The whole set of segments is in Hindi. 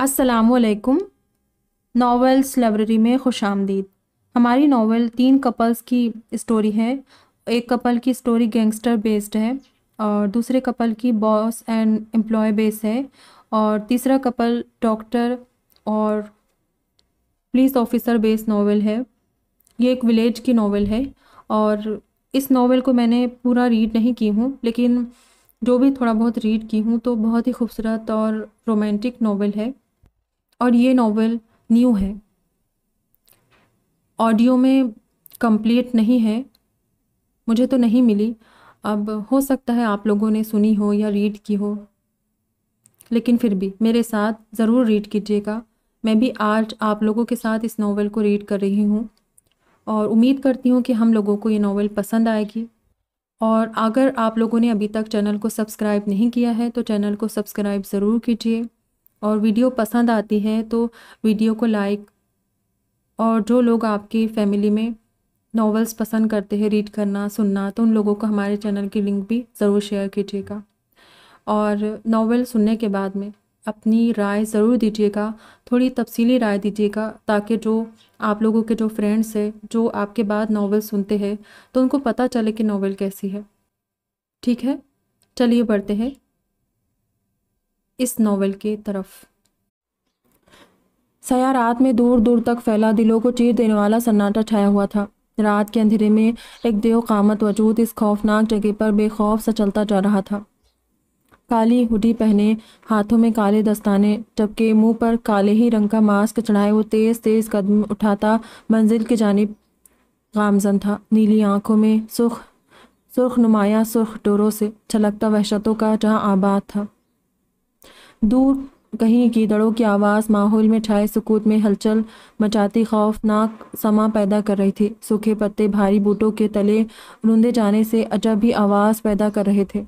असलकुम नावल्स लाइब्रेरी में खुश आमदीद हमारी नावल तीन कपल्स की स्टोरी है एक कपल की स्टोरी गैंगस्टर बेस्ड है और दूसरे कपल की बॉस एंड एम्प्लॉय बेस है और तीसरा कपल डॉक्टर और पुलिस ऑफिसर बेस्ड नावल है ये एक विलेज की नावल है और इस नावल को मैंने पूरा रीड नहीं की हूँ लेकिन जो भी थोड़ा बहुत रीड की हूँ तो बहुत ही खूबसूरत और रोमांटिक नावल है और ये नावल न्यू है ऑडियो में कंप्लीट नहीं है मुझे तो नहीं मिली अब हो सकता है आप लोगों ने सुनी हो या रीड की हो लेकिन फिर भी मेरे साथ ज़रूर रीड कीजिएगा मैं भी आज आप लोगों के साथ इस नावल को रीड कर रही हूँ और उम्मीद करती हूँ कि हम लोगों को ये नावल पसंद आएगी और अगर आप लोगों ने अभी तक चैनल को सब्सक्राइब नहीं किया है तो चैनल को सब्सक्राइब ज़रूर कीजिए और वीडियो पसंद आती है तो वीडियो को लाइक और जो लोग आपकी फैमिली में नॉवेल्स पसंद करते हैं रीड करना सुनना तो उन लोगों को हमारे चैनल की लिंक भी ज़रूर शेयर कीजिएगा और नावल सुनने के बाद में अपनी राय ज़रूर दीजिएगा थोड़ी तफसीली राय दीजिएगा ताकि जो आप लोगों के जो फ्रेंड्स हैं जो आपके बाद नावल सुनते हैं तो उनको पता चले कि नावल कैसी है ठीक है चलिए बढ़ते हैं इस नावल की तरफ सया रात में दूर दूर तक फैला दिलों को चीर देने वाला सन्नाटा छाया हुआ था रात के अंधेरे में एक देव कामत वजूद इस खौफनाक जगह पर बेखौफ सा चलता जा रहा था काली हुडी पहने हाथों में काले दस्ताने जबकि मुंह पर काले ही रंग का मास्क चढ़ाए वो तेज तेज कदम उठाता मंजिल की जानब गामजन था नीली आंखों में सुख सुर्ख नुमाया सुर्ख डोरों से छलकता वहशतों का जहाँ आबाद था दूर कहीं कीदड़ों की आवाज़ माहौल में छाए सुकूत में हलचल मचाती खौफनाक समा पैदा कर रही थी सूखे पत्ते भारी बूटों के तले रूंदे जाने से अजब भी आवाज़ पैदा कर रहे थे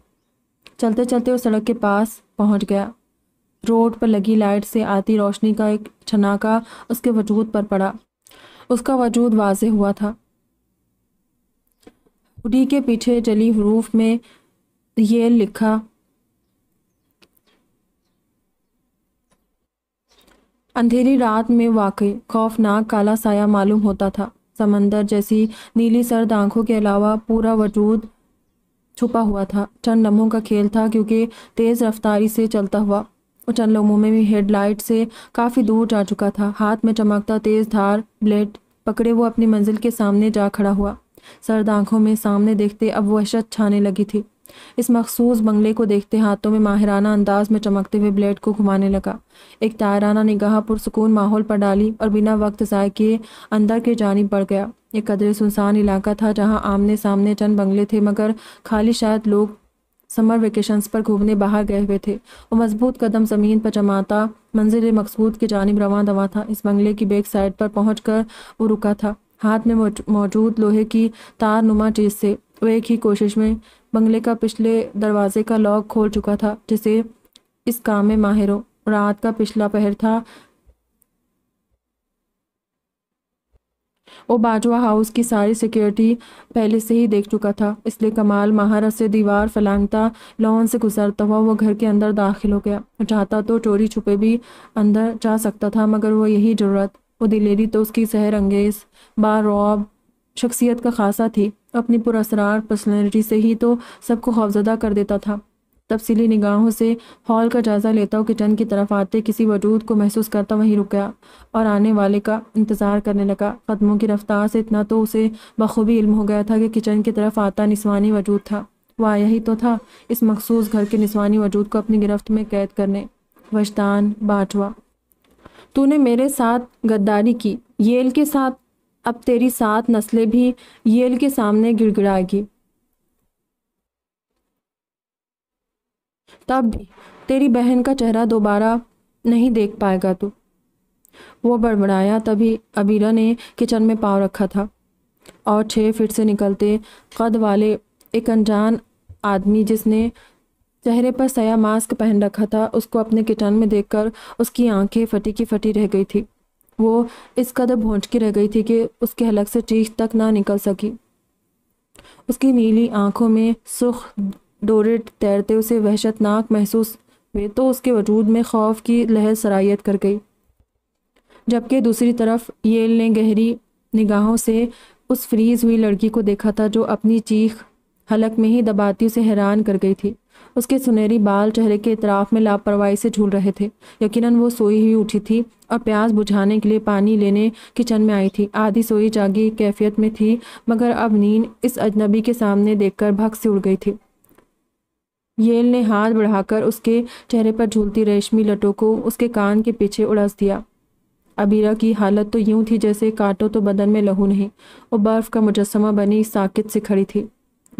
चलते चलते वो सड़क के पास पहुंच गया रोड पर लगी लाइट से आती रोशनी का एक छनाका उसके वजूद पर पड़ा उसका वजूद वाजे हुआ था हुडी के पीछे जली हरूफ में ये लिखा अंधेरी रात में वाकई खौफनाक काला साया मालूम होता था समंदर जैसी नीली सर्द आंखों के अलावा पूरा वजूद छुपा हुआ था चंद लम्हों का खेल था क्योंकि तेज़ रफ्तारी से चलता हुआ चंद लम्हों में भी हेडलाइट से काफ़ी दूर जा चुका था हाथ में चमकता तेज़ धार ब्लेड पकड़े वो अपनी मंजिल के सामने जा खड़ा हुआ सर्द आंखों में सामने देखते अब वहशत छाने लगी थी इस मखसूस बंगले को देखते हाथों में माहिराना अंदाज में चमकते हुए ब्लेड को घुमाने लगा एक तायराना निगाह पुरसकून माहौल पर डाली और बिना वक्त ज़ाय किए अंदर की जानब बढ़ गया एक कदर सुनसान इलाका था जहाँ आमने सामने चंद बंगले थे मगर खाली शायद लोग समर वेकेशंस पर घूमने बाहर गए हुए थे वो मजबूत कदम ज़मीन पर जमाता मंजिल मकसूद की जानब रवां दवा था इस बंगले की बैक साइड पर पहुँच कर वो रुका था हाथ में मौजूद लोहे की तार नुमा चीज़ से वो एक ही कोशिश में बंगले का पिछले दरवाजे का लॉक खोल चुका था जिसे इस काम में माहिर हो रात का पिछला पहर था वो बाजवा हाउस की सारी सिक्योरिटी पहले से ही देख चुका था इसलिए कमाल महारत से दीवार फलांगता लॉन से गुजरता हुआ वो घर के अंदर दाखिल हो गया चाहता तो चोरी छुपे भी अंदर जा सकता था मगर वो यही जरूरत वो दिलेरी तो उसकी सहर अंगेज बार रॉब शख्सियत का खासा थी अपनी पुरसरार पर्सनैलिटी से ही तो सबको खौफजदा कर देता था तफसीली निगाहों से हॉल का जायज़ा लेता हुआ किचन की तरफ आते किसी वजूद को महसूस करता वहीं रुक गया और आने वाले का इंतज़ार करने लगा कदमों की रफ्तार से इतना तो उसे बखूबी इल्म हो गया था कि किचन की तरफ आता निस्वानी वजूद था वह आया ही तो था इस मखसूस घर के निस्वानी वजूद को अपनी गिरफ्त में कैद करने वशदान बाटवा तूने मेरे साथ गद्दारी की येल के साथ अब तेरी सात नस्लें भी येल के सामने गिड़गिड़ाएगी तब भी तेरी बहन का चेहरा दोबारा नहीं देख पाएगा तू वो बड़बड़ाया तभी अबीरा ने किचन में पाँव रखा था और छः फिट से निकलते कद वाले एक अनजान आदमी जिसने चेहरे पर सया मास्क पहन रखा था उसको अपने किचन में देखकर उसकी आंखें फटी की फटी रह गई थी वो इस कदर के रह गई थी कि उसके हलक से चीख तक ना निकल सकी उसकी नीली आंखों में सुख डोरे तैरते उसे वहशतनाक महसूस हुए तो उसके वजूद में खौफ की लहर सरायत कर गई जबकि दूसरी तरफ येल ने गहरी निगाहों से उस फ्रीज हुई लड़की को देखा था जो अपनी चीख हलक में ही दबाती उसे हैरान कर गई थी उसके सुनहरी बाल चेहरे के इतराफ में लापरवाही से झूल रहे थे यकीनन वो सोई ही उठी थी और प्यास बुझाने के लिए पानी लेने किचन में आई थी आधी सोई जागी कैफियत में थी मगर अब नींद इस अजनबी के सामने देखकर भग से उड़ गई थी येल ने हाथ बढ़ाकर उसके चेहरे पर झूलती रेशमी लटों को उसके कान के पीछे उड़स दिया अबीरा की हालत तो यूं थी जैसे काटो तो बदन में लहू नहीं और बर्फ़ का मुजस्मा बनी साकित से खड़ी थी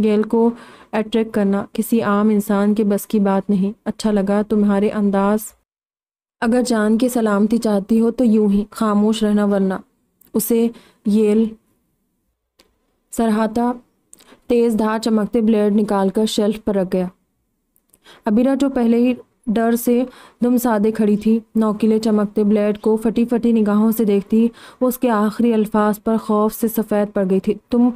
गेल को अट्रैक्ट करना किसी आम इंसान के बस की बात नहीं अच्छा लगा तुम्हारे अंदाज अगर जान की सलामती चाहती हो तो यूं ही खामोश रहना वरना उसे येल सरहाता तेज़ धार चमकते ब्लेड निकालकर शेल्फ पर रख गया अबीरा जो पहले ही डर से दम सादे खड़ी थी नौकीले चमकते ब्लेड को फटी फटी निगाहों से देखती वो उसके आखिरी अल्फाज पर खौफ से सफ़ेद पड़ गई थी तुम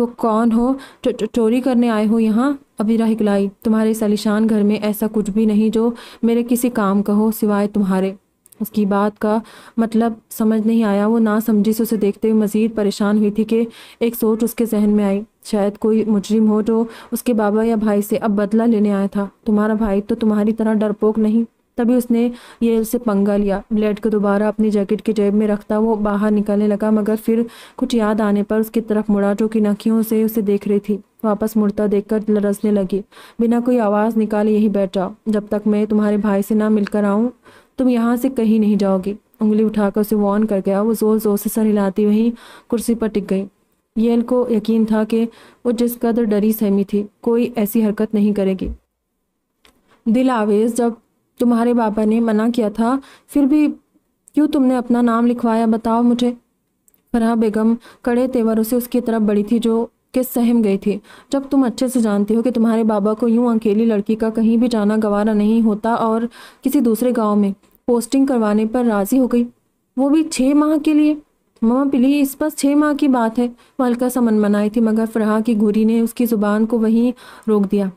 कौन हो चोरी करने आए हो यहाँ अभी रहिकलाई तुम्हारे सलीशान घर में ऐसा कुछ भी नहीं जो मेरे किसी काम का हो सिवाय तुम्हारे उसकी बात का मतलब समझ नहीं आया वो ना समझी से उसे देखते हुए मज़ीद परेशान हुई थी कि एक सोच उसके जहन में आई शायद कोई मुजरिम हो जो उसके बाबा या भाई से अब बदला लेने आया था तुम्हारा भाई तो तुम्हारी तरह डरपोक नहीं तभी उसने ये से पंगा लिया ब्लेड को दोबारा अपनी जैकेट की जेब में रखता वो बाहर निकलने लगा मगर फिर कुछ याद आने पर उसकी तरफ मुड़ा जो कि नखियों से उसे देख रही थी वापस मुड़ता देखकर लरसने लगी बिना कोई आवाज़ निकाले यही बैठा जब तक मैं तुम्हारे भाई से ना मिलकर आऊँ तुम यहाँ से कहीं नहीं जाओगे उंगली उठाकर उसे वॉर्न कर गया वो ज़ोर ज़ोर से सर हिलाती वहीं कुर्सी पर टिक गई येल को यकीन था कि वो जिस कदर डरी सहमी थी कोई ऐसी हरकत नहीं करेगी दिल आवेज जब तुम्हारे बाबा ने मना किया था फिर भी क्यों तुमने अपना नाम लिखवाया बताओ मुझे फरहा बेगम कड़े तेवर उसे उसकी तरफ बड़ी थी जो के सहम गई थी जब तुम अच्छे से जानती हो कि तुम्हारे बाबा को यूं अकेली लड़की का कहीं भी जाना गवारा नहीं होता और किसी दूसरे गांव में पोस्टिंग करवाने पर राज़ी हो गई वो भी छः माह के लिए ममा पिली इस बस छः माह की बात है वो हल्का सा मन मनाई थी मगर फरहा की घुरी ने उसकी ज़ुबान को वहीं रोक दिया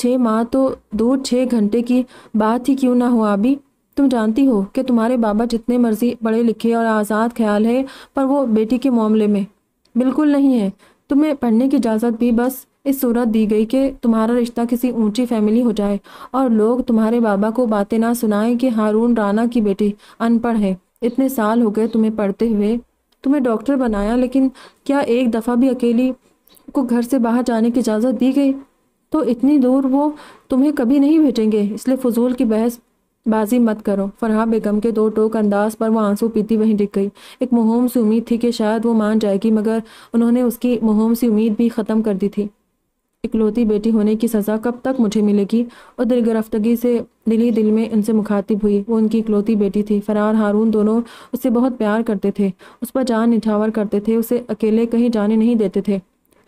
छः माह तो दो छः घंटे की बात ही क्यों ना हो अभी तुम जानती हो कि तुम्हारे बाबा जितने मर्जी पढ़े लिखे और आज़ाद ख्याल है पर वो बेटी के मामले में बिल्कुल नहीं है तुम्हें पढ़ने की इजाज़त भी बस इस सूरत दी गई कि तुम्हारा रिश्ता किसी ऊंची फैमिली हो जाए और लोग तुम्हारे बाबा को बातें ना सुनाएं कि हारून राना की बेटी अनपढ़ है इतने साल हो गए तुम्हें पढ़ते हुए तुम्हें डॉक्टर बनाया लेकिन क्या एक दफ़ा भी अकेली को घर से बाहर जाने की इजाज़त दी गई तो इतनी दूर वो तुम्हें कभी नहीं भेजेंगे इसलिए फजूल की बहस बाजी मत करो फरहा बेगम के दो टोक अंदाज पर वो आंसू पीती वहीं डिग गई एक मुहम सी उम्मीद थी कि शायद वो मान जाएगी मगर उन्होंने उसकी मुहम सी उम्मीद भी ख़त्म कर दी थी इकलौती बेटी होने की सज़ा कब तक मुझे मिलेगी और दिल गिरफ्तगी से दिली दिल में उनसे मुखातिब हुई वो उनकी इकलौती बेटी थी फरार हारून दोनों उससे बहुत प्यार करते थे उस पर जान निछावर करते थे उसे अकेले कहीं जाने नहीं देते थे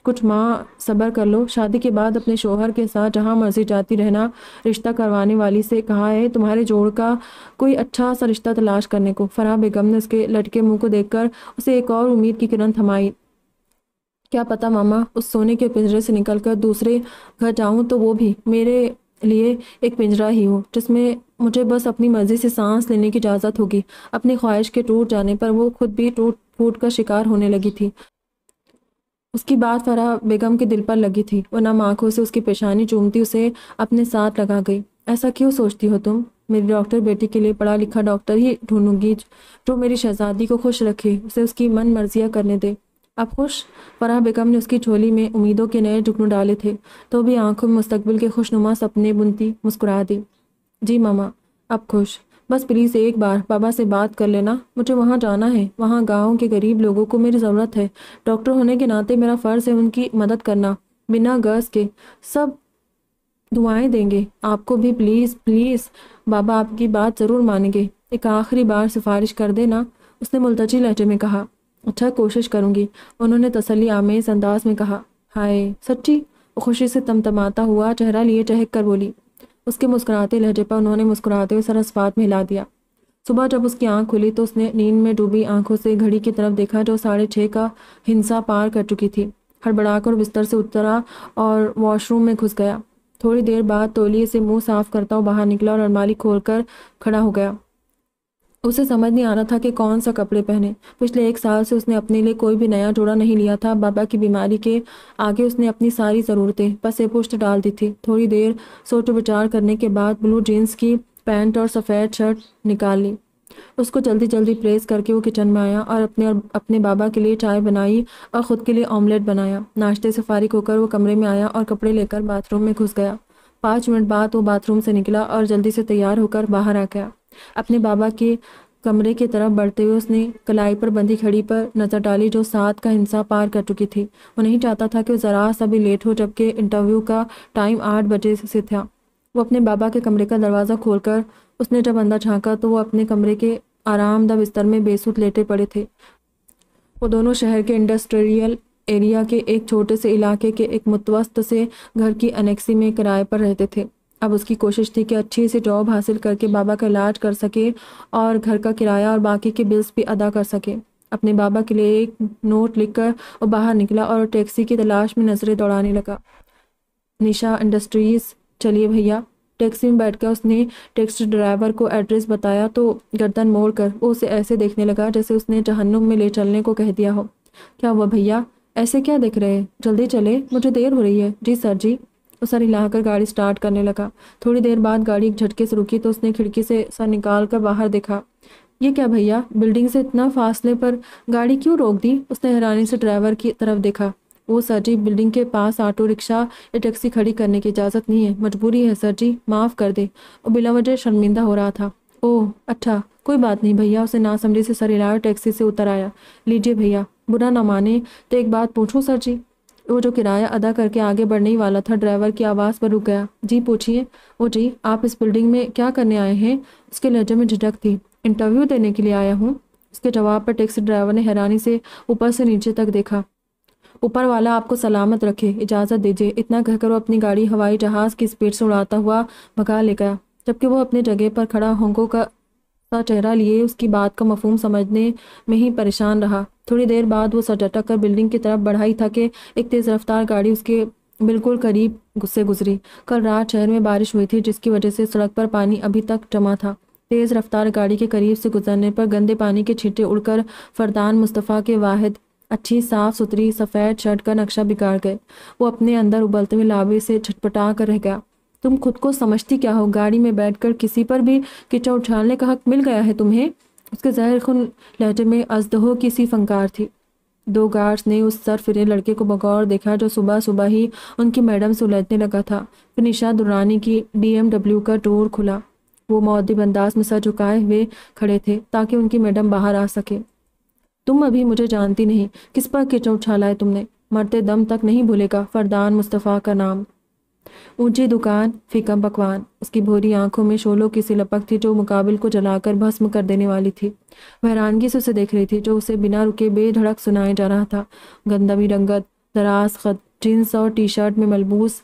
कुछ माँ सब्र कर लो शादी के बाद अपने शोहर के साथ जहाँ मर्जी जाती रहना रिश्ता करवाने वाली से कहा है तुम्हारे जोड़ का कोई अच्छा सा रिश्ता तलाश करने को फराह बेगम ने उसके लटके मुंह को देखकर उसे एक और उम्मीद की किरण थमाई क्या पता मामा उस सोने के पिंजरे से निकलकर दूसरे घर जाऊँ तो वो भी मेरे लिए एक पिंजरा ही हो जिसमें मुझे बस अपनी मर्ज़ी से सांस लेने की इजाज़त होगी अपनी ख्वाहिश के टूट जाने पर वो खुद भी टूट फूट का शिकार होने लगी थी उसकी बात फरा बेगम के दिल पर लगी थी वो नम आंखों से उसकी पेशानी चूमती उसे अपने साथ लगा गई ऐसा क्यों सोचती हो तुम मेरी डॉक्टर बेटी के लिए पढ़ा लिखा डॉक्टर ही ढूंढूंगी जो मेरी शहजादी को खुश रखे उसे उसकी मन मर्जियाँ करने दे अब खुश फराह बेगम ने उसकी झोली में उम्मीदों के नए टुकड़ों डाले थे तो भी आंखों में मुस्तकबिल के खुशनुमा सपने बुनती मुस्कुरा दी जी मामा अब खुश बस प्लीज़ एक बार बाबा से बात कर लेना मुझे वहाँ जाना है वहाँ गाँव के गरीब लोगों को मेरी ज़रूरत है डॉक्टर होने के नाते मेरा फ़र्ज़ है उनकी मदद करना बिना गर्ज के सब दुआएं देंगे आपको भी प्लीज़ प्लीज़ बाबा आपकी बात ज़रूर मानेंगे एक आखिरी बार सिफारिश कर देना उसने मुलतजी लहजे में कहा अच्छा कोशिश करूँगी उन्होंने तसली आमेज अंदाज में कहा हाय सच्ची खुशी से तमतमाता हुआ चेहरा लिए चहक कर बोली उसके मुस्कुराते लहजे पर उन्होंने मुस्कुराते हुए सर अस्पात में हिला दिया सुबह जब उसकी आंख खुली तो उसने नींद में डूबी आंखों से घड़ी की तरफ देखा जो साढ़े छः का हिंसा पार कर चुकी थी हड़बड़ाकर बिस्तर से उतरा और वॉशरूम में घुस गया थोड़ी देर बाद तोलिए से मुंह साफ करता हुआ बाहर निकला और अलमारी खोलकर खड़ा हो गया उसे समझ नहीं आ रहा था कि कौन सा कपड़े पहने पिछले एक साल से उसने अपने लिए कोई भी नया जोड़ा नहीं लिया था बाबा की बीमारी के आगे उसने अपनी सारी ज़रूरतें पसे पुष्ट डाल दी थी थोड़ी देर सोच विचार करने के बाद ब्लू जीन्स की पैंट और सफ़ेद शर्ट निकाल ली उसको जल्दी जल्दी प्रेस करके वो किचन में आया और अपने और अपने बाबा के लिए चाय बनाई और ख़ुद के लिए ऑमलेट बनाया नाश्ते से फारिक होकर वो कमरे में आया और कपड़े लेकर बाथरूम में घुस गया पाँच मिनट बाद वो बाथरूम से निकला और जल्दी से तैयार होकर बाहर आ गया अपने बाबा के कमरे की तरफ बढ़ते हुए उसने कलाई पर बंधी खड़ी पर नजर डाली जो सात का हिंसा पार कर चुकी थी वो नहीं चाहता था कि वो ज़रा सा भी लेट हो जबकि इंटरव्यू का टाइम आठ बजे से था वो अपने बाबा के कमरे का दरवाज़ा खोलकर उसने जब अंदर झांका तो वो अपने कमरे के आरामदा बिस्तर में बेसुध लेटे पड़े थे वो दोनों शहर के इंडस्ट्रियल एरिया के एक छोटे से इलाके के एक मुतवस्त से घर की अनेक्सी में किराए पर रहते थे अब उसकी कोशिश थी कि अच्छी सी जॉब हासिल करके बाबा का इलाज कर सके और घर का किराया और बाकी के बिल्स भी अदा कर सके अपने बाबा के लिए एक नोट लिखकर वो बाहर निकला और टैक्सी की तलाश में नज़रें दौड़ाने लगा निशा इंडस्ट्रीज़ चलिए भैया टैक्सी में बैठकर उसने टैक्सी ड्राइवर को एड्रेस बताया तो गर्दन मोड़ कर वो उसे ऐसे देखने लगा जैसे उसने जहन्नुम में ले चलने को कह दिया हो क्या हुआ भैया ऐसे क्या देख रहे हैं जल्दी चले मुझे देर हो रही है जी सर जी वो तो सर हिलाकर गाड़ी स्टार्ट करने लगा थोड़ी देर बाद गाड़ी एक झटके से रुकी तो उसने खिड़की से सर निकाल कर बाहर देखा ये क्या भैया बिल्डिंग से इतना फासले पर गाड़ी क्यों रोक दी उसने हैरानी से ड्राइवर की तरफ देखा वो सर जी बिल्डिंग के पास ऑटो रिक्शा या टैक्सी खड़ी करने की इजाज़त नहीं है मजबूरी है सर जी माफ़ कर दे और बिला वजह शर्मिंदा हो रहा था ओह अच्छा कोई बात नहीं भैया उसे ना समझे से सर हिलाया टैक्सी से उतर आया लीजिए भैया बुरा ना माने तो एक बात पूछूं सर जी वो जो किराया अदा करके आगे बढ़ने ही वाला था ड्राइवर की आवाज़ पर रुक गया जी पूछिए ओ जी आप इस बिल्डिंग में क्या करने आए हैं उसके लहजे में झिझक थी इंटरव्यू देने के लिए आया हूँ उसके जवाब पर टैक्सी ड्राइवर ने हैरानी से ऊपर से नीचे तक देखा ऊपर वाला आपको सलामत रखे इजाज़त दीजिए इतना कहकर वो अपनी गाड़ी हवाई जहाज़ की स्पीड से उड़ाता हुआ भगा ले गया जबकि वो अपनी जगह पर खड़ा होंगों का अपना चेहरा लिए उसकी बात का मफहम समझने में ही परेशान रहा थोड़ी देर बाद वो सटक कर बिल्डिंग की तरफ बढ़ाई था कि एक तेज़ रफ्तार गाड़ी उसके बिल्कुल करीब गुस्से गुजरी कल रात शहर में बारिश हुई थी जिसकी वजह से सड़क पर पानी अभी तक जमा था तेज़ रफ्तार गाड़ी के करीब से गुजरने पर गंदे पानी के छींटे उड़कर फरदान मुस्तफ़ा के वाहिद अच्छी साफ सुथरी सफ़ेद शर्ट का नक्शा बिगाड़ गए वो अपने अंदर उबलते हुए लावे से छटपटा कर रह गया तुम खुद को समझती क्या हो गाड़ी में बैठकर किसी पर भी किचड़ उछालने का हक मिल गया है तुम्हें उसके जहर खुन लहजे में अजदहो की सी फंकार थी दो गार्ड्स ने उस सर फिरे लड़के को बगौर देखा जो सुबह सुबह ही उनकी मैडम से उलझने लगा था फिर निशा दुरानी की डब्ल्यू का डोर खुला वो मौदिब अंदाज में सर झुकाए हुए खड़े थे ताकि उनकी मैडम बाहर आ सके तुम अभी मुझे जानती नहीं किस पर किचड़ उछाला है तुमने मरते दम तक नहीं भूलेगा फरदान मुस्तफ़ा का नाम ऊंची दुकान फीका पकवान उसकी भोरी आंखों में शोलों की सी लपक थी जो मुकाबिल को जलाकर भस्म कर देने वाली थी वह हैरानगी से उसे देख रही थी जो उसे बिना रुके बेधड़क सुनाया जा रहा था गंदमी रंगत दराज खत जींस और टी शर्ट में मलबूस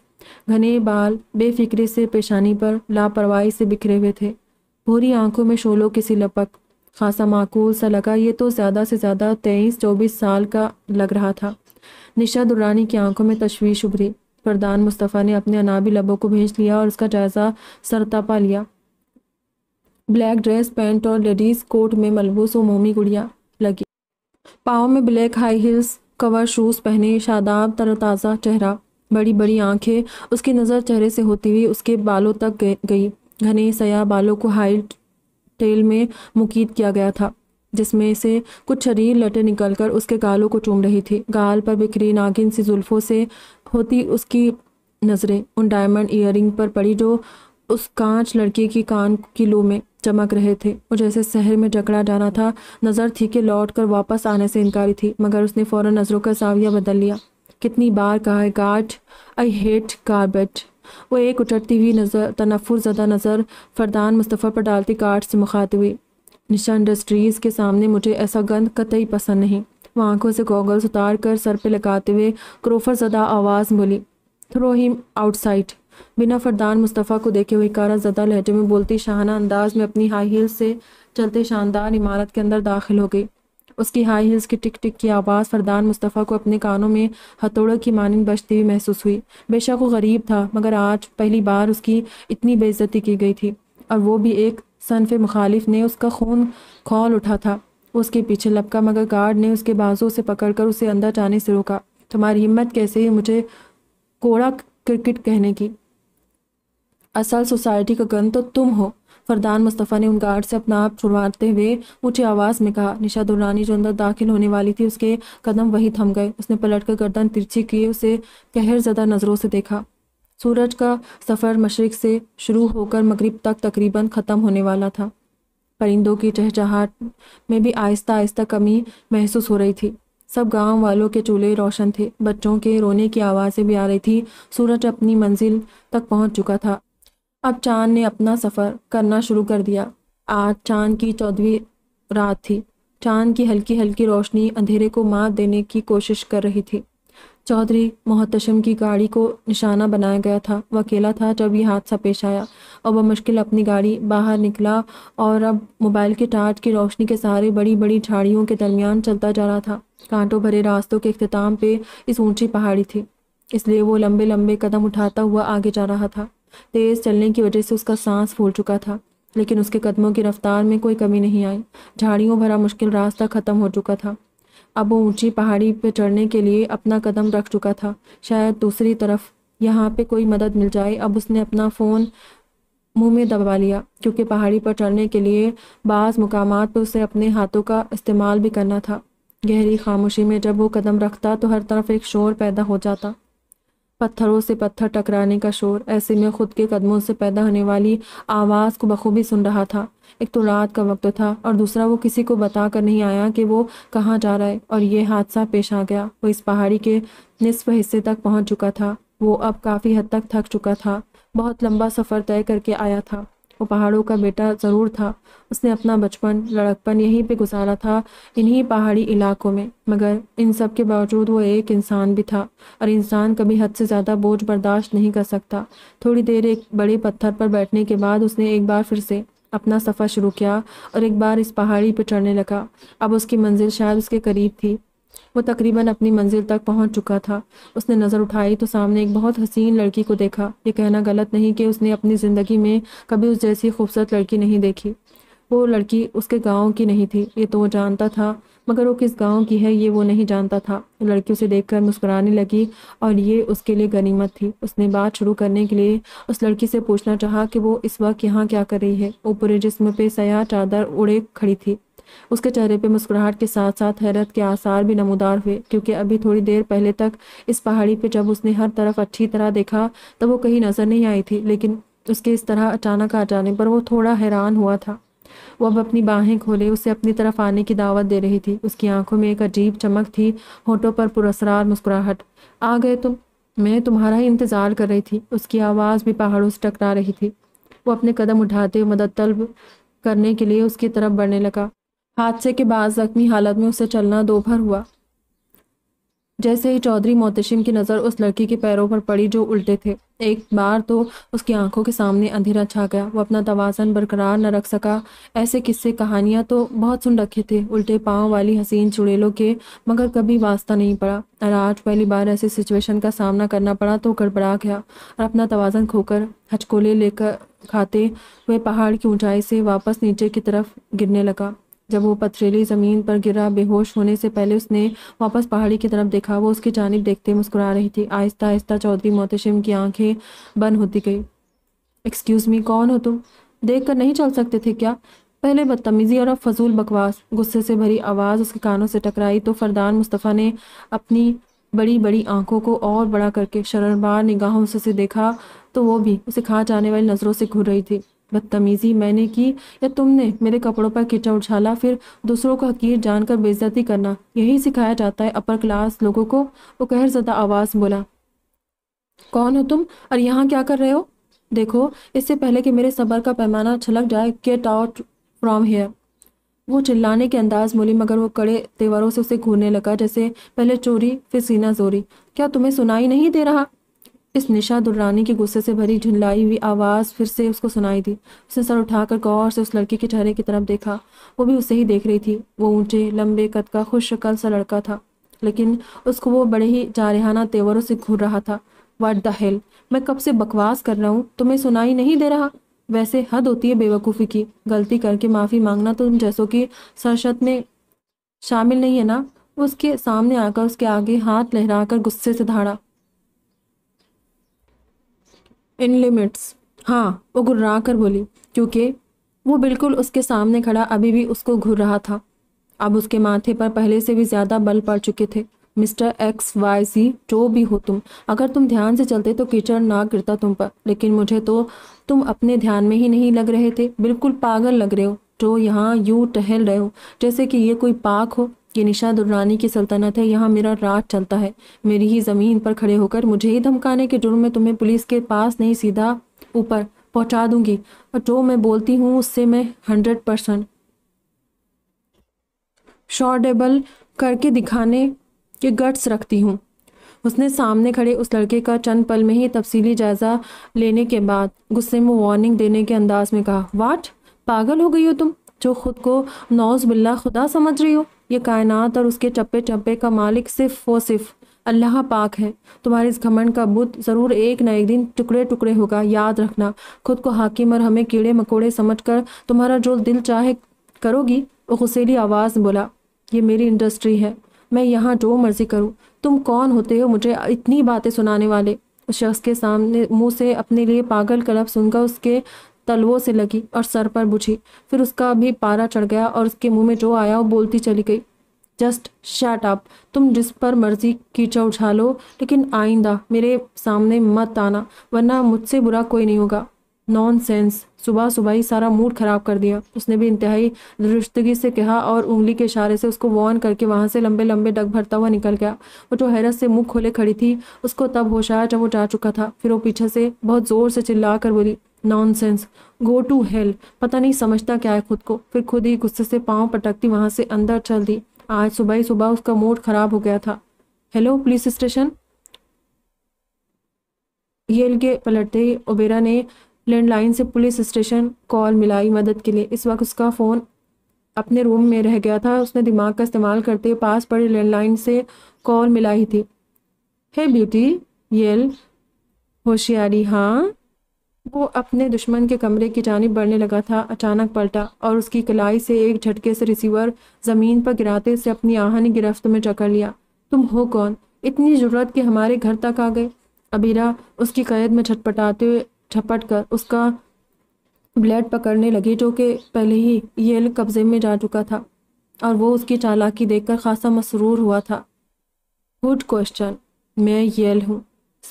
घने बाल बेफिक्रे से पेशानी पर लापरवाही से बिखरे हुए थे भोरी आंखों में शोलों की सी लपक खासा माकूल सा लगा ये तो ज़्यादा से ज़्यादा तेईस चौबीस साल का लग रहा था निशा दुरानी की आंखों में तशवीश उभरी फरदान मुस्तफ़ा ने अपने अनाबी लबों को भेज लिया और उसका जायज़ा सरता पा लिया ब्लैक ड्रेस पैंट और लेडीज़ कोट में मलबूस मोमी गुड़िया लगी पाँव में black high heels cover shoes पहने शादाब तरताज़ा चेहरा बड़ी बड़ी आंखें उसकी नज़र चेहरे से होती हुई उसके बालों तक गई घने सयाह बालों को हाई टेल में मुकीद किया गया था जिसमें से कुछ शरीर लटे निकलकर उसके गालों को चूम रही थी गाल पर बिखरी नागिन सी जुल्फों से होती उसकी नज़रें उन डायमंड ईयरिंग पर पड़ी जो उस कांच लड़की की कान की लू में चमक रहे थे और जैसे शहर में जकड़ा जाना था नज़र थी कि लौट कर वापस आने से इनकारी थी मगर उसने फ़ौरन नज़रों का साविया बदल लिया कितनी बार कहा है गार्ड आई हेट गार्बेट वो एक उचटती हुई नज़र तनफुर ज़दा नज़र फरदान मुस्तफ़ा पर डालती कार्ड से मुखात हुई निशा इंडस्ट्रीज़ के सामने मुझे ऐसा गंद कतई पसंद नहीं वह आंखों से गॉगल्स उतार कर सर पे लगाते हुए क्रोफर ज़दा आवाज़ बोली थ्रो हिम आउटसाइड बिना फरदान मुस्तफ़ा को देखे हुए कारा ज़दा लहजे में बोलती शाहाना अंदाज में अपनी हाई हील्स से चलते शानदार इमारत के अंदर दाखिल हो गई उसकी हाई हील्स की टिक टिक की आवाज़ फरदान मुस्तफ़ा को अपने कानों में हथौड़ों की मानंद बजती हुई महसूस हुई बेशक वो गरीब था मगर आज पहली बार उसकी इतनी बेइज्जती की गई थी और वो भी एक सनफ मुखालिफ ने उसका खून खोल उठा था उसके पीछे लपका मगर गार्ड ने उसके बाजों से पकड़कर उसे अंदर जाने से रोका तुम्हारी हिम्मत कैसे ही मुझे कोड़ा क्रिकेट कहने की असल सोसाइटी का गन तो तुम हो फरदान मुस्तफ़ा ने उन गार्ड से अपना आप छुड़वाते हुए ऊँची आवाज़ में कहा निशा दुरानी जो अंदर दाखिल होने वाली थी उसके कदम वही थम गए उसने पलटकर गर्दन तिरछी किए उसे कहर ज़दा नज़रों से देखा सूरज का सफ़र मशरक़ से शुरू होकर मगरिब तक तकरीबन ख़त्म होने वाला था परिंदों की चहचहाट में भी आहिस्ता आहिस्ता कमी महसूस हो रही थी सब गांव वालों के चूल्हे रोशन थे बच्चों के रोने की आवाज़ें भी आ रही थी सूरज अपनी मंजिल तक पहुंच चुका था अब चांद ने अपना सफ़र करना शुरू कर दिया आज चांद की चौदहवीं रात थी चांद की हल्की हल्की रोशनी अंधेरे को मात देने की कोशिश कर रही थी चौधरी मोहतशम की गाड़ी को निशाना बनाया गया था वह अकेला था जब यह हादसा पेश आया और वह मुश्किल अपनी गाड़ी बाहर निकला और अब मोबाइल के टार्च की रोशनी के सहारे बड़ी बड़ी झाड़ियों के दरमियान चलता जा रहा था कांटों भरे रास्तों के अख्ताम पे इस ऊंची पहाड़ी थी इसलिए वो लंबे लंबे कदम उठाता हुआ आगे जा रहा था तेज़ चलने की वजह से उसका सांस फूल चुका था लेकिन उसके कदमों की रफ्तार में कोई कमी नहीं आई झाड़ियों भरा मुश्किल रास्ता ख़त्म हो चुका था अब वो ऊँची पहाड़ी पर चढ़ने के लिए अपना कदम रख चुका था शायद दूसरी तरफ यहाँ पे कोई मदद मिल जाए अब उसने अपना फ़ोन मुंह में दबा लिया क्योंकि पहाड़ी पर चढ़ने के लिए बाज़ मुकाम पर उसे अपने हाथों का इस्तेमाल भी करना था गहरी खामोशी में जब वो कदम रखता तो हर तरफ एक शोर पैदा हो जाता पत्थरों से पत्थर टकराने का शोर ऐसे में खुद के कदमों से पैदा होने वाली आवाज़ को बखूबी सुन रहा था एक तो रात का वक्त था और दूसरा वो किसी को बता कर नहीं आया कि वो कहाँ जा रहा है और ये हादसा पेश आ गया वो इस पहाड़ी के निसफ हिस्से तक पहुँच चुका था वो अब काफ़ी हद तक थक चुका था बहुत लंबा सफ़र तय करके आया था वो पहाड़ों का बेटा ज़रूर था उसने अपना बचपन लड़कपन यहीं पे गुजारा था इन्हीं पहाड़ी इलाकों में मगर इन सब के बावजूद वो एक इंसान भी था और इंसान कभी हद से ज़्यादा बोझ बर्दाश्त नहीं कर सकता थोड़ी देर एक बड़े पत्थर पर बैठने के बाद उसने एक बार फिर से अपना सफ़र शुरू किया और एक बार इस पहाड़ी पर चढ़ने लगा अब उसकी मंजिल शायद उसके करीब थी वो तकरीबन अपनी मंजिल तक पहुंच चुका था उसने नज़र उठाई तो सामने एक बहुत हसीन लड़की को देखा ये कहना गलत नहीं कि उसने अपनी ज़िंदगी में कभी उस जैसी खूबसूरत लड़की नहीं देखी वो लड़की उसके गांव की नहीं थी ये तो वो जानता था मगर वो किस गांव की है ये वो नहीं जानता था लड़की उसे देखकर मुस्कुराने लगी और ये उसके लिए गनीमत थी उसने बात शुरू करने के लिए उस लड़की से पूछना चाहा कि वो इस वक्त यहाँ क्या कर रही है वो पूरे जिसम पे सयाह चादर उड़े खड़ी थी उसके चेहरे पर मुस्कुराहट के साथ साथ हैरत के आसार भी नमोदार हुए क्योंकि अभी थोड़ी देर पहले तक इस पहाड़ी पर जब उसने हर तरफ अच्छी तरह देखा तब वो कहीं नजर नहीं आई थी लेकिन उसके इस तरह अचानक आ जाने पर वो थोड़ा हैरान हुआ था वो अब अपनी बाहें खोले उसे अपनी तरफ आने की दावत दे रही थी उसकी आंखों में एक अजीब चमक थी होठों पर पुरसरार मुस्कुराहट आ गए तुम मैं तुम्हारा ही इंतज़ार कर रही थी उसकी आवाज़ भी पहाड़ों से टकरा रही थी वो अपने कदम उठाते हुए मदद तलब करने के लिए उसकी तरफ बढ़ने लगा हादसे के बाद जख्मी हालत में उसे चलना दोपहर हुआ जैसे ही चौधरी मोतशिम की नज़र उस लड़की के पैरों पर पड़ी जो उल्टे थे एक बार तो उसकी आंखों के सामने अंधेरा छा गया वो अपना तोज़न बरकरार न रख सका ऐसे किस्से कहानियाँ तो बहुत सुन रखे थे उल्टे पाँव वाली हसीन चुड़ैलों के मगर कभी वास्ता नहीं पड़ा और आज पहली बार ऐसी सिचुएशन का सामना करना पड़ा तो गड़बड़ा गया और अपना तोजन खोकर हचकोले लेकर खाते हुए पहाड़ की ऊंचाई से वापस नीचे की तरफ गिरने लगा जब वो पथरीली ज़मीन पर गिरा बेहोश होने से पहले उसने वापस पहाड़ी की तरफ देखा वो उसकी जानब देखते मुस्कुरा रही थी आहिस्ता आहिस्ता चौधरी मोतशिम की आंखें बंद होती गई एक्सक्यूज़ मी कौन हो तुम देख कर नहीं चल सकते थे क्या पहले बदतमीज़ी और अब फजूल बकवास गुस्से से भरी आवाज़ उसके कानों से टकराई तो फरदान मुस्तफ़ा ने अपनी बड़ी बड़ी आंखों को और बड़ा करके शरणबार निगाहों से देखा तो वो भी उसे खा जाने वाली नज़रों से घूर रही थी बदतमीज़ी मैंने की या तुमने मेरे कपड़ों पर कीचड़ उछाला फिर दूसरों को हकीर जानकर बेइज्जती करना यही सिखाया जाता है अपर क्लास लोगों को वो कहर ज्यादा आवाज़ बोला कौन हो तुम और यहाँ क्या कर रहे हो देखो इससे पहले कि मेरे सबर का पैमाना छलक जाए गेट आउट फ्रॉम हेयर वो चिल्लाने के अंदाज बोली मगर वो कड़े तेवरों से उसे घूरने लगा जैसे पहले चोरी फिर सीना जोरी क्या तुम्हें सुनाई नहीं दे रहा इस निशा दुर्रानी के गुस्से से भरी झुंझलाई हुई आवाज़ फिर से उसको सुनाई दी उसने सर उठाकर गौर से उस लड़की के चेहरे की तरफ देखा वो भी उसे ही देख रही थी वो ऊंचे लंबे कद का खुश शक्ल सा लड़का था लेकिन उसको वो बड़े ही जारहाना तेवरों से घूर रहा था वट द हेल मैं कब से बकवास कर रहा हूँ तुम्हें सुनाई नहीं दे रहा वैसे हद होती है बेवकूफ़ी की गलती करके माफ़ी मांगना तो तुम जैसों की सरशत में शामिल नहीं है ना उसके सामने आकर उसके आगे हाथ लहराकर गुस्से से धाड़ा इन लिमिट्स हाँ वो घुर्रा कर बोली क्योंकि वो बिल्कुल उसके सामने खड़ा अभी भी उसको घूर रहा था अब उसके माथे पर पहले से भी ज़्यादा बल पड़ चुके थे मिस्टर एक्स वाई सी जो भी हो तुम अगर तुम ध्यान से चलते तो कीचड़ ना गिरता तुम पर लेकिन मुझे तो तुम अपने ध्यान में ही नहीं लग रहे थे बिल्कुल पागल लग रहे हो जो यहाँ यूं टहल रहे हो जैसे कि ये कोई पाक हो ये निशा दुर्रानी की सल्तनत है यहाँ मेरा राज चलता है मेरी ही ज़मीन पर खड़े होकर मुझे ही धमकाने के जुर्म में तुम्हें पुलिस के पास नहीं सीधा ऊपर पहुंचा दूंगी और जो मैं बोलती हूँ उससे मैं हंड्रेड परसेंट शॉर्डेबल करके दिखाने के गट्स रखती हूँ उसने सामने खड़े उस लड़के का चंद पल में ही तफसीली जायज़ा लेने के बाद गुस्से में वार्निंग देने के अंदाज में कहा वाट पागल हो गई हो तुम जो खुद को नौज बिल्ला खुदा समझ रही हो ये कायनात और उसके चप्पे चप्पे का मालिक सिर्फ वो सिर्फ अल्लाह पाक है तुम्हारे इस घमंड का बुत ज़रूर एक न एक दिन टुकड़े टुकड़े होगा याद रखना खुद को हाकिम और हमें कीड़े मकोड़े समझकर तुम्हारा जो दिल चाहे करोगी वो गुस्सेली आवाज़ बोला ये मेरी इंडस्ट्री है मैं यहाँ जो मर्ज़ी करूँ तुम कौन होते हो मुझे इतनी बातें सुनाने वाले उस शख्स के सामने मुंह से अपने लिए पागल कलब सुनकर उसके तलवों से लगी और सर पर बुझी फिर उसका भी पारा चढ़ गया और उसके मुंह में जो आया वो बोलती चली गई जस्ट शैट अप तुम जिस पर मर्जी कीचड़ उछालो लेकिन आइंदा मेरे सामने मत आना वरना मुझसे बुरा कोई नहीं होगा नॉन सेंस सुबह सुबह ही सारा मूड ख़राब कर दिया उसने भी इंतहाई दुरुस्तगी से कहा और उंगली के इशारे से उसको वॉर्न करके वहाँ से लंबे लंबे डग भरता हुआ निकल गया वो जो हैरत से मुंह खोले खड़ी थी उसको तब होश आया जब वो जा चुका था फिर वो पीछे से बहुत ज़ोर से चिल्ला कर बोली नॉनसेंस गो टू हेल पता नहीं समझता क्या है खुद को फिर खुद ही गुस्से से पाँव पटकती वहाँ से अंदर चल दी आज सुबह ही सुबह उसका मूड खराब हो गया था हेलो पुलिस स्टेशन येल के पलटते ही ओबेरा ने लैंडलाइन से पुलिस स्टेशन कॉल मिलाई मदद के लिए इस वक्त उसका फ़ोन अपने रूम में रह गया था उसने दिमाग का इस्तेमाल करते पास पड़े लैंडलाइन से कॉल मिलाई थी हे ब्यूटी येल होशियारी हाँ वो अपने दुश्मन के कमरे की जानब बढ़ने लगा था अचानक पलटा और उसकी कलाई से एक झटके से रिसीवर ज़मीन पर गिराते से अपनी आहनी गिरफ्त में चकर लिया तुम हो कौन इतनी जरूरत कि हमारे घर तक आ गए अबीरा उसकी कैद में छटपटाते हुए छपट कर उसका ब्लेड पकड़ने लगी जो कि पहले ही येल कब्जे में जा चुका था और वो उसकी चालाकी देखकर खासा मसरूर हुआ था गुड क्वेश्चन मैं येल हूँ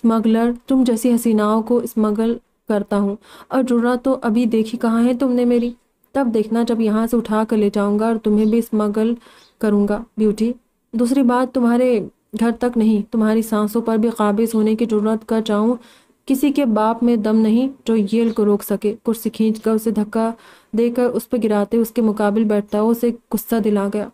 स्मगलर तुम जैसी हसीनाओं को स्मगल करता हूँ और जुड़ा तो अभी देखी कहाँ है तुमने मेरी तब देखना जब यहाँ से उठा कर ले जाऊँगा और तुम्हें भी स्मगल करूँगा ब्यूटी दूसरी बात तुम्हारे घर तक नहीं तुम्हारी सांसों पर भी काबिज होने की जरूरत कर जाऊँ किसी के बाप में दम नहीं जो येल को रोक सके कुर्सी खींच कर उसे धक्का देकर उस पर गिराते उसके मुकाबले बैठता हो उसे गुस्सा दिला गया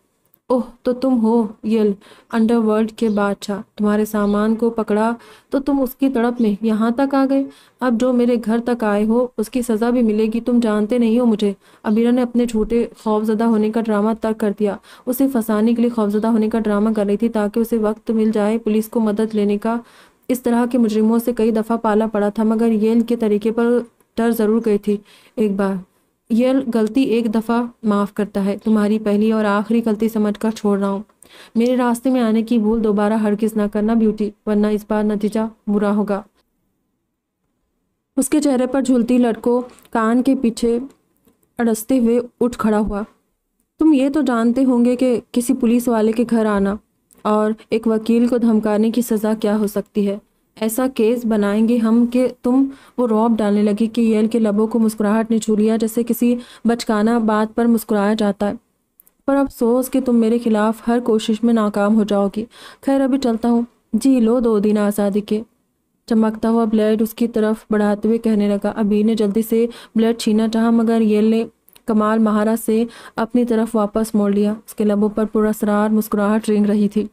ओह तो तुम हो यल अंडरवर्ल्ड के बादशाह तुम्हारे सामान को पकड़ा तो तुम उसकी तड़प में यहाँ तक आ गए अब जो मेरे घर तक आए हो उसकी सज़ा भी मिलेगी तुम जानते नहीं हो मुझे अबीरा ने अपने छोटे खौफजदा होने का ड्रामा तर्क कर दिया उसे फंसाने के लिए खौफजदा होने का ड्रामा कर रही थी ताकि उसे वक्त मिल जाए पुलिस को मदद लेने का इस तरह के मुजरिमों से कई दफ़ा पाला पड़ा था मगर येल के तरीके पर डर ज़रूर गई थी एक बार यह गलती एक दफ़ा माफ़ करता है तुम्हारी पहली और आखिरी गलती समझ कर छोड़ रहा हूँ मेरे रास्ते में आने की भूल दोबारा किस ना करना ब्यूटी वरना इस बार नतीजा बुरा होगा उसके चेहरे पर झुलती लड़कों कान के पीछे अड़सते हुए उठ खड़ा हुआ तुम ये तो जानते होंगे कि किसी पुलिस वाले के घर आना और एक वकील को धमकाने की सज़ा क्या हो सकती है ऐसा केस बनाएंगे हम कि तुम वो रौब डालने लगी कि येल के लबों को मुस्कुराहट ने छू लिया जैसे किसी बचकाना बात पर मुस्कुराया जाता है पर अफसोस कि तुम मेरे खिलाफ हर कोशिश में नाकाम हो जाओगी खैर अभी चलता हूँ जी लो दो दिन आज़ादी के चमकता हुआ ब्लेड उसकी तरफ बढ़ाते हुए कहने लगा अबीर ने जल्दी से ब्लेड छीना चाहा मगर येल ने कमाल महारा से अपनी तरफ वापस मोड़ लिया उसके लबों पर सरार मुस्कुराहट रेंग रही थी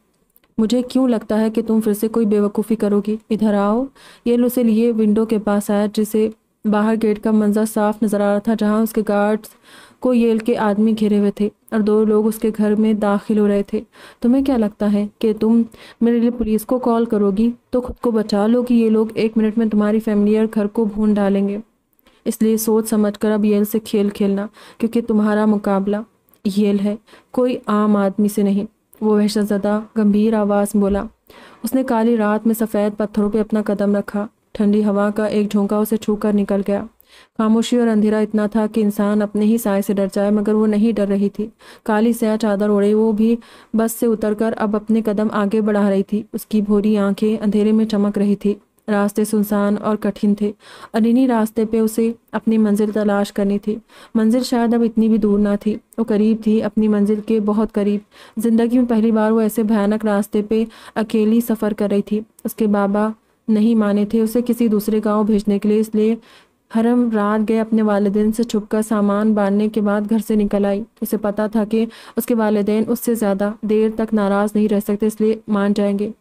मुझे क्यों लगता है कि तुम फिर से कोई बेवकूफ़ी करोगी इधर आओ ये उसे लिए विंडो के पास आया जिसे बाहर गेट का मंजर साफ नज़र आ रहा था जहाँ उसके गार्ड्स को येल के आदमी घिरे हुए थे और दो लोग उसके घर में दाखिल हो रहे थे तुम्हें क्या लगता है कि तुम मेरे लिए पुलिस को कॉल करोगी तो खुद को बचा लो कि ये लोग एक मिनट में तुम्हारी फैमिली और घर को भून डालेंगे इसलिए सोच समझ कर अब येल से खेल खेलना क्योंकि तुम्हारा मुकाबला येल है कोई आम आदमी से नहीं वो जदा गंभीर आवाज़ बोला उसने काली रात में सफ़ेद पत्थरों पर अपना कदम रखा ठंडी हवा का एक झोंका उसे छू कर निकल गया खामोशी और अंधेरा इतना था कि इंसान अपने ही साय से डर जाए मगर वो नहीं डर रही थी काली सया चादर ओढ़े वो भी बस से उतरकर अब अपने कदम आगे बढ़ा रही थी उसकी भोरी आंखें अंधेरे में चमक रही थी रास्ते सुनसान और कठिन थे और इन्हीं रास्ते पे उसे अपनी मंजिल तलाश करनी थी मंजिल शायद अब इतनी भी दूर ना थी वो करीब थी अपनी मंजिल के बहुत करीब ज़िंदगी में पहली बार वो ऐसे भयानक रास्ते पे अकेली सफ़र कर रही थी उसके बाबा नहीं माने थे उसे किसी दूसरे गांव भेजने के लिए इसलिए हरम रात गए अपने वालदेन से कर सामान बांटने के बाद घर से निकल आई उसे पता था कि उसके वालदेन उससे ज़्यादा देर तक नाराज़ नहीं रह सकते इसलिए मान जाएंगे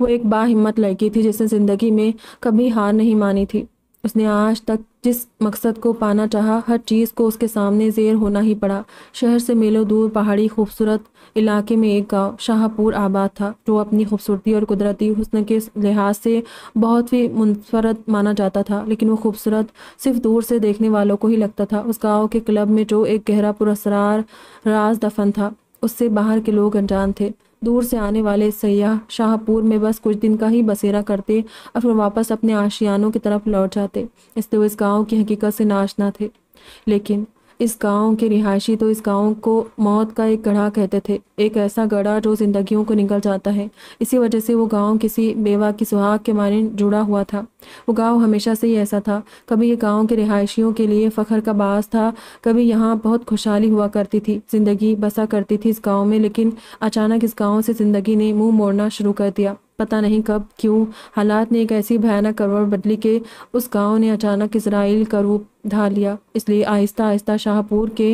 वो एक बाहिम्मत लड़की थी जिसने ज़िंदगी में कभी हार नहीं मानी थी उसने आज तक जिस मकसद को पाना चाहा हर चीज़ को उसके सामने जेर होना ही पड़ा शहर से मीलों दूर पहाड़ी खूबसूरत इलाके में एक गांव शाहपुर आबाद था जो अपनी खूबसूरती और कुदरती हुस्न के लिहाज से बहुत ही मुनफरद माना जाता था लेकिन वो खूबसूरत सिर्फ दूर से देखने वालों को ही लगता था उस गाँव के क्लब में जो एक गहरा पुरसरार राज दफन था उससे बाहर के लोग अनजान थे दूर से आने वाले सयाह शाहपुर में बस कुछ दिन का ही बसेरा करते और फिर वापस अपने आशियानों की तरफ लौट जाते इसलिए वो इस तो गाँव की हकीकत से नाश ना थे लेकिन इस गांव के रिहायशी तो इस गांव को मौत का एक गढ़ा कहते थे एक ऐसा गढ़ा जो जिंदगियों को निकल जाता है इसी वजह से वो गांव किसी बेवा की सुहाग के मारे जुड़ा हुआ था वो गांव हमेशा से ही ऐसा था कभी ये गांव के रिहायशियों के लिए फ़खर का बास था कभी यहाँ बहुत खुशहाली हुआ करती थी ज़िंदगी बसा करती थी इस गाँव में लेकिन अचानक इस गाँव से ज़िंदगी ने मुँह मोड़ना शुरू कर दिया पता नहीं कब क्यों हालात ने एक ऐसी भयानक करवट बदली के उस गांव ने अचानक इसराइल का रूप धार लिया इसलिए आहिस्ता आहिस्ता शाहपुर के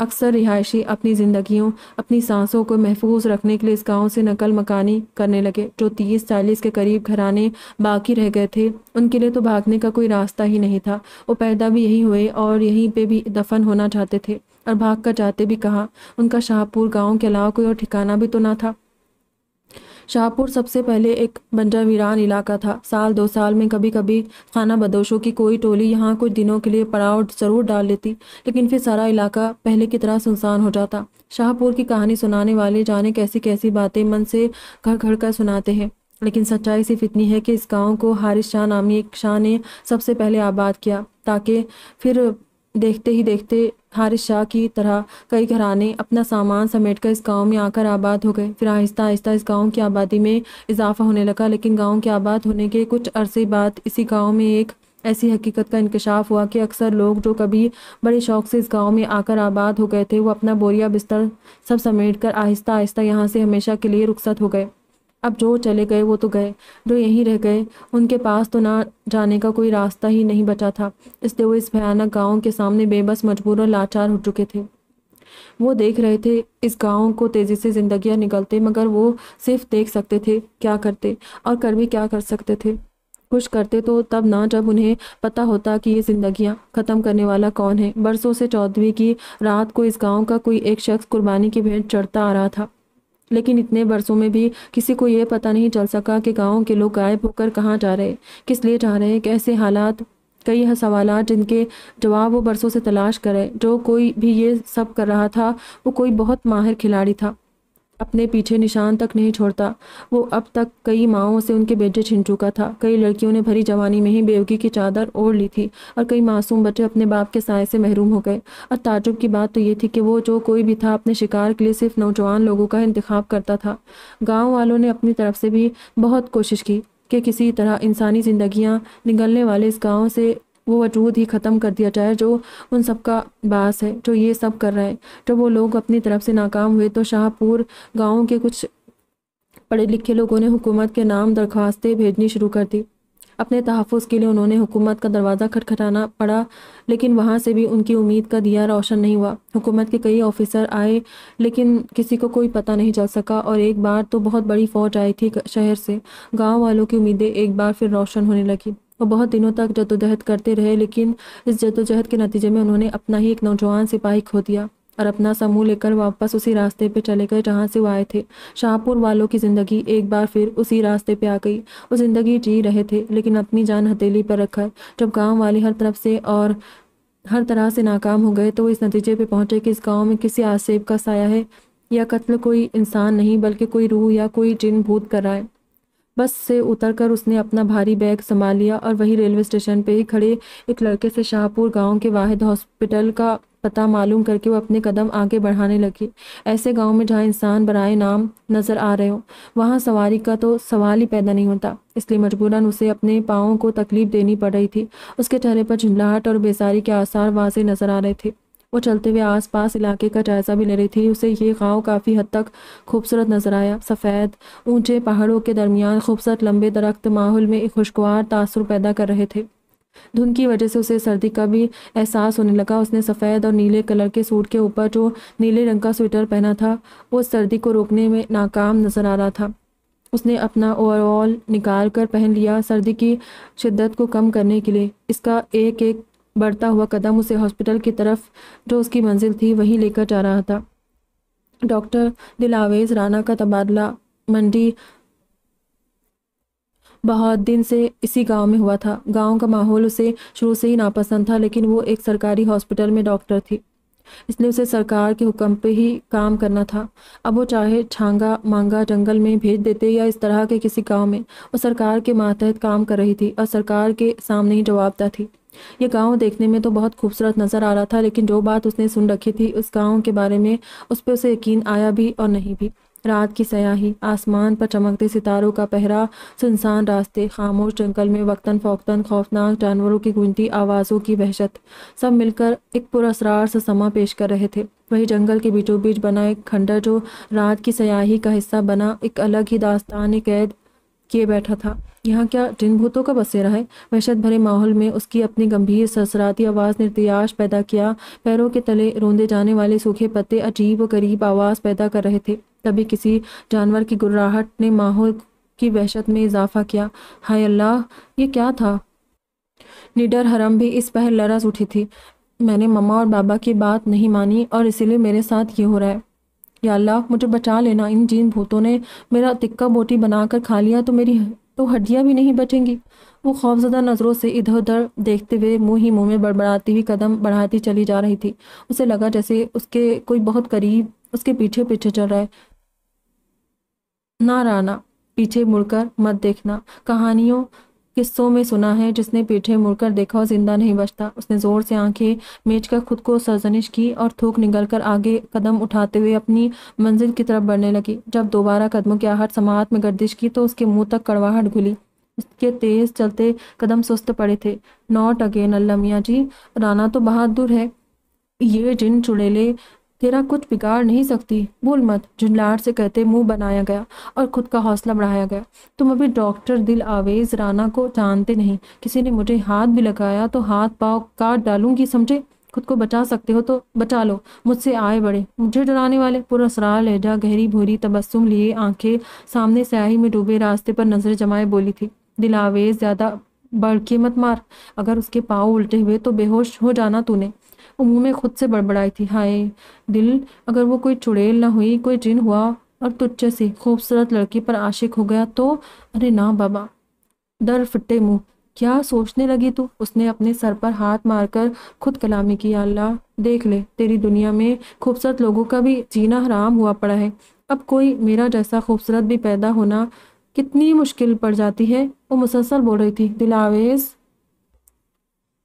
अक्सर रिहायशी अपनी ज़िंदगियों अपनी सांसों को महफूज रखने के लिए इस गांव से नकल मकानी करने लगे जो तीस चालीस के करीब घराने बाकी रह गए थे उनके लिए तो भागने का कोई रास्ता ही नहीं था वो पैदा भी यहीं हुए और यहीं पे भी दफन होना चाहते थे और भाग कर जाते भी कहा उनका शाहपुर गांव के अलावा कोई और ठिकाना भी तो ना था शाहपुर सबसे पहले एक बंजा वीरान इलाका था साल दो साल में कभी कभी खाना बदोशों की कोई टोली यहाँ कुछ दिनों के लिए पड़ाव जरूर डाल लेती लेकिन फिर सारा इलाका पहले की तरह सुनसान हो जाता शाहपुर की कहानी सुनाने वाले जाने कैसी कैसी बातें मन से घर घर कर सुनाते हैं लेकिन सच्चाई सिर्फ इतनी है कि इस गाँव को हारिस शाह नामी एक शाह ने सबसे पहले आबाद किया ताकि फिर देखते ही देखते हारिस शाह की तरह कई घराने अपना सामान समेटकर इस गांव में आकर आबाद हो गए फिर आहिस्ता आहिस्ता इस गांव की आबादी में इजाफा होने लगा लेकिन गांव के आबाद होने के कुछ अरसे बाद इसी गांव में एक ऐसी हकीकत का इंकशाफ हुआ कि अक्सर लोग जो कभी बड़े शौक से इस गांव में आकर आबाद हो गए थे वो अपना बोरिया बिस्तर सब समेट कर आहिस्ता आहिस्ता यहाँ से हमेशा के लिए रुखसत हो गए अब जो चले गए वो तो गए जो यहीं रह गए उनके पास तो ना जाने का कोई रास्ता ही नहीं बचा था इसलिए वो इस भयानक गाँव के सामने बेबस मजबूर और लाचार हो चुके थे वो देख रहे थे इस गांव को तेज़ी से जिंदगियां निकलते मगर वो सिर्फ देख सकते थे क्या करते और कर भी क्या कर सकते थे कुछ करते तो तब ना जब उन्हें पता होता कि ये जिंदगियां ख़त्म करने वाला कौन है बरसों से चौदहवीं की रात को इस गांव का कोई एक शख्स कुर्बानी की भेंट चढ़ता आ रहा था लेकिन इतने बरसों में भी किसी को यह पता नहीं चल सका कि गाँव के लोग गायब होकर कहाँ जा रहे किस लिए जा रहे कैसे हालात कई सवाल जिनके जवाब वो बरसों से तलाश करे जो कोई भी ये सब कर रहा था वो कोई बहुत माहिर खिलाड़ी था अपने पीछे निशान तक नहीं छोड़ता वो अब तक कई माओं से उनके बेटे छिन चुका था कई लड़कियों ने भरी जवानी में ही बेवकी की चादर ओढ़ ली थी और कई मासूम बच्चे अपने बाप के साय से महरूम हो गए और ताजुब की बात तो ये थी कि वो जो कोई भी था अपने शिकार के लिए सिर्फ नौजवान लोगों का इंतखाब करता था गाँव वालों ने अपनी तरफ से भी बहुत कोशिश की कि किसी तरह इंसानी ज़िंदगियाँ निगलने वाले इस गाँव से वो वजूद ही ख़त्म कर दिया जाए जो उन सब का बास है जो ये सब कर रहा है जब वो लोग अपनी तरफ से नाकाम हुए तो शाहपुर गाँव के कुछ पढ़े लिखे लोगों ने हुकूमत के नाम दरख्वास्तें भेजनी शुरू कर दी अपने तहफ़ के लिए उन्होंने हुकूमत का दरवाज़ा खटखटाना पड़ा लेकिन वहाँ से भी उनकी उम्मीद का दिया रोशन नहीं हुआ हुकूमत के कई ऑफिसर आए लेकिन किसी को कोई पता नहीं चल सका और एक बार तो बहुत बड़ी फ़ौज आई थी शहर से गांव वालों की उम्मीदें एक बार फिर रोशन होने लगी वो बहुत दिनों तक जदोजहद करते रहे लेकिन इस जदोजहद के नतीजे में उन्होंने अपना ही एक नौजवान सिपाही खो दिया और अपना समूह लेकर वापस उसी रास्ते पे चले गए जहाँ से वो आए थे शाहपुर वालों की ज़िंदगी एक बार फिर उसी रास्ते पे आ गई वो ज़िंदगी जी रहे थे लेकिन अपनी जान हथेली पर रखकर जब गांव वाले हर तरफ से और हर तरह से नाकाम हो गए तो इस नतीजे पे पहुंचे कि इस गांव में किसी आसेब का साया है या कत्ल कोई इंसान नहीं बल्कि कोई रूह या कोई जिन भूत कर रहा है बस से उतरकर उसने अपना भारी बैग संभाल लिया और वहीं रेलवे स्टेशन पे ही खड़े एक लड़के से शाहपुर गांव के वाहिद हॉस्पिटल का पता मालूम करके वो अपने कदम आगे बढ़ाने लगी ऐसे गांव में जहाँ इंसान बराए नाम नज़र आ रहे हो वहाँ सवारी का तो सवाल ही पैदा नहीं होता इसलिए मजबूरन उसे अपने पाओं को तकलीफ देनी पड़ रही थी उसके चेहरे पर झुंझलाहट और बेसारी के आसार वहाँ से नज़र आ रहे थे वो चलते हुए आसपास इलाके का जायज़ा भी ले रही थी उसे ये गांव काफ़ी हद तक खूबसूरत नजर आया सफ़ेद ऊंचे पहाड़ों के दरमियान खूबसूरत लंबे दरख्त माहौल में एक खुशगवार तासर पैदा कर रहे थे धुंध की वजह से उसे सर्दी का भी एहसास होने लगा उसने सफ़ेद और नीले कलर के सूट के ऊपर जो नीले रंग का स्वेटर पहना था वो सर्दी को रोकने में नाकाम नजर आ रहा था उसने अपना ओवरऑल निकाल कर पहन लिया सर्दी की शिद्दत को कम करने के लिए इसका एक एक बढ़ता हुआ कदम उसे हॉस्पिटल की तरफ जो उसकी मंजिल थी वहीं लेकर जा रहा था डॉक्टर दिलावेज राणा का तबादला मंडी बहुत दिन से इसी गांव में हुआ था गांव का माहौल उसे शुरू से ही नापसंद था लेकिन वो एक सरकारी हॉस्पिटल में डॉक्टर थी इसलिए उसे सरकार के हुक्म पे ही काम करना था अब वो चाहे छांगा मांगा जंगल में भेज देते या इस तरह के किसी गांव में वो सरकार के मातहत काम कर रही थी और सरकार के सामने ही जवाबदा थी ये गांव देखने में तो बहुत खूबसूरत नज़र आ रहा था लेकिन जो बात उसने सुन रखी थी उस गांव के बारे में उस पर उसे यकीन आया भी और नहीं भी रात की सयाही आसमान पर चमकते सितारों का पहरा सुनसान रास्ते खामोश जंगल में वक्तन फ़ोकतन खौफनाक जानवरों की गूंजती आवाज़ों की वहशत सब मिलकर एक पुरसरार से समा पेश कर रहे थे वही जंगल के बीचों बीच बना एक खंडर जो रात की सयाही का हिस्सा बना एक अलग ही दास्तान कैद किए बैठा था यहाँ क्या जिन भूतों का बसेरा है वहशत भरे माहौल में उसकी अपनी गंभीर ससराती आवाज़ निर्दयाश पैदा किया पैरों के तले रोंदे जाने वाले सूखे पत्ते अजीब व गरीब आवाज़ पैदा कर रहे थे तभी किसी जानवर की गुर्राहट ने माहौल की वहशत में इजाफा किया हाय अल्लाह ये क्या था निडर हरम भी इस पहल लरस उठी थी मैंने मम्मा और बाबा की बात नहीं मानी और इसीलिए मेरे साथ ये हो रहा है या अल्लाह मुझे बचा लेना इन जीन भूतों ने मेरा तिक्का बोटी बनाकर खा लिया तो मेरी तो हड्डियाँ भी नहीं बचेंगी वो खौफजदा नज़रों से इधर उधर देखते हुए मुंह ही मुंह में बड़बड़ाती हुई कदम बढ़ाती चली जा रही थी उसे लगा जैसे उसके कोई बहुत करीब उसके पीछे पीछे चल रहा है ना राना पीछे मुड़कर मत देखना कहानियों किस्सों में सुना है जिसने पीठे मुड़कर देखा और जिंदा नहीं बचता उसने जोर से आंखें मेच कर खुद को सरजनिश की और थूक निगल कर आगे कदम उठाते हुए अपनी मंजिल की तरफ बढ़ने लगी जब दोबारा कदमों की आहट समात में गर्दिश की तो उसके मुंह तक कड़वाहट घुली उसके तेज चलते कदम सुस्त पड़े थे नॉट अगेन अल्लाह मियाँ जी राना तो बहादुर है ये जिन चुड़ेले तेरा कुछ बिगाड़ नहीं सकती भूल मत झुंझलाहट से कहते मुंह बनाया गया और खुद का हौसला बढ़ाया गया तुम अभी डॉक्टर दिल आवेज राना को जानते नहीं किसी ने मुझे हाथ भी लगाया तो हाथ पाओ काट डालूंगी समझे खुद को बचा सकते हो तो बचा लो मुझसे आए बड़े मुझे डराने वाले पूरा सरार लहजा गहरी भूरी तबस्सुम लिए आंखें सामने स्याही में डूबे रास्ते पर नजर जमाए बोली थी दिलावेज ज़्यादा बढ़ के मत मार अगर उसके पाँव उल्टे हुए तो बेहोश हो जाना तूने वो मुँह में खुद से बड़बड़ाई थी हाय दिल अगर वो कोई चुड़ैल ना हुई कोई जिन हुआ और तुच्छे सी खूबसूरत लड़की पर आशिक हो गया तो अरे ना बाबा डर फटे मुँह क्या सोचने लगी तू उसने अपने सर पर हाथ मारकर खुद कलामी की अल्लाह देख ले तेरी दुनिया में खूबसूरत लोगों का भी जीना हराम हुआ पड़ा है अब कोई मेरा जैसा खूबसूरत भी पैदा होना कितनी मुश्किल पड़ जाती है वो मुसलसल बोल रही थी दिलावेज़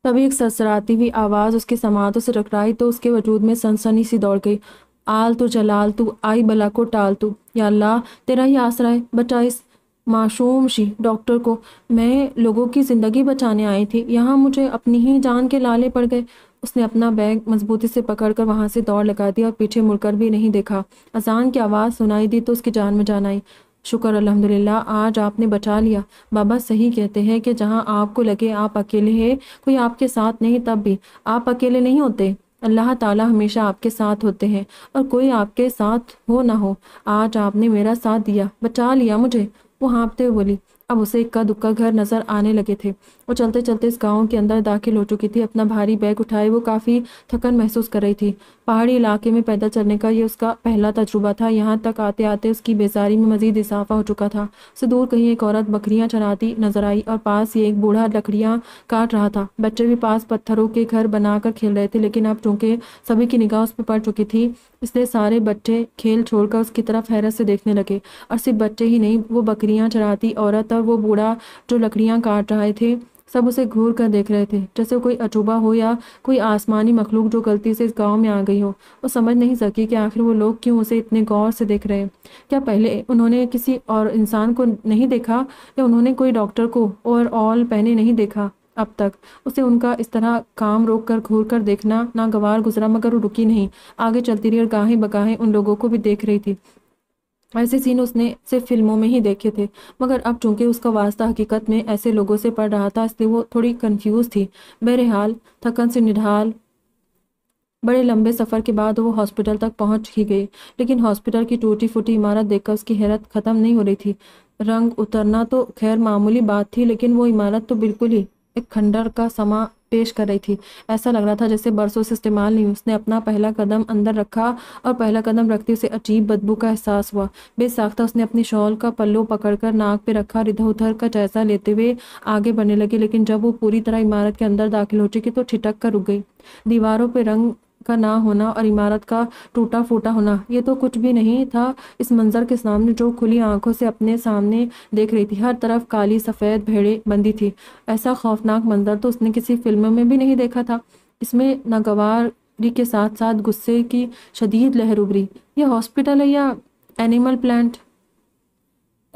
तभी एक सरसराती हुई आवाज़ उसके समातों से टकराई तो उसके वजूद में सनसनी सी दौड़ गई आल तो जलाल तू आई बला को टाल तू या ला तेरा ही आसरा है बचा इस मासूम शी डॉक्टर को मैं लोगों की ज़िंदगी बचाने आई थी यहाँ मुझे अपनी ही जान के लाले पड़ गए उसने अपना बैग मजबूती से पकड़कर वहाँ से दौड़ लगा दी और पीछे मुड़कर भी नहीं देखा अजान की आवाज़ सुनाई दी तो उसकी जान में जान आई शुक्र अल्हम्दुलिल्लाह आज आपने बचा लिया बाबा सही कहते हैं कि जहां आपको लगे आप अकेले हैं कोई आपके साथ नहीं तब भी आप अकेले नहीं होते अल्लाह ताला हमेशा आपके साथ होते हैं और कोई आपके साथ हो ना हो आज आपने मेरा साथ दिया बचा लिया मुझे वो हाँपते हुए बोली अब उसे इक्का दुक्का घर नजर आने लगे थे वो चलते चलते इस गाँव के अंदर दाखिल हो चुकी थी अपना भारी बैग उठाए वो काफ़ी थकन महसूस कर रही थी पहाड़ी इलाके में पैदल चलने का ये उसका पहला तजुर्बा था यहाँ तक आते आते उसकी बेजारी में मजीद इजाफा हो चुका था उसे दूर कहीं एक औरत बकरियाँ चराती नजर आई और पास ही एक बूढ़ा लकड़ियाँ काट रहा था बच्चे भी पास पत्थरों के घर बनाकर खेल रहे थे लेकिन अब चूंकि सभी की निगाह उस पर पड़ चुकी थी इसलिए सारे बच्चे खेल छोड़कर उसकी तरफ हैरत से देखने लगे और सिर्फ बच्चे ही नहीं वो बकरियाँ चराती औरत और वो बूढ़ा जो लकड़ियाँ काट रहे थे सब उसे घूर कर देख रहे थे जैसे कोई अचूबा हो या कोई आसमानी मखलूक जो गलती से इस गाँव में आ गई हो वो समझ नहीं सकी कि आखिर वो लोग क्यों उसे इतने गौर से देख रहे हैं क्या पहले उन्होंने किसी और इंसान को नहीं देखा या उन्होंने कोई डॉक्टर को ओवरऑल पहने नहीं देखा अब तक उसे उनका इस तरह काम रोक कर घूर कर देखना ना गवार गुजरा मगर वो रुकी नहीं आगे चलती रही और गाहें बगाहें उन लोगों को भी देख रही थी ऐसे सीन उसने सिर्फ फिल्मों में ही देखे थे मगर अब चूंकि उसका वास्ता हकीकत में ऐसे लोगों से पड़ रहा था इसलिए वो थोड़ी कंफ्यूज थी बहरहाल थकन से निढाल बड़े लंबे सफ़र के बाद वो हॉस्पिटल तक पहुंच ही गई लेकिन हॉस्पिटल की टूटी फूटी इमारत देखकर उसकी हैरत ख़त्म नहीं हो रही थी रंग उतरना तो खैर मामूली बात थी लेकिन वो इमारत तो बिल्कुल ही एक खंडर का समा पेश कर रही थी ऐसा लग रहा था जैसे बरसों से इस्तेमाल नहीं उसने अपना पहला कदम अंदर रखा और पहला कदम रखते उसे अजीब बदबू का एहसास हुआ बेसाख्ता उसने अपनी शॉल का पल्लू पकड़कर नाक पे रखा और इधर उधर का जायजा लेते हुए आगे बढ़ने लगी लेकिन जब वो पूरी तरह इमारत के अंदर दाखिल हो चुकी तो ठिटक कर रुक गई दीवारों पर रंग का ना होना और इमारत का टूटा फूटा होना ये तो कुछ भी नहीं था इस मंज़र के सामने जो खुली आंखों से अपने सामने देख रही थी हर तरफ काली सफ़ेद भेड़े बंदी थी ऐसा खौफनाक मंजर तो उसने किसी फिल्म में भी नहीं देखा था इसमें नागवारी के साथ साथ गुस्से की शदीद लहर उभरी यह हॉस्पिटल है या एनिमल प्लांट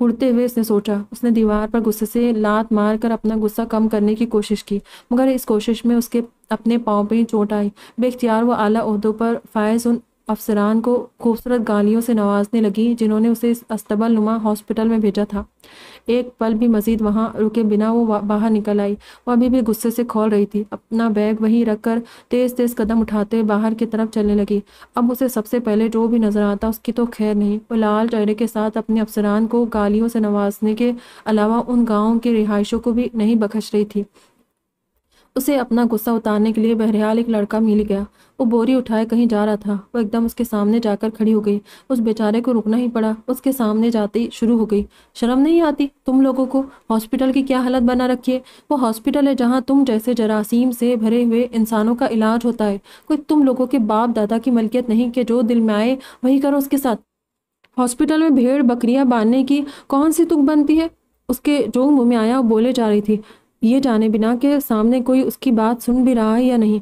कुड़ते हुए उसने सोचा उसने दीवार पर गुस्से से लात मार कर अपना गुस्सा कम करने की कोशिश की मगर इस कोशिश में उसके अपने पाँव पर ही चोट आई बेख्तियार वो आला उहदों पर फायज उन अफसरान को खूबसूरत गालियों से नवाजने लगी जिन्होंने उसे इस अस्तबल नुमा हॉस्पिटल में भेजा था एक पल भी मजीद वहाँ रुके बिना वो बाहर निकल आई वो अभी भी गुस्से से खोल रही थी अपना बैग वहीं रखकर तेज़ तेज़ कदम उठाते बाहर की तरफ चलने लगी अब उसे सबसे पहले जो भी नज़र आता उसकी तो खैर नहीं वो लाल चेहरे के साथ अपने अफसरान को गालियों से नवाजने के अलावा उन गाँव के रिहायशों को भी नहीं बखश रही थी उसे अपना गुस्सा उतारने के लिए बहरहाल एक लड़का मिल गया वो बोरी उठाए कहीं जा रहा था वो एकदम उसके सामने जाकर खड़ी हो गई उस बेचारे को रुकना ही पड़ा उसके सामने जाते ही शुरू हो गई शर्म नहीं आती तुम लोगों को हॉस्पिटल की क्या हालत बना रखी है वो हॉस्पिटल है जहाँ तुम जैसे जरासीम से भरे हुए इंसानों का इलाज होता है कोई तुम लोगों के बाप दादा की मलकियत नहीं कि जो दिल में आए वही करो उसके साथ हॉस्पिटल में भेड़ बकरियां बांधने की कौन सी तुक बनती है उसके जो मुँह में आया वो बोले जा रही थी ये जाने बिना कि सामने कोई उसकी बात सुन भी रहा है या नहीं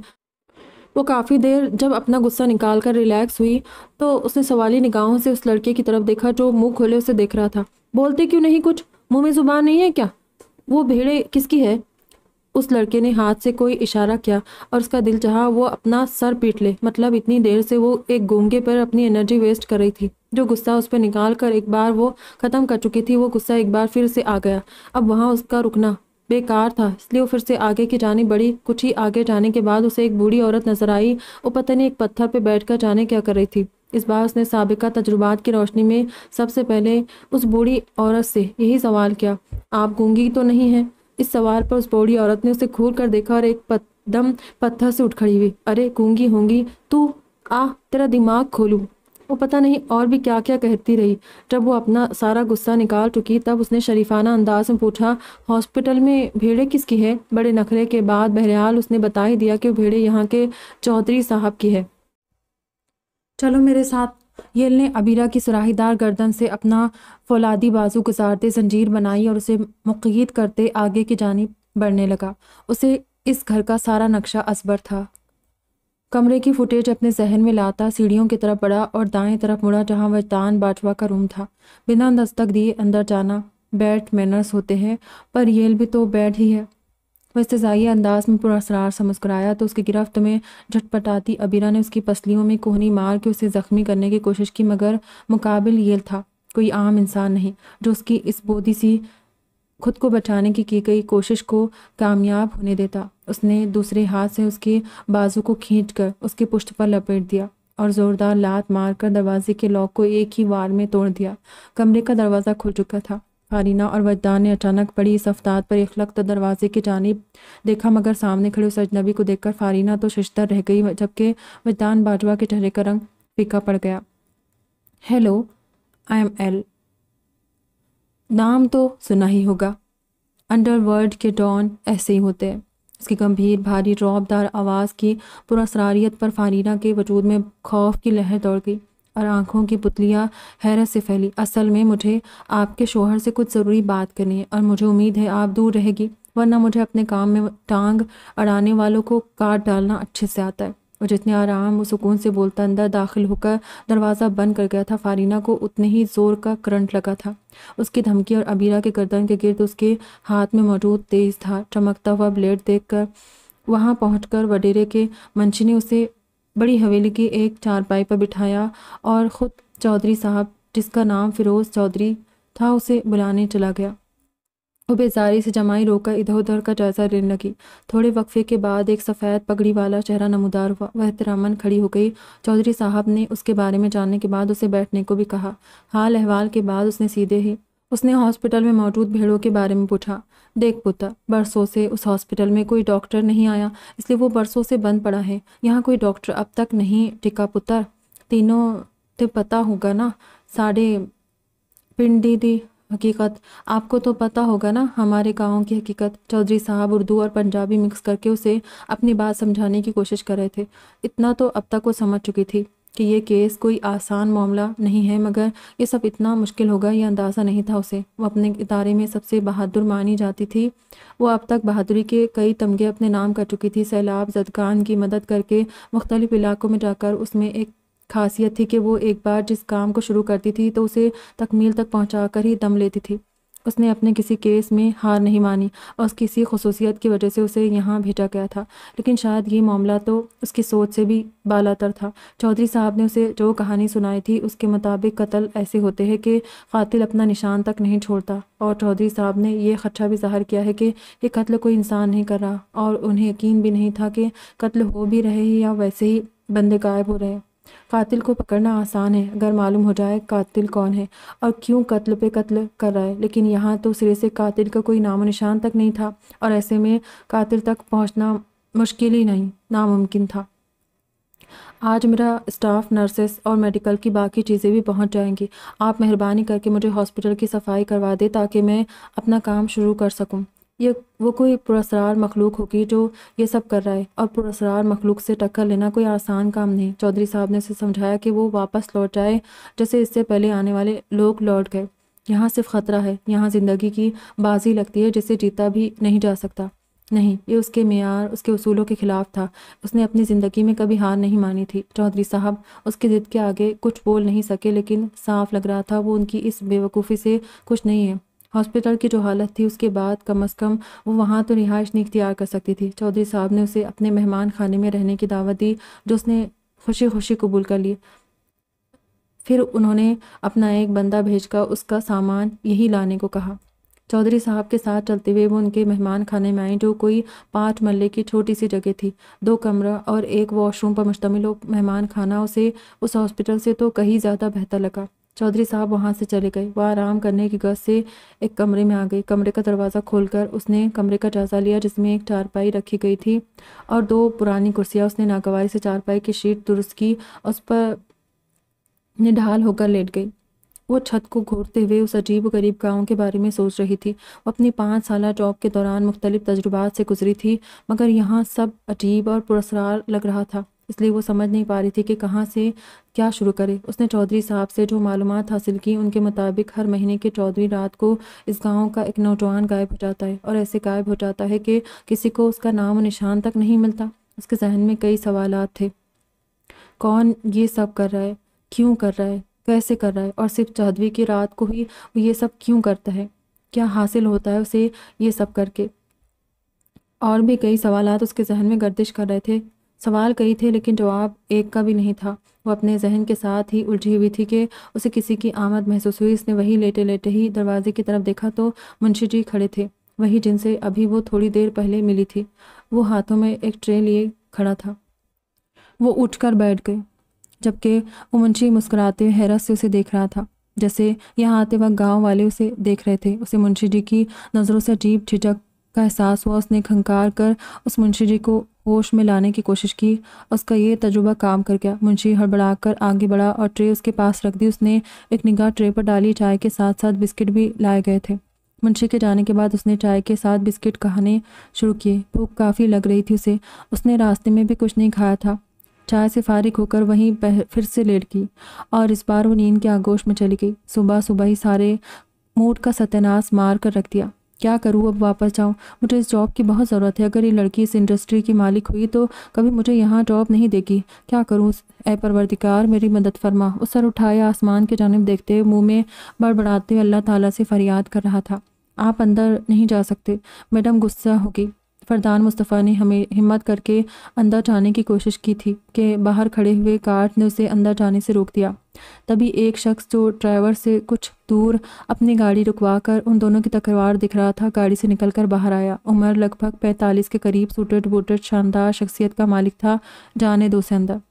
वो काफ़ी देर जब अपना गुस्सा निकाल कर रिलैक्स हुई तो उसने सवाली निगाहों से उस लड़के की तरफ देखा जो मुंह खोले उसे देख रहा था बोलते क्यों नहीं कुछ मुंह में जुबान नहीं है क्या वो भेड़े किसकी है उस लड़के ने हाथ से कोई इशारा किया और उसका दिल चाहा वो अपना सर पीट ले मतलब इतनी देर से वो एक गूंगे पर अपनी एनर्जी वेस्ट कर रही थी जो गुस्सा उस पर निकाल कर एक बार वो ख़त्म कर चुकी थी वो गुस्सा एक बार फिर से आ गया अब वहाँ उसका रुकना बेकार था इसलिए वो फिर से आगे की जानी बड़ी कुछ ही आगे जाने के बाद उसे एक बूढ़ी औरत नजर आई वो पता नहीं एक पत्थर पर बैठकर जाने क्या कर रही थी इस बार उसने सबका तजुर्बात की रोशनी में सबसे पहले उस बूढ़ी औरत से यही सवाल किया आप गूंगी तो नहीं है इस सवाल पर उस बूढ़ी औरत ने उसे घूर कर देखा और एक पदम पत्थर से उठ खड़ी हुई अरे गूंगी होंगी तू आ तेरा दिमाग खोलूँ वो पता नहीं और भी क्या क्या कहती रही जब वो अपना सारा गुस्सा निकाल चुकी तब उसने शरीफाना अंदाज में पूछा हॉस्पिटल में भेड़े किसकी है बड़े नखरे के बाद बहरहाल उसने बता ही दिया कि वो भेड़े यहाँ के चौधरी साहब की है चलो मेरे साथ येल ने अबीरा की सराहीदार गर्दन से अपना फौलादी बाजू गुजारते जंजीर बनाई और उसे मुकीद करते आगे की जानी बढ़ने लगा उसे इस घर का सारा नक्शा असबर था कमरे की फुटेज अपने जहन में लाता सीढ़ियों की तरफ बढ़ा और दाएं तरफ मुड़ा जहां वह तान बाटवा का रूम था बिना दस्तक दिए अंदर जाना बैट मैनर्स होते हैं पर येल भी तो बैट ही है वह इस्तजाई अंदाज में पुरसरार से मुस्कराया तो उसकी गिरफ्त में झटपटाती अबीरा ने उसकी पसलियों में कोहनी मार के उसे ज़ख्मी करने की कोशिश की मगर मुकाबिल येल था कोई आम इंसान नहीं जो उसकी इस बोधी सी खुद को बचाने की की गई कोशिश को कामयाब होने देता उसने दूसरे हाथ से उसके बाजू को खींचकर उसके पुष्ट पर लपेट दिया और ज़ोरदार लात मारकर दरवाजे के लॉक को एक ही वार में तोड़ दिया कमरे का दरवाज़ा खुल चुका था फारीना और वजदान ने अचानक पड़ी इस अफ्ताद पर इखलक तो दरवाजे की जानब देखा मगर सामने खड़े उस अजनबी को देखकर फारीना तो शशतर रह गई जबकि वजदान बाजवा के चेहरे का रंग फीका पड़ गया हेलो आई एम एल नाम तो सुना ही होगा अंडरवर्ल्ड के डॉन ऐसे ही होते हैं उसकी गंभीर भारी रौबदार आवाज़ की पुरसरारियत पर फारीना के वजूद में खौफ की लहर दौड़ गई और आंखों की पुतलियाँ हैरत से फैली असल में मुझे आपके शोहर से कुछ ज़रूरी बात करनी है और मुझे उम्मीद है आप दूर रहेगी वरना मुझे अपने काम में टांग अड़ाने वालों को काट डालना अच्छे से आता है वो जितने आराम व सुकून से बोलता अंदर दाखिल होकर दरवाज़ा बंद कर गया था फारीना को उतने ही ज़ोर का करंट लगा था उसकी धमकी और अबीरा के गर्दन के गिर्द उसके हाथ में मौजूद तेज था चमकता हुआ ब्लेड देख कर वहाँ पहुँच कर वडेरे के मंशी ने उसे बड़ी हवेली की एक चारपाई पर बिठाया और ख़ुद चौधरी साहब जिसका नाम फिरोज़ चौधरी था उसे बुलाने चला गया वो बेजारी से जमाई रोककर इधर उधर का जायजा लेने लगी थोड़े वक्फे के बाद एक सफ़ेद पगड़ी वाला चेहरा नमदार हुआ वह तिरमन खड़ी हो गई चौधरी साहब ने उसके बारे में जानने के बाद उसे बैठने को भी कहा हाल अहवाल के बाद उसने सीधे ही उसने हॉस्पिटल में मौजूद भेड़ों के बारे में पूछा देख पुता बरसों से उस हॉस्पिटल में कोई डॉक्टर नहीं आया इसलिए वो बरसों से बंद पड़ा है यहाँ कोई डॉक्टर अब तक नहीं टिका पुत्र तीनों तो पता होगा ना साढ़े पिंडी दी हकीकत आपको तो पता होगा ना हमारे गाँव की हकीकत चौधरी साहब उर्दू और पंजाबी मिक्स करके उसे अपनी बात समझाने की कोशिश कर रहे थे इतना तो अब तक वो समझ चुकी थी कि ये केस कोई आसान मामला नहीं है मगर ये सब इतना मुश्किल होगा ये अंदाज़ा नहीं था उसे वो अपने इदारे में सबसे बहादुर मानी जाती थी वो अब तक बहादुरी के कई तमगे अपने नाम कर चुकी थी सैलाब जदगान की मदद करके मुख्तलिफ़ इलाकों में जाकर उसमें एक खासियत थी कि वो एक बार जिस काम को शुरू करती थी तो उसे तकमील तक पहुँचा कर ही दम लेती थी उसने अपने किसी केस में हार नहीं मानी और उस किसी खसूसियत की वजह से उसे यहाँ भेजा गया था लेकिन शायद ये मामला तो उसकी सोच से भी बालातर था चौधरी साहब ने उसे जो कहानी सुनाई थी उसके मुताबिक कत्ल ऐसे होते हैं कि कातिल अपना निशान तक नहीं छोड़ता और चौधरी साहब ने यह खदशा भी जाहिर किया है कि ये कत्ल कोई इंसान नहीं कर रहा और उन्हें यकीन भी नहीं था कि कत्ल हो भी रहे या वैसे ही बंदे गायब हो रहे हैं कातिल को पकड़ना आसान है अगर मालूम हो जाए कातिल कौन है और क्यों कत्ल पे कत्ल कर रहा है लेकिन यहाँ तो सिरे से कातिल का कोई नामो निशान तक नहीं था और ऐसे में कातिल तक पहुँचना मुश्किल ही नहीं नामुमकिन था आज मेरा स्टाफ नर्सेस और मेडिकल की बाकी चीज़ें भी पहुंच जाएंगी आप मेहरबानी करके मुझे हॉस्पिटल की सफाई करवा दें ताकि मैं अपना काम शुरू कर सकूं। ये वो कोई पुरसरार मखलूक होगी जो ये सब कर रहा है और पुरसरार मखलूक से टक्कर लेना कोई आसान काम नहीं चौधरी साहब ने उसे समझाया कि वो वापस लौट जाए जैसे इससे पहले आने वाले लोग लौट गए यहाँ सिर्फ ख़तरा है यहाँ ज़िंदगी की बाजी लगती है जिसे जीता भी नहीं जा सकता नहीं ये उसके मैार उसके असूलों के खिलाफ था उसने अपनी ज़िंदगी में कभी हार नहीं मानी थी चौधरी साहब उसके ज़िद के आगे कुछ बोल नहीं सके लेकिन साफ लग रहा था वो उनकी इस बेवकूफ़ी से खुश नहीं है हॉस्पिटल की जो हालत थी उसके बाद कम अज़ कम वो वहाँ तो रिहाइश नहीं इख्तियार कर सकती थी चौधरी साहब ने उसे अपने मेहमान खाने में रहने की दावत दी जो उसने खुशी खुशी कबूल कर ली फिर उन्होंने अपना एक बंदा भेजकर उसका सामान यही लाने को कहा चौधरी साहब के साथ चलते हुए वो उनके मेहमान खाने में आई जो कोई पाँच मल्ले की छोटी सी जगह थी दो कमरा और एक वॉशरूम पर मुश्तमिल मेहमान खाना उसे उस हॉस्पिटल से तो कहीं ज़्यादा बेहतर लगा चौधरी साहब वहाँ से चले गए वह आराम करने की गज से एक कमरे में आ गई कमरे का दरवाज़ा खोलकर उसने कमरे का जायजा लिया जिसमें एक चारपाई रखी गई थी और दो पुरानी कुर्सियाँ उसने नागवारी से चारपाई की शीट दुरुस्त की उस पर निढाल होकर लेट गई वो छत को घूरते हुए उस अजीब गरीब गाँव के बारे में सोच रही थी वो अपनी पाँच साल जॉब के दौरान मुख्तलिफ तजुर्बात से गुजरी थी मगर यहाँ सब अजीब और पुरसरार लग रहा था इसलिए वो समझ नहीं पा रही थी कि कहाँ से क्या शुरू करे उसने चौधरी साहब से जो मालूम हासिल की उनके मुताबिक हर महीने के चौधरी रात को इस गांव का एक नौजवान गायब हो जाता है और ऐसे गायब हो जाता है कि किसी को उसका नाम निशान तक नहीं मिलता उसके जहन में कई सवाल थे कौन ये सब कर रहा है क्यों कर रहा है कैसे कर रहा है और सिर्फ चौधरी की रात को ही ये सब क्यों करता है क्या हासिल होता है उसे ये सब करके और भी कई सवाल उसके जहन में गर्दिश कर रहे थे सवाल कई थे लेकिन जवाब एक का भी नहीं था वो अपने जहन के साथ ही उलझी हुई थी कि उसे किसी की आमद महसूस हुई इसने वही लेटे लेटे ही दरवाजे की तरफ देखा तो मुंशी जी खड़े थे वही जिनसे अभी वो थोड़ी देर पहले मिली थी वो हाथों में एक ट्रे लिए खड़ा था वो उठकर बैठ गए जबकि वो मुंशी मुस्कुराते हुए हैरत से उसे देख रहा था जैसे यहाँ आते वक्त गांव वाले उसे देख रहे थे उसे मुंशी जी की नज़रों से अजीब झिझक का एहसास हुआ उसने खंकार कर उस मुंशी जी को होश में लाने की कोशिश की उसका ये तजुर्बा काम कर गया मुंशी हड़बड़ा कर आगे बढ़ा और ट्रे उसके पास रख दी उसने एक निगाह ट्रे पर डाली चाय के साथ साथ बिस्किट भी लाए गए थे मुंशी के जाने के बाद उसने चाय के साथ बिस्किट खाने शुरू किए भूख काफ़ी लग रही थी उसे उसने रास्ते में भी कुछ नहीं खाया था चाय से फारिग होकर वहीं फिर से लेट गई और इस बार वो नींद के आगोश में चली गई सुबह सुबह ही सारे मूड का सत्यानाश मार कर रख दिया क्या करूँ अब वापस जाऊँ मुझे इस जॉब की बहुत ज़रूरत है अगर ये लड़की इस इंडस्ट्री की मालिक हुई तो कभी मुझे यहाँ जॉब नहीं देगी क्या करूँ ए परवरदिकार मेरी मदद फरमा उस सर उठाए आसमान के जानब देखते हुए मुँह में बड़बड़ाते हुए अल्लाह ताला से फरियाद कर रहा था आप अंदर नहीं जा सकते मैडम गुस्सा होगी फरदान मुस्तफ़ा ने हमें हिम्मत करके अंदर जाने की कोशिश की थी कि बाहर खड़े हुए कार्ड ने उसे अंदर जाने से रोक दिया तभी एक शख्स जो ड्राइवर से कुछ दूर अपनी गाड़ी रुकवा कर उन दोनों की तकरार दिख रहा था गाड़ी से निकलकर बाहर आया उमर लगभग पैंतालीस के करीब सूटेड बूटेड शानदार शख्सियत का मालिक था जाने दो से अंदर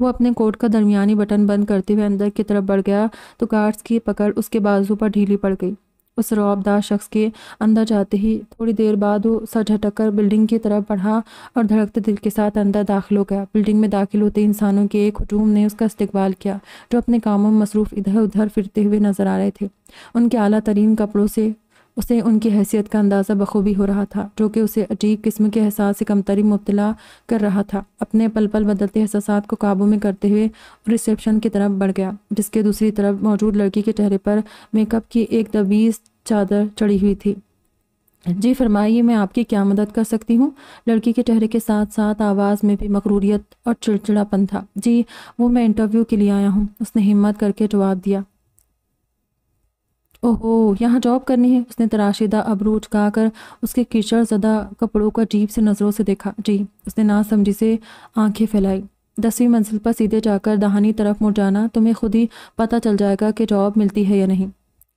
वो अपने कोट का दरमियानी बटन बंद करते हुए अंदर की तरफ बढ़ गया तो कार्ड्स की पकड़ उसके बाजू पर ढीली पड़ गई उस रौबदार शख्स के अंदर जाते ही थोड़ी देर बाद वो सर झटक कर बिल्डिंग की तरफ बढ़ा और धड़कते दिल के साथ अंदर दाखिल हो गया बिल्डिंग में दाखिल होते इंसानों के एक हजूम ने उसका इस्तेवाल किया जो अपने कामों में मसरूफ़ इधर उधर फिरते हुए नजर आ रहे थे उनके अला तरीन कपड़ों से उसे उनकी हैसियत का अंदाज़ा बखूबी हो रहा था जो कि उसे अजीब किस्म के एहसास से कमतरी मुबतला कर रहा था अपने पल पल बदलते एहसास को काबू में करते हुए रिसेप्शन की तरफ बढ़ गया जिसके दूसरी तरफ मौजूद लड़की के चेहरे पर मेकअप की एक तवीज़ चादर चढ़ी हुई थी जी फरमाइए मैं आपकी क्या मदद कर सकती हूँ लड़की के चेहरे के साथ साथ आवाज़ में भी मकरूरियत और चिड़चिड़ापन था जी वो मैं इंटरव्यू के लिए आया हूँ उसने हिम्मत करके जवाब दिया ओहो यहाँ जॉब करनी है उसने तराशीदा अबरू कर उसके कीचड़ ज़दा कपड़ों का जीप से नज़रों से देखा जी उसने नासमझी से आंखें फैलाई दसवीं मंजिल पर सीधे जाकर दहानी तरफ मुड़ जाना तुम्हें खुद ही पता चल जाएगा कि जॉब मिलती है या नहीं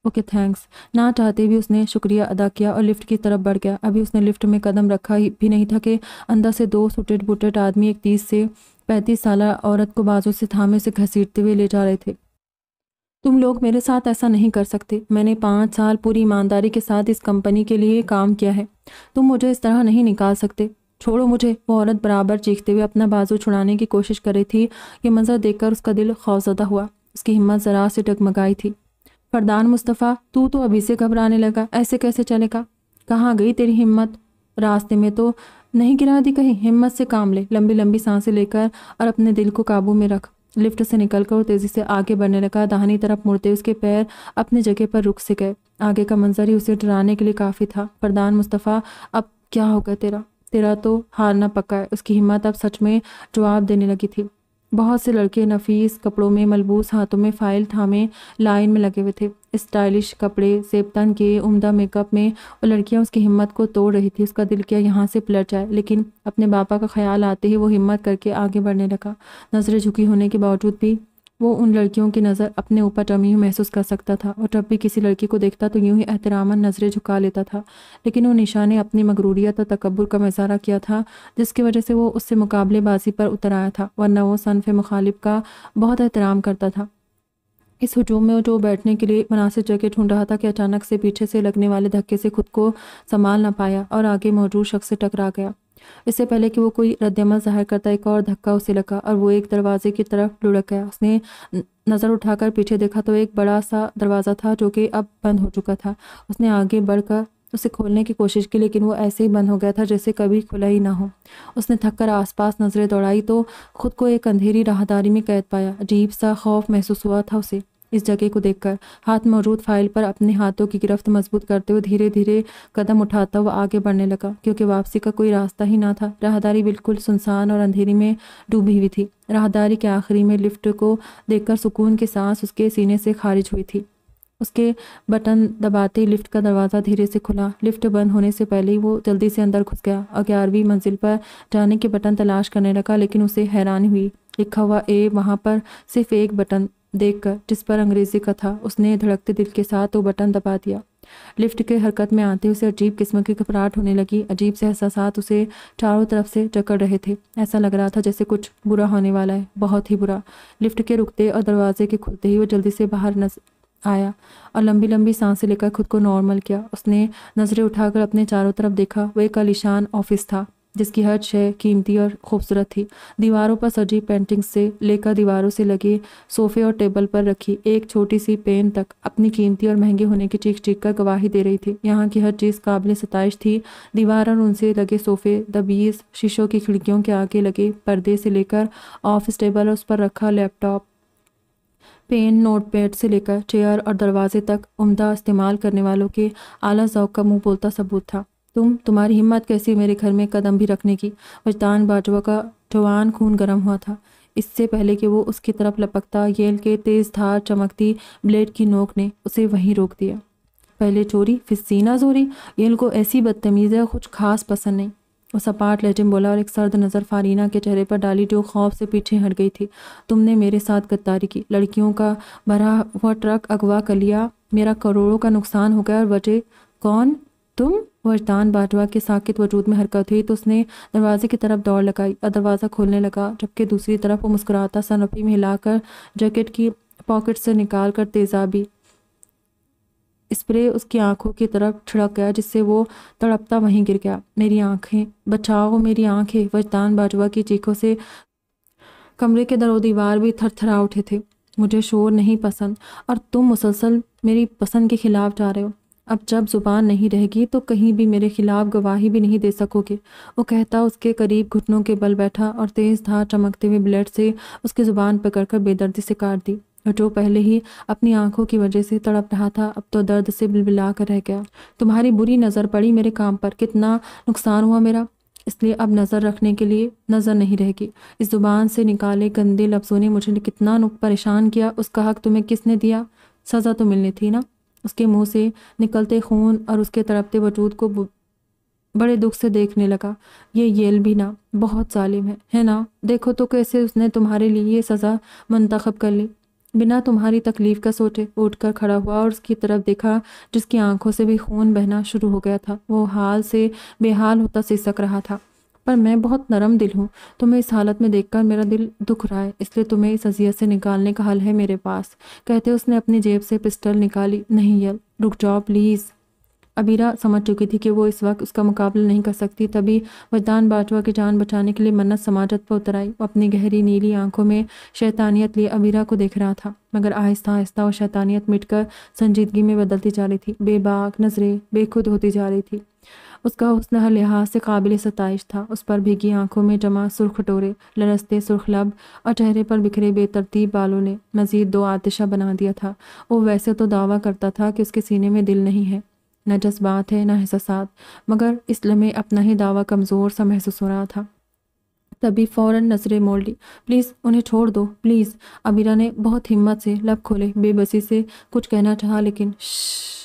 ओके okay, थैंक्स ना चाहते भी उसने शुक्रिया अदा किया और लिफ्ट की तरफ बढ़ गया अभी उसने लिफ्ट में कदम रखा ही भी नहीं था कि अंदर से दो सुटेट बुटेट आदमी एक तीस से पैंतीस साल औरत को बाजू से थामे से घसीटते हुए ले जा रहे थे तुम लोग मेरे साथ ऐसा नहीं कर सकते मैंने पाँच साल पूरी ईमानदारी के साथ इस कंपनी के लिए काम किया है तुम मुझे इस तरह नहीं निकाल सकते छोड़ो मुझे वो औरत बराबर चीखते हुए अपना बाजू छुड़ाने की कोशिश कर रही थी ये मंजर देखकर उसका दिल खौफजदा हुआ उसकी हिम्मत ज़रा से टकमगाई थी फरदान मुस्तफ़ा तू तो अभी से घबराने लगा ऐसे कैसे चलेगा कहाँ गई तेरी हिम्मत रास्ते में तो नहीं गिरा दी कहीं हिम्मत से काम ले लंबी लंबी सांसें लेकर और अपने दिल को काबू में रख लिफ्ट से निकलकर तेज़ी से आगे बढ़ने लगा दाहिनी तरफ मुड़ते उसके पैर अपने जगह पर रुक से गए आगे का मंजर ही उसे डराने के लिए काफ़ी था फरदान मुस्तफ़ा अब क्या होगा तेरा तेरा तो हारना पक्का है उसकी हिम्मत अब सच में जवाब देने लगी थी बहुत से लड़के नफीस कपड़ों में मलबूस हाथों में फाइल थामे लाइन में लगे हुए थे स्टाइलिश कपड़े सेबतन के उमदा मेकअप में और लड़कियां उसकी हिम्मत को तोड़ रही थी उसका दिल किया यहाँ से पलट जाए लेकिन अपने पापा का ख्याल आते ही वो हिम्मत करके आगे बढ़ने लगा नज़रें झुकी होने के बावजूद भी वो उन लड़कियों की नज़र अपने ऊपर जमी हुई महसूस कर सकता था और जब भी किसी लड़की को देखता तो यूं ही एहतरामन नज़रें झुका लेता था लेकिन वो निशा ने अपनी मगरूरियत और तकबर का मजारा किया था जिसकी वजह से वो उससे मुकाबलेबाजी पर उतर आया था वरना वो सनफ मुखालिब का बहुत एहतराम करता था इस हजूम में जो बैठने के लिए मुनासिब जगह ढूंढ रहा था कि अचानक से पीछे से लगने वाले धक्के से खुद को संभाल ना पाया और आगे मौजूद शख्स से टकरा गया इससे पहले कि वो कोई रद्दमल जाहिर करता एक और धक्का उसे लगा और वो एक दरवाजे की तरफ लुढ़क गया उसने नज़र उठाकर पीछे देखा तो एक बड़ा सा दरवाज़ा था जो कि अब बंद हो चुका था उसने आगे बढ़कर उसे खोलने की कोशिश की लेकिन वो ऐसे ही बंद हो गया था जैसे कभी खुला ही ना हो उसने थककर आसपास नज़रें दौड़ाई तो खुद को एक अंधेरी राहदारी में कैद पाया अजीब सा खौफ महसूस हुआ था उसे इस जगह को देखकर हाथ मौजूद फाइल पर अपने हाथों की गिरफ्त मजबूत करते हुए धीरे धीरे कदम उठाता हुआ आगे बढ़ने लगा क्योंकि वापसी का कोई रास्ता ही ना था राहदारी बिल्कुल सुनसान और अंधेरी में डूबी हुई थी राहदारी के आखिरी में लिफ्ट को देखकर सुकून की सांस उसके सीने से खारिज हुई थी उसके बटन दबाते ही लिफ्ट का दरवाज़ा धीरे से खुला लिफ्ट बंद होने से पहले ही वो जल्दी से अंदर घुस गया और ग्यारहवीं मंजिल पर जाने के बटन तलाश करने लगा लेकिन उसे हैरानी हुई लिखा हुआ ए वहाँ पर सिर्फ एक बटन देखकर जिस पर अंग्रेजी का था उसने धड़कते दिल के साथ वो बटन दबा दिया लिफ्ट के हरकत में आते उसे अजीब किस्म की घबराहट होने लगी अजीब से साथ उसे चारों तरफ से जकड़ रहे थे ऐसा लग रहा था जैसे कुछ बुरा होने वाला है बहुत ही बुरा लिफ्ट के रुकते और दरवाजे के खुलते ही वो जल्दी से बाहर नज आया और लंबी लंबी सांसें लेकर खुद को नॉर्मल किया उसने नज़रें उठाकर अपने चारों तरफ देखा वो एक आलिशान ऑफिस था जिसकी हर छः कीमती और खूबसूरत थी दीवारों पर सजी पेंटिंग्स से लेकर दीवारों से लगे सोफे और टेबल पर रखी एक छोटी सी पेन तक अपनी कीमती और महंगे होने की चीख चीख कर गवाही दे रही थी यहाँ की हर चीज़ काबिल सताइश थी दीवार और उनसे लगे सोफे दबीज शीशों की खिड़कियों के आगे लगे पर्दे से लेकर ऑफिस टेबल और उस पर रखा लैपटॉप पेन नोटपैड से लेकर चेयर और दरवाजे तक उम्दा इस्तेमाल करने वालों के आला जौक का मुंह बोलता सबूत था तुम तुम्हारी हिम्मत कैसी मेरे घर में कदम भी रखने की वजदान बाजवा का जवान खून गर्म हुआ था इससे पहले कि वो उसकी तरफ लपकता येल के तेज धार चमकती ब्लेड की नोक ने उसे वहीं रोक दिया पहले चोरी फिर सीना जोरी येल को ऐसी बदतमीज़ है कुछ खास पसंद नहीं वो सपाट लहजे बोला और एक सर्द नज़र फारीना के चेहरे पर डाली जो खौफ से पीछे हट गई थी तुमने मेरे साथ गद्दारी की लड़कियों का भरा हुआ ट्रक अगवा कर लिया मेरा करोड़ों का नुकसान हो गया और बचे कौन तुम वरदान बाटवा के साकित वजूद में हरकत हुई तो उसने दरवाजे की तरफ दौड़ लगाई और दरवाज़ा खोलने लगा जबकि दूसरी तरफ वो मुस्कुराता सनफी में हिलाकर जैकेट की पॉकेट से निकाल कर तेजाबी स्प्रे उसकी आंखों की तरफ छिड़क गया जिससे वो तड़पता वहीं गिर गया मेरी आंखें बचाओ मेरी आंखें वजदान बाजवा की चीखों से कमरे के दरो दीवार भी थरथरा उठे थे मुझे शोर नहीं पसंद और तुम मुसलसल मेरी पसंद के खिलाफ जा रहे हो अब जब ज़ुबान नहीं रहेगी तो कहीं भी मेरे खिलाफ गवाही भी नहीं दे सकोगे वो कहता उसके करीब घुटनों के बल बैठा और तेज़ धार चमकते हुए ब्लेड से उसकी ज़ुबान पकड़कर बेदर्दी से काट दी जो पहले ही अपनी आंखों की वजह से तड़प रहा था अब तो दर्द से बिलबिला कर रह गया तुम्हारी बुरी नज़र पड़ी मेरे काम पर कितना नुकसान हुआ मेरा इसलिए अब नज़र रखने के लिए नज़र नहीं रहेगी इस ज़ुबान से निकाले गंदे लफ्ज़ों ने मुझे कितना परेशान किया उसका हक तुम्हें किसने दिया सज़ा तो मिलनी थी ना उसके मुंह से निकलते खून और उसके तड़पते वजूद को बड़े दुख से देखने लगा ये येल भी ना बहुत ालिम है है ना देखो तो कैसे उसने तुम्हारे लिए ये सज़ा मंतखब कर ली बिना तुम्हारी तकलीफ़ का सोचे उठकर खड़ा हुआ और उसकी तरफ देखा जिसकी आंखों से भी खून बहना शुरू हो गया था वो हाल से बेहाल होता सिसक रहा था पर मैं बहुत नरम दिल हूँ तुम्हें इस हालत में देखकर मेरा दिल दुख रहा है इसलिए तुम्हें इस अजियत से निकालने का हल है मेरे पास कहते उसने अपनी जेब से पिस्टल निकाली नहीं यल रुक जाओ प्लीज़ अबीरा समझ चुकी थी कि वो इस वक्त उसका मुकाबला नहीं कर सकती तभी वजदान बाटवा की जान बचाने के लिए मन्नत समाजत पर उतर आई वो अपनी गहरी नीली आंखों में शैतानियत लिए अबीरा को देख रहा था मगर आहिस्ता आहिस्ता वो शैतानियत मिटकर संजीदगी में बदलती जा रही थी बेबाक नजरें बेखुद होती जा रही थी उसका हुसन हर लिहाज से काबिल सतश था उस पर भीगी आंखों में जमा सुर्ख टोरे लरसते सुर्ख लब और चेहरे पर बिखरे बेतरतीब बालों ने मजीद दो आतिशा बना दिया था वो वैसे तो दावा करता था कि उसके सीने में दिल नहीं है न जज्बात है न एहसास मगर इस लम्हे अपना ही दावा कमज़ोर सा महसूस हो रहा था तभी फ़ौरन नजरें मोड़ ली प्लीज़ उन्हें छोड़ दो प्लीज़ अबीरा ने बहुत हिम्मत से लब खोले बेबसी से कुछ कहना चाहा लेकिन श्श्श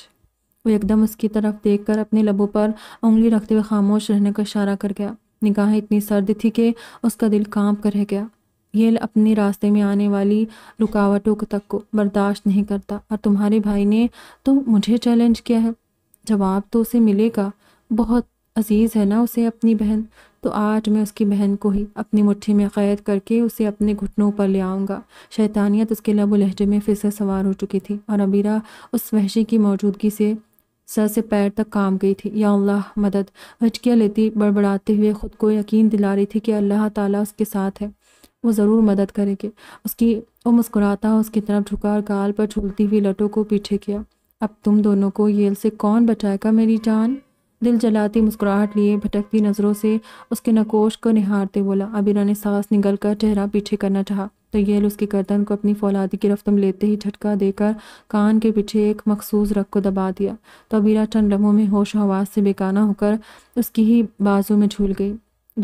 वो एकदम उसकी तरफ देखकर अपने लबों पर उंगली रखते हुए खामोश रहने का इशारा कर गया निगाहें इतनी सर्द थी कि उसका दिल कांप कर रह गया ये अपने रास्ते में आने वाली रुकावटों तक को बर्दाश्त नहीं करता और तुम्हारे भाई ने तो मुझे चैलेंज किया है जवाब तो उसे मिलेगा बहुत अजीज़ है ना उसे अपनी बहन तो आज मैं उसकी बहन को ही अपनी मुट्ठी में कैद करके उसे अपने घुटनों पर ले आऊँगा शैतानियत उसके लबो लहजे में फिर से सवार हो चुकी थी और अबीरा उस वहशी की मौजूदगी से सर से पैर तक काम गई थी या अल्लाह मदद हचकियाँ लेती बड़बड़ाते हुए ख़ुद को यकीन दिला रही थी कि अल्लाह ताला उसके साथ है वो ज़रूर मदद करेंगे उसकी वो मुस्कुराता उसकी तरफ झुका और गाल पर झूलती हुई लटों को पीछे किया अब तुम दोनों को येल से कौन बचाएगा मेरी जान दिल जलाती मुस्कुराहट लिए भटकती नज़रों से उसके नकोश को निहारते बोला अबीरा ने सांस निगल कर चेहरा पीछे करना चाहा तो येल उसकी गर्दन को अपनी फौलादी की रफ्तम लेते ही झटका देकर कान के पीछे एक मखसूस रख को दबा दिया तो अबीरा चंद लम्हों में होश आवाज़ से बेकाना होकर उसकी ही बाजू में झूल गई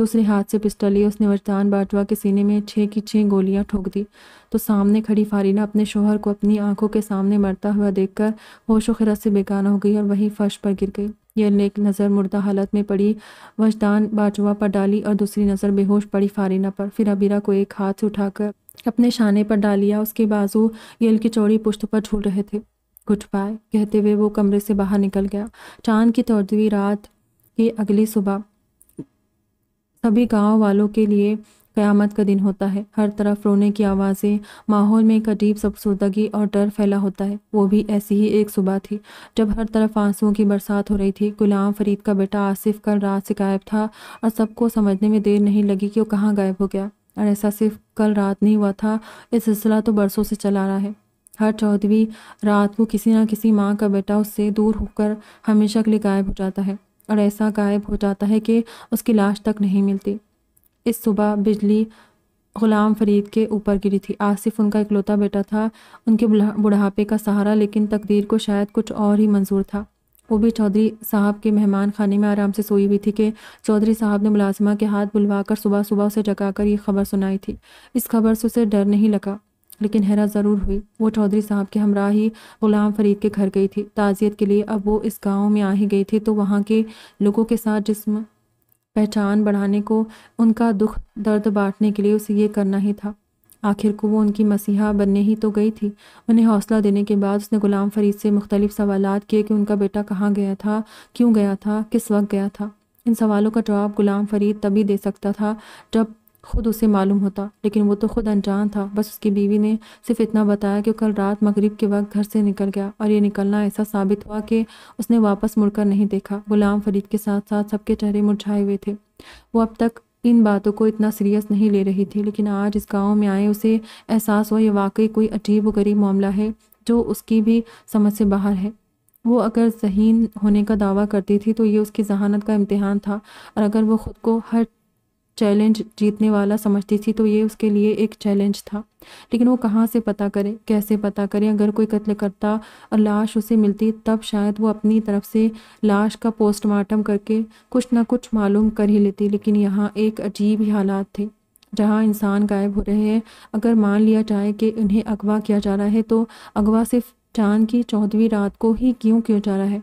दूसरे हाथ से पिस्टल लिए उसने वरदान बाटवा के सीने में छः की छः गोलियां ठोक दी तो सामने खड़ी फारीना अपने शोहर को अपनी आंखों के सामने मरता हुआ देखकर होशोखरा से बेकाना हो गई और वहीं फर्श पर गिर गई यह नेक नज़र मुर्दा हालत में पड़ी वजदान बाजवा पर डाली और दूसरी नज़र बेहोश पड़ी फारिना पर फिर अबीरा को एक हाथ उठाकर अपने शाने पर डालिया उसके बाजू येल की चौड़ी पुश्त पर झूल रहे थे गुड पाए कहते हुए वो कमरे से बाहर निकल गया चांद की तौरदवी रात की अगली सुबह सभी गांव वालों के लिए क़यामत का दिन होता है हर तरफ रोने की आवाज़ें माहौल में एक अजीब सबसुर्दगी और डर फैला होता है वो भी ऐसी ही एक सुबह थी जब हर तरफ आंसुओं की बरसात हो रही थी गुलाम फरीद का बेटा आसिफ कल रात से गायब था और सबको समझने में देर नहीं लगी कि वो कहाँ गायब हो गया और ऐसा सिर्फ कल रात नहीं हुआ था ये सिलसिला तो बरसों से चला रहा है हर चौदहवीं रात को किसी ना किसी माँ का बेटा उससे दूर होकर हमेशा के लिए गायब हो जाता है और ऐसा गायब हो जाता है कि उसकी लाश तक नहीं मिलती इस सुबह बिजली गुलाम फरीद के ऊपर गिरी थी आसिफ उनका इकलौता बेटा था उनके बुढ़ापे का सहारा लेकिन तकदीर को शायद कुछ और ही मंजूर था वो भी चौधरी साहब के मेहमान खाने में आराम से सोई हुई थी कि चौधरी साहब ने मुलाजमा के हाथ बुलवा कर सुबह सुबह उसे जगाकर ये खबर सुनाई थी इस खबर से उसे डर नहीं लगा लेकिन हैरत ज़रूर हुई वो चौधरी साहब के हमरा ही ग़ुलाम फरीद के घर गई थी ताज़ियत के लिए अब वो इस गांव में आ ही गई थी तो वहाँ के लोगों के साथ जिसम पहचान बढ़ाने को उनका दुख दर्द बांटने के लिए उसे ये करना ही था आखिर को वो उनकी मसीहा बनने ही तो गई थी उन्हें हौसला देने के बाद उसने ग़ुलाम फरीद से मुख्तलिफ सवाल किए कि उनका बेटा कहाँ गया था क्यों गया था किस वक्त गया था इन सवालों का जवाब ग़ुलाम फरीद तभी दे सकता था जब खुद उसे मालूम होता लेकिन वो तो खुद अनजान था बस उसकी बीवी ने सिर्फ इतना बताया कि कल रात मगरिब के वक्त घर से निकल गया और ये निकलना ऐसा साबित हुआ कि उसने वापस मुड़कर नहीं देखा गुलाम फरीद के साथ साथ सबके चेहरे मुरझाए हुए थे वो अब तक इन बातों को इतना सीरियस नहीं ले रही थी लेकिन आज इस गाँव में आए उसे एहसास हुआ ये वाकई कोई अजीब गरीब मामला है जो उसकी भी समझ से बाहर है वो अगर जहीन होने का दावा करती थी तो ये उसकी जहानत का इम्तहान था और अगर वो ख़ुद को हर चैलेंज जीतने वाला समझती थी तो ये उसके लिए एक चैलेंज था लेकिन वो कहाँ से पता करे कैसे पता करे अगर कोई कत्ल करता और लाश उसे मिलती तब शायद वो अपनी तरफ से लाश का पोस्टमार्टम करके कुछ ना कुछ मालूम कर ही लेती लेकिन यहाँ एक अजीब ही हालात थे जहाँ इंसान गायब हो रहे हैं अगर मान लिया जाए कि उन्हें अगवा किया जा रहा है तो अगवा सिर्फ चांद की चौदहवीं रात को ही क्यों किया जा रहा है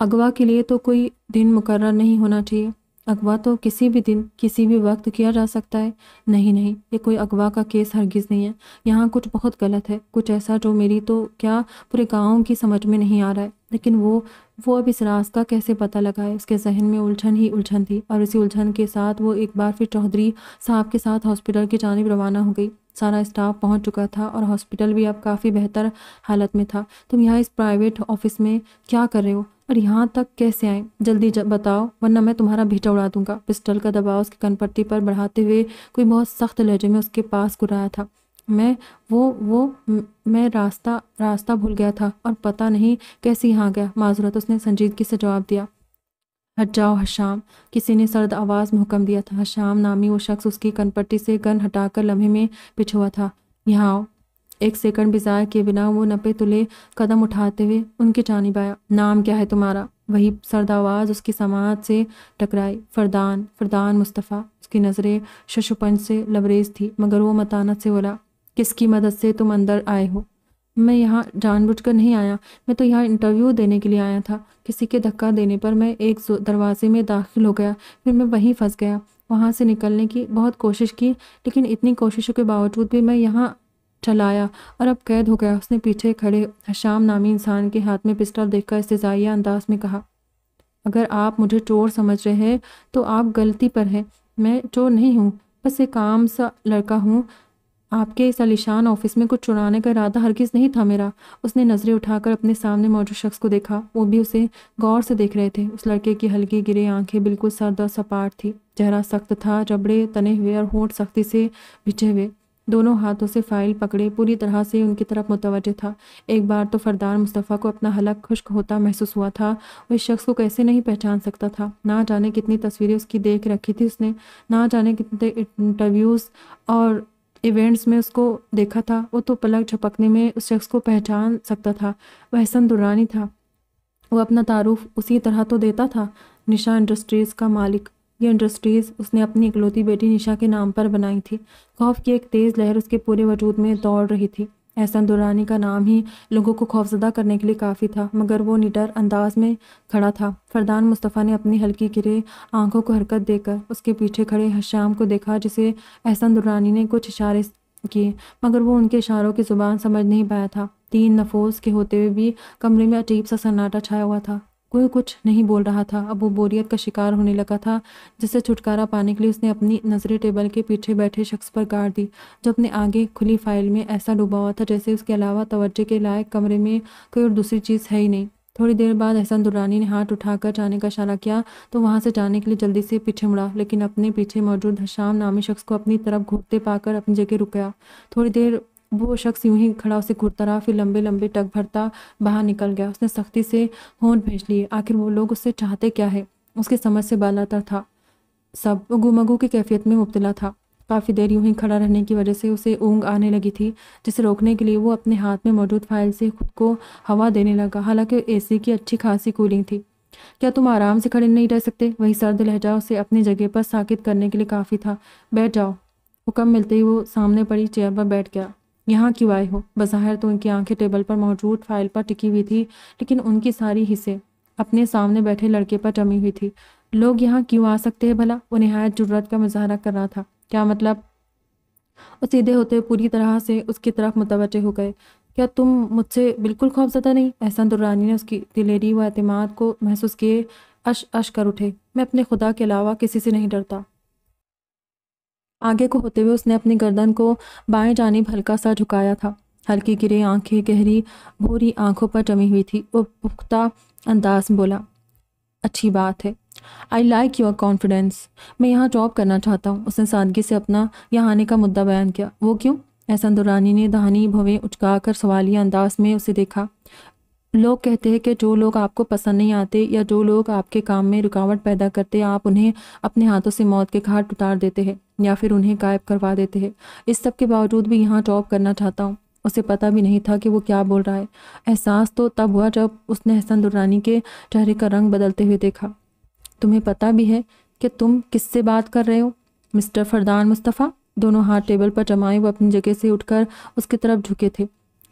अगवा के लिए तो कोई दिन मुकर्र नहीं होना चाहिए अगवा तो किसी भी दिन किसी भी वक्त किया जा सकता है नहीं नहीं ये कोई अगवा का केस हरगिज़ नहीं है यहाँ कुछ बहुत गलत है कुछ ऐसा जो मेरी तो क्या पूरे गाँव की समझ में नहीं आ रहा है लेकिन वो वो अब इस रास का कैसे पता लगा है उसके जहन में उलझन ही उलझन थी और इसी उलझन के साथ वो एक बार फिर चौधरी साहब के साथ हॉस्पिटल की जानब रवाना हो गई सारा स्टाफ पहुंच चुका था और हॉस्पिटल भी अब काफ़ी बेहतर हालत में था तुम यहाँ इस प्राइवेट ऑफिस में क्या कर रहे हो और यहाँ तक कैसे आए जल्दी जब बताओ वरना मैं तुम्हारा भीटा उड़ा दूंगा पिस्टल का दबाव उसकी कनपट्टी पर बढ़ाते हुए कोई बहुत सख्त लहजे में उसके पास गुराया था मैं वो वो मैं रास्ता रास्ता भूल गया था और पता नहीं कैसे यहाँ गया माजूरत उसने संजीदगी से जवाब दिया हट जाओ हशाम किसी ने सर्द आवाज़ में हुक्म दिया था हशाम नामी वो शख्स उसकी कनपट्टी से गन हटाकर लम्हे में पिछुआ था यहाँ आओ एक सेकंड बिजार के बिना वो नपे तुले कदम उठाते हुए उनकी जानब आया नाम क्या है तुम्हारा वही सर्द आवाज़ उसकी समाज से टकराई फरदान फरदान मुस्तफ़ा उसकी नज़रें शशुपंच से लबरेज थी मगर वो मतानत से बोला किसकी मदद से तुम अंदर आए हो मैं यहाँ जानबूझकर नहीं आया मैं तो यहाँ इंटरव्यू देने के लिए आया था किसी के धक्का देने पर मैं एक दरवाजे में दाखिल हो गया फिर मैं वहीं फंस गया वहाँ से निकलने की बहुत कोशिश की लेकिन इतनी कोशिशों के बावजूद भी मैं यहाँ चलाया और अब कैद हो गया उसने पीछे खड़े हशाम नामी इंसान के हाथ में पिस्टल देखकर इस्तजाया अंदाज में कहा अगर आप मुझे चोर समझ रहे हैं तो आप गलती पर हैं मैं चोर नहीं हूँ बस एक आम सा लड़का हूँ आपके इस आलिशान ऑफिस में कुछ चुराने का इरादा हरगिज नहीं था मेरा उसने नज़रें उठाकर अपने सामने मौजूद शख्स को देखा वो भी उसे गौर से देख रहे थे उस लड़के की हल्की गिरे आंखें बिल्कुल सरदा सपाट थी चेहरा सख्त था जबड़े तने हुए और होठ सख्ती से भिचे हुए दोनों हाथों से फाइल पकड़े पूरी तरह से उनकी तरफ मुतवजह था एक बार तो फरदार मुस्तफ़ा को अपना हलक खुश्क होता महसूस हुआ था वह शख्स को कैसे नहीं पहचान सकता था ना जाने कितनी तस्वीरें उसकी देख रखी थी उसने ना जाने कितने इंटरव्यूज़ और इवेंट्स में उसको देखा था वो तो पलक झपकने में उस शख्स को पहचान सकता था वह हसन दुरानी था वो अपना तारुफ उसी तरह तो देता था निशा इंडस्ट्रीज़ का मालिक ये इंडस्ट्रीज़ उसने अपनी इकलौती बेटी निशा के नाम पर बनाई थी खौफ की एक तेज़ लहर उसके पूरे वजूद में दौड़ रही थी एहसन दुरानी का नाम ही लोगों को खौफजदा करने के लिए काफ़ी था मगर वो निडर अंदाज में खड़ा था फरदान मुस्तफ़ा ने अपनी हल्की गिरे आंखों को हरकत देकर उसके पीछे खड़े हश्याम को देखा जिसे एहसन दुरानी ने कुछ इशारे किए मगर वो उनके इशारों की ज़ुबान समझ नहीं पाया था तीन नफोज के होते हुए भी कमरे में अजीब सा सन्नाटा छाया हुआ था कोई कुछ नहीं बोल रहा था अब वो बोरियत का शिकार होने लगा था जिससे छुटकारा पाने के लिए उसने अपनी नज़रें टेबल के पीछे बैठे शख्स पर गाड़ दी जो अपने आगे खुली फाइल में ऐसा डूबा हुआ था जैसे उसके अलावा तवज्जे के लायक कमरे में कोई और दूसरी चीज़ है ही नहीं थोड़ी देर बाद एहसान दुरानी ने हाथ उठाकर जाने का इशारा किया तो वहाँ से जाने के लिए जल्दी से पीछे मुड़ा लेकिन अपने पीछे मौजूद हशाम नामी शख्स को अपनी तरफ घूरते पाकर अपनी जगह रुकया थोड़ी देर वो शख्स यूं ही खड़ा उसे घुरता रहा फिर लंबे लंबे टक भरता बाहर निकल गया उसने सख्ती से होंठ भेज लिए आखिर वो लोग उससे चाहते क्या है उसके समझ से बालाता था सब गुमगू की कैफियत में मुबतला था काफ़ी देर यूं ही खड़ा रहने की वजह से उसे ऊँग आने लगी थी जिसे रोकने के लिए वो अपने हाथ में मौजूद फाइल से खुद को हवा देने लगा हालांकि सी की अच्छी खासी कूलिंग थी क्या तुम आराम से खड़े नहीं रह सकते वही सर्द लहजा उसे अपनी जगह पर साकित करने के लिए काफ़ी था बैठ जाओ हुक्म मिलते ही वो सामने पड़ी चेयर पर बैठ गया यहाँ क्यों आए हो बज़ाहिर तो उनकी आंखें टेबल पर मौजूद फाइल पर टिकी हुई थी लेकिन उनकी सारी हिस्से अपने सामने बैठे लड़के पर जमी हुई थी लोग यहाँ क्यों आ सकते हैं भला वो नहायत जरूरत का मुजाहरा कर रहा था क्या मतलब वो सीधे होते पूरी तरह से उसकी तरफ मुतवजह हो गए क्या तुम मुझसे बिल्कुल खौफजदा नहीं एहसान दुर्रानी ने उसकी दिलेरी व अतमाद को महसूस किए अश अश कर उठे मैं अपने खुदा के अलावा किसी से नहीं डरता आगे को होते हुए उसने अपनी गर्दन को बाएं जानिब हल्का सा झुकाया था हल्की गिरे आंखें गहरी भूरी आंखों पर जमी हुई थी वो पुख्ता अंदाज बोला अच्छी बात है आई लाइक योर कॉन्फिडेंस मैं यहाँ जॉब करना चाहता हूँ उसने सादगी से अपना यहाँ आने का मुद्दा बयान किया वो क्यों ऐसा दुरानी ने दहानी भवें उचका कर सवालिया अंदाज में उसे देखा लोग कहते हैं कि जो लोग आपको पसंद नहीं आते या जो लोग आपके काम में रुकावट पैदा करते आप उन्हें अपने हाथों से मौत के घाट उतार देते हैं या फिर उन्हें गायब करवा देते हैं इस सब के बावजूद भी यहाँ जॉब करना चाहता हूँ उसे पता भी नहीं था कि वो क्या बोल रहा है एहसास तो तब हुआ जब उसने हसन दुरानी के चेहरे का रंग बदलते हुए देखा तुम्हें पता भी है कि तुम किससे बात कर रहे हो मिस्टर फरदान मुस्तफ़ा दोनों हाथ टेबल पर जमाए वो अपनी जगह से उठकर उसकी तरफ झुके थे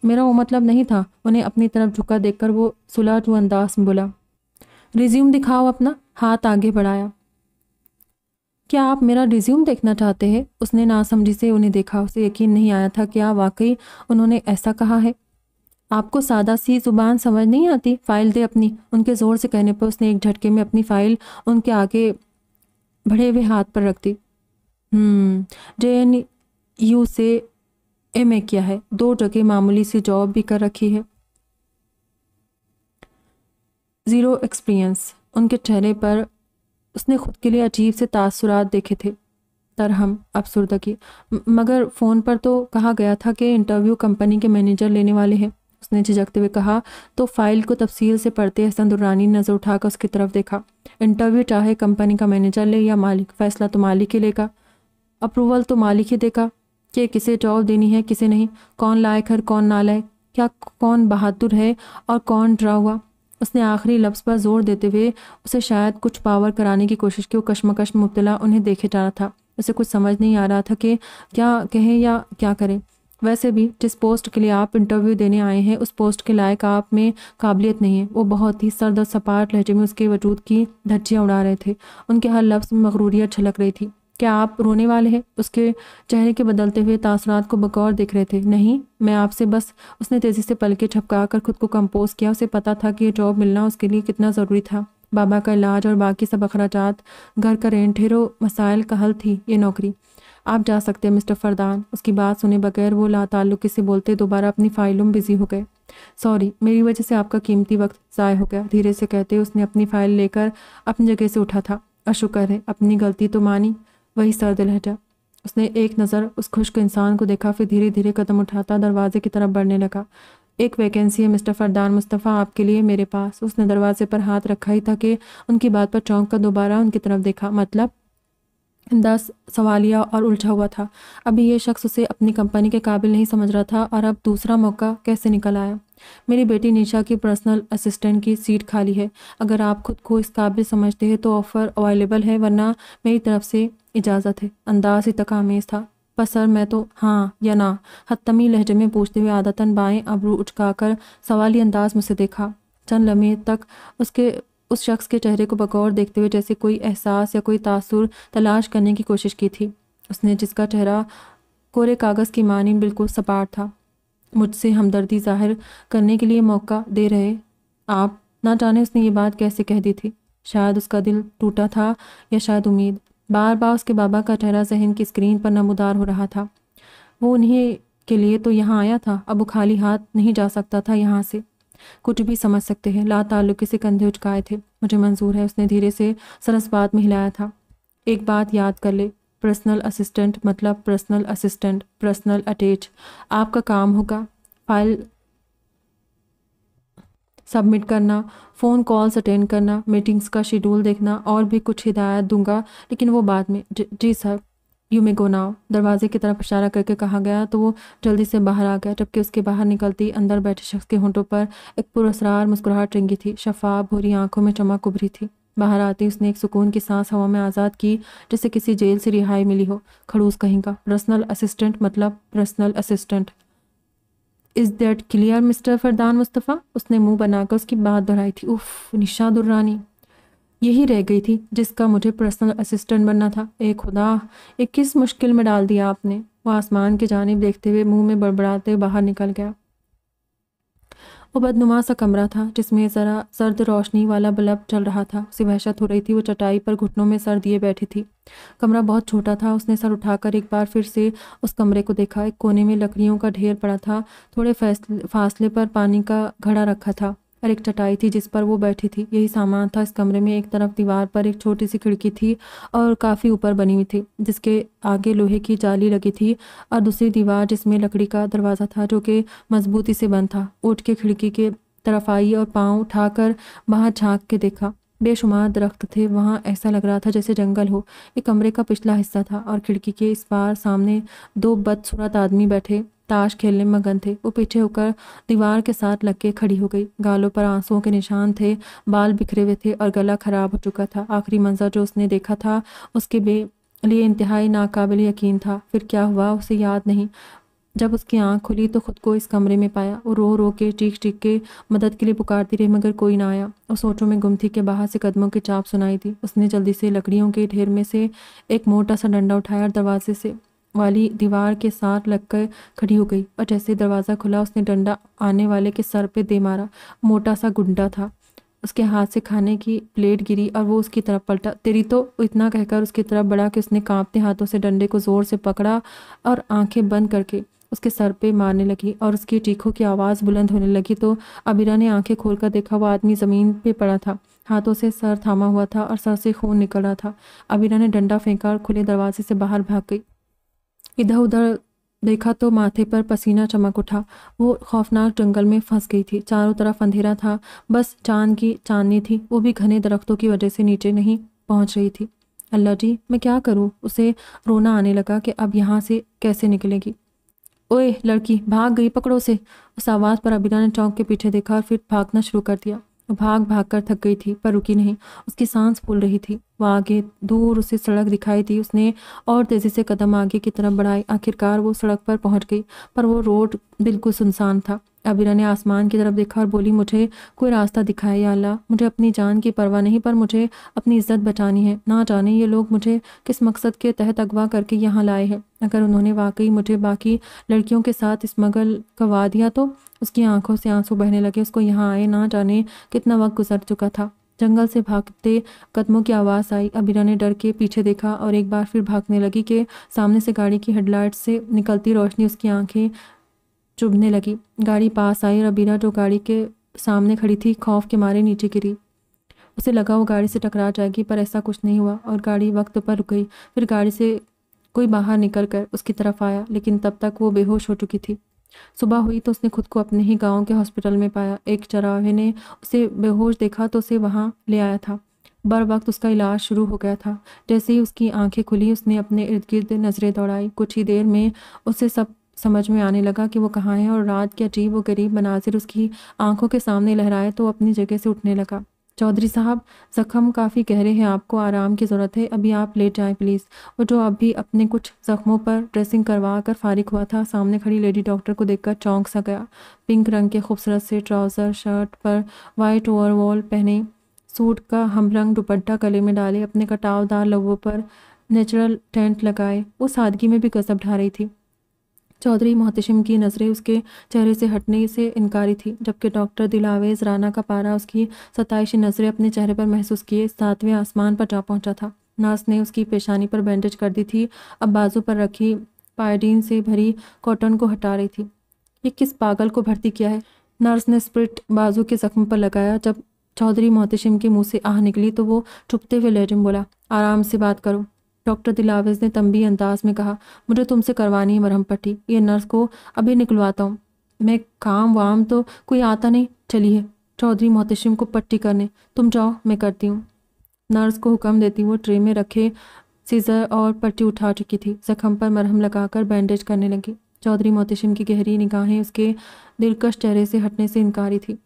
मेरा वो मतलब नहीं था उन्हें अपनी तरफ झुका देखकर वो सुलझ अंदाज में बोला रिज्यूम दिखाओ अपना हाथ आगे बढ़ाया क्या आप मेरा रिज्यूम देखना चाहते हैं उसने नासमझी से उन्हें देखा उसे यकीन नहीं आया था क्या वाकई उन्होंने ऐसा कहा है आपको सादा सी जुबान समझ नहीं आती फ़ाइल दे अपनी उनके ज़ोर से कहने पर उसने एक झटके में अपनी फ़ाइल उनके आगे बढ़े हुए हाथ पर रख दी हम्म, जे एन यू से ए किया है दो जगह मामूली सी जॉब भी कर रखी है ज़ीरो एक्सपीरियंस उनके चेहरे पर उसने खुद के लिए अजीब से तासुरात देखे थे तरहम की मगर फ़ोन पर तो कहा गया था कि इंटरव्यू कंपनी के मैनेजर लेने वाले हैं उसने झिझकते हुए कहा तो फाइल को तफसील से पढ़ते हसन दुरानी ने नज़र उठाकर उसकी तरफ देखा इंटरव्यू चाहे कंपनी का मैनेजर ले या मालिक फैसला तो मालिक ही लेगा अप्रूवल तो मालिक ही देगा कि किसे टॉल देनी है किसे नहीं कौन लायक है कौन नालायक क्या कौन बहादुर है और कौन डरा हुआ उसने आखिरी लफ्ज़ पर जोर देते हुए उसे शायद कुछ पावर कराने की कोशिश की वो कश्मकश मुबतला उन्हें देखे जा रहा था उसे कुछ समझ नहीं आ रहा था कि क्या कहें या क्या करें वैसे भी जिस पोस्ट के लिए आप इंटरव्यू देने आए हैं उस पोस्ट के लायक आप में काबिलियत नहीं है वो बहुत ही सरद और सपाट लहजे में उसके वजूद की धज्जियाँ उड़ा रहे थे उनके हर लफ्ज़ में मगरूरियत छलक रही थी क्या आप रोने वाले हैं उसके चेहरे के बदलते हुए तासरात को बकौर देख रहे थे नहीं मैं आपसे बस उसने तेज़ी से पलके छपका कर खुद को कंपोज किया उसे पता था कि ये जॉब मिलना उसके लिए कितना ज़रूरी था बाबा का इलाज और बाकी सब अखराज घर का रेंट ठेरो मसाइल का हल थी ये नौकरी आप जा सकते हैं मिस्टर फरदान उसकी बात सुने बगैर वो ला तल्लुक से बोलते दोबारा अपनी फाइलों में बिजी हो गए सॉरी मेरी वजह से आपका कीमती वक्त ज़ाय हो गया धीरे से कहते उसने अपनी फ़ाइल लेकर अपनी जगह से उठा था अशुक्र है अपनी गलती तो मानी वही सर दिल हटा उसने एक नज़र उस खुश्क इंसान को देखा फिर धीरे धीरे कदम उठाता दरवाजे की तरफ बढ़ने लगा एक वैकेंसी है मिस्टर फरदान मुस्तफ़ा आपके लिए मेरे पास उसने दरवाजे पर हाथ रखा ही था कि उनकी बात पर चौंक कर दोबारा उनकी तरफ देखा मतलब दस सवालिया और उलझा हुआ था अभी यह शख्स उसे अपनी कंपनी के काबिल नहीं समझ रहा था और अब दूसरा मौका कैसे निकल आया मेरी बेटी निशा की पर्सनल असिस्टेंट की सीट खाली है अगर आप खुद को इस काबिल समझते हैं तो ऑफ़र अवेलेबल है वरना मेरी तरफ से इजाज़त है अंदाज ही तकामेज़ था पर सर मैं तो हाँ या ना हतमी लहजे में पूछते हुए आदतन बाएं अबरू उचकाकर सवाली अंदाज मुझसे देखा चंद लम्हे तक उसके उस शख्स के चेहरे को बगौर देखते हुए जैसे कोई एहसास या कोई तासुर तलाश करने की कोशिश की थी उसने जिसका चेहरा कोरे कागज़ की मानी बिल्कुल सपाट था मुझसे हमदर्दी जाहिर करने के लिए मौका दे रहे आप ना जाने उसने ये बात कैसे कह दी थी शायद उसका दिल टूटा था या शायद उम्मीद बार बार उसके बाबा का चेहरा जहन की स्क्रीन पर नमदार हो रहा था वो उन्हीं के लिए तो यहाँ आया था अब वो खाली हाथ नहीं जा सकता था यहाँ से कुछ भी समझ सकते हैं ला ताल्लुके से कंधे उचकाए थे मुझे मंजूर है उसने धीरे से सरस बात में हिलाया था एक बात याद कर ले पर्सनल असिस्टेंट मतलब पर्सनल असिस्टेंट पर्सनल अटैच आपका काम होगा फाइल सबमिट करना फ़ोन कॉल्स अटेंड करना मीटिंग्स का शेड्यूल देखना और भी कुछ हिदायत दूंगा लेकिन वो बाद में ज, जी सर यू मे गो नाव दरवाजे की तरफ इशारा करके कहा गया तो वो जल्दी से बाहर आ गया जबकि उसके बाहर निकलती अंदर बैठे शख्स के होंठों पर एक पुरसरार मुस्कुराहट रंगी थी शफाफ भूरी आंखों में चमक उभरी थी बाहर आते उसने एक सुकून की सांस हवा में आज़ाद की जैसे किसी जेल से रिहाई मिली हो खड़ूस कहीं का पर्सनल असिस्टेंट मतलब personal assistant is that clear mister Fardan Mustafa उसने मुंह बनाकर उसकी बात दोहराई थी उफ निशा दुर्रानी यही रह गई थी जिसका मुझे पर्सनल असिस्टेंट बनना था ए खुदा एक किस मुश्किल में डाल दिया आपने वो आसमान की जानब देखते हुए मुँह में बड़बड़ाते बाहर निकल गया वो बदनुमा सा कमरा था जिसमें ज़रा सर्द रोशनी वाला बल्ब चल रहा था उसे वहशत हो रही थी वो चटाई पर घुटनों में सर दिए बैठी थी कमरा बहुत छोटा था उसने सर उठाकर एक बार फिर से उस कमरे को देखा एक कोने में लकड़ियों का ढेर पड़ा था थोड़े फैसले फासले पर पानी का घड़ा रखा था और एक चटाई थी जिस पर वो बैठी थी यही सामान था इस कमरे में एक तरफ दीवार पर एक छोटी सी खिड़की थी और काफ़ी ऊपर बनी हुई थी जिसके आगे लोहे की जाली लगी थी और दूसरी दीवार जिसमें लकड़ी का दरवाज़ा था जो कि मजबूती से बंद था उठ के खिड़की के तरफ आई और पाँव उठाकर वहाँ झाँक के देखा बेशुमार दरख्त थे वहाँ ऐसा लग रहा था जैसे जंगल हो ये कमरे का पिछला हिस्सा था और खिड़की के इस पार सामने दो बदसूरत आदमी बैठे ताश खेलने में मगन थे वो पीछे होकर दीवार के साथ लग के खड़ी हो गई गालों पर आंसुओं के निशान थे बाल बिखरे हुए थे और गला खराब हो चुका था आखिरी मंजर जो उसने देखा था उसके बे लिए इंतहाई नाकाबिल यकीन था फिर क्या हुआ उसे याद नहीं जब उसकी आंख खुली तो खुद को इस कमरे में पाया वो रो रो के चीख चीख के मदद के लिए पुकारती रही मगर कोई ना आया और सोचों में गुम थी कि बाहर से कदमों की चाप सुनाई थी उसने जल्दी से लकड़ियों के ढेर में से एक मोटा सा डंडा उठाया और दरवाजे से वाली दीवार के साथ लगकर खड़ी हो गई और जैसे दरवाज़ा खुला उसने डंडा आने वाले के सर पे दे मारा मोटा सा गुंडा था उसके हाथ से खाने की प्लेट गिरी और वो उसकी तरफ पलटा तेरी तो इतना कहकर उसकी तरफ बढ़ा कि उसने कांपते हाथों से डंडे को ज़ोर से पकड़ा और आंखें बंद करके उसके सर पे मारने लगी और उसकी चीखों की आवाज़ बुलंद होने लगी तो अबीरा ने आंखें खोलकर देखा वो आदमी ज़मीन पे पड़ा था हाथों से सर थामा हुआ था और सर से खून निकल रहा था अबीरा ने डंडा फेंका और खुले दरवाजे से बाहर भाग गई इधर उधर देखा तो माथे पर पसीना चमक उठा वो खौफनाक जंगल में फंस गई थी चारों तरफ अंधेरा था बस चांद की चांदनी थी वो भी घने दरख्तों की वजह से नीचे नहीं पहुंच रही थी अल्लाह जी मैं क्या करूं उसे रोना आने लगा कि अब यहाँ से कैसे निकलेगी ओए लड़की भाग गई पकड़ो से उस आवाज़ पर अबीना ने चौंक के पीछे देखा और फिर भागना शुरू कर दिया भाग भाग कर थक गई थी पर रुकी नहीं उसकी सांस फूल रही थी वह आगे दूर उसे सड़क दिखाई थी उसने और तेज़ी से कदम आगे की तरफ बढ़ाई आखिरकार वो सड़क पर पहुंच गई पर वो रोड बिल्कुल सुनसान था अबीरा ने आसमान की तरफ देखा और बोली मुझे कोई रास्ता दिखाए या अल्लाह मुझे अपनी जान की परवाह नहीं पर मुझे अपनी इज्जत बचानी है ना जाने ये लोग मुझे किस मकसद के तहत अगवा करके यहाँ लाए हैं अगर उन्होंने वाकई मुझे बाकी लड़कियों के साथ स्मगल करवा दिया तो उसकी आंखों से आंसू बहने लगे उसको यहाँ आए ना जाने कितना वक्त गुजर चुका था जंगल से भागते कदमों की आवाज़ आई अबीरा ने डर के पीछे देखा और एक बार फिर भागने लगी कि सामने से गाड़ी की हेडलाइट से निकलती रोशनी उसकी आंखें चुभने लगी गाड़ी पास आई रबीना जो गाड़ी के सामने खड़ी थी खौफ के मारे नीचे गिरी उसे लगा वो गाड़ी से टकरा जाएगी पर ऐसा कुछ नहीं हुआ और गाड़ी वक्त पर रुक गई फिर गाड़ी से कोई बाहर निकल कर उसकी तरफ आया लेकिन तब तक वो बेहोश हो चुकी थी सुबह हुई तो उसने खुद को अपने ही गांव के हॉस्पिटल में पाया एक चराहे ने उसे बेहोश देखा तो उसे वहाँ ले आया था बर वक्त उसका इलाज शुरू हो गया था जैसे ही उसकी आंखें खुली उसने अपने इर्द गिर्द नज़रें दौड़ाई कुछ ही देर में उसे सब समझ में आने लगा कि वो कहाँ है और रात के अजीब व गरीब मनाजिर उसकी आंखों के सामने लहराए तो अपनी जगह से उठने लगा चौधरी साहब जख्म काफ़ी गहरे हैं आपको आराम की ज़रूरत है अभी आप लेट जाएं प्लीज़ और जो अभी अपने कुछ जख्मों पर ड्रेसिंग करवा कर फारिग हुआ था सामने खड़ी लेडी डॉक्टर को देखकर चौंक सा गया पिंक रंग के खूबसूरत से ट्राउज़र शर्ट पर वाइट ओवरवॉल पहने सूट का हमरंग दुपट्टा गले में डाले अपने कटावदार लवों पर नेचुरल टेंट लगाए वो सादगी में भी कसब ढा रही थी चौधरी मोहतशिम की नज़रें उसके चेहरे से हटने से इनकारी थी जबकि डॉक्टर दिलावेज राना का पारा उसकी सतयशी नज़रें अपने चेहरे पर महसूस किए सातवें आसमान पर जा पहुंचा था नर्स ने उसकी पेशानी पर बैंडेज कर दी थी अब बाजू पर रखी पायोडीन से भरी कॉटन को हटा रही थी ये किस पागल को भर्ती किया है नर्स ने स्प्रिट बाजू के जख्म पर लगाया जब चौधरी मोहतशिम के मुंह से आह निकली तो वो छुपते हुए लहजम बोला आराम से बात करो डॉक्टर दिलावेज ने तंबी अंदाज में कहा मुझे तुमसे करवानी है मरहम पट्टी ये नर्स को अभी निकलवाता हूँ मैं काम वाम तो कोई आता नहीं चलिए चौधरी मोहतशिम को पट्टी करने तुम जाओ मैं करती हूँ नर्स को हुक्म देती वो ट्रे में रखे सीजर और पट्टी उठा चुकी थी जख्म पर मरहम लगाकर बैंडेज करने लगी चौधरी मोहतशिम की गहरी निगाहें उसके दिलकश चेहरे से हटने से इनकारी थी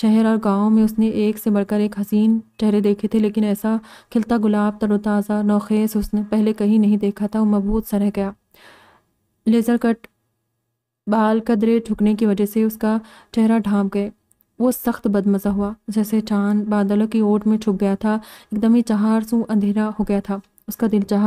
शहर और गाँव में उसने एक से बढ़कर एक हसीन चेहरे देखे थे लेकिन ऐसा खिलता गुलाब तरोताज़ा नौखेस उसने पहले कहीं नहीं देखा था वो मबूत सा रह गया लेज़र कट बाल कदरे झुकने की वजह से उसका चेहरा ढांप गए वो सख्त बदमज़ा हुआ जैसे चांद बादलों की ओट में छुप गया था एकदम ही चहार सू अंधेरा हो गया था उसका दिल चाह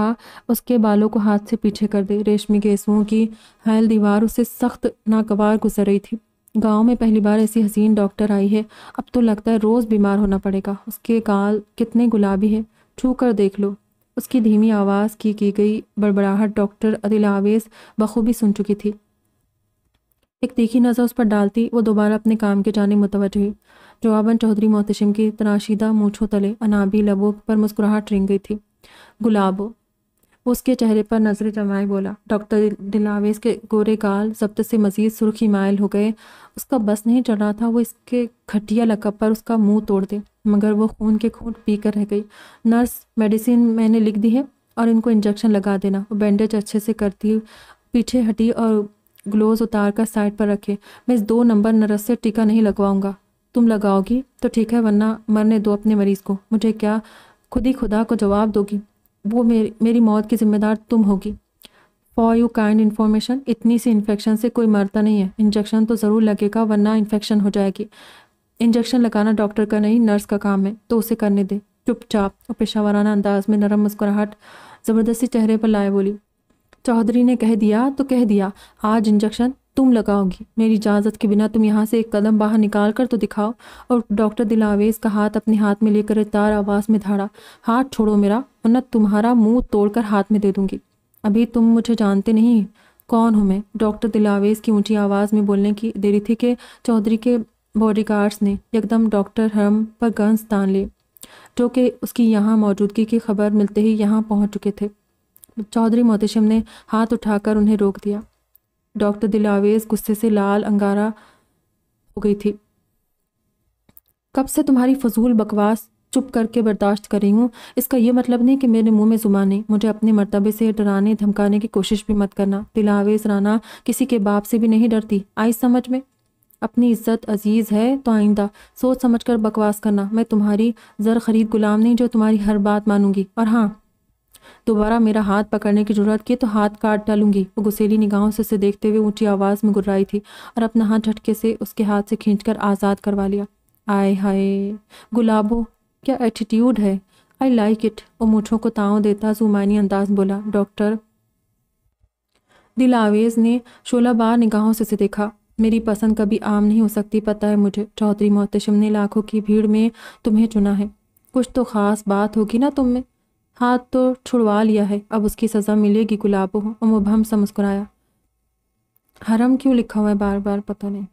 उसके बालों को हाथ से पीछे कर दे रेशमी गेसुओं की हैल दीवार उससे सख्त नागवार गुजर रही थी गांव में पहली बार ऐसी हसीन डॉक्टर आई है अब तो लगता है रोज़ बीमार होना पड़ेगा उसके गाल कितने गुलाबी हैं छू कर देख लो उसकी धीमी आवाज़ की की गई बड़बड़ाहट डॉक्टर अदिल आवेज़ बखूबी सुन चुकी थी एक तीखी नज़र उस पर डालती वो दोबारा अपने काम के जाने मुतवज हुई जवाबन चौधरी मोहतशिम की तराशीदा मूछों तले अनाबी लबों पर मुस्कुराहट रिंग गई थी गुलाबो उसके चेहरे पर नजरें जमाए बोला डॉक्टर दिलावेज के गोरे गाल जब्त से मजीद सुर्खी मायल हो गए उसका बस नहीं चल रहा था वो इसके घटिया लकब पर उसका मुंह तोड़ दे मगर वो खून के खून पी कर रह गई नर्स मेडिसिन मैंने लिख दी है और इनको इंजेक्शन लगा देना वो बैंडेज अच्छे से करती पीछे हटी और ग्लोव उतार कर साइड पर रखे मैं इस दो नंबर नर्स से टीका नहीं लगवाऊंगा तुम लगाओगी तो ठीक है वरना मरने दो अपने मरीज़ को मुझे क्या खुद ही खुदा को जवाब दोगी वो मेरी मेरी मौत की ज़िम्मेदार तुम होगी फॉर यू काइंड इन्फॉर्मेशन इतनी सी इन्फेक्शन से कोई मरता नहीं है इंजेक्शन तो ज़रूर लगेगा वरना इन्फेक्शन हो जाएगी इंजेक्शन लगाना डॉक्टर का नहीं नर्स का काम है तो उसे करने दे चुपचाप और पेशावराना अंदाज में नरम मुस्कुराहट ज़बरदस्ती चेहरे पर लाए बोली चौधरी ने कह दिया तो कह दिया आज इंजेक्शन तुम लगाओगी मेरी इजाज़त के बिना तुम यहाँ से एक कदम बाहर निकाल कर तो दिखाओ और डॉक्टर दिलावेज का हाथ अपने हाथ में लेकर तार आवाज़ में धाड़ा हाथ छोड़ो मेरा वरना तुम्हारा मुंह तोड़कर हाथ में दे दूंगी अभी तुम मुझे जानते नहीं कौन हूँ मैं डॉक्टर दिलावेज की ऊंची आवाज़ में बोलने की देरी थी कि चौधरी के गार्ड्स ने एकदम डॉक्टर हरम पर गंस तान ले जो कि उसकी यहाँ मौजूदगी की खबर मिलते ही यहाँ पहुँच चुके थे चौधरी मोहतशम ने हाथ उठाकर उन्हें रोक दिया डॉक्टर दिलावेज गुस्से से लाल अंगारा हो गई थी कब से तुम्हारी फजूल बकवास चुप करके बर्दाश्त करी हूँ इसका यह मतलब नहीं कि मेरे मुंह में जुमा नहीं मुझे अपने मरतबे से डराने धमकाने की कोशिश भी मत करना दिलावेज राना किसी के बाप से भी नहीं डरती आई समझ में अपनी इज्जत अजीज़ है तो आइंदा सोच समझ कर बकवास करना मैं तुम्हारी ज़र खरीद गुलाम नहीं जो तुम्हारी हर बात मानूंगी और हाँ दोबारा मेरा हाथ पकड़ने की जरूरत की तो हाथ काट डालूंगी वो गुसेली निगाहों से उसे देखते हुए ऊंची आवाज़ में गुर्राई थी और अपना हाथ झटके से उसके हाथ से खींचकर आज़ाद करवा लिया आय हाय गुलाबो क्या एटीट्यूड है आई लाइक इट वो मूठों को ताव देता जुमानी अंदाज बोला डॉक्टर दिलावेज ने शोला बार निगाहों से उसे देखा मेरी पसंद कभी आम नहीं हो सकती पता है मुझे चौधरी मोहतम ने लाखों की भीड़ में तुम्हें चुना है कुछ तो ख़ास बात होगी ना तुम में हाथ तो छुड़वा लिया है अब उसकी सज़ा मिलेगी हो और मुबहम सा मुस्कुराया हरम क्यों लिखा हुआ है बार बार पता नहीं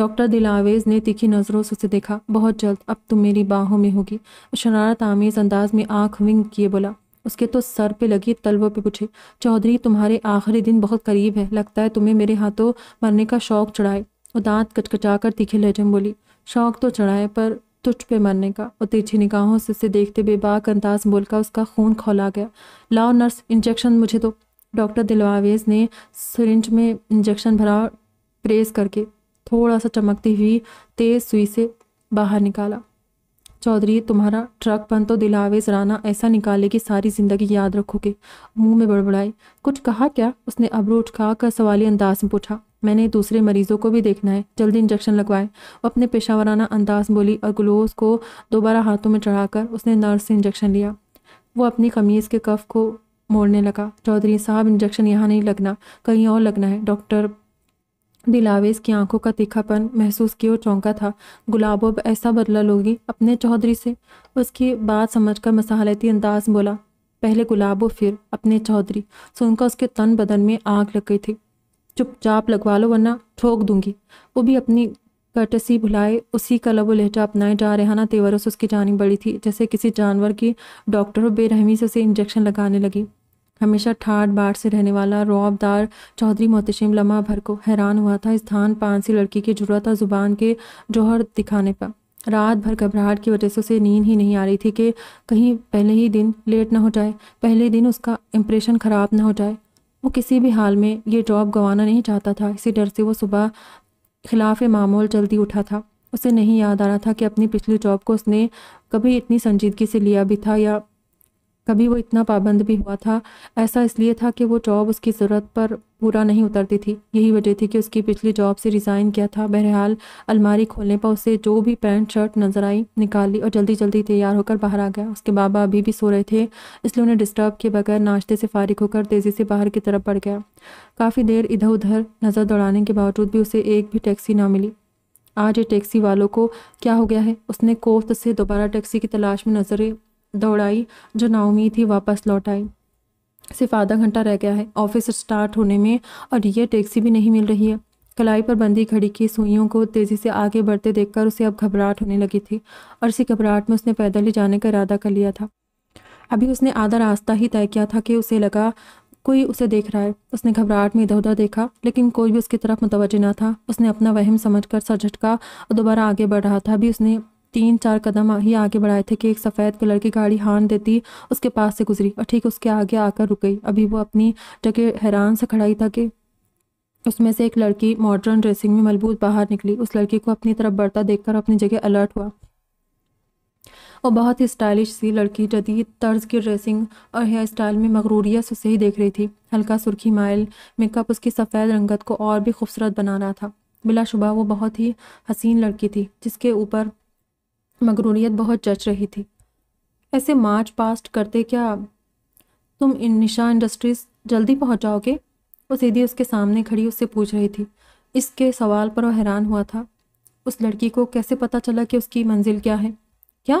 डॉक्टर दिलावेज ने तीखी नज़रों से उसे देखा बहुत जल्द अब तुम मेरी बाहों में होगी शरारत आमेज अंदाज में आंख विंग किए बोला उसके तो सर पे लगी तलवों पे पूछे चौधरी तुम्हारे आखिरी दिन बहुत करीब है लगता है तुम्हें मेरे हाथों मरने का शौक चढ़ाए और दांत कचकचाकर कर तीखे लहजम बोली शौक तो चढ़ाए पर तुझ पे मरने का और तिरछी निगाहों से उसे देखते बेबाक अंदाज बोलकर उसका खून खोला गया लाओ नर्स इंजेक्शन मुझे दो तो डॉक्टर दिलवावेज ने सरिंज में इंजेक्शन भरा प्रेस करके थोड़ा सा चमकती हुई तेज सुई से बाहर निकाला चौधरी तुम्हारा ट्रक बन तो दिलावे राना ऐसा निकाले कि सारी जिंदगी याद रखोगे मुंह में बड़बड़ाई कुछ कहा क्या उसने अबरू उठका कर सवाली अंदाज में पूछा मैंने दूसरे मरीजों को भी देखना है जल्दी इंजेक्शन लगवाए वो अपने पेशावराना अंदाज बोली और ग्लोव को दोबारा हाथों में चढ़ाकर उसने नर्स से इंजेक्शन लिया वो अपनी कमीज़ के कफ को मोड़ने लगा चौधरी साहब इंजेक्शन यहाँ नहीं लगना कहीं और लगना है डॉक्टर दिलावेज की आंखों का तीखापन महसूस किए और चौंका था गुलाब अब ऐसा बदला लोगी अपने चौधरी से उसकी बात समझकर मसालती अंदाज बोला पहले गुलाबो फिर अपने चौधरी सुनकर उसके तन बदन में आग लग गई थी चुपचाप लगवा लो वरना ठोक दूंगी वो भी अपनी कटसी भुलाए उसी का लबो लहजा अपनाए जा ना तेवरों से उसकी जानी बड़ी थी जैसे किसी जानवर की डॉक्टरों बेरहमी से उसे इंजेक्शन लगाने लगी हमेशा ठाट बाट से रहने वाला रौबदार चौधरी मोहतशिम लम्हा भर को हैरान हुआ था स्थान पान सी लड़की की जरूरत और ज़ुबान के जौहर दिखाने पर रात भर घबराहट की वजह से उसे नींद ही नहीं आ रही थी कि कहीं पहले ही दिन लेट ना हो जाए पहले दिन उसका इम्प्रेशन ख़राब ना हो जाए वो किसी भी हाल में ये जॉब गंवाना नहीं चाहता था इसी डर से वो सुबह खिलाफ मामूल जल्दी उठा था उसे नहीं याद आ रहा था कि अपनी पिछली जॉब को उसने कभी इतनी संजीदगी से लिया भी था या कभी वो इतना पाबंद भी हुआ था ऐसा इसलिए था कि वो जॉब उसकी ज़रूरत पर पूरा नहीं उतरती थी यही वजह थी कि उसकी पिछली जॉब से रिज़ाइन किया था बहरहाल अलमारी खोलने पर उसे जो भी पैंट शर्ट नज़र आई निकाल ली और जल्दी जल्दी तैयार होकर बाहर आ गया उसके बाबा अभी भी सो रहे थे इसलिए उन्हें डिस्टर्ब किए बगैर नाश्ते से फारिग होकर तेज़ी से बाहर की तरफ बढ़ गया काफ़ी देर इधर उधर नज़र दौड़ाने के बावजूद भी उसे एक भी टैक्सी ना मिली आज ये टैक्सी वालों को क्या हो गया है उसने कोफ्त से दोबारा टैक्सी की तलाश में नजरें दौड़ाई जो नाउमी थी वापस लौट आई सिर्फ आधा घंटा रह गया है ऑफिस स्टार्ट होने में और यह टैक्सी भी नहीं मिल रही है कलाई पर बंदी खड़ी की सुइयों को तेज़ी से आगे बढ़ते देखकर उसे अब घबराहट होने लगी थी और इसी घबराहट में उसने पैदल ही जाने का इरादा कर लिया था अभी उसने आधा रास्ता ही तय किया था कि उसे लगा कोई उसे देख रहा है उसने घबराहट में इधर उधर देखा लेकिन कोई भी उसकी तरफ मुतवजह ना था उसने अपना वहम समझ कर सर झटका और दोबारा आगे बढ़ रहा था अभी उसने तीन चार कदम ही आगे बढ़ाए थे कि एक सफ़ेद कलर की गाड़ी हान देती उसके पास से गुजरी और ठीक उसके आगे आकर रुक गई अभी वो अपनी जगह हैरान से खड़ा ही था कि उसमें से एक लड़की मॉडर्न ड्रेसिंग में मलबूत बाहर निकली उस लड़की को अपनी तरफ बढ़ता देखकर अपनी जगह अलर्ट हुआ और बहुत ही स्टाइलिश सी लड़की जदीद तर्ज की ड्रेसिंग और हेयर स्टाइल में मगरूरिया से उसे ही देख रही थी हल्का सुर्खी माइल मेकअप उसकी सफ़ेद रंगत को और भी खूबसूरत बना रहा था बिलाशुबा वो बहुत ही हसीन लड़की थी जिसके ऊपर मगरूरीत बहुत जच रही थी ऐसे मार्च पास्ट करते क्या तुम इन निशा इंडस्ट्रीज जल्दी पहुंच जाओगे वो सीधी उसके सामने खड़ी उससे पूछ रही थी इसके सवाल पर वह हैरान हुआ था उस लड़की को कैसे पता चला कि उसकी मंजिल क्या है क्या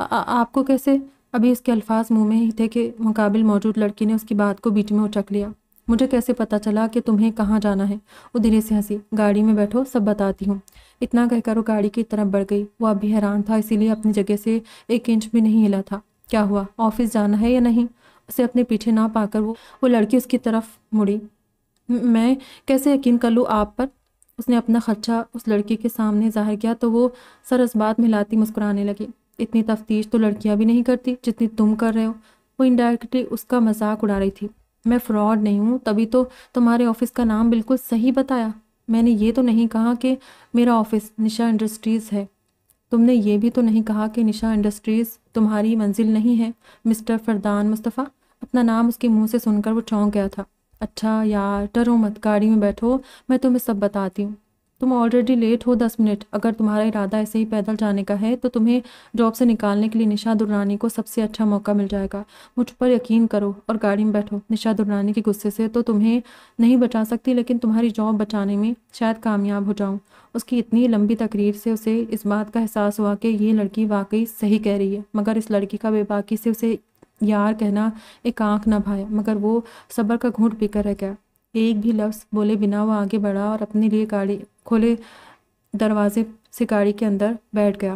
आ, आ, आपको कैसे अभी उसके अल्फाज मुंह में ही थे कि मुकाबिल मौजूद लड़की ने उसकी बात को बीच में उचक लिया मुझे कैसे पता चला कि तुम्हें कहाँ जाना है वो धीरे से हंसी गाड़ी में बैठो सब बताती हूँ इतना कहकर वो गाड़ी की तरफ बढ़ गई वो अभी हैरान था इसीलिए अपनी जगह से एक इंच भी नहीं हिला था क्या हुआ ऑफिस जाना है या नहीं उसे अपने पीछे ना पाकर वो वो लड़की उसकी तरफ मुड़ी मैं कैसे यकीन कर लूँ आप पर उसने अपना खर्चा उस लड़की के सामने जाहिर किया तो वो सर इस बात में लाती मुस्कुराने लगी इतनी तफ्तीश तो लड़कियां भी नहीं करती जितनी तुम कर रहे हो वो इनडायरेक्टली उसका मजाक उड़ा रही थी मैं फ्रॉड नहीं हूँ तभी तो तुम्हारे ऑफिस का नाम बिल्कुल सही बताया मैंने ये तो नहीं कहा कि मेरा ऑफिस निशा इंडस्ट्रीज़ है तुमने ये भी तो नहीं कहा कि निशा इंडस्ट्रीज़ तुम्हारी मंजिल नहीं है मिस्टर फरदान मुस्तफ़ा अपना नाम उसके मुंह से सुनकर वो चौंक गया था अच्छा यार डरो मत गाड़ी में बैठो मैं तुम्हें सब बताती हूँ तुम ऑलरेडी लेट हो दस मिनट अगर तुम्हारा इरादा ऐसे ही पैदल जाने का है तो तुम्हें जॉब से निकालने के लिए निशा दुर्रानी को सबसे अच्छा मौका मिल जाएगा मुझ पर यकीन करो और गाड़ी में बैठो निशा दुर्रानी के गुस्से से तो तुम्हें नहीं बचा सकती लेकिन तुम्हारी जॉब बचाने में शायद कामयाब हो जाऊँ उसकी इतनी लंबी तकरीर से उसे इस बात का एहसास हुआ कि ये लड़की वाकई सही कह रही है मगर इस लड़की का बेबाकी से उसे यार कहना एक आंख ना भाया मगर वो सब्र का घूट पीकर रह गया एक भी लफ्ज़ बोले बिना वह आगे बढ़ा और अपने लिए गाड़ी खोले दरवाजे से गाड़ी के अंदर बैठ गया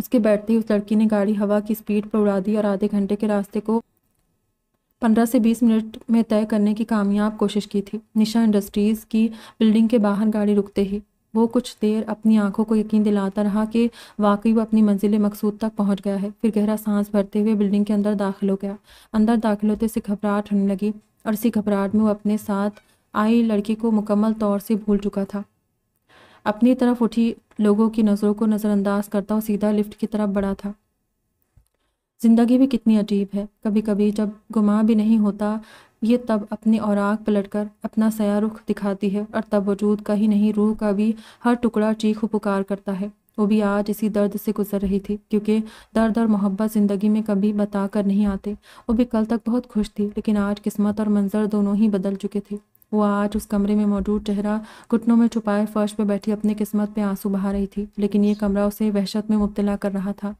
उसके बैठते ही उस लड़की ने गाड़ी हवा की स्पीड पर उड़ा दी और आधे घंटे के रास्ते को पंद्रह से बीस मिनट में तय करने की कामयाब कोशिश की थी निशा इंडस्ट्रीज़ की बिल्डिंग के बाहर गाड़ी रुकते ही वो कुछ देर अपनी आंखों को यकीन दिलाता रहा कि वाकई वो अपनी मंजिल मकसूद तक पहुंच गया है फिर गहरा सांस भरते हुए बिल्डिंग के अंदर दाखिल हो गया अंदर दाखिल होते से घबराहट होने लगी और इसी घबराहट में वो अपने साथ आई लड़की को मुकम्मल तौर से भूल चुका था अपनी तरफ उठी लोगों की नज़रों को नज़रअंदाज करता और सीधा लिफ्ट की तरफ बढ़ा था ज़िंदगी भी कितनी अजीब है कभी कभी जब गुमा भी नहीं होता ये तब अपनी और आग पलट कर अपना सया रुख दिखाती है और तब वजूद का ही नहीं रूह का भी हर टुकड़ा चीख पुकार करता है वो भी आज इसी दर्द से गुजर रही थी क्योंकि दर्द और मोहब्बत ज़िंदगी में कभी बता कर नहीं आते वो भी कल तक बहुत खुश थी लेकिन आज किस्मत और मंजर दोनों ही बदल चुके थे वो आज उस कमरे में मौजूद चेहरा घुटनों में छुपाए फर्श पर बैठी अपने किस्मत पे आंसू बहा रही थी लेकिन ये कमरा उसे वहशत में मुब्तला कर रहा था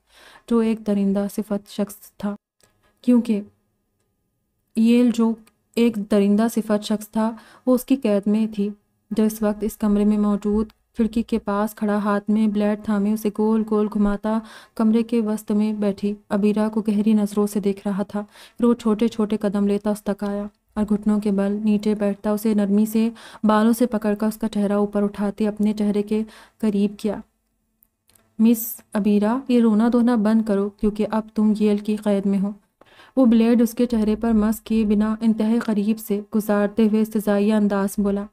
जो एक दरिंदा सिफत शख्स था क्योंकि ये जो एक दरिंदा सिफत शख्स था वो उसकी कैद में थी जो इस वक्त इस कमरे में मौजूद खिड़की के पास खड़ा हाथ में ब्लेड थामे उसे गोल गोल घुमाता कमरे के वस्त में बैठी अबीरा को गहरी नज़रों से देख रहा था फिर वो छोटे छोटे कदम लेता उस तक आया और घुटनों के बल नीचे बैठता उसे नरमी से बालों से पकड़कर उसका चेहरा ऊपर उठाते अपने चेहरे के करीब किया मिस अबीरा ये रोना धोना बंद करो क्योंकि अब तुम येल की कैद में हो वो ब्लेड उसके चेहरे पर मस किए बिना इंतहा करीब से गुजारते हुए सजाइया अंदाज बोला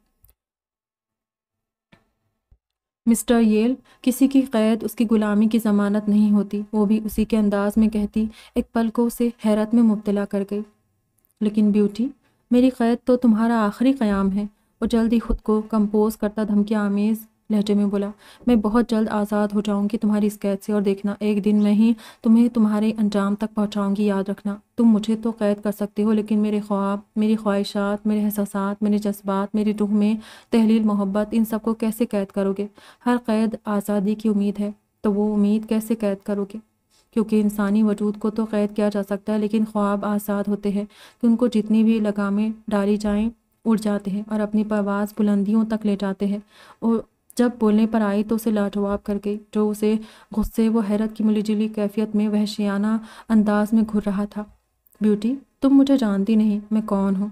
मिस्टर येल किसी की क़ैद उसकी ग़ुलामी की ज़मानत नहीं होती वो भी उसी के अंदाज में कहती एक पल को उसे हैरत में मुबतला कर गई लेकिन ब्यूटी मेरी क़ैद तो तुम्हारा आखिरी क़्याम है और जल्दी ख़ुद को कंपोज करता धमकी आमेज़ लहजे में बोला मैं बहुत जल्द आज़ाद हो जाऊंगी तुम्हारी इस कैद से और देखना एक दिन में ही तुम्हें तुम्हारे अंजाम तक पहुंचाऊंगी याद रखना तुम मुझे तो कैद कर सकते हो लेकिन मेरे ख्वाब मेरी ख्वाहिशात मेरे एहसास मेरे जज्बात मेरी रूह में तहलील मोहब्बत इन सबको कैसे कैद करोगे हर कैद आज़ादी की उम्मीद है तो वो उम्मीद कैसे कैद करोगे क्योंकि इंसानी वजूद को तो कैद किया जा सकता है लेकिन ख्वाब आज़ाद होते हैं कि उनको जितनी भी लगामें डाली जाएं उड़ जाते हैं और अपनी परवाज़ बुलंदियों तक ले जाते हैं और जब बोलने पर आई तो उसे लाजवाब कर गई जो उसे गुस्से व हैरत की मिलीजुली कैफियत में वहशियाना अंदाज में घुर रहा था ब्यूटी तुम मुझे जानती नहीं मैं कौन हूँ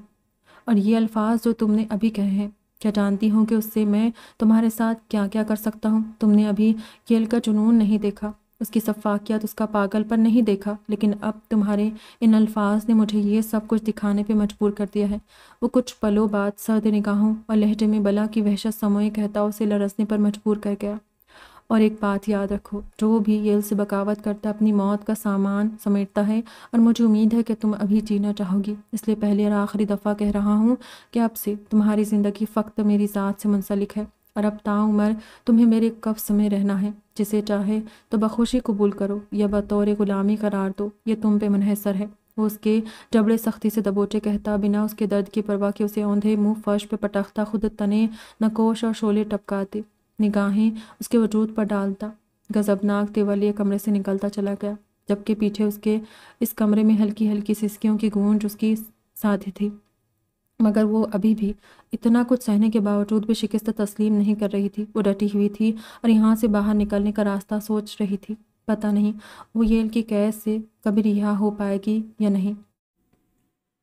और ये अल्फाज जो तुमने अभी कहे हैं क्या जानती हूँ कि उससे मैं तुम्हारे साथ क्या क्या कर सकता हूँ तुमने अभी खेल का जुनून नहीं देखा उसकी शफाकियात तो उसका पागल पर नहीं देखा लेकिन अब तुम्हारे इन अल्फाज ने मुझे ये सब कुछ दिखाने पे मजबूर कर दिया है वो कुछ पलों बाद सर्द निगाहों और लहजे में बला की वहशत समोए कहता उसे लरसने पर मजबूर कर गया और एक बात याद रखो जो भी येल से बकावत करता अपनी मौत का सामान समेटता है और मुझे उम्मीद है कि तुम अभी जीना चाहोगी इसलिए पहले और आखिरी दफ़ा कह रहा हूँ कि अब से तुम्हारी ज़िंदगी फ़क्त मेरी ज़ात से मुंसलिक है और अब ताउमर तुम्हें मेरे कफ्स में रहना है जिसे चाहे तो बखुशी कबूल करो या बतौर ग़ुलामी करार दो ये तुम पे मुनहसर है वो उसके जबड़े सख्ती से दबोचे कहता बिना उसके दर्द की परवाह के उसे औंधे मुंह फर्श पे पटखता खुद तने नकोश और शोले टपकाते निगाहें उसके वजूद पर डालता गजबनाक तेवलिए कमरे से निकलता चला गया जबकि पीछे उसके इस कमरे में हल्की हल्की सिसकियों की गूंज उसकी साथी थी मगर वो अभी भी इतना कुछ सहने के बावजूद भी शिकस्त तस्लीम नहीं कर रही थी वो डटी हुई थी और यहाँ से बाहर निकलने का रास्ता सोच रही थी पता नहीं वो येल की कैद से कभी रिहा हो पाएगी या नहीं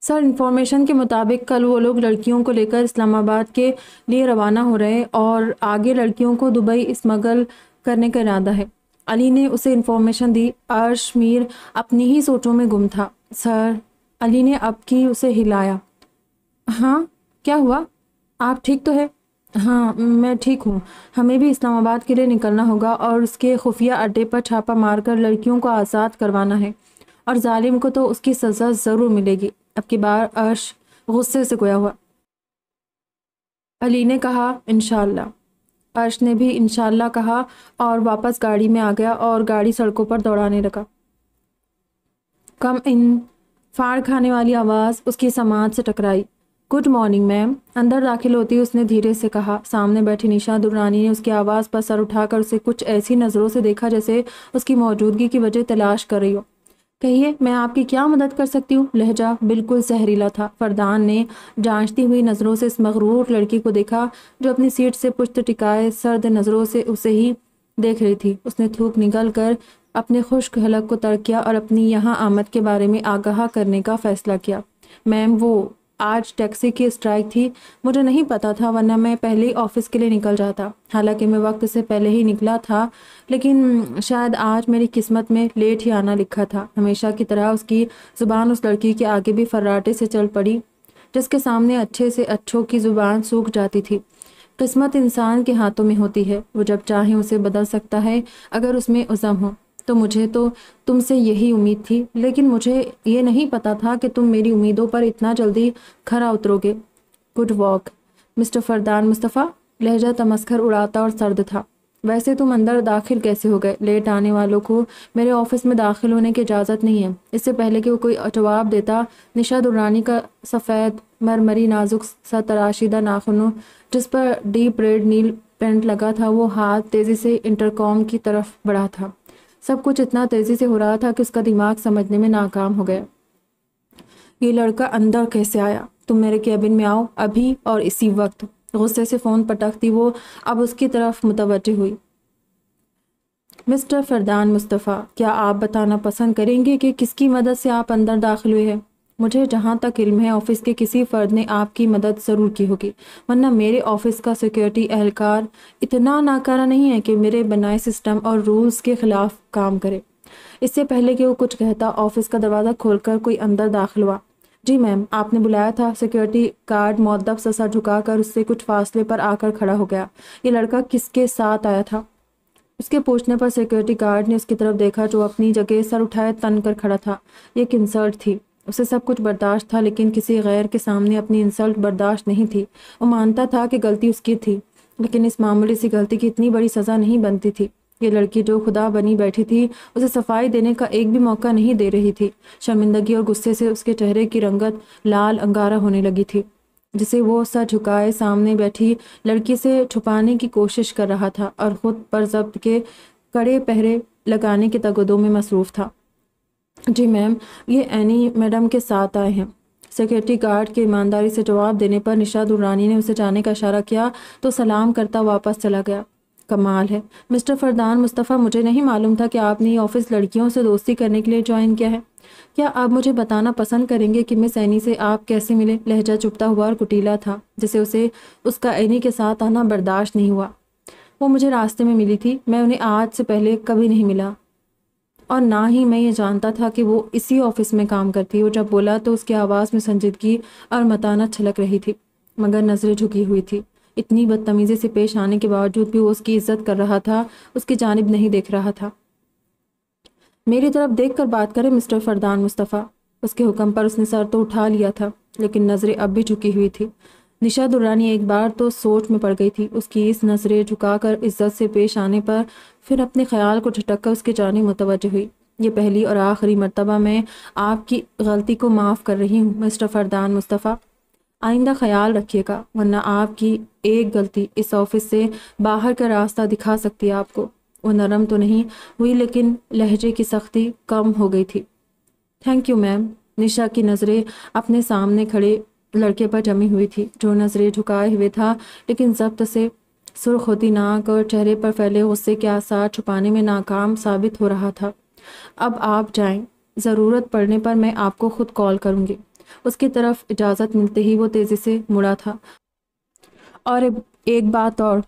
सर इन्फॉर्मेशन के मुताबिक कल वो लोग लड़कियों को लेकर इस्लामाबाद के लिए रवाना हो रहे और आगे लड़कियों को दुबई स्मगल करने का इरादा है अली ने उसे इन्फॉर्मेशन दी अर्श मीर अपनी ही सोचों में गुम था सर अली ने अब की उसे हिलाया हाँ क्या हुआ आप ठीक तो है हाँ मैं ठीक हूँ हमें भी इस्लामाबाद के लिए निकलना होगा और उसके खुफिया अड्डे पर छापा मारकर लड़कियों को आज़ाद करवाना है और जालिम को तो उसकी सज़ा ज़रूर मिलेगी अब की बार अर्श गुस्से से गोया हुआ अली ने कहा इन अर्श ने भी इन कहा और वापस गाड़ी में आ गया और गाड़ी सड़कों पर दौड़ाने लगा कम इन फाड़ खाने वाली आवाज़ उसकी समाज से टकराई गुड मॉर्निंग मैम अंदर दाखिल होती उसने धीरे से कहा सामने बैठी निशा दुरानी ने उसकी आवाज़ पर सर उठाकर उसे कुछ ऐसी नज़रों से देखा जैसे उसकी मौजूदगी की वजह तलाश कर रही हो कहिए मैं आपकी क्या मदद कर सकती हूँ लहजा बिल्कुल जहरीला था फरदान ने जांचती हुई नज़रों से इस मगरूर लड़की को देखा जो अपनी सीट से पुश्त टिकाए सर्द नज़रों से उसे ही देख रही थी उसने थूक निकल कर अपने खुश्क हलक को तड़किया किया और अपनी यहाँ आमद के बारे में आगाह करने का फैसला किया मैम वो आज टैक्सी की स्ट्राइक थी मुझे नहीं पता था वरना मैं पहले ही ऑफिस के लिए निकल जाता हालांकि मैं वक्त से पहले ही निकला था लेकिन शायद आज मेरी किस्मत में लेट ही आना लिखा था हमेशा की तरह उसकी ज़ुबान उस लड़की के आगे भी फर्राटे से चल पड़ी जिसके सामने अच्छे से अच्छों की ज़ुबान सूख जाती थी किस्मत इंसान के हाथों में होती है वो जब चाहे उसे बदल सकता है अगर उसमें उज़म हो तो मुझे तो तुमसे यही उम्मीद थी लेकिन मुझे ये नहीं पता था कि तुम मेरी उम्मीदों पर इतना जल्दी खरा उतरोगे good work mister Fardan Mustafa लहजा तमस्कर उड़ाता और सर्द था वैसे तुम अंदर दाखिल कैसे हो गए लेट आने वालों को मेरे ऑफिस में दाखिल होने की इजाज़त नहीं है इससे पहले कि वो कोई जवाब देता निशा दुरानी का सफ़ेद मरमरी नाजुक सा तराशीदा नाखनों जिस पर डीप रेड नील पेंट लगा था वो हाथ तेज़ी से इंटरकॉम की तरफ बढ़ा था सब कुछ इतना तेज़ी से हो रहा था कि उसका दिमाग समझने में नाकाम हो गया ये लड़का अंदर कैसे आया तुम मेरे कैबिन में आओ अभी और इसी वक्त गुस्से से फ़ोन पटकती वो अब उसकी तरफ मुतवजह हुई मिस्टर फरदान मुस्तफ़ा क्या आप बताना पसंद करेंगे कि किसकी मदद से आप अंदर दाखिल हुए हैं मुझे जहाँ तक इल्म है ऑफिस के किसी फ़र्द ने आपकी मदद ज़रूर की होगी वरना मेरे ऑफिस का सिक्योरिटी एहलकार इतना नाकारा नहीं है कि मेरे बनाए सिस्टम और रूल्स के ख़िलाफ़ काम करे इससे पहले कि वो कुछ कहता ऑफिस का दरवाज़ा खोलकर कोई अंदर दाखिल हुआ जी मैम आपने बुलाया था सिक्योरिटी गार्ड मौदब ससा झुकाकर उससे कुछ फासले पर आकर खड़ा हो गया ये लड़का किसके साथ आया था उसके पूछने पर सिक्योरिटी गार्ड ने उसकी तरफ देखा जो अपनी जगह सर उठाए तन कर खड़ा था ये किन्सर्ट थी उसे सब कुछ बर्दाश्त था लेकिन किसी गैर के सामने अपनी इंसल्ट बर्दाश्त नहीं थी वो मानता था कि गलती उसकी थी लेकिन इस मामूली सी गलती की इतनी बड़ी सज़ा नहीं बनती थी ये लड़की जो खुदा बनी बैठी थी उसे सफाई देने का एक भी मौका नहीं दे रही थी शर्मिंदगी और गुस्से से उसके चेहरे की रंगत लाल अंगारा होने लगी थी जिसे वो सर झुकाए सामने बैठी लड़की से छुपाने की कोशिश कर रहा था और ख़ुद पर जब्त के कड़े पहरे लगाने के तगदों में मसरूफ़ था जी मैम ये एनी मैडम के साथ आए हैं सिक्योरिटी गार्ड के ईमानदारी से जवाब देने पर निशाद उरानी ने उसे जाने का इशारा किया तो सलाम करता वापस चला गया कमाल है मिस्टर फरदान मुस्तफ़ा मुझे नहीं मालूम था कि आपने ये ऑफ़िस लड़कियों से दोस्ती करने के लिए ज्वाइन किया है क्या आप मुझे बताना पसंद करेंगे कि मिस एनी से आप कैसे मिले लहजा चुपता हुआ और कुटीला था जिसे उसे उसका एनी के साथ आना बर्दाश्त नहीं हुआ वो मुझे रास्ते में मिली थी मैं उन्हें आज से पहले कभी नहीं मिला और ना ही मैं ये जानता था कि वो इसी ऑफिस में काम करती और जब बोला तो उसकी आवाज़ में संजीदगी और मताना छलक रही थी मगर नज़रें झुकी हुई थी इतनी बदतमीज़ी से पेश आने के बावजूद भी वो उसकी इज्जत कर रहा था उसकी जानब नहीं देख रहा था मेरी तरफ देख कर बात करें मिस्टर फरदान मुस्तफ़ा उसके हुक्म पर उसने सर तो उठा लिया था लेकिन नज़रें अब भी झुकी हुई थी निशा दुरानी एक बार तो सोच में पड़ गई थी उसकी इस नज़रें झुकाकर इज्जत से पेश आने पर फिर अपने ख्याल को झटक कर उसके जाने मुतवज हुई ये पहली और आखिरी मरतबा मैं आपकी गलती को माफ़ कर रही हूँ मिस्टर फरदान मुस्तफ़ा आइंदा ख्याल रखिएगा वरना आपकी एक गलती इस ऑफिस से बाहर का रास्ता दिखा सकती है आपको वो नरम तो नहीं हुई लेकिन लहजे की सख्ती कम हो गई थी थैंक यू मैम निशा की नज़रें अपने सामने खड़े लड़के पर जमी हुई थी जो नजरें झुकाए हुए था लेकिन जब्त से सुर्ख होती नाक और चेहरे पर फैले गुस्से के आसार छुपाने में नाकाम साबित हो रहा था अब आप जाएं ज़रूरत पड़ने पर मैं आपको खुद कॉल करूँगी उसकी तरफ इजाज़त मिलते ही वो तेज़ी से मुड़ा था और एक बात और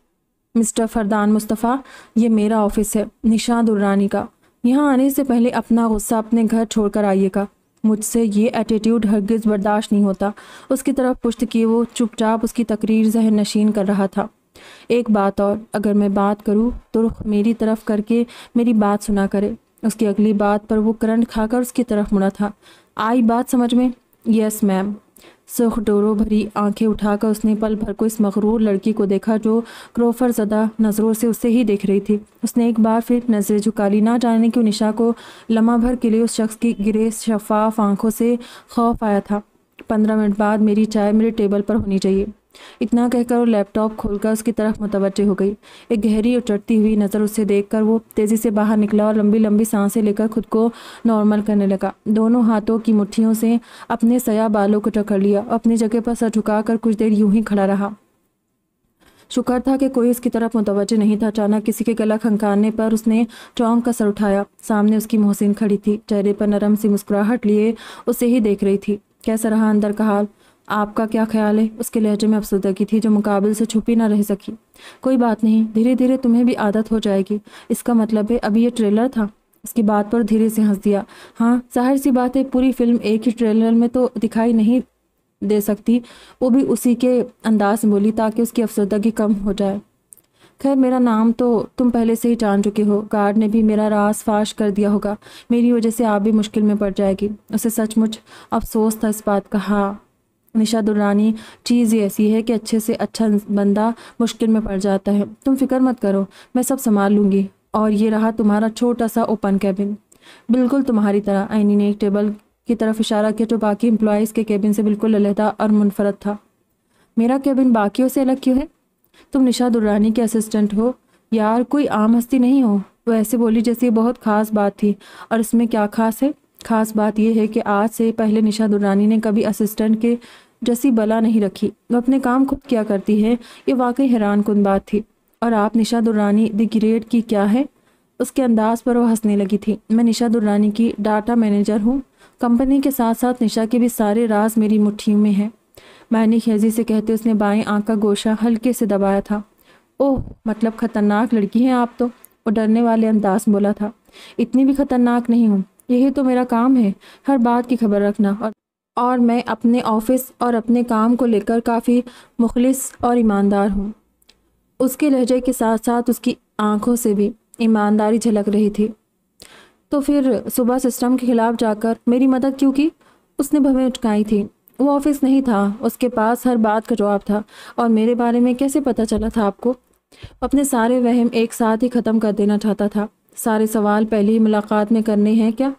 मिस्टर फरदान मुस्तफ़ा ये मेरा ऑफिस है निशाद दुर्रानी का यहाँ आने से पहले अपना गुस्सा अपने घर छोड़कर आइएगा मुझसे ये एटीट्यूड हरगिज़ बर्दाश्त नहीं होता उसकी तरफ पुश्त किए वो चुपचाप उसकी तकरीर जहन नशीन कर रहा था एक बात और अगर मैं बात करूँ तो रुख मेरी तरफ करके मेरी बात सुना करे उसकी अगली बात पर वो करंट खाकर उसकी तरफ मुड़ा था आई बात समझ में यस मैम सुख डोरों भरी आंखें उठाकर उसने पल भर को इस मकरूर लड़की को देखा जो क्रोफर ज़दा नज़रों से उसे ही देख रही थी उसने एक बार फिर नज़रें झुका ली ना जाने की निशा को लम्हा भर के लिए उस शख्स की गिरे शफाफ आंखों से खौफ आया था पंद्रह मिनट बाद मेरी चाय मेरे टेबल पर होनी चाहिए इतना कहकर लैपटॉप खोलकर उसकी तरफ मुतवजह हो गई एक गहरी और चढ़ती हुई नज़र उसे देखकर वो तेज़ी से बाहर निकला और लंबी लंबी सांसें लेकर खुद को नॉर्मल करने लगा दोनों हाथों की मुठ्ठियों से अपने सया बालों को टकर लिया अपनी जगह पर सर झुकाकर कुछ देर यूं ही खड़ा रहा शुक्र था कि कोई उसकी तरफ मुतवजह नहीं था अचानक किसी के गला खंकाने पर उसने चौंक का सर उठाया सामने उसकी मोहसिन खड़ी थी चेहरे पर नरम सी मुस्कुराहट लिए उसे ही देख रही थी कैसा रहा अंदर का हाल आपका क्या ख्याल है उसके लहजे में अफसुदा थी जो मुकाबले से छुपी ना रह सकी कोई बात नहीं धीरे धीरे तुम्हें भी आदत हो जाएगी इसका मतलब है अभी ये ट्रेलर था उसकी बात पर धीरे से हंस दिया हाँ जाहिर सी बात है पूरी फिल्म एक ही ट्रेलर में तो दिखाई नहीं दे सकती वो भी उसी के अंदाज में बोली ताकि उसकी अफसरदगी कम हो जाए खैर मेरा नाम तो तुम पहले से ही जान चुके हो गार्ड ने भी मेरा रास फाश कर दिया होगा मेरी वजह से आप भी मुश्किल में पड़ जाएगी उसे सचमुच अफसोस था इस बात का हाँ निशा दुरानी चीज़ ही ऐसी है कि अच्छे से अच्छा बंदा मुश्किल में पड़ जाता है तुम फिक्र मत करो मैं सब संभाल लूँगी और ये रहा तुम्हारा छोटा सा ओपन कैबिन बिल्कुल तुम्हारी तरह आईनी ने एक टेबल की तरफ इशारा किया जो बाकी एम्प्लॉज़ के केबिन से बिल्कुल अलहदा और मुनफरद था मेरा केबिन बाकियों से अलग क्यों है तुम निशा दुर्रानी के असिस्टेंट हो यार कोई आम हस्ती नहीं हो वो ऐसे बोली जैसे बहुत ख़ास बात थी और इसमें क्या ख़ास है खास बात यह है कि आज से पहले निशा दुरानी ने कभी असिस्टेंट के जैसी बला नहीं रखी वो अपने काम खुद क्या करती है ये वाकई हैरान कन बात थी और आप निशा दुरानी द ग्रेट की क्या है उसके अंदाज पर वो हंसने लगी थी मैं निशा दुरानी की डाटा मैनेजर हूँ कंपनी के साथ साथ निशा के भी सारे राज मेरी मुट्ठी में हैं मैंने खेजी से कहते उसने बाएं आंख का गोशा हल्के से दबाया था ओह मतलब खतरनाक लड़की हैं आप तो वो डरने वाले अंदाज बोला था इतनी भी खतरनाक नहीं हूँ यही तो मेरा काम है हर बात की खबर रखना और और मैं अपने ऑफिस और अपने काम को लेकर काफ़ी मुखलिस और ईमानदार हूँ उसके लहजे के साथ साथ उसकी आंखों से भी ईमानदारी झलक रही थी तो फिर सुबह सिस्टम के खिलाफ जाकर मेरी मदद क्यों की उसने भवें उठकाई थी वो ऑफिस नहीं था उसके पास हर बात का जवाब था और मेरे बारे में कैसे पता चला था आपको अपने सारे वहम एक साथ ही ख़त्म कर देना चाहता था सारे सवाल पहली मुलाकात में करने हैं क्या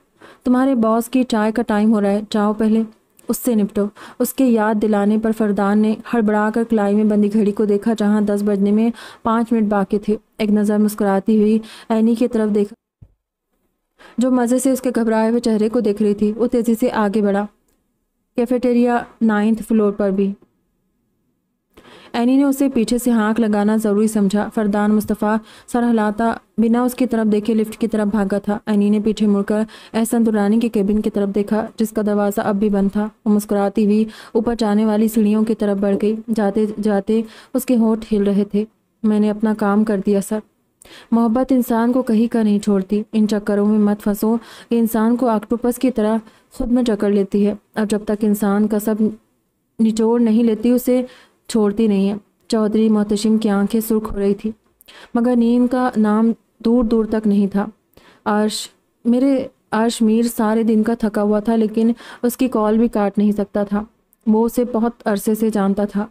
तुम्हारे बॉस की चाय का टाइम हो रहा है जाओ पहले उससे निपटो उसके याद दिलाने पर फरदान ने हड़बड़ा कर कलाई में बंदी घड़ी को देखा जहाँ दस बजने में पाँच मिनट बाकी थे एक नज़र मुस्कुराती हुई एनी की तरफ देखा जो मज़े से उसके घबराए हुए चेहरे को देख रही थी वो तेज़ी से आगे बढ़ा कैफेटेरिया नाइन्थ फ्लोर पर भी एनी ने उसे पीछे से हाँक लगाना ज़रूरी समझा फरदान मुस्तफ़ा सर बिना उसकी तरफ देखे लिफ्ट की तरफ भागा था एनी ने पीछे मुड़कर एहसन दुरानी के केबिन की तरफ देखा जिसका दरवाज़ा अब भी बंद था वो मुस्कुराती हुई ऊपर जाने वाली सीढ़ियों की तरफ बढ़ गई जाते जाते उसके होठ हिल रहे थे मैंने अपना काम कर दिया सर मोहब्बत इंसान को कहीं का नहीं छोड़ती इन चक्करों में मत फंसो ये इंसान को ऑक्टोपस की तरह खुद में जकड़ लेती है और जब तक इंसान का सब निचोड़ नहीं लेती उसे छोड़ती नहीं है चौधरी मोहतशिम की आंखें सुर्ख हो रही थी मगर नींद का नाम दूर दूर तक नहीं था अर्श मेरे अर्श मीर सारे दिन का थका हुआ था लेकिन उसकी कॉल भी काट नहीं सकता था वो उसे बहुत अरसे से जानता था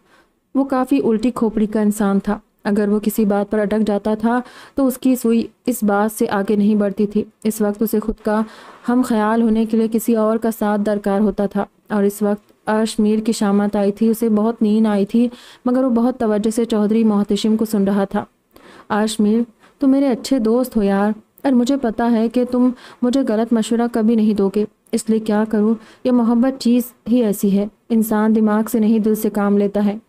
वो काफ़ी उल्टी खोपड़ी का इंसान था अगर वो किसी बात पर अटक जाता था तो उसकी सुई इस बात से आगे नहीं बढ़ती थी इस वक्त उसे खुद का हम ख्याल होने के लिए किसी और का साथ दरकार होता था और इस वक्त अश्मीर की शामत आई थी उसे बहुत नींद आई थी मगर वो बहुत तवज्जो से चौधरी मोहतशिम को सुन रहा था आशमीर तुम मेरे अच्छे दोस्त हो यार और मुझे पता है कि तुम मुझे गलत मशवरा कभी नहीं दोगे इसलिए क्या करूं यह मोहब्बत चीज़ ही ऐसी है इंसान दिमाग से नहीं दिल से काम लेता है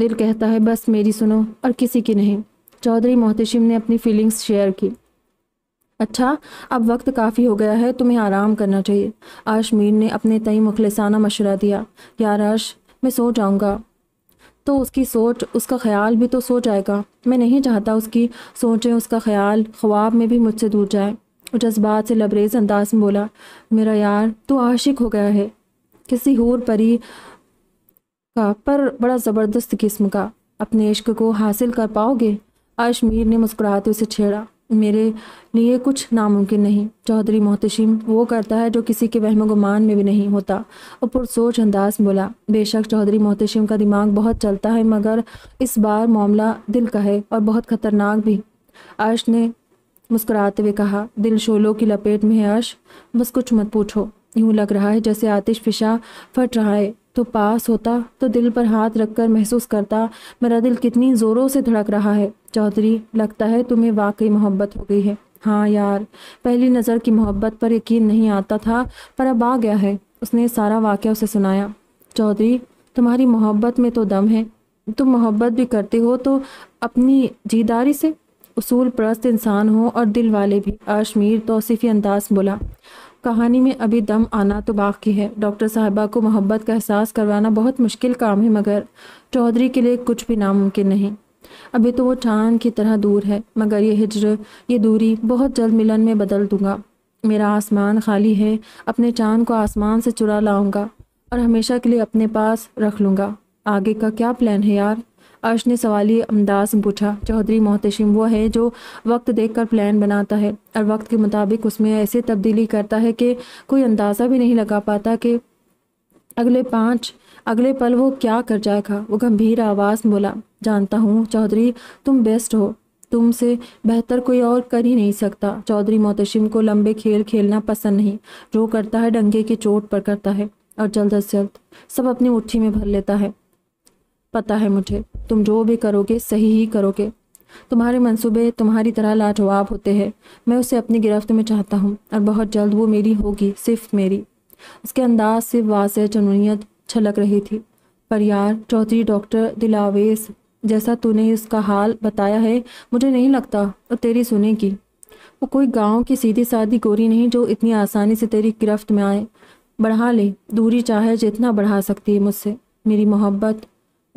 दिल कहता है बस मेरी सुनो और किसी की नहीं चौधरी मोहतशिम ने अपनी फीलिंग्स शेयर की अच्छा अब वक्त काफ़ी हो गया है तुम्हें आराम करना चाहिए आश मीर ने अपने तई मुखलसाना मशवरा दिया यार आश मैं सो जाऊँगा तो उसकी सोच उसका ख्याल भी तो सो जाएगा मैं नहीं चाहता उसकी सोचें उसका ख्याल ख्वाब में भी मुझसे दूर जाए जज्बात से लबरेज अंदाज में बोला मेरा यार तो आशिक हो गया है किसी होर परी का पर बड़ा ज़बरदस्त किस्म का अपने इश्क को हासिल कर पाओगे अशमीर ने मुस्कुराते उसे छेड़ा मेरे लिए कुछ नामुमकिन नहीं चौधरी मोहतशिम वो करता है जो किसी के वहम गुमान में भी नहीं होता और पुरसोच अंदाज बोला बेशक चौधरी मोहतशिम का दिमाग बहुत चलता है मगर इस बार मामला दिल का है और बहुत खतरनाक भी अर्श ने मुस्कुराते हुए कहा दिल शोलों की लपेट में है अर्श बस कुछ मत पूछो यूँ लग रहा है जैसे आतिश फिशा फट रहा है तो पास होता तो दिल पर हाथ रखकर महसूस करता मेरा दिल कितनी ज़ोरों से धड़क रहा है चौधरी लगता है तुम्हें वाकई मोहब्बत हो गई है हाँ यार पहली नज़र की मोहब्बत पर यकीन नहीं आता था पर अब आ गया है उसने सारा वाक्य उसे सुनाया चौधरी तुम्हारी मोहब्बत में तो दम है तुम मोहब्बत भी करते हो तो अपनी जीदारी से उसूल प्रस्त इंसान हो और दिल वाले भी आशमीर तोसीफ़ी अंदाज बोला कहानी में अभी दम आना तो बाकी है डॉक्टर साहबा को मोहब्बत का एहसास करवाना बहुत मुश्किल काम है मगर चौधरी के लिए कुछ भी नामुमकिन नहीं अभी तो वो चांद की तरह दूर है मगर ये हिजर ये दूरी बहुत जल्द मिलन में बदल दूंगा मेरा आसमान खाली है अपने चांद को आसमान से चुरा लाऊंगा और हमेशा के लिए अपने पास रख लूँगा आगे का क्या प्लान है यार अर्श ने सवाली अंदाज में पूछा चौधरी मोहतशिम वो है जो वक्त देखकर प्लान बनाता है और वक्त के मुताबिक उसमें ऐसे तब्दीली करता है कि कोई अंदाज़ा भी नहीं लगा पाता कि अगले पाँच अगले पल वो क्या कर जाएगा वो गंभीर आवाज़ में बोला जानता हूँ चौधरी तुम बेस्ट हो तुमसे बेहतर कोई और कर ही नहीं सकता चौधरी मोहतशिम को लंबे खेल खेलना पसंद नहीं जो करता है डंगे की चोट पर करता है और जल्द अज जल्द सब अपनी उठी में भर लेता है पता है मुझे तुम जो भी करोगे सही ही करोगे तुम्हारे मंसूबे तुम्हारी तरह लाजवाब होते हैं मैं उसे अपनी गिरफ्त में चाहता हूँ और बहुत जल्द वो मेरी होगी सिर्फ मेरी उसके अंदाज से वाज चनूनीत छलक रही थी पर यार चौधरी डॉक्टर दिलावेस जैसा तूने उसका हाल बताया है मुझे नहीं लगता और तेरी सुनेगी वो कोई गांव की सीधी सादी गोरी नहीं जो इतनी आसानी से तेरी गिरफ्त में आए बढ़ा ले दूरी चाहे जितना बढ़ा सकती है मुझसे मेरी मोहब्बत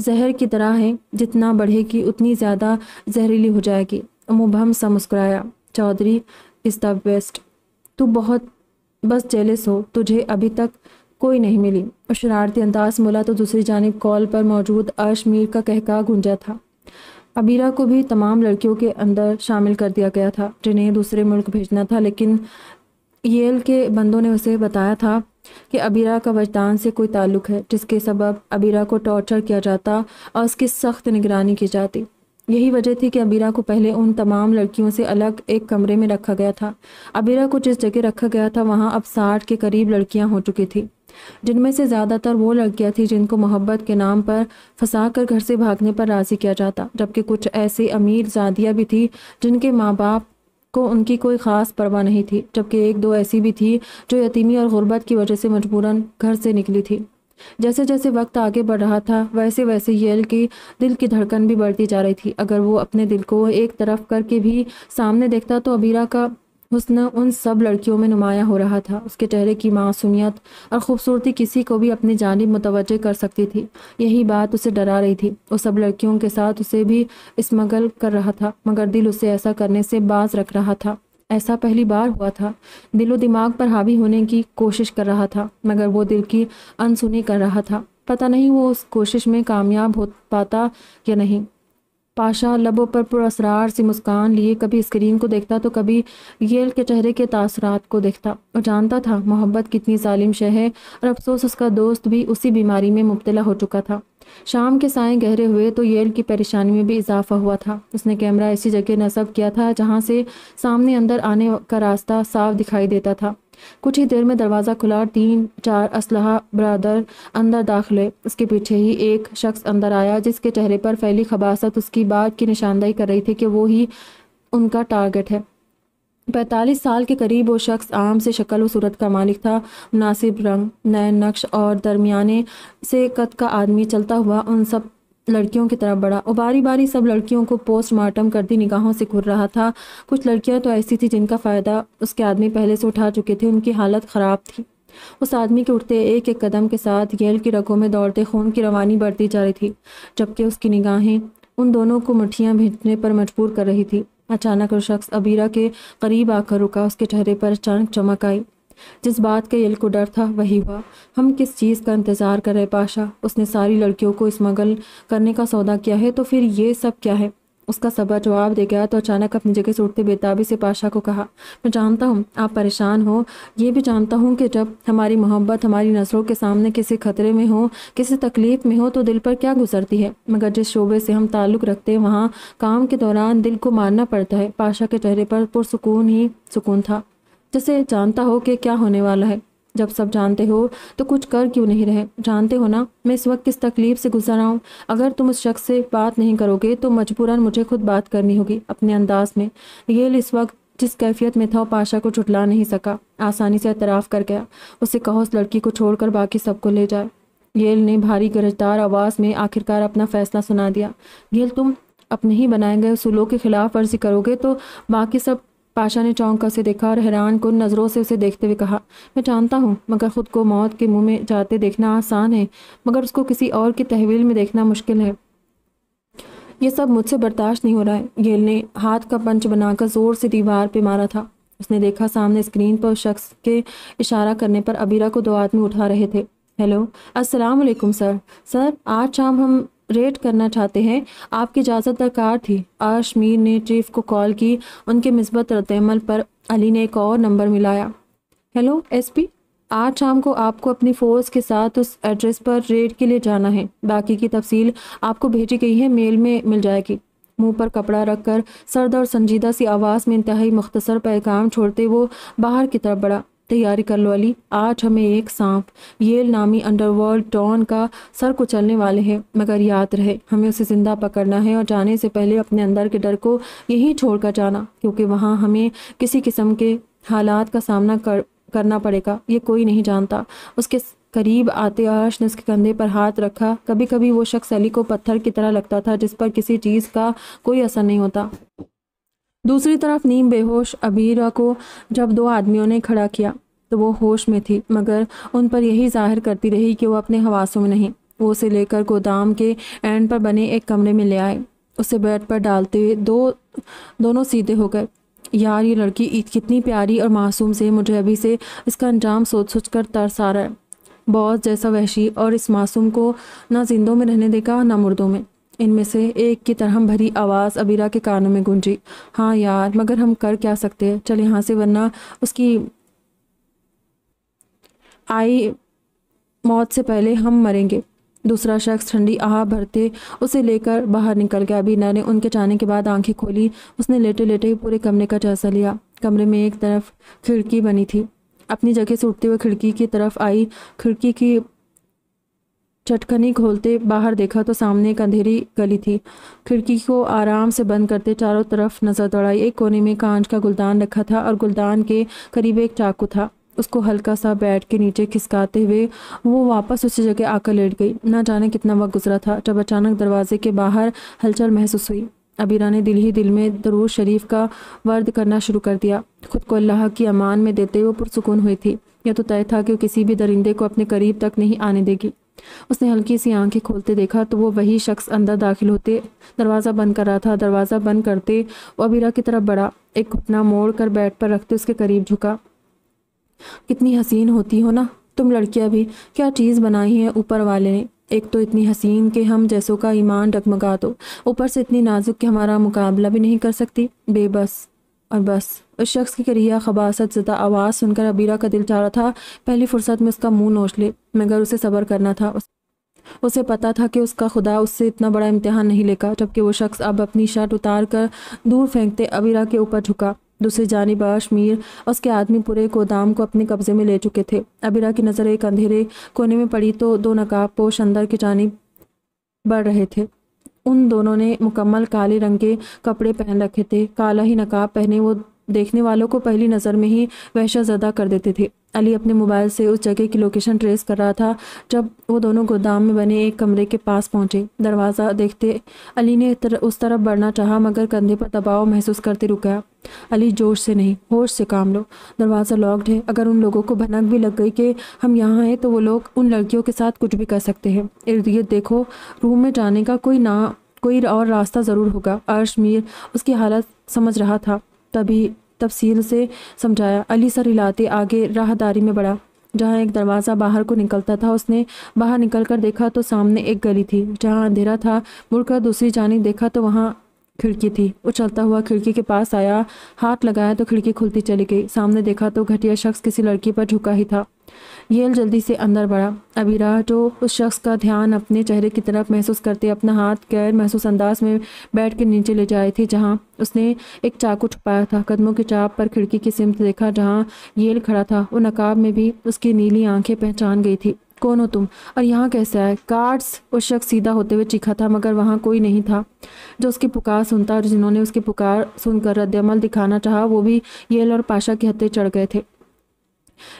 जहर की तरह है जितना बढ़ेगी उतनी ज़्यादा जहरीली हो जाएगी मुबहम सा मुस्कुराया चौधरी इज़ द बेस्ट तू बहुत बस जेलिस हो तुझे अभी तक कोई नहीं मिली और शरारती अंदाज मुला तो दूसरी जानब कॉल पर मौजूद अर्श मीर का कहका गुंजा था अबीरा को भी तमाम लड़कियों के अंदर शामिल कर दिया गया था जिन्हें दूसरे मुल्क भेजना था लेकिन येल के बंदों ने उसे बताया था कि अबीरा का वजदान से कोई ताल्लुक़ है जिसके सबब अबीरा को टॉर्चर किया जाता और उसकी सख्त निगरानी की जाती यही वजह थी कि अबीरा को पहले उन तमाम लड़कियों से अलग एक कमरे में रखा गया था अबीरा को जिस जगह रखा गया था वहाँ अब साठ के करीब लड़कियाँ हो चुकी थी जिनमें से ज़्यादातर वो लड़कियाँ थीं जिनको मोहब्बत के नाम पर फंसा कर घर से भागने पर राज़ी किया जाता जबकि कुछ ऐसे अमीर जादियाँ भी थी जिनके माँ बाप को उनकी कोई ख़ास परवाह नहीं थी जबकि एक दो ऐसी भी थी जो यतीमी और गुर्बत की वजह से मजबूरन घर से निकली थी जैसे जैसे वक्त आगे बढ़ रहा था वैसे वैसे येल की दिल की धड़कन भी बढ़ती जा रही थी अगर वो अपने दिल को एक तरफ करके भी सामने देखता तो अबीरा का हुसन उन सब लड़कियों में नुमाया हो रहा था उसके चेहरे की मासूमियत और ख़ूबसूरती किसी को भी अपनी जानब मुतवजह कर सकती थी यही बात उसे डरा रही थी वो सब लड़कियों के साथ उसे भी स्मगल कर रहा था मगर दिल उसे ऐसा करने से बाज रख रहा था ऐसा पहली बार हुआ था दिलो दिमाग पर हावी होने की कोशिश कर रहा था मगर वो दिल की अनसुनी कर रहा था पता नहीं वो उस कोशिश में कामयाब हो पाता या नहीं पाशा लबों पर पुरसरार सी मुस्कान लिए कभी स्क्रीन को देखता तो कभी येल के चेहरे के तासरात को देखता और जानता था मोहब्बत कितनी जालिम शह है और अफसोस उसका दोस्त भी उसी बीमारी में मुबतला हो चुका था शाम के साए गहरे हुए तो येल की परेशानी में भी इजाफा हुआ था उसने कैमरा ऐसी जगह नस्ब किया था जहाँ से सामने अंदर आने का रास्ता साफ दिखाई देता था कुछ ही देर में दरवाज़ा खुला और तीन चार असलहा बरदर अंदर दाखिल हुए उसके पीछे ही एक शख्स अंदर आया जिसके चेहरे पर फैली खबासत उसकी बात की निशानदाही कर रही थी कि वो ही उनका टारगेट है पैंतालीस साल के करीब वो शख्स आम से शक्ल व सूरत का मालिक था मुनासिब रंग नए नक्श और दरमियाने से कद का आदमी चलता हुआ उन सब लड़कियों की तरफ बढ़ा और बारी बारी सब लड़कियों को पोस्टमार्टम करती निगाहों से घुर रहा था कुछ लड़कियां तो ऐसी थी जिनका फ़ायदा उसके आदमी पहले से उठा चुके थे उनकी हालत ख़राब थी उस आदमी के उठते एक एक कदम के साथ गेल की रगों में दौड़ते खून की रवानी बढ़ती जा रही थी जबकि उसकी निगाहें उन दोनों को मुठियाँ भेजने पर मजबूर कर रही थी अचानक वो शख्स अबीरा के करीब आकर रुका उसके चेहरे पर अचानक चमक आई जिस बात के यल को डर था वही हुआ हम किस चीज़ का इंतज़ार कर रहे पाशा उसने सारी लड़कियों को स्मगल करने का सौदा किया है तो फिर ये सब क्या है उसका सबर जवाब दे गया तो अचानक अपनी जगह से उठते बेताबी से पाशा को कहा मैं जानता हूँ आप परेशान हो ये भी जानता हूँ कि जब हमारी मोहब्बत हमारी नज़रों के सामने किसी खतरे में हो किसी तकलीफ़ में हो तो दिल पर क्या गुजरती है मगर जिस शोबे से हम ताल्लुक़ रखते हैं वहाँ काम के दौरान दिल को मारना पड़ता है पाशा के चेहरे पर पुरसकून ही सुकून था जैसे जानता हो कि क्या होने वाला है जब सब जानते हो तो कुछ कर क्यों नहीं रहे जानते हो ना मैं इस वक्त किस तकलीफ से गुजर रहा हूँ अगर तुम उस शख्स से बात नहीं करोगे तो मजबूरन मुझे खुद बात करनी होगी अपने अंदाज में ये इस वक्त जिस कैफियत में था पाशा को छुटला नहीं सका आसानी से अतराफ़ कर गया उसे कहो उस लड़की को छोड़कर बाकी सबको ले जाए येल ने भारी गरजदार आवाज़ में आखिरकार अपना फैसला सुना दिया येल तुम अपने ही बनाए गए उसूलों के खिलाफ वर्जी करोगे तो बाकी सब पाशा ने चौंक कर उसे देखा और हैरान को नज़रों से उसे देखते हुए कहा मैं जानता हूँ मगर ख़ुद को मौत के मुंह में जाते देखना आसान है मगर उसको किसी और की तहवील में देखना मुश्किल है यह सब मुझसे बर्दाश्त नहीं हो रहा है गेल ने हाथ का पंच बनाकर ज़ोर से दीवार पर मारा था उसने देखा सामने स्क्रीन पर शख्स के इशारा करने पर अबीरा को दो आदमी उठा रहे थे हेलो अस्सलाम वालेकुम सर सर आज शाम हम रेट करना चाहते हैं आपकी इजाज़त दरकार थी मीर ने चीफ को कॉल की उनके मिसबत रद्दमल पर अली ने एक और नंबर मिलाया हेलो एसपी आज शाम को आपको अपनी फोर्स के साथ उस एड्रेस पर रेड के लिए जाना है बाकी की तफसील आपको भेजी गई है मेल में मिल जाएगी मुंह पर कपड़ा रखकर सर्द और संजीदा सी आवाज़ में इंतहाई मुख्तसर पैगाम छोड़ते वो बाहर की तरफ बढ़ा तैयारी कर लो अली आज हमें एक सांप येल नामी अंडरवर्ल्ड डॉन का सर कुचलने वाले हैं मगर याद रहे हमें उसे ज़िंदा पकड़ना है और जाने से पहले अपने अंदर के डर को यहीं छोड़कर जाना क्योंकि वहाँ हमें किसी किस्म के हालात का सामना कर करना पड़ेगा ये कोई नहीं जानता उसके करीब आते आश ने उसके कंधे पर हाथ रखा कभी कभी वो शख्स अली को पत्थर की तरह लगता था जिस पर किसी चीज़ का कोई असर नहीं होता दूसरी तरफ नीम बेहोश अबीरा को जब दो आदमियों ने खड़ा किया तो वो होश में थी मगर उन पर यही जाहिर करती रही कि वो अपने हवासों में नहीं वो उसे लेकर गोदाम के एंड पर बने एक कमरे में ले आए उसे बेड पर डालते हुए दो दोनों सीधे हो गए यार ये लड़की ईद कितनी प्यारी और मासूम से मुझे अभी से इसका अंजाम सोच सोच कर तरस आ रहा है बॉस जैसा वहशी और इस मासूम को ना जिंदों में रहने देगा ना मुर्दों में इनमें से एक की तरह भरी आवाज़ अबीरा के कानों में गूंजी हाँ यार मगर हम कर क्या सकते चल यहां से वरना उसकी आई मौत से पहले हम मरेंगे दूसरा शख्स ठंडी आह भरते उसे लेकर बाहर निकल गया बीना ने उनके जाने के बाद आंखें खोली उसने लेटे लेटे ही पूरे कमरे का जायजा लिया कमरे में एक तरफ खिड़की बनी थी अपनी जगह से उठते हुए खिड़की की तरफ आई खिड़की की चटखनी खोलते बाहर देखा तो सामने एक अंधेरी गली थी खिड़की को आराम से बंद करते चारों तरफ नजर दौड़ाई एक कोने में कांच का गुलदान रखा था और गुलदान के करीब एक चाकू था उसको हल्का सा बैट के नीचे खिसकाते हुए वो वापस उसी जगह आकर लेट गई ना जाने कितना वक्त गुजरा था जब अचानक दरवाजे के बाहर हलचल महसूस हुई अबीरा ने दिल ही दिल में दरूज शरीफ का वर्द करना शुरू कर दिया खुद को अल्लाह की अमान में देते हुए पुरसकून हुई थी यह तो तय था कि वो किसी भी दरिंदे को अपने करीब तक नहीं आने देगी उसने हल्की सी आंखें खोलते देखा तो वो वही शख्स अंदर दाखिल होते दरवाज़ा बंद कर रहा था दरवाज़ा बंद करते वो अबीरा की तरफ बढ़ा एक घुटना मोड़ कर बेड पर रखते उसके करीब झुका कितनी हसीन होती हो ना तुम लड़कियां भी क्या चीज़ बनाई है ऊपर वाले ने एक तो इतनी हसीन कि हम जैसों का ईमान डगमगा दो ऊपर से इतनी नाजुक कि हमारा मुकाबला भी नहीं कर सकती बेबस और बस उस शख्स की करिया खबासत ज़दा आवाज़ सुनकर अबीरा का दिल चाह रहा था पहली फुर्सत में उसका मुंह नोच ले मगर उसे सब्र करना था उसे पता था कि उसका खुदा उससे इतना बड़ा इम्तहान नहीं लेगा जबकि वो शख्स अब अपनी शर्ट उतार कर दूर फेंकते अबीरा के ऊपर झुका दूसरी जानब कश्मीर उसके आदमी पूरे गोदाम को अपने कब्जे में ले चुके थे अबीरा की नज़र एक अंधेरे कोने में पड़ी तो दो नकाब पोश अंदर की जानब बढ़ रहे थे उन दोनों ने मुकम्मल काले रंग के कपड़े पहन रखे थे काला ही नकाब पहने वो देखने वालों को पहली नज़र में ही वहशत ज़दा कर देते थे अली अपने मोबाइल से उस जगह की लोकेशन ट्रेस कर रहा था जब वो दोनों गोदाम में बने एक कमरे के पास पहुंचे दरवाज़ा देखते अली ने तर, उस तरफ बढ़ना चाहा मगर कंधे पर दबाव महसूस करते रुका अली जोश से नहीं होश से काम लो दरवाज़ा लॉक्ड है अगर उन लोगों को भनक भी लग गई कि हम यहाँ हैं तो वो लोग उन लड़कियों के साथ कुछ भी कर सकते हैं इर्द गिर्द देखो रूम में जाने का कोई ना कोई और रास्ता ज़रूर होगा अर्श मीर उसकी हालत समझ रहा था तभी तफसील से समझाया अली सर हिलाते आगे राहदारी में बढ़ा जहाँ एक दरवाज़ा बाहर को निकलता था उसने बाहर निकल कर देखा तो सामने एक गली थी जहाँ अंधेरा था मुड़कर दूसरी जानी देखा तो वहाँ खिड़की थी वो चलता हुआ खिड़की के पास आया हाथ लगाया तो खिड़की खुलती चली गई सामने देखा तो घटिया शख्स किसी लड़की पर झुका ही था येल जल्दी से अंदर बढ़ा अबीरा जो तो उस शख्स का ध्यान अपने चेहरे की तरफ महसूस करते अपना हाथ गैर महसूस अंदाज में बैठ के नीचे ले जाए थी जहाँ उसने एक चाकू छुपाया था कदमों की चाप पर खिड़की की सिमत देखा जहाँ येल खड़ा था वो नकाब में भी उसकी नीली आंखें पहचान गई थी कौन हो तुम और यहाँ कैसे आए कार्ड्स उस शख्स सीधा होते हुए चीखा था मगर वहाँ कोई नहीं था जो उसकी पुकार सुनता और जिन्होंने उसकी पुकार सुनकर रद्दमल दिखाना चाहा वो भी येल और पाशा के हत्ते चढ़ गए थे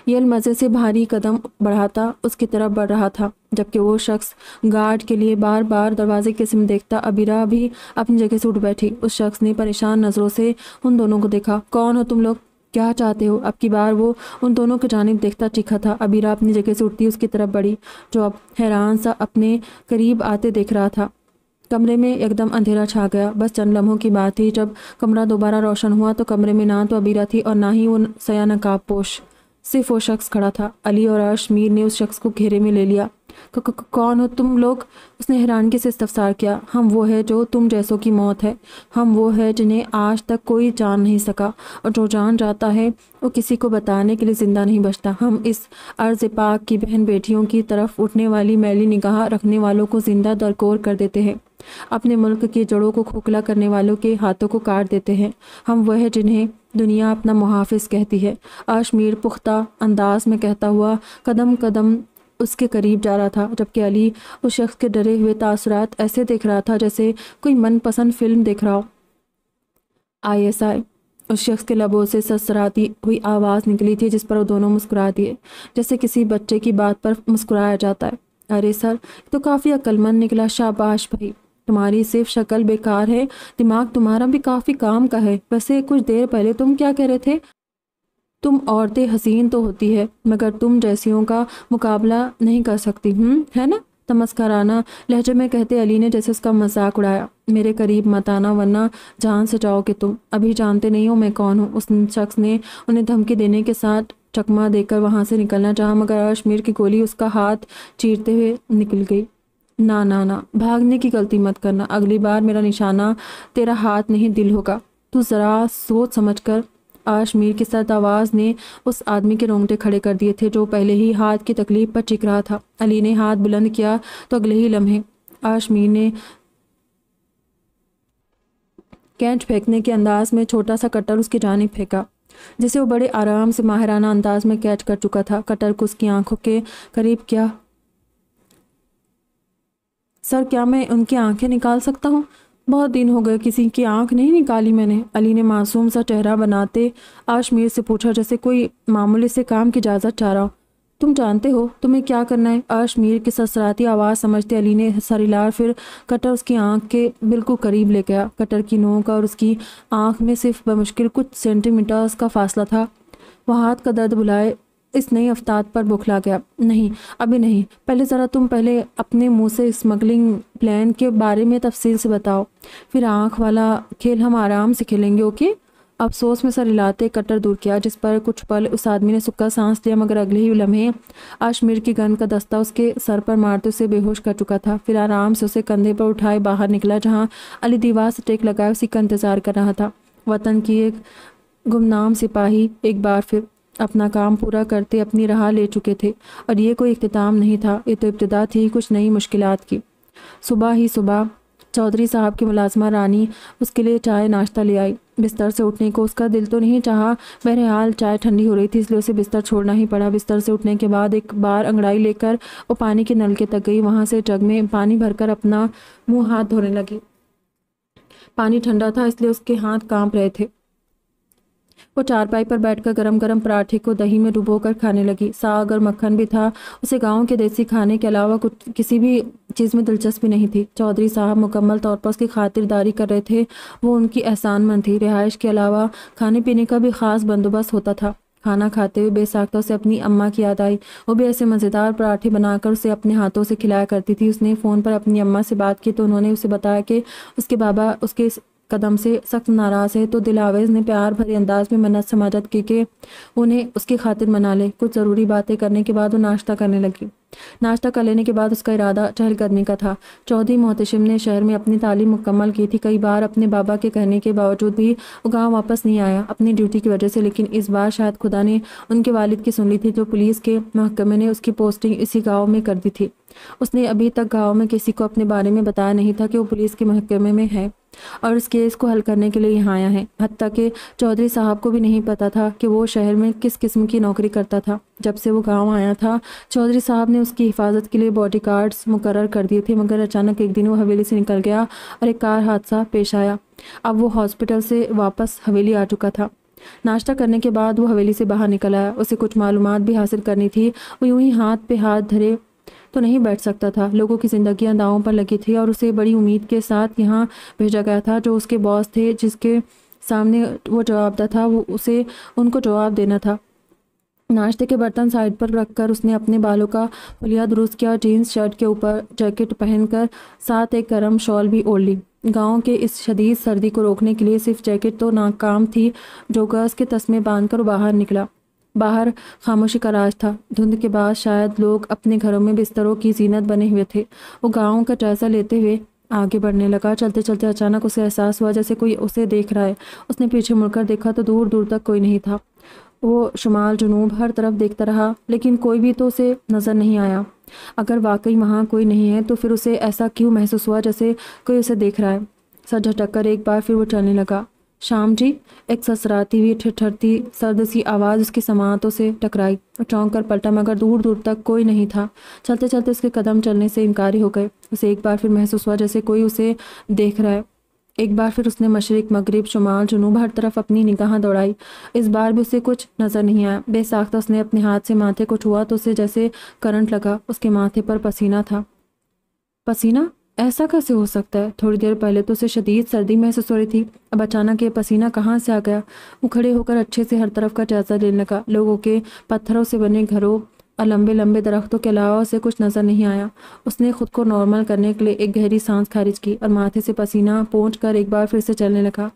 येल मज़े से भारी कदम बढ़ाता उसकी तरफ बढ़ रहा था जबकि वो शख्स गार्ड के लिए बार बार दरवाजे की सिम देखता अबीरा भी अपनी जगह से उठ बैठी उस शख्स ने परेशान नज़रों से उन दोनों को देखा कौन हो तुम लोग क्या चाहते हो अब की बार वो उन दोनों की जानब देखता चीखा था अबीरा अपनी जगह से उठती उसकी तरफ बढ़ी जो अब हैरान सा अपने करीब आते देख रहा था कमरे में एकदम अंधेरा छा गया बस चंद लम्हों की बात थी जब कमरा दोबारा रोशन हुआ तो कमरे में ना तो अबीरा थी और ना ही वो सया नकाब पोश सिर्फ वो शख्स खड़ा था अली और अश मीर ने उस शख्स को घेरे में ले लिया कौन हो तुम लोग उसने हैरानगी से इस्तफसार किया हम वो है जो तुम जैसों की मौत है हम वो है जिन्हें आज तक कोई जान नहीं सका और जो जान जाता है वो किसी को बताने के लिए ज़िंदा नहीं बचता हम इस अर्ज पाक की बहन बेटियों की तरफ उठने वाली मैली निगाह रखने वालों को ज़िंदा दरकोर कर देते हैं अपने मुल्क की जड़ों को खोखला करने वालों के हाथों को काट देते हैं हम वह है जिन्हें दुनिया अपना मुहाफ़ कहती है अशमीर पुख्ता अंदाज में कहता हुआ कदम कदम उसके करीब जा रहा था जबकि अली उस शख्स के डरे हुए तासरात ऐसे देख रहा था जैसे कोई मनपसंद फिल्म देख रहा हो आईएसआई उस शख्स के लबों से ससराती हुई आवाज़ निकली थी जिस पर वो दोनों मुस्कुरा दिए जैसे किसी बच्चे की बात पर मुस्कुराया जाता है अरे सर तो काफ़ी अक्लमंद निकला शाबाश भाई तुम्हारी सिर्फ शक्ल बेकार है दिमाग तुम्हारा भी काफ़ी काम का है वैसे कुछ देर पहले तुम क्या कह रहे थे तुम औरतें हसीन तो होती है मगर तुम जैसियों का मुकाबला नहीं कर सकती हूँ हम्म? है ना तमस्कराना लहजे में कहते अली ने जैसे उसका मजाक उड़ाया मेरे करीब मत आना वरना जान से जाओगे तुम अभी जानते नहीं हो मैं कौन हूँ उस शख्स ने उन्हें धमकी देने के साथ चकमा देकर वहाँ से निकलना चाहा मगर कश्मीर की गोली उसका हाथ चीरते हुए निकल गई ना ना ना भागने की गलती मत करना अगली बार मेरा निशाना तेरा हाथ नहीं दिल होगा तू ज़रा सोच समझ कर मीर की सर्द आवाज़ ने उस आदमी के रोंगटे खड़े कर दिए थे जो पहले ही हाथ की तकलीफ पर चिक रहा था अली ने हाथ बुलंद किया तो अगले ही लम्हे आशमीर ने कैंट फेंकने के अंदाज में छोटा सा कटर उसकी जानी फेंका जिसे वो बड़े आराम से माहराना अंदाज में कैच कर चुका था कटर को उसकी आंखों के करीब क्या सर क्या मैं उनकी आंखें निकाल सकता हूँ बहुत दिन हो गए किसी की आंख नहीं निकाली मैंने अली ने मासूम सा चेहरा बनाते आशमीर से पूछा जैसे कोई मामूली से काम की इजाज़त चाह रहा हो तुम जानते हो तुम्हें क्या करना है आशमीर की ससराती आवाज़ समझते अली ने सरिलार फिर कटर उसकी आंख के बिल्कुल करीब ले गया कटर की नोक और उसकी आंख में सिर्फ बमुश्किल कुछ सेंटीमीटर्स का फासला था वह हाथ का दर्द बुलाए इस नई अवतार पर बुखला गया नहीं अभी नहीं पहले ज़रा तुम पहले अपने मुंह से स्मगलिंग प्लान के बारे में तफसील से बताओ फिर आँख वाला खेल हम आराम से खेलेंगे ओके अफसोस में सर हिलाते कटर दूर किया जिस पर कुछ पल उस आदमी ने सुखा सांस लिया मगर अगले ही लम्हे आशमिर की गन का दस्ता उसके सर पर मारते उसे बेहोश कर चुका था फिर आराम से उसे कंधे पर उठाए बाहर निकला जहाँ अली दीवार से टेक लगाए उसी का इंतजार कर रहा था वतन की एक गुमनाम सिपाही एक बार फिर अपना काम पूरा करते अपनी राह ले चुके थे और ये कोई अख्ताम नहीं था ये तो इब्तदा थी कुछ नई मुश्किल की सुबह ही सुबह चौधरी साहब की मुलाजमा रानी उसके लिए चाय नाश्ता ले आई बिस्तर से उठने को उसका दिल तो नहीं चाहा बहरहाल चाय ठंडी हो रही थी इसलिए उसे बिस्तर छोड़ना ही पड़ा बिस्तर से उठने के बाद एक बार अंगड़ाई लेकर वो पानी के नलके तक गई वहाँ से जग में पानी भरकर अपना मुंह हाथ धोने लगी पानी ठंडा था इसलिए उसके हाथ कांप रहे थे वो चारपाई पर बैठकर गरम गरम पराठे को दही में डुबोकर खाने लगी साग और मक्खन भी था उसे गांव के देसी खाने के अलावा कुछ किसी भी चीज़ में दिलचस्पी नहीं थी चौधरी साहब मुकम्मल तौर पर उसकी खातिरदारी कर रहे थे वो उनकी एहसानमंद थी रिहाइश के अलावा खाने पीने का भी ख़ास बंदोबस्त होता था खाना खाते हुए बेसाख्ता उसे अपनी अम्मा की याद आई वो भी ऐसे मज़ेदार पराठे बनाकर उसे अपने हाथों से खिलाया करती थी उसने फ़ोन पर अपनी अम्मा से बात की तो उन्होंने उसे बताया कि उसके बाबा उसके कदम से सख्त नाराज है तो दिलावेज ने प्यार भरे अंदाज में मन्नत समाजत की के उन्हें उसकी खातिर मना ले कुछ ज़रूरी बातें करने के बाद वो नाश्ता करने लगी नाश्ता कर लेने के बाद उसका इरादा चहलकदमी का था चौधरी मोहतशिम ने शहर में अपनी तालीम मुकम्मल की थी कई बार अपने बाबा के कहने के बावजूद भी वो गाँव वापस नहीं आया अपनी ड्यूटी की वजह से लेकिन इस बार शायद खुदा ने उनके वालिद की सुन ली थी जो पुलिस के महकमे ने उसकी पोस्टिंग इसी गाँव में कर दी थी उसने अभी तक गांव में किसी को अपने बारे में बताया नहीं था कि वो पुलिस के महकमे में है और इस केस को हल करने के लिए यहाँ आया है हती कि चौधरी साहब को भी नहीं पता था कि वो शहर में किस किस्म की नौकरी करता था जब से वो गांव आया था चौधरी साहब ने उसकी हिफाजत के लिए बॉडी गार्ड्स मुकर कर दिए थे मगर अचानक एक दिन वो हवेली से निकल गया और एक कार हादसा पेश आया अब वो हॉस्पिटल से वापस हवेली आ चुका था नाश्ता करने के बाद वो हवेली से बाहर निकल आया उसे कुछ मालूम भी हासिल करनी थी वो यूं ही हाथ पे हाथ धरे तो नहीं बैठ सकता था लोगों की ज़िंदगी दावों पर लगी थी और उसे बड़ी उम्मीद के साथ यहाँ भेजा गया था जो उसके बॉस थे जिसके सामने वो जवाबदा था वो उसे उनको जवाब देना था नाश्ते के बर्तन साइड पर रखकर उसने अपने बालों का फुलिया दुरुस्त किया और जीन्स शर्ट के ऊपर जैकेट पहनकर साथ एक गर्म शॉल भी ओढ़ ली गाँव के इस शदीद सर्दी को रोकने के लिए सिर्फ जैकेट तो नाकाम थी जो गर्स के तस्मे बांधकर बाहर निकला बाहर खामोशी का राज था धुंध के बाद शायद लोग अपने घरों में बिस्तरों की जीनत बने हुए थे वो गाँव का जायजा लेते हुए आगे बढ़ने लगा चलते चलते अचानक उसे एहसास हुआ जैसे कोई उसे देख रहा है उसने पीछे मुड़कर देखा तो दूर दूर तक कोई नहीं था वो शुमाल जुनूब हर तरफ देखता रहा लेकिन कोई भी तो उसे नज़र नहीं आया अगर वाकई वहाँ कोई नहीं है तो फिर उसे ऐसा क्यों महसूस हुआ जैसे कोई उसे देख रहा है सर झटक कर एक बार फिर वो चलने लगा शाम जी एक ससराती हुई ठिठरती सर्द सी आवाज़ उसकी समातों से टकराई चौंक कर पलटा मगर दूर दूर तक कोई नहीं था चलते चलते उसके कदम चलने से इनकारी हो गए उसे एक बार फिर महसूस हुआ जैसे कोई उसे देख रहा है एक बार फिर उसने मशरक मगरब शुमाल जुनूब हर तरफ अपनी निगाह दौड़ाई इस बार भी उसे कुछ नज़र नहीं आया बेसाख्ता उसने अपने हाथ से माथे को छुआ तो उसे जैसे करंट लगा उसके माथे पर पसीना था पसीना ऐसा कैसे हो सकता है थोड़ी देर पहले तो उसे शदीद सर्दी महसूस हो रही थी अब अचानक ये पसीना कहाँ से आ गया वो खड़े होकर अच्छे से हर तरफ का जायजा लेने लगा लोगों के पत्थरों से बने घरों और लंबे लंबे दरख्तों के अलावा उसे कुछ नज़र नहीं आया उसने खुद को नॉर्मल करने के लिए एक गहरी सांस खारिज की और माथे से पसीना पहुँच कर एक बार फिर से चलने लगा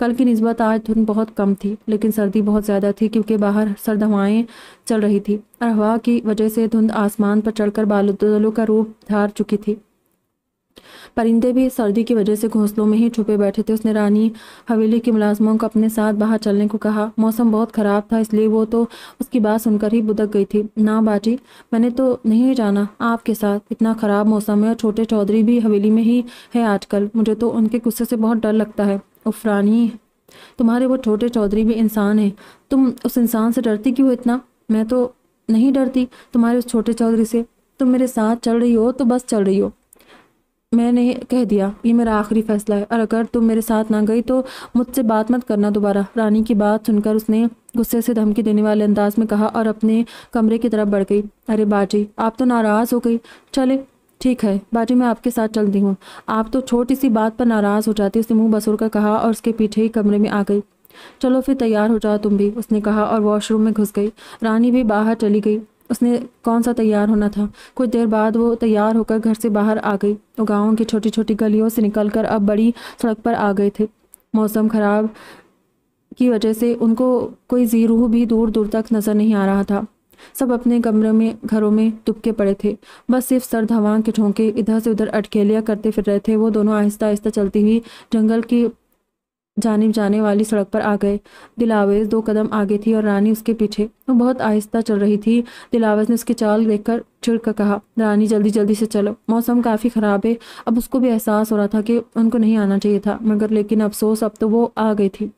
कल की नस्बत आज धुंध बहुत कम थी लेकिन सर्दी बहुत ज़्यादा थी क्योंकि बाहर सर्द हवाएँ चल रही थी और हवा की वजह से धुंध आसमान पर चढ़कर बालों का रूप धार चुकी थी परिंदे भी सर्दी की वजह से घोंसलों में ही छुपे बैठे थे उसने रानी हवेली के मुलाजमों को अपने साथ बाहर चलने को कहा मौसम बहुत ख़राब था इसलिए वो तो उसकी बात सुनकर ही बुदक गई थी ना बाजी मैंने तो नहीं जाना आपके साथ इतना ख़राब मौसम है और छोटे चौधरी भी हवेली में ही है आजकल मुझे तो उनके गुस्से से बहुत डर लगता है उफ रानी तुम्हारे वो छोटे चौधरी भी इंसान हैं तुम उस इंसान से डरती क्यों इतना मैं तो नहीं डरती तुम्हारे उस छोटे चौधरी से तुम मेरे साथ चल रही हो तो बस चल रही हो मैंने कह दिया ये मेरा आखिरी फैसला है और अगर तुम मेरे साथ ना गई तो मुझसे बात मत करना दोबारा रानी की बात सुनकर उसने गुस्से से धमकी देने वाले अंदाज में कहा और अपने कमरे की तरफ बढ़ गई अरे बाजी आप तो नाराज़ हो गई चले ठीक है बाजी मैं आपके साथ चलती हूँ आप तो छोटी सी बात पर नाराज़ हो जाती उसने मुँह बसुर कर कहा और उसके पीछे ही कमरे में आ गई चलो फिर तैयार हो जाओ तुम भी उसने कहा और वॉशरूम में घुस गई रानी भी बाहर चली गई उसने कौन सा तैयार होना था कुछ देर बाद वो तैयार होकर घर से बाहर आ गई वो गाँव की छोटी छोटी गलियों से निकलकर अब बड़ी सड़क पर आ गए थे मौसम खराब की वजह से उनको कोई जीरूह भी दूर दूर तक नज़र नहीं आ रहा था सब अपने कमरे में घरों में दुबके पड़े थे बस सिर्फ सर हवा के झोंके इधर से उधर अटकेलिया करते फिर रहे थे वो दोनों आहिस्ता आहिस्ता चलती हुई जंगल की जाने जाने वाली सड़क पर आ गए दिलावेज दो कदम आगे थी और रानी उसके पीछे वो बहुत आहिस्ता चल रही थी दिलावेज ने उसकी चाल देखकर चिड़क कहा रानी जल्दी जल्दी से चलो मौसम काफ़ी ख़राब है अब उसको भी एहसास हो रहा था कि उनको नहीं आना चाहिए था मगर लेकिन अफसोस अब तो वो आ गई थी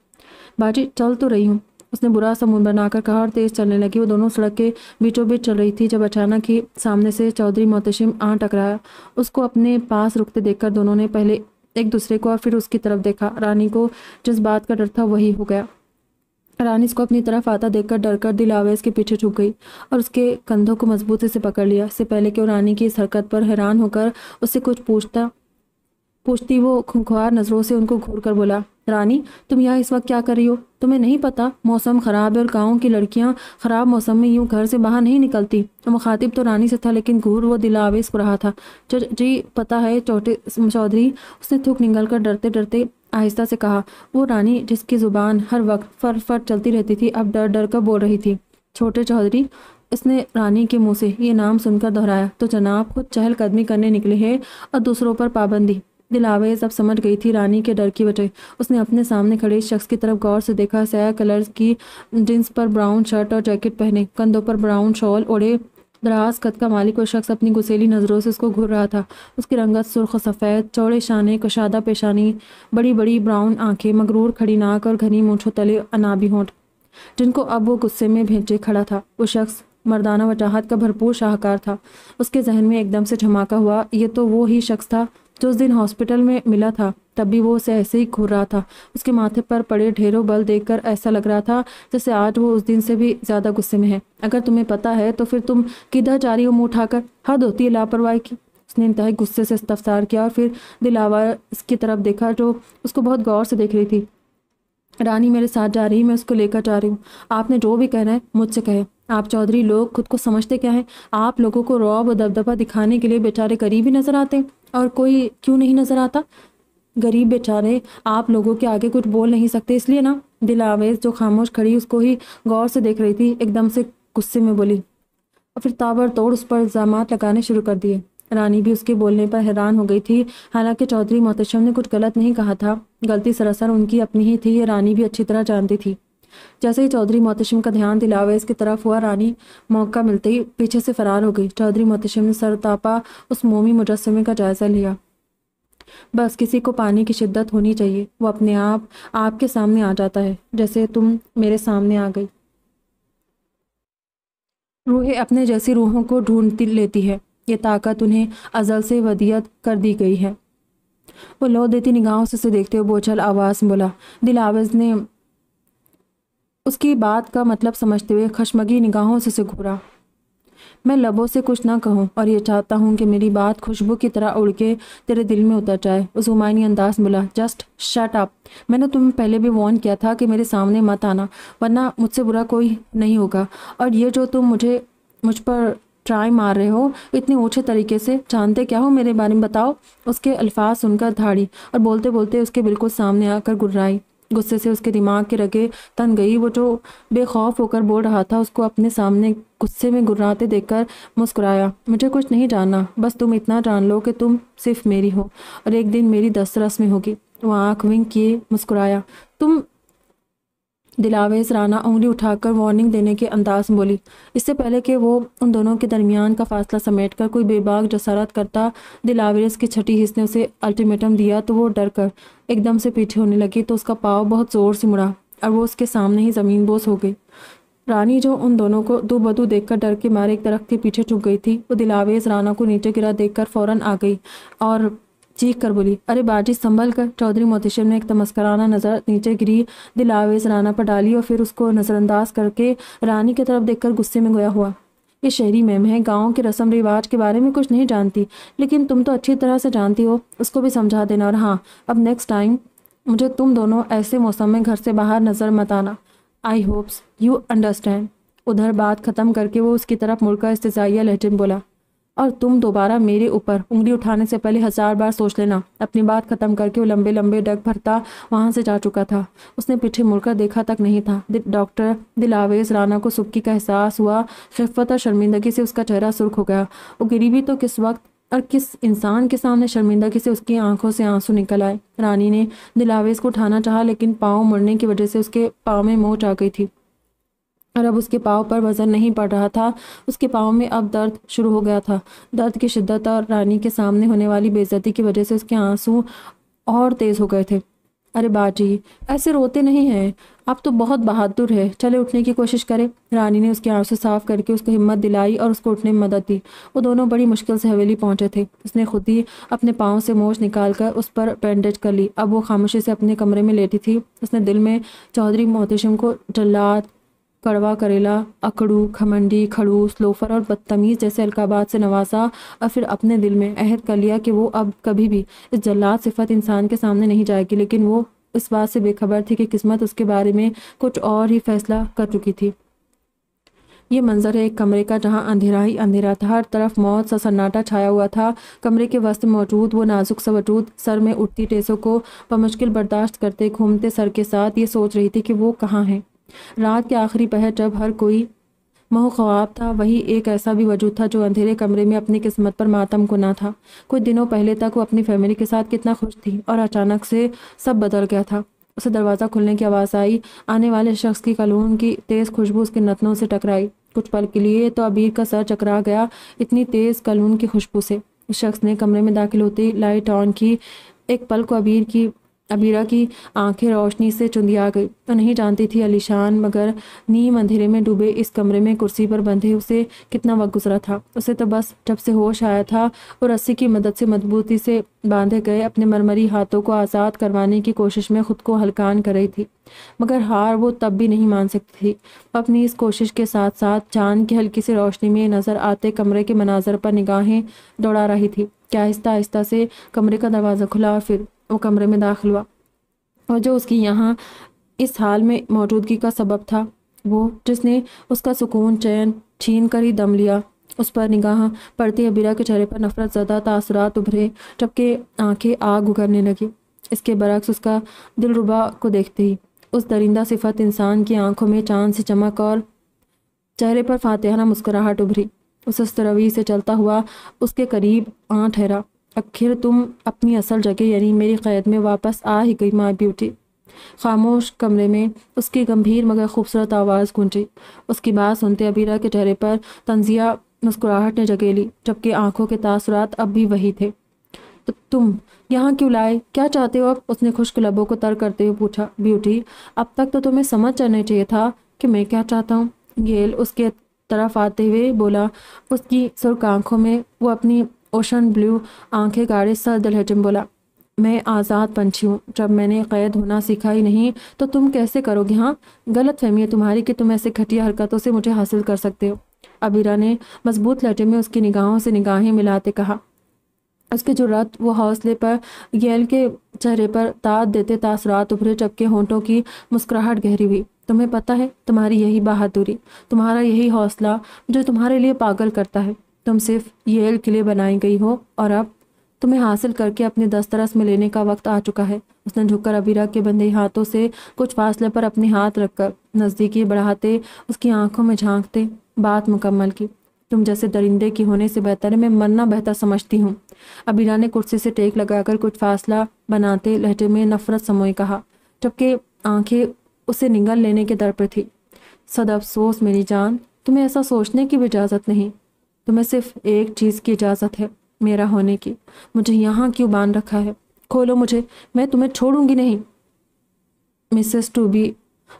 बाजी चल तो रही हूँ उसने बुरा सा मुंह बनाकर कहा और तेज़ चलने लगी वो दोनों सड़क के बीचों बीच चल रही थी जब अचानक ही सामने से चौधरी मोतशिम आ टकराया उसको अपने पास रुकते देखकर दोनों ने पहले एक दूसरे को और फिर उसकी तरफ देखा रानी को जिस बात का डर था वही हो गया रानी इसको अपनी तरफ आता देखकर डर कर दिलावे इसके पीछे छुप गई और उसके कंधों को मजबूती से पकड़ लिया इससे पहले कि वो रानी की इस हरकत पर हैरान होकर उससे कुछ पूछता पूछती वो खुंखार नज़रों से उनको घूर कर बोला रानी तुम यहाँ इस वक्त क्या कर रही हो तुम्हें नहीं पता मौसम ख़राब है और गाँव की लड़कियाँ ख़राब मौसम में यूं घर से बाहर नहीं निकलती तो मुखातिब तो रानी से था लेकिन घूर वो दिला आवेश रहा था जी पता है चौटे चौधरी उसने थूक निगल कर डरते डरते आहिस्ता से कहा वो रानी जिसकी ज़ुबान हर वक्त फर फर चलती रहती थी अब डर डर कर बोल रही थी छोटे चौधरी इसने रानी के मुंह से ये नाम सुनकर दोहराया तो जनाब खुद चहलकदमी करने निकले हैं और दूसरों पर पाबंदी दिलावे सब समझ गई थी रानी के डर की वजह उसने अपने सामने खड़े शख्स की तरफ गौर से देखा सया कलर की जींस पर ब्राउन शर्ट और जैकेट पहने कंधों पर ब्राउन शॉल ओढ़े दराज कद का मालिक और शख्स अपनी गुसेली नज़रों से उसको घूर रहा था उसकी रंगत सुर्ख सफ़ेद चौड़े शाने कशादा पेशानी बड़ी बड़ी ब्राउन आंखें मगरूर खड़ी नाक और घनी मूछों तले अनाबी होंठ जिनको अब वो गुस्से में भेजे खड़ा था वो शख्स मर्दाना वजाहत का भरपूर शाहकार था उसके जहन में एकदम से झमाका हुआ ये तो वो ही शख्स था जो उस दिन हॉस्पिटल में मिला था तब भी वो उसे ऐसे ही घूर रहा था उसके माथे पर पड़े ढेरों बल देखकर ऐसा लग रहा था जैसे आज वो उस दिन से भी ज़्यादा गुस्से में है अगर तुम्हें पता है तो फिर तुम किधर जा रही हो मुँह उठाकर हद होती है लापरवाही की उसने इंतहा गुस्से से इस्तफसार किया और फिर दिलावा इसकी तरफ देखा जो उसको बहुत गौर से देख रही थी रानी मेरे साथ जा रही है मैं उसको लेकर जा रही हूँ आपने जो भी कहना है मुझसे कहे आप चौधरी लोग खुद को समझते क्या हैं आप लोगों को रौब और दबदबा दिखाने के लिए बेचारे गरीब ही नज़र आते हैं और कोई क्यों नहीं नज़र आता गरीब बेचारे आप लोगों के आगे कुछ बोल नहीं सकते इसलिए ना दिल आवेज जो खामोश खड़ी उसको ही गौर से देख रही थी एकदम से गुस्से में बोली और फिर ताबड़तोड़ उस पर इल्ज़ाम लगाने शुरू कर दिए रानी भी उसके बोलने पर हैरान हो गई थी हालांकि चौधरी मोहतशम ने कुछ गलत नहीं कहा था गलती सरासर उनकी अपनी ही थी ये रानी भी अच्छी तरह जानती थी जैसे ही चौधरी मोहतशम का ध्यान दिलावेज की तरफ हुआ रानी मौका मिलते ही पीछे से फरार हो गई चौधरी मोहतशम ने सरतापा उस मोमी मुजस्मे का जायज़ा लिया बस किसी को पानी की शिद्दत होनी चाहिए वो अपने आप आपके सामने आ जाता है जैसे तुम मेरे सामने आ गई रूहें अपने जैसी रूहों को ढूंढती लेती है ये ताकत उन्हें अजल से वदियत कर दी गई है वो लो देती निगाहों से उसे देखते हुए बोचल आवाज़ बोला दिलावज ने उसकी बात का मतलब समझते हुए खशमगी निगाहों से उसे घूरा मैं लबों से कुछ ना कहूँ और ये चाहता हूँ कि मेरी बात खुशबू की तरह उड़ के तेरे दिल में उतर जाए उस हुमायनी अंदाज बोला जस्ट शट अप मैंने तुम्हें पहले भी वॉर्न किया था कि मेरे सामने मत आना वरना मुझसे बुरा कोई नहीं होगा और ये जो तुम मुझे मुझ पर ट्राई मार रहे हो इतने ऊँचे तरीके से जानते क्या हो मेरे बारे में बताओ उसके अल्फाज सुनकर धाड़ी और बोलते बोलते उसके बिल्कुल सामने आकर गुर्राई गुस्से से उसके दिमाग के रगे तन गई वो जो बेखौफ होकर बोल रहा था उसको अपने सामने गुस्से में गुर्राते देखकर मुस्कुराया मुझे कुछ नहीं जानना बस तुम इतना जान लो कि तुम सिर्फ मेरी हो और एक दिन मेरी दस्तरस में होगी वो आँख विंग किए मुस्कुराया तुम दिलावेज राना उंगली उठाकर वार्निंग देने के अंदाज में बोली इससे पहले कि वो उन दोनों के दरमियान का फासला समेट कर कोई बेबाक जसारत करता दिलावेज की छठी हिस्से ने उसे अल्टीमेटम दिया तो वो डर कर एकदम से पीछे होने लगी तो उसका पाव बहुत ज़ोर से मुड़ा और वो उसके सामने ही ज़मीन बोस हो गई रानी जो उन दोनों को दो बदू देखकर डर के मारे एक दरख्त के पीछे चुक गई थी वो दिलावेज राना को नीचे गिरा कर फौरन आ गई और चीख कर बोली अरे बाजी संभल कर चौधरी मोहतशिम ने एक तमस्कराना नज़र नीचे गिरी दिलावेज राना पर डाली और फिर उसको नज़रअंदाज करके रानी की तरफ देखकर गुस्से में गोया हुआ ये शहरी मैम है गाँव के रस्म रिवाज के बारे में कुछ नहीं जानती लेकिन तुम तो अच्छी तरह से जानती हो उसको भी समझा देना और हाँ अब नेक्स्ट टाइम मुझे तुम दोनों ऐसे मौसम में घर से बाहर नज़र मत आना आई होप्स यू अंडरस्टैंड उधर बात ख़त्म करके वो उसकी तरफ मुड़कर इस्तजाइया लहजन बोला और तुम दोबारा मेरे ऊपर उंगली उठाने से पहले हजार बार सोच लेना अपनी बात खत्म करके वो लंबे लंबे डग भरता वहां से जा चुका था उसने पीछे मुड़कर देखा तक नहीं था डॉक्टर दिलावेज राना को सुबकी का एहसास हुआ शिफत और शर्मिंदगी से उसका चेहरा सुर्ख हो गया वो गरीबी तो किस वक्त और किस इंसान के सामने शर्मिंदगी से उसकी आंखों से आंसू निकल आए रानी ने दिलावेज को उठाना चाहा लेकिन पाँव मुड़ने की वजह से उसके पाँव में मोच आ गई थी और अब उसके पाँव पर वजन नहीं पड़ रहा था उसके पाँव में अब दर्द शुरू हो गया था दर्द की शिद्दत और रानी के सामने होने वाली बेजती की वजह से उसके आंसू और तेज़ हो गए थे अरे बाजी ऐसे रोते नहीं हैं आप तो बहुत बहादुर है चले उठने की कोशिश करें रानी ने उसके आंसू साफ करके उसको हिम्मत दिलाई और उसको उठने में मदद दी वो दोनों बड़ी मुश्किल से हवेली पहुंचे थे उसने खुद ही अपने पाँव से मोच निकाल कर उस पर बैंडेज कर ली अब वो खामोशी से अपने कमरे में लेटी थी उसने दिल में चौधरी मोहतिशम को जल्लाद कड़वा करेला अकड़ू खमंडी खड़ूस लोफर और बदतमीज़ जैसे अलकाबाद से नवासा और फिर अपने दिल में अहद कर लिया कि वो अब कभी भी इस जल्लाद सिफत इंसान के सामने नहीं जाएगी लेकिन वो इस बात से बेखबर थी कि किस्मत उसके बारे में कुछ और ही फैसला कर चुकी थी ये मंजर है एक कमरे का जहाँ अंधेरा ही अंधेरा था हर तरफ मौत सा सन्नाटा छाया हुआ था कमरे के वस्त मौजूद वो नाजुक सा वजूद सर में उठती टेसों को बमुश्किल बर्दाश्त करते घूमते सर के साथ ये सोच रही थी कि वो कहाँ हैं रात के आखिरी पहर जब हर कोई मोह ख्वाब था वही एक ऐसा भी वजूद था जो अंधेरे कमरे में अपनी किस्मत पर मातम को ना था कुछ दिनों पहले तक वो अपनी फैमिली के साथ कितना खुश थी और अचानक से सब बदल गया था उसे दरवाज़ा खुलने की आवाज़ आई आने वाले शख्स की कलून की तेज़ खुशबू उसके नतनों से टकराई कुछ पल के लिए तो अबीर का सर चकरा गया इतनी तेज़ कलून की खुशबू से उस शख्स ने कमरे में दाखिल होते लाइट ऑन की एक पल को अबीर की अबीरा की आंखें रोशनी से चुंदिया गई तो नहीं जानती थी अलीशान मगर नीम अंधेरे में डूबे इस कमरे में कुर्सी पर बंधे उसे कितना वक्त गुजरा था उसे तो बस जब से होश आया था और रस्सी की मदद से मजबूती से बांधे गए अपने मरमरी हाथों को आज़ाद करवाने की कोशिश में खुद को हलकान कर रही थी मगर हार वो तब भी नहीं मान सकती थी अपनी इस कोशिश के साथ साथ चांद की हल्की सी रोशनी में नज़र आते कमरे के मनाजर पर निगाहें दौड़ा रही थी क्या आहिस्ता आहिस्ता से कमरे का दरवाज़ा खुला और फिर वो कमरे में दाखिल हुआ और जो उसकी यहाँ इस हाल में मौजूदगी का सबब था वो जिसने उसका सुकून चैन छीन कर ही दम लिया उस पर निगाह पड़ती अबीरा के चेहरे पर नफरत ज़्यादा तासरात उभरे जबकि आंखें आग उगरने लगी इसके बरक्स उसका दिलरुबा को देखते ही उस दरिंदा सिफत इंसान की आंखों में चांद से चमक और चेहरे पर फातेहाना मुस्कुराहट उभरी उस तरवी से चलता हुआ उसके करीब आ ठहरा आखिर तुम अपनी असल जगह यानी मेरी क़ैद में वापस आ ही गई माँ ब्यूटी खामोश कमरे में उसकी गंभीर मगर खूबसूरत आवाज़ गूंजी उसकी बात सुनते अबीरा के चेहरे पर तंजिया मुस्कुराहट ने जगह ली जबकि आंखों के तासरात अब भी वही थे तो तुम यहाँ क्यों लाए क्या चाहते हो अब उसने खुश्क लबों को तर करते हुए पूछा ब्यूटी अब तक तो तुम्हें समझ जाना चाहिए था कि मैं क्या चाहता हूँ गेल उसके तरफ आते हुए बोला उसकी सुर्ख आंखों में वो अपनी ओशन ब्लू आंखें गाड़े सर दिलहजम बोला मैं आज़ाद पंछी हूँ जब मैंने कैद होना सीखा ही नहीं तो तुम कैसे करोगे हाँ गलत फहमी है तुम्हारी कि तुम ऐसे घटिया हरकतों से मुझे हासिल कर सकते हो अबीरा ने मजबूत लहजे में उसकी निगाहों से निगाहें मिलाते कहा जो जुरात वो हौसले पर गैल के चेहरे पर ताद देते तासरात उभरे चपके होंठों की मुस्कुराहट गहरी हुई तुम्हें पता है तुम्हारी यही बहादुरी तुम्हारा यही हौसला मुझे तुम्हारे लिए पागल करता है तुम सिर्फ येल के लिए बनाई गई हो और अब तुम्हें हासिल करके अपने दस्तरस में लेने का वक्त आ चुका है उसने झुककर अबीरा के बंधे हाथों से कुछ फासले पर अपने हाथ रखकर नज़दीकी बढ़ाते उसकी आंखों में झांकते बात मुकम्मल की तुम जैसे दरिंदे के होने से बेहतर है मैं मरना बेहतर समझती हूँ अबीरा ने कुर्सी से टेक लगाकर कुछ फासला बनाते लहटे में नफरत समोए कहा जबकि आंखें उसे निगल लेने के दर पर थी सद अफसोस मेरी जान तुम्हें ऐसा सोचने की भी इजाज़त नहीं तुम्हें तो सिर्फ एक चीज़ की इजाज़त है मेरा होने की मुझे यहाँ क्यों बांध रखा है खोलो मुझे मैं तुम्हें छोड़ूंगी नहीं मिसेस टूबी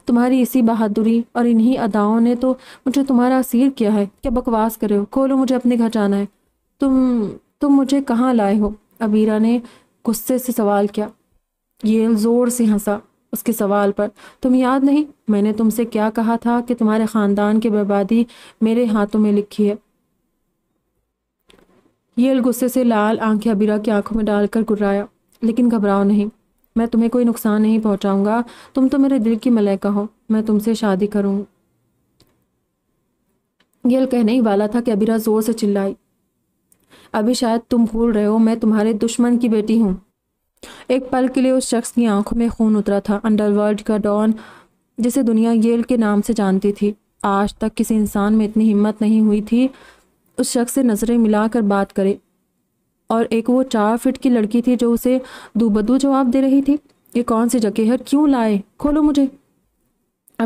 तुम्हारी इसी बहादुरी और इन्हीं अदाओं ने तो मुझे तुम्हारा असीर किया है क्या बकवास करे हो खोलो मुझे अपने घर जाना है तुम तुम मुझे कहाँ लाए हो अबीरा ने गुस्से से सवाल किया ये ज़ोर से हंसा उसके सवाल पर तुम याद नहीं मैंने तुमसे क्या कहा था कि तुम्हारे ख़ानदान की बर्बादी मेरे हाथों में लिखी है ये गुस्से से लाल आंखें अबीरा की आंखों में डालकर गुर्राया लेकिन घबराओ नहीं मैं तुम्हें कोई नुकसान नहीं पहुंचाऊंगा तुम तो मेरे दिल की मलैका हो मैं तुमसे शादी करूंगी गिल कहने ही वाला था कि अबीरा जोर से चिल्लाई अभी शायद तुम भूल रहे हो मैं तुम्हारे दुश्मन की बेटी हूँ एक पल के लिए उस शख्स की आंखों में खून उतरा था अंडरवर्ल्ड का डॉन जिसे दुनिया येल के नाम से जानती थी आज तक किसी इंसान में इतनी हिम्मत नहीं हुई थी उस शख्स से नज़रें मिलाकर बात करे और एक वो चार फिट की लड़की थी जो उसे दूबदू जवाब दे रही थी ये कौन सी जगह है क्यों लाए खोलो मुझे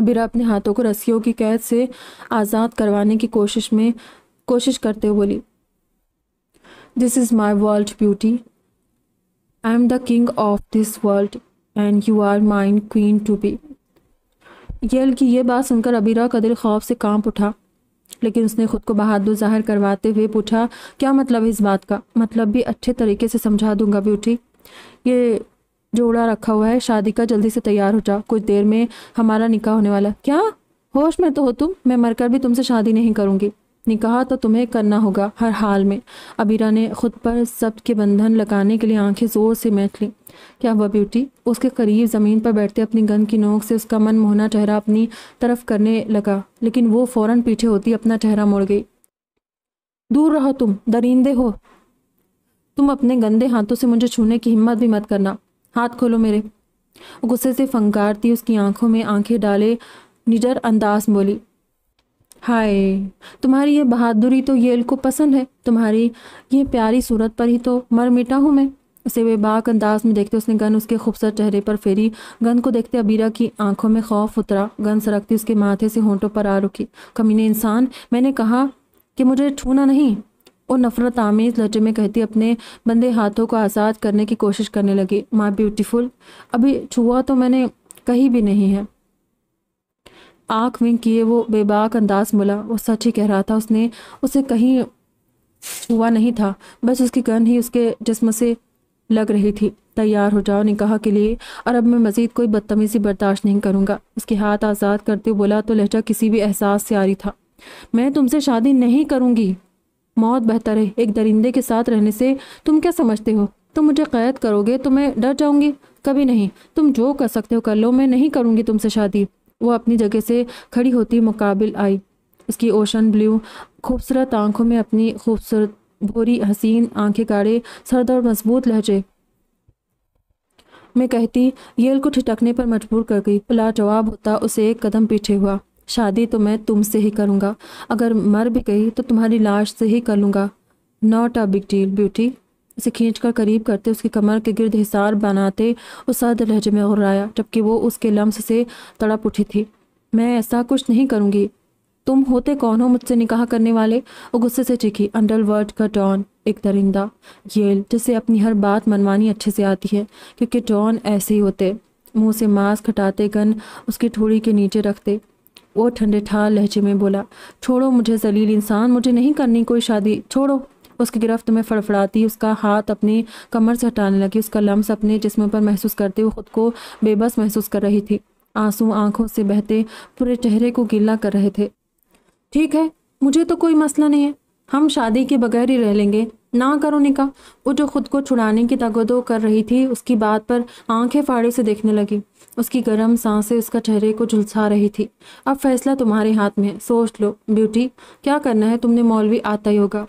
अबीरा अपने हाथों को रस्सियों की कैद से आज़ाद करवाने की कोशिश में कोशिश करते हुए बोली this is my world beauty I am the king of this world and you are mind queen to be यल की ये बात सुनकर अबीरा का दिल खौफ से कांप उठा लेकिन उसने खुद को बहादुर जाहिर करवाते हुए पूछा क्या मतलब है इस बात का मतलब भी अच्छे तरीके से समझा दूंगा ब्यूटी ये जोड़ा रखा हुआ है शादी का जल्दी से तैयार हो जा कुछ देर में हमारा निकाह होने वाला क्या होश में तो हो तुम मैं मरकर भी तुमसे शादी नहीं करूंगी निकाह तो तुम्हें करना होगा हर हाल में अबीरा ने खुद पर सब के बंधन लगाने के लिए आंखें ज़ोर से मैच ली क्या वह ब्यूटी उसके करीब ज़मीन पर बैठते अपनी गंद की नोक से उसका मन मोहना चेहरा अपनी तरफ करने लगा लेकिन वो फौरन पीछे होती अपना चेहरा मोड़ गई दूर रहो तुम दरिंदे हो तुम अपने गंदे हाथों से मुझे छूने की हिम्मत भी मत करना हाथ खोलो मेरे गुस्से से फंकारती उसकी आंखों में आंखें डाले निडर अंदाज बोली हाय तुम्हारी ये बहादुरी तो येल को पसंद है तुम्हारी ये प्यारी सूरत पर ही तो मर मिटा हूं मैं उसे बेबाक अंदाज में देखते उसने गन उसके खूबसूरत चेहरे पर फेरी गन को देखते अबीरा की आंखों में खौफ उतरा गन सरकती उसके माथे से होंठों पर आ रुकी कमीने इंसान मैंने कहा कि मुझे छूना नहीं और नफरत आमेज लहजे में कहती अपने बंदे हाथों को आज़ाद करने की कोशिश करने लगी माँ ब्यूटीफुल अभी छुआ तो मैंने कहीं भी नहीं है आँख विंग किए वो बेबाक अंदाज मिला वो सच ही कह रहा था उसने उसे कहीं छुआ नहीं था बस उसकी गन ही उसके जिसम से लग रही थी तैयार हो जाओ निकाह के लिए और अब मैं मज़ीद कोई बदतमीज़ी बर्दाश्त नहीं करूँगा उसके हाथ आज़ाद करते बोला तो लहजा किसी भी एहसास से आ रही था मैं तुमसे शादी नहीं करूँगी मौत बेहतर है एक दरिंदे के साथ रहने से तुम क्या समझते हो तुम मुझे कैद करोगे तो मैं डर जाऊँगी कभी नहीं तुम जो कर सकते हो कर लो मैं नहीं करूँगी तुमसे शादी वो अपनी जगह से खड़ी होती मुकाबिल आई उसकी ओशन ब्लू खूबसूरत आंखों में अपनी खूबसूरत भोरी हसीन आंखें काड़े सर्द और मजबूत लहजे में कहती येल को ठिटकने पर मजबूर कर गई जवाब होता उसे एक कदम पीछे हुआ शादी तो मैं तुमसे ही करूँगा अगर मर भी गई तो तुम्हारी लाश से ही कर लूँगा not a big deal beauty उसे खींच कर करीब करते उसकी कमर के गिरद हिसार बनाते उस सर्द लहजे में आया जबकि वो उसके लम्स से तड़प उठी थी मैं ऐसा कुछ नहीं करूँगी तुम होते कौन हो मुझसे निकाह करने वाले वो गुस्से से चिखी वर्ल्ड का टॉन एक दरिंदा येल जिसे अपनी हर बात मनवानी अच्छे से आती है क्योंकि टॉन ऐसे ही होते मुंह से मांस खटाते गन उसकी ठोड़ी के नीचे रखते वो ठंडे ठार लहजे में बोला छोड़ो मुझे जलील इंसान मुझे नहीं करनी कोई शादी छोड़ो उसकी गिरफ्त में फड़फड़ाती उसका हाथ अपनी कमर से हटाने लगी उसका लम्स अपने जिसम पर महसूस करते हुए खुद को बेबस महसूस कर रही थी आंसू आंखों से बहते पूरे चेहरे को गीला कर रहे थे ठीक है मुझे तो कोई मसला नहीं है हम शादी के बगैर ही रह लेंगे ना करो निका वो जो खुद को छुड़ाने की तगदो कर रही थी उसकी बात पर आंखें फाड़े से देखने लगी उसकी गर्म सांसें उसका चेहरे को झुलसा रही थी अब फैसला तुम्हारे हाथ में है सोच लो ब्यूटी क्या करना है तुमने मौलवी आता ही होगा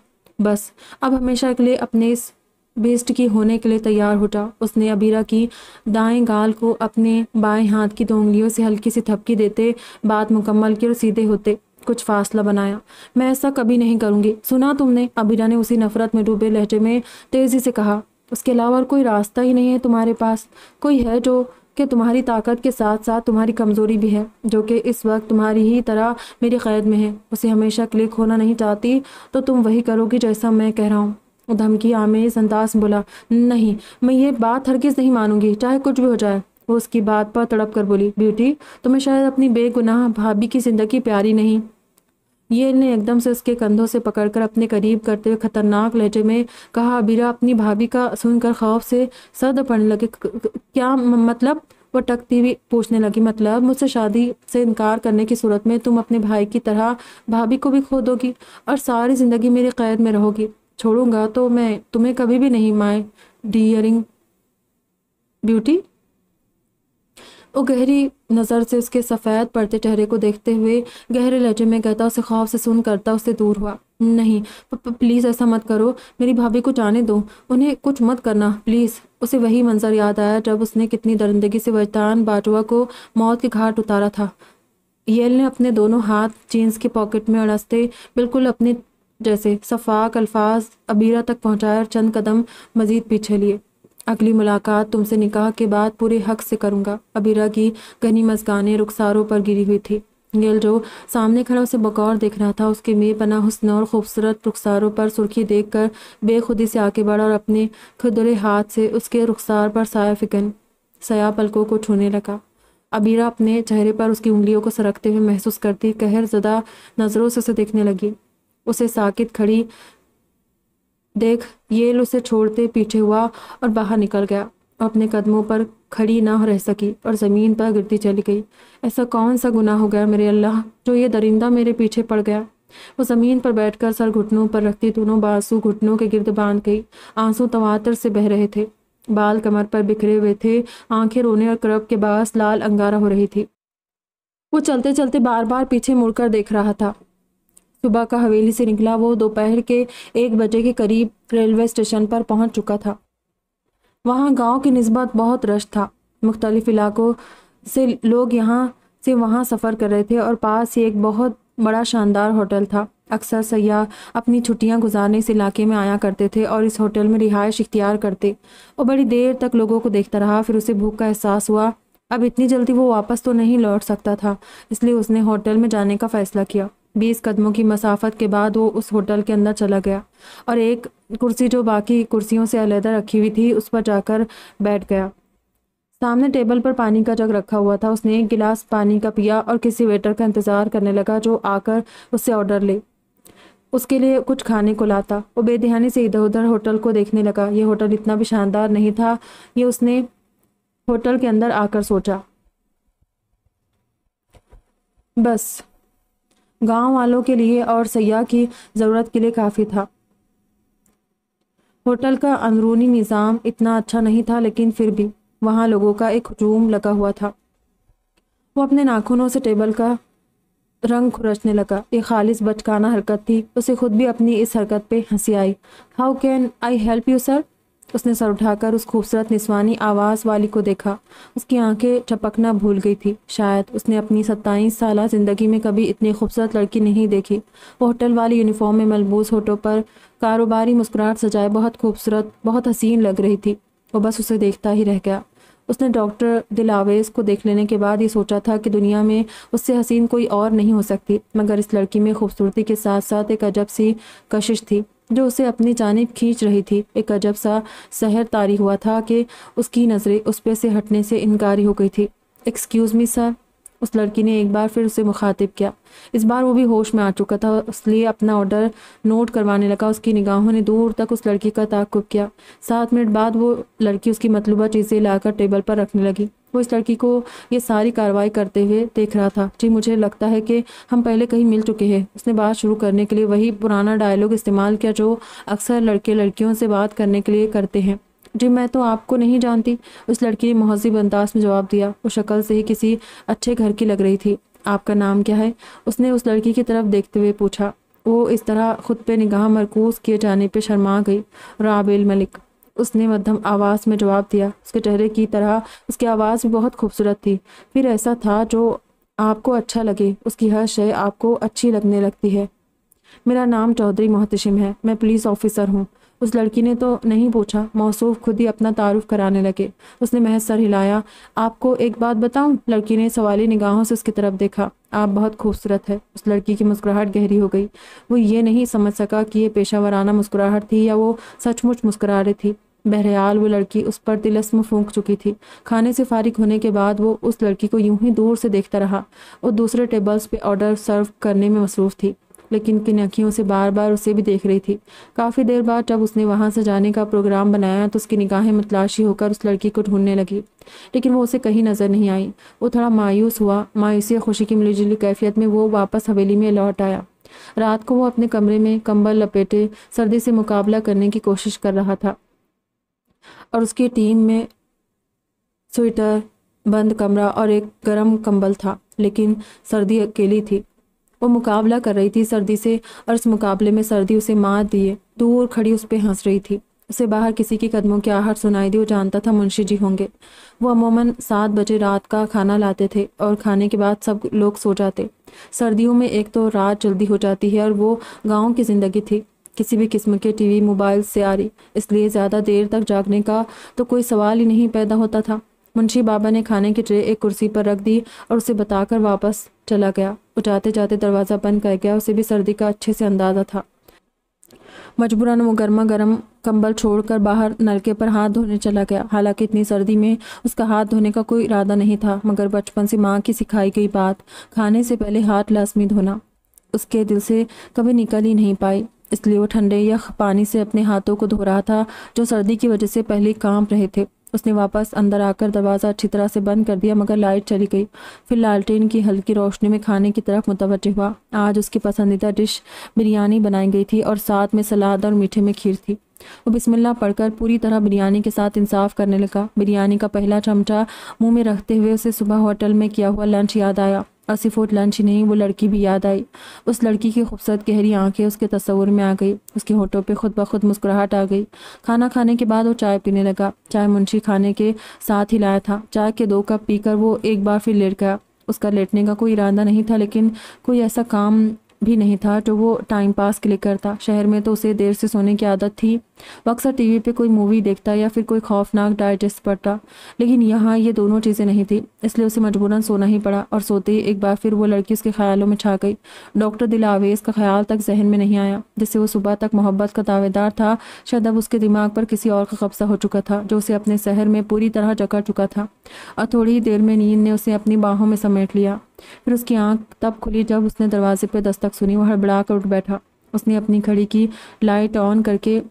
बस अब हमेशा के लिए अपने इस बेस्ट की होने के लिए तैयार हो जाओ उसने अबीरा की दाएं गाल को अपने बाएं हाथ की दोंगलियों से हल्की सी थपकी देते बात मुकम्मल की और सीधे होते कुछ फासला बनाया मैं ऐसा कभी नहीं करूँगी सुना तुमने अबीरा ने उसी नफरत में डूबे लहजे में तेज़ी से कहा उसके अलावा और कोई रास्ता ही नहीं है तुम्हारे पास कोई है जो कि तुम्हारी ताकत के साथ साथ तुम्हारी कमज़ोरी भी है जो कि इस वक्त तुम्हारी ही तरह मेरी क़ैद में है उसे हमेशा क्लिक होना नहीं चाहती तो तुम वही करोगी जैसा मैं कह रहा हूँ धमकी आमेज अंदाज बोला नहीं मैं ये बात किस नहीं मानूंगी चाहे कुछ भी हो जाए वो उसकी बात पर तड़प कर बोली ब्यूटी तुम्हें शायद अपनी बेगुनाह भाभी की जिंदगी प्यारी नहीं ये ने एकदम से उसके कंधों से पकड़कर अपने करीब करते हुए खतरनाक लहजे में कहा अबीरा अपनी भाभी का सुनकर खौफ से सद पड़ने लगे क्या मतलब वो टकती हुई पूछने लगी मतलब मुझसे शादी से इनकार करने की सूरत में तुम अपने भाई की तरह भाभी को भी खो दोगी और सारी ज़िंदगी मेरी कैद में रहोगी छोड़ूंगा तो मैं तुम्हें कभी भी नहीं माए डियरिंग ब्यूटी वो गहरी नज़र से उसके सफ़ेद पड़ते चेहरे को देखते हुए गहरे लहजे में कहता उसे खौफ से सुन करता उससे दूर हुआ नहीं प्लीज़ ऐसा मत करो मेरी भाभी को जाने दो उन्हें कुछ मत करना प्लीज़ उसे वही मंजर याद आया जब उसने कितनी दरिंदगी से वजदान बाटवा को मौत के घाट उतारा था येल ने अपने दोनों हाथ जीन्स के पॉकेट में अड़स्ते बिल्कुल अपने जैसे शफाक अल्फाज अबीरा तक पहुँचाए और चंद कदम मजीद पीछे लिए अगली मुलाकात तुमसे निकाह के बाद पूरे हक से करूंगा अबीरा की घनी मस्कानें रुखसारों पर गिरी हुई थी गिल जो सामने खड़ा उसे बकौर देख रहा था उसके मे पना हुसन और खूबसूरत रुखसारों पर सुर्खी देख कर बेखुदी से आके बढ़ा और अपने खुदरे हाथ से उसके रुखसार पर साया फिकन सया पलकों को छूने लगा अबीरा अपने चेहरे पर उसकी उंगलियों को सरकते हुए महसूस करती कहर ज़दा नज़रों से उसे देखने लगी उसे साकित खड़ी देख येल उसे छोड़ते पीछे हुआ और बाहर निकल गया अपने कदमों पर खड़ी ना रह सकी और ज़मीन पर गिरती चली गई ऐसा कौन सा गुनाह हो गया मेरे अल्लाह जो ये दरिंदा मेरे पीछे पड़ गया वो ज़मीन पर बैठकर सर घुटनों पर रखती दोनों बासू घुटनों के गिर्द बांध गई आंसू तवातर से बह रहे थे बाल कमर पर बिखरे हुए थे आंखें रोने और क्रब के बास लाल अंगारा हो रही थी वो चलते चलते बार बार पीछे मुड़कर देख रहा था सुबह का हवेली से निकला वो दोपहर के एक बजे के करीब रेलवे स्टेशन पर पहुंच चुका था वहाँ गांव की नस्बत बहुत रश था मुख्तलिफ इलाकों से लोग यहाँ से वहाँ सफ़र कर रहे थे और पास ही एक बहुत बड़ा शानदार होटल था अक्सर सयाह अपनी छुट्टियां गुजारने इस इलाके में आया करते थे और इस होटल में रिहाइश इख्तियार करते वो बड़ी देर तक लोगों को देखता रहा फिर उसे भूख का एहसास हुआ अब इतनी जल्दी वो वापस तो नहीं लौट सकता था इसलिए उसने होटल में जाने का फ़ैसला किया बीस कदमों की मसाफत के बाद वो उस होटल के अंदर चला गया और एक कुर्सी जो बाकी कुर्सियों से अलहदा रखी हुई थी उस पर जाकर बैठ गया सामने टेबल पर पानी का जग रखा हुआ था उसने एक गिलास पानी का पिया और किसी वेटर का इंतज़ार करने लगा जो आकर उससे ऑर्डर ले उसके लिए कुछ खाने को लाता वो बेदहानी से इधर उधर होटल को देखने लगा ये होटल इतना भी शानदार नहीं था ये उसने होटल के अंदर आकर सोचा बस गांव वालों के लिए और सयाह की ज़रूरत के लिए काफ़ी था होटल का अंदरूनी निज़ाम इतना अच्छा नहीं था लेकिन फिर भी वहाँ लोगों का एक हजूम लगा हुआ था वो अपने नाखूनों से टेबल का रंग खुरचने लगा एक खालिश बचकाना हरकत थी उसे खुद भी अपनी इस हरकत पे हंसी आई how can I help you sir उसने सर उठाकर उस खूबसूरत निस्वानी आवाज़ वाली को देखा उसकी आंखें चपकना भूल गई थी शायद उसने अपनी सत्ताईस साल ज़िंदगी में कभी इतनी खूबसूरत लड़की नहीं देखी वो होटल वाली यूनिफॉर्म में मलबूस होटों पर कारोबारी मुस्कुराहट सजाए बहुत खूबसूरत बहुत हसीन लग रही थी वो बस उसे देखता ही रह गया उसने डॉक्टर दिलावेज को देख लेने के बाद ये सोचा था कि दुनिया में उससे हसीन कोई और नहीं हो सकती मगर इस लड़की में खूबसूरती के साथ साथ एक अजब सी कशिश थी जो उसे अपनी जानब खींच रही थी एक अजब सा सहर तारी हुआ था कि उसकी नज़रें उस पे से हटने से इनकारी हो गई थी एक्सक्यूज़ मी सर उस लड़की ने एक बार फिर उसे मुखातिब किया इस बार वो भी होश में आ चुका था इसलिए अपना ऑर्डर नोट करवाने लगा उसकी निगाहों ने दूर तक उस लड़की का ताकुब किया सात मिनट बाद वो लड़की उसकी मतलूबा चीज़ें लाकर टेबल पर रखने लगी वो इस लड़की को ये सारी कार्रवाई करते हुए देख रहा था जी मुझे लगता है कि हम पहले कहीं मिल चुके हैं उसने बात शुरू करने के लिए वही पुराना डायलॉग इस्तेमाल किया जो अक्सर लड़के लड़कियों से बात करने के लिए करते हैं जी मैं तो आपको नहीं जानती उस लड़की ने महजिब अंदाज में जवाब दिया वो शक्ल से ही किसी अच्छे घर की लग रही थी आपका नाम क्या है उसने उस लड़की की तरफ देखते हुए पूछा वो इस तरह खुद पे निगाह मरकूज किए जाने पे शर्मा गई राबेल मलिक उसने मध्यम आवाज़ में जवाब दिया उसके चेहरे की तरह उसकी आवाज़ भी बहुत खूबसूरत थी फिर ऐसा था जो आपको अच्छा लगे उसकी हर शय आपको अच्छी लगने लगती है मेरा नाम चौधरी मोहतशिम है मैं पुलिस ऑफिसर हूँ उस लड़की ने तो नहीं पूछा मौसू खुद ही अपना तारुफ कराने लगे उसने महज सर हिलाया आपको एक बात बताऊं लड़की ने सवाली निगाहों से उसकी तरफ देखा आप बहुत खूबसूरत है उस लड़की की मुस्कुराहट गहरी हो गई वो ये नहीं समझ सका कि ये पेशावराना मुस्कुराहट थी या वो सचमुच मुस्कुरा रही थी बहरहाल वो लड़की उस पर तिलस्म फूंक चुकी थी खाने से फारिग होने के बाद वो उस लड़की को यूं ही दूर से देखता रहा और दूसरे टेबल्स पे ऑर्डर सर्व करने में मसरूफ़ थी लेकिन अखियों से बार बार उसे भी देख रही थी काफ़ी देर बाद जब उसने वहाँ से जाने का प्रोग्राम बनाया तो उसकी निगाहें मतलाशी होकर उस लड़की को ढूंढने लगी लेकिन वो उसे कहीं नज़र नहीं आई वो थोड़ा मायूस हुआ मायूसी खुशी की जुली कैफियत में वो वापस हवेली में लौट आया रात को वो अपने कमरे में कंबल लपेटे सर्दी से मुकाबला करने की कोशिश कर रहा था और उसकी टीम में स्वेटर बंद कमरा और एक गर्म कंबल था लेकिन सर्दी अकेली थी वो मुकाबला कर रही थी सर्दी से और इस मुकाबले में सर्दी उसे मार दिए दूर खड़ी उस पर हंस रही थी उसे बाहर किसी के कदमों की आहट सुनाई दी वो जानता था मुंशी जी होंगे वो अमूमन सात बजे रात का खाना लाते थे और खाने के बाद सब लोग सो जाते सर्दियों में एक तो रात जल्दी हो जाती है और वो गाँव की ज़िंदगी थी किसी भी किस्म के टीवी मोबाइल से आ रही इसलिए ज़्यादा देर तक जागने का तो कोई सवाल ही नहीं पैदा होता था मुंशी बाबा ने खाने की ट्रे एक कुर्सी पर रख दी और उसे बताकर वापस चला गया उठाते जाते दरवाज़ा बंद कर गया उसे भी सर्दी का अच्छे से अंदाज़ा था मजबूरन वो गर्मा गर्म कंबल छोड़कर बाहर नलके पर हाथ धोने चला गया हालांकि इतनी सर्दी में उसका हाथ धोने का कोई इरादा नहीं था मगर बचपन से माँ की सिखाई गई बात खाने से पहले हाथ लाजमी धोना उसके दिल से कभी निकल ही नहीं पाई इसलिए वो ठंडे यख पानी से अपने हाथों को धो रहा था जो सर्दी की वजह से पहले कांप रहे थे उसने वापस अंदर आकर दरवाज़ा अच्छी तरह से बंद कर दिया मगर लाइट चली गई फिर लालटेन की हल्की रोशनी में खाने की तरफ मुतव हुआ आज उसकी पसंदीदा डिश बिरयानी बनाई गई थी और साथ में सलाद और मीठे में खीर थी वो बिस्मिल्लाह पढ़कर पूरी तरह बिरयानी के साथ इंसाफ करने लगा बिरयानी का पहला चमचा मुंह में रखते हुए उसे सुबह होटल में किया हुआ लंच याद आया असीफोट लंच ही नहीं वो लड़की भी याद आई उस लड़की की खूबसूरत गहरी आंखें उसके तस्वुर में आ गई उसके होठों पे खुद ब खुद मुस्कुराहट आ गई खाना खाने के बाद वो चाय पीने लगा चाय मुंशी खाने के साथ ही लाया था चाय के दो कप पीकर वो एक बार फिर लेट गया उसका लेटने का कोई इरादा नहीं था लेकिन कोई ऐसा काम भी नहीं था जो वो टाइम पास के लिए करता शहर में तो उसे देर से सोने की आदत थी वो अक्सर वी पर कोई मूवी देखता या फिर कोई खौफनाक डाइजेस्ट पढ़ता लेकिन यहाँ ये दोनों चीज़ें नहीं थी इसलिए उसे मजबूरन सोना ही पड़ा और सोते ही एक बार फिर वो लड़की उसके ख्यालों में छा गई डॉक्टर दिलावेज का ख्याल तक जहन में नहीं आया जिससे वो सुबह तक मोहब्बत का दावेदार था शायद अब उसके दिमाग पर किसी और का कब्जा हो चुका था जो उसे अपने शहर में पूरी तरह जकड़ चुका था और थोड़ी ही देर में नींद ने उसे अपनी बाहों में समेट लिया फिर उसकी आंख तब खुली जब उसने दरवाजे पर दस्तक सुनी वह हड़बड़ा कर उठ बैठा उसने अपनी घड़ी की लाइट ऑन करके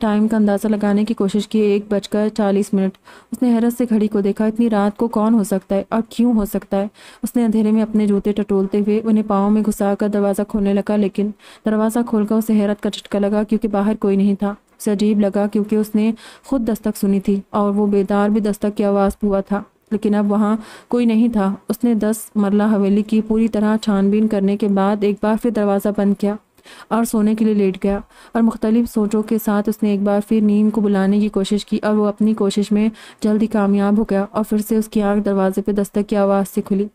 टाइम का अंदाज़ा लगाने की कोशिश की एक बजकर चालीस मिनट उसने हैरत से घड़ी को देखा इतनी रात को कौन हो सकता है और क्यों हो सकता है उसने अंधेरे में अपने जूते टटोलते हुए उन्हें पाँव में घुसा कर दरवाज़ा खोलने लगा लेकिन दरवाज़ा खोलकर उसे हैरत का झटका लगा क्योंकि बाहर कोई नहीं था उसे अजीब लगा क्योंकि उसने खुद दस्तक सुनी थी और वो बेदार भी दस्तक की आवाज़ हुआ था लेकिन अब वहाँ कोई नहीं था उसने दस मरला हवेली की पूरी तरह छानबीन करने के बाद एक बार फिर दरवाज़ा बंद किया और सोने के लिए लेट गया और मुख्तलिफ सोचों के साथ उसने एक बार फिर नींद को बुलाने की कोशिश की और वो अपनी कोशिश में जल्दी कामयाब हो गया और फिर से उसकी आँख दरवाजे पर दस्तक की आवाज़ से खुली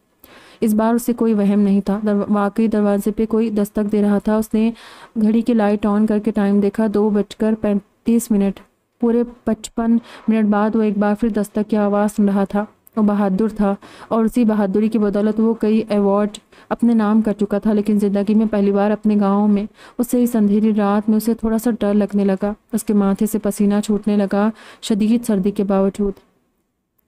इस बार उसे कोई वहम नहीं था दर, वाकई दरवाजे पे कोई दस्तक दे रहा था उसने घड़ी की लाइट ऑन करके टाइम देखा दो बजकर पैंतीस मिनट पूरे पचपन मिनट बाद वो एक बार फिर दस्तक की आवाज़ सुन रहा था बहादुर था और उसी बहादुरी की बदौलत वो कई अवार्ड अपने नाम कर चुका था लेकिन ज़िंदगी में पहली बार अपने गाँव में उससे इस अंधेरी रात में उसे थोड़ा सा डर लगने लगा उसके माथे से पसीना छूटने लगा शदीद सर्दी के बावजूद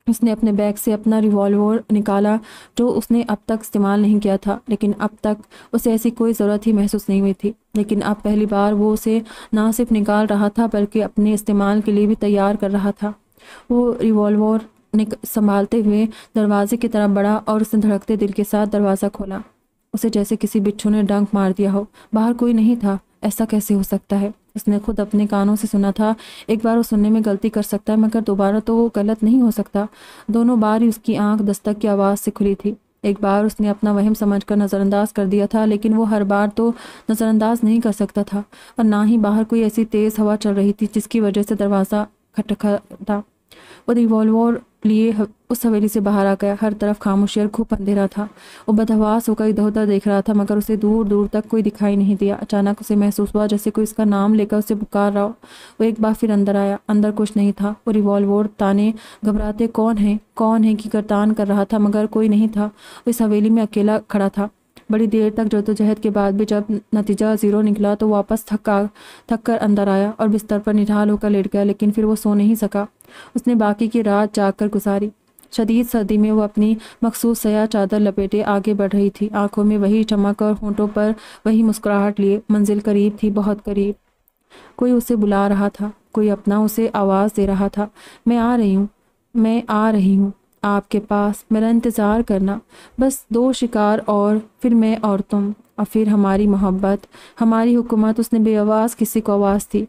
उसने अपने बैग से अपना रिवॉल्वर निकाला जो उसने अब तक इस्तेमाल नहीं किया था लेकिन अब तक उसे ऐसी कोई ज़रूरत ही महसूस नहीं हुई थी लेकिन अब पहली बार वो उसे ना सिर्फ निकाल रहा था बल्कि अपने इस्तेमाल के लिए भी तैयार कर रहा था वो रिवॉल्वर अपने संभालते हुए दरवाजे की तरफ बढ़ा और उसने धड़कते दिल के साथ दरवाज़ा खोला उसे जैसे किसी बिच्छू ने डंक मार दिया हो बाहर कोई नहीं था ऐसा कैसे हो सकता है उसने खुद अपने कानों से सुना था एक बार वो सुनने में गलती कर सकता है मगर दोबारा तो वो गलत नहीं हो सकता दोनों बार ही उसकी आंख दस्तक की आवाज़ से खुली थी एक बार उसने अपना वहम समझकर नज़रअंदाज कर दिया था लेकिन वो हर बार तो नज़रअंदाज नहीं कर सकता था और ना ही बाहर कोई ऐसी तेज़ हवा चल रही थी जिसकी वजह से दरवाज़ा खटखटा वो रिवॉल्वर लिए उस हवेली से बाहर आ गया हर तरफ खामोशी और खूब अंधेरा था वो बदहवास होकर इधर उधर देख रहा था मगर उसे दूर दूर तक कोई दिखाई नहीं दिया अचानक उसे महसूस हुआ जैसे कोई उसका नाम लेकर उसे पुकार रहा हो वो एक बार फिर अंदर आया अंदर कुछ नहीं था वो रिवॉल्वर ताने घबराते कौन है कौन है कि करतान कर रहा था मगर कोई नहीं था इस हवेली में अकेला खड़ा था बड़ी देर तक जदोजहद के बाद भी जब नतीजा ज़ीरो निकला तो वापस थका थक कर अंदर आया और बिस्तर पर निढाल होकर लेट गया लेकिन फिर वो सो नहीं सका उसने बाकी की रात जाग कर गुजारी शदीद सर्दी में वो अपनी मखसूस सयाह चादर लपेटे आगे बढ़ रही थी आंखों में वही चमक और होंठों पर वही मुस्कुराहट लिए मंजिल करीब थी बहुत करीब कोई उसे बुला रहा था कोई अपना उसे आवाज़ दे रहा था मैं आ रही हूँ मैं आ रही हूँ आपके पास मेरा इंतज़ार करना बस दो शिकार और फिर मैं और तुम और फिर हमारी मोहब्बत हमारी हुकूमत उसने बेआवाज़ किसी को आवाज़ दी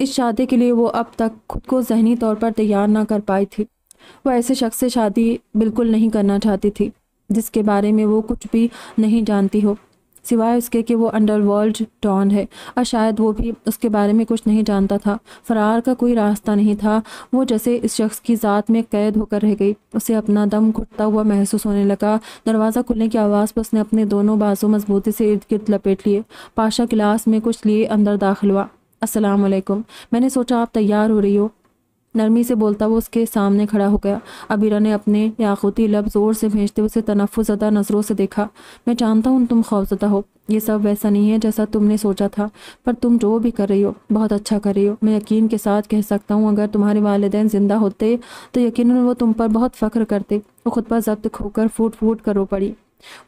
इस शादी के लिए वो अब तक खुद को जहनी तौर पर तैयार ना कर पाई थी वो ऐसे शख्स से शादी बिल्कुल नहीं करना चाहती थी जिसके बारे में वो कुछ भी नहीं जानती हो सिवाय उसके कि वो अंडरवर्ल्ड डॉन है और शायद वो भी उसके बारे में कुछ नहीं जानता था फरार का कोई रास्ता नहीं था वो जैसे इस शख्स की ज़ात में कैद होकर रह गई उसे अपना दम घुटता हुआ महसूस होने लगा दरवाज़ा खुलने की आवाज़ पर उसने अपने दोनों बाजू मजबूती से इर्द गिर्द लपेट लिए पाशा क्लास में कुछ लिए अंदर दाखिल हुआ असलकुम मैंने सोचा आप तैयार हो रही हो नरमी से बोलता वो उसके सामने खड़ा हो गया अबीरा ने अपने याकूती लब जोर से भेजते उसे तनफ़ुज़दा नज़रों से देखा मैं जानता हूँ तुम खौफजदा हो ये सब वैसा नहीं है जैसा तुमने सोचा था पर तुम जो भी कर रही हो बहुत अच्छा कर रही हो मैं यकीन के साथ कह सकता हूँ अगर तुम्हारे वालदे ज़िंदा होते तो यकीन वो तुम पर बहुत फ़ख्र करते वो खुद पर जब्त खोकर फूट फूट करो पड़ी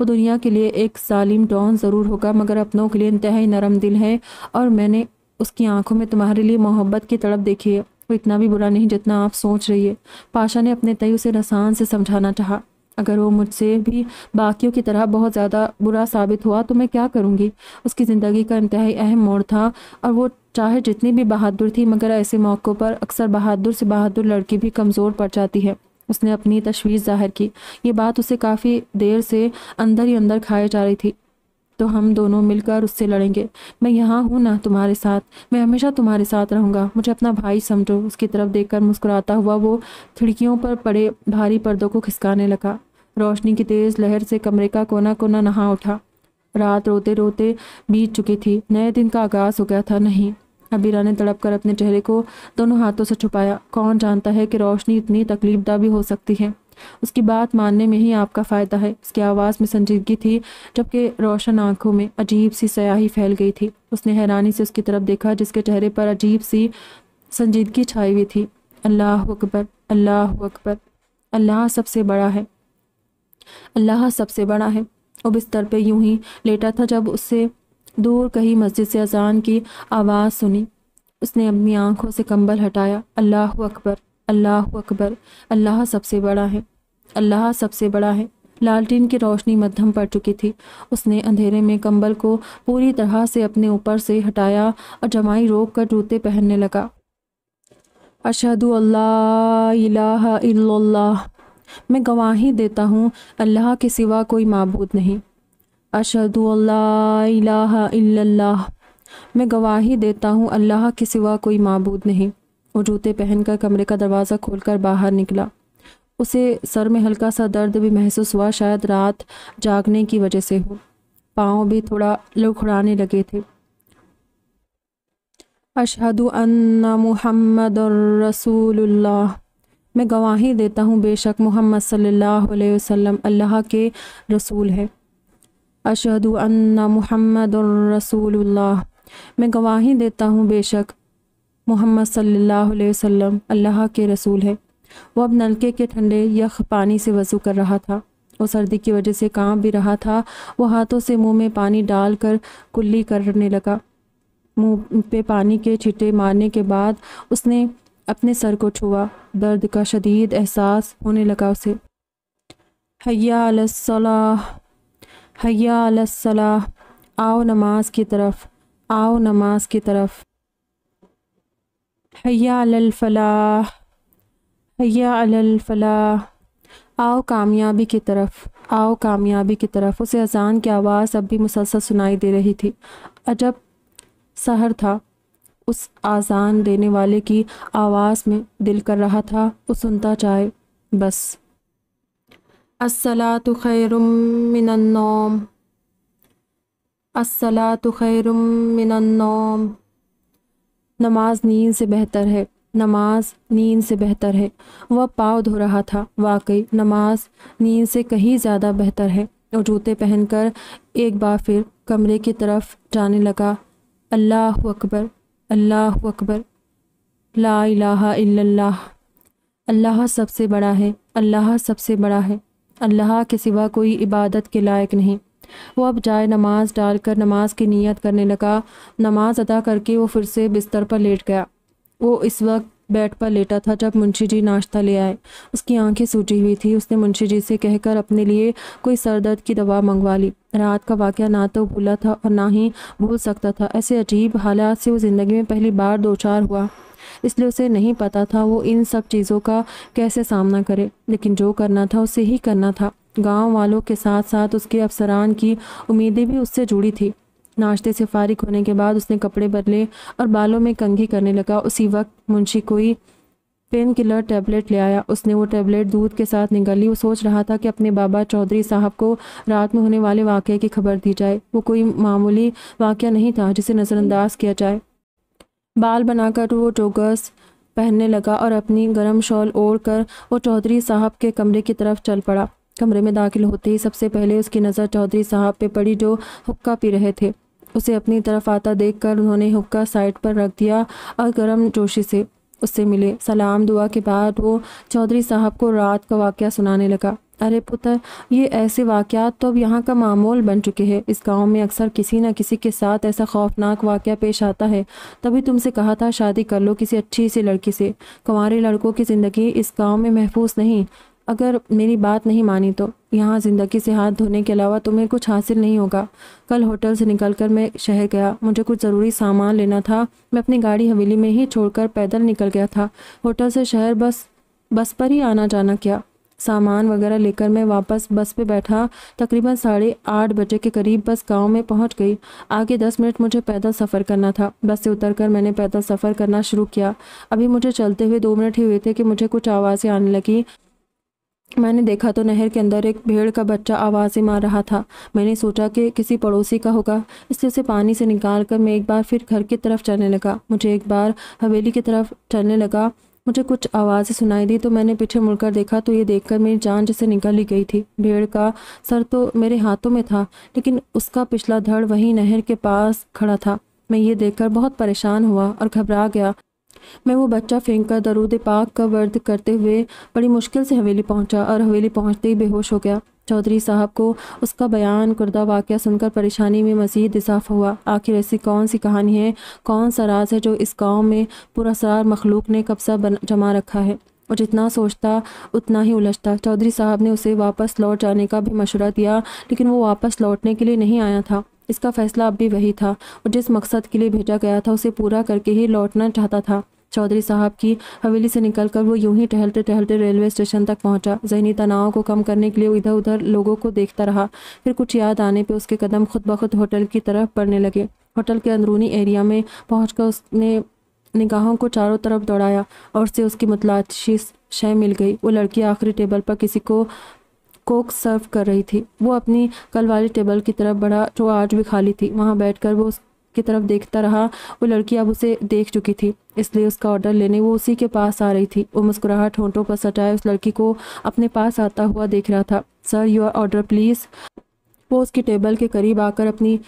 वो दुनिया के लिए एक सालिम डॉन ज़रूर होगा मगर अपनों के लिए इंतहाई नरम दिल है और मैंने उसकी आंखों में तुम्हारे लिए मोहब्बत की तड़प देखी है वो इतना भी बुरा नहीं जितना आप सोच रही है पाशा ने अपने तय उसे रसान से समझाना चाहा अगर वो मुझसे भी बाकियों की तरह बहुत ज़्यादा बुरा साबित हुआ तो मैं क्या करूँगी उसकी ज़िंदगी का इंतहाई अहम मोड़ था और वो चाहे जितनी भी बहादुर थी मगर ऐसे मौक़ों पर अक्सर बहादुर से बहादुर लड़की भी कमज़ोर पड़ जाती है उसने अपनी तशवीश जाहिर की ये बात उसे काफ़ी देर से अंदर ही अंदर खाए जा रही थी तो हम दोनों मिलकर उससे लड़ेंगे मैं यहाँ हूँ ना तुम्हारे साथ मैं हमेशा तुम्हारे साथ रहूँगा मुझे अपना भाई समझो उसकी तरफ देखकर मुस्कुराता हुआ वो खिड़कियों पर पड़े भारी पर्दों को खिसकाने लगा रोशनी की तेज़ लहर से कमरे का कोना कोना नहा उठा रात रोते रोते बीत चुकी थी नए दिन का आगाज हो गया था नहीं अबीरा ने तड़प कर अपने चेहरे को दोनों हाथों से छुपाया कौन जानता है कि रोशनी इतनी तकलीफदा भी हो सकती है उसकी बात मानने में ही आपका फ़ायदा है उसकी आवाज़ में संजीदगी थी जबकि रोशन आंखों में अजीब सी सयाही फैल गई थी उसने हैरानी से उसकी तरफ देखा जिसके चेहरे पर अजीब सी संजीदगी छाई हुई थी अल्लाह अकबर अल्लाह अकबर अल्लाह सबसे बड़ा है अल्लाह सबसे बड़ा है और बिस्तर पर यूं ही लेटा था जब उससे दूर कहीं मस्जिद से अजान की आवाज़ सुनी उसने अपनी आंखों से कंबल हटाया अल्लाह अकबर अल्लाह अकबर अल्लाह सबसे बड़ा है अल्लाह सबसे बड़ा है लालटीन की रोशनी मध्यम पड़ चुकी थी उसने अंधेरे में कंबल को पूरी तरह से अपने ऊपर से हटाया और जमाई रोक कर जूते पहनने लगा अशहदु अल्लाह मैं गवाही देता हूँ अल्लाह के सिवा कोई मबूद नहीं अशहदु अल्लाह मैं गवाही देता हूँ अल्लाह के सिवा कोई मबूद नहीं वो जूते पहनकर कमरे का दरवाज़ा खोलकर बाहर निकला उसे सर में हल्का सा दर्द भी महसूस हुआ शायद रात जागने की वजह से हो पाँव भी थोड़ा लुखड़ाने लगे थे अशहदु अन्ना मुहम्मद रसूलुल्लाह मैं गवाही देता हूँ बेशक मोहम्मद सल्लल्लाहु अलैहि वसल्लम अल्लाह के रसूल है अशहदु अन्ना मुहम्मद रसूलुल्लाह मैं गवाही देता हूँ बेशक मोहम्मद सल्लल्लाहु अलैहि वसल्लम अल्लाह के रसूल है वो अब नलके के ठंडे यख पानी से वजू कर रहा था वो सर्दी की वजह से कांप भी रहा था वो हाथों से मुंह में पानी डालकर कुल्ली करने लगा मुंह पे पानी के छिटे मारने के बाद उसने अपने सर को छुआ दर्द का शदीद एहसास होने लगा उसे हया सलाह हया अलसलाह आओ नमाज की तरफ आओ नमाज की तरफ हया फलाह या अलफ़ला आओ कामयाबी की तरफ आओ कामयाबी की तरफ उसे अजान की आवाज़ अब भी मुसलसल सुनाई दे रही थी अजब सहर था उस आजान देने वाले की आवाज़ में दिल कर रहा था वो सुनता चाहे बस असला तो खैरमिनोम असला तो खैरमिनोम नमाज नींद से बेहतर है नमाज नींद से बेहतर है वह पाँव धो रहा था वाकई नमाज नींद से कहीं ज़्यादा बेहतर है और जूते पहनकर एक बार फिर कमरे की तरफ जाने लगा अल्लाह अकबर अल्लाह अकबर ला इलाहा इल्लल्लाह अल्लाह सबसे बड़ा है अल्लाह सबसे बड़ा है अल्लाह के सिवा कोई इबादत के लायक नहीं वो अब जाए नमाज डालकर नमाज की नीयत करने लगा नमाज अदा करके वो फिर से बिस्तर पर लेट गया वो इस वक्त बेड पर लेटा था जब मुंशी जी नाश्ता ले आए उसकी आंखें सूजी हुई थी उसने मुंशी जी से कहकर अपने लिए कोई सरदर्द की दवा मंगवा ली रात का वाक्य ना तो भूला था और ना ही भूल सकता था ऐसे अजीब हालात से वो ज़िंदगी में पहली बार दो चार हुआ इसलिए उसे नहीं पता था वो इन सब चीज़ों का कैसे सामना करे लेकिन जो करना था उसे ही करना था गांव वालों के साथ साथ उसके अफसरान की उम्मीदें भी उससे जुड़ी थी नाश्ते से फारिग होने के बाद उसने कपड़े बदले और बालों में कंघी करने लगा उसी वक्त मुंशी कोई पेन किलर टैबलेट ले आया उसने वो टैबलेट दूध के साथ निकाली वो सोच रहा था कि अपने बाबा चौधरी साहब को रात में होने वाले वाक़े की खबर दी जाए वो कोई मामूली वाक़ नहीं था जिसे नज़रअंदाज किया जाए बाल बनाकर वो टोकस पहनने लगा और अपनी गर्म शॉल ओढ़ कर वो चौधरी साहब के कमरे की तरफ चल पड़ा कमरे में दाखिल होते ही सबसे पहले उसकी नज़र चौधरी साहब पे पड़ी जो हुक्का पी रहे थे उसे अपनी तरफ आता देखकर उन्होंने हुक्का साइड पर रख दिया और गर्म जोशी से उससे मिले सलाम दुआ के बाद वो चौधरी साहब को रात का वाक़ सुनाने लगा अरे पुत्र ये ऐसे वाक़ात तो अब यहाँ का मामूल बन चुके हैं इस गांव में अक्सर किसी न किसी के साथ ऐसा खौफनाक वाक़ पेश आता है तभी तुमसे कहा था शादी कर लो किसी अच्छी सी लड़की से कुंवारे लड़कों की ज़िंदगी इस गांव में महफूज नहीं अगर मेरी बात नहीं मानी तो यहाँ ज़िंदगी से हाथ धोने के अलावा तुम्हें तो कुछ हासिल नहीं होगा कल होटल से निकलकर मैं शहर गया मुझे कुछ ज़रूरी सामान लेना था मैं अपनी गाड़ी हवेली में ही छोड़कर पैदल निकल गया था होटल से शहर बस बस पर ही आना जाना किया सामान वगैरह लेकर मैं वापस बस पे बैठा तकरीबन साढ़े आठ बजे के करीब बस गांव में पहुंच गई आगे दस मिनट मुझे पैदल सफ़र करना था बस से उतरकर मैंने पैदल सफ़र करना शुरू किया अभी मुझे चलते हुए दो मिनट ही हुए थे कि मुझे कुछ आवाज़ें आने लगी मैंने देखा तो नहर के अंदर एक भेड़ का बच्चा आवाज़ें मार रहा था मैंने सोचा कि किसी पड़ोसी का होगा इसलिए उसे पानी से निकाल कर मैं एक बार फिर घर की तरफ चलने लगा मुझे एक बार हवेली की तरफ चलने लगा मुझे कुछ आवाज़ें सुनाई दी तो मैंने पीछे मुड़कर देखा तो ये देखकर मेरी जान जैसे निकल ही गई थी भेड़ का सर तो मेरे हाथों में था लेकिन उसका पिछला धड़ वहीं नहर के पास खड़ा था मैं ये देखकर बहुत परेशान हुआ और घबरा गया मैं वो बच्चा फेंक कर दरूद पाक का वर्द करते हुए बड़ी मुश्किल से हवेली पहुंचा और हवेली पहुंचते ही बेहोश हो गया चौधरी साहब को उसका बयान करदा वाक़ सुनकर परेशानी में मज़ीद इजाफा हुआ आखिर ऐसी कौन सी कहानी है कौन सा राज है जो इस गाँव में पुरसरार मखलूक ने कब्ज़ा जमा रखा है और जितना सोचता उतना ही उलझता चौधरी साहब ने उसे वापस लौट जाने का भी मशवरा दिया लेकिन वो वापस लौटने के लिए नहीं आया था इसका फैसला अब भी वही था और जिस मकसद के लिए भेजा गया था उसे पूरा करके ही लौटना चाहता था चौधरी साहब की हवेली से निकलकर वो यूं ही टहलते टहलते रेलवे स्टेशन तक पहुंचा जहनी तनाव को कम करने के लिए इधर उधर लोगों को देखता रहा फिर कुछ याद आने पे उसके कदम खुद ब खुद होटल की तरफ पड़ने लगे होटल के अंदरूनी एरिया में पहुंचकर उसने निगाहों को चारों तरफ दौड़ाया और से उसकी मतलाशी शय मिल गई वो लड़की आखिरी टेबल पर किसी को कोक सर्व कर रही थी वो अपनी कल वाली टेबल की तरफ बढ़ा जो तो आज भी खाली थी वहाँ बैठकर वो की तरफ देखता रहा वो लड़की अब उसे देख चुकी थी इसलिए उसका ऑर्डर लेने वो उसी के पास आ रही थी वो मुस्कुराहट होंठों पर सटाए उस लड़की को अपने पास आता हुआ देख रहा था सर योर ऑर्डर प्लीज़ वो उसकी टेबल के करीब आकर अपनी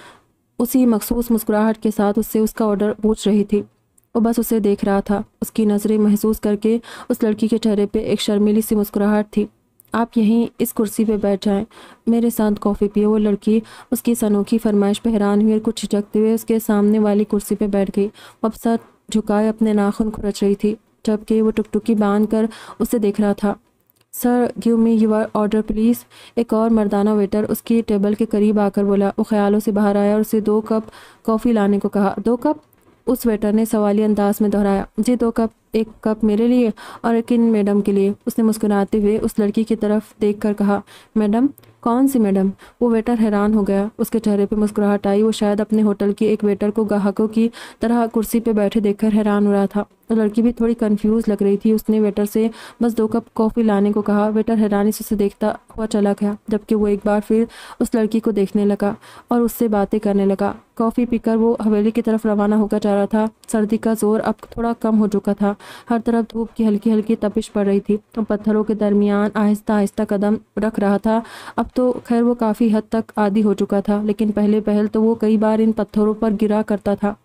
उसी मखसूस मुस्कुराहट के साथ उससे उसका ऑर्डर पूछ रही थी वो बस उसे देख रहा था उसकी नज़रें महसूस करके उस लड़की के चेहरे पे एक शर्मीली सी मुस्कुराहट थी आप यहीं इस कुर्सी पे बैठ जाएं मेरे साथ कॉफ़ी पिए वो लड़की उसकी सनोखी फरमाइश पर हैरान हुई और कुछ झिझकते हुए उसके सामने वाली कुर्सी पे बैठ गई अब सर झुकाए अपने नाखून खुरच रही थी जबकि वो टुकटुकी बांध कर उसे देख रहा था sir give me your order please एक और मर्दाना वेटर उसकी टेबल के करीब आकर बोला वो ख्यालों से बाहर आया और उसे दो कप कॉफ़ी लाने को कहा दो कप उस वेटर ने सवाली अंदाज में दोहराया जी दो कप एक कप मेरे लिए और एक इन मैडम के लिए उसने मुस्कुराते हुए उस लड़की की तरफ देख कर कहा मैडम कौन सी मैडम वो वेटर हैरान हो गया उसके चेहरे पर मुस्कुराहट आई वो शायद अपने होटल की एक वेटर को ग्राहकों की तरह कुर्सी पर बैठे देखकर हैरान हो रहा था तो लड़की भी थोड़ी कन्फ्यूज़ लग रही थी उसने वेटर से बस दो कप कॉफ़ी लाने को कहा वेटर हैरानी से उसे देखता हुआ चला गया जबकि वो एक बार फिर उस लड़की को देखने लगा और उससे बातें करने लगा कॉफ़ी पीकर वो हवेली की तरफ रवाना होकर जा रहा था सर्दी का जोर अब थोड़ा कम हो चुका था हर तरफ धूप की हल्की हल्की तपिश पड़ रही थी तो पत्थरों के दरमियान आहिस्ता आहिस्ता कदम रख रहा था अब तो खैर वो काफ़ी हद तक आदि हो चुका था लेकिन पहले पहल तो वो कई बार इन पत्थरों पर गिरा करता था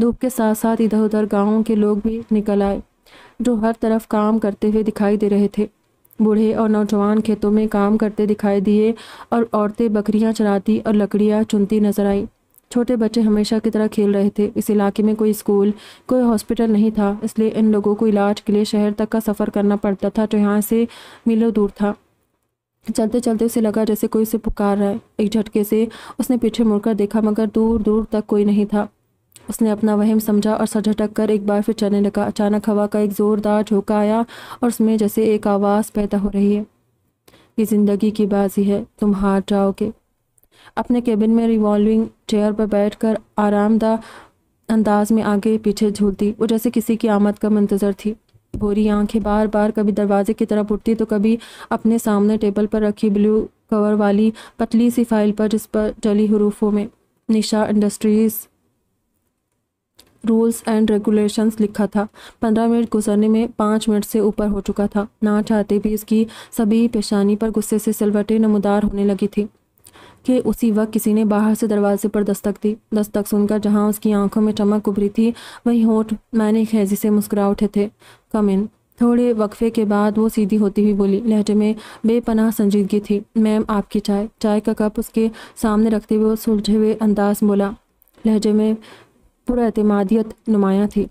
धूप के साथ साथ इधर उधर गाँव के लोग भी निकल आए जो हर तरफ काम करते हुए दिखाई दे रहे थे बूढ़े और नौजवान खेतों में काम करते दिखाई दिए और औरतें बकरियां चराती और लकड़ियां चुनती नजर आई छोटे बच्चे हमेशा की तरह खेल रहे थे इस इलाके में कोई स्कूल कोई हॉस्पिटल नहीं था इसलिए इन लोगों को इलाज के लिए शहर तक का सफ़र करना पड़ता था जो यहाँ से मीलों दूर था चलते चलते उसे लगा जैसे कोई उसे पुकार रहा है एक झटके से उसने पीछे मुड़कर देखा मगर दूर दूर तक कोई नहीं था उसने अपना वहम समझा और सर झटक कर एक बार फिर चलने लगा अचानक हवा का एक ज़ोरदार झोंका आया और उसमें जैसे एक आवाज़ पैदा हो रही है ये ज़िंदगी की बाजी है तुम हार जाओगे अपने केबिन में रिवॉल्विंग चेयर पर बैठकर आरामदा अंदाज में आगे पीछे झूलती वो जैसे किसी की आमद का मंतज़र थी भोरी आंखें बार बार कभी दरवाजे की तरफ उठती तो कभी अपने सामने टेबल पर रखी ब्लू कवर वाली पतली सी फाइल पर जिस पर चली हरूफों में Nisha industries rules and regulations लिखा था पंद्रह मिनट गुजरने में पाँच मिनट से ऊपर हो चुका था ना चाहते भी उसकी सभी पेशानी पर गुस्से से सिलवटे नमदार होने लगी थी कि उसी वक्त किसी ने बाहर से दरवाजे पर दस्तक दी दस्तक सुनकर जहाँ उसकी आंखों में चमक उभरी थी वही होठ मैंने खेजी से मुस्कुरा उठे थे कमिन थोड़े वक्फे के बाद वो सीधी होती हुई बोली लहजे में बेपनाह संजीदगी थी मैम आपकी चाय चाय का कप उसके सामने रखते हुए सुलझे हुए अंदाज बोला लहजे में पुरमादियत नुमायाँ थी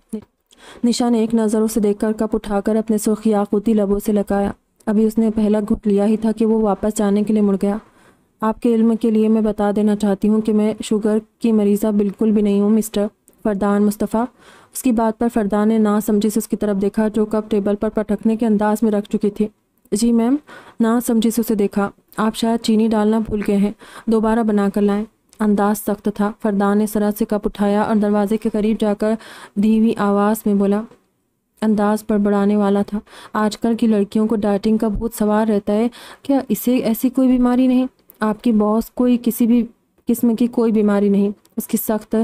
निशा ने एक नज़र उसे देखकर कप उठाकर अपने सुर्ख याकूती लबों से लगाया अभी उसने पहला घुट लिया ही था कि वो वापस जाने के लिए मुड़ गया आपके इल्म के लिए मैं बता देना चाहती हूँ कि मैं शुगर की मरीज़ा बिल्कुल भी नहीं हूँ मिस्टर फरदान मुस्तफ़ा उसकी बात पर फरदान ने ना समझी से उसकी तरफ देखा जो कप टेबल पर पटकने के अंदाज में रख चुकी थी जी मैम ना समझी से उसे देखा आप शायद चीनी डालना भूल गए हैं दोबारा बना कर लाएं अंदाज सख्त था फरदान ने सरा से कप उठाया और दरवाजे के करीब जाकर धीवी आवाज़ में बोला अंदाज बड़बड़ाने वाला था आजकल की लड़कियों को डाइटिंग का बहुत सवार रहता है क्या इसे ऐसी कोई बीमारी नहीं आपकी बॉस कोई किसी भी किस्म की कोई बीमारी नहीं उसकी सख्त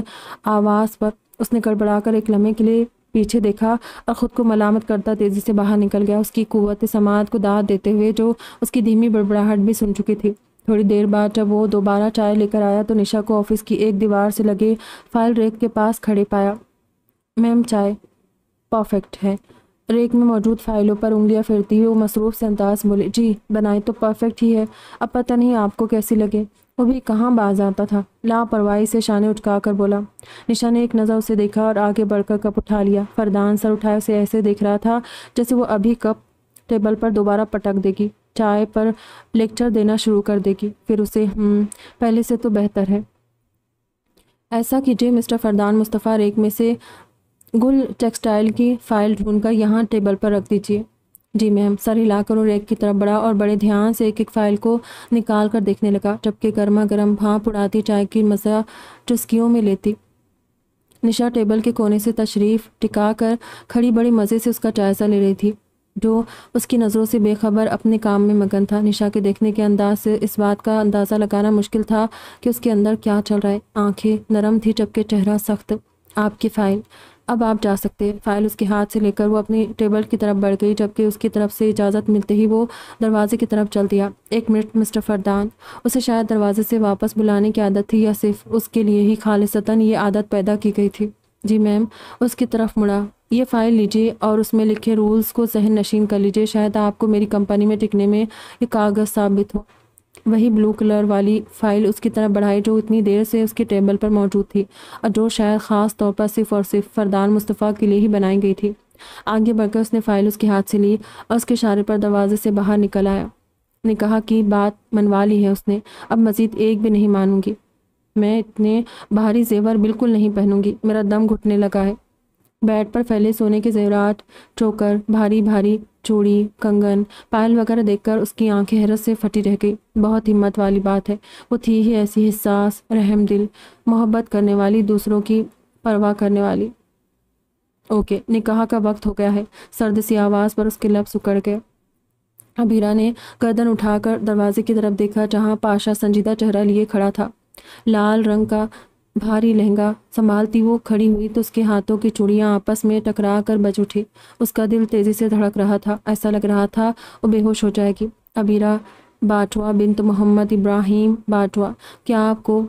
आवाज़ पर उसने गड़बड़ाकर एक लम्हे के लिए पीछे देखा और ख़ुद को मलामत करता तेज़ी से बाहर निकल गया उसकी कुत समात को दाद देते हुए जो उसकी धीमी बड़बड़ाहट भी सुन चुकी थी थोड़ी देर बाद जब वो दोबारा चाय लेकर आया तो निशा को ऑफिस की एक दीवार से लगे फाइल रेक के पास खड़े पाया मैम चाय परफेक्ट है रेक में मौजूद फाइलों पर उंगलियां फिरती हुई वो मसरूफ़ से अंदाज बोले जी बनाए तो परफेक्ट ही है अब पता नहीं आपको कैसी लगे वो भी कहाँ बाज आता था लापरवाही से शाह ने उठका कर बोला निशा ने एक नज़र उसे देखा और आगे बढ़कर कप उठा लिया फरदान सर उठाए उसे ऐसे देख रहा था जैसे वो अभी कप टेबल पर दोबारा पटक देगी चाय पर लेक्चर देना शुरू कर देगी फिर उसे हम्म, पहले से तो बेहतर है ऐसा कीजिए मिस्टर फरदान मुस्तफ़ा रेक में से गुल टेक्सटाइल की फ़ाइल ढूंढकर यहाँ टेबल पर रख दीजिए जी मैम सर हिलाकर और रेक की तरफ बड़ा और बड़े ध्यान से एक एक फाइल को निकाल कर देखने लगा जबकि गर्मा गर्म भाप उड़ाती चाय की मज़ा चुस्कियों में लेती निशा टेबल के कोने से तशरीफ़ टिका कर खड़ी बड़ी मज़े से उसका जायज़ा ले रही थी जो उसकी नज़रों से बेखबर अपने काम में मगन था निशा के देखने के अंदाज से इस बात का अंदाज़ा लगाना मुश्किल था कि उसके अंदर क्या चल रहा है आंखें नरम थी जबकि चेहरा सख्त आपकी फ़ाइल अब आप जा सकते हैं फाइल उसके हाथ से लेकर वो अपनी टेबल की तरफ बढ़ गई जबकि उसकी तरफ से इजाज़त मिलते ही वो दरवाजे की तरफ चल दिया एक मिनट मिस्टर फरदान उसे शायद दरवाजे से वापस बुलाने की आदत थी या सिर्फ उसके लिए ही खालिसता ये आदत पैदा की गई थी जी मैम उसकी तरफ मुड़ा ये फ़ाइल लीजिए और उसमें लिखे रूल्स को सहन नशीन कर लीजिए शायद आपको मेरी कंपनी में टिकने में ये कागज़ साबित हो वही ब्लू कलर वाली फ़ाइल उसकी तरफ बढ़ाई जो इतनी देर से उसके टेबल पर मौजूद थी और जो शायद ख़ास तौर पर सिर्फ और सिर्फ फरदान मुस्तफ़ा के लिए ही बनाई गई थी आगे बढ़कर उसने फ़ाइल उसके हाथ से ली और उसके इशारे पर दरवाजे से बाहर निकल आया ने कहा कि बात मनवा ली है उसने अब मज़ीद एक भी नहीं मानूंगी मैं इतने भारी जेवर बिल्कुल नहीं पहनूंगी मेरा दम घुटने लगा है बेड पर फैले सोने के जेवरात चोकर भारी भारी चूड़ी कंगन पायल वगैरह देखकर उसकी आंखें हैरत से फटी रह गई बहुत हिम्मत वाली बात है वो थी ही ऐसी हिसास रहम दिल मोहब्बत करने वाली दूसरों की परवाह करने वाली ओके निकाह का वक्त हो गया है सर्द सी आवाज़ पर उसके लब सुकड़ गए अबीरा ने गर्दन उठाकर दरवाजे की तरफ देखा जहां पाशा संजीदा चेहरा लिए खड़ा था लाल रंग का भारी लहंगा संभालती वो खड़ी हुई तो उसके हाथों की चूड़ियाँ आपस में टकरा कर बच उठी उसका दिल तेज़ी से धड़क रहा था ऐसा लग रहा था वो बेहोश हो जाएगी अबीरा बाटवा बिन मोहम्मद इब्राहिम बाटवा क्या आपको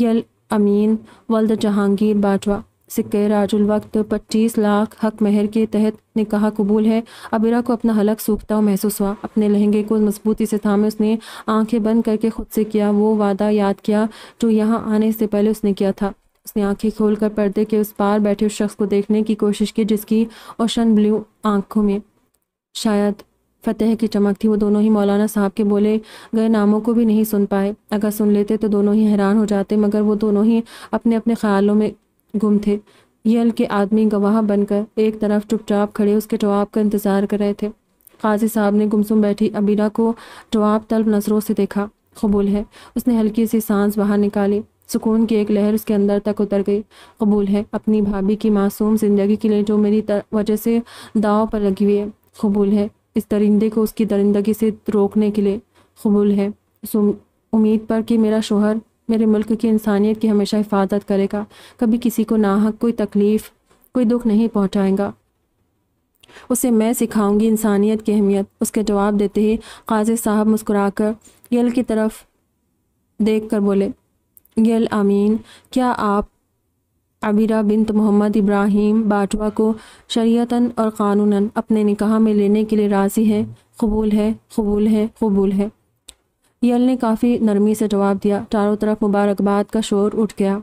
यल अमीन वल्द जहांगीर बाटवा सिक्के राजुल वक्त पच्चीस लाख हक महर के तहत निकाह कबूल है अबिरा को अपना हलक सूखता हुआ महसूस हुआ अपने लहंगे को मजबूती से थामे उसने आंखें बंद करके खुद से किया वो वादा याद किया जो यहाँ आने से पहले उसने किया था उसने आंखें खोलकर पर्दे के उस पार बैठे उस शख्स को देखने की कोशिश की जिसकी ओशन ब्लू आंखों में शायद फतेह की चमक थी वो दोनों ही मौलाना साहब के बोले गए नामों को भी नहीं सुन पाए अगर सुन लेते तो दोनों ही हैरान हो जाते मगर वो दोनों ही अपने अपने ख्यालों में गुम थे यल के आदमी गवाह बनकर एक तरफ चुपचाप खड़े उसके जवाब का इंतज़ार कर रहे थे काजी साहब ने गुमसुम बैठी अबीरा को जवाब तलब नजरों से देखा कबूल है उसने हल्की सी सांस बाहर निकाली सुकून की एक लहर उसके अंदर तक उतर गई कबूल है अपनी भाभी की मासूम ज़िंदगी के लिए जो मेरी वजह से दाव पर लगी हुई है कबूल है इस दरिंदे को उसकी दरिंदगी से रोकने के लिए कबूल है उस उम्मीद पर कि मेरा शोहर मेरे मुल्क की इंसानियत की हमेशा हिफाजत करेगा कभी किसी को नाहक कोई तकलीफ़ कोई दुख नहीं पहुँचाएगा उसे मैं सिखाऊंगी इंसानियत की अहमियत उसके जवाब देते ही काजी साहब मुस्कुराकर यल की तरफ देख कर बोले यल आमीन क्या आप अबीरा बिनत मोहम्मद इब्राहिम बाटवा को शरीयतन और क़ानूनन अपने निकाह में लेने के लिए राज़ी है कबूल है कबूल है कबूल है यल ने काफ़ी नरमी से जवाब दिया चारों तरफ मुबारकबाद का शोर उठ गया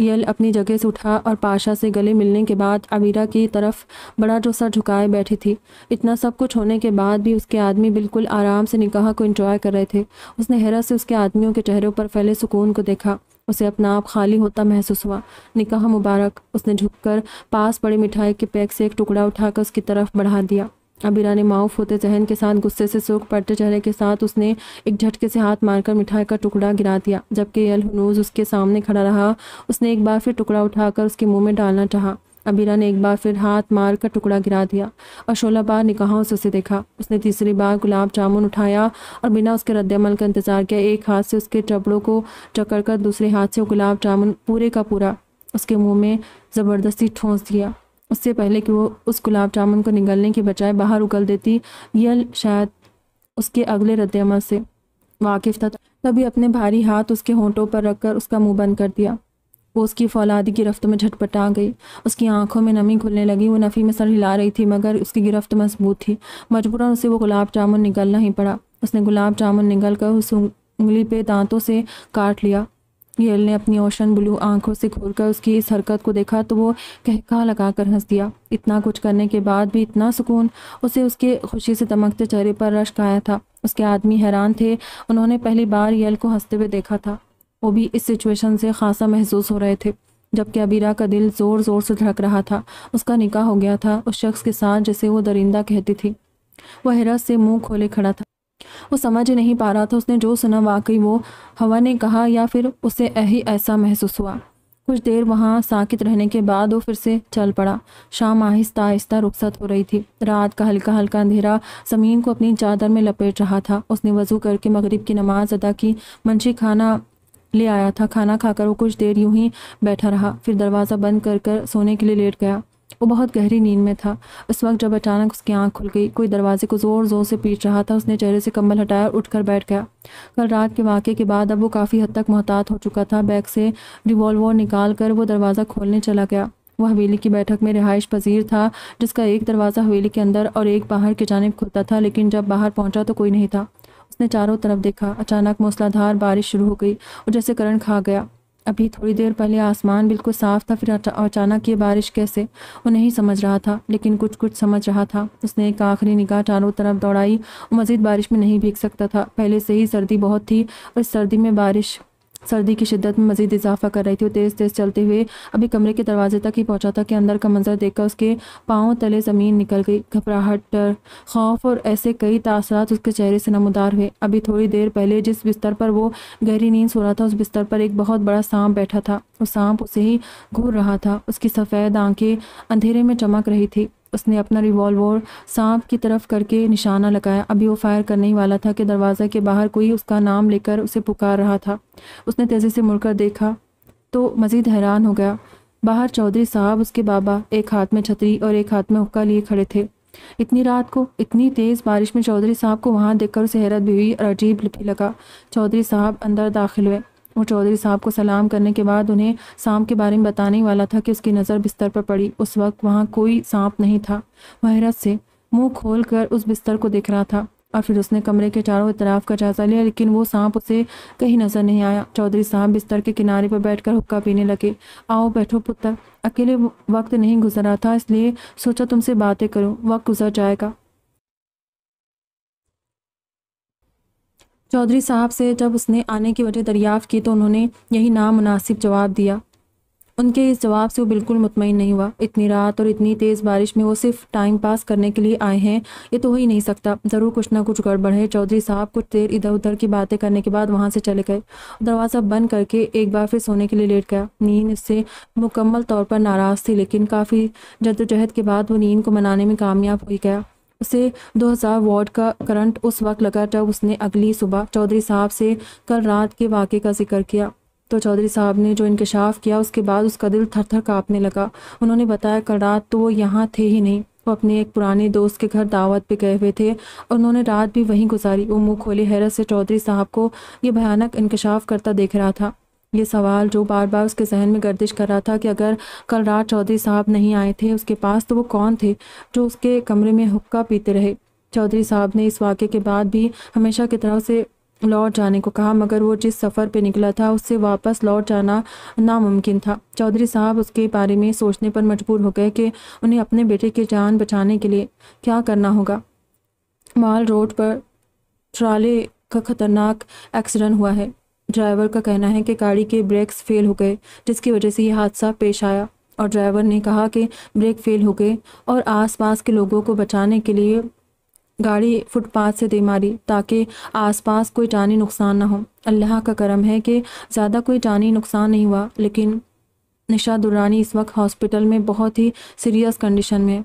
यल अपनी जगह से उठा और पाशा से गले मिलने के बाद अमीरा की तरफ बड़ा जो सर झुकाए बैठी थी इतना सब कुछ होने के बाद भी उसके आदमी बिल्कुल आराम से निकाह को इंजॉय कर रहे थे उसने हैरत से उसके आदमियों के चेहरों पर फैले सुकून को देखा उसे अपना आप खाली होता महसूस हुआ निकाह मुबारक उसने झुककर पास पड़े मिठाई के पैक से एक टुकड़ा उठाकर उसकी तरफ बढ़ा दिया अबीरा ने माओ होते जहन के साथ गुस्से से सुख पड़ते चेहरे के साथ उसने एक झटके से हाथ मारकर मिठाई का टुकड़ा गिरा दिया जबकि अलहनूज उसके सामने खड़ा रहा उसने एक बार फिर टुकड़ा उठाकर उसके मुंह में डालना चाहा अबीरा ने एक बार फिर हाथ मार कर टुकड़ा गिरा दिया और शोला बार निकाहों से उसे देखा उसने तीसरी बार गुलाब जामुन उठाया और बिना उसके रद्दमल का इंतजार किया एक हाथ से उसके चपड़ों को चकड़ कर दूसरे हाथ से गुलाब जामुन पूरे का पूरा उसके मुंह में ज़बरदस्ती ठोंस दिया उससे पहले कि वो उस गुलाब जामुन को निगलने के बजाय बाहर उगल देती यह शायद उसके अगले रद्दमल से वाकिफ था तभी अपने भारी हाथ उसके होंठों पर रखकर उसका मुंह बंद कर दिया वो उसकी फौलादी गिरफ्त में झटपटा गई उसकी आंखों में नमी घुलने लगी वो नफ़ी में सर हिला रही थी मगर उसकी गिरफ्त मजबूत थी मजबूरन उसे वो गुलाब जामुन निगलना ही पड़ा उसने गुलाब जामुन निगल कर उस उंगली पे दांतों से काट लिया गेल ने अपनी ओशन ब्लू आंखों से खोलकर उसकी इस हरकत को देखा तो वो कहका लगा कर हंस दिया इतना कुछ करने के बाद भी इतना सुकून उसे उसके खुशी से दमकते चेहरे पर रश्क आया था उसके आदमी हैरान थे उन्होंने पहली बार यल को हंसते हुए देखा था वो भी इस सिचुएशन से खासा महसूस हो रहे थे जबकि अबीरा का दिल ज़ोर ज़ोर से धड़क रहा था उसका निकाह हो गया था उस शख्स के साथ जिसे वो दरिंदा कहती थी वह हैरत से मुंह खोले खड़ा था वो समझ ही नहीं पा रहा था उसने जो सुना वाकई वो हवा ने कहा या फिर उसे ही ऐसा महसूस हुआ कुछ देर वहाँ साकित रहने के बाद वो फिर से चल पड़ा शाम आहिस्ता आहिस्ता रुखसत हो रही थी रात का हल्का हल्का अंधेरा जमीन को अपनी चादर में लपेट रहा था उसने वजू करके मगरिब की नमाज अदा की मंशी खाना ले आया था खाना खाकर वो कुछ देर यूं ही बैठा रहा फिर दरवाज़ा बंद कर कर सोने के लिए लेट गया वो बहुत गहरी नींद में था उस वक्त जब अचानक उसकी आंख खुल गई कोई दरवाजे को ज़ोर ज़ोर से पीट रहा था उसने चेहरे से कंबल हटाया और उठकर बैठ गया कल रात के वाक़े के बाद अब वो काफ़ी हद तक मोहतात हो चुका था बैग से रिवॉल्वर निकाल कर वो दरवाज़ा खोलने चला गया वह हवेली की बैठक में रिहाइश पजीर था जिसका एक दरवाज़ा हवेली के अंदर और एक बाहर की जानब खुलता था लेकिन जब बाहर पहुंचा तो कोई नहीं था उसने चारों तरफ देखा अचानक मूसलाधार बारिश शुरू हो गई और जैसे करंट खा गया अभी थोड़ी देर पहले आसमान बिल्कुल साफ था फिर अचानक ये बारिश कैसे वो नहीं समझ रहा था लेकिन कुछ कुछ समझ रहा था उसने एक आखिरी निगाह चारों तरफ दौड़ाई वो मज़ीद बारिश में नहीं भीग सकता था पहले से ही सर्दी बहुत थी और सर्दी में बारिश सर्दी की शिद्दत में मजीद इजाफा कर रही थी और तेज़ तेज़ चलते हुए अभी कमरे के दरवाजे तक ही पहुंचा था कि अंदर का मंजर देखकर उसके पाँव तले ज़मीन निकल गई घबराहट खौफ और ऐसे कई तासरात उसके चेहरे से नमदार हुए अभी थोड़ी देर पहले जिस बिस्तर पर वो गहरी नींद सो रहा था उस बिस्तर पर एक बहुत बड़ा सांप बैठा था उस सांप उसे ही घूर रहा था उसकी सफ़ेद आंखें अंधेरे में चमक रही थी उसने अपना रिवॉल्वर सांप की तरफ करके निशाना लगाया अभी वो फायर करने ही वाला था कि दरवाज़ा के बाहर कोई उसका नाम लेकर उसे पुकार रहा था उसने तेज़ी से मुड़कर देखा तो मज़ीद हैरान हो गया बाहर चौधरी साहब उसके बाबा एक हाथ में छतरी और एक हाथ में हुक्का लिए खड़े थे इतनी रात को इतनी तेज़ बारिश में चौधरी साहब को वहाँ देखकर उसे हैरत भी हुई और अजीब भी लगा चौधरी साहब अंदर दाखिल हुए वो चौधरी साहब को सलाम करने के बाद उन्हें सांप के बारे में बताने वाला था कि उसकी नज़र बिस्तर पर पड़ी उस वक्त वहाँ कोई सांप नहीं था वह हैरत से मुंह खोलकर उस बिस्तर को देख रहा था और फिर उसने कमरे के चारों इतराफ का जायजा लिया लेकिन वो सांप उसे कहीं नजर नहीं आया चौधरी साहब बिस्तर के किनारे पर बैठकर हुक्का पीने लगे आओ बैठो पुत्र अकेले वक्त नहीं गुजरा था इसलिए सोचा तुमसे बातें करूं वक्त गुजर जाएगा चौधरी साहब से जब उसने आने की वजह दरियाफ़ की तो उन्होंने यही नामनासिब जवाब दिया उनके इस जवाब से वो बिल्कुल मुतमिन नहीं हुआ इतनी रात और इतनी तेज़ बारिश में वो सिर्फ टाइम पास करने के लिए आए हैं ये तो हो ही नहीं सकता ज़रूर कुछ ना कुछ गड़बड़ है चौधरी साहब कुछ देर इधर उधर की बातें करने के बाद वहाँ से चले गए दरवाज़ा बंद करके एक बार फिर सोने के लिए लेट गया नींद इससे मुकम्मल तौर पर नाराज़ थी लेकिन काफ़ी जद्दोजहद के बाद वो नींद को मनाने में कामयाब हो गया से 2000 वॉट का करंट उस वक्त लगा जब उसने अगली सुबह चौधरी साहब से कल रात के वाक़े का जिक्र किया तो चौधरी साहब ने जो इंकशाफ किया उसके बाद उसका दिल थर थर काँपने लगा उन्होंने बताया कल रात तो वो यहाँ थे ही नहीं वो अपने एक पुराने दोस्त के घर दावत पे गए हुए थे और उन्होंने रात भी वहीं गुजारी वो मुँह खोले हैरत से चौधरी साहब को ये भयानक इंकशाफ करता देख रहा था ये सवाल जो बार बार उसके जहन में गर्दिश कर रहा था कि अगर कल रात चौधरी साहब नहीं आए थे उसके पास तो वो कौन थे जो उसके कमरे में हुक्का पीते रहे चौधरी साहब ने इस वाक़े के बाद भी हमेशा की तरह से लौट जाने को कहा मगर वो जिस सफ़र पे निकला था उससे वापस लौट जाना नामुमकिन था चौधरी साहब उसके बारे में सोचने पर मजबूर हो गए कि उन्हें अपने बेटे की जान बचाने के लिए क्या करना होगा माल रोड पर ट्राले का खतरनाक एक्सीडेंट हुआ है ड्राइवर का कहना है कि गाड़ी के ब्रेक्स फेल हो गए जिसकी वजह से ये हादसा पेश आया और ड्राइवर ने कहा कि ब्रेक फेल हो गए और आसपास के लोगों को बचाने के लिए गाड़ी फुटपाथ से दे मारी ताकि आसपास कोई जानी नुकसान ना हो अल्लाह का करम है कि ज़्यादा कोई जानी नुकसान नहीं हुआ लेकिन निशा दुरानी इस वक्त हॉस्पिटल में बहुत ही सीरियस कंडीशन में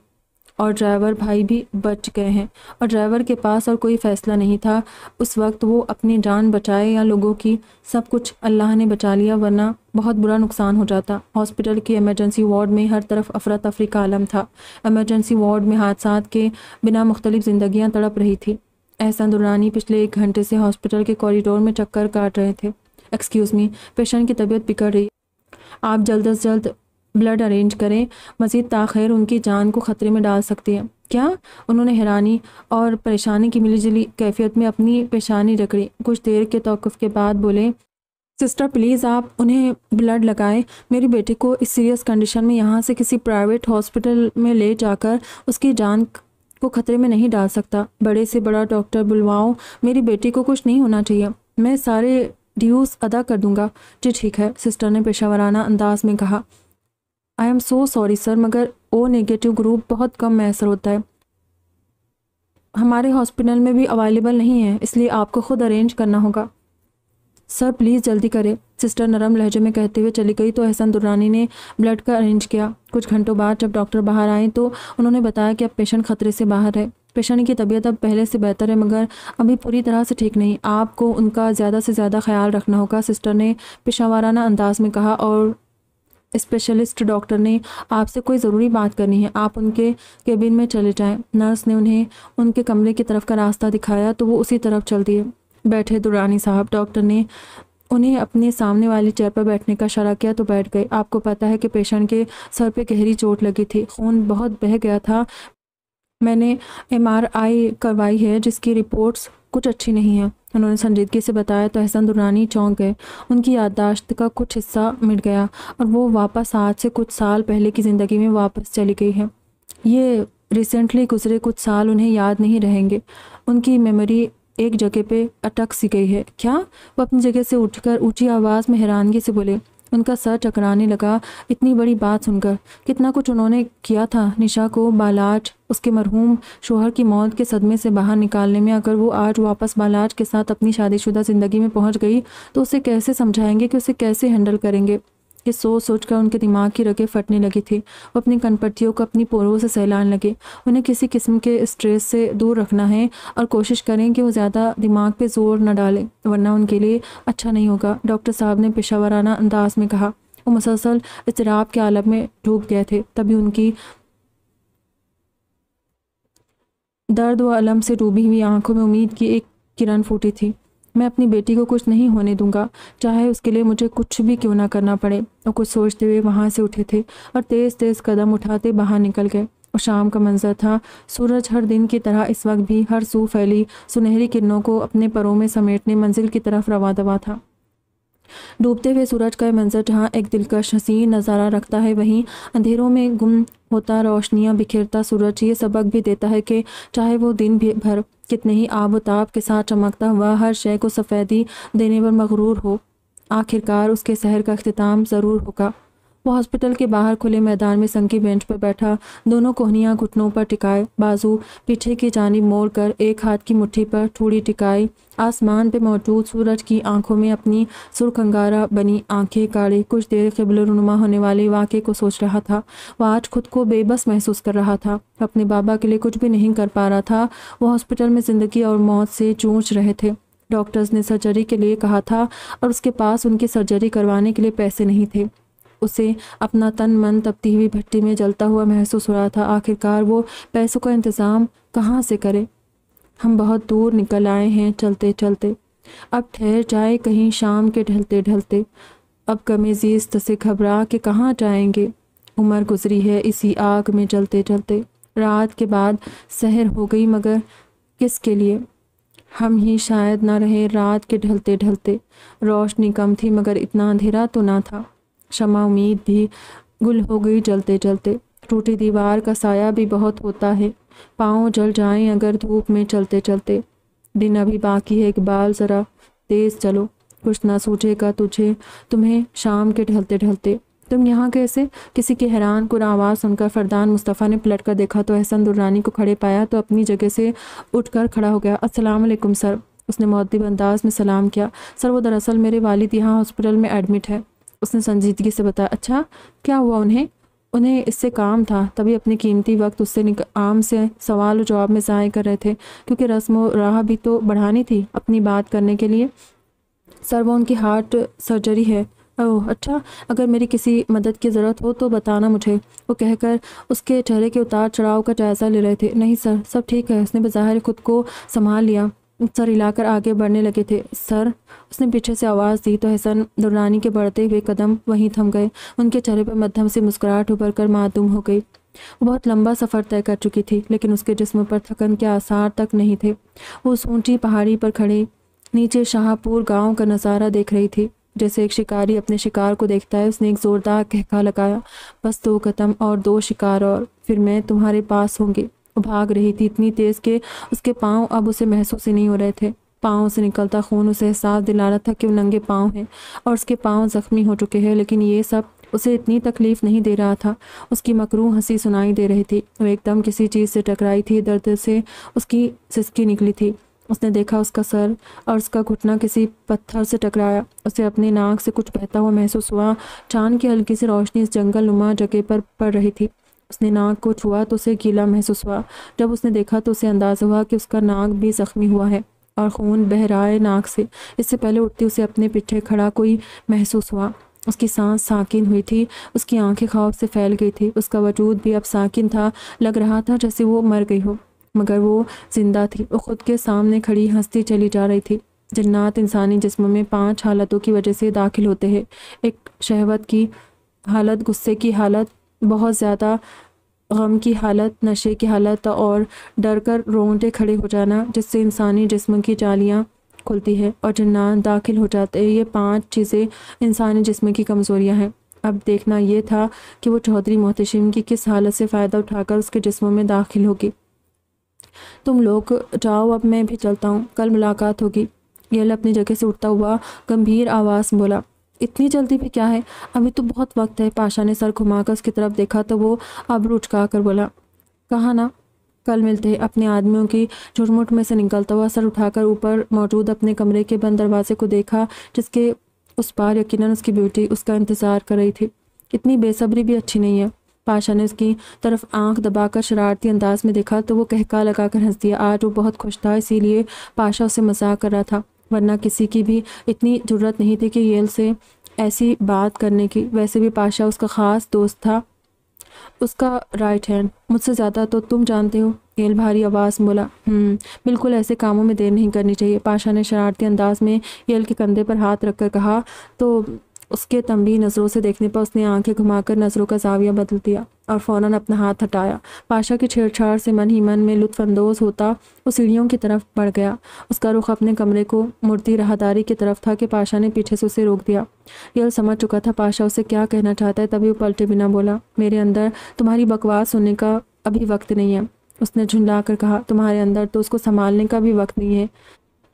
और ड्राइवर भाई भी बच गए हैं और ड्राइवर के पास और कोई फ़ैसला नहीं था उस वक्त वो अपनी जान बचाए या लोगों की सब कुछ अल्लाह ने बचा लिया वरना बहुत बुरा नुकसान हो जाता हॉस्पिटल के एमरजेंसी वार्ड में हर तरफ अफरा तफरी का आलम था एमरजेंसी वार्ड में हादसा के बिना मुख्तलिफ जिंदगियाँ तड़प रही थी एहसान दुरानी पिछले एक घंटे से हॉस्पिटल के कॉरिडोर में चक्कर काट रहे थे एक्सक्यूज़ मी पेशेंट की तबीयत बिगड़ रही आप जल्द अज जल्द ब्लड अरेंज करें मज़ीद ताखिर उनकी जान को ख़तरे में डाल सकती है क्या उन्होंने हैरानी और परेशानी की मिली जुली कैफियत में अपनी पेशानी रखड़ी कुछ देर के तोक़ के बाद बोले सिस्टर प्लीज़ आप उन्हें ब्लड लगाएं मेरी बेटी को इस सीरियस कंडीशन में यहाँ से किसी प्राइवेट हॉस्पिटल में ले जाकर उसकी जान को ख़तरे में नहीं डाल सकता बड़े से बड़ा डॉक्टर बुलवाओ मेरी बेटी को कुछ नहीं होना चाहिए मैं सारे ड्यूज़ अदा कर दूँगा जी ठीक है सिस्टर ने पेशावराना अंदाज में कहा I am so sorry sir मगर ओ नेगेटिव ग्रुप बहुत कम मैसर होता है हमारे हॉस्पिटल में भी अवेलेबल नहीं है इसलिए आपको खुद अरेंज करना होगा सर प्लीज़ जल्दी करें सिस्टर नरम लहजे में कहते हुए चली गई तो अहसन दुरानी ने ब्लड का अरेंज किया कुछ घंटों बाद जब डॉक्टर बाहर आए तो उन्होंने बताया कि अब पेशेंट खतरे से बाहर है पेशेंट की तबीयत अब पहले से बेहतर है मगर अभी पूरी तरह से ठीक नहीं आपको उनका ज़्यादा से ज़्यादा ख्याल रखना होगा सिस्टर ने पेशावराना अंदाज में कहा और स्पेशलिस्ट डॉक्टर ने आपसे कोई ज़रूरी बात करनी है आप उनके केबिन में चले जाएं नर्स ने उन्हें उनके कमरे की तरफ का रास्ता दिखाया तो वो उसी तरफ चल दिए बैठे दुरानी साहब डॉक्टर ने उन्हें अपने सामने वाली चेयर पर बैठने का इशारा किया तो बैठ गए आपको पता है कि पेशेंट के सर पर गहरी चोट लगी थी खून बहुत बह गया था मैंने एमआरआई करवाई है जिसकी रिपोर्ट्स कुछ अच्छी नहीं है उन्होंने संजीदगी से बताया तो अहसन दुरानी चौंक गए उनकी याददाश्त का कुछ हिस्सा मिट गया और वो वापस आज से कुछ साल पहले की ज़िंदगी में वापस चली गई है ये रिसेंटली गुजरे कुछ साल उन्हें याद नहीं रहेंगे उनकी मेमोरी एक जगह पे अटक सी गई है क्या वो अपनी जगह से उठकर ऊंची आवाज़ में हैरानगी से बोले उनका सर टकराने लगा इतनी बड़ी बात सुनकर कितना कुछ उन्होंने किया था निशा को बालाज उसके मरहूम शोहर की मौत के सदमे से बाहर निकालने में अगर वो आज वापस बालाज के साथ अपनी शादीशुदा ज़िंदगी में पहुंच गई तो उसे कैसे समझाएंगे कि उसे कैसे हैंडल करेंगे ये सोच सोच कर उनके दिमाग की रगें फटने लगी थी वो अपनी कनपट्टियों को अपनी पोरों से सहलाने लगे उन्हें किसी किस्म के स्ट्रेस से दूर रखना है और कोशिश करें कि वो ज़्यादा दिमाग पर जोर न डालें वरना उनके लिए अच्छा नहीं होगा डॉक्टर साहब ने पेशावराना अंदाज में कहा वो मुसलसल इजराब के आलम में डूब गए थे तभी उनकी दर्द व अलम से डूबी हुई आंखों में उम्मीद की एक किरण फूटी थी मैं अपनी बेटी को कुछ नहीं होने दूंगा चाहे उसके लिए मुझे कुछ भी क्यों ना करना पड़े और कुछ सोचते हुए वहाँ से उठे थे और तेज़ तेज़ कदम उठाते बाहर निकल गए और शाम का मंजर था सूरज हर दिन की तरह इस वक्त भी हर सू फैली सुनहरी किरणों को अपने परों में समेटने मंजिल की तरफ रवा दवा था डूबते हुए सूरज का मंजर जहाँ एक दिलकश हसीन नज़ारा रखता है वहीं अंधेरों में गुम होता रोशनियाँ बिखेरता सूरज ये सबक भी देता है कि चाहे वो दिन भर कितने ही आब ताब के साथ चमकता हुआ हर शय को सफ़ेदी देने पर मगरूर हो आखिरकार उसके शहर का अख्ताम ज़रूर होगा वो हॉस्पिटल के बाहर खुले मैदान में संकी बेंच पर बैठा दोनों कोहनियाँ घुटनों पर टिकाए बाजू पीछे की जानी मोड़ कर एक हाथ की मुट्ठी पर थोड़ी टिकाई आसमान पे मौजूद सूरज की आंखों में अपनी सुरखंगारा बनी आंखें गाड़ी कुछ देर कबलरुनुमा होने वाले वाक़े को सोच रहा था वह आज खुद को बेबस महसूस कर रहा था अपने बाबा के लिए कुछ भी नहीं कर पा रहा था वो हॉस्पिटल में ज़िंदगी और मौत से जूझ रहे थे डॉक्टर्स ने सर्जरी के लिए कहा था और उसके पास उनकी सर्जरी करवाने के लिए पैसे नहीं थे उसे अपना तन मन तपती हुई भट्टी में जलता हुआ महसूस हो रहा था आखिरकार वो पैसों का इंतज़ाम कहाँ से करे हम बहुत दूर निकल आए हैं चलते चलते अब ठहर जाए कहीं शाम के ढलते ढलते अब गमेजीस्त से घबरा के कहाँ जाएंगे उम्र गुजरी है इसी आग में चलते चलते रात के बाद शहर हो गई मगर किसके लिए हम ही शायद ना रहे रात के ढलते ढलते रोशनी कम थी मगर इतना अंधेरा तो ना था क्षमा उम्मीद भी गुल हो गई चलते चलते टूटी दीवार का साया भी बहुत होता है पाँव जल जाएं अगर धूप में चलते चलते दिन अभी बाकी है इकबाल ज़रा तेज़ चलो कुछ ना सोचेगा तुझे तुम्हें शाम के ढलते ढलते तुम यहाँ कैसे किसी की हैरान कुर आवाज़ सुनकर फरदान मुस्तफ़ा ने पलट कर देखा तो अहसन दुर्रानी को खड़े पाया तो अपनी जगह से उठकर खड़ा हो गया अस्सलाम वालेकुम सर उसने मौदब अंदाज में सलाम किया सर वो दरअसल मेरे वालिद यहाँ हॉस्पिटल में एडमिट है उसने संजीदगी से बताया अच्छा क्या हुआ उन्हें उन्हें इससे काम था तभी अपने कीमती वक्त उससे आम से सवाल और जवाब में सहाय कर रहे थे क्योंकि रस्म राह भी तो बढ़ानी थी अपनी बात करने के लिए सर वो उनकी हार्ट सर्जरी है ओह अच्छा अगर मेरी किसी मदद की ज़रूरत हो तो बताना मुझे वो कहकर उसके चेहरे के उतार चढ़ाव का जायज़ा ले रहे थे नहीं सर सब ठीक है उसने बज़ाहिर खुद को संभाल लिया सर हिलाकर आगे बढ़ने लगे थे सर उसने पीछे से आवाज़ दी तो हसन दुरानी के बढ़ते हुए कदम वहीं थम गए उनके चेहरे पर मध्यम से मुस्कुराहट उभर कर मातूम हो गई वो बहुत लंबा सफ़र तय कर चुकी थी लेकिन उसके जिस्म पर थकन के आसार तक नहीं थे वो उस ऊंची पहाड़ी पर खड़े नीचे शाहपुर गांव का नज़ारा देख रही थी जैसे एक शिकारी अपने शिकार को देखता है उसने एक ज़ोरदार कहका लगाया बस दो कदम और दो शिकार और फिर मैं तुम्हारे पास होंगी भाग रही थी इतनी तेज़ के उसके पाँव अब उसे महसूस ही नहीं हो रहे थे पाँव से निकलता खून उसे एहसास दिला रहा था कि वो नंगे पाँव हैं और उसके पाँव ज़ख्मी हो चुके हैं लेकिन ये सब उसे इतनी तकलीफ़ नहीं दे रहा था उसकी मकरू हंसी सुनाई दे रही थी वो एकदम किसी चीज़ से टकराई थी दर्द से उसकी सिसकी निकली थी उसने देखा उसका सर और उसका घुटना किसी पत्थर से टकराया उसे अपनी नाक से कुछ बहता हुआ महसूस हुआ चांद की हल्की सी रोशनी इस जंगल नुमा जगह पर पड़ रही थी उसने नाक को छुआ तो उसे गीला महसूस हुआ जब उसने देखा तो उसे अंदाज़ा हुआ कि उसका नाक भी ज़ख्मी हुआ है और खून बह रहा है नाक से इससे पहले उठते उसे अपने पीछे खड़ा कोई महसूस हुआ उसकी सांस साकिन हुई थी उसकी आंखें खौफ से फैल गई थी उसका वजूद भी अब साकिन था लग रहा था जैसे वो मर गई हो मगर वो जिंदा थी वो खुद के सामने खड़ी हंसती चली जा रही थी जन्नात इंसानी जिसम में पांच हालतों की वजह से दाखिल होते हैं एक शहवत की हालत गुस्से की हालत बहुत ज़्यादा गम की हालत नशे की हालत और डर कर रोंगटे खड़े हो जाना जिससे इंसानी जिस्म की जालियाँ खुलती है और जन्ना दाखिल हो जाते हैं ये पांच चीज़ें इंसानी जिस्म की कमज़ोरियाँ हैं अब देखना ये था कि वो चौधरी मोहतशिम की किस हालत से फ़ायदा उठाकर उसके जिस्म में दाखिल होगी तुम लोग जाओ अब मैं भी चलता हूँ कल मुलाकात होगी यल अपनी जगह से उठता हुआ गंभीर आवाज़ बोला इतनी जल्दी भी क्या है अभी तो बहुत वक्त है पाशा ने सर घुमाकर उसकी तरफ देखा तो वो अब रुचका कर बोला कहा ना कल मिलते हैं अपने आदमियों की झुरमुट में से निकलता हुआ सर उठाकर ऊपर मौजूद अपने कमरे के बंद दरवाजे को देखा जिसके उस पार यकीनन उसकी ब्यूटी उसका इंतज़ार कर रही थी इतनी बेसब्री भी अच्छी नहीं है पाशा ने उसकी तरफ आंख दबाकर शरारती अंदाज में देखा तो वो कहका लगाकर हंस दिया आज वो बहुत खुश था इसीलिए पाशा उसे मजाक कर रहा था वरना किसी की भी इतनी ज़रूरत नहीं थी कि येल से ऐसी बात करने की वैसे भी पाशा उसका ख़ास दोस्त था उसका राइट हैंड मुझसे ज़्यादा तो तुम जानते हो येल भारी आवाज़ बोला हम्म, बिल्कुल ऐसे कामों में देर नहीं करनी चाहिए पाशा ने शरारती अंदाज में येल के कंधे पर हाथ रखकर कहा तो उसके तमली नज़रों से देखने पर उसने आंखें घुमाकर नज़रों का जाविया बदल दिया और फौरन अपना हाथ हटाया पाशा की छेड़छाड़ से मन ही मन में लुत्फानंदोज होता वो सीढ़ियों की तरफ बढ़ गया उसका रुख अपने कमरे को मुड़ती राहदारी की तरफ था कि पाशा ने पीछे से उसे रोक दिया यह समझ चुका था पाशा उसे क्या कहना चाहता है तभी वो पलटे बिना बोला मेरे अंदर तुम्हारी बकवास सुनने का अभी वक्त नहीं है उसने झुंझला कर कहा तुम्हारे अंदर तो उसको संभालने का भी वक्त नहीं है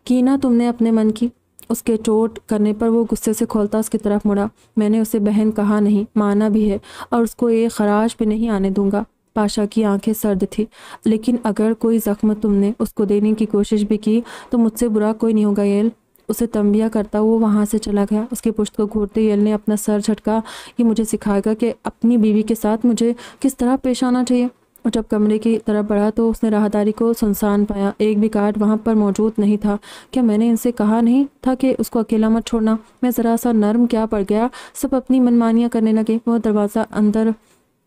कि ना तुमने अपने मन की उसके चोट करने पर वो गुस्से से खोलता उसकी तरफ मुड़ा मैंने उसे बहन कहा नहीं माना भी है और उसको ये खराश भी नहीं आने दूंगा पाशा की आंखें सर्द थी लेकिन अगर कोई ज़ख्म तुमने उसको देने की कोशिश भी की तो मुझसे बुरा कोई नहीं होगा येल उसे तंबिया करता वो वहाँ से चला गया उसकी पुश्त को घूरते येल ने अपना सर झटका कि मुझे सिखाएगा कि अपनी बीवी के साथ मुझे किस तरह पेश आना चाहिए और जब कमरे की तरफ बढ़ा तो उसने राहदारी को सुनसान पाया एक भी कार्ड वहाँ पर मौजूद नहीं था क्या मैंने इनसे कहा नहीं था कि उसको अकेला मत छोड़ना मैं ज़रा सा नर्म क्या पड़ गया सब अपनी मनमानियाँ करने लगे वह दरवाज़ा अंदर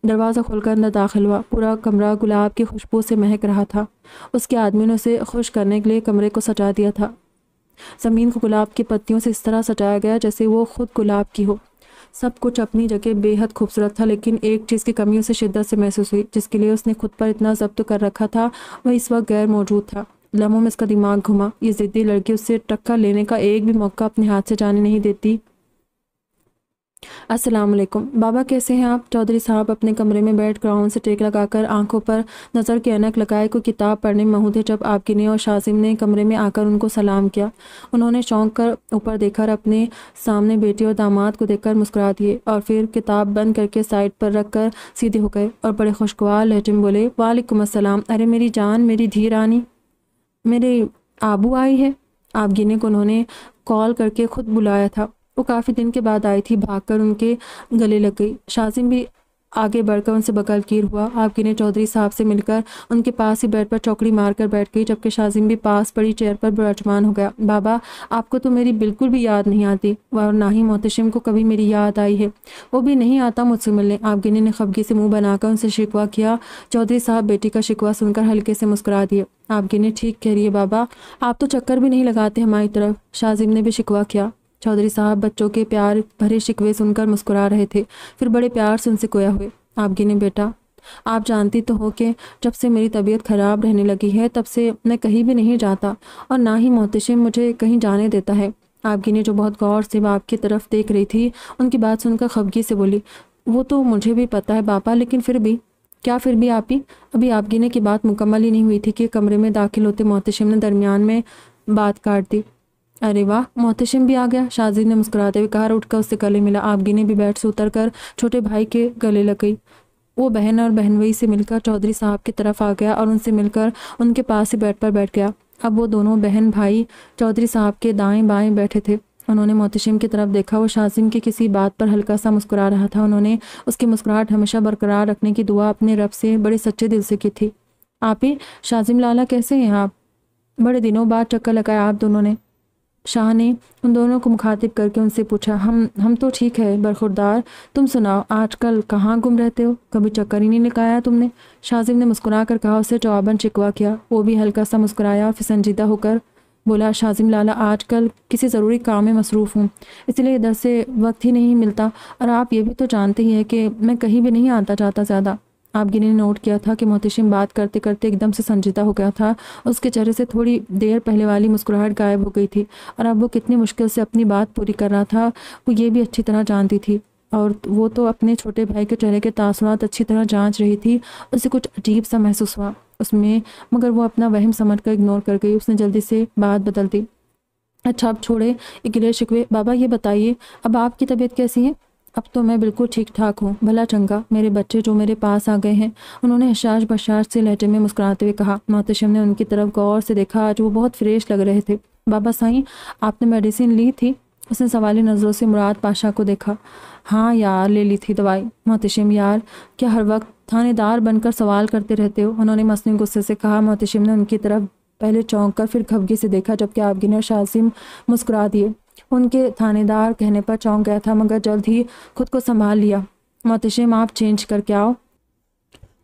दरवाज़ा खोलकर अंदर दाखिल हुआ पूरा कमरा गुलाब की खुशबू से महक रहा था उसके आदमी ने उसे खुश करने के लिए कमरे को सजा दिया था ज़मीन को गुलाब की पत्तियों से इस तरह सजाया गया जैसे वो खुद गुलाब की हो सब कुछ अपनी जगह बेहद खूबसूरत था लेकिन एक चीज़ की कमी उसे शिद्दत से महसूस हुई जिसके लिए उसने खुद पर इतना जब्त कर रखा था वह इस वक्त गैर मौजूद था लम्हों में उसका दिमाग घुमा ये ज़िद्दी लड़की उससे टक्कर लेने का एक भी मौका अपने हाथ से जाने नहीं देती असलम बाबा कैसे हैं आप चौधरी साहब अपने कमरे में बैठ ग्राउंड से टेक लगाकर आंखों पर नज़र के अनक लगाए को किताब पढ़ने महूद जब आपकी ने और शाजिम ने कमरे में आकर उनको सलाम किया उन्होंने चौंक कर ऊपर देखकर अपने सामने बेटी और दामाद को देखकर मुस्कुरा दिए और फिर किताब बंद करके साइड पर रख कर सीधे हो गए और बड़े खुशगवार लहजे में बोले वालेकुम असलम अरे मेरी जान मेरी धी रानी मेरे आबू आई है आप गिने को उन्होंने कॉल करके ख़ुद बुलाया था वो काफ़ी दिन के बाद आई थी भागकर उनके गले लग गई शाजिम भी आगे बढ़कर उनसे बकलकीर हुआ आपकी ने चौधरी साहब से मिलकर उनके पास ही बेड पर चौकड़ी मारकर बैठ गई जबकि शाजिम भी पास पड़ी चेयर पर विराजमान हो गया बाबा आपको तो मेरी बिल्कुल भी याद नहीं आती और ना ही मोहतशिम को कभी मेरी याद आई है वो भी नहीं आता मुझसे मिलने आपगिनी ने खबगी से मुंह बनाकर उनसे शिकवा किया चौधरी साहब बेटी का शिकवा सुनकर हल्के से मुस्कुरा दिए आपगिनी ठीक कह रही है बाबा आप तो चक्कर भी नहीं लगाते हमारी तरफ शाजिम ने भी शिकवा किया चौधरी साहब बच्चों के प्यार भरे शिकवे सुनकर मुस्कुरा रहे थे फिर बड़े प्यार से उनसे कोया हुए आप गिने बेटा आप जानती तो हो कि जब से मेरी तबीयत ख़राब रहने लगी है तब से मैं कहीं भी नहीं जाता और ना ही मोहतशिम मुझे कहीं जाने देता है आप ने जो बहुत गौर से बाप की तरफ देख रही थी उनकी बात सुनकर खबगी से बोली वो तो मुझे भी पता है बापा लेकिन फिर भी क्या फिर भी आप ही अभी आप गिने की बात मुकम्मल ही नहीं हुई थी कि कमरे में दाखिल होते मोहतशिम ने दरमियान में बात काट दी अरे वाह मोहतशिम भी आ गया शाजिद ने मुस्कुराते हुए कहा उठकर उससे गले मिला आबगी ने भी बैठ से उतर कर छोटे भाई के गले गई वो बहन और बहनवई से मिलकर चौधरी साहब की तरफ आ गया और उनसे मिलकर उनके पास ही बैठ पर बैठ गया अब वो दोनों बहन भाई चौधरी साहब के दाएं बाएं बैठे थे उन्होंने मोहतशिम की तरफ देखा वो शाजिम की किसी बात पर हल्का सा मुस्कुरा रहा था उन्होंने उसकी मुस्कुराहट हमेशा बरकरार रखने की दुआ अपने रब से बड़े सच्चे दिल से की थी आप ही शाजिम लाला कैसे हैं आप बड़े दिनों बाद चक्कर लगाया आप दोनों ने शाह ने उन दोनों को मुखातिब करके उनसे पूछा हम हम तो ठीक है बरखुरदार तुम सुनाओ आजकल कहाँ गुम रहते हो कभी चक्कर ही नहीं निकाया तुमने शाजिब ने मुस्कुरा कर कहा उसे जवाबन शिकवा किया वो भी हल्का सा मुस्कुराया और फिर संजीदा होकर बोला शाजिम लाला आजकल किसी ज़रूरी काम में मसरूफ़ हूँ इसलिए इधर से वक्त ही नहीं मिलता और आप ये भी तो जानते ही हैं कि मैं कहीं भी नहीं आता जाता ज़्यादा आपगी ने नोट किया था कि मोहतिशिम बात करते करते एकदम से संजीदा हो गया था उसके चेहरे से थोड़ी देर पहले वाली मुस्कुराहट गायब हो गई थी और अब वो कितनी मुश्किल से अपनी बात पूरी कर रहा था वो ये भी अच्छी तरह जानती थी और वो तो अपने छोटे भाई के चेहरे के तासरात अच्छी तरह जाँच रही थी उसे कुछ अजीब सा महसूस हुआ उसमें मगर वो अपना वहम समझ कर इग्नोर कर गई उसने जल्दी से बात बदल दी अच्छा आप छोड़े गिले शिकवे बाबा ये बताइए अब आपकी तबीयत कैसी है अब तो मैं बिल्कुल ठीक ठाक हूँ भला चंगा मेरे बच्चे जो मेरे पास आ गए हैं उन्होंने हशाश बशाश से लहजे में मुस्कुराते हुए कहा मोहतशम ने उनकी तरफ गौर से देखा आज वो बहुत फ्रेश लग रहे थे बाबा साई आपने मेडिसिन ली थी उसने सवाली नज़रों से मुराद पाशा को देखा हाँ यार ले ली थी दवाई मोहतशिम यार क्या हर वक्त थानेदार बनकर सवाल करते रहते हो उन्होंने मसनू गुस्से से कहा मोहतशिम ने उनकी तरफ पहले चौंक कर फिर खबगी से देखा जबकि आबगिन ने शासिम मुस्कुरा दिए उनके थानेदार कहने पर चौंक गया था मगर जल्द ही खुद को संभाल लिया मोहतशम आप चेंज करके आओ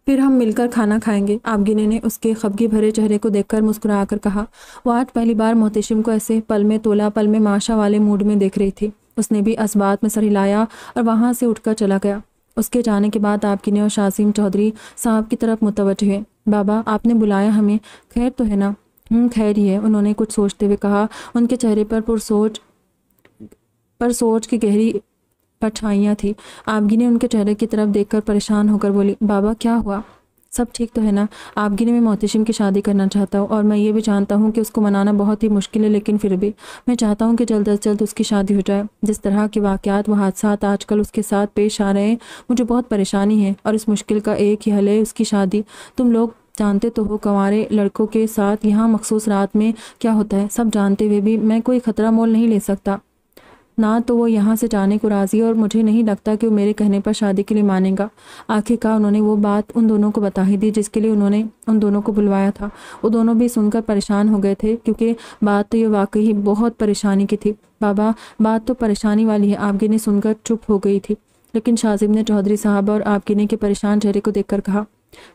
फिर हम मिलकर खाना खाएंगे आबगिने ने उसके खबगी भरे चेहरे को देखकर मुस्कुराकर कहा वो आज पहली बार मोतिशिम को ऐसे पल में तोला पल में माशा वाले मूड में देख रही थी उसने भी असबात में सर हिलाया और वहाँ से उठकर चला गया उसके जाने के बाद आबगिने और शासिम चौधरी साहब की तरफ मुतवज हुए बाबा आपने बुलाया हमें खैर तो है ना हम्म, खैर ही है उन्होंने कुछ सोचते हुए कहा उनके चेहरे पर पुरसोच पर सोच की गहरी परछाइयाँ थी आपगी ने उनके चेहरे की तरफ देखकर परेशान होकर बोली बाबा क्या हुआ सब ठीक तो है ना आपगी ने मैं मोतिशिम की शादी करना चाहता हूँ और मैं ये भी जानता हूँ कि उसको मनाना बहुत ही मुश्किल है लेकिन फिर भी मैं चाहता हूँ कि जल्द अज जल्द उसकी शादी हो जाए जिस तरह के वाक़ात व हादसा आजकल उसके साथ पेश आ रहे हैं मुझे बहुत परेशानी है और इस मुश्किल का एक ही हल है उसकी शादी तुम लोग जानते तो हो कंवारे लड़कों के साथ यहाँ मखसूस रात में क्या होता है सब जानते हुए भी मैं कोई ख़तरा मोल नहीं ले सकता ना तो वो यहाँ से जाने को राज़ी है और मुझे नहीं लगता कि वो मेरे कहने पर शादी के लिए मानेगा आखिरकार उन्होंने वो बात उन दोनों को बता ही दी जिसके लिए उन्होंने उन दोनों को बुलवाया था वो दोनों भी सुनकर परेशान हो गए थे क्योंकि बात तो ये वाकई ही बहुत परेशानी की थी बाबा बात तो परेशानी वाली है आपगिनी सुनकर चुप हो गई थी लेकिन शाजिब ने चौधरी साहब और ने के परेशान चेहरे को देखकर कहा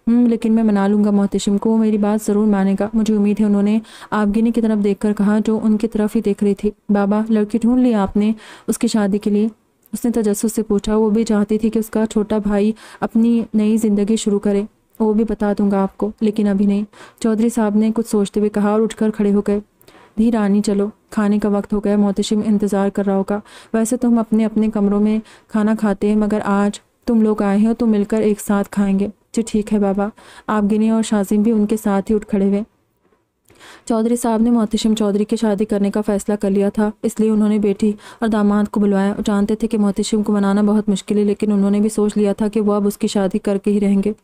हम्म, लेकिन मैं मना लूँगा मोहतिशम को मेरी बात ज़रूर मानेगा मुझे उम्मीद है उन्होंने आपगिनी की तरफ देखकर कहा जो उनकी तरफ ही देख रही थी बाबा लड़की ढूंढ ली आपने उसकी शादी के लिए उसने तजस्स से पूछा वो भी चाहती थी कि उसका छोटा भाई अपनी नई ज़िंदगी शुरू करे वो भी बता दूंगा आपको लेकिन अभी नहीं चौधरी साहब ने कुछ सोचते हुए कहा और उठकर खड़े हो गए धी रानी चलो खाने का वक्त हो गया मोहतशिम इंतज़ार कर रहा होगा वैसे तो हम अपने अपने कमरों में खाना खाते हैं मगर आज तुम लोग आए हो तो मिलकर एक साथ खाएंगे जी तो ठीक है बाबा आप गिनी और शाजिम भी उनके साथ ही उठ खड़े हुए चौधरी साहब ने मोहतिशम चौधरी की शादी करने का फैसला कर लिया था इसलिए उन्होंने बेटी और दामाद को बुलवाया और जानते थे कि मोहतिशम को मनाना बहुत मुश्किल है लेकिन उन्होंने भी सोच लिया था कि वह अब उसकी शादी करके ही रहेंगे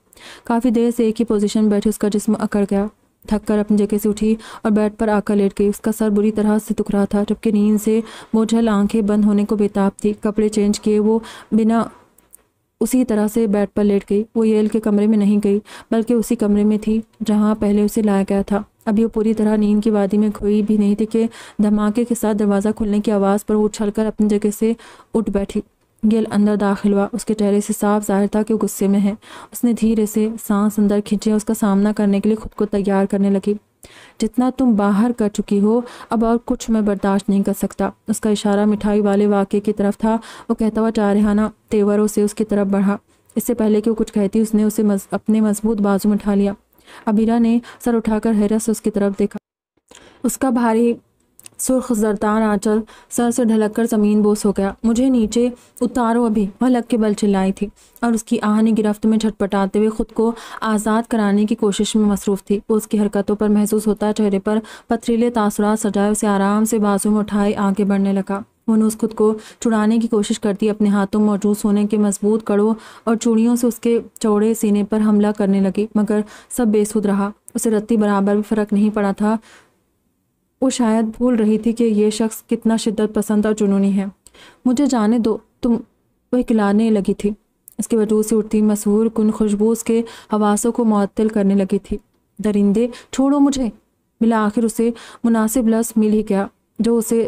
काफ़ी देर से एक ही पोजीशन बैठे उसका जिसम अकड़ गया थक कर अपनी जगह से उठी और बेड पर आकर लेट गई उसका सर बुरी तरह से दुख रहा था जबकि नींद से वो जल आंखें बंद होने को बेताब थी कपड़े चेंज किए वो बिना उसी तरह से बेड पर लेट गई वो येल के कमरे में नहीं गई बल्कि उसी कमरे में थी जहाँ पहले उसे लाया गया था अभी वो पूरी तरह नींद की वादी में खोई भी नहीं थी कि धमाके के साथ दरवाज़ा खुलने की आवाज़ पर वो उछल अपनी जगह से उठ बैठी गेल अंदर दाखिल हुआ उसके चेहरे से साफ जाहिर था कि वो गुस्से में है उसने धीरे से सांस अंदर खींचे उसका सामना करने के लिए खुद को तैयार करने लगी जितना तुम बाहर कर चुकी हो अब और कुछ मैं बर्दाश्त नहीं कर सकता उसका इशारा मिठाई वाले वाक्य की तरफ था वो कहता हुआ चारहाना तेवरों से उसकी तरफ बढ़ा इससे पहले कि वो कुछ कहती उसने उसे मज, अपने मजबूत बाजू में उठा लिया अबीरा ने सर उठाकर हैरत से उसकी तरफ देखा उसका भारी सुर्ख जरदार आंचल सर से ढलक कर ज़मीन बोस हो गया मुझे नीचे उतारो अभी वह लग के बल चिल्लाई थी और उसकी आहनी गिरफ्त में झटपटाते हुए खुद को आज़ाद कराने की कोशिश में मसरूफ़ थी उसकी हरकतों पर महसूस होता चेहरे पर पथरीले तासरा सजाए उसे आराम से बाजू में उठाए आगे बढ़ने लगा उन्होंने उस खुद को चुड़ाने की कोशिश करती अपने हाथों मौजूद सोने के मजबूत कड़ों और चूड़ियों से उसके चौड़े सीने पर हमला करने लगी मगर सब बेसुध रहा उसे रत्ती बराबर भी फर्क नहीं पड़ा था वो शायद भूल रही थी कि यह शख्स कितना शिद्दत पसंद और जुनूनी है मुझे जाने दो तुम वह खिलाने लगी थी इसके वजूद से उठती मशहूर कन खुशबू उसके हवासों को मअतल करने लगी थी दरिंदे छोड़ो मुझे मिला आखिर उसे मुनासिब लफ्स मिल ही गया जो उसे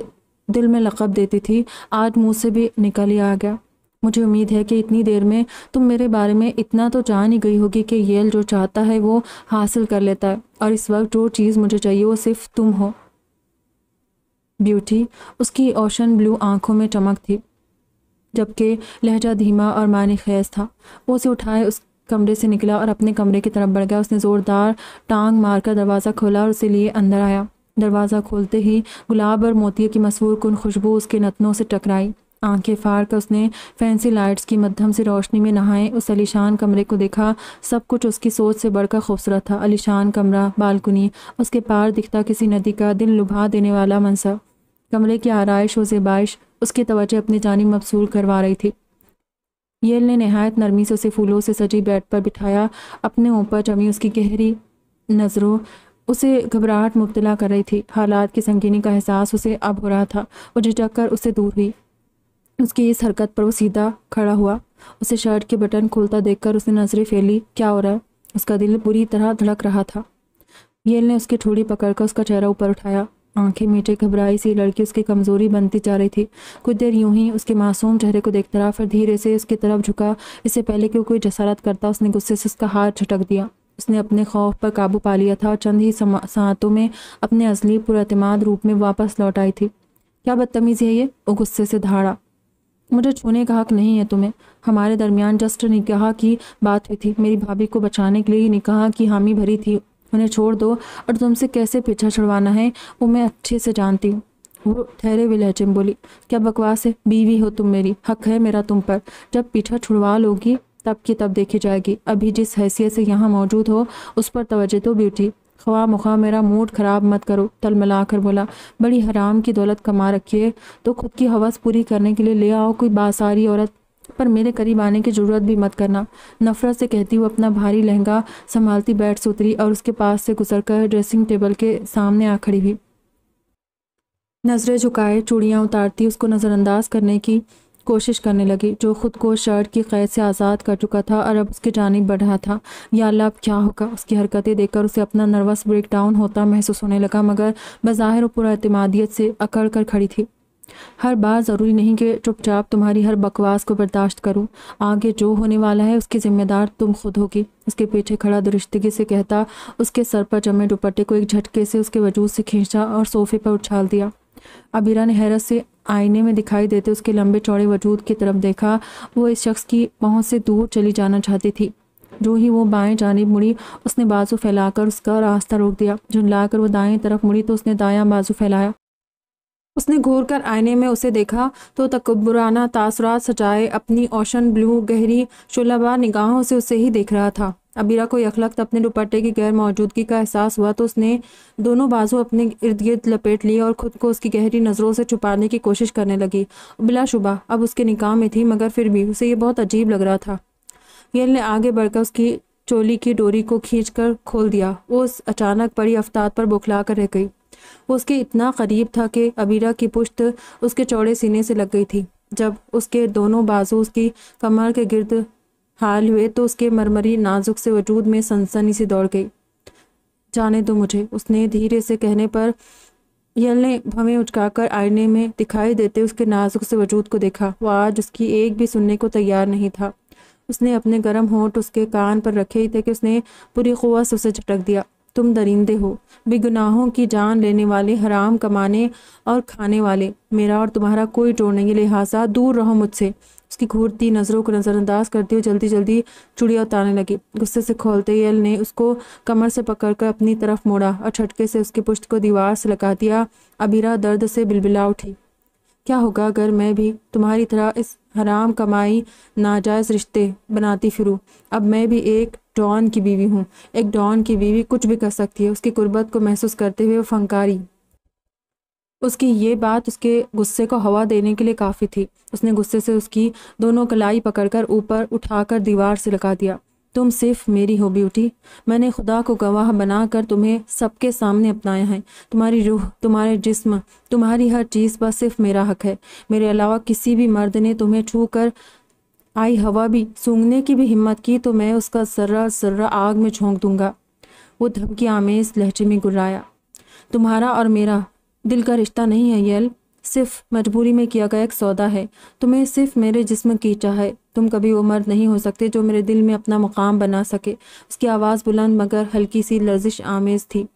दिल में लकब देती थी आज मुँह से भी निकल ही आ गया मुझे उम्मीद है कि इतनी देर में तुम मेरे बारे में इतना तो जान ही गई होगी कि येल जो चाहता है वो हासिल कर लेता है और इस वक्त जो चीज़ मुझे चाहिए वो सिर्फ तुम हो ब्यूटी उसकी ओशन ब्लू आंखों में चमक थी जबकि लहजा धीमा और मानी खैज़ था वो उसे उठाए उस कमरे से निकला और अपने कमरे की तरफ बढ़ गया उसने ज़ोरदार टांग मारकर दरवाज़ा खोला और उसे लिए अंदर आया दरवाज़ा खोलते ही गुलाब और मोतिया की मसूर कन खुशबू उसके नतनों से टकराई आंखें फाड़ कर उसने फैंसी लाइट्स की मध्यम से रोशनी में नहाए उस अलीशान कमरे को देखा सब कुछ उसकी सोच से बढ़कर खूबसूरत था अलीशान कमरा बालकनी उसके पार दिखता किसी नदी का दिल लुभा देने वाला मनसा कमरे की आरइश से जेबाइश उसकी तवज्जो अपनी जानी मबसूल करवा रही थी येल ने नहायत नरमी से उसे फूलों से सजी बेड पर बिठाया अपने ऊपर जमी उसकी गहरी नज़रों उसे घबराहट मुबतला कर रही थी हालात की संगीनी का एहसास उसे अब हो रहा था वो झिझक कर उससे दूर हुई उसकी इस हरकत पर वो सीधा खड़ा हुआ उसे शर्ट के बटन खोलता देखकर उसने नजरें फैली क्या हो रहा है उसका दिल बुरी तरह धड़क रहा था येल ने उसकी ठोड़ी पकड़कर उसका चेहरा ऊपर उठाया आंखें मीठे घबराई सी लड़की उसकी कमजोरी बनती जा रही थी कुछ देर यूं ही उसके मासूम चेहरे को देखता रहा फिर धीरे से उसकी तरफ झुका इससे पहले कि कोई जसारत करता उसने गुस्से से उसका हाथ झटक दिया उसने अपने खौफ पर काबू पा लिया था और चंद ही सांतों में अपने असली पुरमाद रूप में वापस लौट आई थी क्या बदतमीजी है ये वो गुस्से से धाड़ा मुझे छूने का हक नहीं है तुम्हें हमारे दरमियान जस्ट निकाह की बात हुई थी मेरी भाभी को बचाने के लिए ही निकाह की हामी भरी थी उन्हें छोड़ दो और तुमसे कैसे पीछा छुड़वाना है वो मैं अच्छे से जानती हूँ वो ठहरे हुए लहजे में बोली क्या बकवास है बीवी हो तुम मेरी हक है मेरा तुम पर जब पीछा छुड़वा लोगी तब की तब देखी जाएगी अभी जिस हैसियत से यहाँ मौजूद हो उस पर तवज्जो दो तो ब्यूटी ख्वा मुखा मेरा मूड ख़राब मत करो तल मिला कर बोला बड़ी हराम की दौलत कमा रखी है तो खुद की हवस पूरी करने के लिए ले आओ कोई बासारी औरत पर मेरे करीब आने की ज़रूरत भी मत करना नफ़रत से कहती हुई अपना भारी लहंगा संभालती बैठ से उतरी और उसके पास से कर ड्रेसिंग टेबल के सामने आ खड़ी हुई नज़रें झुकाए चूड़ियाँ उतारती उसको नज़रअंदाज करने की कोशिश करने लगी जो ख़ुद को शर्ट की कैद से आज़ाद कर चुका था और अब उसकी जानब बढ़ रहा था या अल्लाह अब क्या होगा उसकी हरकतें देखकर उसे अपना नर्वस ब्रेक डाउन होता महसूस होने लगा मगर बज़ाहिर वो पूरा अतमादियत से अकड़ कर खड़ी थी हर बार ज़रूरी नहीं कि चुपचाप तुम्हारी हर बकवास को बर्दाश्त करूँ आगे जो होने वाला है उसकी जिम्मेदार तुम खुद होगी उसके पीछे खड़ा दुरुस्तगी से कहता उसके सर पर जमे दुपट्टे को एक झटके से उसके वजूद से खींचा और सोफे पर उछाल दिया अबीरा ने हैरत से आईने में दिखाई देते उसके लंबे चौड़े वजूद की तरफ देखा वो इस शख्स की पहुँच से दूर चली जाना चाहती थी जो ही वो बाएं जानब मुड़ी उसने बाजू फैलाकर उसका रास्ता रोक दिया झुंझलाकर वो दाएं तरफ मुड़ी तो उसने दायां बाजू फैलाया उसने घूर कर आईने में उसे देखा तो तकबराना तासरात सजाए अपनी ओशन ब्लू गहरी शुलबा निगाहों से उसे ही देख रहा था अबीरा को यखलक अपने दुपट्टे की गैर मौजूदगी का एहसास हुआ तो उसने दोनों बाजू अपने इर्द गिर्द लपेट लिए और ख़ुद को उसकी गहरी नज़रों से छुपाने की कोशिश करने लगी बिलाशुबा अब उसके निकाह में थी मगर फिर भी उसे यह बहुत अजीब लग रहा था येल ने आगे बढ़कर उसकी चोली की डोरी को कर खोल दिया वो उस अचानक पड़ी अफ्ताद पर बौखला कर रह गई वो उसके इतना करीब था कि अबीरा की पुश्त उसके चौड़े सीने से लग गई थी जब उसके दोनों बाजू उसकी कमर के गिर्द हाल हुए तो उसके मरमरी नाजुक से वजूद में सनसनी सी दौड़ गई जाने दो मुझे उसने धीरे से कहने पर ने भवें उचकाकर आईने में दिखाई देते उसके नाजुक से वजूद को देखा वह आज उसकी एक भी सुनने को तैयार नहीं था उसने अपने गर्म होठ उसके कान पर रखे ही थे कि उसने पूरी खुआ से उसे झटक दिया तुम दरिंदे हो बेगुनाहों की जान लेने वाले हराम कमाने और खाने वाले मेरा और तुम्हारा कोई जोड़ नहीं लिहाजा दूर रहो मुझसे उसकी घूरती नज़रों को नज़रअंदाज करते हुए जल्दी जल्दी चुड़िया उतारने लगी गुस्से से खोलते यल ने उसको कमर से पकड़कर अपनी तरफ मोड़ा और छटके से उसकी पुष्ट को दीवार से लगा दिया अबीरा दर्द से बिलबिला उठी क्या होगा अगर मैं भी तुम्हारी तरह इस हराम कमाई नाजायज़ रिश्ते बनाती फिरूँ अब मैं भी एक डॉन की बीवी हूँ एक डॉन की बीवी कुछ भी कर सकती है उसकी कुर्बत को महसूस करते हुए वो फंकारी उसकी ये बात उसके गुस्से को हवा देने के लिए काफ़ी थी उसने गुस्से से उसकी दोनों कलाई पकड़कर ऊपर उठाकर दीवार से लगा दिया तुम सिर्फ मेरी हो ब्यूटी मैंने खुदा को गवाह बनाकर तुम्हें सबके सामने अपनाया है तुम्हारी रूह तुम्हारे जिस्म तुम्हारी हर चीज़ पर सिर्फ मेरा हक है मेरे अलावा किसी भी मर्द ने तुम्हें छू कर आई हवा भी सूंघने की भी हिम्मत की तो मैं उसका सर्रा सर्रा आग में झोंक दूंगा वो धमकी आमेज लहजे में गुर्राया तुम्हारा और मेरा दिल का रिश्ता नहीं है यल सिर्फ मजबूरी में किया गया एक सौदा है तुम्हें सिर्फ मेरे जिस्म की चाह है तुम कभी वो मर्द नहीं हो सकते जो मेरे दिल में अपना मुकाम बना सके उसकी आवाज़ बुलंद मगर हल्की सी लर्जिश आमेज़ थी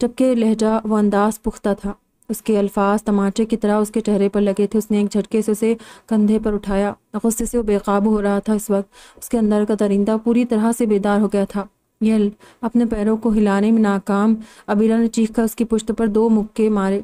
जबकि लहजा व अंदाज पुख्ता था उसके अल्फाज तमाचे की तरह उसके चेहरे पर लगे थे उसने एक झटके से उसे कंधे पर उठाया गुस्से से वो बेकाबू हो रहा था इस वक्त उसके अंदर का दरिंदा पूरी तरह से बेदार हो गया था यल अपने पैरों को हिलाने में नाकाम अबीरा ने चीख कर उसकी पुश्त पर दो मुक्के मारे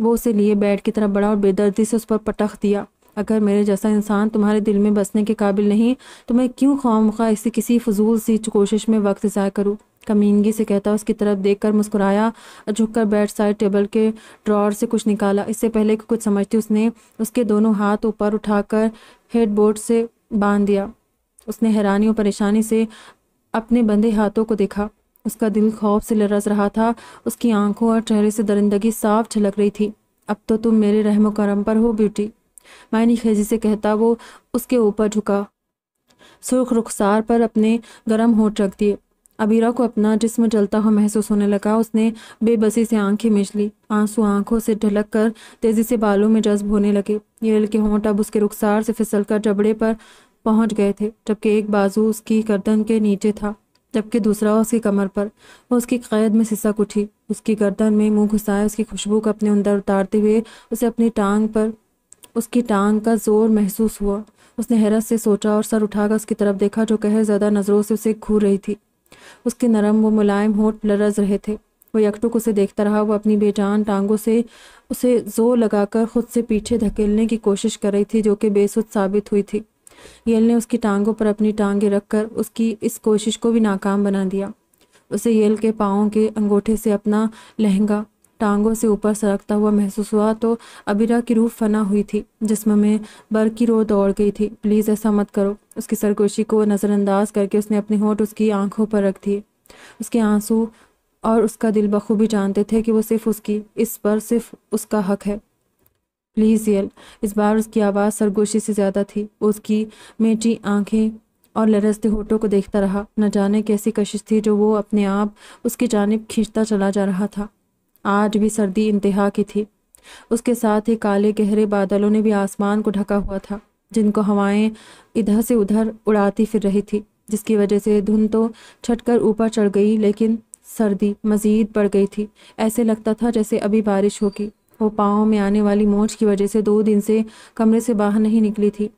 वो उसे लिए बेड की तरफ बड़ा और बेदर्दी से उस पर पटख दिया अगर मेरे जैसा इंसान तुम्हारे दिल में बसने के काबिल नहीं तो मैं क्यों खा इसी किसी फजूल सी कोशिश में वक्त ज़ाय करूँ कमीनगी से कहता उसकी तरफ देखकर मुस्कुराया और झुककर बेड साइड टेबल के ड्रॉर से कुछ निकाला इससे पहले कि कुछ समझती उसने उसके दोनों हाथ ऊपर उठाकर हेडबोर्ड से बांध दिया उसने हैरानी और परेशानी से अपने बंधे हाथों को देखा उसका दिल खौफ से लरस रहा था उसकी आंखों और चेहरे से दरिंदगी साफ झलक रही थी अब तो तुम मेरे रहम करम पर हो ब्यूटी मायनी खेजी से कहता वो उसके ऊपर झुका सुर्ख रुखसार पर अपने गर्म होठ रख दिए अबीरा को अपना जिस्म जलता हुआ महसूस होने लगा उसने बेबसी से आंखें मिच ली आंसू आंखों से ढलक कर तेजी से बालों में जज्ब होने लगे ये के होंठ अब उसके रुखसार से फिसल कर जबड़े पर पहुंच गए थे जबकि एक बाजू उसकी गर्दन के नीचे था जबकि दूसरा उसकी कमर पर वो उसकी कैद में सिसक उठी उसकी गर्दन में मुंह घुसाया उसकी खुशबू को अपने अंदर उतारते हुए उसे अपनी टांग पर उसकी टांग का जोर महसूस हुआ उसने हैरत से सोचा और सर उठाकर उसकी तरफ देखा जो कहे ज़्यादा नज़रों से उसे घूर रही थी उसके नरम व मुलायम होठ लरज रहे थे वो यकटुक उसे देखता रहा वो अपनी बेजान टांगों से उसे जोर लगाकर खुद से पीछे धकेलने की कोशिश कर रही थी जो कि बेसुध साबित हुई थी येल ने उसकी टांगों पर अपनी टांगें रखकर उसकी इस कोशिश को भी नाकाम बना दिया उसे येल के पाँव के अंगूठे से अपना लहंगा टांगों से ऊपर सरकता हुआ महसूस हुआ तो अबीरा की रूह फना हुई थी जिसम में बर की रो दौड़ गई थी प्लीज़ ऐसा मत करो उसकी सरगोशी को नज़रअंदाज करके उसने अपने होठ उसकी आंखों पर रख दिए उसके आंसू और उसका दिल बखूबी जानते थे कि वो सिर्फ उसकी इस पर सिर्फ उसका हक है प्लीज़ यल इस बार उसकी आवाज़ सरगोशी से ज़्यादा थी उसकी मेटी आँखें और लरसते होठों को देखता रहा न जाने कैसी कशिश थी जो वो अपने आप उसकी जानब खींचता चला जा रहा था आज भी सर्दी इंतहा की थी उसके साथ ही काले गहरे बादलों ने भी आसमान को ढका हुआ था जिनको हवाएं इधर से उधर उड़ाती फिर रही थी जिसकी वजह से धुंध तो छटकर ऊपर चढ़ गई लेकिन सर्दी मज़ीद बढ़ गई थी ऐसे लगता था जैसे अभी बारिश होगी वो पाँव में आने वाली मोच की वजह से दो दिन से कमरे से बाहर नहीं निकली थी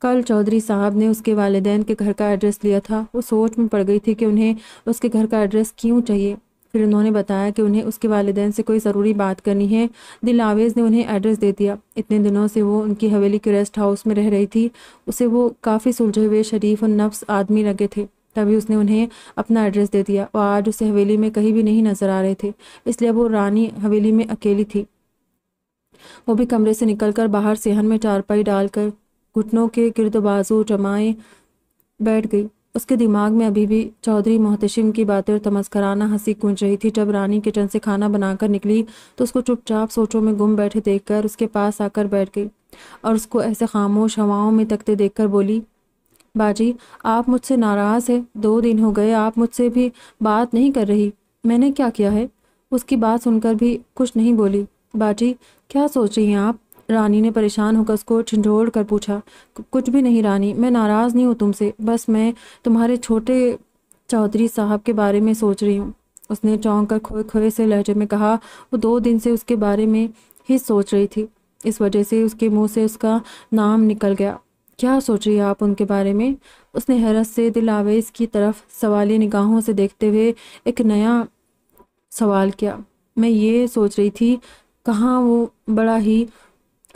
कल चौधरी साहब ने उसके वालदेन के घर का एड्रेस लिया था वो सोच में पड़ गई थी कि उन्हें उसके घर का एड्रेस क्यों चाहिए फिर उन्होंने बताया कि उन्हें उसके वालदेन से कोई ज़रूरी बात करनी है दिल आवेज़ ने उन्हें एड्रेस दे दिया इतने दिनों से वो उनकी हवेली के रेस्ट हाउस में रह रही थी उसे वो काफ़ी सुलझे हुए शरीफ और नफ्स आदमी लगे थे तभी उसने उन्हें अपना एड्रेस दे दिया और आज उसे हवेली में कहीं भी नहीं नज़र आ रहे थे इसलिए वो रानी हवेली में अकेली थी वो भी कमरे से निकलकर बाहर सेहन में चारपाई डालकर घुटनों के गिरद बाजू जमाए बैठ गई उसके दिमाग में अभी भी चौधरी मोहतशिम की बातें और तमस्कराना हंसी गूंज रही थी जब रानी किचन से खाना बनाकर निकली तो उसको चुपचाप सोचों में गुम बैठे देखकर उसके पास आकर बैठ गई और उसको ऐसे खामोश हवाओं में तकते देखकर बोली बाजी आप मुझसे नाराज़ है दो दिन हो गए आप मुझसे भी बात नहीं कर रही मैंने क्या किया है उसकी बात सुनकर भी कुछ नहीं बोली बाजी क्या सोच रही हैं आप रानी ने परेशान होकर उसको झिझोड़ कर पूछा कुछ भी नहीं रानी मैं नाराज़ नहीं हूँ तुमसे बस मैं तुम्हारे छोटे चौधरी साहब के बारे में सोच रही हूँ उसने चौंक कर खोए खोए से लहजे में कहा वो दो दिन से उसके बारे में ही सोच रही थी इस वजह से उसके मुंह से उसका नाम निकल गया क्या सोच रही आप उनके बारे में उसने हैरत से दिल आवेज की तरफ सवाली निगाहों से देखते हुए एक नया सवाल किया मैं ये सोच रही थी कहाँ वो बड़ा ही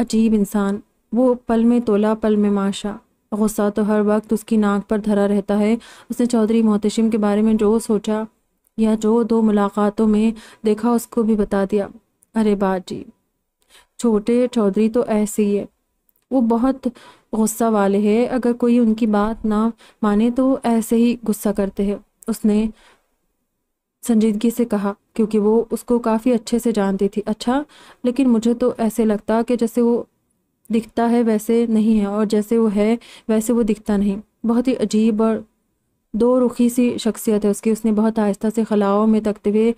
अजीब इंसान वो पल में तोला पल में माशा गुस्सा तो हर वक्त उसकी नाक पर धरा रहता है उसने चौधरी मोहतशिम के बारे में जो सोचा या जो दो मुलाकातों में देखा उसको भी बता दिया अरे बात जी छोटे चौधरी तो ऐसे ही है वो बहुत गुस्सा वाले हैं अगर कोई उनकी बात ना माने तो ऐसे ही गुस्सा करते हैं उसने संजीदगी से कहा क्योंकि वो उसको काफ़ी अच्छे से जानती थी अच्छा लेकिन मुझे तो ऐसे लगता कि जैसे वो दिखता है वैसे नहीं है और जैसे वो है वैसे वो दिखता नहीं बहुत ही अजीब और दो रुखी सी शख्सियत है उसकी उसने बहुत आहिस्ता से खलाओं में तकते हुए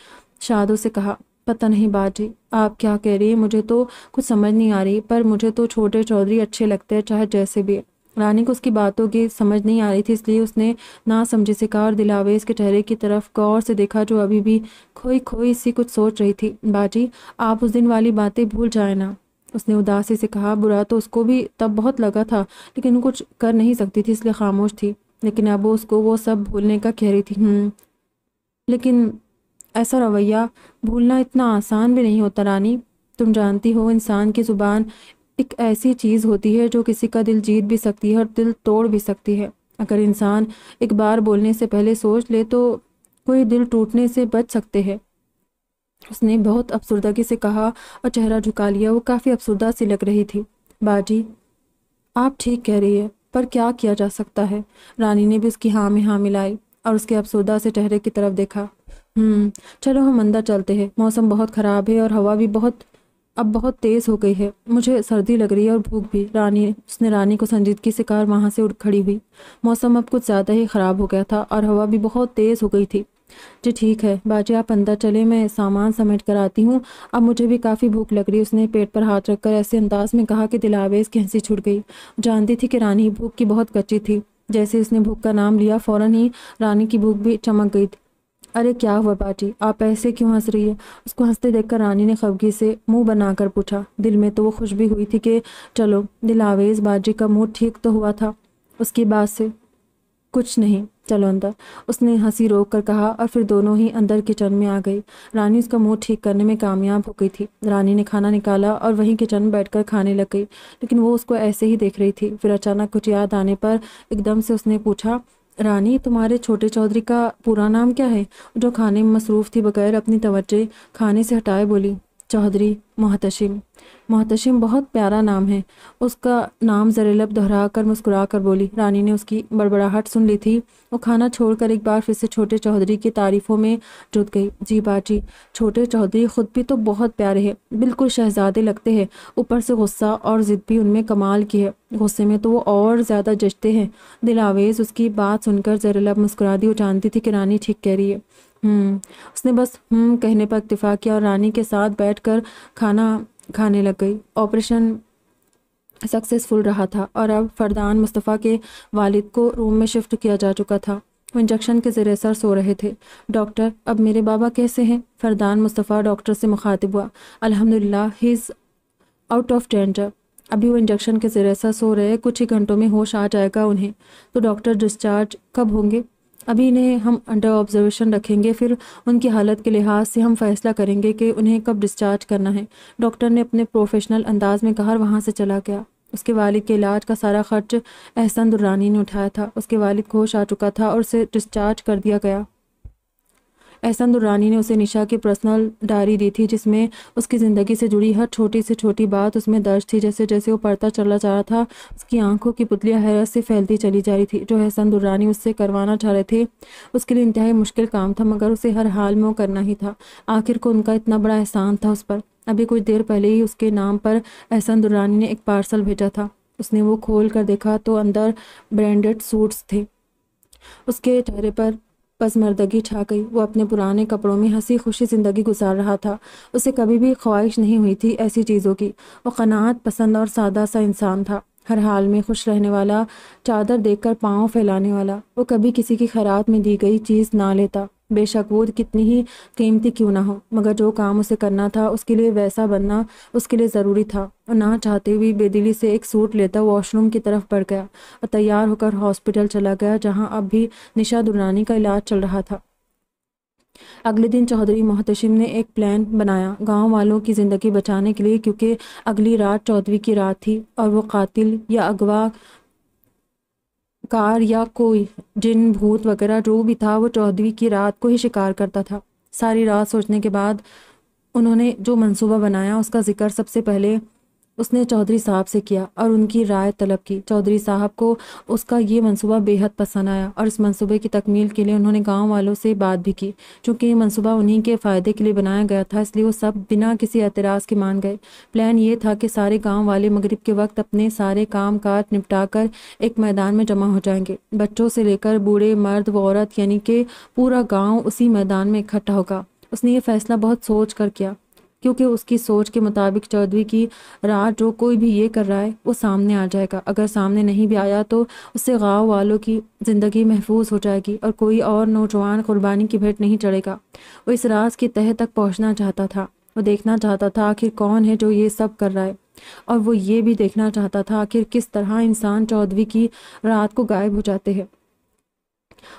शादों से कहा पता नहीं बात जी आप क्या कह रही है मुझे तो कुछ समझ नहीं आ रही पर मुझे तो छोटे चौधरी अच्छे लगते हैं चाहे जैसे भी रानी को उसकी बातों की समझ नहीं आ रही थी इसलिए उसने ना समझे से कहा और दिलावेज के ठहरे की तरफ गौर से देखा जो अभी भी खोई खोई सी कुछ सोच रही थी बाजी आप उस दिन वाली बातें भूल जाए ना उसने उदासी से कहा बुरा तो उसको भी तब बहुत लगा था लेकिन कुछ कर नहीं सकती थी इसलिए खामोश थी लेकिन अब उसको वो सब भूलने का कह रही थी हम्म, लेकिन ऐसा रवैया भूलना इतना आसान भी नहीं होता रानी तुम जानती हो इंसान की ज़ुबान एक ऐसी चीज़ होती है जो किसी का दिल जीत भी सकती है और दिल तोड़ भी सकती है अगर इंसान एक बार बोलने से पहले सोच ले तो कोई दिल टूटने से बच सकते हैं उसने बहुत अफसरदगी से कहा और चेहरा झुका लिया वो काफ़ी अफसरदा सी लग रही थी बाजी आप ठीक कह रही है पर क्या किया जा सकता है रानी ने भी उसकी हाँ में हाँ मिलाई और उसके अफसरदा से चेहरे की तरफ देखा हम्म, चलो हम अंदर चलते हैं मौसम बहुत ख़राब है और हवा भी बहुत अब बहुत तेज़ हो गई है मुझे सर्दी लग रही है और भूख भी रानी उसने रानी को संजीदगी से शिकार वहाँ से उठ खड़ी हुई मौसम अब कुछ ज़्यादा ही ख़राब हो गया था और हवा भी बहुत तेज़ हो गई थी जी ठीक है बाजी आप अंदर चले मैं सामान समेट कर आती हूँ अब मुझे भी काफ़ी भूख लग रही उसने पेट पर हाथ रखकर ऐसे अंदाज में कहा कि दिलावेज कैसी छुट गई जानती थी कि रानी भूख की बहुत कच्ची थी जैसे उसने भूख का नाम लिया फ़ौरन ही रानी की भूख भी चमक गई थी अरे क्या हुआ पाटी आप ऐसे क्यों हंस रही है उसको हंसते देखकर रानी ने खबगी से मुंह बनाकर पूछा दिल में तो वो खुश भी हुई थी कि चलो दिलावेज बाजी का मुंह ठीक तो हुआ था उसकी बात से कुछ नहीं चलो अंदर उसने हंसी रोक कर कहा और फिर दोनों ही अंदर किचन में आ गई रानी उसका मुंह ठीक करने में कामयाब हो गई थी रानी ने खाना निकाला और वहीं किचन में बैठकर खाने लग गई लेकिन वो उसको ऐसे ही देख रही थी फिर अचानक कुछ याद आने पर एकदम से उसने पूछा रानी तुम्हारे छोटे चौधरी का पूरा नाम क्या है जो खाने में मसरूफ़ थी बगैर अपनी तवज्जे खाने से हटाए बोली चौधरी मोहतशिम मोहतशिम बहुत प्यारा नाम है उसका नाम जरेलब दोहरा कर मुस्कुरा कर बोली रानी ने उसकी बड़बड़ाहट सुन ली थी वो खाना छोड़कर एक बार फिर से छोटे चौधरी की तारीफ़ों में जुट गई जी बाजी छोटे चौधरी खुद भी तो बहुत प्यारे हैं बिल्कुल शहजादे लगते हैं ऊपर से गुस्सा और ज़िद भी उनमें कमाल की है गुस्से में तो वो और ज़्यादा जचते हैं दिलावेज़ उसकी बात सुनकर जरेलब मुस्कुरा दी वो जानती थी कि रानी ठीक कह रही है हम्म उसने बस हम्म कहने पर इतफ़ा किया और रानी के साथ बैठकर खाना खाने लग गई ऑपरेशन सक्सेसफुल रहा था और अब फरदान मुस्तफ़ा के वालिद को रूम में शिफ्ट किया जा चुका था वो इंजेक्शन के ज़रिए सर सो रहे थे डॉक्टर अब मेरे बाबा कैसे हैं फरदान मुस्तफ़ा डॉक्टर से मुखातिब हुआ अल्हम्दुलिल्लाह he is out of danger अभी वो इंजेक्शन के ज़रिए सर सो रहे कुछ ही घंटों में होश आ जाएगा उन्हें तो डॉक्टर डिस्चार्ज कब होंगे अभी इन्हें हम अंडर ऑब्जर्वेशन रखेंगे फिर उनकी हालत के लिहाज से हम फैसला करेंगे कि उन्हें कब डिस्चार्ज करना है डॉक्टर ने अपने प्रोफेशनल अंदाज में कहा वहाँ से चला गया उसके वालिद के इलाज का सारा खर्च एहसन दुर्रानी ने उठाया था उसके वालिद होश आ चुका था और उसे डिस्चार्ज कर दिया गया एहसन दुर्रानी ने उसे निशा की पर्सनल डायरी दी थी जिसमें उसकी ज़िंदगी से जुड़ी हर छोटी से छोटी बात उसमें दर्ज थी जैसे जैसे वो पढ़ता चला जा रहा था उसकी आंखों की पुतलियाँ हैरत से फैलती चली जा रही थी जो एहसन दुर्रानी उससे करवाना चाह रहे थे उसके लिए इंतहाई मुश्किल काम था मगर उसे हर हाल में वो करना ही था आखिर को उनका इतना बड़ा एहसान था उस पर अभी कुछ देर पहले ही उसके नाम पर एहसन दुर्रानी ने एक पार्सल भेजा था उसने वो खोल कर देखा तो अंदर ब्रांडेड सूट्स थे उसके चेहरे पर पसमर्दगी छा गई वो अपने पुराने कपड़ों में हंसी खुशी ज़िंदगी गुजार रहा था उसे कभी भी ख्वाहिश नहीं हुई थी ऐसी चीज़ों की वो कनात पसंद और सादा सा इंसान था हर हाल में खुश रहने वाला चादर देखकर पाँव फैलाने वाला वो कभी किसी की खरात में दी गई चीज़ ना लेता बेशक वो कितनी ही कीमती क्यों ना हो मगर जो काम उसे करना था उसके लिए वैसा बनना उसके लिए ज़रूरी था और ना चाहते हुए बेदिली से एक सूट लेता वॉशरूम की तरफ बढ़ गया और तैयार होकर हॉस्पिटल चला गया जहां अब भी निशा दुरानी का इलाज चल रहा था अगले दिन चौधरी मोहतशिम ने एक प्लान बनाया गांव वालों की ज़िंदगी बचाने के लिए क्योंकि अगली रात चौधरी की रात थी और वो कातिल या अगवा कार या कोई जिन भूत वगैरह जो भी था वो चौधरी की रात को ही शिकार करता था सारी रात सोचने के बाद उन्होंने जो मंसूबा बनाया उसका जिक्र सबसे पहले उसने चौधरी साहब से किया और उनकी राय तलब की चौधरी साहब को उसका ये मंसूबा बेहद पसंद आया और इस मंसूबे की तकमील के लिए उन्होंने गाँव वालों से बात भी की चूँकि ये मंसूबा उन्हीं के फ़ायदे के लिए बनाया गया था इसलिए वो सब बिना किसी एतराज़ के मान गए प्लान ये था कि सारे गाँव वाले मगरब के वक्त अपने सारे काम काज निपटा कर एक मैदान में जमा हो जाएंगे बच्चों से लेकर बूढ़े मर्द व औरत यानी कि पूरा गाँव उसी मैदान में इकट्ठा होगा उसने ये फैसला बहुत सोच कर किया क्योंकि उसकी सोच के मुताबिक चौधरी की रात जो कोई भी ये कर रहा है वो सामने आ जाएगा अगर सामने नहीं भी आया तो उससे गाँव वालों की ज़िंदगी महफूज हो जाएगी और कोई और नौजवान कुर्बानी की भेंट नहीं चढ़ेगा वो इस राज के तह तक पहुँचना चाहता था वो देखना चाहता था आखिर कौन है जो ये सब कर रहा है और वो ये भी देखना चाहता था आखिर किस तरह इंसान चौधरी की रात को गायब हो जाते हैं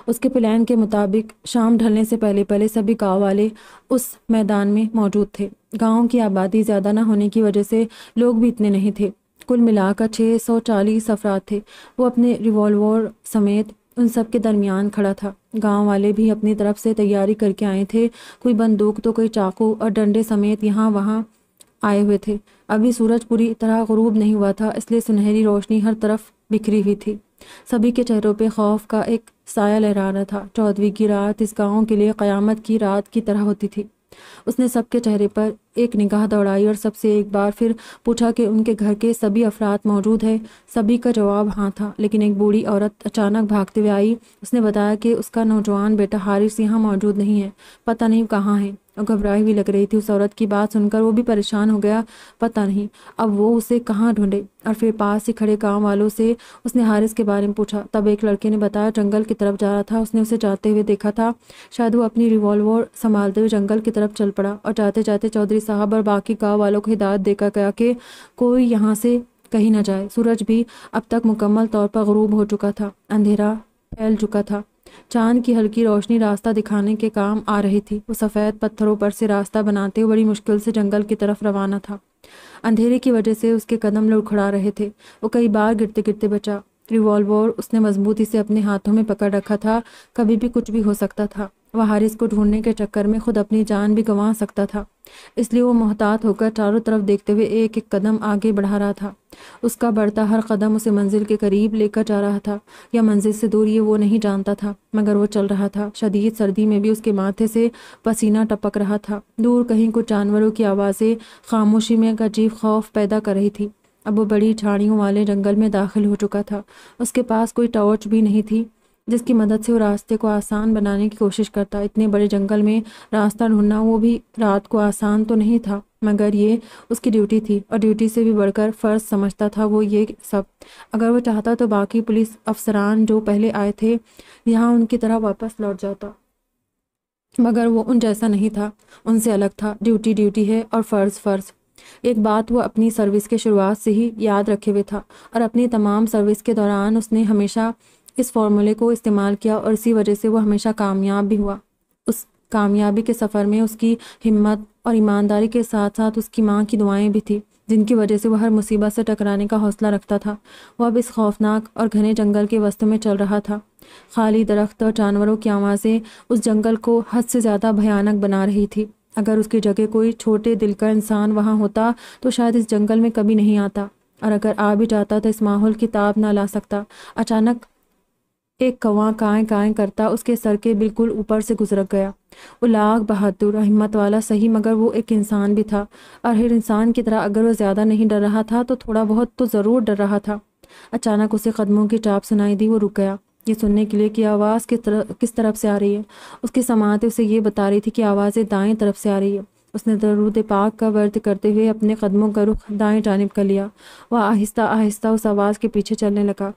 उसके प्लान के मुताबिक शाम ढलने से पहले पहले सभी गाँव वाले उस मैदान में मौजूद थे गाँव की आबादी ज़्यादा ना होने की वजह से लोग भी इतने नहीं थे कुल मिलाकर छः सौ चालीस अफराद थे वो अपने रिवॉल्वर समेत उन सब के दरमियान खड़ा था गांव वाले भी अपनी तरफ से तैयारी करके आए थे कोई बंदूक तो कोई चाकू और डंडे समेत यहाँ वहाँ आए हुए थे अभी सूरज पूरी तरह गरूब नहीं हुआ था इसलिए सुनहरी रोशनी हर तरफ बिखरी हुई थी सभी के चेहरों पे खौफ का एक साया लहराना था चौदहवीं की रात इस गांव के लिए क़यामत की रात की तरह होती थी उसने सबके चेहरे पर एक निगाह दौड़ाई और सबसे एक बार फिर पूछा कि उनके घर के सभी अफराद मौजूद हैं सभी का जवाब हाँ था लेकिन एक बूढ़ी औरत अचानक भागते हुए आई उसने बताया कि उसका नौजवान बेटा हारिस यहाँ मौजूद नहीं है पता नहीं कहाँ है और घबराई हुई लग रही थी उस औरत की बात सुनकर वो भी परेशान हो गया पता नहीं अब वो उसे कहाँ ढूंढे और फिर पास से खड़े गाँव वालों से उसने हारिस के बारे में पूछा तब एक लड़के ने बताया जंगल की तरफ जा रहा था उसने उसे जाते हुए देखा था शायद वो अपनी रिवॉल्वर संभालते हुए जंगल की तरफ चल पड़ा और जाते जाते चौधरी साहब और बाकी गाँव वालों को हिदायत देखा गया कि कोई यहाँ से कहीं ना जाए सूरज भी अब तक मुकम्मल तौर पर गरूब हो चुका था अंधेरा फैल चुका था चांद की हल्की रोशनी रास्ता दिखाने के काम आ रही थी वो सफ़ेद पत्थरों पर से रास्ता बनाते हुए बड़ी मुश्किल से जंगल की तरफ रवाना था अंधेरे की वजह से उसके कदम लुखड़ा रहे थे वो कई बार गिरते गिरते बचा रिवॉल्वर उसने मजबूती से अपने हाथों में पकड़ रखा था कभी भी कुछ भी हो सकता था वह हारिस को ढूंढने के चक्कर में खुद अपनी जान भी गंवा सकता था इसलिए वो मोहतात होकर चारों तरफ देखते हुए एक एक कदम आगे बढ़ा रहा था उसका बढ़ता हर कदम उसे मंजिल के करीब लेकर जा रहा था या मंजिल से दूर ये वो नहीं जानता था मगर वो चल रहा था शदीद सर्दी में भी उसके माथे से पसीना टपक रहा था दूर कहीं कुछ जानवरों की आवाज़ें खामोशी में एक अजीब खौफ पैदा कर रही थी अब वो बड़ी झाड़ियों वाले जंगल में दाखिल हो चुका था उसके पास कोई टॉर्च भी नहीं थी जिसकी मदद से वो रास्ते को आसान बनाने की कोशिश करता इतने बड़े जंगल में रास्ता ढूंढना वो भी रात को आसान तो नहीं था मगर ये उसकी ड्यूटी थी और ड्यूटी से भी बढ़कर फ़र्ज समझता था वो ये सब अगर वो चाहता तो बाकी पुलिस अफसरान जो पहले आए थे यहाँ उनकी तरह वापस लौट जाता मगर वो उन जैसा नहीं था उनसे अलग था ड्यूटी ड्यूटी है और फ़र्ज़ फ़र्ज़ एक बात वो अपनी सर्विस के शुरुआत से ही याद रखे हुए था और अपनी तमाम सर्विस के दौरान उसने हमेशा इस फार्मूले को इस्तेमाल किया और इसी वजह से वो हमेशा कामयाब भी हुआ उस कामयाबी के सफ़र में उसकी हिम्मत और ईमानदारी के साथ साथ उसकी माँ की दुआएं भी थी जिनकी वजह से वह हर मुसीबत से टकराने का हौसला रखता था वह अब इस खौफनाक और घने जंगल के वस्त में चल रहा था खाली दरख्त और जानवरों की आवाज़ें उस जंगल को हद से ज़्यादा भयानक बना रही थी अगर उसकी जगह कोई छोटे दिल का इंसान वहाँ होता तो शायद इस जंगल में कभी नहीं आता और अगर आ भी जाता तो इस माहौल की ताब ना ला सकता अचानक एक कवा काएँ काएँ करता उसके सर के बिल्कुल ऊपर से गुजर गया उलाग बहादुर हिम्मत वाला सही मगर वो एक इंसान भी था और हर इंसान की तरह अगर वो ज़्यादा नहीं डर रहा था तो थोड़ा बहुत तो ज़रूर डर रहा था अचानक उसे कदमों की टाप सुनाई दी वो रुक गया ये सुनने के लिए कि आवाज़ किस तरफ किस तरफ से आ रही है उसकी समाते उसे ये बता रही थी कि आवाज़ें दाएं तरफ से आ रही है उसने दरूद पाक का वर्त करते हुए अपने कदमों का रुख दाएं जानब कर लिया वह आहिस्ता आहिस्ता उस आवाज़ के पीछे चलने लगा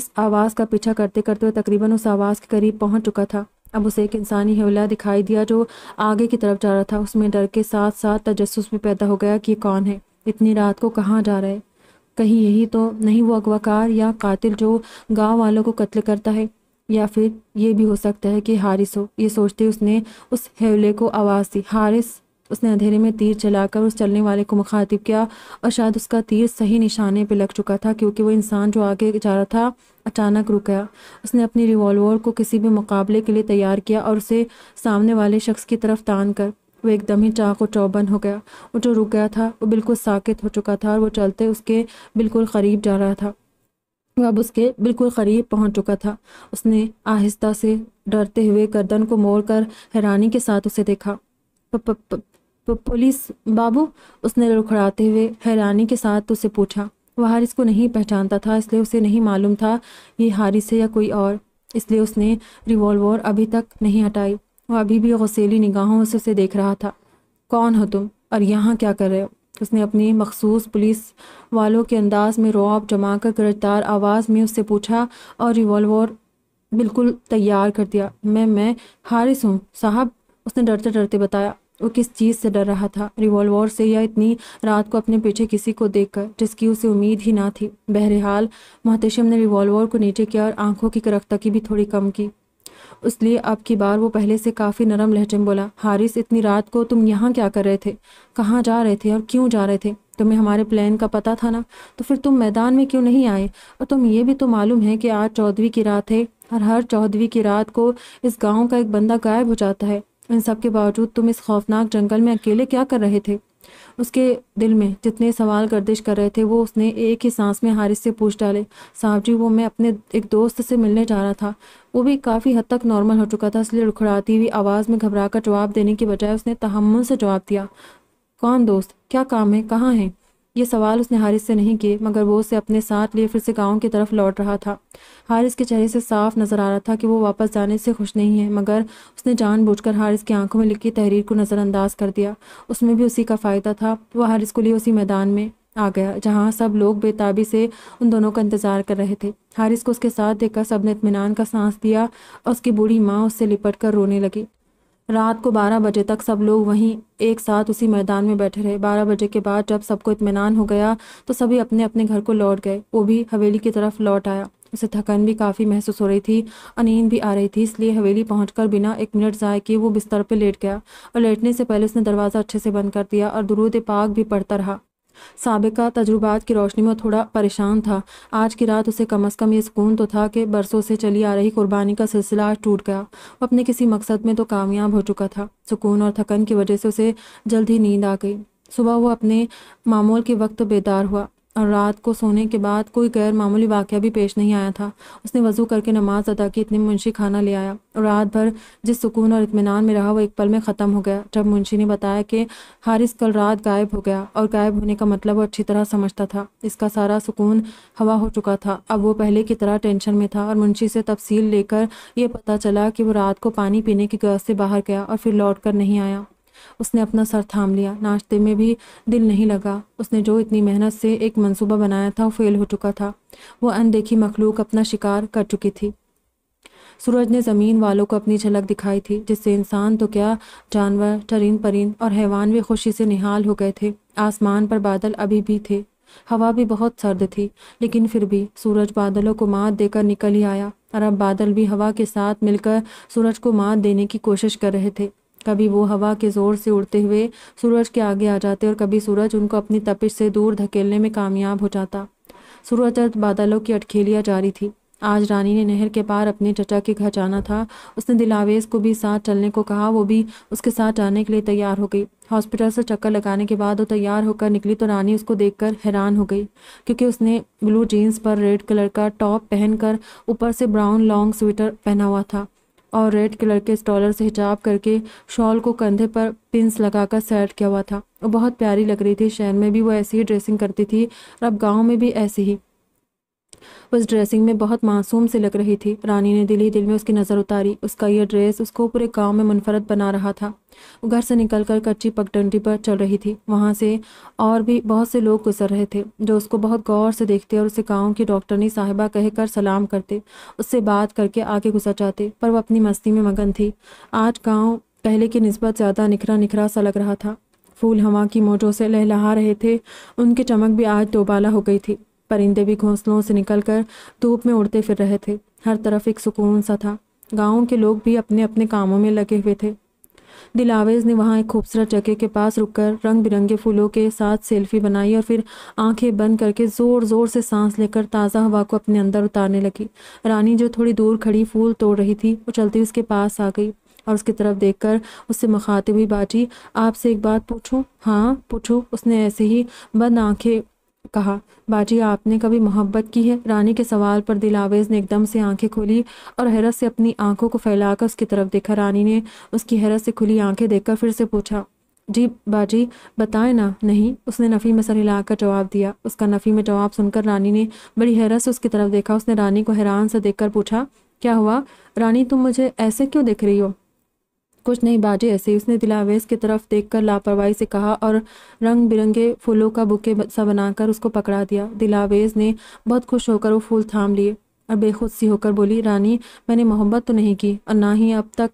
इस आवाज़ का पीछा करते करते वह तकरीबन उस आवाज़ के करीब पहुंच चुका था अब उसे एक इंसानी हवला दिखाई दिया जो आगे की तरफ जा रहा था उसमें डर के साथ साथ तजस भी पैदा हो गया कि कौन है इतनी रात को कहाँ जा रहा है कहीं यही तो नहीं वो अगवाकार या कातिल जो गाँव वालों को कत्ल करता है या फिर ये भी हो सकता है कि हारिस हो ये सोचते उसने उस हेवले को आवाज़ दी हारिस उसने अंधेरे में तीर चलाकर उस चलने वाले को मुखातिब किया और शायद उसका तीर सही निशाने पर लग चुका था क्योंकि वो इंसान जो आगे जा रहा था अचानक रुक गया उसने अपनी रिवॉल्वर को किसी भी मुकाबले के लिए तैयार किया और उसे सामने वाले शख्स की तरफ तान कर वो एकदम ही चाक और चौबन हो गया वो जो रुक गया था वो बिल्कुल साकित हो चुका था और वो चलते उसके बिल्कुल करीब जा रहा था वो अब उसके बिल्कुल करीब पहुंच चुका था उसने आहिस्ता से डरते हुए गर्दन को मोड़कर हैरानी के साथ उसे देखा पुलिस बाबू उसने रुखड़ाते हुए हैरानी के साथ उसे पूछा वह हारिस को नहीं पहचानता था इसलिए उसे नहीं मालूम था ये हारिस है या कोई और इसलिए उसने रिवॉल्वर अभी तक नहीं हटाई वह अभी भी गौसेली निगाहों से उसे देख रहा था कौन हो तुम और यहाँ क्या कर रहे हो उसने अपनी मखसूस पुलिस वालों के अंदाज में रोब जमा कर गिरफ्तार आवाज़ में उससे पूछा और रिवॉल्वर बिल्कुल तैयार कर दिया मैं मैं हारिस हूँ साहब उसने डरते डरते बताया वो किस चीज़ से डर रहा था रिवॉल्वर से या इतनी रात को अपने पीछे किसी को देखकर जिसकी उसे उम्मीद ही ना थी बहरहाल मोहतशम ने रिवॉल्वर को नीचे किया और आंखों की की भी थोड़ी कम की उसलिए अब की बार वो पहले से काफ़ी नरम लहजे में बोला हारिस इतनी रात को तुम यहाँ क्या कर रहे थे कहाँ जा रहे थे और क्यों जा रहे थे तुम्हें हमारे प्लान का पता था ना तो फिर तुम मैदान में क्यों नहीं आए और तुम ये भी तो मालूम है कि आज चौदहवीं की रात है और हर चौदहवीं की रात को इस गांव का एक बंदा गायब हो जाता है इन सब के बावजूद तुम इस खौफनाक जंगल में अकेले क्या कर रहे थे उसके दिल में जितने सवाल गर्दिश कर रहे थे वो उसने एक ही सांस में हारिस से पूछ डाले साहब जी वो मैं अपने एक दोस्त से मिलने जा रहा था वो भी काफ़ी हद तक नॉर्मल हो चुका था इसलिए रुखड़ाती हुई आवाज़ में घबरा कर जवाब देने की बजाय उसने तहमुल से जवाब दिया कौन दोस्त क्या काम है कहाँ है ये सवाल उसने हारिस से नहीं किए मगर वो उसे अपने साथ लिए फिर से गाँव की तरफ लौट रहा था हारिस के चेहरे से साफ नज़र आ रहा था कि वो वापस जाने से खुश नहीं है मगर उसने जानबूझकर हारिस की आंखों में लिखी तहरीर को नज़रअंदाज कर दिया उसमें भी उसी का फ़ायदा था वह हारिस को लिए उसी मैदान में आ गया जहाँ सब लोग बेताबी से उन दोनों का इंतज़ार कर रहे थे हारिस को उसके साथ देखकर सब ने इतमान का सांस दिया और उसकी बूढ़ी माँ उससे लिपट कर रोने लगी रात को बारह बजे तक सब लोग वहीं एक साथ उसी मैदान में बैठे रहे बारह बजे के बाद जब सबको इतमान हो गया तो सभी अपने अपने घर को लौट गए वो भी हवेली की तरफ लौट आया उसे थकन भी काफ़ी महसूस हो रही थी और नींद भी आ रही थी इसलिए हवेली पहुंचकर बिना एक मिनट जाए किए वो बिस्तर पर लेट गया और लेटने से पहले उसने दरवाज़ा अच्छे से बंद कर दिया और दुरूद पाक भी पढ़ता रहा सबका तजुर्बात की रोशनी में थोड़ा परेशान था आज की रात उसे कम अज़ कम ये सुकून तो था कि बरसों से चली आ रही कुर्बानी का सिलसिला आज टूट गया वो अपने किसी मकसद में तो कामयाब हो चुका था सुकून और थकन की वजह से उसे जल्द ही नींद आ गई सुबह वो अपने मामूल के वक्त तो बेदार हुआ और रात को सोने के बाद कोई गैर मामूली वाक़ भी पेश नहीं आया था उसने वज़ू करके नमाज अदा की इतने मुंशी खाना ले आया और रात भर जिस सुकून और इतमान में रहा वो एक पल में ख़त्म हो गया जब मुंशी ने बताया कि हारिस कल रात गायब हो गया और गायब होने का मतलब वो अच्छी तरह समझता था इसका सारा सुकून हवा हो चुका था अब वो पहले की तरह टेंशन में था और मुंशी से तफसील लेकर यह पता चला कि वो रात को पानी पीने की गर्ज़ से बाहर गया और फिर लौट कर नहीं आया उसने अपना सर थाम लिया नाश्ते में भी दिल नहीं लगा उसने जो इतनी मेहनत से एक मंसूबा बनाया था वो फेल हो चुका था वो अनदेखी मखलूक अपना शिकार कर चुकी थी सूरज ने ज़मीन वालों को अपनी झलक दिखाई थी जिससे इंसान तो क्या जानवर चरिंद परिंद और हैवान भी खुशी से निहाल हो गए थे आसमान पर बादल अभी भी थे हवा भी बहुत सर्द थी लेकिन फिर भी सूरज बादलों को मात देकर निकल ही आया और अब बादल भी हवा के साथ मिलकर सूरज को मात देने की कोशिश कर रहे थे कभी वो हवा के ज़ोर से उड़ते हुए सूरज के आगे आ जाते और कभी सूरज उनको अपनी तपिश से दूर धकेलने में कामयाब हो जाता सूरज बादलों की अटखेलियाँ जारी थी आज रानी ने नहर के पार अपने चचा के घर जाना था उसने दिलावेज को भी साथ चलने को कहा वो भी उसके साथ जाने के लिए तैयार हो गई हॉस्पिटल से चक्कर लगाने के बाद वो तैयार होकर निकली तो रानी उसको देखकर हैरान हो गई क्योंकि उसने ब्लू जीन्स पर रेड कलर का टॉप पहनकर ऊपर से ब्राउन लॉन्ग स्वेटर पहना हुआ था और रेड कलर के स्टॉलर से हिजाब करके शॉल को कंधे पर पिंस लगाकर सेट किया हुआ था बहुत प्यारी लग रही थी शहर में भी वो ऐसी ही ड्रेसिंग करती थी और अब गाँव में भी ऐसी ही उस ड्रेसिंग में बहुत मासूम से लग रही थी रानी ने दिल ही दिल में उसकी नज़र उतारी उसका यह ड्रेस उसको पूरे गांव में मुनफरद बना रहा था वो घर से निकलकर कच्ची पगडंडी पर चल रही थी वहाँ से और भी बहुत से लोग गुजर रहे थे जो उसको बहुत गौर से देखते और उसे गाँव की डॉक्टरनी साहिबा कहकर सलाम करते उससे बात करके आगे गुजर जाते पर वह अपनी मस्ती में मगन थी आज गाँव पहले की नस्बत ज़्यादा निखरा निखरा सा लग रहा था फूल हवा की मोटों से लहलहा रहे थे उनकी चमक भी आज दोबाला हो गई थी परिंदे भी घोंसलों से निकलकर धूप में उड़ते फिर रहे थे हर तरफ एक सुकून सा था गाँव के लोग भी अपने अपने कामों में लगे हुए थे दिलावेज ने वहाँ एक खूबसूरत जगह के पास रुककर रंग बिरंगे फूलों के साथ सेल्फी बनाई और फिर आंखें बंद करके ज़ोर ज़ोर से सांस लेकर ताज़ा हवा को अपने अंदर उतारने लगी रानी जो थोड़ी दूर खड़ी फूल तोड़ रही थी वो चलती उसके पास आ गई और उसकी तरफ देखकर उससे मुखातिब हुई बाजी आपसे एक बात पूछूँ हाँ पूछूँ उसने ऐसे ही बंद आँखें कहा बाजी आपने कभी मोहब्बत की है रानी के सवाल पर दिलावेज ने एकदम से आंखें खोली और हैरत से अपनी आंखों को फैलाकर उसकी तरफ देखा रानी ने उसकी हैरत से खुली आंखें देखकर फिर से पूछा जी बाजी बताए ना नहीं उसने नफ़ी में सर हिलाकर जवाब दिया उसका नफ़ी में जवाब सुनकर रानी ने बड़ी हैरत से उसकी तरफ देखा उसने रानी को हैरान से देखकर पूछा क्या हुआ रानी तुम मुझे ऐसे क्यों देख रही हो कुछ नहीं बाजे ऐसे उसने दिलावेज की तरफ देखकर लापरवाही से कहा और रंग बिरंगे फूलों का बुके सा बनाकर उसको पकड़ा दिया दिलावेज ने बहुत खुश होकर वो फूल थाम लिए और बेखुद सी होकर बोली रानी मैंने मोहब्बत तो नहीं की और ना ही अब तक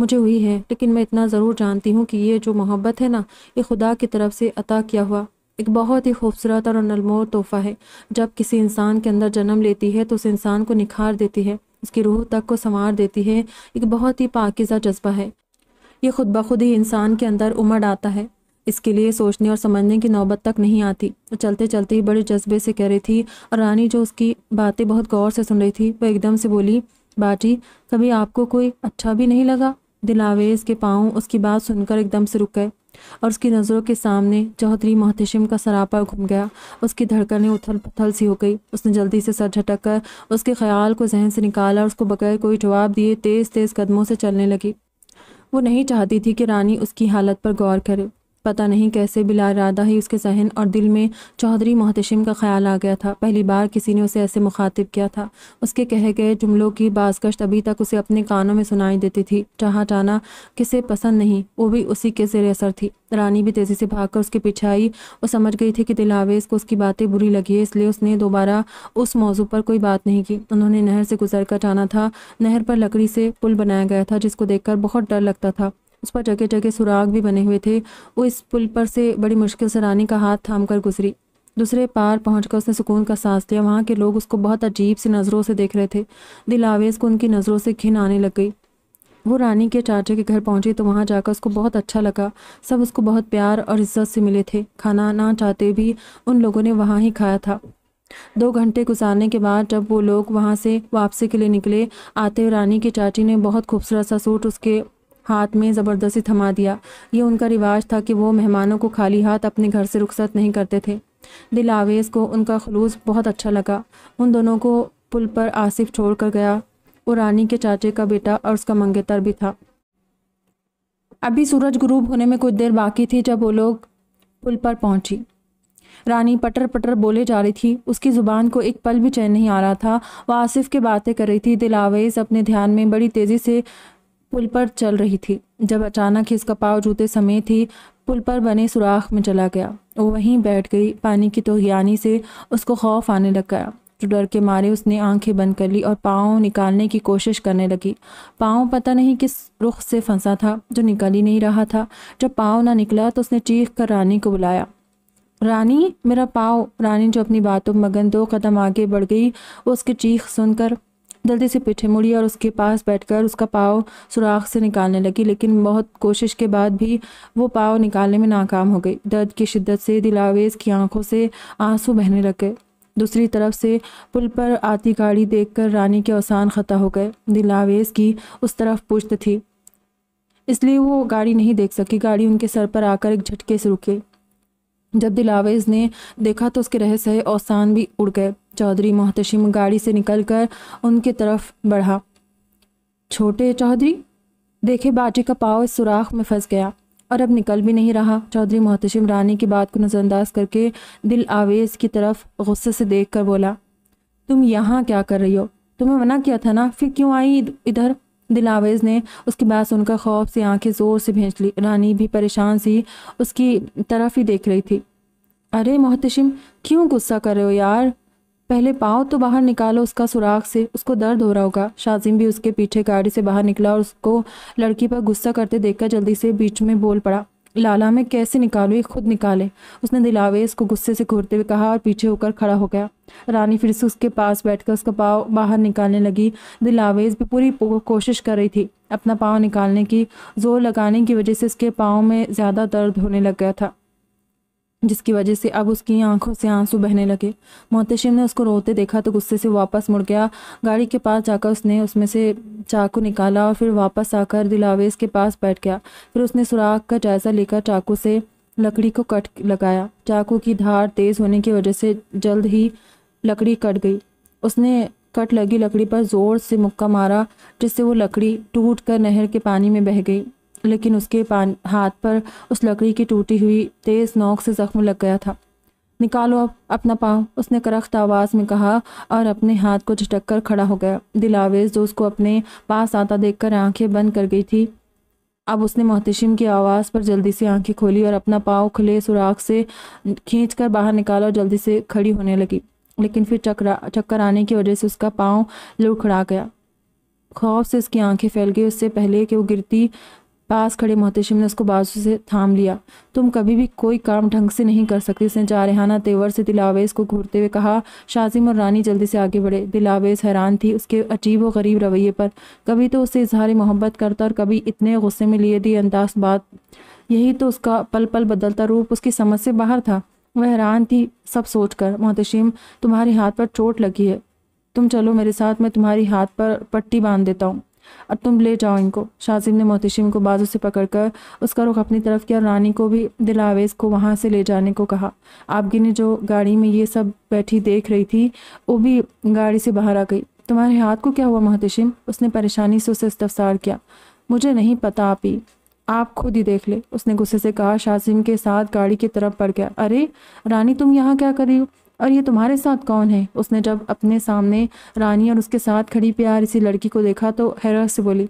मुझे हुई है लेकिन मैं इतना ज़रूर जानती हूँ कि ये जो मोहब्बत है ना ये खुदा की तरफ से अता किया हुआ एक बहुत ही खूबसूरत और नलमोर तोहफ़ा है जब किसी इंसान के अंदर जन्म लेती है तो उस इंसान को निखार देती है उसकी रूह तक को संवार देती है एक बहुत ही पाकिजा जज्बा है ये खुद ब खुद ही इंसान के अंदर उमड़ आता है इसके लिए सोचने और समझने की नौबत तक नहीं आती वो चलते चलते ही बड़े जज्बे से कह रही थी और रानी जो उसकी बातें बहुत गौर से सुन रही थी वह एकदम से बोली बाजी कभी आपको कोई अच्छा भी नहीं लगा दिलावेज के पाँव उसकी बात सुनकर एकदम से रुक गए और उसकी नज़रों के सामने चौधरी मोहतशिम का सरापा घूम गया उसकी धड़कनें उथल पुथल सी हो गई उसने जल्दी से सर झटक कर उसके ख्याल को जहन से निकाला और उसको बगैर कोई जवाब दिए तेज़ तेज़ कदमों से चलने लगी वो नहीं चाहती थी कि रानी उसकी हालत पर गौर करे पता नहीं कैसे बिला इरादा ही उसके सहन और दिल में चौधरी मोहतशिम का ख्याल आ गया था पहली बार किसी ने उसे ऐसे मुखातिब किया था उसके कहे गए जुमलों की बाजकश अभी तक उसे अपने कानों में सुनाई देती थी चाह जाना किसे पसंद नहीं वो भी उसी के जेर असर थी रानी भी तेज़ी से भागकर उसके पीछे आई और समझ गई थी कि दिलावेज को उसकी बातें बुरी लगी है इसलिए उसने दोबारा उस मौजू पर कोई बात नहीं की उन्होंने नहर से गुजर कर जाना था नहर पर लकड़ी से पुल बनाया गया था जिसको देखकर बहुत डर लगता था उस पर जगह जगह सुराग भी बने हुए थे वो इस पुल पर से बड़ी मुश्किल से रानी का हाथ थाम कर गुजरी दूसरे पार पहुंचकर उसने सुकून का सांस लिया वहाँ के लोग उसको बहुत अजीब सी नज़रों से देख रहे थे दिल आवेज को उनकी नज़रों से घिन आने लग गई वो रानी के चाचे के घर पहुंची तो वहाँ जाकर उसको बहुत अच्छा लगा सब उसको बहुत प्यार और इज्जत से मिले थे खाना ना चाहते भी उन लोगों ने वहाँ ही खाया था दो घंटे गुजारने के बाद जब वो लोग वहाँ से वापसी के लिए निकले आते रानी की चाची ने बहुत खूबसूरत सा सूट उसके हाथ में ज़बरदस्ती थमा दिया ये उनका रिवाज था कि वो मेहमानों को खाली हाथ अपने घर से रुखसत नहीं करते थे दिल आवेज़ को उनका खलूस बहुत अच्छा लगा उन दोनों को पुल पर आसिफ छोड़ कर गया वो रानी के चाचे का बेटा और उसका मंगेतर भी था अभी सूरज गुरूब होने में कुछ देर बाकी थी जब वो लोग पुल पर पहुंची रानी पटर पटर बोले जा रही थी उसकी ज़ुबान को एक पल भी चैन नहीं आ रहा था वह आसिफ के बातें कर रही थी दिलावेज अपने ध्यान में बड़ी तेज़ी से पुल पर चल रही थी जब अचानक ही इसका पाव जूते समेत ही पुल पर बने सुराख में चला गया वो वहीं बैठ गई पानी की तोहयानी से उसको खौफ आने लग गया तो डर के मारे उसने आंखें बंद कर ली और पाँव निकालने की कोशिश करने लगी पाँव पता नहीं किस रुख से फंसा था जो निकल ही नहीं रहा था जब पाँव ना निकला तो उसने चीख कर रानी को बुलाया रानी मेरा पाँव रानी जो अपनी बातों मगन दो कदम आगे बढ़ गई उसकी चीख सुनकर जल्दी से पीछे मुड़ी और उसके पास बैठकर उसका पाव सुराख से निकालने लगी लेकिन बहुत कोशिश के बाद भी वो पाव निकालने में नाकाम हो गई दर्द की शिद्दत से दिलावेज की आंखों से आंसू बहने लगे दूसरी तरफ से पुल पर आती गाड़ी देखकर रानी के अवसान ख़ता हो गए दिलावेज की उस तरफ पुश्त थी इसलिए वो गाड़ी नहीं देख सकी गाड़ी उनके सर पर आकर एक झटके से रुके जब दिलावेज ने देखा तो उसके रहस्य औसान भी उड़ गए चौधरी मोहतशिम गाड़ी से निकलकर उनके तरफ बढ़ा छोटे चौधरी देखे बाटी का पाव इस सुराख में फंस गया और अब निकल भी नहीं रहा चौधरी मोहतशिम रानी की बात को नज़रअंदाज करके दिल आवेज़ की तरफ गुस्से से देख कर बोला तुम यहाँ क्या कर रही हो तुम्हें मना किया था ना फिर क्यों आई इधर दिल आवेज़ ने उसकी बात सुनकर खौफ से आंखें ज़ोर से भेज ली रानी भी परेशान सी उसकी तरफ ही देख रही थी अरे मोहतशिम क्यों गुस्सा कर रहे हो यार पहले पाँव तो बाहर निकालो उसका सुराख से उसको दर्द हो रहा होगा शाजिम भी उसके पीछे गाड़ी से बाहर निकला और उसको लड़की पर गुस्सा करते देखकर जल्दी से बीच में बोल पड़ा लाला मैं कैसे निकालू ये खुद निकाले उसने दिलावेज को गुस्से से घूरते हुए कहा और पीछे होकर खड़ा हो गया रानी फिर से उसके पास बैठकर उसका पाँव बाहर निकालने लगी दिलावेज भी पूरी कोशिश कर रही थी अपना पाँव निकालने की जोर लगाने की वजह से उसके पाँव में ज़्यादा दर्द होने लग गया था जिसकी वजह से अब उसकी आंखों से आंसू बहने लगे मोहतशिम ने उसको रोते देखा तो गुस्से से वापस मुड़ गया गाड़ी के पास जाकर उसने उसमें से चाकू निकाला और फिर वापस आकर दिलावेज के पास बैठ गया फिर उसने सुराख का जायज़ा लेकर चाकू से लकड़ी को कट लगाया चाकू की धार तेज़ होने की वजह से जल्द ही लकड़ी कट गई उसने कट लगी लकड़ी पर ज़ोर से मुक्का मारा जिससे वो लकड़ी टूट कर नहर के पानी में बह गई लेकिन उसके पान हाथ पर उस लकड़ी की टूटी हुई तेज़ नोक से जख्म लग गया था निकालो अब अपना पाँव उसने करख्त आवाज़ में कहा और अपने हाथ को झटक कर खड़ा हो गया दिलावेज जो उसको अपने पास आता देखकर आंखें बंद कर गई थी अब उसने मोहतिशिम की आवाज़ पर जल्दी से आंखें खोली और अपना पाँव खुले सुराख से खींच कर बाहर निकाला और जल्दी से खड़ी होने लगी लेकिन फिर चकरा चक्कर आने की वजह से उसका पाँव लुढ़खड़ा गया खौफ से उसकी आंखें फैल गई उससे पहले कि वो गिरती पास खड़े मोहतशिम ने उसको बाजू से थाम लिया तुम कभी भी कोई काम ढंग से नहीं कर सकती उसने जारहाना तेवर से दिलावेज को घूरते हुए कहा शाजिम और रानी जल्दी से आगे बढ़े दिलावेज हैरान थी उसके अजीब व गरीब रवैये पर कभी तो उससे इजहार मोहब्बत करता और कभी इतने गुस्से में लिए दी अंदाज बात यही तो उसका पल पल बदलता रूप उसकी समझ से बाहर था वह हैरान थी सब सोच कर तुम्हारे हाथ पर चोट लगी है तुम चलो मेरे साथ मैं तुम्हारी हाथ पर पट्टी बांध देता हूँ और तुम ले जाओ इनको शाजिम ने मोहतिशिम को बाजू से पकड़कर उसका रुख अपनी तरफ किया रानी को भी दिलावेज को वहाँ से ले जाने को कहा आपगी ने जो गाड़ी में ये सब बैठी देख रही थी वो भी गाड़ी से बाहर आ गई तुम्हारे हाथ को क्या हुआ मोहतिशिम उसने परेशानी से उसे इस्तफसार किया मुझे नहीं पता आप ही आप खुद ही देख ले उसने गुस्से से कहा शाजिम के साथ गाड़ी की तरफ पड़ गया अरे रानी तुम यहाँ क्या कर रही हो और ये तुम्हारे साथ कौन है उसने जब अपने सामने रानी और उसके साथ खड़ी प्यार इसी लड़की को देखा तो हैरत से बोली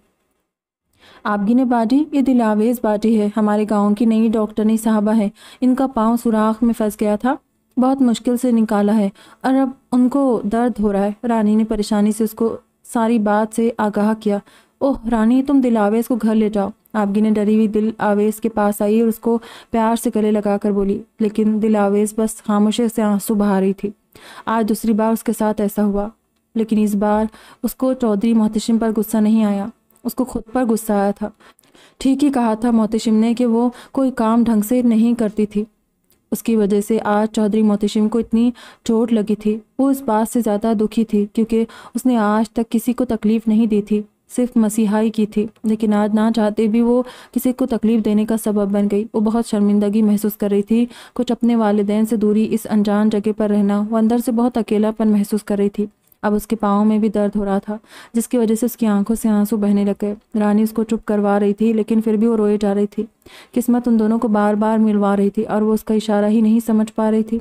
आपगी ने बाजी ये दिलावेज बाजी है हमारे गांव की नई डॉक्टर नहीं साहबा है इनका पांव सुराख में फंस गया था बहुत मुश्किल से निकाला है और अब उनको दर्द हो रहा है रानी ने परेशानी से उसको सारी बात से आगाह किया ओह रानी तुम दिलावेज को घर ले जाओ आपगी ने डरी हुई दिल आवेज के पास आई और उसको प्यार से गले लगाकर बोली लेकिन दिल आवेज बस खामोशी से आंसू बहा रही थी आज दूसरी बार उसके साथ ऐसा हुआ लेकिन इस बार उसको चौधरी मोहतिशिम पर गुस्सा नहीं आया उसको खुद पर गुस्सा आया था ठीक ही कहा था मोहतिशिम ने कि वो कोई काम ढंग से नहीं करती थी उसकी वजह से आज चौधरी मोहतिशिम को इतनी चोट लगी थी वो इस बात से ज़्यादा दुखी थी क्योंकि उसने आज तक किसी को तकलीफ़ नहीं दी थी सिर्फ मसीहाई की थी लेकिन आज ना चाहते भी वो किसी को तकलीफ देने का सबब बन गई वो बहुत शर्मिंदगी महसूस कर रही थी कुछ अपने वालदेन से दूरी इस अनजान जगह पर रहना वो अंदर से बहुत अकेलापन महसूस कर रही थी अब उसके पाँव में भी दर्द हो रहा था जिसकी वजह से उसकी आंखों से आंसू बहने लगे रानी उसको चुप करवा रही थी लेकिन फिर भी वो रोए जा रही थी किस्मत उन दोनों को बार बार मिलवा रही थी और वो उसका इशारा ही नहीं समझ पा रही थी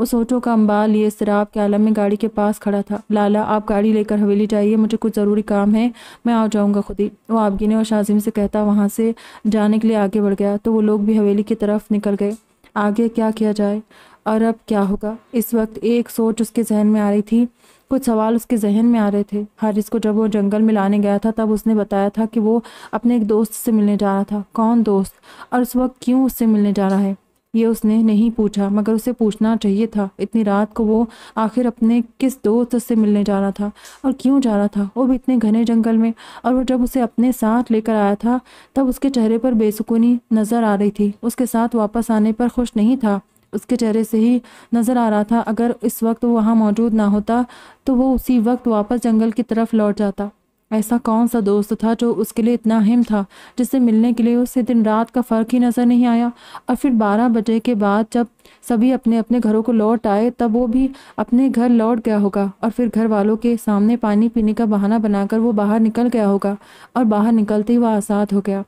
उस ऑटो का अंबाल लिए शराब के आलम में गाड़ी के पास खड़ा था लाला आप गाड़ी लेकर हवेली जाइए मुझे कुछ ज़रूरी काम है मैं आ जाऊँगा खुद ही वो आबगिने और शाजिम से कहता वहाँ से जाने के लिए आगे बढ़ गया तो वो लोग भी हवेली की तरफ निकल गए आगे क्या किया जाए और अब क्या होगा इस वक्त एक सोच उसके जहन में आ रही थी कुछ सवाल उसके जहन में आ रहे थे हारिस को जब वो जंगल में लाने गया था तब उसने बताया था कि वो अपने एक दोस्त से मिलने जा रहा था कौन दोस्त और उस वक्त क्यों उससे मिलने जा रहा है ये उसने नहीं पूछा मगर उसे पूछना चाहिए था इतनी रात को वो आखिर अपने किस दोस्त से मिलने जा रहा था और क्यों जा रहा था वो भी इतने घने जंगल में और वो जब उसे अपने साथ लेकर आया था तब उसके चेहरे पर बेसुकूनी नज़र आ रही थी उसके साथ वापस आने पर खुश नहीं था उसके चेहरे से ही नज़र आ रहा था अगर इस वक्त वो वहाँ मौजूद ना होता तो वो उसी वक्त वापस जंगल की तरफ लौट जाता ऐसा कौन सा दोस्त था जो उसके लिए इतना अहम था जिससे मिलने के लिए उसे दिन रात का फ़र्क ही नज़र नहीं आया और फिर बारह बजे के बाद जब सभी अपने अपने घरों को लौट आए तब वो भी अपने घर लौट गया होगा और फिर घर वालों के सामने पानी पीने का बहाना बनाकर वो बाहर निकल गया होगा और बाहर निकलते ही वह आसाद हो गया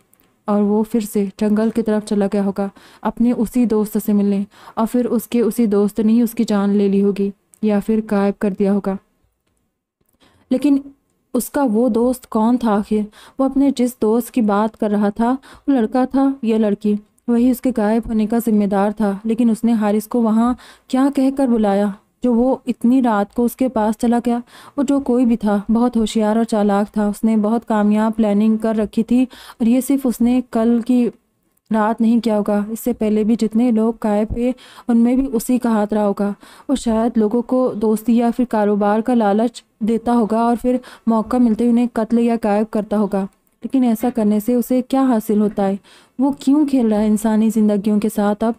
और वो फिर से जंगल की तरफ चला गया होगा अपने उसी दोस्त से मिलने और फिर उसके उसी दोस्त ने ही उसकी जान ले ली होगी या फिर गायब कर दिया होगा लेकिन उसका वो दोस्त कौन था आखिर वो अपने जिस दोस्त की बात कर रहा था वो लड़का था या लड़की वही उसके गायब होने का जिम्मेदार था लेकिन उसने हारिस को वहाँ क्या कहकर बुलाया जो वो इतनी रात को उसके पास चला गया वो जो कोई भी था बहुत होशियार और चालाक था उसने बहुत कामयाब प्लानिंग कर रखी थी और ये सिर्फ उसने कल की राहत नहीं किया होगा इससे पहले भी जितने लोग गायब हुए उनमें भी उसी का हाथ रहा होगा वो शायद लोगों को दोस्ती या फिर कारोबार का लालच देता होगा और फिर मौका मिलते ही उन्हें कत्ल या गायब करता होगा लेकिन ऐसा करने से उसे क्या हासिल होता है वो क्यों खेल रहा है इंसानी ज़िंदगियों के साथ अब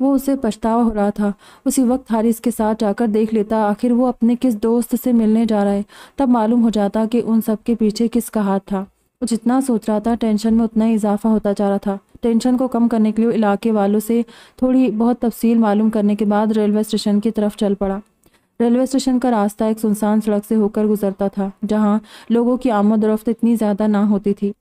वो उसे पछतावा हो रहा था उसी वक्त हारिस के साथ जाकर देख लेता आखिर वो अपने किस दोस्त से मिलने जा रहा है तब मालूम हो जाता कि उन सब के पीछे किसका हाथ था वो जितना सोच रहा था टेंशन में उतना ही इजाफा होता जा रहा था टेंशन को कम करने के लिए इलाके वालों से थोड़ी बहुत तफसील मालूम करने के बाद रेलवे स्टेशन की तरफ चल पड़ा रेलवे स्टेशन का रास्ता एक सुनसान सड़क से होकर गुजरता था जहाँ लोगों की आमद रफ्त इतनी ज़्यादा ना होती थी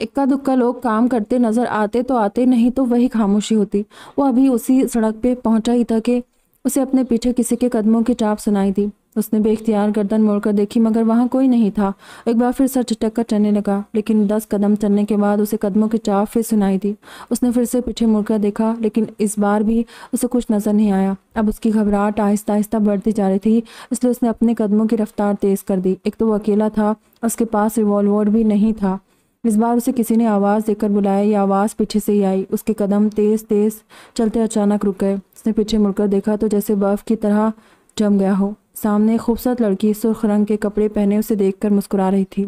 इक्का दुक्का लोग काम करते नज़र आते तो आते नहीं तो वही खामोशी होती वो अभी उसी सड़क पे पहुंचा ही था कि उसे अपने पीछे किसी के कदमों की चाप सुनाई दी उसने बेख्तियार गर्दन मोड़कर देखी मगर वहाँ कोई नहीं था एक बार फिर सर चटक कर चलने लगा लेकिन दस कदम चलने के बाद उसे कदमों की चाप फिर सुनाई दी उसने फिर से पीछे मुड़कर देखा लेकिन इस बार भी उसे कुछ नज़र नहीं आया अब उसकी घबराहट आहिस्ता आहिस्ता बढ़ती जा रही थी इसलिए उसने अपने कदमों की रफ्तार तेज़ कर दी एक तो वो अकेला था उसके पास रिवॉल्वर भी नहीं था इस बार उसे किसी ने आवाज़ देकर बुलाया या आवाज़ पीछे से ही आई उसके कदम तेज़ तेज़ चलते अचानक रुक गए उसने पीछे मुड़कर देखा तो जैसे बर्फ़ की तरह जम गया हो सामने एक खूबसूरत लड़की सुर्ख रंग के कपड़े पहने उसे देखकर मुस्कुरा रही थी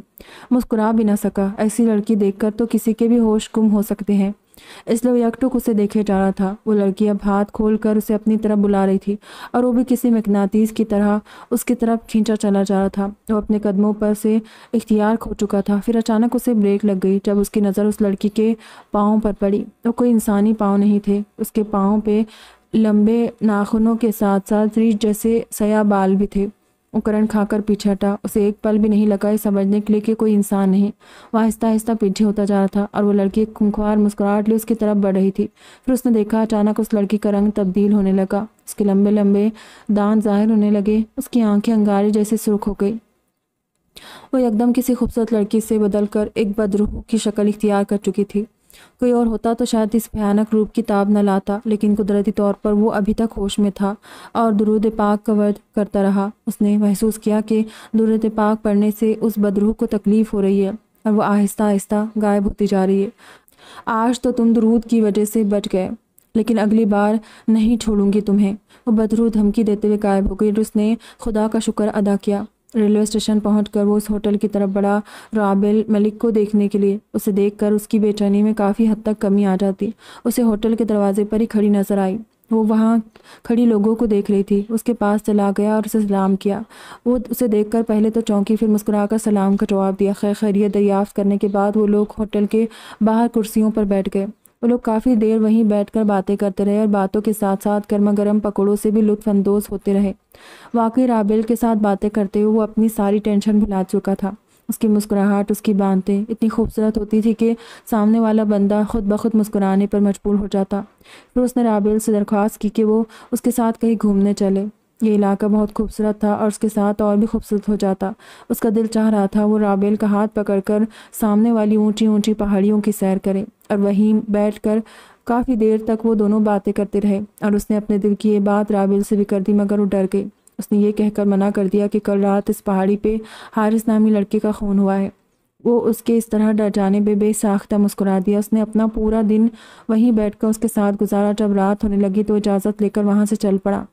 मुस्कुरा भी ना सका ऐसी लड़की देखकर तो किसी के भी होश गुम हो सकते हैं इसलिए यकटुक उसे देखे जा रहा था वो लड़की अब हाथ खोल कर उसे अपनी तरफ बुला रही थी और वो भी किसी मकनातीस की तरह उसकी तरफ खींचा चला जा रहा था वो अपने कदमों पर से इख्तियार खो चुका था फिर अचानक उसे ब्रेक लग गई जब उसकी नज़र उस लड़की के पाँव पर पड़ी वो कोई इंसानी पाँव नहीं थे उसके पाँव पे लंबे नाखूनों के साथ साथ रीछ जैसे सया बाल भी थे उकरण खाकर पीछे हटा उसे एक पल भी नहीं लगा ये समझने के लिए कि कोई इंसान नहीं वह आहिस्ता आहिस्ता पीछे होता जा रहा था और वो लड़की खुंखवार मुस्कुराहट ली उसकी तरफ बढ़ रही थी फिर उसने देखा अचानक उस लड़की का रंग तब्दील होने लगा उसके लंबे लंबे दांत जाहिर होने लगे उसकी आंखें अंगारे जैसे सुर्ख हो गई वो एकदम किसी खूबसूरत लड़की से बदलकर एक बदरूह की शक्ल इख्तियार कर चुकी थी कोई और होता तो शायद इस भयानक रूप की ताब न लाता लेकिन कुदरती तौर पर वो अभी तक होश में था और दुरुद पाक का वर्द करता रहा उसने महसूस किया कि दुरुद पाक पढ़ने से उस बदरूह को तकलीफ़ हो रही है और वह आहिस्ता आहिस्ता गायब होती जा रही है आज तो तुम दरूद की वजह से बच गए लेकिन अगली बार नहीं छोड़ूंगी तुम्हें वो बदरू धमकी देते हुए गायब हो गई और उसने खुदा का शुक्र अदा किया रेलवे स्टेशन पहुँच वो उस होटल की तरफ बड़ा राबेल मलिक को देखने के लिए उसे देख उसकी बेचैनी में काफ़ी हद तक कमी आ जाती उसे होटल के दरवाजे पर ही खड़ी नजर आई वो वहाँ खड़ी लोगों को देख रही थी उसके पास चला गया और उसे सलाम किया वो उसे देखकर पहले तो चौंकी फिर मुस्कुराकर सलाम का जवाब दिया खैर खैरियत दरियाफ्त करने के बाद वो लोग होटल के बाहर कुर्सियों पर बैठ गए वो लोग काफ़ी देर वहीं बैठकर बातें करते रहे और बातों के साथ साथ गर्मा गर्म पकौड़ों से भी लुत्फानंदोज होते रहे वाकई राबेल के साथ बातें करते हुए वो अपनी सारी टेंशन भुला चुका था उसकी मुस्कुराहट उसकी बांतें इतनी खूबसूरत होती थी कि सामने वाला बंदा खुद ब खुद मुस्कुराने पर मजबूर हो जाता फिर उसने राबेल से दरख्वास्त की कि वो उसके साथ कहीं घूमने चले ये इलाका बहुत खूबसूरत था और उसके साथ और भी खूबसूरत हो जाता उसका दिल चाह रहा था वो राबेल का हाथ पकड़कर सामने वाली ऊंची ऊंची पहाड़ियों की सैर करें और वहीं बैठकर काफ़ी देर तक वो दोनों बातें करते रहे और उसने अपने दिल की ये बात राबिल से भी कर दी मगर वो डर गई उसने ये कहकर मना कर दिया कि कल रात इस पहाड़ी पे हारिस नामी लड़के का खून हुआ है वो उसके इस तरह डर जाने पर बेसाख्ता मुस्कुरा दिया उसने अपना पूरा दिन वहीं कर उसके साथ गुजारा जब रात होने लगी तो इजाज़त लेकर वहाँ से चल पड़ा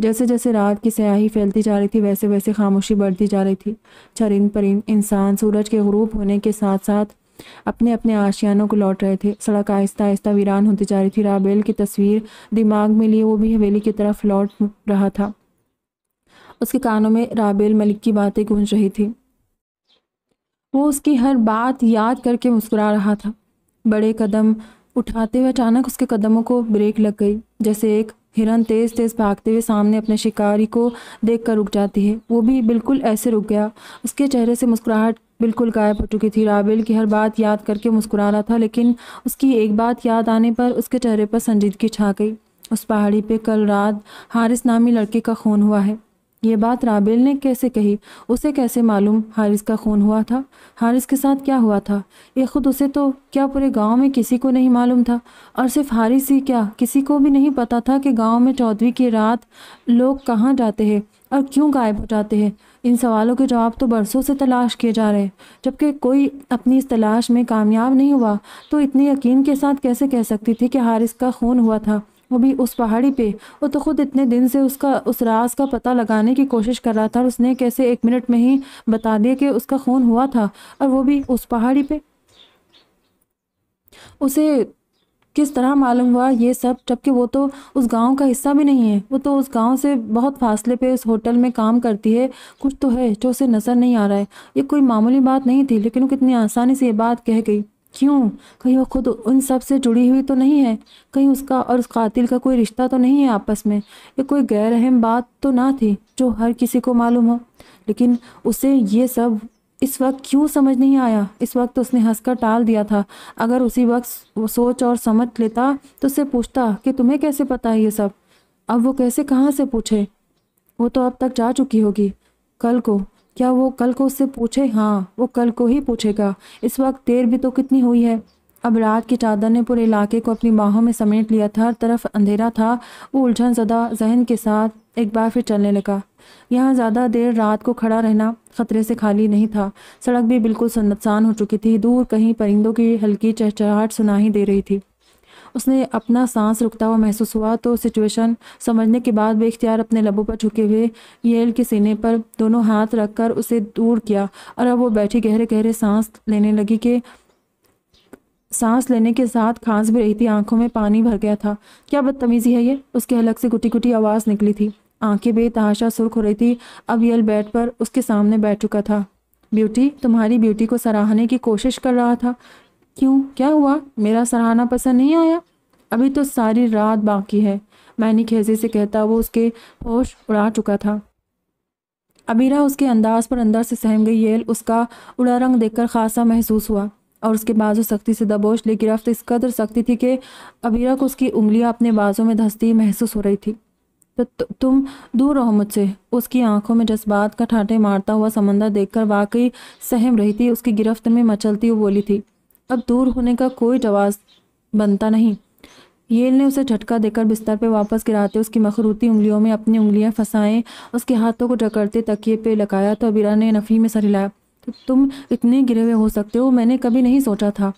जैसे जैसे रात की स्याही फैलती जा रही थी वैसे वैसे खामोशी बढ़ती जा रही थी चरिंद परिंद इंसान सूरज के गरूब होने के साथ साथ अपने अपने आशियानों को लौट रहे थे सड़क आहिस्ता आहिस्ता वीरान होती जा रही थी राबेल की तस्वीर दिमाग में लिए वो भी हवेली की तरफ लौट रहा था उसके कानों में राबेल मलिक की बातें गूंज रही थी वो उसकी हर बात याद करके मुस्कुरा रहा था बड़े कदम उठाते हुए अचानक उसके कदमों को ब्रेक लग गई जैसे एक हिरन तेज तेज भागते हुए सामने अपने शिकारी को देख कर रुक जाती है वो भी बिल्कुल ऐसे रुक गया उसके चेहरे से मुस्कुराहट बिल्कुल गायब हो चुकी थी राबेल की हर बात याद करके मुस्कुरा रहा था लेकिन उसकी एक बात याद आने पर उसके चेहरे पर संजीदगी छा गई उस पहाड़ी पे कल रात हारिस नामी लड़के का खून हुआ है ये बात राबेल ने कैसे कही उसे कैसे मालूम हारिस का खून हुआ था हारिस के साथ क्या हुआ था ये खुद उसे तो क्या पूरे गांव में किसी को नहीं मालूम था और सिर्फ हारिस ही क्या किसी को भी नहीं पता था कि गांव में चौधरी की रात लोग कहाँ जाते हैं और क्यों गायब हो जाते हैं इन सवालों के जवाब तो बरसों से तलाश किए जा रहे हैं जबकि कोई अपनी इस तलाश में कामयाब नहीं हुआ तो इतने यकीन के साथ कैसे कह सकती थी कि हारिस का खून हुआ था वो भी उस पहाड़ी पे वो तो ख़ुद इतने दिन से उसका उस राज का पता लगाने की कोशिश कर रहा था और उसने कैसे एक मिनट में ही बता दिया कि उसका खून हुआ था और वो भी उस पहाड़ी पे उसे किस तरह मालूम हुआ ये सब जबकि वो तो उस गांव का हिस्सा भी नहीं है वो तो उस गांव से बहुत फासले पे उस होटल में काम करती है कुछ तो है जो उसे नज़र नहीं आ रहा है ये कोई मामूली बात नहीं थी लेकिन वो कितनी आसानी से ये बात कह गई क्यों कहीं वो खुद उन सब से जुड़ी हुई तो नहीं है कहीं उसका और उस कातिल का कोई रिश्ता तो नहीं है आपस में ये कोई गैर अहम बात तो ना थी जो हर किसी को मालूम हो लेकिन उसे ये सब इस वक्त क्यों समझ नहीं आया इस वक्त तो उसने हंसकर टाल दिया था अगर उसी वक्त वो सोच और समझ लेता तो उससे पूछता कि तुम्हें कैसे पता है ये सब अब वो कैसे कहाँ से पूछे वो तो अब तक जा चुकी होगी कल को क्या वो कल को उससे पूछे हाँ वो कल को ही पूछेगा इस वक्त देर भी तो कितनी हुई है अब रात की चादर ने पूरे इलाके को अपनी बाहों में समेट लिया था हर तरफ अंधेरा था वो उलझन ज़दा जहन के साथ एक बार फिर चलने लगा यहाँ ज़्यादा देर रात को खड़ा रहना खतरे से खाली नहीं था सड़क भी बिल्कुल सन्नतसान हो चुकी थी दूर कहीं परिंदों की हल्की चहचहाहट सुनाई दे रही थी उसने अपना सांस रुकता हुआ महसूस हुआ तो सिचुएशन समझने के बाद बेख्तियार अपने लबों पर झुके हुए येल के सीने पर दोनों हाथ रखकर उसे दूर किया और अब वो बैठी गहरे गहरे सांस लेने लगी कि सांस लेने के साथ खांस भी रही थी आंखों में पानी भर गया था क्या बदतमीजी है ये उसके हलक से गुटी गुटी आवाज़ निकली थी आंखें बेतहाशा सुर्ख हो रही थी अब यल बेड पर उसके सामने बैठ चुका था ब्यूटी तुम्हारी ब्यूटी को सराहने की कोशिश कर रहा था क्यों क्या हुआ मेरा सराहना पसंद नहीं आया अभी तो सारी रात बाकी है मैंने खेजे से कहता वो उसके होश उड़ा चुका था अबीरा उसके अंदाज पर अंदर से सहम गई येल उसका उड़ा रंग देखकर खासा महसूस हुआ और उसके बाजू सख्ती से दबोच ले गिरफ्त इस कदर सख्ती थी कि अबीरा को उसकी उंगलियां अपने बाजों में धसती महसूस हो रही थी तो तुम दूर रहो मुझसे उसकी आंखों में जज्बात का ठाटे मारता हुआ समंदर देखकर वाकई सहम रही थी उसकी गिरफ्त में मचलती हुई बोली थी अब दूर होने का कोई जवाब बनता नहीं येल ने उसे झटका देकर बिस्तर पर वापस गिराते उसकी मखरूती उंगलियों में अपनी उंगलियां फंसाएं उसके हाथों को जकड़ते तकिए पे लगाया तो अबीरा ने नफ़ी में सर हिलाया तो तुम इतने गिरे हुए हो सकते हो मैंने कभी नहीं सोचा था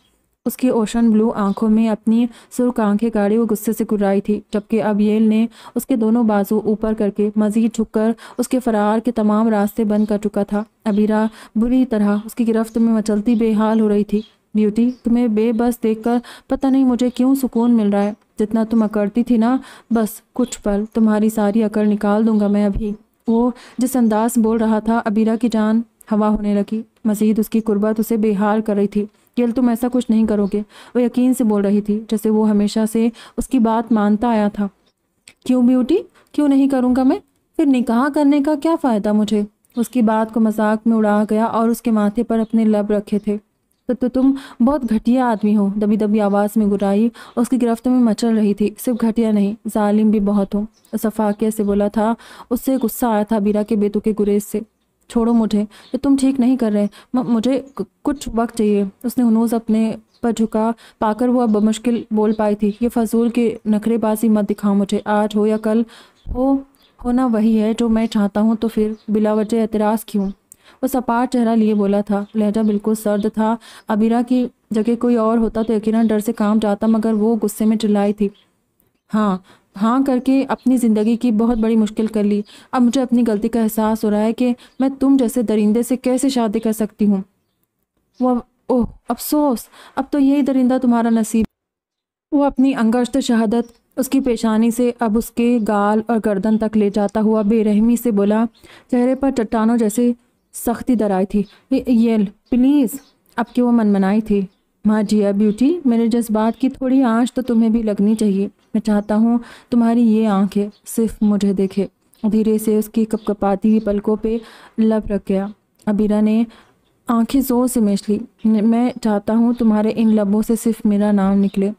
उसकी ओशन ब्लू आंखों में अपनी सुर्ख आंखें गाड़ी वो गुस्से से गुर्राई थी जबकि अब येल ने उसके दोनों बाजू ऊपर करके मजीद कर उसके फरार के तमाम रास्ते बंद कर चुका था अबीरा बुरी तरह उसकी गिरफ्त में मचलती बेहाल हो रही थी ब्यूटी तुम्हें बेबस देखकर पता नहीं मुझे क्यों सुकून मिल रहा है जितना तुम अकड़ती थी ना बस कुछ पल तुम्हारी सारी अकड़ निकाल दूंगा मैं अभी वो जिस अंदाज बोल रहा था अबीरा की जान हवा होने लगी मजीद उसकी कुर्बत उसे बेहाल कर रही थी केल तुम ऐसा कुछ नहीं करोगे वो यकीन से बोल रही थी जैसे वो हमेशा से उसकी बात मानता आया था क्यों ब्यूटी क्यों नहीं करूँगा मैं फिर निकाह करने का क्या फ़ायदा मुझे उसकी बात को मजाक में उड़ा गया और उसके माथे पर अपने लब रखे थे तो, तो, तुम बहुत घटिया आदमी हो दबी दबी आवाज़ में गुराई उसकी गिरफ्त में मचल रही थी सिर्फ घटिया नहीं जालिम भी बहुत हो सफाकिया से बोला था उससे गुस्सा आया था बीरा के के गुरेज से छोड़ो मुझे ये तुम ठीक नहीं कर रहे मुझे कुछ वक्त चाहिए उसने हनूज अपने पर झुका पाकर वो अब मुश्किल बोल पाई थी ये फजूल के नखरेबाजी मत दिखाओ मुझे आज हो या कल हो होना वही है जो मैं चाहता हूँ तो फिर बिलावजह एतराज़ क्यों वह सपाट चेहरा लिए बोला था लहजा बिल्कुल सर्द था अबीरा की जगह कोई और होता तो यकीन डर से काम जाता मगर वो गुस्से में चिल्लाई थी हाँ हाँ करके अपनी ज़िंदगी की बहुत बड़ी मुश्किल कर ली अब मुझे अपनी गलती का एहसास हो रहा है कि मैं तुम जैसे दरिंदे से कैसे शादी कर सकती हूँ वह ओह अफसोस अब तो यही दरिंदा तुम्हारा नसीब वो अपनी अंगश्त शहादत उसकी पेशानी से अब उसके गाल और गर्दन तक ले जाता हुआ बेरहमी से बोला चेहरे पर चट्टानों जैसे सख्ती डराई थी ये प्लीज़ आपकी वो मनमनाई थी माँ जिया ब्यूटी मेरे जज्बात की थोड़ी आँच तो तुम्हें भी लगनी चाहिए मैं चाहता हूँ तुम्हारी ये आँखें सिर्फ मुझे देखे धीरे से उसकी कपकपाती हुई पलकों पे लब रख गया अबीरा ने आंखें ज़ोर से मेच ली मैं चाहता हूँ तुम्हारे इन लबों से सिर्फ मेरा नाम निकले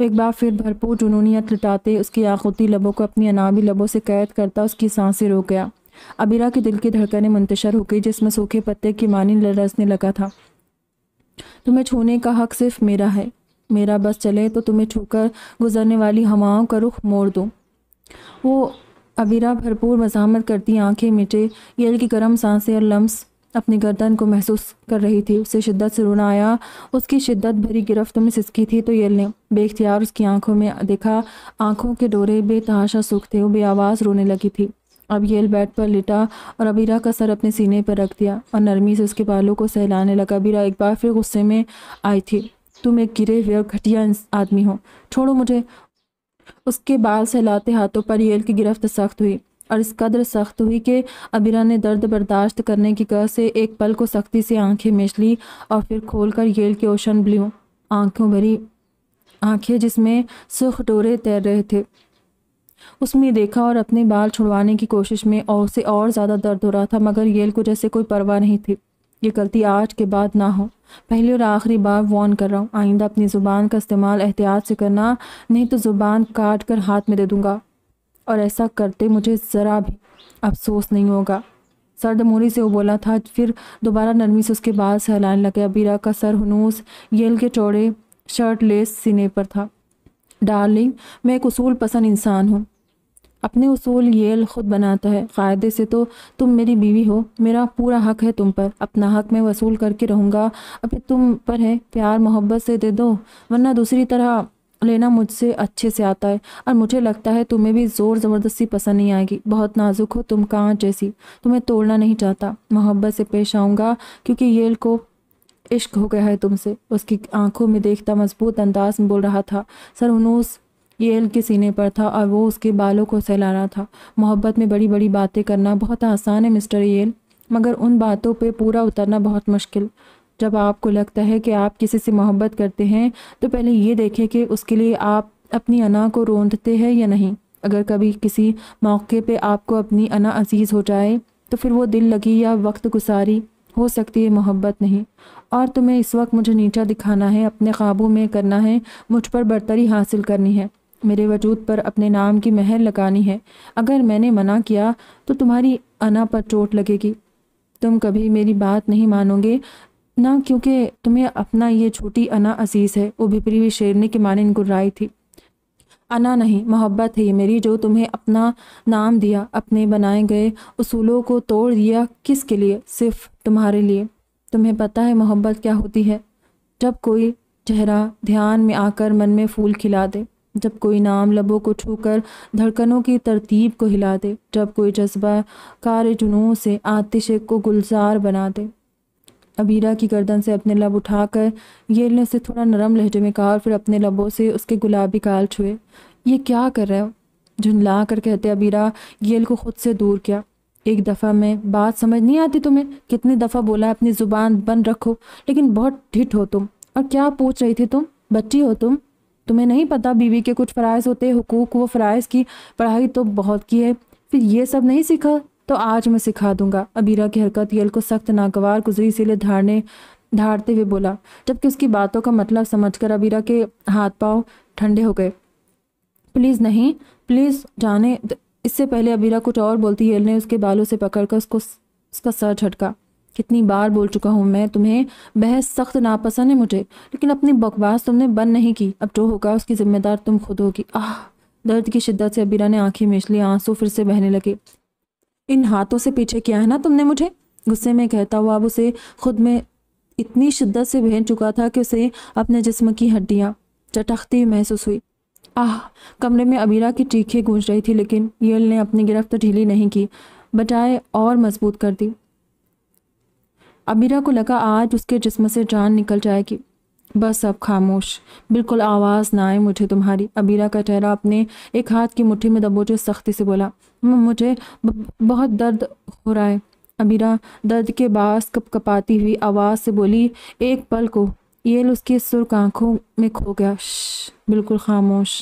एक बार फिर भरपूर जुनूनियत लुटाते उसकी आखोती लबों को अपनी अनाबी लबों से कैद करता उसकी सांसें रोक गया अबीरा के दिल की धड़कने मंतशर हो गई जिसमें सूखे पत्ते की मानी लरसने लगा था तुम्हें छूने का हक सिर्फ मेरा है मेरा बस चले तो तुम्हें छूकर गुजरने वाली हवाओं का रुख मोड़ दो वो अबीरा भरपूर मजामत करती आंखें मिटे यल की गर्म सांसें और लम्स अपनी गर्दन को महसूस कर रही थी उसे शिद्दत से रोना आया उसकी शिद्दत भरी गिरफ्त में सिसकी थी तो यल ने बेख्तियार उसकी आंखों में देखा आंखों के डोरे बेतहाशा सूखते थे बे आवाज रोने लगी थी अब येल बेड पर लिटा और अबीरा का सर अपने सीने पर रख दिया और नरमी से उसके बालों को सहलाने लगा अबीरा एक बार फिर गुस्से में आई थी तुम एक गिरे हुए और घटिया आदमी हो छोड़ो मुझे उसके बाल सहलाते हाथों पर येल की गिरफ्त सख्त हुई और इस कदर सख्त हुई कि अबीरा ने दर्द बर्दाश्त करने की कह से एक पल को सख्ती से आंखें मेच ली और फिर खोलकर येल के ओशन ब्लू आंखों भरी आंखें जिसमें सुख डोरे तैर रहे थे उसने देखा और अपने बाल छुड़वाने की कोशिश में और से और ज़्यादा दर्द हो रहा था मगर येल को जैसे कोई परवाह नहीं थी ये गलती आज के बाद ना हो पहली और आखिरी बार वॉन कर रहा हूँ आइंदा अपनी ज़ुबान का इस्तेमाल एहतियात से करना नहीं तो ज़ुबान काट कर हाथ में दे दूँगा और ऐसा करते मुझे ज़रा भी अफसोस नहीं होगा सर दमोरी से वो बोला था फिर दोबारा नरमी से उसके बाल सहलाने लगे अबीरा का सर हनूस येल के चौड़े शर्ट लेस सीने पर था डार्लिंग मैं एक उसूल पसंद इंसान हूँ अपने उसूल येल खुद बनाता है कायदे से तो तुम मेरी बीवी हो मेरा पूरा हक है तुम पर अपना हक मैं वसूल करके रहूँगा अब तुम पर है प्यार मोहब्बत से दे दो वरना दूसरी तरह लेना मुझसे अच्छे से आता है और मुझे लगता है तुम्हें भी ज़ोर ज़बरदस्ती पसंद नहीं आएगी बहुत नाजुक हो तुम कहाँ जैसी तुम्हें तोड़ना नहीं चाहता मोहब्बत से पेश आऊँगा क्योंकि येल को इश्क हो गया है तुमसे उसकी आंखों में देखता मजबूत अंदाज में बोल रहा था सर उनूस ये एल के सीने पर था और वो उसके बालों को सहला रहा था मोहब्बत में बड़ी बड़ी बातें करना बहुत आसान है मिस्टर येल मगर उन बातों पे पूरा उतरना बहुत मुश्किल जब आपको लगता है कि आप किसी से मोहब्बत करते हैं तो पहले ये देखें कि उसके लिए आप अपनी अना को रोंदते हैं या नहीं अगर कभी किसी मौके पे आपको अपनी अना अजीज़ हो जाए तो फिर वो दिल लगी या वक्त गुसारी हो सकती है मोहब्बत नहीं और तुम्हें इस वक्त मुझे नीचा दिखाना है अपने ख्वाबों में करना है मुझ पर बर्तरी हासिल करनी है मेरे वजूद पर अपने नाम की महर लगानी है अगर मैंने मना किया तो तुम्हारी अना पर चोट लगेगी तुम कभी मेरी बात नहीं मानोगे ना क्योंकि तुम्हें अपना ये छोटी अना अजीज़ है वो भिपरी हुई शेरनी के माने गुर्राई थी अना नहीं मोहब्बत है ये मेरी जो तुम्हें अपना नाम दिया अपने बनाए गए उसूलों को तोड़ दिया किसके लिए सिर्फ तुम्हारे लिए तुम्हें पता है मोहब्बत क्या होती है जब कोई चेहरा ध्यान में आकर मन में फूल खिला दे जब कोई नाम लबों को छूकर धड़कनों की तरतीब को हिला दे जब कोई जज्बा कार जुनू से आतिश को गुलजार बना दे अबीरा की गर्दन से अपने लब उठाकर ने उसे थोड़ा नरम लहजे में कहा और फिर अपने लबों से उसके गुलाबी काल छुए ये क्या कर रहे हो झुंझला कर कहते अबीरा येल को खुद से दूर किया एक दफ़ा में बात समझ नहीं आती तुम्हें कितनी दफ़ा बोला अपनी ज़ुबान बंद रखो लेकिन बहुत ढिट हो तुम और क्या पूछ रही थी तुम बच्ची हो तुम तुम्हें नहीं पता बीवी के कुछ फ़रज़ होते हकूक़ व फ़राइज़ की पढ़ाई तो बहुत की है फिर ये सब नहीं सीखा तो आज मैं सिखा दूंगा अबीरा की हरकत यल को सख्त नागवार गुजरी सीले धारने धारते हुए बोला जबकि उसकी बातों का मतलब समझकर अबीरा के हाथ पाँव ठंडे हो गए प्लीज़ नहीं प्लीज़ जाने इससे पहले अबीरा कुछ और बोलती येल ने उसके बालों से पकड़कर उसको उसका सर झटका कितनी बार बोल चुका हूँ मैं तुम्हें बहस सख्त नापसंद है मुझे लेकिन अपनी बकवास तुमने बंद नहीं की अब जो होगा उसकी जिम्मेदार तुम खुद होगी आह दर्द की शिद्दत से अबीरा ने आंखें मेच ली आंसू फिर से बहने लगे इन हाथों से पीछे किया है ना तुमने मुझे गुस्से में कहता हुआ अब उसे खुद में इतनी शिद्दत से बहन चुका था कि उसे अपने जिस्म की हड्डियाँ चटखती हुई महसूस हुई आह कमरे में अबीरा की चीखें गूंज रही थी लेकिन यल ने अपनी गिरफ्त ढीली नहीं की बजाय और मजबूत कर दी अमीरा को लगा आज उसके जिस्म से जान निकल जाएगी बस अब खामोश बिल्कुल आवाज़ ना आए मुझे तुम्हारी अबीरा का चेहरा अपने एक हाथ की मुट्ठी में दबोचे सख्ती से बोला मुझे बहुत दर्द हो रहा है अबीरा दर्द के बास कप कपाती हुई आवाज़ से बोली एक पल को येल उसकी सुर्ख आंखों में खो गया बिल्कुल खामोश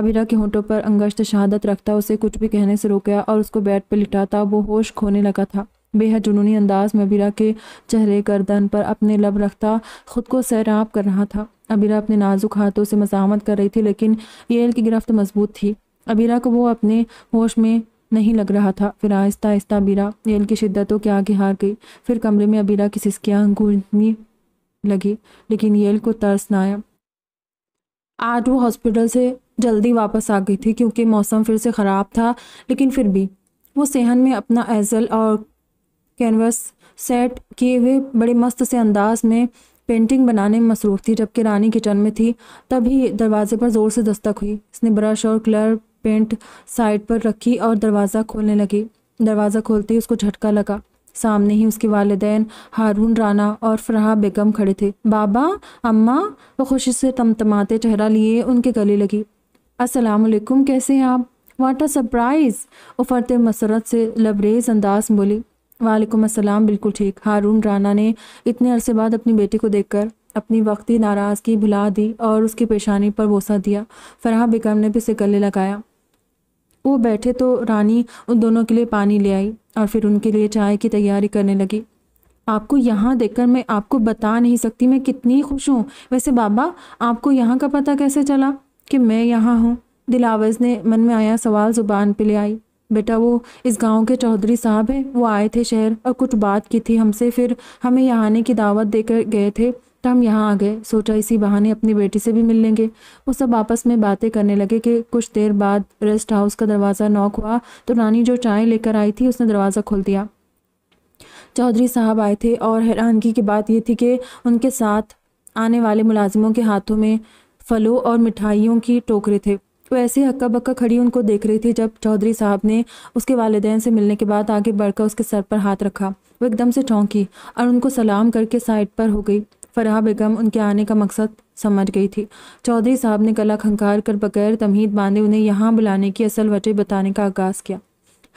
अबीरा के होटों पर अंगश्त शहादत रखता उसे कुछ भी कहने से रोक गया और उसको बेड पर लिटाता वो होश खोने लगा था बेहद जुनूनी अंदाज में अबीरा के चेहरे गर्दन पर अपने लब रखता खुद को सैराब कर रहा था अबीरा अपने नाजुक हाथों से मजामत कर रही थी लेकिन येल की गिरफ्त मजबूत थी अबीरा को वो अपने होश में नहीं लग रहा था फिर आहिस्ता आहिस्ता अबीरा येल की शिद्दतों के आगे हार गई फिर कमरे में अबीरा की सिस्कियाँ गूंजनी लगी लेकिन येल को तरस ना आया आज वो हॉस्पिटल से जल्दी वापस आ गई थी क्योंकि मौसम फिर से ख़राब था लेकिन फिर भी वो सेहन में अपना एजल और कैनवस सेट किए हुए बड़े मस्त से अंदाज में पेंटिंग बनाने में मसरूफ़ थी जबकि रानी किचन में थी तभी दरवाजे पर ज़ोर से दस्तक हुई इसने ब्रश और कलर पेंट साइड पर रखी और दरवाज़ा खोलने लगी दरवाज़ा खोलते ही उसको झटका लगा सामने ही उसके वालदेन हारून राना और फरहा बेगम खड़े थे बाबा अम्मा वो खुशी से तमतमाते चेहरा लिए उनके गले लगी असलकुम कैसे हैं आप वाट अ सरप्राइज़ उफरते मसरत से लबरेज अंदाज बोली वालेकुम अस्सलाम बिल्कुल ठीक हारून राना ने इतने अरसे बाद अपनी बेटी को देखकर अपनी वक्ती नाराज़गी भुला दी और उसकी पेशानी पर बोसा दिया फराह बिकम ने भी उसे गले लगाया वो बैठे तो रानी उन दोनों के लिए पानी ले आई और फिर उनके लिए चाय की तैयारी करने लगी आपको यहाँ देखकर मैं आपको बता नहीं सकती मैं कितनी खुश हूँ वैसे बाबा आपको यहाँ का पता कैसे चला कि मैं यहाँ हूँ दिलावज ने मन में आया सवाल ज़ुबान पर ले आई बेटा वो इस गांव के चौधरी साहब हैं वो आए थे शहर और कुछ बात की थी हमसे फिर हमें यहाँ आने की दावत देकर गए थे तो हम यहाँ आ गए सोचा इसी बहाने अपनी बेटी से भी मिल लेंगे वो सब आपस में बातें करने लगे कि कुछ देर बाद रेस्ट हाउस का दरवाज़ा नॉक हुआ तो रानी जो चाय लेकर आई थी उसने दरवाज़ा खोल दिया चौधरी साहब आए थे और हैरानगी की बात ये थी कि उनके साथ आने वाले मुलाजिमों के हाथों में फलों और मिठाइयों की टोकरे थे तो ऐसे हक्का बक्का खड़ी उनको देख रही थी जब चौधरी साहब ने उसके वालदेन से मिलने के बाद आगे बढ़कर उसके सर पर हाथ रखा वो एकदम से चौंकी और उनको सलाम करके साइड पर हो गई फराह बेगम उनके आने का मकसद समझ गई थी चौधरी साहब ने गला खंकार कर बगैर तमहीद बांधे उन्हें यहाँ बुलाने की असल वजह बताने का आगाज़ किया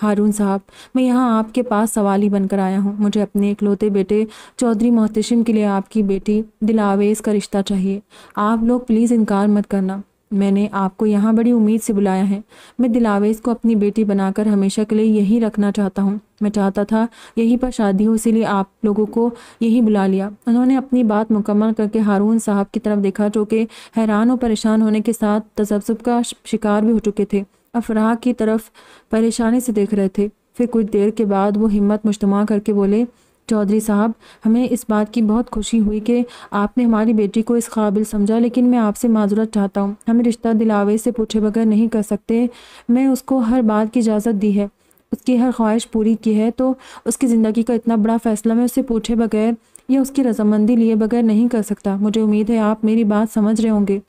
हारून साहब मैं यहाँ आपके पास सवाल ही बनकर आया हूँ मुझे अपने इकलौते बेटे चौधरी मोहतशिम के लिए आपकी बेटी दिलावेज का रिश्ता चाहिए आप लोग प्लीज़ इनकार मत करना मैंने आपको यहाँ बड़ी उम्मीद से बुलाया है मैं दिलावेज को अपनी बेटी बनाकर हमेशा के लिए यही रखना चाहता हूँ मैं चाहता था यहीं पर शादी हो इसीलिए आप लोगों को यही बुला लिया उन्होंने अपनी बात मुकम्मल करके हारून साहब की तरफ देखा जो कि हैरान और परेशान होने के साथ तजब्सब का शिकार भी हो चुके थे अफराह की तरफ परेशानी से देख रहे थे फिर कुछ देर के बाद वो हिम्मत मुश्तमा करके बोले चौधरी साहब हमें इस बात की बहुत खुशी हुई कि आपने हमारी बेटी को इस काबिल समझा लेकिन मैं आपसे माजरत चाहता हूँ हमें रिश्ता दिलावे से पूछे बगैर नहीं कर सकते मैं उसको हर बात की इजाज़त दी है उसकी हर ख्वाहिश पूरी की है तो उसकी ज़िंदगी का इतना बड़ा फ़ैसला मैं उससे पूछे बगैर या उसकी रजामंदी लिए बगैर नहीं कर सकता मुझे उम्मीद है आप मेरी बात समझ रहे होंगे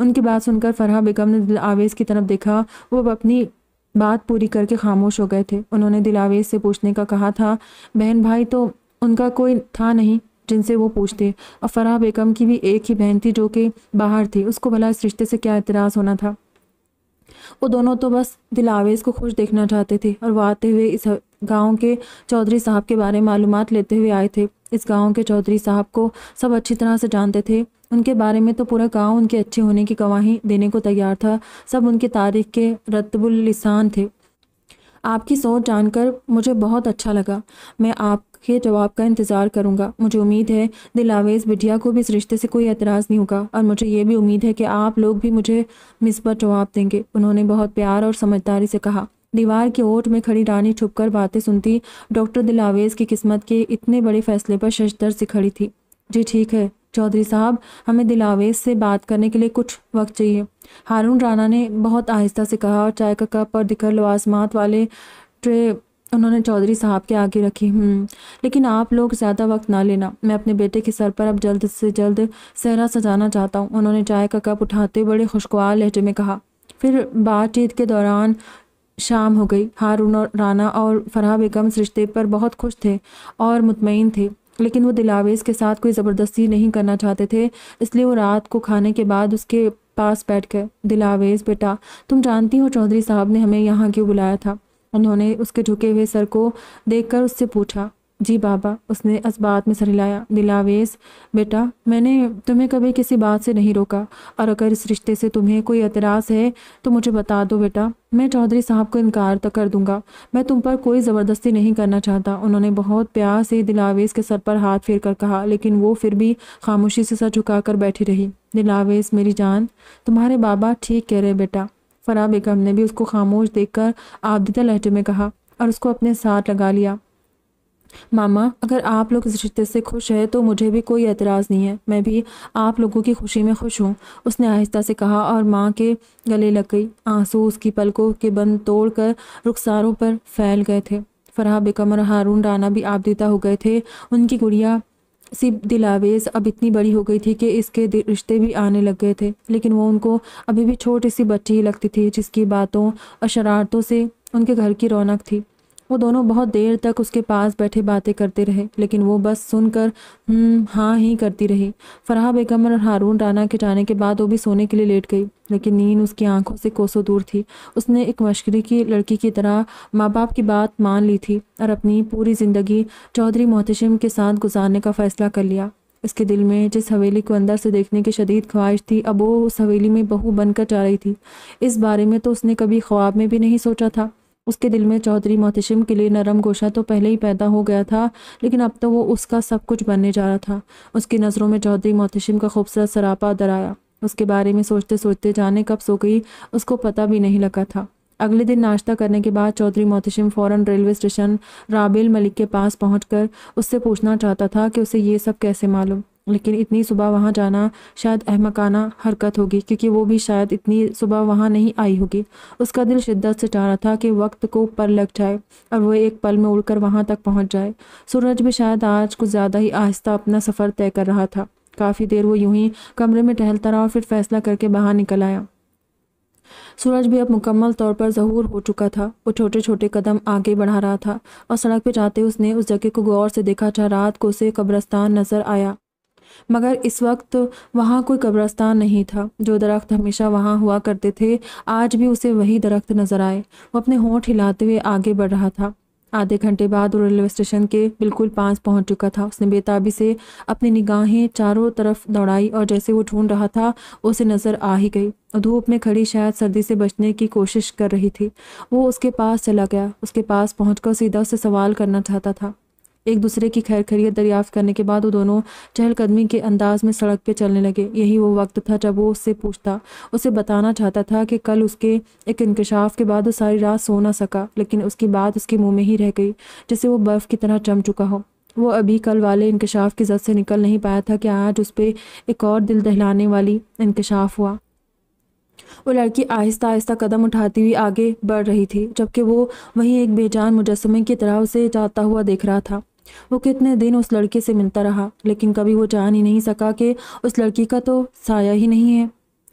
उनकी बात सुनकर फरहा बेगम ने दिल आवेज़ की तरफ देखा वो अपनी बात पूरी करके खामोश हो गए थे उन्होंने आवेज से पूछने का कहा था बहन भाई तो उनका कोई था नहीं जिनसे वो पूछते और फराह बेगम की भी एक ही बहन थी जो कि बाहर थी उसको भला इस रिश्ते से क्या एतराज़ होना था वो दोनों तो बस दिलावेज को खुश देखना चाहते थे और वह आते हुए इस गांव के चौधरी साहब के बारे में मालूम लेते हुए आए थे इस गांव के चौधरी साहब को सब अच्छी तरह से जानते थे उनके बारे में तो पूरा गांव उनके अच्छे होने की गवाही देने को तैयार था सब उनकी तारीख के रतबुल लिसान थे आपकी सोच जानकर मुझे बहुत अच्छा लगा मैं आप ये जवाब का इंतज़ार करूंगा मुझे उम्मीद है दिलावेज़ बिटिया को भी इस रिश्ते से कोई एतराज़ नहीं होगा और मुझे ये भी उम्मीद है कि आप लोग भी मुझे मिसबत जवाब देंगे उन्होंने बहुत प्यार और समझदारी से कहा दीवार की ओट में खड़ी रानी छुपकर बातें सुनती डॉक्टर दिलावेज़ की किस्मत के इतने बड़े फैसले पर शशदर से खड़ी थी जी ठीक है चौधरी साहब हमें दिलावेज से बात करने के लिए कुछ वक्त चाहिए हारून राना ने बहुत आहिस्ता से कहा और चाय का कप और दिखर लवाजमात वाले ट्रे उन्होंने चौधरी साहब के आगे रखी हम्म, लेकिन आप लोग ज़्यादा वक्त ना लेना मैं अपने बेटे के सर पर अब जल्द से जल्द सहरा सजाना चाहता हूँ उन्होंने चाय का कप उठाते बड़े खुशगवार लहजे में कहा फिर बातचीत के दौरान शाम हो गई हारून और राना और फराह बेगम इस रिश्ते पर बहुत खुश थे और मुतमिन थे लेकिन वो दिलावेज के साथ कोई ज़बरदस्ती नहीं करना चाहते थे इसलिए वो रात को खाने के बाद उसके पास बैठ गए दिलावेज बेटा तुम जानती हो चौधरी साहब ने हमें यहाँ क्यों बुलाया था उन्होंने उसके झुके हुए सर को देखकर उससे पूछा जी बाबा उसने इस बात में सर हिलाया दिलावेश बेटा मैंने तुम्हें कभी किसी बात से नहीं रोका और अगर इस रिश्ते से तुम्हें कोई एतराज़ है तो मुझे बता दो बेटा मैं चौधरी साहब को इनकार तो कर दूंगा मैं तुम पर कोई ज़बरदस्ती नहीं करना चाहता उन्होंने बहुत प्यार से दिलावेश के सर पर हाथ फेर कर कहा लेकिन वो फिर भी खामोशी से सर झुका कर बैठी रही दिलावेश मेरी जान तुम्हारे बाबा ठीक कह रहे बेटा फ़रा बेगम ने भी उसको खामोश देखकर आबदिता लहजे में कहा और उसको अपने साथ लगा लिया मामा अगर आप लोग इस रिश्ते से खुश हैं तो मुझे भी कोई एतराज़ नहीं है मैं भी आप लोगों की खुशी में खुश हूँ उसने आहिस्ता से कहा और माँ के गले लग गई आंसू उसकी पलकों के बंद तोड़ कर रुखसारों पर फैल गए थे फराह बेकमर और हारून राना भी आबदिता हो गए थे उनकी गुड़िया सी दिलावेज अब इतनी बड़ी हो गई थी कि इसके रिश्ते भी आने लग गए थे लेकिन वो उनको अभी भी छोटी सी बच्ची ही लगती थी जिसकी बातों और शरारतों से उनके घर की रौनक थी वो दोनों बहुत देर तक उसके पास बैठे बातें करते रहे लेकिन वो बस सुनकर हम्म, हाँ ही करती रही फराह बेगम और हारून राना के जाने के बाद वो भी सोने के लिए लेट गई लेकिन नींद उसकी आंखों से कोसों दूर थी उसने एक मशकरी की लड़की की तरह माँ बाप की बात मान ली थी और अपनी पूरी ज़िंदगी चौधरी मोहतशिम के साथ गुजारने का फ़ैसला कर लिया इसके दिल में जिस हवेली को अंदर से देखने की शदीद ख्वाहिश थी अब वो उस हवेली में बहू बनकर जा रही थी इस बारे में तो उसने कभी ख्वाब में भी नहीं सोचा था उसके दिल में चौधरी मोहतिशम के लिए नरम गोशा तो पहले ही पैदा हो गया था लेकिन अब तो वो उसका सब कुछ बनने जा रहा था उसकी नज़रों में चौधरी मोहतशिम का खूबसूरत सरापा दराया उसके बारे में सोचते सोचते जाने कब सो गई उसको पता भी नहीं लगा था अगले दिन नाश्ता करने के बाद चौधरी मोहतशिम फ़ौरन रेलवे स्टेशन राबेल मलिक के पास पहुंचकर उससे पूछना चाहता था कि उसे ये सब कैसे मालूम लेकिन इतनी सुबह वहाँ जाना शायद अहमकाना हरकत होगी क्योंकि वो भी शायद इतनी सुबह वहाँ नहीं आई होगी उसका दिल शिद्दत से चाह रहा था कि वक्त को पर लग जाए और वो एक पल में उड़कर वहाँ तक पहुँच जाए सूरज भी शायद आज कुछ ज़्यादा ही आहिस्ता अपना सफ़र तय कर रहा था काफ़ी देर वो यूं ही कमरे में टहलता रहा और फिर फैसला करके बाहर निकल आया सूरज भी अब मुकम्मल तौर पर जहूर हो चुका था वो छोटे छोटे कदम आगे बढ़ा रहा था और सड़क पर जाते उसने उस जगह को गौर से देखा जहाँ रात को उसे कब्रस्तान नजर आया मगर इस वक्त वहाँ कोई कब्रस्तान नहीं था जो दरख्त हमेशा वहाँ हुआ करते थे आज भी उसे वही दरख्त नजर आए वो अपने होंठ हिलाते हुए आगे बढ़ रहा था आधे घंटे बाद वो रेलवे स्टेशन के बिल्कुल पास पहुंच चुका था उसने बेताबी से अपनी निगाहें चारों तरफ दौड़ाई और जैसे वो ढूंढ रहा था उसे नज़र आ ही गई धूप में खड़ी शायद सर्दी से बचने की कोशिश कर रही थी वो उसके पास चला गया उसके पास पहुंचकर सीधा उससे सवाल करना चाहता था एक दूसरे की खैर खैरियत दरियाफ्त करने के बाद वो दोनों चहलकदमी के अंदाज में सड़क पर चलने लगे यही वो वक्त था जब वो उससे पूछता उसे बताना चाहता था कि कल उसके एक इंकशाफ के बाद वो सारी रात सो ना सका लेकिन उसकी बात उसके मुँह में ही रह गई जैसे वो बर्फ़ की तरह जम चुका हो वो अभी कल वाले इंकशाफ की जद से निकल नहीं पाया था कि आज उस पर एक और दिल दहलाने वाली इंकशाफ हुआ वो लड़की आहिस्ता आहिस्ता कदम उठाती हुई आगे बढ़ रही थी जबकि वो वहीं एक बेजान मुजस्मे की तरह उसे जाता हुआ देख रहा था वो कितने दिन उस लड़के से मिलता रहा लेकिन कभी वो जान ही नहीं सका कि उस लड़की का तो साया ही नहीं है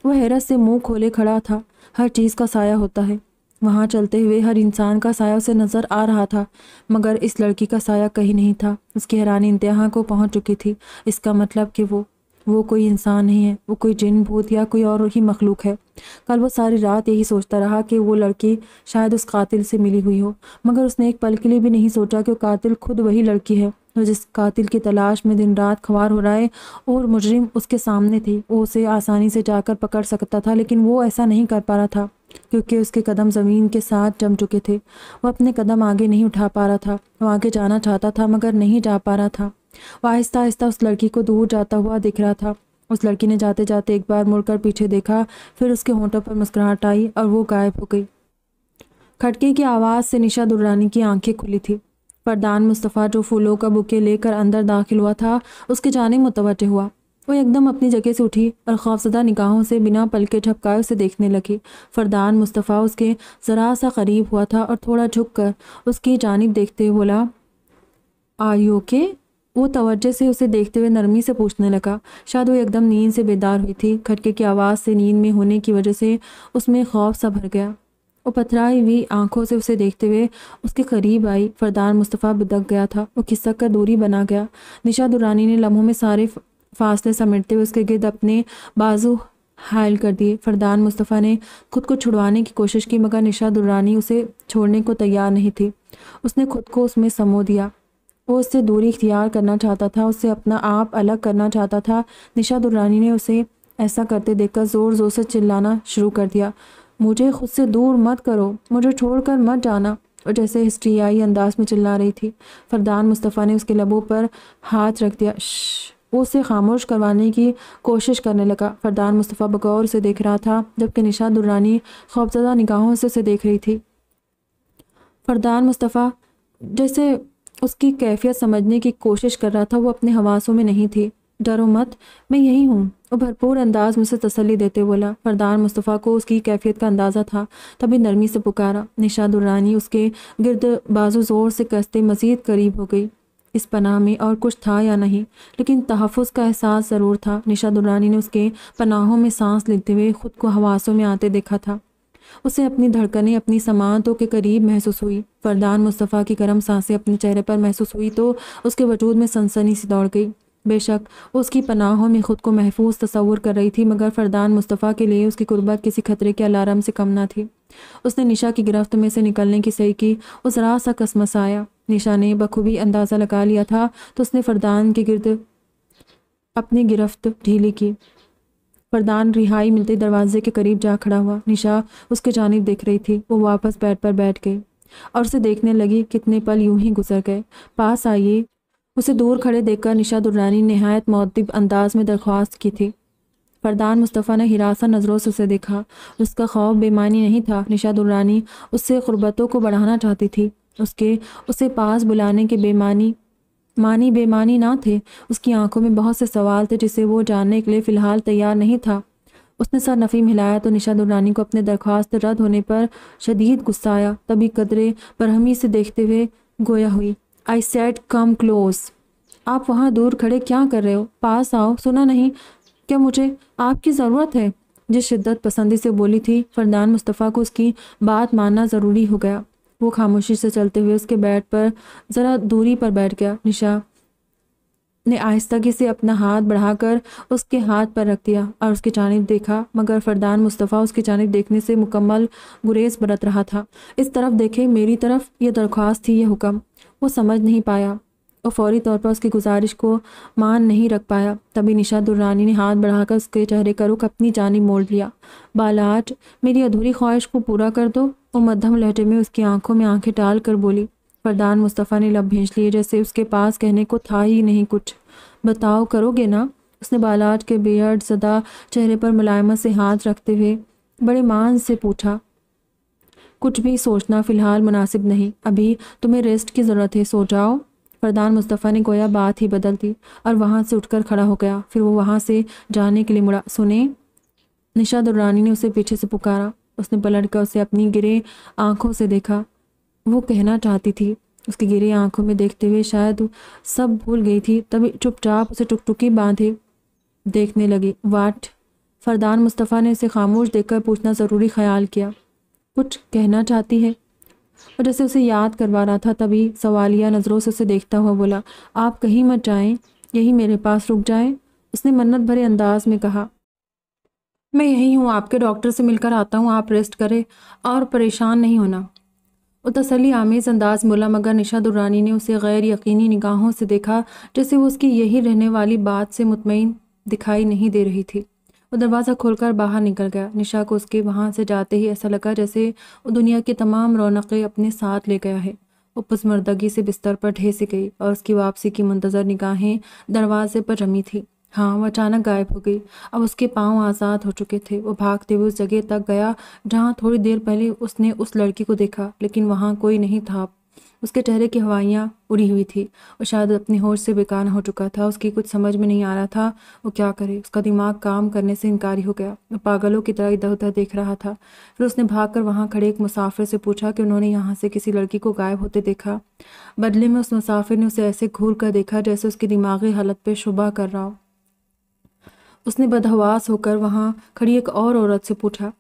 वह हैरत से मुंह खोले खड़ा था हर चीज़ का साया होता है वहाँ चलते हुए हर इंसान का साया उसे नज़र आ रहा था मगर इस लड़की का साया कहीं नहीं था उसकी हैरानी इंतहा को पहुँच चुकी थी इसका मतलब कि वो वो कोई इंसान नहीं है वो कोई जिन भूत या कोई और ही मखलूक है कल वो सारी रात यही सोचता रहा कि वो लड़की शायद उस कातिल से मिली हुई हो मगर उसने एक पल के लिए भी नहीं सोचा कि वो कातिल खुद वही लड़की है जो जिस कातिल की तलाश में दिन रात खबार हो रहा है और मुजरिम उसके सामने थी वो उसे आसानी से जाकर पकड़ सकता था लेकिन वो ऐसा नहीं कर पा रहा था क्योंकि उसके कदम ज़मीन के साथ जम चुके थे वह अपने कदम आगे नहीं उठा पा रहा था वो आगे जाना चाहता था मगर नहीं जा पा रहा था वह आहिस्ता आहिस्ता उस लड़की को दूर जाता हुआ दिख रहा था उस लड़की ने जाते जाते एक बार मुड़कर पीछे देखा फिर उसके होंठों पर मुस्कुराहट आई और वो गायब हो गई खटके की आवाज़ से निशा दुर्रानी की आंखें खुली थी परदान मुस्तफ़ा जो फूलों का बुके लेकर अंदर दाखिल हुआ था उसके जाने मुतवजह हुआ वो एकदम अपनी जगह से उठी और खौफजदा निगाहों से बिना पल के ठपकाए उसे देखने लगी फरदान मुस्तफ़ा उसके ज़रा सा करीब हुआ था और थोड़ा झुककर उसकी जानब देखते हुए बोला आर यू के वो तवज्जे से उसे देखते हुए नरमी से पूछने लगा शायद वो एकदम नींद से बेदार हुई थी खटके की आवाज़ से नींद में होने की वजह से उसमें खौफ सा भर गया वो पथराई हुई आंखों से उसे देखते हुए उसके करीब आई फरदार मुस्तफ़ा बिदक गया था वो खिसक कर दूरी बना गया निशा दुरानी ने लम्हों में सारे फासले समेटते हुए उसके गिर्द अपने बाजू हायल कर दिए फरदान मुस्तफ़ा ने खुद को छुड़वाने की कोशिश की मगर निशा दुरानी उसे छोड़ने को तैयार नहीं थी उसने खुद को उसमें समो दिया वो उससे दूरी इख्तियार करना चाहता था उससे अपना आप अलग करना चाहता था निशा दुर्रानी ने उसे ऐसा करते देखकर ज़ोर ज़ोर से चिल्लाना शुरू कर दिया मुझे खुद से दूर मत करो मुझे छोड़कर मत जाना और जैसे हिस्ट्रियाई अंदाज में चिल्ला रही थी फरदान मुस्तफ़ा ने उसके लबों पर हाथ रख दिया वो उसे खामोश करवाने की कोशिश करने लगा फरदान मुस्तफ़ा बगौर उसे देख रहा था जबकि निशा दुर्रानी खौफजदा निगाहों से उसे देख रही थी फरदान मुस्तफ़ा जैसे उसकी कैफियत समझने की कोशिश कर रहा था वो अपने हवासों में नहीं थी डरो मत मैं यही हूँ वो भरपूर अंदाज मुझसे तसली देते बोला फरदान मुस्तफ़ा को उसकी कैफियत का अंदाज़ा था तभी नरमी से पुकारा निशा दुरानी उसके गिरद बाजू ज़ोर से कसते मज़ीद करीब हो गई इस पनाह में और कुछ था या नहीं लेकिन तहफ़ का एहसास ज़रूर था निशा दुरानी ने उसके पनाहों में सांस लेते हुए ख़ुद को हवासों में आते देखा था उसे अपनी धड़कनें अपनी समातों के करीब महसूस हुई फरदान मुस्तफ़ा की गर्म सांसें अपने चेहरे पर महसूस हुई तो उसके वजूद में सनसनी सी दौड़ गई बेशक उसकी पनाहों में खुद को महफूज तस्वूर कर रही थी मगर फरदान मुस्तफ़ा के लिए उसकी गुर्बत किसी खतरे के अलार्म से कम ना थी उसने निशा की गिरफ्त में से निकलने की सही की उस रात सा कसमस आया निशा ने बखूबी अंदाज़ा लगा लिया था तो उसने फरदान के गिरद अपनी गिरफ्त ढीली की प्रदान रिहाई मिलते दरवाजे के करीब जा खड़ा हुआ निशा उसके जानब देख रही थी वो वापस बेड पर बैठ गई और उसे देखने लगी कितने पल यूं ही गुजर गए पास आइए उसे दूर खड़े देखकर निशा दुर्रानी नहायत मौतब अंदाज में दरख्वास्त की थी प्रदान मुस्तफ़ा ने हिरासा नज़रों से उसे देखा उसका खौफ बेमानी नहीं था निशा दुर्रानी उससे गुर्बतों को बढ़ाना चाहती थी उसके उसे पास बुलाने के बेमानी मानी बेमानी ना थे उसकी आंखों में बहुत से सवाल थे जिसे वो जानने के लिए फ़िलहाल तैयार नहीं था उसने सर नफ़ीम हिलाया तो निशा दुरानी को अपने दरख्वास्त रद्द होने पर शदीद गुस्सा आया तभी कदरे बरहमी से देखते हुए गोया हुई आई सेट कम क्लोज आप वहाँ दूर खड़े क्या कर रहे हो पास आओ सुना नहीं क्या मुझे आपकी ज़रूरत है जिस शिद्दत पसंदी से बोली थी फरदान मुस्तफ़ा को उसकी बात मानना ज़रूरी हो गया वो खामोशी से चलते हुए उसके बेड पर ज़रा दूरी पर बैठ गया निशा ने आहिस्तगी से अपना हाथ बढ़ाकर उसके हाथ पर रख दिया और उसकी जानब देखा मगर फरदान मुस्तफ़ा उसकी जानब देखने से मुकम्मल गुरेज बरत रहा था इस तरफ देखे मेरी तरफ यह दरख्वास्त थी यह हुक्म वो समझ नहीं पाया और फौरी तौर पर उसकी गुजारिश को मान नहीं रख पाया तभी निशा दुर्रानी ने हाथ बढ़ाकर उसके चेहरे का रुख अपनी जानी मोड़ लिया बालाट मेरी अधूरी ख्वाहिश को पूरा कर दो और मध्यम लहटे में उसकी आंखों में आंखें डाल कर बोली फरदान मुस्तफ़ा ने लब भेज लिए जैसे उसके पास कहने को था ही नहीं कुछ बताओ करोगे ना उसने बालाट के बेहद सदा चेहरे पर मुलायमत से हाथ रखते हुए बड़े मान से पूछा कुछ भी सोचना फ़िलहाल मुनासिब नहीं अभी तुम्हें रेस्ट की ज़रूरत है सो जाओ फरदान मुस्तफ़ा ने गोया बात ही बदल दी और वहाँ से उठकर खड़ा हो गया फिर वो वहाँ से जाने के लिए मुड़ा सुने निशा दुरानी ने उसे पीछे से पुकारा उसने पलट कर उसे अपनी गिरे आँखों से देखा वो कहना चाहती थी उसकी गिरी आँखों में देखते हुए शायद सब भूल गई थी तभी चुपचाप उसे टुकटुकी बांधे देखने लगी वाट फरदान मुस्तफ़ा ने उसे खामोश देखकर पूछना ज़रूरी ख्याल किया कुछ कहना चाहती है और जैसे उसे याद करवा रहा था तभी सवालिया नज़रों से उसे देखता हुआ बोला आप कहीं मत जाएं यहीं मेरे पास रुक जाएं उसने मन्नत भरे अंदाज में कहा मैं यहीं हूँ आपके डॉक्टर से मिलकर आता हूँ आप रेस्ट करें और परेशान नहीं होना वो तसली आमेज़ अंदाज बोला मगर निशा दुरानी ने उसे गैर यकीनी निगाहों से देखा जैसे वो उसकी यही रहने वाली बात से मुतमिन दिखाई नहीं दे रही थी वो दरवाज़ा खोलकर बाहर निकल गया निशा को उसके वहाँ से जाते ही ऐसा लगा जैसे वो दुनिया की तमाम रौनकें अपने साथ ले गया है वो पुसमर्दगी से बिस्तर पर ढेसी गई और उसकी वापसी की मंतज़र निगाहें दरवाजे पर जमी थी हाँ वह अचानक गायब हो गई अब उसके पाँव आज़ाद हो चुके थे वो भागते हुए उस जगह तक गया जहाँ थोड़ी देर पहले उसने उस लड़की को देखा लेकिन वहाँ कोई नहीं था उसके चेहरे की हवाइयाँ उड़ी हुई थी और शायद अपने होश से बेकार हो चुका था उसकी कुछ समझ में नहीं आ रहा था वो क्या करे उसका दिमाग काम करने से इनकारी हो गया वो पागलों की तरह इधर उधर देख रहा था फिर उसने भाग कर वहाँ खड़े एक मुसाफिर से पूछा कि उन्होंने यहाँ से किसी लड़की को गायब होते देखा बदले में उस मुसाफिर ने उसे ऐसे घूर कर देखा जैसे उसकी दिमागी हालत पर शुबा कर रहा हो उसने बदहवास होकर वहाँ खड़ी एक और औरत से पूछा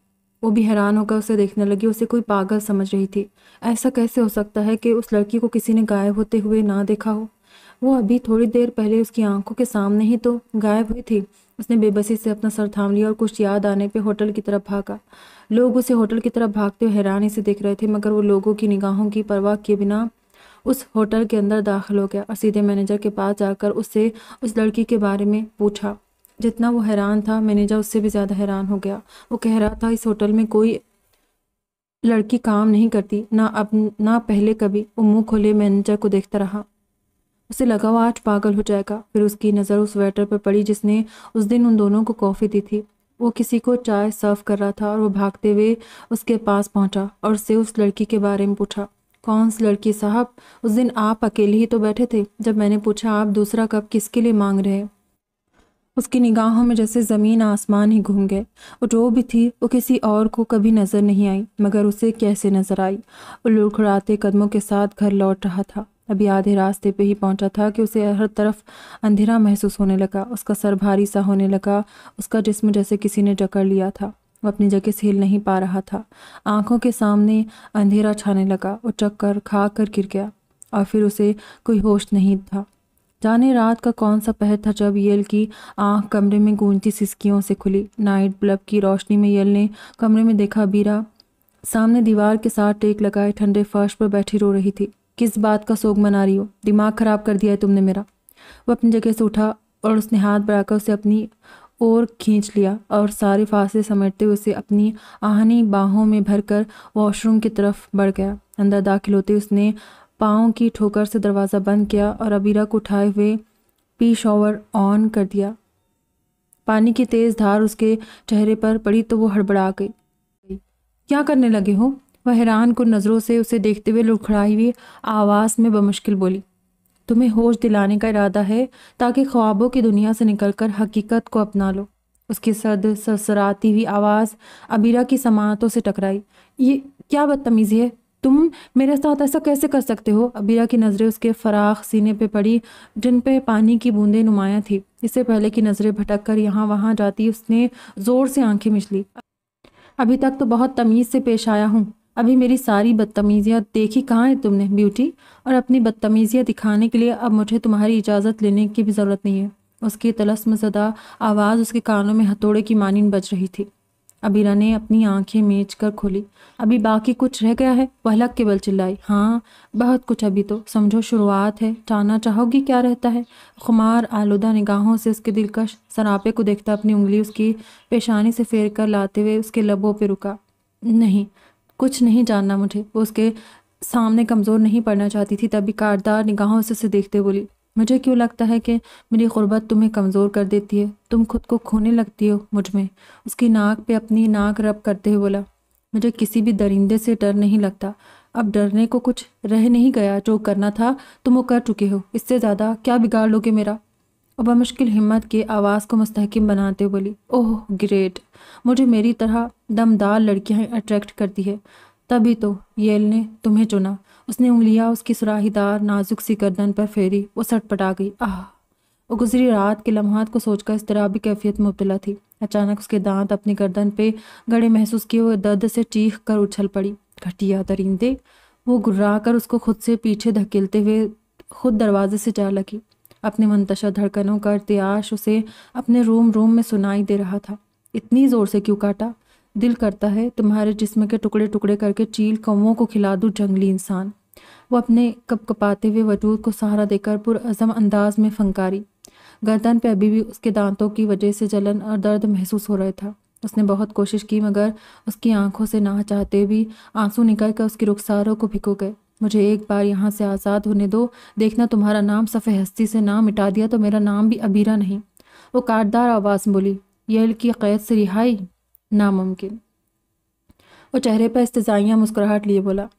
वो भी हैरान होकर उसे देखने लगी उसे कोई पागल समझ रही थी ऐसा कैसे हो सकता है कि उस लड़की को किसी ने गायब होते हुए ना देखा हो वो अभी थोड़ी देर पहले उसकी आंखों के सामने ही तो गायब हुई थी उसने बेबसी से अपना सर थाम लिया और कुछ याद आने पे होटल की तरफ भागा लोग उसे होटल की तरफ भागते हुए हैरानी से देख रहे थे मगर वो लोगों की निगाहों की परवाह किए बिना उस होटल के अंदर दाखिल हो गया और सीधे मैनेजर के पास जाकर उससे उस लड़की के बारे में पूछा जितना वो हैरान था मैनेजर उससे भी ज़्यादा हैरान हो गया वो कह रहा था इस होटल में कोई लड़की काम नहीं करती ना अब ना पहले कभी वो मुँह खोले मैनेजर को देखता रहा उसे लगा वो आज पागल हो जाएगा फिर उसकी नज़र उस स्वेटर पर पड़ी जिसने उस दिन उन दोनों को कॉफ़ी दी थी वो किसी को चाय सर्व कर रहा था और वो भागते हुए उसके पास पहुंचा और उसे उस लड़की के बारे में पूछा कौन सी लड़की साहब उस दिन आप अकेले ही तो बैठे थे जब मैंने पूछा आप दूसरा कप किसके लिए मांग रहे हैं उसकी निगाहों में जैसे ज़मीन आसमान ही घूम गए वो जो भी थी वो किसी और को कभी नज़र नहीं आई मगर उसे कैसे नज़र आई वो लुड़खड़ाते कदमों के साथ घर लौट रहा था अभी आधे रास्ते पे ही पहुंचा था कि उसे हर तरफ अंधेरा महसूस होने लगा उसका सर भारी सा होने लगा उसका जिसम जैसे किसी ने जकड़ लिया था वो अपनी जगह से हिल नहीं पा रहा था आंखों के सामने अंधेरा छाने लगा वो चक्कर खा कर गिर गया और फिर उसे कोई होश नहीं था जाने रात का कौन सा पहर था जब यल की आंख कमरे में गूंजती सिसकियों से खुली नाइट बल्ब की रोशनी में यल ने कमरे में देखा बीरा सामने दीवार के साथ टेक लगाए ठंडे फर्श पर बैठी रो रही थी किस बात का सोग मना रही हो दिमाग खराब कर दिया है तुमने मेरा वह अपनी जगह से उठा और उसने हाथ बढ़ाकर उसे अपनी ओर खींच लिया और सारे फासले समेटते हुए उसे अपनी आहनी बाहों में भरकर वॉशरूम की तरफ बढ़ गया अंदर दाखिल होते उसने पाँव की ठोकर से दरवाज़ा बंद किया और अबीरा को उठाए हुए पी शॉवर ऑन कर दिया पानी की तेज़ धार उसके चेहरे पर पड़ी तो वो हड़बड़ा गई क्या करने लगे हो वह हैरान को नज़रों से उसे देखते हुए लुखड़ाई हुई आवाज़ में बमुश्किल बोली तुम्हें होश दिलाने का इरादा है ताकि ख्वाबों की दुनिया से निकलकर हकीकत को अपना लो उसकी सद सरसराती हुई आवाज़ अबीरा की समातों से टकराई ये क्या बदतमीज़ी है तुम मेरे साथ ऐसा कैसे कर सकते हो अबीरा की नज़रें उसके फराख सीने पे पड़ी जिन पे पानी की बूंदें नुमाया थी इससे पहले की नज़रें भटक कर यहाँ वहाँ जाती उसने ज़ोर से आंखें मिचली अभी तक तो बहुत तमीज़ से पेश आया हूँ अभी मेरी सारी बदतमीज़ियाँ देखी कहाँ है तुमने ब्यूटी और अपनी बदतमीज़ियाँ दिखाने के लिए अब मुझे तुम्हारी इजाज़त लेने की भी ज़रूरत नहीं है उसकी तलस्म ज़दा आवाज़ उसके कानों में हथौड़े की मानिन बज रही थी अबीरा ने अपनी आंखें मेज कर खोली अभी बाकी कुछ रह गया है वह पहलक केवल चिल्लाई हाँ बहुत कुछ अभी तो समझो शुरुआत है जाना चाहोगी क्या रहता है खुमार आलूदा निगाहों से उसके दिलकश सरापे को देखता अपनी उंगली उसकी पेशानी से फेर कर लाते हुए उसके लबों पर रुका नहीं कुछ नहीं जानना मुझे वो उसके सामने कमज़ोर नहीं पड़ना चाहती थी तभी कारदार निगाहों से उसे देखते बोली मुझे क्यों लगता है कि मेरी गुर्बत तुम्हें कमज़ोर कर देती है तुम खुद को खोने लगती हो मुझ में उसकी नाक पे अपनी नाक रब करते हुए बोला मुझे किसी भी दरिंदे से डर नहीं लगता अब डरने को कुछ रह नहीं गया जो करना था तुम वो कर चुके हो इससे ज़्यादा क्या बिगाड़ लोगे मेरा अब मुश्किल हिम्मत के आवाज़ को मुस्तहकम बनाते हुए बोली ओह ग्रेट मुझे मेरी तरह दमदार लड़कियाँ अट्रैक्ट करती है तभी तो येल ने तुम्हें चुना उसने उंगलियां उसकी सुराहीदार नाजुक सी गर्दन पर फेरी वो सटपटा गई आह वो गुजरी रात के लम्हात को सोचकर इस तरह भी कैफियत मुबतला थी अचानक उसके दांत अपनी गर्दन पे गड़े महसूस किए हुए दर्द से चीख कर उछल पड़ी घटिया दरिंदे वो गुर्रा कर उसको खुद से पीछे धकेलते हुए खुद दरवाजे से जा लगी अपने मंतशा धड़कनों का इतिहाश उसे अपने रूम रूम में सुनाई दे रहा था इतनी ज़ोर से क्यों काटा दिल करता है तुम्हारे जिस्म के टुकड़े टुकड़े करके चील कौवों को खिला दूँ जंगली इंसान वो अपने कपकपाते हुए वजूद को सहारा देकर पुरज़म अंदाज में फंकारी गर्दन पे अभी भी उसके दांतों की वजह से जलन और दर्द महसूस हो रहा था उसने बहुत कोशिश की मगर उसकी आंखों से ना चाहते भी आंसू निकल कर उसकी रुखसारों को भिको गए मुझे एक बार यहाँ से आज़ाद होने दो देखना तुम्हारा नाम सफ़े हस्ती से ना मिटा दिया तो मेरा नाम भी अबीरा नहीं वो काटदार आवाज़ में बोली यह की कैद से रिहाई नामुमकिन वो चेहरे पर इस्तजाइया मुस्कुराहट लिए बोला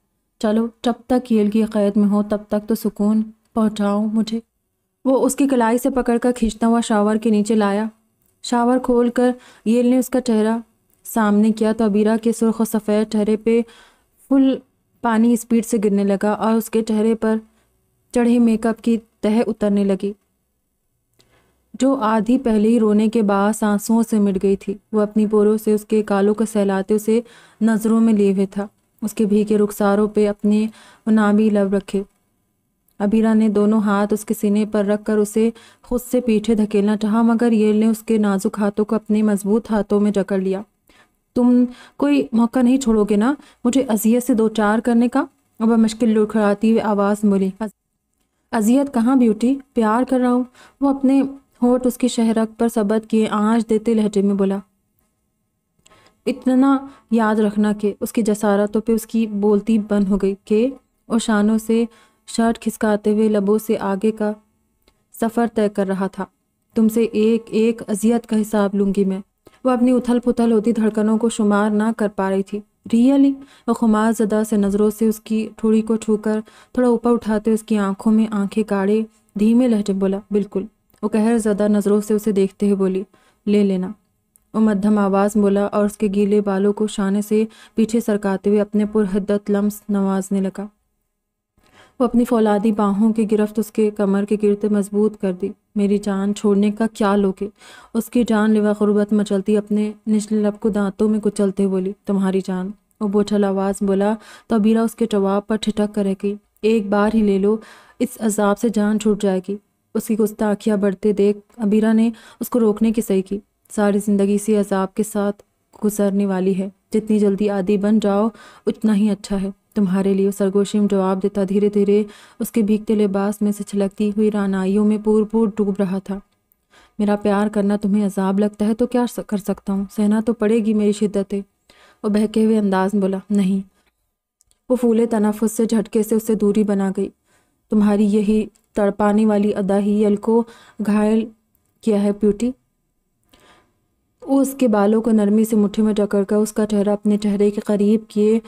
चलो जब तक येल की कैद में हो तब तक तो सुकून पहुँचाओ मुझे वो उसकी कलाई से पकड़कर खींचता हुआ शावर के नीचे लाया शावर खोल कर येल ने उसका चेहरा सामने किया तो अबीरा के सुरख और सफ़ेद चेहरे पे फुल पानी स्पीड से गिरने लगा और उसके चेहरे पर चढ़े मेकअप की तह उतरने लगी जो आधी पहले ही रोने के बाद सांसों से मिट गई थी वो अपनी पोरों से उसके कालों को सहलाते उसे नज़रों में लिए हुए था उसके भीगे रुखसारों पे अपने नामी लब रखे अबीरा ने दोनों हाथ उसके सीने पर रखकर उसे खुद से पीछे धकेलना चाहा मगर येल ने उसके नाजुक हाथों को अपने मजबूत हाथों में जकड़ लिया तुम कोई मौका नहीं छोड़ोगे ना मुझे अजियत से दो चार करने का अब मुश्किल लुखड़ाती हुई आवाज़ बोली अजियत कहाँ ब्यूटी प्यार कर रहा हूँ वो अपने होठ उसकी शहरक पर सबद किए आँच देते लहजे में बोला इतना याद रखना कि उसकी जसारतों पे उसकी बोलती बंद हो गई कि और शानों से शर्ट खिसकाते हुए लबों से आगे का सफ़र तय कर रहा था तुमसे एक एक अजियत का हिसाब लूँगी मैं वह अपनी उथल पुथल होती धड़कनों को शुमार ना कर पा रही थी रियली वह खुमार जदा से नज़रों से उसकी ठोड़ी को छूकर थोड़ा ऊपर उठाते उसकी आंखों में आंखें गाड़े धीमे लहजे बोला बिल्कुल वो कहर ज़दा नज़रों से उसे देखते हुए बोली ले लेना वो मध्यम आवाज़ बोला और उसके गीले बालों को शाने से पीछे सरकाते हुए अपने पुरहदत लम्स नवाजने लगा वो अपनी फौलादी बाहों की गिरफ्त उसके कमर के गिरते मजबूत कर दी मेरी जान छोड़ने का क्या लोगे उसकी जान लिवा गुरबत मचलती अपने निचले लब को दांतों में कुचलते बोली तुम्हारी जान वो बोठल आवाज़ बोला तो अबीरा उसके जवाब पर ठिठक कर गई एक बार ही ले लो इस अजाब से जान छूट जाएगी उसकी आँखियाँ बढ़ते देख अबीरा ने उसको रोकने की सही की सारी ज़िंदगी इसी अजाब के साथ गुजरने वाली है जितनी जल्दी आदि बन जाओ उतना ही अच्छा है तुम्हारे लिए सरगोशी में जवाब देता धीरे धीरे उसके भीगते लिबास में से छिलकती हुई रानाइयों में पूर डूब रहा था मेरा प्यार करना तुम्हें अजाब लगता है तो क्या कर सकता हूँ सहना तो पड़ेगी मेरी शिद्दतें वो बहके हुए अंदाज में बोला नहीं वो फूले तनाफ से झटके से उससे दूरी बना गई तुम्हारी यही तड़पाने वाली अदा ही अल को घायल किया है प्यूटी उसके बालों को नरमी से मुट्ठी में टकर कर उसका चेहरा अपने चेहरे के करीब किए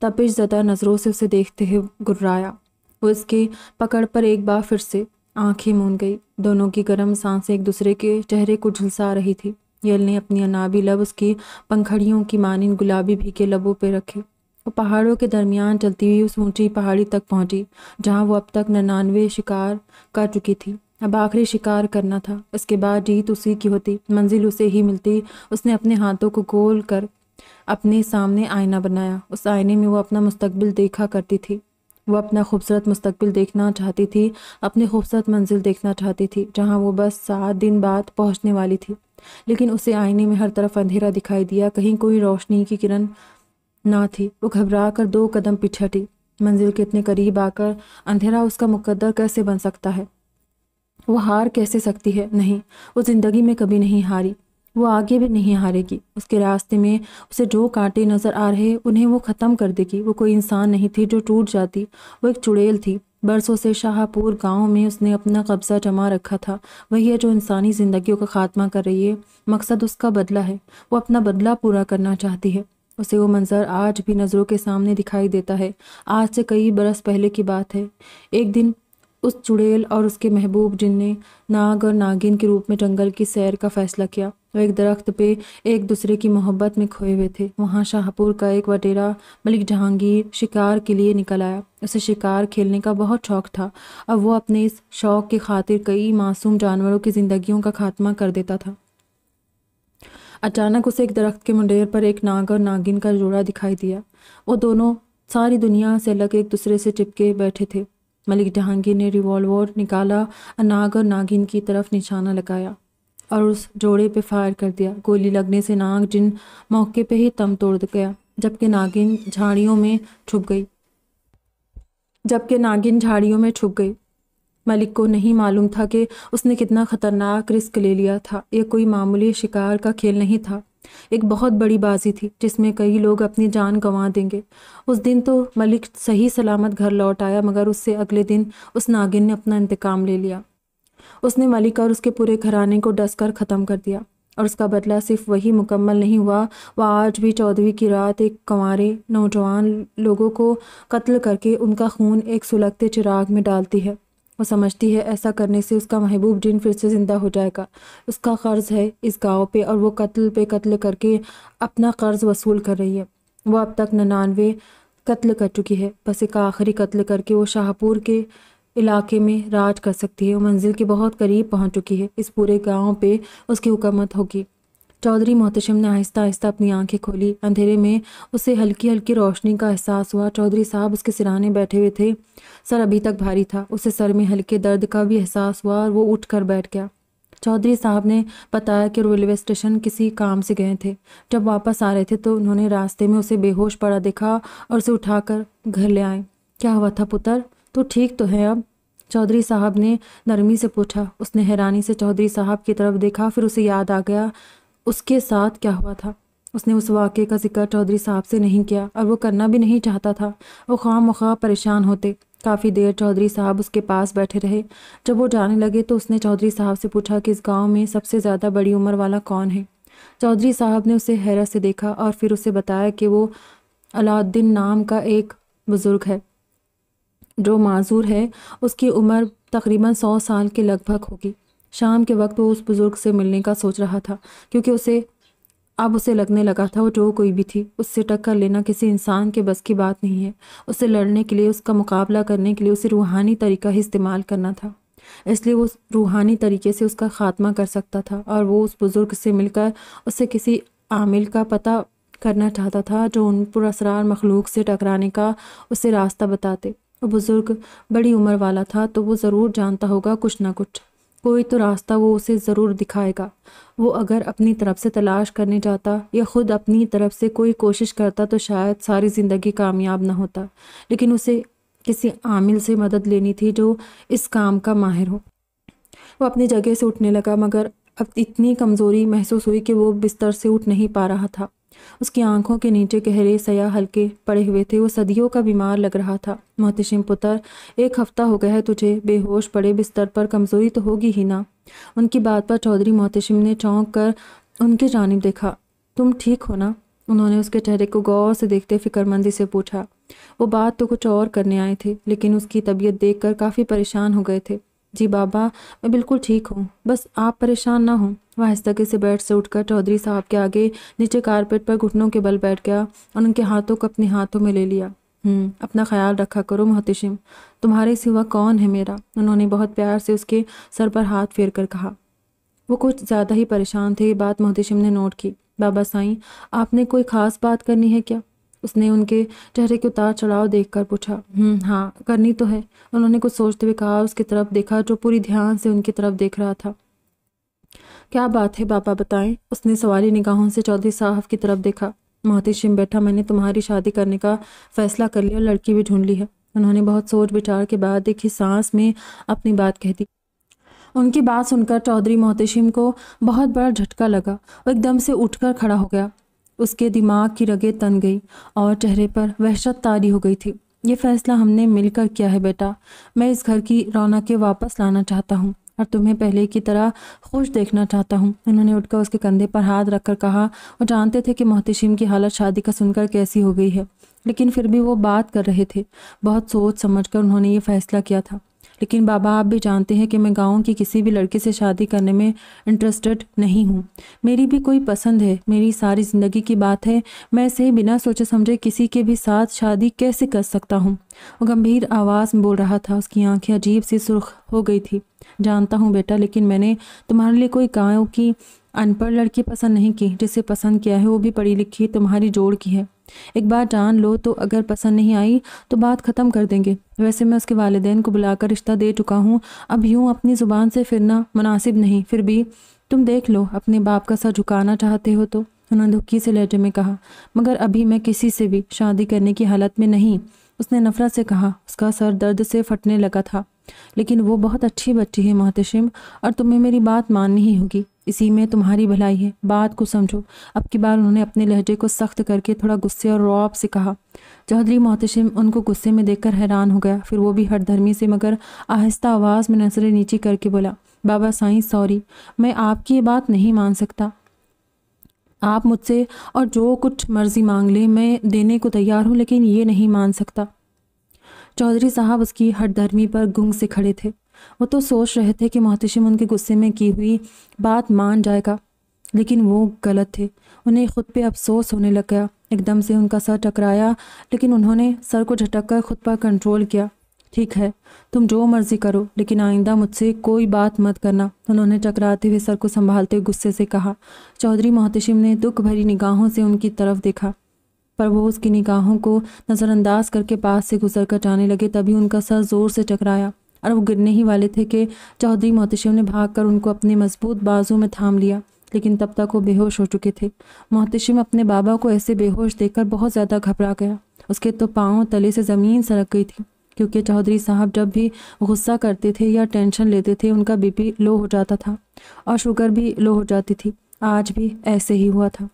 तपिश ज़दा नज़रों से उसे देखते हुए गुर्राया वो इसकी पकड़ पर एक बार फिर से आंखें मून गई दोनों की गर्म सांसें एक दूसरे के चेहरे को झुलसा रही थी यल ने अपनी अनाबी लब उसकी पंखड़ियों की मानिन गुलाबी के लबों पर रखे वो पहाड़ों के दरमियान चलती हुई उस ऊंची पहाड़ी तक पहुंची जहां वो अब तक ननानवे शिकार कर चुकी थी अब आखिरी शिकार करना था उसके बाद जीत उसी की होती मंजिल उसे ही मिलती उसने अपने हाथों को गोल कर अपने सामने आईना बनाया उस आईने में वो अपना मुस्तकबिल देखा करती थी वो अपना खूबसूरत मुस्तकबिल देखना चाहती थी अपनी खूबसूरत मंजिल देखना चाहती थी जहाँ वो बस सात दिन बाद पहुँचने वाली थी लेकिन उसे आईने में हर तरफ अंधेरा दिखाई दिया कहीं कोई रोशनी की किरण ना थी वो घबरा कर दो कदम पिछटी मंजिल के इतने करीब आकर अंधेरा उसका मुकद्दर कैसे बन सकता है वो हार कैसे सकती है नहीं वो ज़िंदगी में कभी नहीं हारी वो आगे भी नहीं हारेगी उसके रास्ते में उसे जो कांटे नज़र आ रहे उन्हें वो ख़त्म कर देगी वो कोई इंसान नहीं थी जो टूट जाती वो एक चुड़ैल थी बरसों से शाहपुर गांव में उसने अपना कब्ज़ा जमा रखा था वही है जो इंसानी ज़िंदगियों का खात्मा कर रही है मकसद उसका बदला है वो अपना बदला पूरा करना चाहती है उसे वो मंज़र आज भी नज़रों के सामने दिखाई देता है आज से कई बरस पहले की बात है एक दिन उस चुड़ैल और उसके महबूब जिनने नाग और नागिन के रूप में जंगल की सैर का फैसला किया वो एक दरख्त पे एक दूसरे की मोहब्बत में खोए हुए थे वहाँ शाहपुर का एक वटेरा मलिक जहांगीर शिकार के लिए निकल आया उसे शिकार खेलने का बहुत शौक था अब वो अपने इस शौक की खातिर कई मासूम जानवरों की जिंदगियों का खात्मा कर देता था अचानक उसे एक दरख्त के मुंडेर पर एक नाग और नागिन का जोड़ा दिखाई दिया वो दोनों सारी दुनिया से अलग एक दूसरे से चिपके बैठे थे मलिक जहांगीर ने रिवॉल्वर निकाला नाग और नागिन की तरफ निशाना लगाया और उस जोड़े पर फायर कर दिया गोली लगने से नाग जिन मौके पर ही तम तोड़ गया जबकि नागिन झाड़ियों में छुप गई जबकि नागिन झाड़ियों में छुप गई मलिक को नहीं मालूम था कि उसने कितना ख़तरनाक रिस्क ले लिया था यह कोई मामूली शिकार का खेल नहीं था एक बहुत बड़ी बाजी थी जिसमें कई लोग अपनी जान गंवा देंगे उस दिन तो मलिक सही सलामत घर लौट आया मगर उससे अगले दिन उस नागिन ने अपना इंतकाम ले लिया उसने मलिक और उसके पूरे घराने को डस कर ख़त्म कर दिया और उसका बदला सिर्फ वही मुकम्मल नहीं हुआ वह आज भी चौदहवीं की रात एक कंवारे नौजवान लोगों को कत्ल करके उनका खून एक सुलगते चिराग में डालती है वो समझती है ऐसा करने से उसका महबूब जिन फिर से ज़िंदा हो जाएगा उसका कर्ज़ है इस गांव पे और वो कत्ल पे कत्ल करके अपना कर्ज़ वसूल कर रही है वो अब तक ननानवे कत्ल कर चुकी है बस एक आखिरी कत्ल करके वो शाहपुर के इलाके में राज कर सकती है वो मंजिल के बहुत करीब पहुंच चुकी है इस पूरे गांव पे उसकी हुकूमत होगी चौधरी मोहतशम ने आहिस्ता आहिस्ता अपनी आंखें खोली अंधेरे में उसे हल्की हल्की रोशनी का एहसास हुआ चौधरी साहब उसके सिराने बैठे हुए थे सर अभी तक भारी था उसे सर में हल्के दर्द का भी एहसास हुआ और वो उठ कर बैठ गया चौधरी साहब ने बताया कि रेलवे स्टेशन किसी काम से गए थे जब वापस आ रहे थे तो उन्होंने रास्ते में उसे बेहोश पड़ा देखा और उसे उठाकर घर ले आए क्या हुआ था पुत्र तो ठीक तो है अब चौधरी साहब ने नरमी से पूछा उसने हैरानी से चौधरी साहब की तरफ देखा फिर उसे याद आ गया उसके साथ क्या हुआ था उसने उस वाक़े का जिक्र चौधरी साहब से नहीं किया और वो करना भी नहीं चाहता था वो खाम मखा परेशान होते काफ़ी देर चौधरी साहब उसके पास बैठे रहे जब वो जाने लगे तो उसने चौधरी साहब से पूछा कि इस गांव में सबसे ज़्यादा बड़ी उम्र वाला कौन है चौधरी साहब ने उसे हैरत से देखा और फिर उसे बताया कि वो अलाउद्दीन नाम का एक बुज़ुर्ग है जो माजूर है उसकी उम्र तकरीबन सौ साल के लगभग होगी शाम के वक्त वो उस बुज़ुर्ग से मिलने का सोच रहा था क्योंकि उसे अब उसे लगने लगा था वो जो कोई भी थी उससे टक्कर लेना किसी इंसान के बस की बात नहीं है उससे लड़ने के लिए उसका मुकाबला करने के लिए उसे रूहानी तरीका ही इस्तेमाल करना था इसलिए वो रूहानी तरीके से उसका ख़ात्मा कर सकता था और वो उस बुज़ुर्ग से मिलकर उससे किसी आमिल का पता करना चाहता था जो उन पर असरार मखलूक से टकराने का उसे रास्ता बताते वो बुज़ुर्ग बड़ी उम्र वाला था तो वो ज़रूर जानता होगा कुछ ना कुछ कोई तो रास्ता वो उसे ज़रूर दिखाएगा वो अगर अपनी तरफ से तलाश करने जाता या ख़ुद अपनी तरफ से कोई कोशिश करता तो शायद सारी ज़िंदगी कामयाब ना होता लेकिन उसे किसी आमिल से मदद लेनी थी जो इस काम का माहिर हो वो अपनी जगह से उठने लगा मगर अब इतनी कमज़ोरी महसूस हुई कि वो बिस्तर से उठ नहीं पा रहा था उसकी आंखों के नीचे गहरे सया हल्के पड़े हुए थे वो सदियों का बीमार लग रहा था मोहतिशिम पुत्र एक हफ्ता हो गया है तुझे बेहोश पड़े बिस्तर पर कमज़ोरी तो होगी ही ना उनकी बात पर चौधरी मोहतिशिम ने चौंक कर उनकी जानब देखा तुम ठीक हो ना उन्होंने उसके चेहरे को गौर से देखते फिक्रमंदी से पूछा वो बात तो कुछ और करने आए थे लेकिन उसकी तबीयत देखकर काफ़ी परेशान हो गए थे जी बाबा मैं बिल्कुल ठीक हूँ बस आप परेशान ना हों वह आहिस्तगी से बैठ से उठकर चौधरी साहब के आगे नीचे कारपेट पर घुटनों के बल बैठ गया और उनके हाथों को अपने हाथों में ले लिया हम्म, अपना ख्याल रखा करो मोहतिशिम तुम्हारे सिवा कौन है मेरा उन्होंने बहुत प्यार से उसके सर पर हाथ फेर कर कहा वो कुछ ज़्यादा ही परेशान थे ये बात मोहतिशिम ने नोट की बाबा साईं आपने कोई ख़ास बात करनी है क्या उसने उनके चेहरे के उतार चढ़ाव देखकर पूछा हम्म, हाँ करनी तो है उन्होंने कुछ सोचते हुए कहा उसकी तरफ देखा जो पूरी ध्यान से उनकी तरफ देख रहा था क्या बात है पापा बताएं उसने सवारी निगाहों से चौधरी साहब की तरफ देखा मोहतिशिम बैठा मैंने तुम्हारी शादी करने का फैसला कर लिया लड़की भी ढूंढ ली है उन्होंने बहुत सोच विचार के बाद एक ही सांस में अपनी बात कह दी उनकी बात सुनकर चौधरी मोहतशिम को बहुत बड़ा झटका लगा और एकदम से उठकर खड़ा हो गया उसके दिमाग की रगे तन गई और चेहरे पर वहशत तारी हो गई थी ये फैसला हमने मिलकर किया है बेटा मैं इस घर की रौनकें वापस लाना चाहता हूँ और तुम्हें पहले की तरह खुश देखना चाहता हूँ उन्होंने उठकर उसके कंधे पर हाथ रखकर कहा वो जानते थे कि मोहतशिम की हालत शादी का सुनकर कैसी हो गई है लेकिन फिर भी वो बात कर रहे थे बहुत सोच समझ कर उन्होंने ये फैसला किया था लेकिन बाबा आप भी जानते हैं कि मैं गाँव की किसी भी लड़के से शादी करने में इंटरेस्टेड नहीं हूँ मेरी भी कोई पसंद है मेरी सारी ज़िंदगी की बात है मैं इसे बिना सोचे समझे किसी के भी साथ शादी कैसे कर सकता हूँ वो गंभीर आवाज़ में बोल रहा था उसकी आंखें अजीब सी सुर्ख हो गई थी जानता हूँ बेटा लेकिन मैंने तुम्हारे लिए कोई गाँव की अनपढ़ लड़की पसंद नहीं की जिसे पसंद किया है वो भी पढ़ी लिखी तुम्हारी जोड़ की है एक बार जान लो तो अगर पसंद नहीं आई तो बात ख़त्म कर देंगे वैसे मैं उसके वालदेन को बुलाकर रिश्ता दे चुका हूँ अब यूँ अपनी ज़ुबान से फिरना मुनासिब नहीं फिर भी तुम देख लो अपने बाप का सर झुकाना चाहते हो तो उन्होंने दुखी से लहजे में कहा मगर अभी मैं किसी से भी शादी करने की हालत में नहीं उसने नफरत से कहा उसका सर दर्द से फटने लगा था लेकिन वो बहुत अच्छी बच्ची है मोहतशिम और तुम्हें मेरी बात माननी ही होगी इसी में तुम्हारी भलाई है बात को समझो अब की बार उन्होंने अपने लहजे को सख्त करके थोड़ा गुस्से और रौब से कहा चौधरी मोहतशिम उनको गुस्से में देखकर हैरान हो गया फिर वो भी हर धर्मी से मगर आहिस्ता आवाज़ में नजरें नीचे करके बोला बाबा साईं सॉरी मैं आपकी ये बात नहीं मान सकता आप मुझसे और जो कुछ मर्जी मांग लें मैं देने को तैयार हूँ लेकिन ये नहीं मान सकता चौधरी साहब उसकी हर धर्मी पर गुंग से खड़े थे वो तो सोच रहे थे कि मोहतशिम उनके गुस्से में की हुई बात मान जाएगा लेकिन वो गलत थे उन्हें खुद पे अफसोस होने लग गया एकदम से उनका सर टकराया लेकिन उन्होंने सर को झटक कर खुद पर कंट्रोल किया ठीक है तुम जो मर्ज़ी करो लेकिन आइंदा मुझसे कोई बात मत करना उन्होंने टकराते हुए सर को संभालते हुए गुस्से से कहा चौधरी मोहतशिम ने दुख भरी निगाहों से उनकी तरफ देखा पर वो उसकी निगाहों को नज़रअंदाज करके पास से गुजर कर जाने लगे तभी उनका सर ज़ोर से टकराया और वो गिरने ही वाले थे कि चौधरी मोहतशिम ने भागकर उनको अपने मजबूत बाजू में थाम लिया लेकिन तब तक वो बेहोश हो चुके थे मोहतशिम अपने बाबा को ऐसे बेहोश देखकर बहुत ज़्यादा घबरा गया उसके तो पाँव तले से ज़मीन सड़क गई थी क्योंकि चौधरी साहब जब भी गुस्सा करते थे या टेंशन लेते थे उनका बीपी लो हो जाता था और शुगर भी लो हो जाती थी आज भी ऐसे ही हुआ था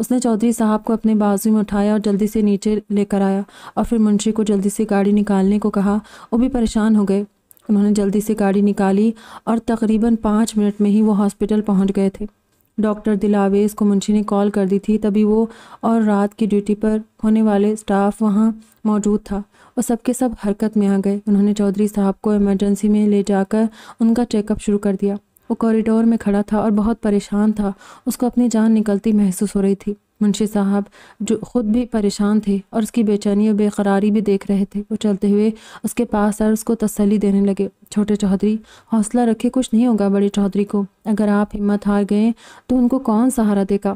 उसने चौधरी साहब को अपने बाजू में उठाया और जल्दी से नीचे लेकर आया और फिर मुंशी को जल्दी से गाड़ी निकालने को कहा वो भी परेशान हो गए उन्होंने जल्दी से गाड़ी निकाली और तकरीबन पाँच मिनट में ही वो हॉस्पिटल पहुँच गए थे डॉक्टर दिलावेज को मुंशी ने कॉल कर दी थी तभी वो और रात की ड्यूटी पर होने वाले स्टाफ वहाँ मौजूद था और सबके सब हरकत में आ गए उन्होंने चौधरी साहब को इमरजेंसी में ले जाकर उनका चेकअप शुरू कर दिया वो कॉरिडोर में खड़ा था और बहुत परेशान था उसको अपनी जान निकलती महसूस हो रही थी मुंशी साहब जो ख़ुद भी परेशान थे और उसकी बेचैनी और बेकरारी भी देख रहे थे वो चलते हुए उसके पास आए उसको तसली देने लगे छोटे चौधरी हौसला रखे कुछ नहीं होगा बड़े चौधरी को अगर आप हिम्मत हार गए तो उनको कौन सहारा देगा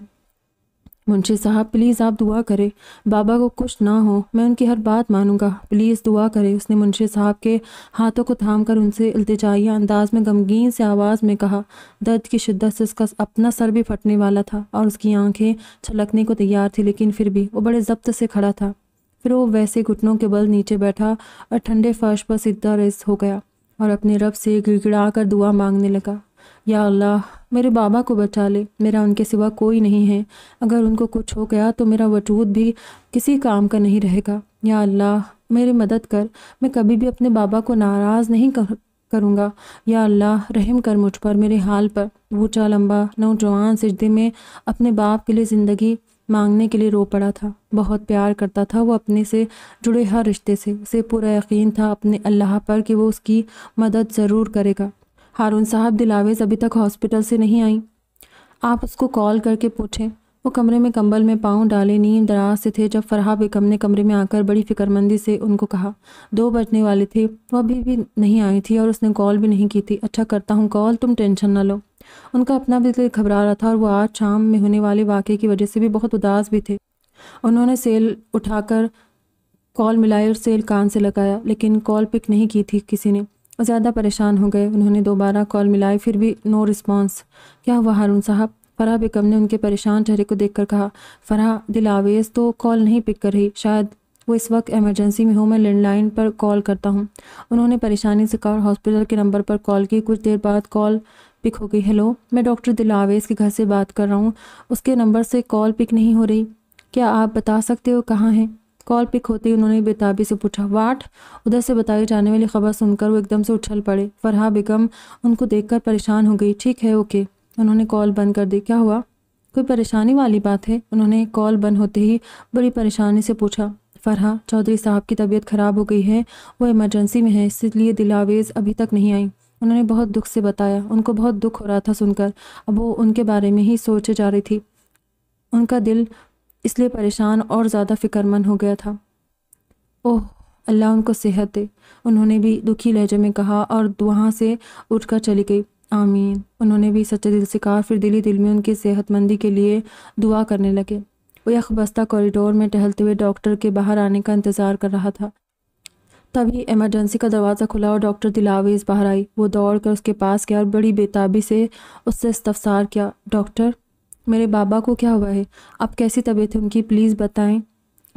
मुंशी साहब प्लीज़ आप दुआ करें बाबा को कुछ ना हो मैं उनकी हर बात मानूंगा प्लीज़ दुआ करें उसने मुंशी साहब के हाथों को थाम कर उनसे अल्तजाइया अंदाज में गमगीन से आवाज़ में कहा दर्द की शिद्दत से उसका अपना सर भी फटने वाला था और उसकी आंखें छलकने को तैयार थी लेकिन फिर भी वो बड़े जब्त से खड़ा था फिर वो वैसे घुटनों के बल नीचे बैठा और ठंडे फर्श पर सीधा रेस हो गया और अपने रब से गिड़गिड़ा कर दुआ मांगने लगा या अल्लाह मेरे बाबा को बचा ले मेरा उनके सिवा कोई नहीं है अगर उनको कुछ हो गया तो मेरा वजूद भी किसी काम का नहीं रहेगा या अल्लाह मेरी मदद कर मैं कभी भी अपने बाबा को नाराज़ नहीं कर करूँगा या अल्लाह रहम कर मुझ पर मेरे हाल पर ऊँचा लंबा नौजवान सजदे में अपने बाप के लिए ज़िंदगी मांगने के लिए रो पड़ा था बहुत प्यार करता था वो अपने से जुड़े हर रिश्ते से उसे पूरा यकीन था अपने अल्लाह पर कि वो उसकी मदद ज़रूर करेगा हारून साहब दिलावेज अभी तक हॉस्पिटल से नहीं आई आप उसको कॉल करके पूछें वो कमरे में कंबल में पाँव डाले नींद दराज से थे जब फरहा बेगम ने कमरे में आकर बड़ी फिक्रमंदी से उनको कहा दो बजने वाले थे वो अभी भी नहीं आई थी और उसने कॉल भी नहीं की थी अच्छा करता हूँ कॉल तुम टेंशन ना लो उनका अपना भी दिल घबरा रहा था और वो आज शाम में होने वाले वाक़े की वजह से भी बहुत उदास भी थे उन्होंने सेल उठाकर कॉल मिलाई और सेल कान से लगाया लेकिन कॉल पिक नहीं की थी किसी ने ज़्यादा परेशान हो गए उन्होंने दोबारा कॉल मिलाई फिर भी नो रिस्पॉन्स क्या हुआ हारून साहब फ़राह बेगम ने उनके परेशान चेहरे को देखकर कहा फ़राह दिलावेज तो कॉल नहीं पिक कर रही शायद वो इस वक्त इमरजेंसी में हो मैं लैंडलाइन पर कॉल करता हूँ उन्होंने परेशानी से कहा हॉस्पिटल के नंबर पर कॉल की कुछ देर बाद कॉल पिक हो गई हेलो मैं डॉक्टर दिलावेज के घर से बात कर रहा हूँ उसके नंबर से कॉल पिक नहीं हो रही क्या आप बता सकते हो कहाँ हैं कॉल पिक होते ही उन्होंने बेताबी से पूछा वाट उधर से बताई जाने वाली खबर सुनकर वो एकदम से उछल पड़े फरहा बेगम उनको देखकर परेशान हो गई ठीक है ओके उन्होंने कॉल बंद कर दी क्या हुआ कोई परेशानी वाली बात है उन्होंने कॉल बंद होते ही बड़ी परेशानी से पूछा फरहा चौधरी साहब की तबीयत ख़राब हो गई है वो इमरजेंसी में है इसलिए दिलावेज अभी तक नहीं आई उन्होंने बहुत दुख से बताया उनको बहुत दुख हो रहा था सुनकर अब वो उनके बारे में ही सोचे जा रही थी उनका दिल इसलिए परेशान और ज़्यादा फिक्रमंद हो गया था ओह अल्लाह उनको सेहत दे उन्होंने भी दुखी लहजे में कहा और वहाँ से उठकर चली गई आमीन उन्होंने भी सच्चे दिल से कहा फिर दिली दिल में उनकी सेहतमंदी के लिए दुआ करने लगे वो यखबस्ता कॉरिडोर में टहलते हुए डॉक्टर के बाहर आने का इंतज़ार कर रहा था तभी इमरजेंसी का दरवाज़ा खुला और डॉक्टर दिलावेज बाहर आई वो दौड़ कर उसके पास गया और बड़ी बेताबी से उससे इस्तफसार किया डॉक्टर मेरे बाबा को क्या हुआ है अब कैसी तबीयत है उनकी प्लीज़ बताएं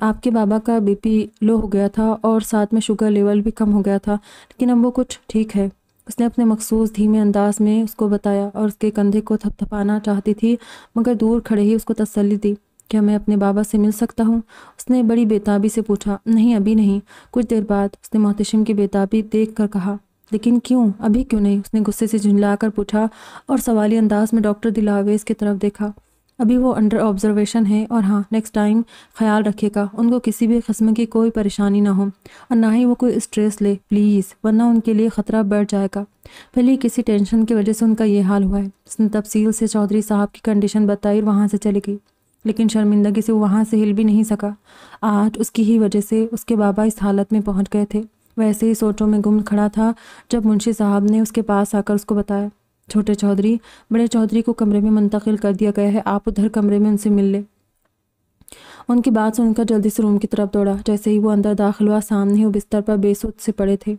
आपके बाबा का बीपी लो हो गया था और साथ में शुगर लेवल भी कम हो गया था लेकिन अब वो कुछ ठीक है उसने अपने मखसूस धीमे अंदाज में उसको बताया और उसके कंधे को थपथपाना चाहती थी मगर दूर खड़े ही उसको तसली दी क्या मैं अपने बाबा से मिल सकता हूँ उसने बड़ी बेताबी से पूछा नहीं अभी नहीं कुछ देर बाद उसने मोहतशिम की बेताबी देख कर कहा लेकिन क्यों अभी क्यों नहीं उसने गुस्से से झुंझला पूछा और सवाली अंदाज में डॉक्टर दिलावेज की तरफ देखा अभी वो अंडर ऑब्जर्वेशन है और हाँ नेक्स्ट टाइम ख्याल रखेगा उनको किसी भी कस्म की कोई परेशानी ना हो और ना ही वो कोई स्ट्रेस ले प्लीज़ वरना उनके लिए ख़तरा बढ़ जाएगा पहले किसी टेंशन की वजह से उनका ये हाल हुआ है उसने तफसील से चौधरी साहब की कंडीशन बताई और वहाँ से चली गई लेकिन शर्मिंदगी से वो वहाँ से हिल भी नहीं सका आज उसकी ही वजह से उसके बाबा इस हालत में पहुँच गए थे वैसे ही सोचों में गुम खड़ा था जब मुंशी साहब ने उसके पास आकर उसको बताया छोटे चौधरी बड़े चौधरी को कमरे में मुंतकिल कर दिया गया है आप उधर कमरे में उनसे मिल ले उनकी बात सुनकर जल्दी से रूम की तरफ दौड़ा जैसे ही वो अंदर दाखिल हुआ सामने ही बिस्तर पर बेसुध से पड़े थे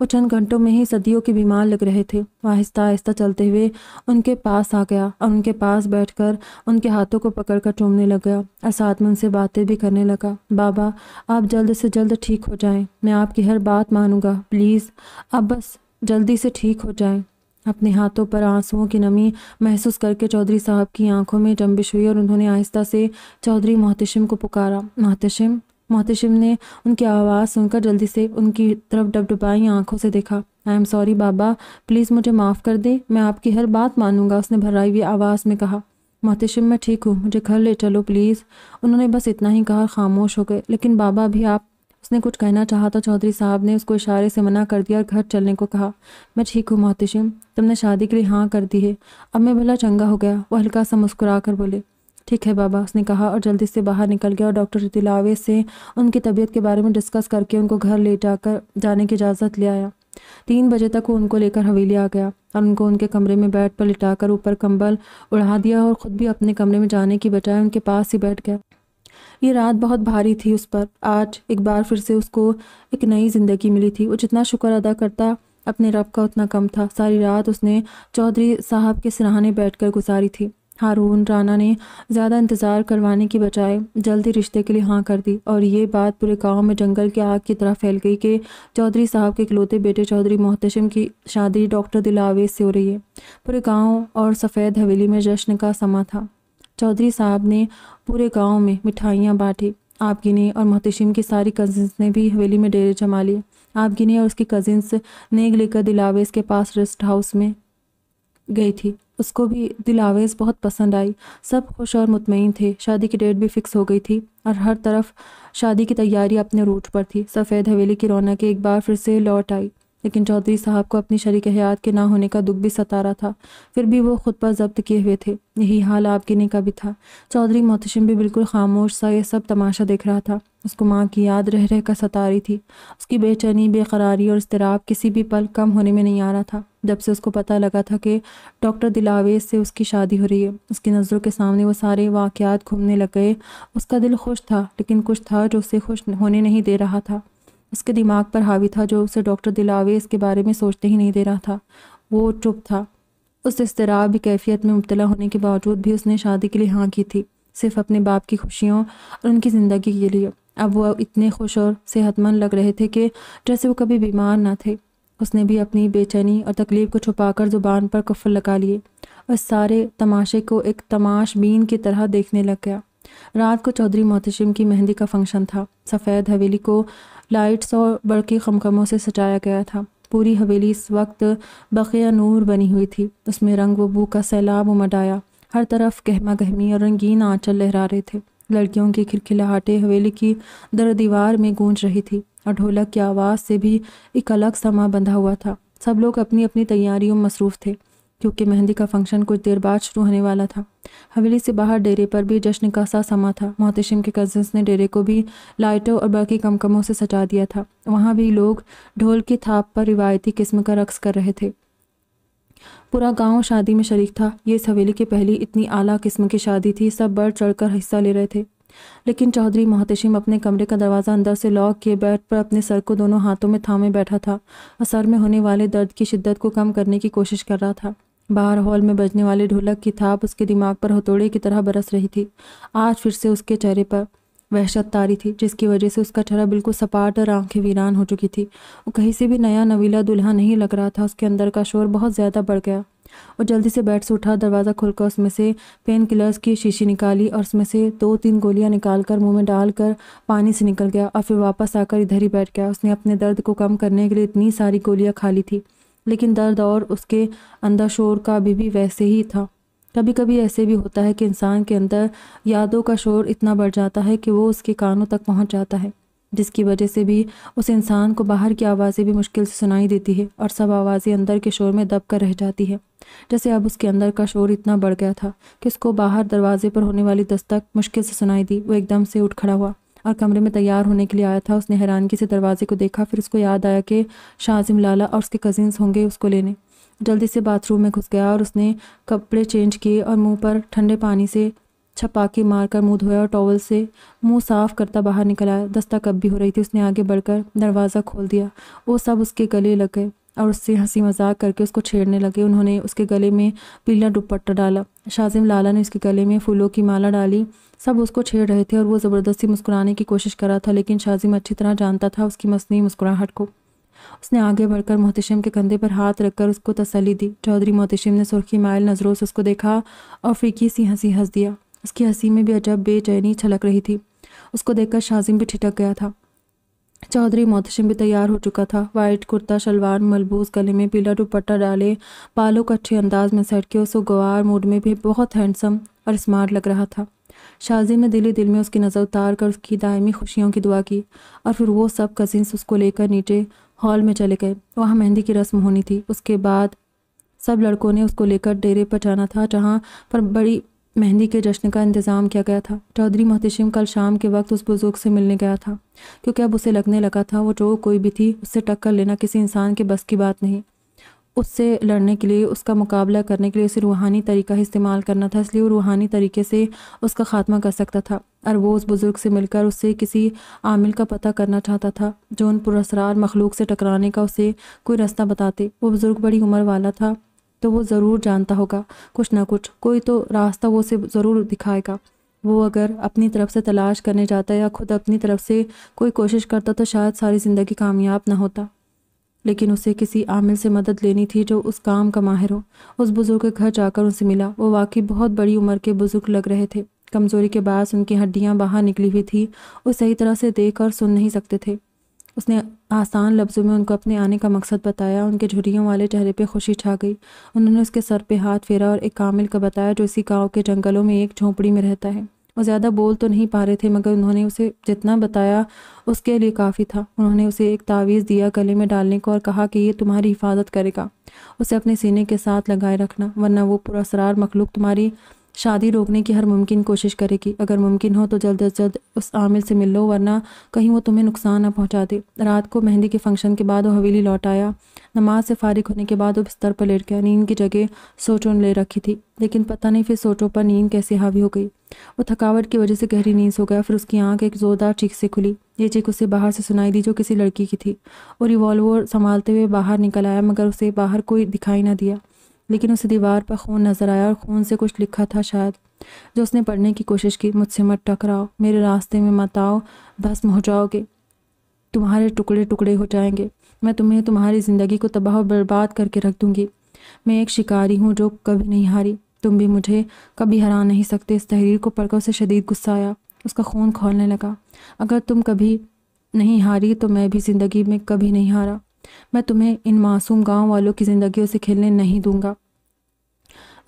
वो चंद घंटों में ही सदियों के बीमार लग रहे थे वह आहिस्ता आहिस्ता चलते हुए उनके पास आ गया और उनके पास बैठकर उनके हाथों को पकड़कर चूमने लग गया और साथ में उनसे बातें भी करने लगा बाबा आप जल्द से जल्द ठीक हो जाएं मैं आपकी हर बात मानूंगा प्लीज़ अब बस जल्दी से ठीक हो जाएं अपने हाथों पर आंसुओं की नमी महसूस करके चौधरी साहब की आंखों में जम्बिश हुई और उन्होंने आहिस्ता से चौधरी मोहतशिम को पुकारा मोहतशिम मोहतशिम ने उनकी आवाज़ सुनकर जल्दी से उनकी तरफ डबडबाई आंखों से देखा आई एम सॉरी बाबा प्लीज़ मुझे माफ़ कर दे मैं आपकी हर बात मानूंगा उसने भराई हुई आवाज़ में कहा मोहतशिम मैं ठीक हूँ मुझे घर ले चलो प्लीज़ उन्होंने बस इतना ही कहा खामोश हो गए लेकिन बाबा भी आप उसने कुछ कहना चाहा तो चौधरी साहब ने उसको इशारे से मना कर दिया और घर चलने को कहा मैं ठीक हूँ मोहतशिम तुमने शादी के लिए हाँ कर दी है अब मैं भला चंगा हो गया वो हल्का सा मुस्कुरा कर बोले ठीक है बाबा उसने कहा और जल्दी से बाहर निकल गया और डॉक्टर तिलावे से उनकी तबीयत के बारे में डिस्कस करके उनको घर ले जाकर जाने की इजाज़त ले आया तीन बजे तक वो उनको लेकर हवेली आ गया और उनको उनके कमरे में बेड पर लिटाकर ऊपर कंबल उड़ा दिया और ख़ुद भी अपने कमरे में जाने की बजाय उनके पास ही बैठ गया ये रात बहुत भारी थी उस पर आज एक बार फिर से उसको एक नई ज़िंदगी मिली थी वो जितना शुक्र अदा करता अपने रब का उतना कम था सारी रात उसने चौधरी साहब के बैठ बैठकर गुजारी थी हारून राना ने ज़्यादा इंतज़ार करवाने की बजाय जल्दी रिश्ते के लिए हाँ कर दी और ये बात पूरे गांव में जंगल की आग की तरह फैल गई कि चौधरी साहब के इकलौते बेटे चौधरी मोहतशम की शादी डॉक्टर दिलावेज से हो रही है पूरे गाँव और सफ़ेद हवेली में जश्न का समा था चौधरी साहब ने पूरे गाँव में मिठाइयाँ बाँटी आपकी ने और मोहतशम की सारी कजिन्स ने भी हवेली में डेरे जमा लिए आपकी ने और उसकी कजिन्स नेग लेकर दिलावेज के पास रेस्ट हाउस में गई थी उसको भी दिलावेज बहुत पसंद आई सब खुश और मुतमिन थे शादी की डेट भी फिक्स हो गई थी और हर तरफ शादी की तैयारी अपने रूट पर थी सफ़ेद हवेली की रौनक एक बार फिर से लौट आई लेकिन चौधरी साहब को अपनी शरीक हयात के ना होने का दुख भी सता रहा था फिर भी वो खुद पर जब्त किए हुए थे यही हाल आपकीने का भी था चौधरी मोहतशम भी बिल्कुल खामोश सा यह सब तमाशा देख रहा था उसको माँ की याद रह रह कर सता रही थी उसकी बेचैनी बेकरारी और इसतराब किसी भी पल कम होने में नहीं आ रहा था जब से उसको पता लगा था कि डॉक्टर दिलावेज से उसकी शादी हो रही है उसकी नज़रों के सामने वो सारे वाक़ात घूमने लग गए उसका दिल खुश था लेकिन कुछ था जो उसे खुश होने नहीं दे रहा था उसके दिमाग पर हावी था जो उसे डॉक्टर दिलावे इसके बारे में सोचते ही नहीं दे रहा था वो चुप था उस भी कैफियत में मुबतला होने के बावजूद भी उसने शादी के लिए हाँ की थी सिर्फ अपने बाप की खुशियों और उनकी ज़िंदगी के लिए अब वह इतने खुश और सेहतमंद लग रहे थे कि जैसे वो कभी बीमार ना थे उसने भी अपनी बेचैनी और तकलीफ़ को छुपाकर ज़ुबान पर कफल लगा लिए और सारे तमाशे को एक तमाशबीन की तरह देखने लग गया रात को चौधरी मोहतशिम की मेहंदी का फंक्शन था सफ़ेद हवेली को लाइट्स और बड़के खमखमों से सजाया गया था पूरी हवेली इस वक्त बकिया नूर बनी हुई थी उसमें रंग वबू का सैलाब उमट आया हर तरफ गहमा गहमी और रंगीन आंचल लहरा रहे थे लड़कियों की खिलखिलाहटें हवेली की दर दीवार में गूंज रही थी और ढोलक की आवाज़ से भी एक अलग समा बंधा हुआ था सब लोग अपनी अपनी तैयारियों में मसरूफ़ थे क्योंकि मेहंदी का फंक्शन कुछ देर बाद शुरू होने वाला था हवेली से बाहर डेरे पर भी जश्न का सा समा था मोहतशिम के कजिन्स ने डेरे को भी लाइटों और बाकी कमकमों से सजा दिया था वहाँ भी लोग ढोल की थाप पर रिवायती किस्म का रक्स कर रहे थे पूरा गांव शादी में शरीक था ये इस हवेली की पहली इतनी आला किस्म की शादी थी सब बढ़ चढ़कर हिस्सा ले रहे थे लेकिन चौधरी मोहतशिम अपने कमरे का दरवाज़ा अंदर से लॉक किए बेड पर अपने सर को दोनों हाथों में थामे बैठा था और सर में होने वाले दर्द की शिद्दत को कम करने की कोशिश कर रहा था बाहर हॉल में बजने वाले ढोलक की थाप उसके दिमाग पर हथौड़े की तरह बरस रही थी आज फिर से उसके चेहरे पर वहशत तारी थी जिसकी वजह से उसका चेहरा बिल्कुल सपाट और आंखें वीरान हो चुकी थी वो कहीं से भी नया नवीला दुल्हा नहीं लग रहा था उसके अंदर का शोर बहुत ज़्यादा बढ़ गया और जल्दी से बैठ से उठा दरवाज़ा खोलकर उसमें से पेन किलर्स की शीशी निकाली और उसमें से दो तीन गोलियां निकालकर मुंह में डालकर पानी से निकल गया और फिर वापस आकर इधर ही बैठ गया उसने अपने दर्द को कम करने के लिए इतनी सारी गोलियां खा ली थी लेकिन दर्द और उसके अंदर शोर का अभी भी वैसे ही था कभी कभी ऐसे भी होता है कि इंसान के अंदर यादों का शोर इतना बढ़ जाता है कि वो उसके कानों तक पहुंच जाता है जिसकी वजह से भी उस इंसान को बाहर की आवाज़ें भी मुश्किल से सुनाई देती है और सब आवाज़ें अंदर के शोर में दब कर रह जाती है जैसे अब उसके अंदर का शोर इतना बढ़ गया था कि उसको बाहर दरवाजे पर होने वाली दस्तक मुश्किल से सुनाई दी वो एकदम से उठ खड़ा हुआ और कमरे में तैयार होने के लिए आया था उसने हैरानगी से दरवाजे को देखा फिर उसको याद आया कि शाहजिम लाला और उसके कजिन्स होंगे उसको लेने जल्दी से बाथरूम में घुस गया और उसने कपड़े चेंज किए और मुंह पर ठंडे पानी से छपा के मार कर मुँह धोया और टॉवल से मुंह साफ करता बाहर निकला दस्ता कब भी हो रही थी उसने आगे बढ़कर दरवाज़ा खोल दिया वो सब उसके गले लग गए और उससे हंसी मजाक करके उसको छेड़ने लगे उन्होंने उसके गले में पीला दुपट्टा डाला शाजिम लाला ने उसके गले में फूलों की माला डाली सब उसको छेड़ रहे थे और वो ज़बरदस्ती मुस्कुराने की कोशिश कर रहा था लेकिन शाजिम अच्छी तरह जानता था उसकी मसनी मुस्कुराहट को उसने आगे बढ़कर मोहतिशम के कंधे पर हाथ रखकर उसको तसली दी चौधरी मोहतिशम ने सुर्खी मायल नज़रों से उसको देखा और फीकी सी हंसी हंस दिया उसकी हंसी में भी अजब बेचैनी छलक रही थी उसको देखकर शाजिम भी ठिटक गया था चौधरी मोहतशिम भी तैयार हो चुका था वाइट कुर्ता शलवार मलबूस गले में पीला दुपट्टा डाले बालों को अच्छे अंदाज में सेट किया उसको गवार मूड में भी बहुत हैंडसम और स्मार्ट लग रहा था शाजी ने दिली दिल में उसकी नज़र उतार कर उसकी दायमी खुशियों की दुआ की और फिर वो सब कजिन्स उसको लेकर नीचे हॉल में चले गए वहाँ मेहंदी की रस्म होनी थी उसके बाद सब लड़कों ने उसको लेकर डेरे पर जाना था जहाँ पर बड़ी मेहंदी के जश्न का इंतज़ाम किया गया था चौधरी मोहतिशिम कल शाम के वक्त उस बुज़ुर्ग से मिलने गया था क्योंकि अब उसे लगने लगा था वो जो कोई भी थी उससे टक्कर लेना किसी इंसान के बस की बात नहीं उससे लड़ने के लिए उसका मुकाबला करने के लिए उसे रूहानी तरीका इस्तेमाल करना था इसलिए वो रूहानी तरीके से उसका ख़ात्मा कर सकता था और वो उस बुज़ुर्ग से मिलकर उससे किसी आमिल का पता करना चाहता था जो उन पुरसरार मखलूक से टकराने का उसे कोई रास्ता बताते वो बुज़ुर्ग बड़ी उम्र वाला था तो वो ज़रूर जानता होगा कुछ ना कुछ कोई तो रास्ता वो उसे ज़रूर दिखाएगा वो अगर अपनी तरफ से तलाश करने जाता या खुद अपनी तरफ से कोई कोशिश करता तो शायद सारी ज़िंदगी कामयाब ना होता लेकिन उसे किसी आमिल से मदद लेनी थी जो उस काम का माहिर हो उस बुज़ुर्ग के घर जाकर उनसे मिला वो वाकई बहुत बड़ी उम्र के बुज़ुर्ग लग रहे थे कमज़ोरी के बाद उनकी हड्डियाँ बाहर निकली हुई थी वो सही तरह से देख और सुन नहीं सकते थे उसने आसान लफ्ज़ों में उनको अपने आने का मकसद बताया उनके झुरियों वाले चेहरे पे खुशी छा गई उन्होंने उसके सर पे हाथ फेरा और एक कामिल का बताया जो इसी गांव के जंगलों में एक झोंपड़ी में रहता है वो ज़्यादा बोल तो नहीं पा रहे थे मगर उन्होंने उसे जितना बताया उसके लिए काफ़ी था उन्होंने उसे एक तावीज़ दिया गले में डालने को और कहा कि ये तुम्हारी हिफाजत करेगा उसे अपने सीने के साथ लगाए रखना वरना वो पुरसरार मखलूक तुम्हारी शादी रोकने की हर मुमकिन कोशिश करेगी अगर मुमकिन हो तो जल्द अज जल्द उस आमिर से मिल लो वरना कहीं वो तुम्हें नुकसान ना पहुंचा दे रात को मेहंदी के फंक्शन के बाद वो हवेली लौट आया नमाज से फारिग होने के बाद वो बिस्तर पर लेट गया नींद की जगह सोचों ले रखी थी लेकिन पता नहीं फिर सोटों पर नींद कैसे हावी हो गई वो थकावट की वजह से गहरी नींद सो गया फिर उसकी आँख एक ज़ोरदार चीख से खुली ये चीख उसे बाहर से सुनाई दी जो किसी लड़की की थी और रिवॉल्वर संभालते हुए बाहर निकल आया मगर उसे बाहर कोई दिखाई ना दिया लेकिन उसे दीवार पर खून नज़र आया और खून से कुछ लिखा था शायद जो उसने पढ़ने की कोशिश की मुझसे मत टकराओ मेरे रास्ते में मत आओ भस्म हो जाओगे तुम्हारे टुकड़े टुकड़े हो जाएंगे मैं तुम्हें तुम्हारी ज़िंदगी को तबाह और बर्बाद करके रख दूँगी मैं एक शिकारी हूँ जो कभी नहीं हारी तुम भी मुझे कभी हरा नहीं सकते इस तहरीर को पढ़कर उसे शदीद गुस्सा आया उसका खून खोलने लगा अगर तुम कभी नहीं हारी तो मैं भी ज़िंदगी में कभी नहीं हारा मैं तुम्हें इन मासूम गांव वालों की ज़िंदगियों से खेलने नहीं दूंगा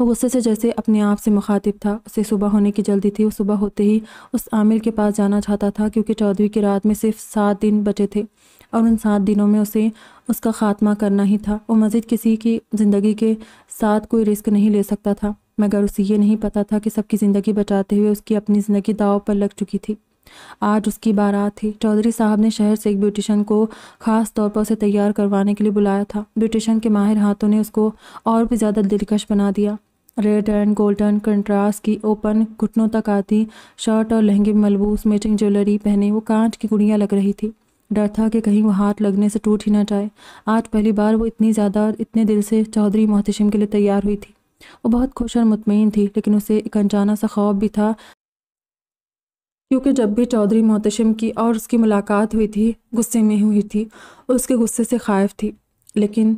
वो गुस्से से जैसे अपने आप से मुखातिब था उसे सुबह होने की जल्दी थी वो सुबह होते ही उस आमिर के पास जाना चाहता था क्योंकि चौदहवीं की रात में सिर्फ सात दिन बचे थे और उन सात दिनों में उसे उसका ख़ात्मा करना ही था वो मज़ीद किसी की ज़िंदगी के साथ कोई रिस्क नहीं ले सकता था मगर उसे ये नहीं पता था कि सबकी ज़िंदगी बचाते हुए उसकी अपनी ज़िंदगी दाव पर लग चुकी थी आज उसकी बारात थी चौधरी साहब ने शहर से एक ब्यूटिशन को खास तौर पर उसे तैयार करवाने के लिए बुलाया था ब्यूटिशन के माहिर हाथों ने उसको और भी ज़्यादा दिलकश बना दिया रेड एंड गोल्डन कंट्रास्ट की ओपन घुटनों तक आती शर्ट और लहंगे मलबूस मैचिंग ज्वेलरी पहने वो कांच की गुड़ियाँ लग रही थी डर था कि कहीं वो हाथ लगने से टूट ही ना जाए आज पहली बार वो इतनी ज़्यादा इतने दिल से चौधरी मोहतशिम के लिए तैयार हुई थी वो बहुत खुश और मुतमिन थी लेकिन उसे एक अनजाना सा खौफ भी था क्योंकि जब भी चौधरी मोहतशम की और उसकी मुलाकात हुई थी गुस्से में हुई थी उसके गुस्से से खायफ थी लेकिन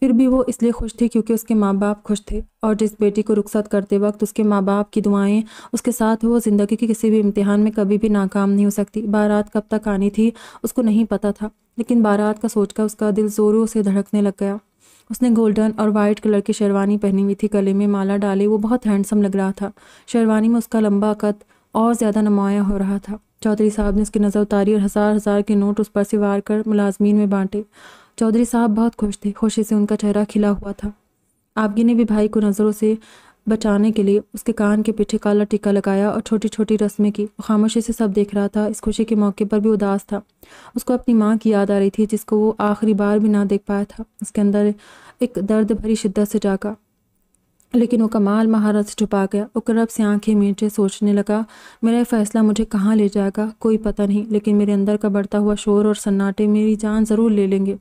फिर भी वो इसलिए खुश थी क्योंकि उसके माँ बाप खुश थे और जिस बेटी को रुखसत करते वक्त उसके माँ बाप की दुआएं उसके साथ वो ज़िंदगी के किसी भी इम्तिहान में कभी भी नाकाम नहीं हो सकती बारात कब तक आनी थी उसको नहीं पता था लेकिन बारात का सोचकर उसका दिल ज़ोरों से धड़कने लग गया उसने गोल्डन और वाइट कलर की शेरवानी पहनी हुई थी गले में माला डाले वो बहुत हैंडसम लग रहा था शेरवानी में उसका लंबा कद और ज़्यादा नुमाया हो रहा था चौधरी साहब ने उसकी नज़र उतारी और हज़ार हज़ार के नोट उस पर सिवार कर मुलाजमीन में बांटे चौधरी साहब बहुत खुश थे खुशी से उनका चेहरा खिला हुआ था आपगी ने भी भाई को नज़रों से बचाने के लिए उसके कान के पीछे काला टीका लगाया और छोटी छोटी रस्में की खामोशी से सब देख रहा था इस खुशी के मौके पर भी उदास था उसको अपनी माँ की याद आ रही थी जिसको वो आखिरी बार भी ना देख पाया था उसके अंदर एक दर्द भरी शिद्दत से जागा लेकिन वो कमाल महारत से छुपा गया वो करब से आंखें मीचे सोचने लगा मेरा फैसला मुझे कहाँ ले जाएगा कोई पता नहीं लेकिन मेरे अंदर का बढ़ता हुआ शोर और सन्नाटे मेरी जान ज़रूर ले लेंगे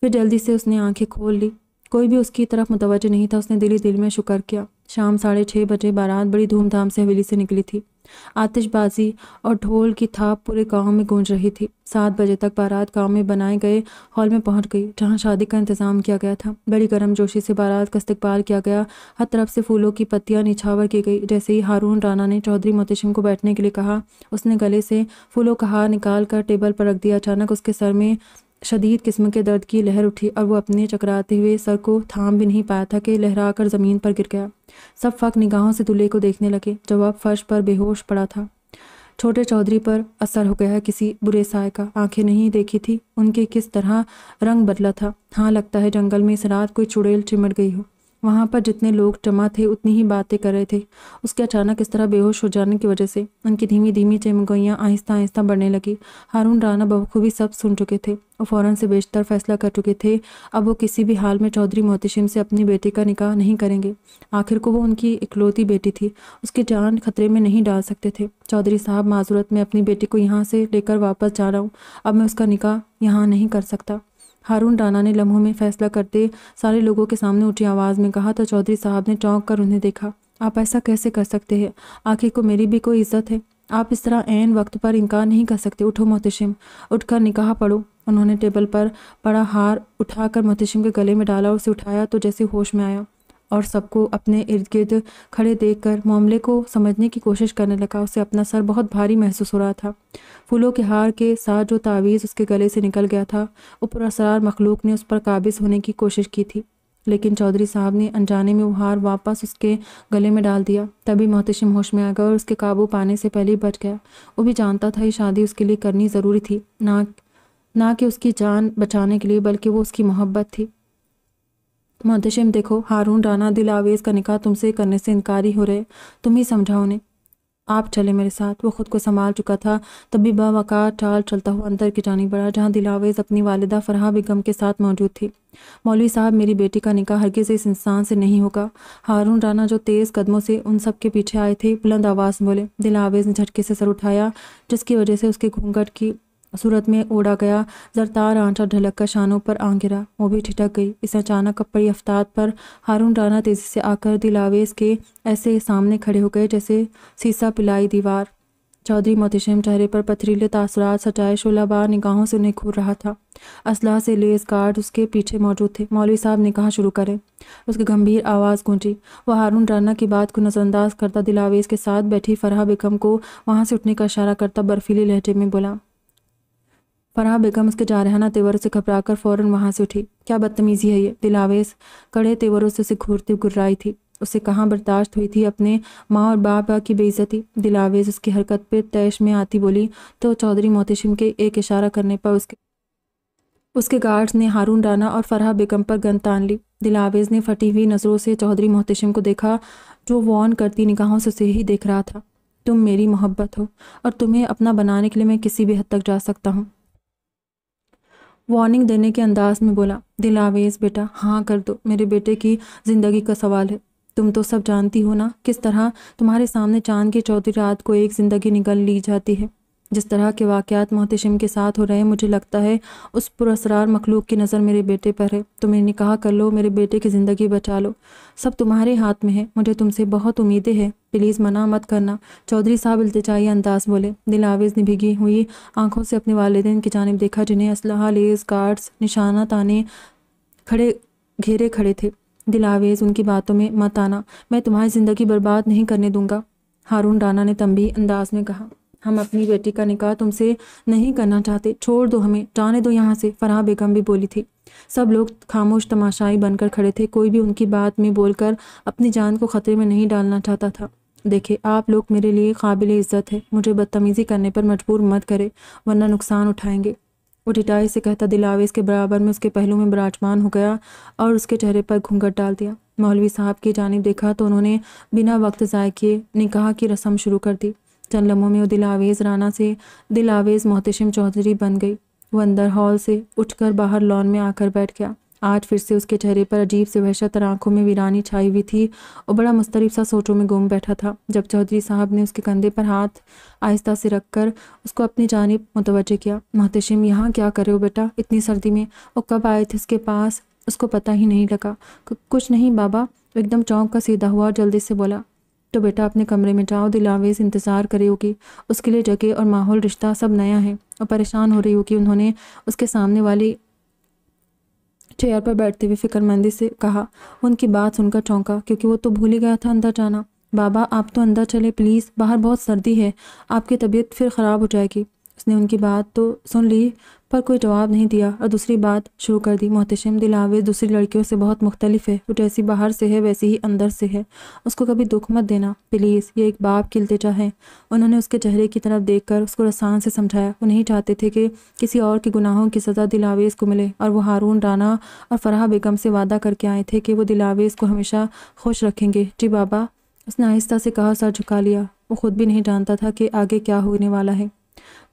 फिर जल्दी से उसने आंखें खोल ली कोई भी उसकी तरफ मुतवजह नहीं था उसने दिली दिल में शुक्र किया शाम साढ़े छः बजे बारात बड़ी धूमधाम से हवेली से निकली थी आतिशबाजी और ढोल की थाप पूरे गांव में गूंज रही थी सात बजे तक बारात गांव में बनाए गए हॉल में पहुंच गई जहां शादी का इंतजाम किया गया था बड़ी गर्म जोशी से बारात का इस्तेकबाल किया गया हर तरफ से फूलों की पत्तियां निछावर की गई जैसे ही हारून राना ने चौधरी मोतेशिम को बैठने के लिए कहा उसने गले से फूलों का हार निकाल कर टेबल पर रख दिया अचानक उसके सर में शदीद किस्म के दर्द की लहर उठी और वो अपने चकराते हुए सर को थाम भी नहीं पाया था कि लहरा कर ज़मीन पर गिर गया सब फक निगाहों से दूल्हे को देखने लगे जब अब फर्श पर बेहोश पड़ा था छोटे चौधरी पर असर हो गया है किसी बुरे साय का आंखें नहीं देखी थी उनके किस तरह रंग बदला था हाँ लगता है जंगल में इस रात कोई चुड़ैल चिमट गई हो वहाँ पर जितने लोग जमा थे उतनी ही बातें कर रहे थे उसके अचानक इस तरह बेहोश हो जाने की वजह से उनकी धीमी धीमी चमगोइयाँ आहिस्ता आहिस्ता बढ़ने लगी हारून राना बखूबी सब सुन चुके थे और फ़ौरन से बेशतर फैसला कर चुके थे अब वो किसी भी हाल में चौधरी मोहतिशिम से अपनी बेटी का निकाह नहीं करेंगे आखिर को वो उनकी इकलौती बेटी थी उसकी जान खतरे में नहीं डाल सकते थे चौधरी साहब माजूरत में अपनी बेटी को यहाँ से लेकर वापस जा रहा हूँ अब मैं उसका निकाह यहाँ नहीं कर सकता हारून राना ने लम्हों में फैसला करते सारे लोगों के सामने उठी आवाज़ में कहा तो चौधरी साहब ने चौंक कर उन्हें देखा आप ऐसा कैसे कर सकते हैं आखिर को मेरी भी कोई इज्जत है आप इस तरह एन वक्त पर इनकार नहीं कर सकते उठो मोहतशिम उठकर निकाह पढ़ो उन्होंने टेबल पर पड़ा हार उठाकर मोहतशिम के गले में डाला और उसे उठाया तो जैसे होश में आया और सबको अपने इर्द गिर्द खड़े देखकर मामले को समझने की कोशिश करने लगा उसे अपना सर बहुत भारी महसूस हो रहा था फूलों के हार के साथ जो तावीज़ उसके गले से निकल गया था ऊपर असरार मखलूक ने उस पर काबिज होने की कोशिश की थी लेकिन चौधरी साहब ने अनजाने में वो हार वापस उसके गले में डाल दिया तभी मोहतशिम होश में आ गया और उसके काबू पाने से पहले ही बच गया वो भी जानता था ये शादी उसके लिए करनी ज़रूरी थी ना ना कि उसकी जान बचाने के लिए बल्कि वो उसकी मोहब्बत थी मोहतशिम देखो हारून राना दिलावेज का निकाह तुमसे करने से इनकारी हो रहे तुम ही समझाओ उन्हें आप चले मेरे साथ वो खुद को संभाल चुका था तभी बावकार चाल चलता हुआ अंदर की जानी बढ़ा जहाँ दिलावेज अपनी वालिदा फरहा बेगम के साथ मौजूद थी मौलवी साहब मेरी बेटी का निकाह हरगिज़ इस इंसान से नहीं होगा हारून राना जो तेज़ कदमों से उन सब के पीछे आए थे बुलंद आवाज़ बोले दिलावेज ने झटके से सर उठाया जिसकी वजह से उसकी घूंघट की सूरत में ओढ़ा गया जरतार आंटा ढलक का शानों पर आ गिरा वो भी ठिठक गई इस अचानक कपड़ी अफ्ताद पर हारून राना तेजी से आकर दिलावेज के ऐसे सामने खड़े हो गए जैसे सीसा पिलाई दीवार चौधरी मोतिशम चेहरे पर पथरीले तासरात सटाए शोलाबार निगाहों से उन्हें घूर रहा था असलाह से लेस गार्ड उसके पीछे मौजूद थे मौलवी साहब ने कहा शुरू करें उसकी गंभीर आवाज़ गूंजी वह हारून राना की बात को नज़रअंदाज करता दिलावेज के साथ बैठी फरहा बेगम को वहाँ से उठने का इशारा करता बर्फीले लहजे में बोला फरहा बेगम उसके जारहाना तेवरों से घबरा कर फ़ौरन वहाँ से उठी क्या बदतमीज़ी है ये दिलावेश कड़े तेवरों से उसे घूरती गुर्राई थी उसे कहाँ बर्दाश्त हुई थी अपने माँ और बाप की बेइज्जती दिलावेज उसकी हरकत पर तैश में आती बोली तो चौधरी मोतिशिम के एक इशारा करने पर उसके उसके गार्ड्स ने हारून राना और फरहा बेगम पर गन तान ली दिलावेज ने फटी हुई नज़रों से चौधरी मोहतशिम को देखा जो वॉन करती निगाहों से उसे ही देख रहा था तुम मेरी मोहब्बत हो और तुम्हें अपना बनाने के लिए मैं किसी भी हद तक जा सकता हूँ वार्निंग देने के अंदाज में बोला दिलावेज बेटा हाँ कर दो मेरे बेटे की ज़िंदगी का सवाल है तुम तो सब जानती हो ना किस तरह तुम्हारे सामने चांद की चौथी रात को एक ज़िंदगी निकल ली जाती है जिस तरह के वाक़ात मोहतशम के साथ हो रहे हैं मुझे लगता है उस पुरसरार मखलूक की नज़र मेरे बेटे पर है तुम तो मेरी निकाह कर लो मेरे बेटे की ज़िंदगी बचा लो सब तुम्हारे हाथ में है मुझे तुमसे बहुत उम्मीदें हैं प्लीज़ मना मत करना चौधरी साहब अल्तजाई अंदाज बोले दिल आवेज़ ने भिगी हुई आंखों से अपने वालदे की जानब देखा जिन्हें असलह लेस कार्ड्स निशाना ताने खड़े घेरे खड़े थे आवेज़ उनकी बातों में मत आना मैं तुम्हारी ज़िंदगी बर्बाद नहीं करने दूंगा हारून राना ने तंबी अंदाज में कहा हम अपनी बेटी का निकाह तुमसे नहीं करना चाहते छोड़ दो हमें जाने दो यहाँ से फराह बेगम भी बोली थी सब लोग खामोश तमाशाई बनकर खड़े थे कोई भी उनकी बात में बोलकर अपनी जान को खतरे में नहीं डालना चाहता था देखे आप लोग मेरे लिए काबिल इज़्ज़त है मुझे बदतमीज़ी करने पर मजबूर मत करें वरना नुकसान उठाएंगे वो टिटाई से कहता दिलावेज़ के बराबर में उसके पहलू में बराजमान हो गया और उसके चेहरे पर घूंघट डाल दिया मौलवी साहब की जानब देखा तो उन्होंने बिना वक्त ज़ाय किए निकाह की रस्म शुरू कर दी चंद लम्हों में वो दिलावेज राना से दिलावेज मोहतशम चौधरी बन गई वो अंदर हॉल से उठकर बाहर लॉन में आकर बैठ गया आज फिर से उसके चेहरे पर अजीब से वहशत और आंखों में वीरानी छाई हुई थी और बड़ा मुस्तरब सा सोचों में घूम बैठा था जब चौधरी साहब ने उसके कंधे पर हाथ आहिस्ता से रख कर उसको अपनी जानब मुतवजह किया मोहतशिम यहाँ क्या करे हो बेटा इतनी सर्दी में वो कब आए थे इसके पास उसको पता ही नहीं लगा कुछ नहीं बाबा एकदम चौंक का सीधा हुआ और जल्दी से बोला तो बेटा अपने कमरे में जाओ दिलावेज इंतज़ार करे हो कि उसके लिए जगह और माहौल रिश्ता सब नया है और परेशान हो रही हो कि उन्होंने उसके सामने वाली चेयर पर बैठते हुए फिक्रमंदी से कहा उनकी बात सुनकर चौंका क्योंकि वो तो भूल ही गया था अंदर जाना बाबा आप तो अंदर चले प्लीज़ बाहर बहुत सर्दी है आपकी तबीयत फिर ख़राब हो जाएगी उसने उनकी बात तो सुन ली पर कोई जवाब नहीं दिया और दूसरी बात शुरू कर दी मोहतशम दिलावे दूसरी लड़कियों से बहुत मुख्तलिफ है वो जैसी बाहर से है वैसी ही अंदर से है उसको कभी दुख मत देना प्लीज़ ये एक बाप की अल्तजा है उन्होंने उसके चेहरे की तरफ देख कर उसको रसान से समझाया वो नहीं चाहते थे कि किसी और के गुनाहों की सज़ा दिलावेज़ को मिले और वो हारून राना और फराह बेगम से वादा करके आए थे कि वो दिलावेज़ को हमेशा खुश रखेंगे जी बाबा उसने आहिस्ता से कहा सर झुका लिया वो खुद भी नहीं जानता था कि आगे क्या होने वाला है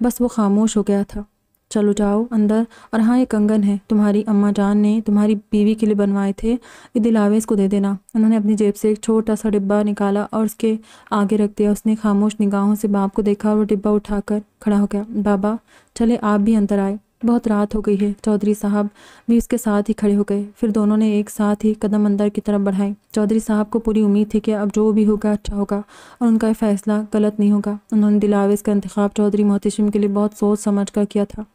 बस वो खामोश हो गया था चलो जाओ अंदर और हाँ ये कंगन है तुम्हारी अम्मा जान ने तुम्हारी बीवी के लिए बनवाए थे ये दिलावे इसको दे देना उन्होंने अपनी जेब से एक छोटा सा डिब्बा निकाला और उसके आगे रख दिया उसने खामोश निगाहों से बाप को देखा और वो डिब्बा उठाकर खड़ा हो गया बाबा चले आप भी अंदर आए बहुत रात हो गई है चौधरी साहब भी उसके साथ ही खड़े हो गए फिर दोनों ने एक साथ ही कदम अंदर की तरफ बढ़ाए चौधरी साहब को पूरी उम्मीद थी कि अब जो भी होगा अच्छा होगा और उनका फैसला गलत नहीं होगा उन्होंने दिलावेज का इंतखब चौधरी मोहतशिम के लिए बहुत सोच समझ कर किया था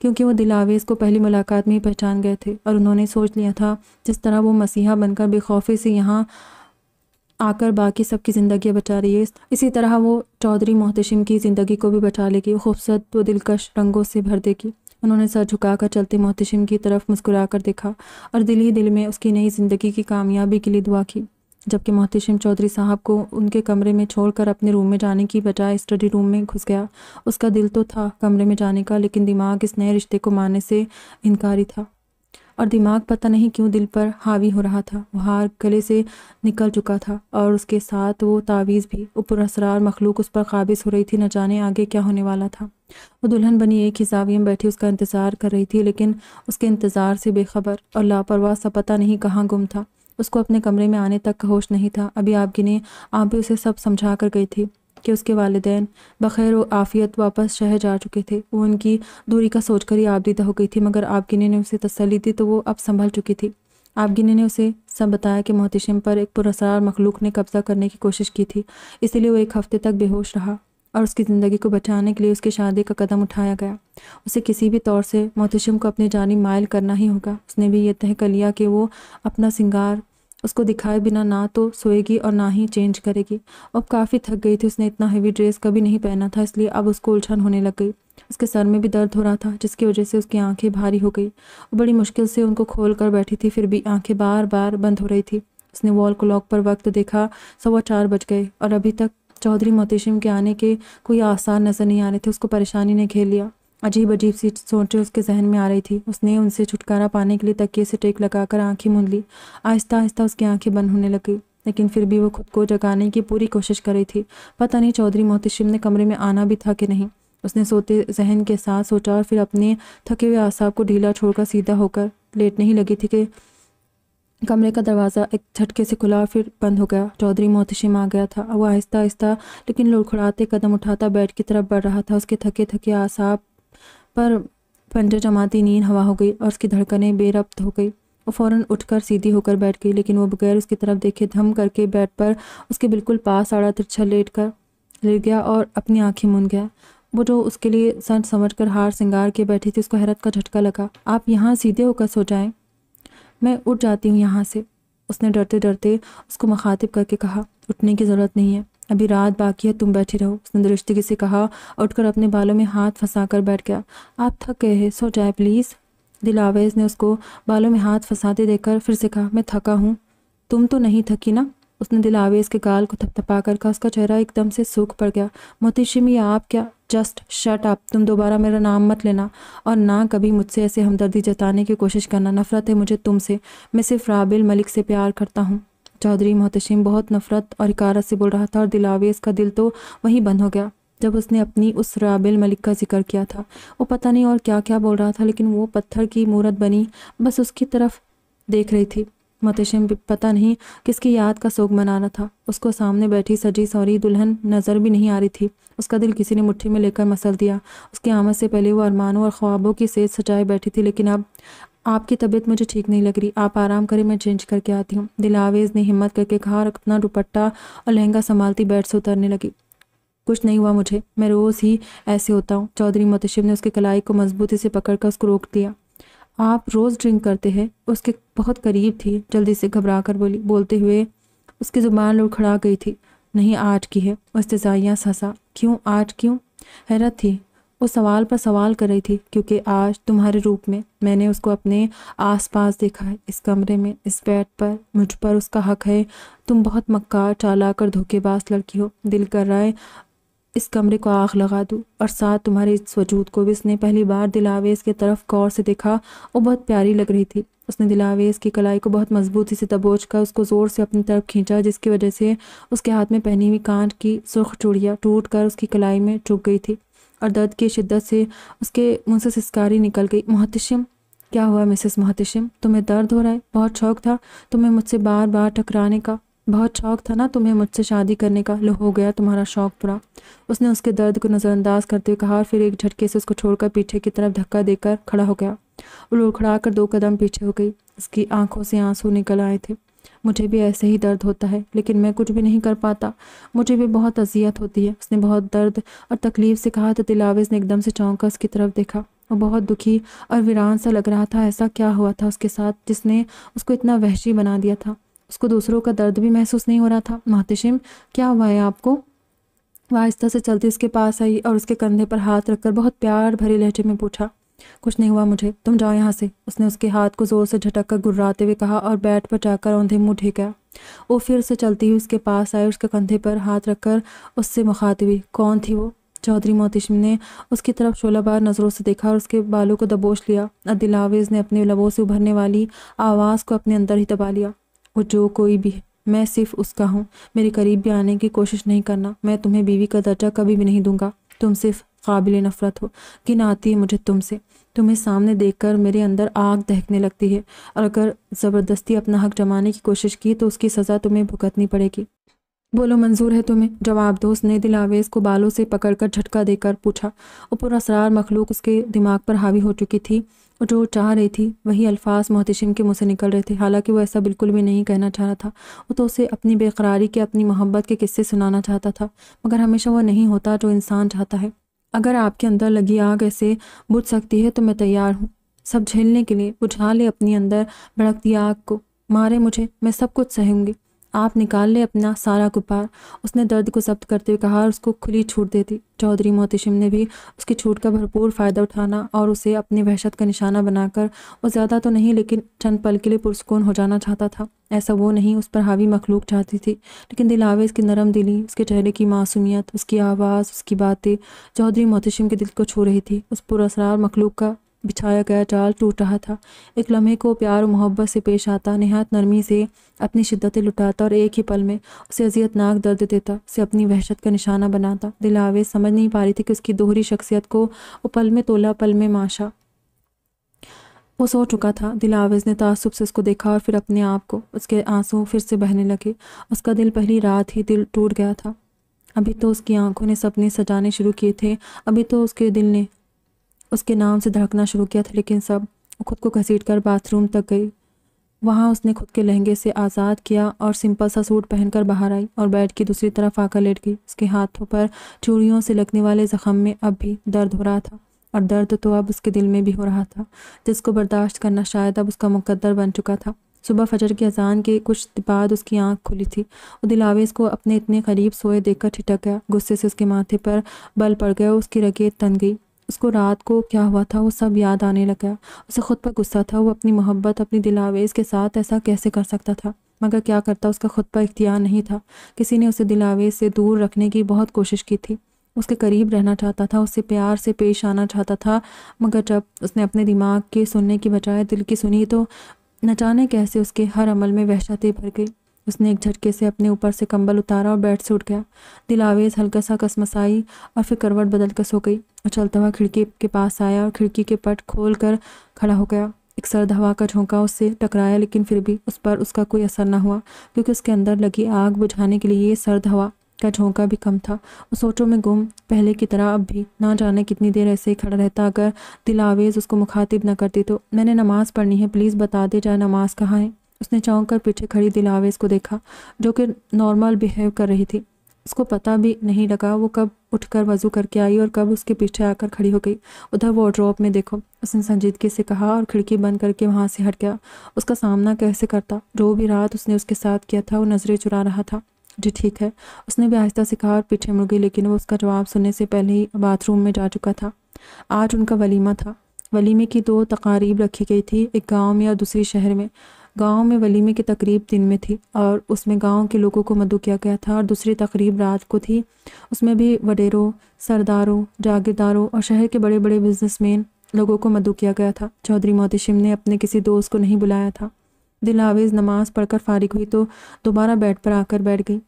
क्योंकि वो दिलावेज को पहली मुलाकात में ही पहचान गए थे और उन्होंने सोच लिया था जिस तरह वो मसीहा बनकर बेखौफी से यहाँ आकर बाकी सबकी ज़िंदगी बचा रही है इसी तरह वो चौधरी मोहतशिम की ज़िंदगी को भी बचा लेगी खूबसूरत व दिलकश रंगों से भर देगी उन्होंने सर झुकाकर चलते मोहतशिम की तरफ मुस्कुराकर देखा और दिल ही दिल में उसकी नई ज़िंदगी की कामयाबी के लिए दुआ की जबकि मोहतशिम चौधरी साहब को उनके कमरे में छोड़कर अपने रूम में जाने की बजाय स्टडी रूम में घुस गया उसका दिल तो था कमरे में जाने का लेकिन दिमाग इस नए रिश्ते को मानने से इनकारी था और दिमाग पता नहीं क्यों दिल पर हावी हो रहा था हार गले से निकल चुका था और उसके साथ वो तावीज़ भी ऊपर असरार मखलूक उस पर काबिज हो रही थी न जाने आगे क्या होने वाला था वो दुल्हन बनी एक हिसाब में बैठी उसका इंतज़ार कर रही थी लेकिन उसके इंतज़ार से बेखबर और लापरवाह सा पता नहीं कहाँ गुम था उसको अपने कमरे में आने तक होश नहीं था अभी आपकी ने आप भी उसे सब समझा कर गई थी कि उसके वालदेन बखैर व आफ़ियत वापस शहर जा चुके थे वो उनकी दूरी का सोचकर ही आपदीदा हो गई थी मगर आपगिने ने उसे तसली दी तो वो अब संभल चुकी थी आपगिनी ने उसे सब बताया कि मोहतिशम पर एक पुरसार मखलूक ने कब्ज़ा करने की कोशिश की थी इसीलिए वो एक हफ़्ते तक बेहोश रहा और उसकी ज़िंदगी को बचाने के लिए उसकी शादी का कदम उठाया गया उसे किसी भी तौर से मोहतिशम को अपनी जानी मायल करना ही होगा उसने भी यह तय कर लिया कि वो अपना सिंगार उसको दिखाए बिना ना तो सोएगी और ना ही चेंज करेगी अब काफ़ी थक गई थी उसने इतना हैवी ड्रेस कभी नहीं पहना था इसलिए अब उसको उलझन होने लग गई उसके सर में भी दर्द हो रहा था जिसकी वजह से उसकी आंखें भारी हो गई और बड़ी मुश्किल से उनको खोल कर बैठी थी फिर भी आंखें बार बार बंद हो रही थी उसने वॉल क्लॉक पर वक्त देखा सवा चार बज गए और अभी तक चौधरी मोतीशिम के आने के कोई आसार नज़र नहीं आ रहे थे उसको परेशानी ने घेर लिया अजीब अजीब सी सोचें उसके जहन में आ रही थी उसने उनसे छुटकारा पाने के लिए तकिए से टेक लगाकर आंखें मूंद ली आहिस्ता आहिस्ता उसकी आंखें बंद होने लगी लेकिन फिर भी वो खुद को जगाने की पूरी कोशिश कर रही थी पता नहीं चौधरी मोहतिशिम ने कमरे में आना भी था कि नहीं उसने सोते जहन के साथ सोचा और फिर अपने थके हुए आसाब को ढीला छोड़कर सीधा होकर लेटने ही लगी थी कि कमरे का दरवाज़ा एक झटके से खुला और फिर बंद हो गया चौधरी मोहतिशिम आ गया था वो आहिस्ता आहिस्ता लेकिन लुड़खुड़ाते कदम उठाता बेड की तरफ बढ़ रहा था उसके थके थके आसाब पर पंजों जमाती नींद हवा हो गई और उसकी धड़कनें बेरब्त हो गई वो फ़ौरन उठकर सीधी होकर बैठ गई लेकिन वो बगैर उसकी तरफ देखे धम करके बेड पर उसके बिल्कुल पास आड़ा तिरछा लेट कर लेट गया और अपनी आँखें मुन गया वो जो उसके लिए सच समझ कर हार सिंगार के बैठी थी उसको हैरत का झटका लगा आप यहाँ सीधे होकर सो जाएं मैं उठ जाती हूँ यहाँ से उसने डरते डरते उसको मुखातिब करके कहा उठने की ज़रूरत नहीं है अभी रात बाकी है तुम बैठे रहो उसने दृष्टिगी से कहा उठकर अपने बालों में हाथ फंसाकर बैठ गया आप थक गए हैं सो जाए प्लीज़ दिलावेज ने उसको बालों में हाथ फंसाते देखकर फिर से कहा मैं थका हूँ तुम तो नहीं थकी ना उसने दिलावेज के गाल को थपथपा कर कहा उसका चेहरा एकदम से सूख पड़ गया मोतीशिमी आप क्या जस्ट शट आप तुम दोबारा मेरा नाम मत लेना और ना कभी मुझसे ऐसे हमदर्दी जताने की कोशिश करना नफरत है मुझे तुमसे मैं सिर्फ राबिल मलिक से प्यार करता हूँ चौधरी मोहतशिम बहुत नफरत और इकारत से बोल रहा था और दिलावेज का दिल तो वहीं बंद हो गया जब उसने अपनी उस राबिल मलिक का जिक्र किया था वो पता नहीं और क्या क्या बोल रहा था लेकिन वो पत्थर की मूरत बनी बस उसकी तरफ देख रही थी मोहतशिम पता नहीं किसकी याद का सोग मनाना था उसको सामने बैठी सजी सौरी दुल्हन नज़र भी नहीं आ रही थी उसका दिल किसी ने मुट्ठी में लेकर मसल दिया उसकी आमद से पहले वो अरमानों और ख्वाबों की सेज सजाए बैठी थी लेकिन अब आपकी तबीयत मुझे ठीक नहीं लग रही आप आराम करें मैं चेंज करके आती हूँ दिलावेज ने हिम्मत करके कहा और अपना दुपट्टा और लहंगा संभालती बेड से उतरने लगी कुछ नहीं हुआ मुझे मैं रोज़ ही ऐसे होता हूँ चौधरी मुतशिब ने उसके कलाई को मजबूती से पकड़कर उसको रोक दिया आप रोज़ ड्रिंक करते हैं उसके बहुत करीब थी जल्दी से घबरा कर बोली बोलते हुए उसकी ज़ुबान खड़ा गई थी नहीं आज की है उसतजाइया हंसा क्यों आज क्यों हैरत थी वो सवाल पर सवाल कर रही थी क्योंकि आज तुम्हारे रूप में मैंने उसको अपने आसपास देखा है इस कमरे में इस बेड पर मुझ पर उसका हक है तुम बहुत मक्का चालाक और धोखेबाज लड़की हो दिल कर रहा है इस कमरे को आँख लगा दूँ और साथ तुम्हारे इस वजूद को भी उसने पहली बार दिलावेज की तरफ गौर से देखा वो बहुत प्यारी लग रही थी उसने दिलावेज की कलाई को बहुत मजबूती से दबोच कर उसको ज़ोर से अपनी तरफ खींचा जिसकी वजह से उसके हाथ में पहनी हुई कांट की सुर्ख चूड़िया टूट कर उसकी कलाई में चुक गई थी और दर्द की शिद्दत से उसके मुंह से सिस्कारी निकल गई मोहतशिम क्या हुआ मिसेस मोहतशिम तुम्हें दर्द हो रहा है बहुत शौक था तुम्हें मुझसे बार बार टकराने का बहुत शौक था ना तुम्हें मुझसे शादी करने का लो हो गया तुम्हारा शौक पूरा उसने उसके दर्द को नज़रअंदाज करते हुए कहा और फिर एक झटके से उसको छोड़कर पीछे की तरफ धक्का देकर खड़ा हो गया वो लुड़खड़ा कर दो कदम पीछे हो गई उसकी आंखों से आंसू निकल आए थे मुझे भी ऐसे ही दर्द होता है लेकिन मैं कुछ भी नहीं कर पाता मुझे भी बहुत अजियत होती है उसने बहुत दर्द और तकलीफ़ से कहा तो दिलावेज़ ने एकदम से चौंका उसकी तरफ देखा वो बहुत दुखी और वीरान सा लग रहा था ऐसा क्या हुआ था उसके साथ जिसने उसको इतना वहशी बना दिया था उसको दूसरों का दर्द भी महसूस नहीं हो रहा था महतिशिम क्या हुआ है आपको वह आहिस्ता से चलती उसके पास आई और उसके कंधे पर हाथ रखकर बहुत प्यार भरे लहजे में पूछा कुछ नहीं हुआ मुझे तुम जाओ यहाँ से उसने उसके हाथ को ज़ोर से झटक कर गुर्राते हुए कहा और बैट पर जाकर औंधे मुँह ढेका वो फिर से चलती हुई उसके पास आए उसके कंधे पर हाथ रखकर उससे मुखातिब हुई कौन थी वो चौधरी मोतिश ने उसकी तरफ शोला बार नज़रों से देखा और उसके बालों को दबोच लिया दिलावेज़ ने अपने लबों से उभरने वाली आवाज़ को अपने अंदर ही दबा लिया वो जो कोई भी है मैं सिर्फ उसका हूँ मेरे करीब भी आने की कोशिश नहीं करना मैं तुम्हें बीवी का दर्जा कभी भी नहीं दूंगा तुम सिर्फ काबिल नफ़रत हो किन आती है मुझे तुमसे तुम्हें सामने देखकर मेरे अंदर आग दहकने लगती है और अगर ज़बरदस्ती अपना हक जमाने की कोशिश की तो उसकी सज़ा तुम्हें भुगतनी पड़ेगी बोलो मंजूर है तुम्हें जवाब दोस्त ने दिल को बालों से पकड़कर झटका देकर पूछा ऊपर असरार मखलूक उसके दिमाग पर हावी हो चुकी थी और जो चाह रही थी वही अल्फाज मोहतिशिम के मुंह से निकल रहे थे हालांकि वो ऐसा बिल्कुल भी नहीं कहना चाह रहा था वो तो उसे अपनी बेकरारी के अपनी मोहब्बत के किस्से सुनाना चाहता था मगर हमेशा वो नहीं होता जो इंसान चाहता है अगर आपके अंदर लगी आग ऐसे बुझ सकती है तो मैं तैयार हूँ सब झेलने के लिए बुझा ले अपने अंदर भड़कती आग को मारे मुझे मैं सब कुछ सहूँगी आप निकाल ले अपना सारा गुब्बार उसने दर्द को जब्त करते हुए कहा और उसको खुली छूट दे दी चौधरी मोहतिशम ने भी उसकी छूट का भरपूर फ़ायदा उठाना और उसे अपनी वहशत का निशाना बनाकर वो ज़्यादा तो नहीं लेकिन चंद पल के लिए पुरस्कून हो जाना चाहता था ऐसा वो नहीं उस पर हावी मखलूक चाहती थी लेकिन दिलावे इसकी नरम दिली उसके चेहरे की मासूमियत उसकी आवाज़ उसकी बातें चौधरी मोहतिशम के दिल को छू रही थी उस पुरसरार मखलूक का बिछाया गया जाल टूट रहा था एक लम्हे को प्यार और मोहब्बत से पेश आता नहायत नरमी से अपनी शिद्दतें लुटाता और एक ही पल में उसे अजियतनाक दर्द देता उसे अपनी वहशत का निशाना बनाता दिलावे समझ नहीं पा रही थी कि उसकी दोहरी शख्सियत को पल में तोला पल में माशा वो सो चुका था दिल आवेज ने तासुब से उसको देखा और फिर अपने आप को उसके आंसू फिर से बहने लगे उसका दिल पहली रात ही दिल टूट गया था अभी तो उसकी आंखों ने सपने सजाने शुरू किए थे अभी तो उसके दिल ने उसके नाम से धड़कना शुरू किया था लेकिन सब खुद को घसीट कर बाथरूम तक गई वहाँ उसने खुद के लहंगे से आज़ाद किया और सिंपल सा सूट पहनकर बाहर आई और बेड की दूसरी तरफ आकर लेट गई उसके हाथों पर चूड़ियों से लगने वाले ज़ख़म में अब भी दर्द हो रहा था और दर्द तो अब उसके दिल में भी हो रहा था जिसको बर्दाश्त करना शायद अब उसका मुकद्दर बन चुका था सुबह फजर की अजान के कुछ बाद उसकी आंख खुली थी और दिलावेज को अपने इतने करीब सोए देखकर ठिटक गया गुस्से से उसके माथे पर बल पड़ गया उसकी रगेत तन गई उसको रात को क्या हुआ था वो सब याद आने लगा उसे खुद पर गुस्सा था वो अपनी मोहब्बत अपनी दिलावेज़ के साथ ऐसा कैसे कर सकता था मगर क्या करता उसका खुद पर इख्तियार नहीं था किसी ने उसे दिलावेज से दूर रखने की बहुत कोशिश की थी उसके करीब रहना चाहता था उससे प्यार से पेश आना चाहता था मगर जब उसने अपने दिमाग के सुनने की बजाय दिल की सुनी तो न जाने कैसे उसके हर अमल में वहशतें भर गई उसने एक झटके से अपने ऊपर से कंबल उतारा और बेड से उठ गया दिलावेज हल्का सा कसमसाई और फिर करवट बदल कर सो गई और चलता हुआ खिड़की के पास आया और खिड़की के पट खोल कर खड़ा हो गया एक सर्द हवा का झोंका उससे टकराया लेकिन फिर भी उस पर उसका कोई असर ना हुआ क्योंकि उसके अंदर लगी आग बुझाने के लिए सर्द हवा का झोंका भी कम था उस सोचों में गुम पहले की तरह अब भी ना जाने कितनी देर ऐसे ही खड़ा रहता अगर दिलावेज उसको मुखातिब ना करती तो मैंने नमाज़ पढ़नी है प्लीज़ बता दे जाए नमाज़ कहाँ है उसने चौंक कर पीछे खड़ी दिलावेज को देखा जो कि नॉर्मल बिहेव कर रही थी उसको पता भी नहीं लगा वो कब उठकर वजू करके आई और कब उसके पीछे आकर खड़ी हो गई उधर वो ड्रॉप में देखो उसने संजीदगी से कहा और खिड़की बंद करके वहाँ से हट गया उसका सामना कैसे करता जो भी रात उसने उसके साथ किया था वो नज़रें चुरा रहा था जी ठीक है उसने भी आहिस्ता से कहा और पीछे मुड़ गई लेकिन वो उसका जवाब सुनने से पहले ही बाथरूम में जा चुका था आज उनका वलीमा था वलीमे की दो तकारीब रखी गई थी एक गाँव में और दूसरी शहर में गांव में वलीमे की तकरीब दिन में थी और उसमें गांव के लोगों को मदु किया गया था और दूसरी तकरीब रात को थी उसमें भी वडेरों सरदारों जागीरदारों और शहर के बड़े बड़े बिजनेसमैन लोगों को मदु किया गया था चौधरी मोतिशिम ने अपने किसी दोस्त को नहीं बुलाया था दिल नमाज़ पढ़कर फारिग हुई तो दोबारा बेड पर आकर बैठ गई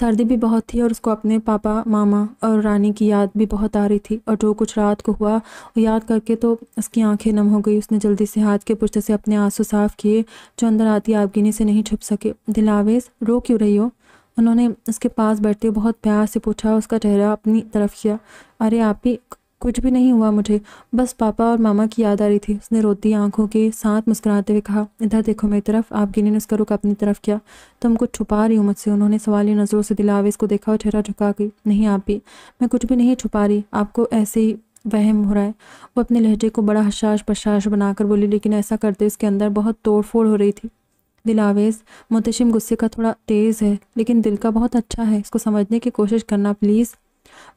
सर्दी भी बहुत थी और उसको अपने पापा मामा और रानी की याद भी बहुत आ रही थी और जो कुछ रात को हुआ याद करके तो उसकी आंखें नम हो गई उसने जल्दी से हाथ के पुश्ते से अपने आंसू साफ किए जो अंदर आती आबगिनी से नहीं छुप सके दिलावेज रो क्यों रही हो उन्होंने उसके पास बैठते बहुत प्यार से पूछा उसका चेहरा अपनी तरफ किया अरे आप ही कुछ भी नहीं हुआ मुझे बस पापा और मामा की याद आ रही थी उसने रोती आंखों के साथ मुस्कुराते हुए कहा इधर देखो मेरी तरफ आपकी ने उसका रुख अपनी तरफ किया तुम कुछ छुपा रही हूँ मुझसे उन्होंने सवाली नज़रों से दिलावेज को देखा और चेहरा झुका गई नहीं आप भी मैं कुछ भी नहीं छुपा रही आपको ऐसे ही वहम हो रहा है वो अपने लहजे को बड़ा हशाश पशाश बनाकर बोली लेकिन ऐसा करते उसके अंदर बहुत तोड़फोड़ हो रही थी दिलावेज मुतशिम गुस्से का थोड़ा तेज़ है लेकिन दिल का बहुत अच्छा है इसको समझने की कोशिश करना प्लीज़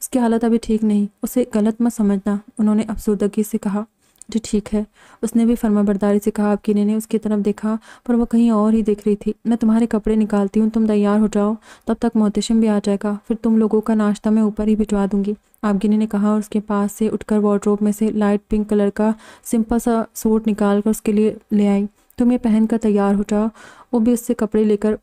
उसकी हालत अभी ठीक नहीं उसे गलत मत समझना उन्होंने अफसरदगी से कहा जी ठीक है उसने भी फर्माबरदारी से कहा आपकी ने उसकी तरफ देखा पर वह कहीं और ही देख रही थी मैं तुम्हारे कपड़े निकालती हूँ तुम तैयार हो जाओ तब तक मोहतशम भी आ जाएगा फिर तुम लोगों का नाश्ता मैं ऊपर ही भिजवा दूंगी आबगिनी ने कहा और उसके पास से उठकर वार्ड्रोब में से लाइट पिंक कलर का सिंपल सा सूट निकाल कर उसके लिए ले आई तुम ये पहन कर तैयार हो जाओ वो भी उससे कपड़े लेकर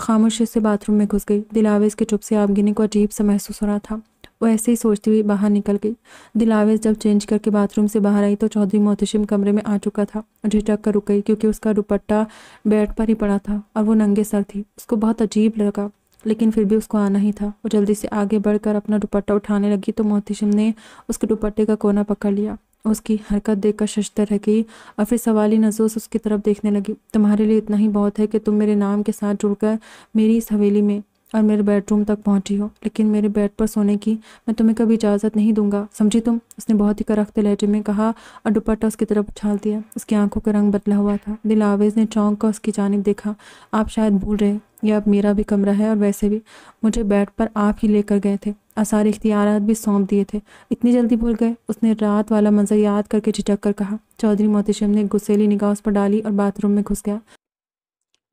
खामोशी से बाथरूम में घुस गई दिलावेज के चुप से आबगिनी को अजीब सा महसूस हो रहा था वो ऐसे ही सोचती हुई बाहर निकल गई दिलावेज जब चेंज करके बाथरूम से बाहर आई तो चौधरी मोहतिशिम कमरे में आ चुका था झिझक कर रुक गई क्योंकि उसका दुपट्टा बेड पर ही पड़ा था और वो नंगे सर थी उसको बहुत अजीब लगा लेकिन फिर भी उसको आना ही था वो जल्दी से आगे बढ़कर अपना दुपट्टा उठाने लगी तो मोहतिशिम ने उसके दुपट्टे का कोना पकड़ लिया उसकी हरकत देखकर शशतर रह गई और फिर सवाली नजोस से उसकी तरफ देखने लगी तुम्हारे लिए इतना ही बहुत है कि तुम मेरे नाम के साथ जुड़कर मेरी इस हवेली में और मेरे बेडरूम तक पहुंची हो लेकिन मेरे बेड पर सोने की मैं तुम्हें कभी इजाज़त नहीं दूंगा समझी तुम उसने बहुत ही क़रख्त लहजे में कहा और दुपट्टा उसकी तरफ उछाल दिया उसकी आंखों का रंग बदला हुआ था दिल आवेज ने चौंक कर उसकी जानब देखा आप शायद भूल रहे यह अब मेरा भी कमरा है और वैसे भी मुझे बेड पर आप ही लेकर गए थे आसार इख्तियार भी सौंप दिए थे इतनी जल्दी भूल गए उसने रात वाला मंजर याद करके झिझक कर कहा चौधरी मोतीशम ने गुस्सेली निगाह उस पर डाली और बाथरूम में घुस गया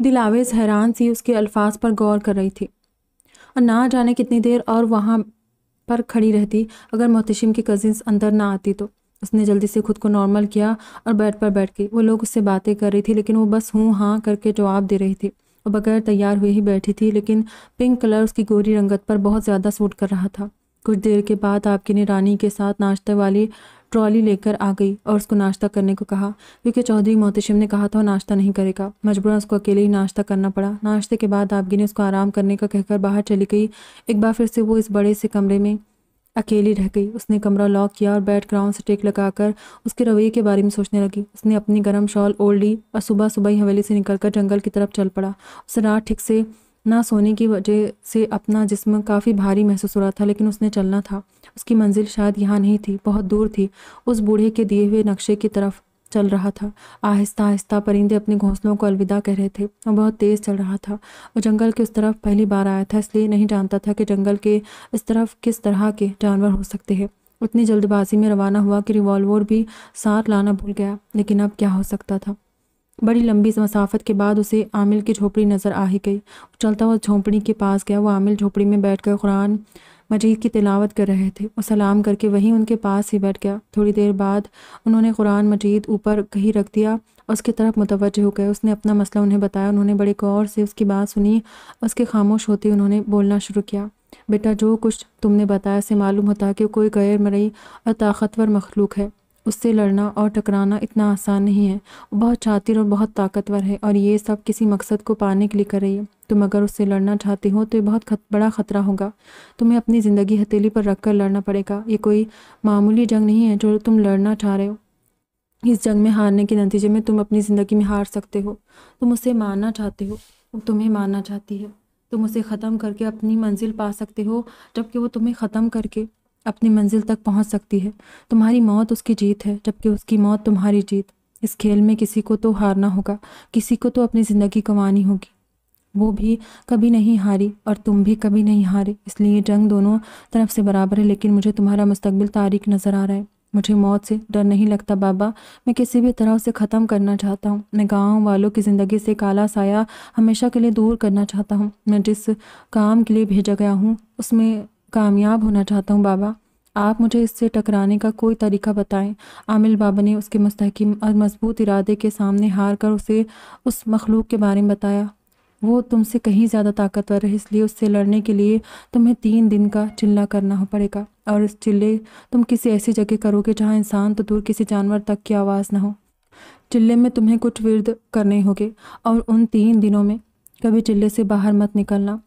दिलावेज हैरान सी उसके अल्फाज पर गौर कर रही थी और ना जाने कितनी देर और वहाँ पर खड़ी रहती अगर मोहतशिम की कज़िन्स अंदर ना आती तो उसने जल्दी से खुद को नॉर्मल किया और बेड पर बैठ गई वो लोग उससे बातें कर रही थी लेकिन वो बस हूँ हाँ करके जवाब दे रही थी और बगैर तैयार हुए ही बैठी थी लेकिन पिंक कलर उसकी गोरी रंगत पर बहुत ज़्यादा सूट कर रहा था कुछ देर के बाद आपकी निरानी के साथ नाश्ते वाली ट्रॉली लेकर आ गई और उसको नाश्ता करने को कहा क्योंकि चौधरी मोहतशिम ने कहा था वो नाश्ता नहीं करेगा मजबूरन उसको अकेले ही नाश्ता करना पड़ा नाश्ते के बाद आपगी ने उसको आराम करने का कहकर बाहर चली गई एक बार फिर से वो इस बड़े से कमरे में अकेली रह गई उसने कमरा लॉक किया और बेड ग्राउंड से टेक लगाकर उसके रवैये के बारे में सोचने लगी उसने अपनी गर्म शॉल ओढ़ ली और सुबह सुबह ही हवेली से निकलकर जंगल की तरफ चल पड़ा उसे रात ठीक से ना सोने की वजह से अपना जिस्म काफ़ी भारी महसूस हो रहा था लेकिन उसने चलना था उसकी मंजिल शायद यहाँ नहीं थी बहुत दूर थी उस बूढ़े के दिए हुए नक्शे की तरफ चल रहा था आहिस्ता आहिस्ता परिंदे अपने घोंसलों को अलविदा कह रहे थे और बहुत तेज़ चल रहा था वो जंगल के उस तरफ पहली बार आया था इसलिए नहीं जानता था कि जंगल के इस तरफ किस तरह के जानवर हो सकते हैं उतनी जल्दबाजी में रवाना हुआ कि रिवॉल्वर भी साथ लाना भूल गया लेकिन अब क्या हो सकता था बड़ी लंबी मसाफत के बाद उसे आमिल की झोपड़ी नज़र आ ही गई चलता हुआ झोपड़ी के पास गया वो आमिल झोपड़ी में कर कुरान मजीद की तिलावत कर रहे थे और सलाम करके वहीं उनके पास ही बैठ गया थोड़ी देर बाद उन्होंने कुरान मजीद ऊपर कहीं रख दिया उसकी तरफ मुतवज हो गए उसने अपना मसला उन्हें बताया उन्होंने बड़े गौर से उसकी बात सुनी उसके खामोश होते उन्होंने बोलना शुरू किया बेटा जो कुछ तुमने बताया से मालूम होता कि कोई गैर मरई और ताकतवर मखलूक है उससे लड़ना और टकराना इतना आसान नहीं है वो बहुत शातिर और बहुत ताकतवर है और ये सब किसी मकसद को पाने के लिए कर रही है तुम अगर उससे लड़ना चाहते हो तो ये बहुत खत, बड़ा ख़तरा होगा तुम्हें अपनी ज़िंदगी हथेली पर रख कर लड़ना पड़ेगा ये कोई मामूली जंग नहीं है जो तुम लड़ना चाह रहे हो इस जंग में हारने के नतीजे में तुम अपनी ज़िंदगी में हार सकते हो तुम उसे मारना चाहते हो तुम्हें मारना चाहती है तुम उसे ख़त्म करके अपनी मंजिल पा सकते हो जबकि वो तुम्हें ख़त्म करके अपनी मंजिल तक पहुंच सकती है तुम्हारी मौत उसकी जीत है जबकि उसकी मौत तुम्हारी जीत इस खेल में किसी को तो हारना होगा किसी को तो अपनी ज़िंदगी कमानी होगी वो भी कभी नहीं हारी और तुम भी कभी नहीं हारे इसलिए जंग दोनों तरफ से बराबर है लेकिन मुझे तुम्हारा मुस्तबिल तारीख नज़र आ रहा है मुझे मौत से डर नहीं लगता बाबा मैं किसी भी तरह उसे ख़त्म करना चाहता हूँ मैं गाँव वालों की ज़िंदगी से काला साया हमेशा के लिए दूर करना चाहता हूँ मैं जिस काम के लिए भेजा गया हूँ उसमें कामयाब होना चाहता हूँ बाबा आप मुझे इससे टकराने का कोई तरीका बताएं आमिल बाबा ने उसके मस्तकम और मजबूत इरादे के सामने हार कर उसे उस मखलूक के बारे में बताया वो तुमसे कहीं ज़्यादा ताकतवर है इसलिए उससे लड़ने के लिए तुम्हें तीन दिन का चिल्ला करना हो पड़ेगा और इस चिल्ले तुम किसी ऐसी जगह करोगे जहाँ इंसान तो दूर किसी जानवर तक की आवाज़ ना हो चिल्ले में तुम्हें कुछ विर्द करने होंगे और उन तीन दिनों में कभी चिल्ले से बाहर मत निकलना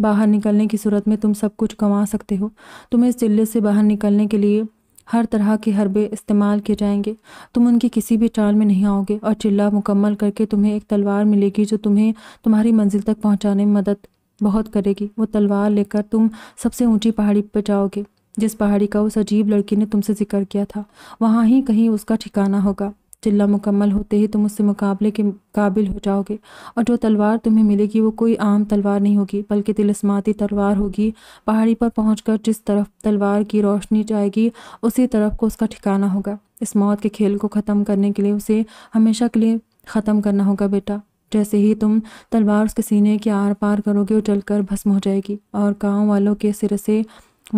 बाहर निकलने की सूरत में तुम सब कुछ कमा सकते हो तुम्हें इस जिले से बाहर निकलने के लिए हर तरह के हरबे इस्तेमाल किए जाएंगे तुम उनकी किसी भी चाल में नहीं आओगे और चिल्ला मुकम्मल करके तुम्हें एक तलवार मिलेगी जो तुम्हें तुम्हारी मंजिल तक पहुंचाने में मदद बहुत करेगी वो तलवार लेकर तुम सबसे ऊंची पहाड़ी पर जाओगे जिस पहाड़ी का उस अजीब लड़की ने तुमसे जिक्र किया था वहाँ ही कहीं उसका ठिकाना होगा चिल्ला मुकम्मल होते ही तुम उससे मुकाबले के काबिल हो जाओगे और जो तलवार तुम्हें मिलेगी वो कोई आम तलवार नहीं होगी बल्कि तिलस्माती तलवार होगी पहाड़ी पर पहुंचकर जिस तरफ तलवार की रोशनी जाएगी उसी तरफ को उसका ठिकाना होगा इस मौत के खेल को ख़त्म करने के लिए उसे हमेशा के लिए ख़त्म करना होगा बेटा जैसे ही तुम तलवार उसके सीने के आर पार करोगे वो जलकर भस्म हो जाएगी और गाँव वालों के सिर से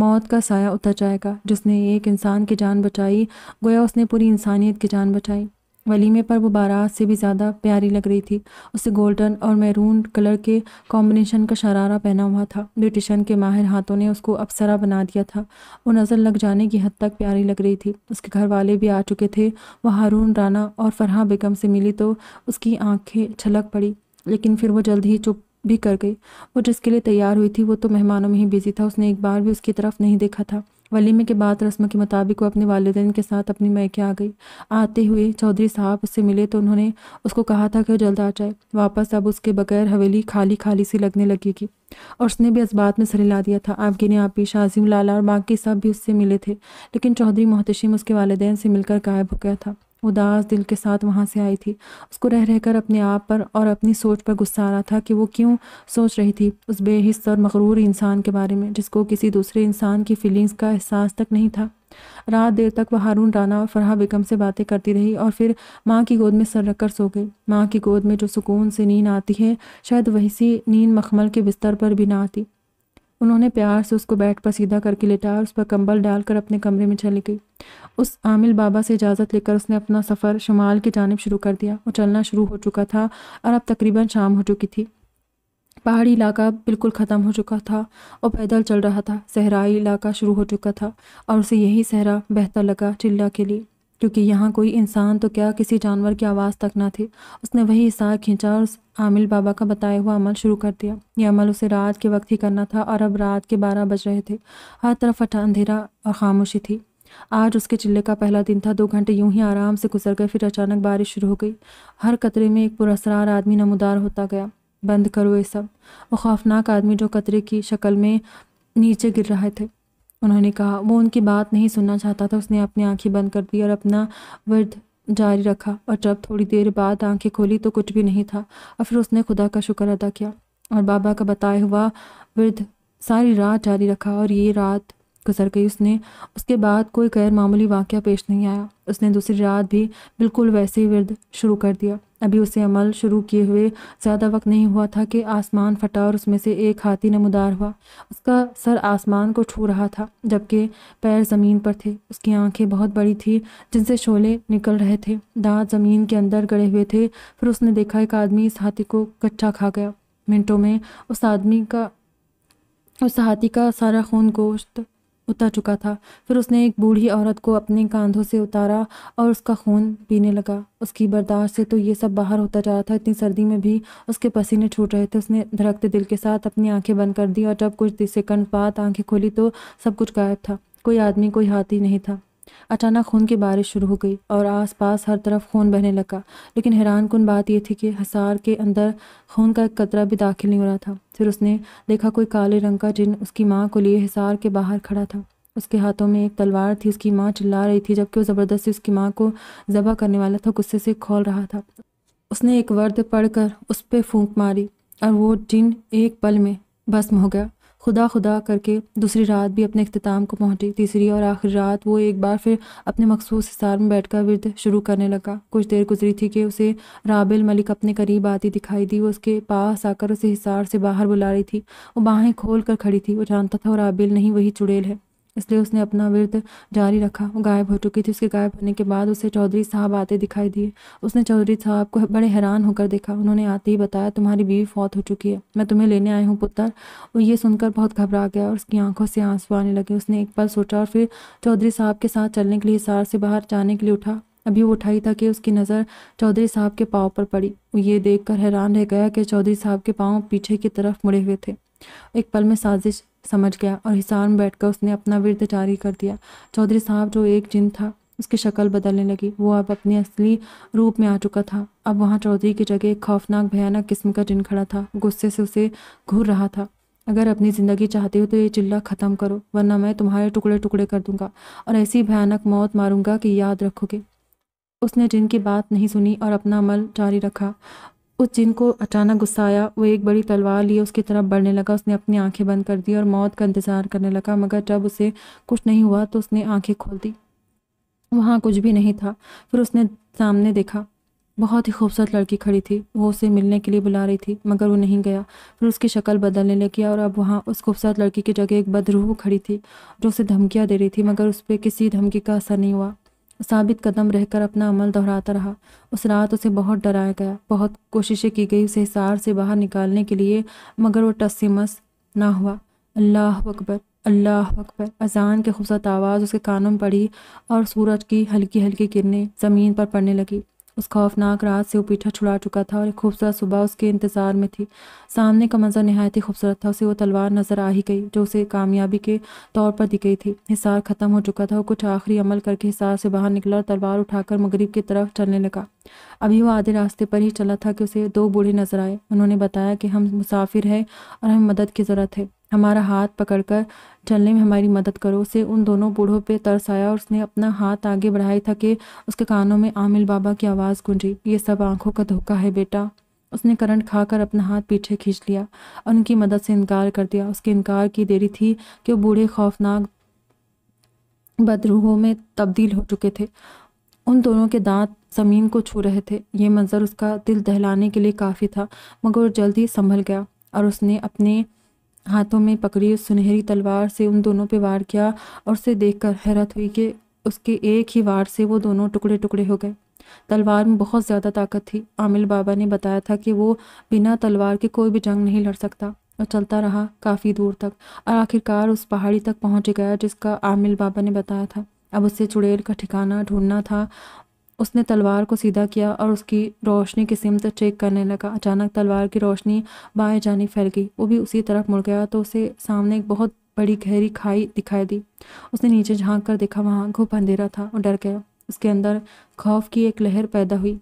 मौत का साया उतर जाएगा जिसने एक इंसान की जान बचाई गोया उसने पूरी इंसानियत की जान बचाई वलीमे पर वो बारात से भी ज़्यादा प्यारी लग रही थी उसे गोल्डन और मैरून कलर के कॉम्बिनेशन का शरारा पहना हुआ था ब्यूटिशन के माहिर हाथों ने उसको अप्सरा बना दिया था वो नज़र लग जाने की हद तक प्यारी लग रही थी उसके घर वाले भी आ चुके थे वो हारून राना और फरहा बेगम से मिली तो उसकी आँखें छलक पड़ी लेकिन फिर वो जल्द ही चुप भी कर गई वो जिसके लिए तैयार हुई थी वो तो मेहमानों में ही बिजी था उसने एक बार भी उसकी तरफ नहीं देखा था वलीमे के बाद रस्म के मुताबिक वो अपने वालदेन के साथ अपनी मैके आ गई आते हुए चौधरी साहब उससे मिले तो उन्होंने उसको कहा था कि वो जल्द आ जाए वापस अब उसके बगैर हवेली खाली खाली सी लगने लगेगी और उसने भी इस बात में सर हिला दिया था आफगिन आपी शाजिम लाला और बाकी सब भी उससे मिले थे लेकिन चौधरी मोहतशिम उसके वालदेन से मिलकर गायब हो गया था उदास दिल के साथ वहाँ से आई थी उसको रह रहकर अपने आप पर और अपनी सोच पर गुस्सा आ रहा था कि वो क्यों सोच रही थी उस बेहिस और मकरूर इंसान के बारे में जिसको किसी दूसरे इंसान की फीलिंग्स का एहसास तक नहीं था रात देर तक वह हारून राना और फरहा बेगम से बातें करती रही और फिर माँ की गोद में सर रखकर सो गई माँ की गोद में जो सुकून से नींद आती है शायद वैसी नींद मखमल के बिस्तर पर भी ना आती उन्होंने प्यार से उसको बेड पर सीधा करके लेटा और उस पर कंबल डालकर अपने कमरे में चली गई उस आमिल बाबा से इजाज़त लेकर उसने अपना सफ़र शुमाल की जानब शुरू कर दिया वो चलना शुरू हो चुका था और अब तकरीबन शाम हो चुकी थी पहाड़ी इलाका बिल्कुल ख़त्म हो चुका था और पैदल चल रहा था सहराई इलाका शुरू हो चुका था और उसे यही सहरा बेहतर लगा चिल्ला के लिए क्योंकि यहाँ कोई इंसान तो क्या किसी जानवर की आवाज़ तक ना थी उसने वही इशार खींचा और उस आमिल बाबा का बताया हुआ अमल शुरू कर दिया यह अमल उसे रात के वक्त ही करना था और अब रात के बारह बज रहे थे हर तरफ अंधेरा और खामोशी थी आज उसके चिल्ले का पहला दिन था दो घंटे यूं ही आराम से गुजर गए फिर अचानक बारिश शुरू हो गई हर कतरे में एक पुरसरार आदमी नमदार होता गया बंद करो ये सब वो खौफनाक आदमी जो कतरे की शक्ल में नीचे गिर रहे थे उन्होंने कहा वो उनकी बात नहीं सुनना चाहता था उसने अपनी आंखें बंद कर दी और अपना वर्द जारी रखा और जब थोड़ी देर बाद आंखें खोली तो कुछ भी नहीं था और फिर उसने खुदा का शुक्र अदा किया और बाबा का बताया हुआ वृद्ध सारी रात जारी रखा और ये रात गुजर गई उसने उसके बाद कोई गैर मामूली वाक़ पेश नहीं आया उसने दूसरी रात भी बिल्कुल वैसे ही विरद शुरू कर दिया अभी उसे अमल शुरू किए हुए ज़्यादा वक्त नहीं हुआ था कि आसमान फटा और उसमें से एक हाथी नमदार हुआ उसका सर आसमान को छू रहा था जबकि पैर ज़मीन पर थे उसकी आंखें बहुत बड़ी थी जिनसे शोले निकल रहे थे दांत ज़मीन के अंदर गड़े हुए थे फिर उसने देखा एक आदमी इस हाथी को कच्चा खा गया मिनटों में उस आदमी का उस हाथी का सारा खून गोश्त उतर चुका था फिर उसने एक बूढ़ी औरत को अपने कांधों से उतारा और उसका खून पीने लगा उसकी बर्दाश्त से तो ये सब बाहर होता जा रहा था इतनी सर्दी में भी उसके पसीने छूट रहे थे उसने धड़कते दिल के साथ अपनी आंखें बंद कर दी और जब कुछ सेकंड बाद आंखें खोली तो सब कुछ गायब था कोई आदमी कोई हाथी नहीं था अचानक खून की बारिश शुरू हो गई और आसपास हर तरफ खून बहने लगा लेकिन हैरान कन बात यह थी कि हसार के अंदर खून का एक कतरा भी दाखिल नहीं हो रहा था फिर उसने देखा कोई काले रंग का जिन उसकी माँ को लिए हिसार के बाहर खड़ा था उसके हाथों में एक तलवार थी उसकी माँ चिल्ला रही थी जबकि वो ज़बरदस्ती उसकी माँ को ज़बह करने वाला था गुस्से से खोल रहा था उसने एक वर्द पढ़कर उस पर फूंक मारी और वो जिन एक पल में भस्म हो गया खुदा खुदा करके दूसरी रात भी अपने अख्ताम को पहुंची तीसरी और आखिरी रात वो एक बार फिर अपने मखसूस हिसार में बैठकर विरद शुरू करने लगा कुछ देर गुजरी थी कि उसे राबिल मलिक अपने करीब आती दिखाई दी वो उसके पास आकर उसे हिसार से बाहर बुला रही थी वो बाहें खोल कर खड़ी थी वो जानता था और राबिल नहीं वही चुड़ैल है इसलिए उसने अपना विरत जारी रखा वो गायब हो चुकी थी उसके गायब होने के बाद उसे चौधरी साहब आते दिखाई दिए उसने चौधरी साहब को बड़े हैरान होकर देखा उन्होंने आते ही बताया तुम्हारी बीवी फौत हो चुकी है मैं तुम्हें लेने आई हूँ पुत्र और ये सुनकर बहुत घबरा गया और उसकी आंखों से आंसू आने लगे उसने एक पल सोचा और फिर चौधरी साहब के साथ चलने के लिए सार से बाहर जाने के लिए उठा अभी वो उठाई था कि उसकी नज़र चौधरी साहब के पाँव पर पड़ी वो ये देखकर हैरान रह गया कि चौधरी साहब के पाँव पीछे की तरफ मुड़े हुए थे एक पल में साजिश समझ गया और हिसार में बैठकर उसने अपना विरद जारी कर दिया चौधरी साहब जो एक जिन था उसकी शक्ल बदलने लगी वो अब अपने असली रूप में आ चुका था अब वहाँ चौधरी की जगह एक खौफनाक भयानक किस्म का जिन खड़ा था गुस्से से उसे घूर रहा था अगर अपनी ज़िंदगी चाहते हो तो ये चिल्ला ख़त्म करो वरना मैं तुम्हारे टुकड़े टुकड़े कर दूंगा और ऐसी भयानक मौत मारूंगा कि याद रखोगे उसने जिन की बात नहीं सुनी और अपना अमल जारी रखा उस जिन को अचानक गुस्सा आया वो एक बड़ी तलवार लिए उसकी तरफ बढ़ने लगा उसने अपनी आंखें बंद कर दी और मौत का इंतज़ार करने लगा मगर जब उसे कुछ नहीं हुआ तो उसने आंखें खोल दी वहाँ कुछ भी नहीं था फिर उसने सामने देखा बहुत ही खूबसूरत लड़की खड़ी थी वो उसे मिलने के लिए बुला रही थी मगर वो नहीं गया फिर उसकी शक्ल बदलने लगी और अब वहाँ उस खूबसूरत लड़की की जगह एक बदरूह खड़ी थी जो उसे धमकियाँ दे रही थी मगर उस पर किसी धमकी का असर नहीं हुआ साबित कदम रहकर अपना अमल दोहराता रहा उस रात उसे बहुत डराया गया बहुत कोशिशें की गई उसे हिसार से बाहर निकालने के लिए मगर वह टस्मस ना हुआ अल्लाह अकबर अल्लाह अकबर अजान की खूबसूरत आवाज़ उसके कानों में पड़ी और सूरज की हल्की हल्की किरणें ज़मीन पर पड़ने लगी उस खौफनाक रात से वो पीठा छुड़ा चुका था और एक खूबसूरत सुबह उसके इंतज़ार में थी सामने का मंजर नहायत ही खूबसूरत था उसे वो तलवार नज़र आ ही गई जो उसे कामयाबी के तौर पर दी गई थी हिसार ख़त्म हो चुका था और कुछ आखिरी अमल करके हिसार से बाहर निकला और तलवार उठाकर मगरब की तरफ चलने लगा अभी वो आधे रास्ते पर ही चला था कि उसे दो बूढ़े नजर आए उन्होंने बताया कि हम मुसाफिर हैं और हमें मदद की ज़रूरत है हमारा हाथ पकड़कर चलने में हमारी मदद करो उसे उन दोनों बूढ़ों पे तरस आया और उसने अपना हाथ आगे बढ़ाया था कि उसके कानों में आमिल बाबा की आवाज़ गूंजी ये सब आंखों का धोखा है बेटा उसने करंट खाकर अपना हाथ पीछे खींच लिया और उनकी मदद से इनकार कर दिया उसके इनकार की देरी थी कि वो बूढ़े खौफनाक बदरूहों में तब्दील हो चुके थे उन दोनों के दांत ज़मीन को छू रहे थे ये मंज़र उसका दिल दहलाने के लिए काफ़ी था मगर जल्द ही संभल गया और उसने अपने हाथों में पकड़ी उस सुनहरी तलवार से उन दोनों पे वार किया और उसे देखकर हैरत हुई कि उसके एक ही वार से वो दोनों टुकड़े टुकड़े हो गए तलवार में बहुत ज़्यादा ताकत थी आमिल बाबा ने बताया था कि वो बिना तलवार के कोई भी जंग नहीं लड़ सकता और चलता रहा काफ़ी दूर तक और आखिरकार उस पहाड़ी तक पहुंच गया जिसका आमिल बाबा ने बताया था अब उससे चुड़ैल का ठिकाना ढूंढना था उसने तलवार को सीधा किया और उसकी रोशनी की सिमत चेक करने लगा अचानक तलवार की रोशनी बाएं जानी फैल गई वो भी उसी तरफ मुड़ गया तो उसे सामने एक बहुत बड़ी गहरी खाई दिखाई दी उसने नीचे झांक कर देखा वहाँ घुप अंधेरा था और डर गया उसके अंदर खौफ की एक लहर पैदा हुई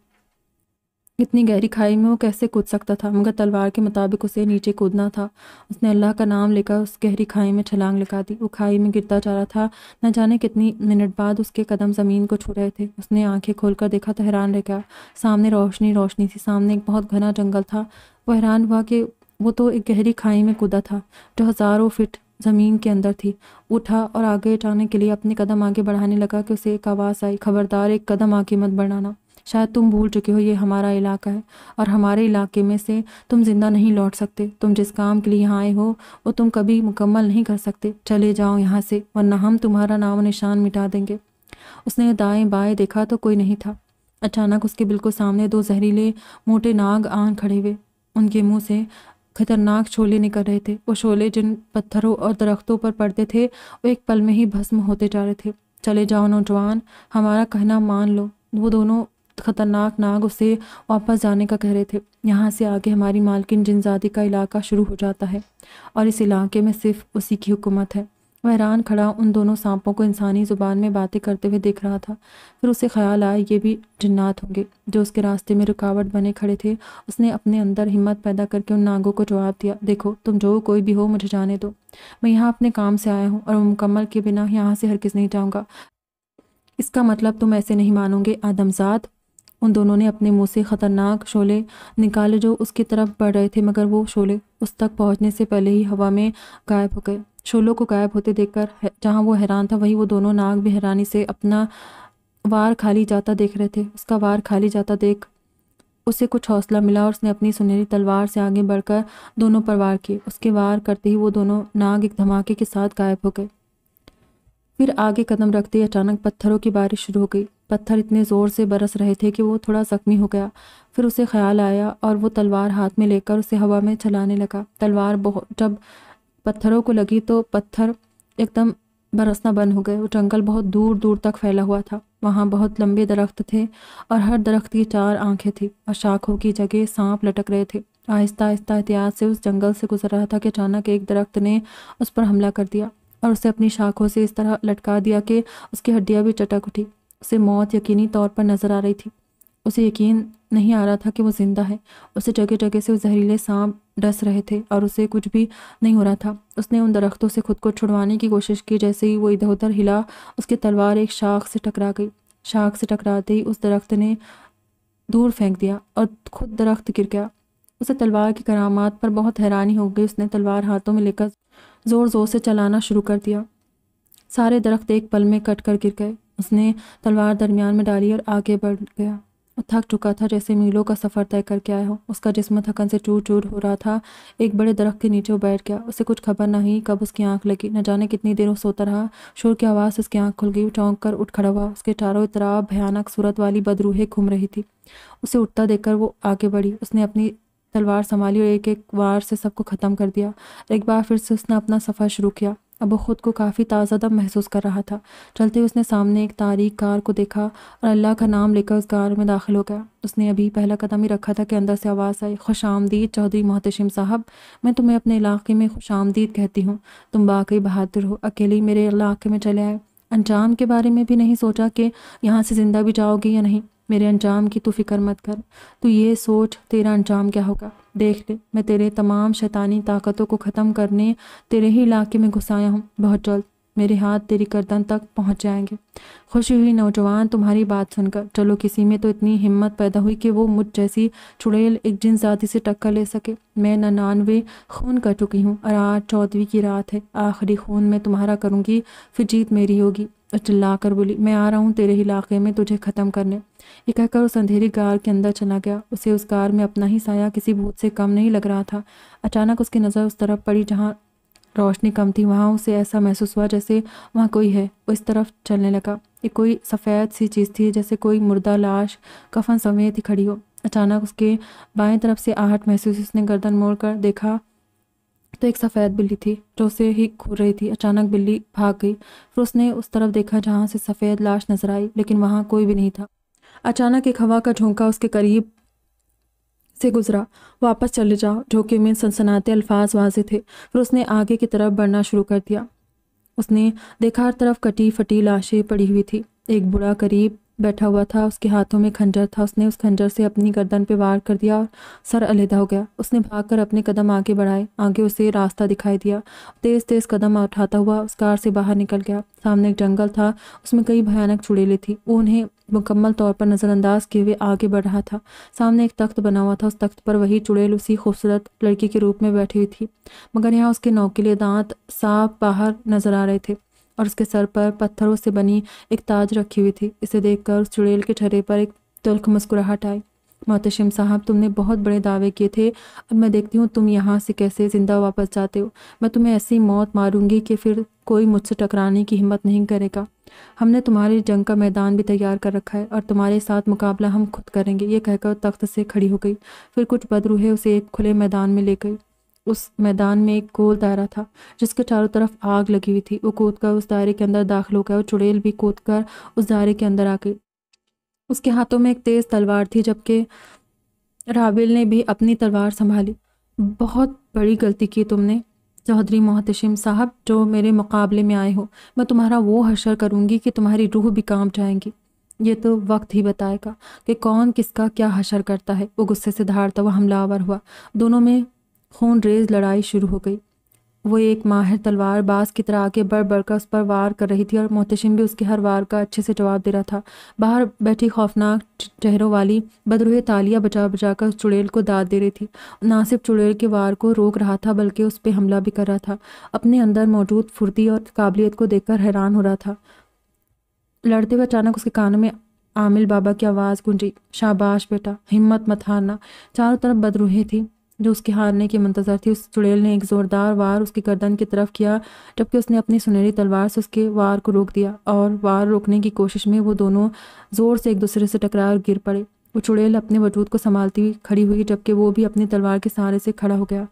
इतनी गहरी खाई में वो कैसे कूद सकता था मगर तलवार के मुताबिक उसे नीचे कूदना था उसने अल्लाह का नाम लेकर उस गहरी खाई में छलांग लगा दी वो खाई में गिरता जा रहा था न जाने कितनी मिनट बाद उसके कदम ज़मीन को छू रहे थे उसने आंखें खोलकर देखा तो हैरान रह गया सामने रोशनी रोशनी थी सामने एक बहुत घना जंगल था वो हैरान हुआ कि वो तो एक गहरी खाई में कूदा था जो हज़ारों फिट ज़मीन के अंदर थी उठा और आगे जाने के लिए अपने कदम आगे बढ़ाने लगा कि उसे एक आवाज़ आई खबरदार एक कदम आगे मत बढ़ाना शायद तुम भूल चुके हो ये हमारा इलाका है और हमारे इलाके में से तुम ज़िंदा नहीं लौट सकते तुम जिस काम के लिए यहाँ आए हो वो तुम कभी मुकम्मल नहीं कर सकते चले जाओ यहाँ से वरना हम तुम्हारा नाम निशान मिटा देंगे उसने दाएं बाएं देखा तो कोई नहीं था अचानक उसके बिल्कुल सामने दो जहरीले मोटे नाग आन खड़े हुए उनके मुँह से खतरनाक छोले निकल रहे थे वो छोले जिन पत्थरों और दरख्तों पर पड़ते थे वो एक पल में ही भस्म होते जा रहे थे चले जाओ नौजवान हमारा कहना मान लो वो दोनों ख़तरनाक नाग उसे वापस जाने का कह रहे थे यहाँ से आगे हमारी मालकिन जिनजादी का इलाका शुरू हो जाता है और इस इलाके में सिर्फ उसी की हुकूमत है वहरान खड़ा उन दोनों सांपों को इंसानी ज़ुबान में बातें करते हुए देख रहा था फिर उसे ख्याल आया ये भी जन्नात होंगे जो उसके रास्ते में रुकावट बने खड़े थे उसने अपने अंदर हिम्मत पैदा करके उन नागों को जवाब दिया देखो तुम जो कोई भी हो मुझे जाने दो मैं यहाँ अपने काम से आया हूँ और मुकम्मल के बिना यहाँ से किस नहीं जाऊँगा इसका मतलब तुम ऐसे नहीं मानोगे आदमजात उन दोनों ने अपने मुंह से खतरनाक शोले निकाले जो उसकी तरफ बढ़ रहे थे मगर वो शोले उस तक पहुंचने से पहले ही हवा में गायब हो गए शोलों को गायब होते देखकर जहाँ वो हैरान था वहीं वो दोनों नाग भी हैरानी से अपना वार खाली जाता देख रहे थे उसका वार खाली जाता देख उसे कुछ हौसला मिला और उसने अपनी सुनहरी तलवार से आगे बढ़कर दोनों पर वार किए उसके वार करते ही वो दोनों नाग एक धमाके के साथ गायब हो गए फिर आगे कदम रखते ही अचानक पत्थरों की बारिश शुरू हो गई पत्थर इतने ज़ोर से बरस रहे थे कि वो थोड़ा ज़ख्मी हो गया फिर उसे ख्याल आया और वो तलवार हाथ में लेकर उसे हवा में चलाने लगा तलवार बहुत जब पत्थरों को लगी तो पत्थर एकदम बरसना बंद हो गए वो जंगल बहुत दूर दूर तक फैला हुआ था वहाँ बहुत लंबे दरख्त थे और हर दरख्त की चार आंखें थीं और शाखों की जगह सांप लटक रहे थे आहिस्ता आहिस्ता एहतियात से उस जंगल से गुजर रहा था कि अचानक एक दरख्त ने उस पर हमला कर दिया और उसे अपनी शाखों से इस तरह लटका दिया कि उसकी हड्डियाँ भी चटक उठी उसे मौत यकीनी तौर पर नज़र आ रही थी उसे यकीन नहीं आ रहा था कि वो ज़िंदा है उसे जगह जगह से उस जहरीले सांप डस रहे थे और उसे कुछ भी नहीं हो रहा था उसने उन दरख्तों से खुद को छुड़वाने की कोशिश की जैसे ही वो इधर उधर हिला उसकी तलवार एक शाख से टकरा गई शाख से टकराते ही उस दरख्त ने दूर फेंक दिया और खुद दरख्त गिर गया उसे तलवार की करामात पर बहुत हैरानी हो गई उसने तलवार हाथों में लेकर ज़ोर ज़ोर से चलाना शुरू कर दिया सारे दरख्त एक पल में कट कर गिर गए उसने तलवार दरमियान में डाली और आगे बढ़ गया थक चुका था जैसे मीलों का सफ़र तय करके आया हो उसका जिसम थकन से चूर चूर हो रहा था एक बड़े दरख्त के नीचे वो बैठ गया उसे कुछ खबर नहीं कब उसकी आंख लगी न जाने कितनी देर वो सोता रहा शोर की आवाज़ से उसकी आंख खुल गई चौंक कर उठ खड़ा हुआ उसके चारों इतरा भयानक सूरत वाली बदरूहे घूम रही थी उसे उठता देखकर वो आगे बढ़ी उसने अपनी तलवार संभाली और एक एक वार से सबको ख़त्म कर दिया एक बार फिर से उसने अपना सफ़र शुरू किया अब ख़ुद को काफ़ी ताज़ादम महसूस कर रहा था चलते उसने सामने एक तारीख कार को देखा और अल्लाह का नाम लेकर उस कार में दाखिल हो गया उसने अभी पहला कदम ही रखा था कि अंदर से आवाज़ आई खुश आमदीद चौधरी मोहतशिम साहब मैं तुम्हें अपने इलाके में खुश आमदीद कहती हूँ तुम वाकई बहादुर हो अकेले मेरे इलाके में चले आए अंजाम के बारे में भी नहीं सोचा कि यहाँ से ज़िंदा भी जाओगी या नहीं मेरे अंजाम की तू फिक्र मत कर तू ये सोच तेरा अंजाम क्या होगा देख ले मैं तेरे तमाम शैतानी ताकतों को ख़त्म करने तेरे ही इलाके में घुसाया हूँ बहुत जल्द मेरे हाथ तेरी गर्दन तक पहुँच जाएंगे खुशी हुई नौजवान तुम्हारी बात सुनकर चलो किसी में तो इतनी हिम्मत पैदा हुई कि वो मुझ जैसी चुड़ैल एक जिनजादी से टक्कर ले सके मैं ननानवे खून कर चुकी हूँ और आज चौदहवीं की रात है आखिरी खून मैं तुम्हारा करूँगी फिर जीत मेरी होगी चिल्ला कर बोली मैं आ रहा हूँ तेरे इलाके में तुझे ख़त्म करने ये कहकर उस अंधेरी कार के अंदर चला गया उसे उस कार में अपना ही साया किसी भूत से कम नहीं लग रहा था अचानक उसकी नज़र उस तरफ पड़ी जहाँ रोशनी कम थी वहाँ उसे ऐसा महसूस हुआ जैसे वहाँ कोई है वो इस तरफ चलने लगा ये कोई सफ़ेद सी चीज़ थी जैसे कोई मुर्दा लाश कफन समेत ही खड़ी हो अचानक उसके बाएं तरफ से आहट महसूस उसने गर्दन मोड़ कर देखा तो एक सफ़ेद बिल्ली थी जो उसे ही घूर रही थी अचानक बिल्ली भाग गई फिर उसने उस तरफ देखा जहाँ से सफ़ेद लाश नजर आई लेकिन वहाँ कोई भी नहीं था अचानक एक हवा का झोंका उसके करीब से गुजरा वापस चले जाओ झोंके में सनसनाते अल्फाज वाजे थे फिर उसने आगे की तरफ बढ़ना शुरू कर दिया उसने देखा हर तरफ कटी फटी लाशें पड़ी हुई थी एक बुढ़ा करीब बैठा हुआ था उसके हाथों में खंजर था उसने उस खंजर से अपनी गर्दन पे वार कर दिया और सर अलहदा हो गया उसने भागकर अपने कदम आगे बढ़ाए आगे उसे रास्ता दिखाई दिया तेज़ तेज़ कदम उठाता हुआ उस कार से बाहर निकल गया सामने एक जंगल था उसमें कई भयानक चुड़ेले थी वो उन्हें मुकम्मल तौर पर नज़रअंदाज किए हुए आगे बढ़ रहा था सामने एक तख्त बना हुआ था उस तख्त पर वही चुड़ैल उसी खूबसूरत लड़की के रूप में बैठी हुई थी मगर यहाँ उसके नौकीले दांत साफ बाहर नजर आ रहे थे और उसके सर पर पत्थरों से बनी एक ताज रखी हुई थी इसे देखकर उस चुड़ैल के ठहरे पर एक तुल्ख मुस्कुराहट आई मोहतशिम साहब तुमने बहुत बड़े दावे किए थे अब मैं देखती हूँ तुम यहाँ से कैसे ज़िंदा वापस जाते हो मैं तुम्हें ऐसी मौत मारूंगी कि फिर कोई मुझसे टकराने की हिम्मत नहीं करेगा हमने तुम्हारे जंग का मैदान भी तैयार कर रखा है और तुम्हारे साथ मुकाबला हम खुद करेंगे ये कहकर तख्त से खड़ी हो गई फिर कुछ बदरूहे उसे एक खुले मैदान में ले गई उस मैदान में एक गोल दायरा था जिसके चारों तरफ आग लगी हुई थी वो कूद कर उस दायरे के अंदर दाखिल हो गया और चुड़ैल भी कूद कर उस दायरे के अंदर आ गई उसके हाथों में एक तेज़ तलवार थी जबकि राबिल ने भी अपनी तलवार संभाली बहुत बड़ी गलती की तुमने चौधरी मोहतशिम साहब जो मेरे मुकाबले में आए हो मैं तुम्हारा वो हशर करूँगी कि तुम्हारी रूह भी काम जाएंगी ये तो वक्त ही बताएगा कि कौन किसका क्या हशर करता है वो गुस्से से धारता हुआ हमलावर हुआ दोनों में खून रेज लड़ाई शुरू हो गई वो एक माहिर तलवार बास की तरह आके बढ़ बढ़कर उस पर वार कर रही थी और मोहतशिम भी उसके हर वार का अच्छे से जवाब दे रहा था बाहर बैठी खौफनाक चेहरों वाली बदरूह तालियां बचा बचा कर उस चुड़ैल को दाद दे रही थी ना सिर्फ चुड़ैल के वार को रोक रहा था बल्कि उस पर हमला भी कर रहा था अपने अंदर मौजूद फुर्ती और काबिलियत को देखकर हैरान हो रहा था लड़ते हुए अचानक उसके कानों में आमिल बाबा की आवाज़ गूंजी शाबाश बेटा हिम्मत मत हारना चारों तरफ बदरूहें थी जो उसके हारने की मंतज़र थी उस चुड़ैल ने एक ज़ोरदार वार उसकी गर्दन की तरफ किया जबकि उसने अपनी सुनहरी तलवार से उसके वार को रोक दिया और वार रोकने की कोशिश में वो दोनों ज़ोर से एक दूसरे से टकरा गिर पड़े वो चुड़ैल अपने वजूद को संभालती हुई खड़ी हुई जबकि वो भी अपनी तलवार के सहारे से खड़ा हो गया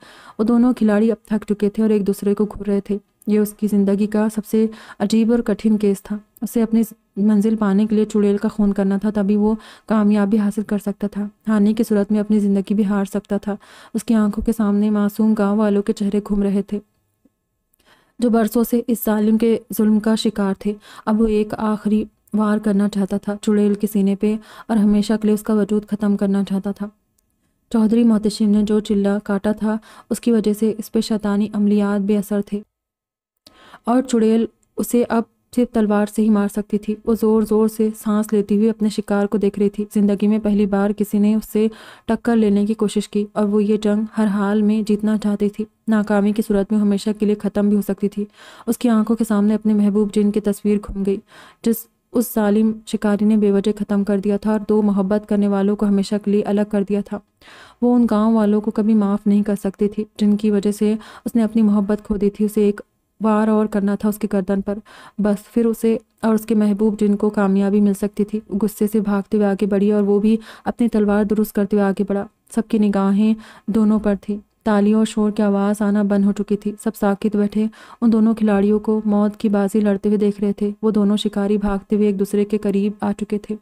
वो दोनों खिलाड़ी अब थक चुके थे और एक दूसरे को घूर रहे थे ये उसकी ज़िंदगी का सबसे अजीब और कठिन केस था उसे अपनी मंजिल पाने के लिए चुड़ैल का खून करना था तभी वो कामयाबी हासिल कर सकता था हानि की सूरत में अपनी ज़िंदगी भी हार सकता था उसकी आंखों के सामने मासूम गाँव वालों के चेहरे घूम रहे थे जो बरसों से इस जालिम के जुल्म का शिकार थे अब वो एक आखिरी वार करना चाहता था चुड़ैल के सीने पर और हमेशा के लिए उसका वजूद ख़त्म करना चाहता था चौधरी मोहतशिम ने जो चिल्ला काटा था उसकी वजह से इस पर शैतानी अमलियात बेअसर थे और चुड़ैल उसे अब सिर्फ तलवार से ही मार सकती थी वो जोर जोर से सांस लेती हुई अपने शिकार को देख रही थी जिंदगी में पहली बार किसी ने उससे टक्कर लेने की कोशिश की और वो ये जंग हर हाल में जीतना चाहती थी नाकामी की सूरत में हमेशा के लिए ख़त्म भी हो सकती थी उसकी आंखों के सामने अपने महबूब जिन की तस्वीर घूम गई जिस उस सालिम शिकारी ने बेवजह ख़त्म कर दिया था और दो मोहब्बत करने वालों को हमेशा के लिए अलग कर दिया था वो उन गांव वालों को कभी माफ़ नहीं कर सकती थी जिनकी वजह से उसने अपनी मोहब्बत खो दी थी उसे एक वार और करना था उसके गर्दन पर बस फिर उसे और उसके महबूब जिनको कामयाबी मिल सकती थी गुस्से से भागते हुए आगे बढ़ी और वो भी अपनी तलवार दुरुस्त करते हुए आगे बढ़ा सबकी निगाहें दोनों पर थी तालियों और शोर की आवाज़ आना बंद हो चुकी थी सब साकित बैठे उन दोनों खिलाड़ियों को मौत की बाजी लड़ते हुए देख रहे थे वो दोनों शिकारी भागते हुए एक दूसरे के करीब आ चुके थे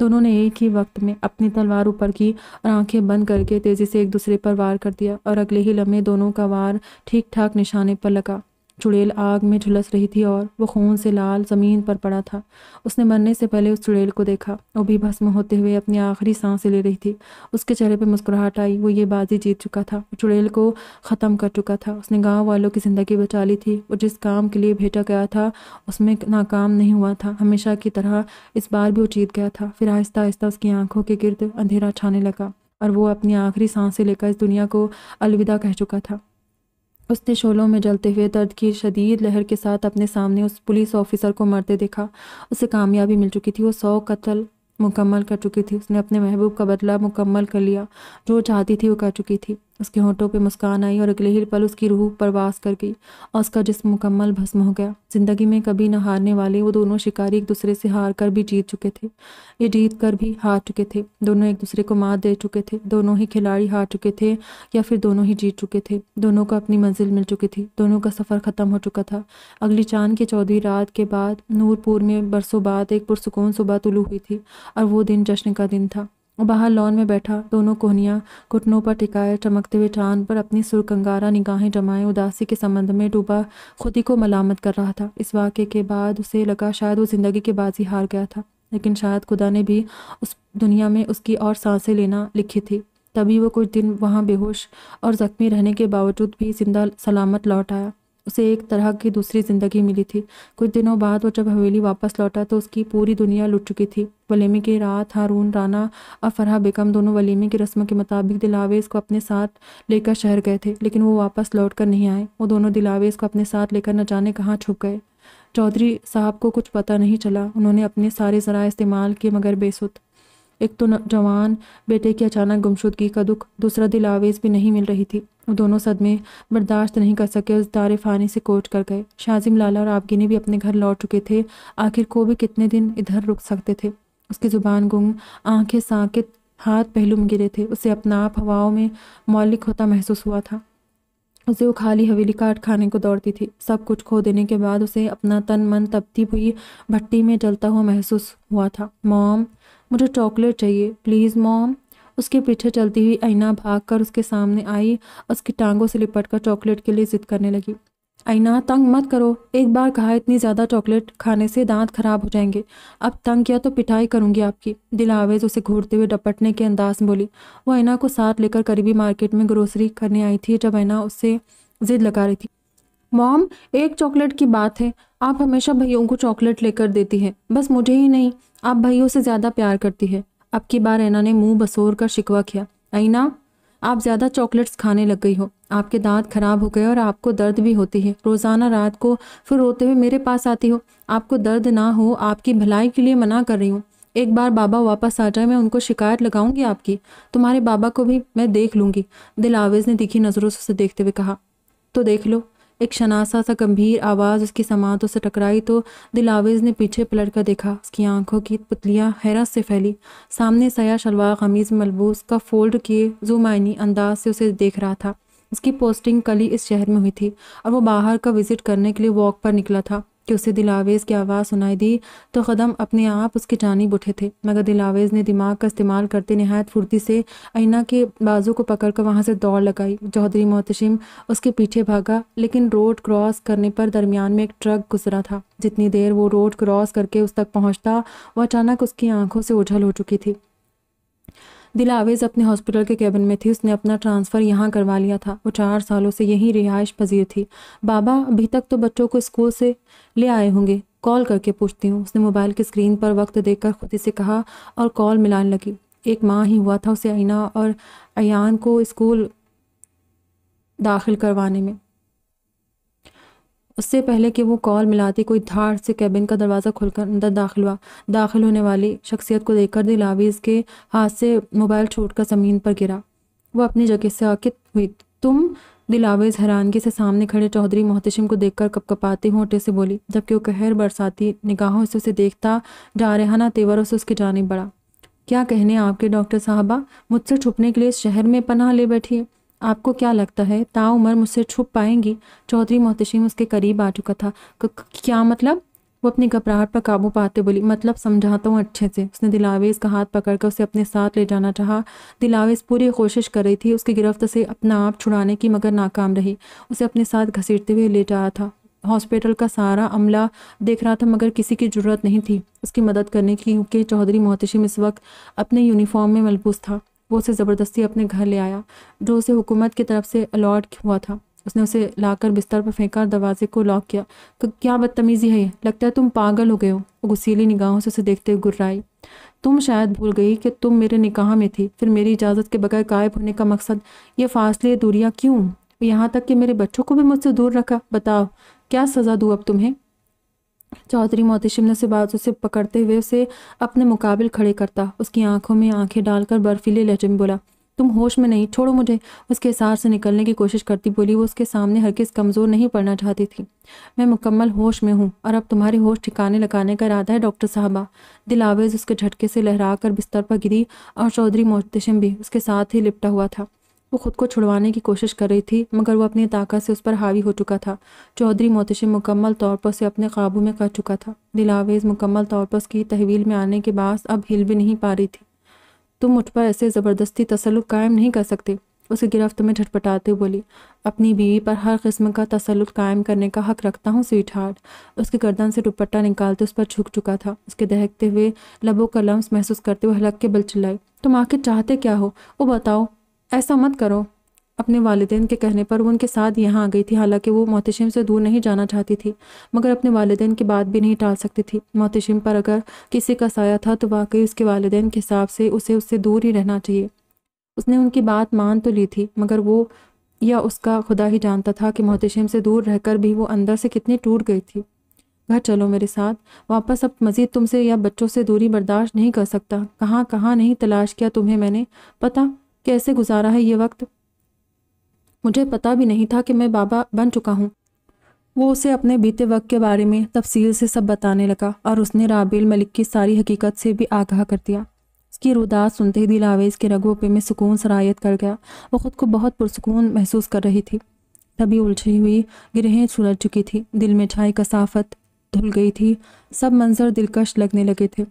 दोनों ने एक ही वक्त में अपनी तलवार ऊपर की और आंखें बंद करके तेज़ी से एक दूसरे पर वार कर दिया और अगले ही लम्हे दोनों का वार ठीक ठाक निशाने पर लगा चुड़ैल आग में झुलस रही थी और वो खून से लाल ज़मीन पर पड़ा था उसने मरने से पहले उस चुड़ैल को देखा वो भी भस्म होते हुए अपनी आखिरी सांसें ले रही थी उसके चेहरे पर मुस्कुराहट आई वो ये बाजी जीत चुका था वो चुड़ैल को ख़त्म कर चुका था उसने गाँव वालों की ज़िंदगी बचा ली थी वो जिस काम के लिए भेजा गया था उसमें नाकाम नहीं हुआ था हमेशा की तरह इस बार भी वो जीत गया था फिर आहिस्ता आहिस्ता उसकी आंखों के गिर्द अंधेरा छाने लगा और वो अपनी आखिरी सांसें लेकर इस दुनिया को अलविदा कह चुका था उसने शोलों में जलते हुए दर्द की शदीद लहर के साथ अपने सामने उस पुलिस ऑफिसर को मरते देखा उसे कामयाबी मिल चुकी थी वो सौ कत्ल मुकम्मल कर चुकी थी उसने अपने महबूब का बदला मुकम्मल कर लिया जो चाहती थी वो कर चुकी थी उसके होठों पे मुस्कान आई और अगले ही पल उसकी रूह परवास कर गई और उसका जिसम मुकम्मल भस्म हो गया ज़िंदगी में कभी न हारने वाले वो दोनों शिकारी एक दूसरे से हार कर भी जीत चुके थे ये जीत कर भी हार चुके थे दोनों एक दूसरे को मात दे चुके थे दोनों ही खिलाड़ी हार चुके थे या फिर दोनों ही जीत चुके थे दोनों को अपनी मंजिल मिल चुकी थी दोनों का सफ़र ख़त्म हो चुका था अगली चांद की चौदहवीं रात के बाद नूरपुर में बरसों बाद एक पुरसकून सुबह तुलू हुई थी और वो दिन जश्न का दिन था बाहर लॉन में बैठा दोनों कोहनियाँ घुटनों पर टिकाए चमकते हुए चांद पर अपनी सुरकंगारा निगाहें जमाए उदासी के संबंध में डूबा खुद ही को मलामत कर रहा था इस वाक़े के बाद उसे लगा शायद वो ज़िंदगी के बाजी हार गया था लेकिन शायद खुदा ने भी उस दुनिया में उसकी और सांसें लेना लिखी थी तभी वो कुछ दिन वहाँ बेहोश और ज़ख्मी रहने के बावजूद भी जिंदा सलामत लौट आया उसे एक तरह की दूसरी ज़िंदगी मिली थी कुछ दिनों बाद वो जब हवेली वापस लौटा तो उसकी पूरी दुनिया लुट चुकी थी वलीमे की रात हारून राना और फरहा बेगम दोनों वलीमे की रस्म के मुताबिक दिलावेज को अपने साथ लेकर शहर गए थे लेकिन वो वापस लौट कर नहीं आए वो दोनों दिलावेज को अपने साथ लेकर न जाने कहाँ छुप गए चौधरी साहब को कुछ पता नहीं चला उन्होंने अपने सारे जरा इस्तेमाल किए मगर बेसुत एक तो जवान बेटे की अचानक गुमशुदगी का दुख दूसरा दिलावेज भी नहीं मिल रही थी वो दोनों सदमे बर्दाश्त नहीं कर सके उस दार फ़ानी से कोट कर गए शाजिम लाला और आपगिनी भी अपने घर लौट चुके थे आखिर को भी कितने दिन इधर रुक सकते थे उसकी ज़ुबान गुंग आंखें साकित हाथ पहलू में गिरे थे उसे अपना आप हवाओं में मौलिक होता महसूस हुआ था उसे वो खाली हवेली काट खाने को दौड़ती थी सब कुछ खो देने के बाद उसे अपना तन मन तपती हुई भट्टी में जलता हुआ महसूस हुआ था मॉम मुझे चॉकलेट चाहिए प्लीज़ मॉम उसके पीछे चलती हुई आईना भागकर उसके सामने आई उसकी टांगों से लिपटकर चॉकलेट के लिए जिद करने लगी आईना तंग मत करो एक बार कहा इतनी ज़्यादा चॉकलेट खाने से दांत खराब हो जाएंगे अब तंग किया तो पिटाई करूंगी आपकी दिलावेज उसे घूरते हुए डपटने के अंदाज में बोली वो आईना को साथ लेकर करीबी मार्केट में ग्रोसरी करने आई थी जब आईना उससे जिद लगा रही थी मॉम एक चॉकलेट की बात है आप हमेशा भैयों को चॉकलेट लेकर देती है बस मुझे ही नहीं आप भैयों से ज़्यादा प्यार करती है अब की बार ऐना ने मुंह बसोर कर शिकवा किया ऐना आप ज़्यादा चॉकलेट्स खाने लग गई हो आपके दांत खराब हो गए और आपको दर्द भी होती है रोज़ाना रात को फिर रोते हुए मेरे पास आती हो आपको दर्द ना हो आपकी भलाई के लिए मना कर रही हूँ एक बार बाबा वापस आ जाए मैं उनको शिकायत लगाऊंगी आपकी तुम्हारे बाबा को भी मैं देख लूंगी दिलावेज ने दिखी नज़रों से देखते हुए कहा तो देख लो एक शनासा सा गंभीर आवाज़ उसकी समातों से टकराई तो दिलावेज ने पीछे पलट कर देखा उसकी आंखों की पुतलियाँ हैरत से फैली सामने सया शलवार खमीज मलबूस का फोल्ड किए जुमायनी अंदाज से उसे देख रहा था उसकी पोस्टिंग कल ही इस शहर में हुई थी और वो बाहर का विजिट करने के लिए वॉक पर निकला था कि उसे दिलावेज़ की आवाज़ सुनाई दी तो कदम अपने आप उसकी जानी उठे थे मगर दिलावेज़ ने दिमाग का इस्तेमाल करते नहायत फुर्ती से आईना के बाजू को पकड़ कर वहाँ से दौड़ लगाई चौधरी मोहतशिम उसके पीछे भागा लेकिन रोड क्रॉस करने पर दरमियान में एक ट्रक गुजरा था जितनी देर वो रोड क्रॉस करके उस तक पहुँचता वह अचानक उसकी आंखों से उछल हो चुकी थी दिलावेज अपने हॉस्पिटल के कैबिन में थी उसने अपना ट्रांसफ़र यहाँ करवा लिया था वो चार सालों से यहीं रिहाइश पजीर थी बाबा अभी तक तो बच्चों को स्कूल से ले आए होंगे कॉल करके पूछती हूँ उसने मोबाइल की स्क्रीन पर वक्त देखकर खुद ही से कहा और कॉल मिलाने लगी एक माह ही हुआ था उसे आईना और अन को स्कूल दाखिल करवाने में उससे पहले कि वो कॉल मिलाती कोई धार से कैबिन का दरवाज़ा खोलकर अंदर दाखिल हुआ दाखिल होने वाली शख्सियत को देखकर दिलावीज़ के हाथ से मोबाइल छूटकर ज़मीन पर गिरा वह अपनी जगह से आकित हुई तुम दिलावेज हैरानगी से सामने खड़े चौधरी मोहतशिम को देखकर कपकपाते होंठे से बोली जबकि वो कहर बरसाती निगाहों से उसे देखता जा ना तेवरों से उसकी जानब बढ़ा क्या कहने आपके डॉक्टर साहबा मुझसे छुपने के लिए शहर में पनाह ले बैठी है आपको क्या लगता है ता उमर मुझसे छुप पाएंगी चौधरी मोहतशीम उसके करीब आ चुका था क्या मतलब वो अपनी घबराहट पर काबू पाते बोली मतलब समझाता हूँ अच्छे से उसने दिलावेज का हाथ पकड़कर उसे अपने साथ ले जाना चाहा दिलावेज पूरी कोशिश कर रही थी उसकी गिरफ्त से अपना आप छुड़ाने की मगर नाकाम रही उसे अपने साथ घसीटते हुए ले जा रहा था हॉस्पिटल का सारा अमला देख रहा था मगर किसी की जरूरत नहीं थी उसकी मदद करने की क्योंकि चौधरी मोहतशिम इस वक्त अपने यूनिफॉर्म में मलबूस था वो उसे ज़बरदस्ती अपने घर ले आया जो उसे हुकूमत की तरफ से अलॉट हुआ था उसने उसे लाकर बिस्तर पर फेंका और दरवाजे को लॉक किया क्या बदतमीज़ी है लगता है तुम पागल हो गए हो गुसीली निगाहों से उसे देखते हुए गुर्राई तुम शायद भूल गई कि तुम मेरे निकाह में थी फिर मेरी इजाज़त के बगैर गायब होने का मकसद ये फासले दूरियाँ क्यों यहाँ तक कि मेरे बच्चों को भी मुझसे दूर रखा बताओ क्या सज़ा दूँ अब तुम्हें चौधरी मोहतशिम ने उसे बाजू से पकड़ते हुए उसे अपने मुकाबिल खड़े करता उसकी आंखों में आंखें डालकर बर्फीले लहजे में बोला तुम होश में नहीं छोड़ो मुझे उसके सार से निकलने की कोशिश करती बोली वो उसके सामने हर किस कमज़ोर नहीं पड़ना चाहती थी मैं मुकम्मल होश में हूँ और अब तुम्हारे होश ठिकाने लगाने का इरादा है डॉक्टर साहबा दिलावेज उसके झटके से लहरा कर बिस्तर पर गिरी और चौधरी मोहतशिम भी उसके साथ ही लिपटा हुआ था वो खुद को छुड़वाने की कोशिश कर रही थी मगर वो अपनी ताकत से उस पर हावी हो चुका था चौधरी मोतिशे मुकम्मल तौर पर उसे अपने काबू में कर चुका था दिलावेज मुकम्मल तौर पर उसकी तहवील में आने के बाद अब हिल भी नहीं पा रही थी तुम मुझ पर ऐसे ज़बरदस्ती तसलुक कायम नहीं कर सकते उसे गिरफ्त में झटपटाते हुए बोली अपनी बीवी पर हर किस्म का तसलुत कायम करने का हक रखता हूँ स्वीट हार्ट उसके गर्दन से दुपट्टा निकालते उस पर झुक चुका था उसके दहकते हुए लबों का लम्स महसूस करते हुए हलक के बल चिल्लाई तुम आखिर चाहते क्या हो वो बताओ ऐसा मत करो अपने वालदेन के कहने पर वो उनके साथ यहाँ आ गई थी हालांकि वो मोतिशिम से दूर नहीं जाना चाहती थी मगर अपने वालदेन की बात भी नहीं टाल सकती थी मोतिशिम पर अगर किसी का साया था तो वाकई उसके वालदेन के हिसाब से उसे उससे दूर ही रहना चाहिए उसने उनकी बात मान तो ली थी मगर वो या उसका खुदा ही जानता था कि मोतिशिम से दूर रहकर भी वो अंदर से कितनी टूट गई थी घर चलो मेरे साथ वापस अब मज़ीद तुमसे या बच्चों से दूरी बर्दाश्त नहीं कर सकता कहाँ कहाँ नहीं तलाश किया तुम्हें मैंने पता कैसे गुजारा है ये वक्त मुझे पता भी नहीं था कि मैं बाबा बन चुका हूँ वो उसे अपने बीते वक्त के बारे में तफसील से सब बताने लगा और उसने राबेल मलिक की सारी हकीकत से भी आगाह कर दिया उसकी रुदास सुनते ही दिल आवेज़ के रगों पे में सुकून सरायत कर गया वो ख़ुद को बहुत पुरसकून महसूस कर रही थी तभी उलझी हुई गिरहें सुलझ चुकी थी दिल में छाई कसाफत धुल गई थी सब मंजर दिलकश लगने लगे थे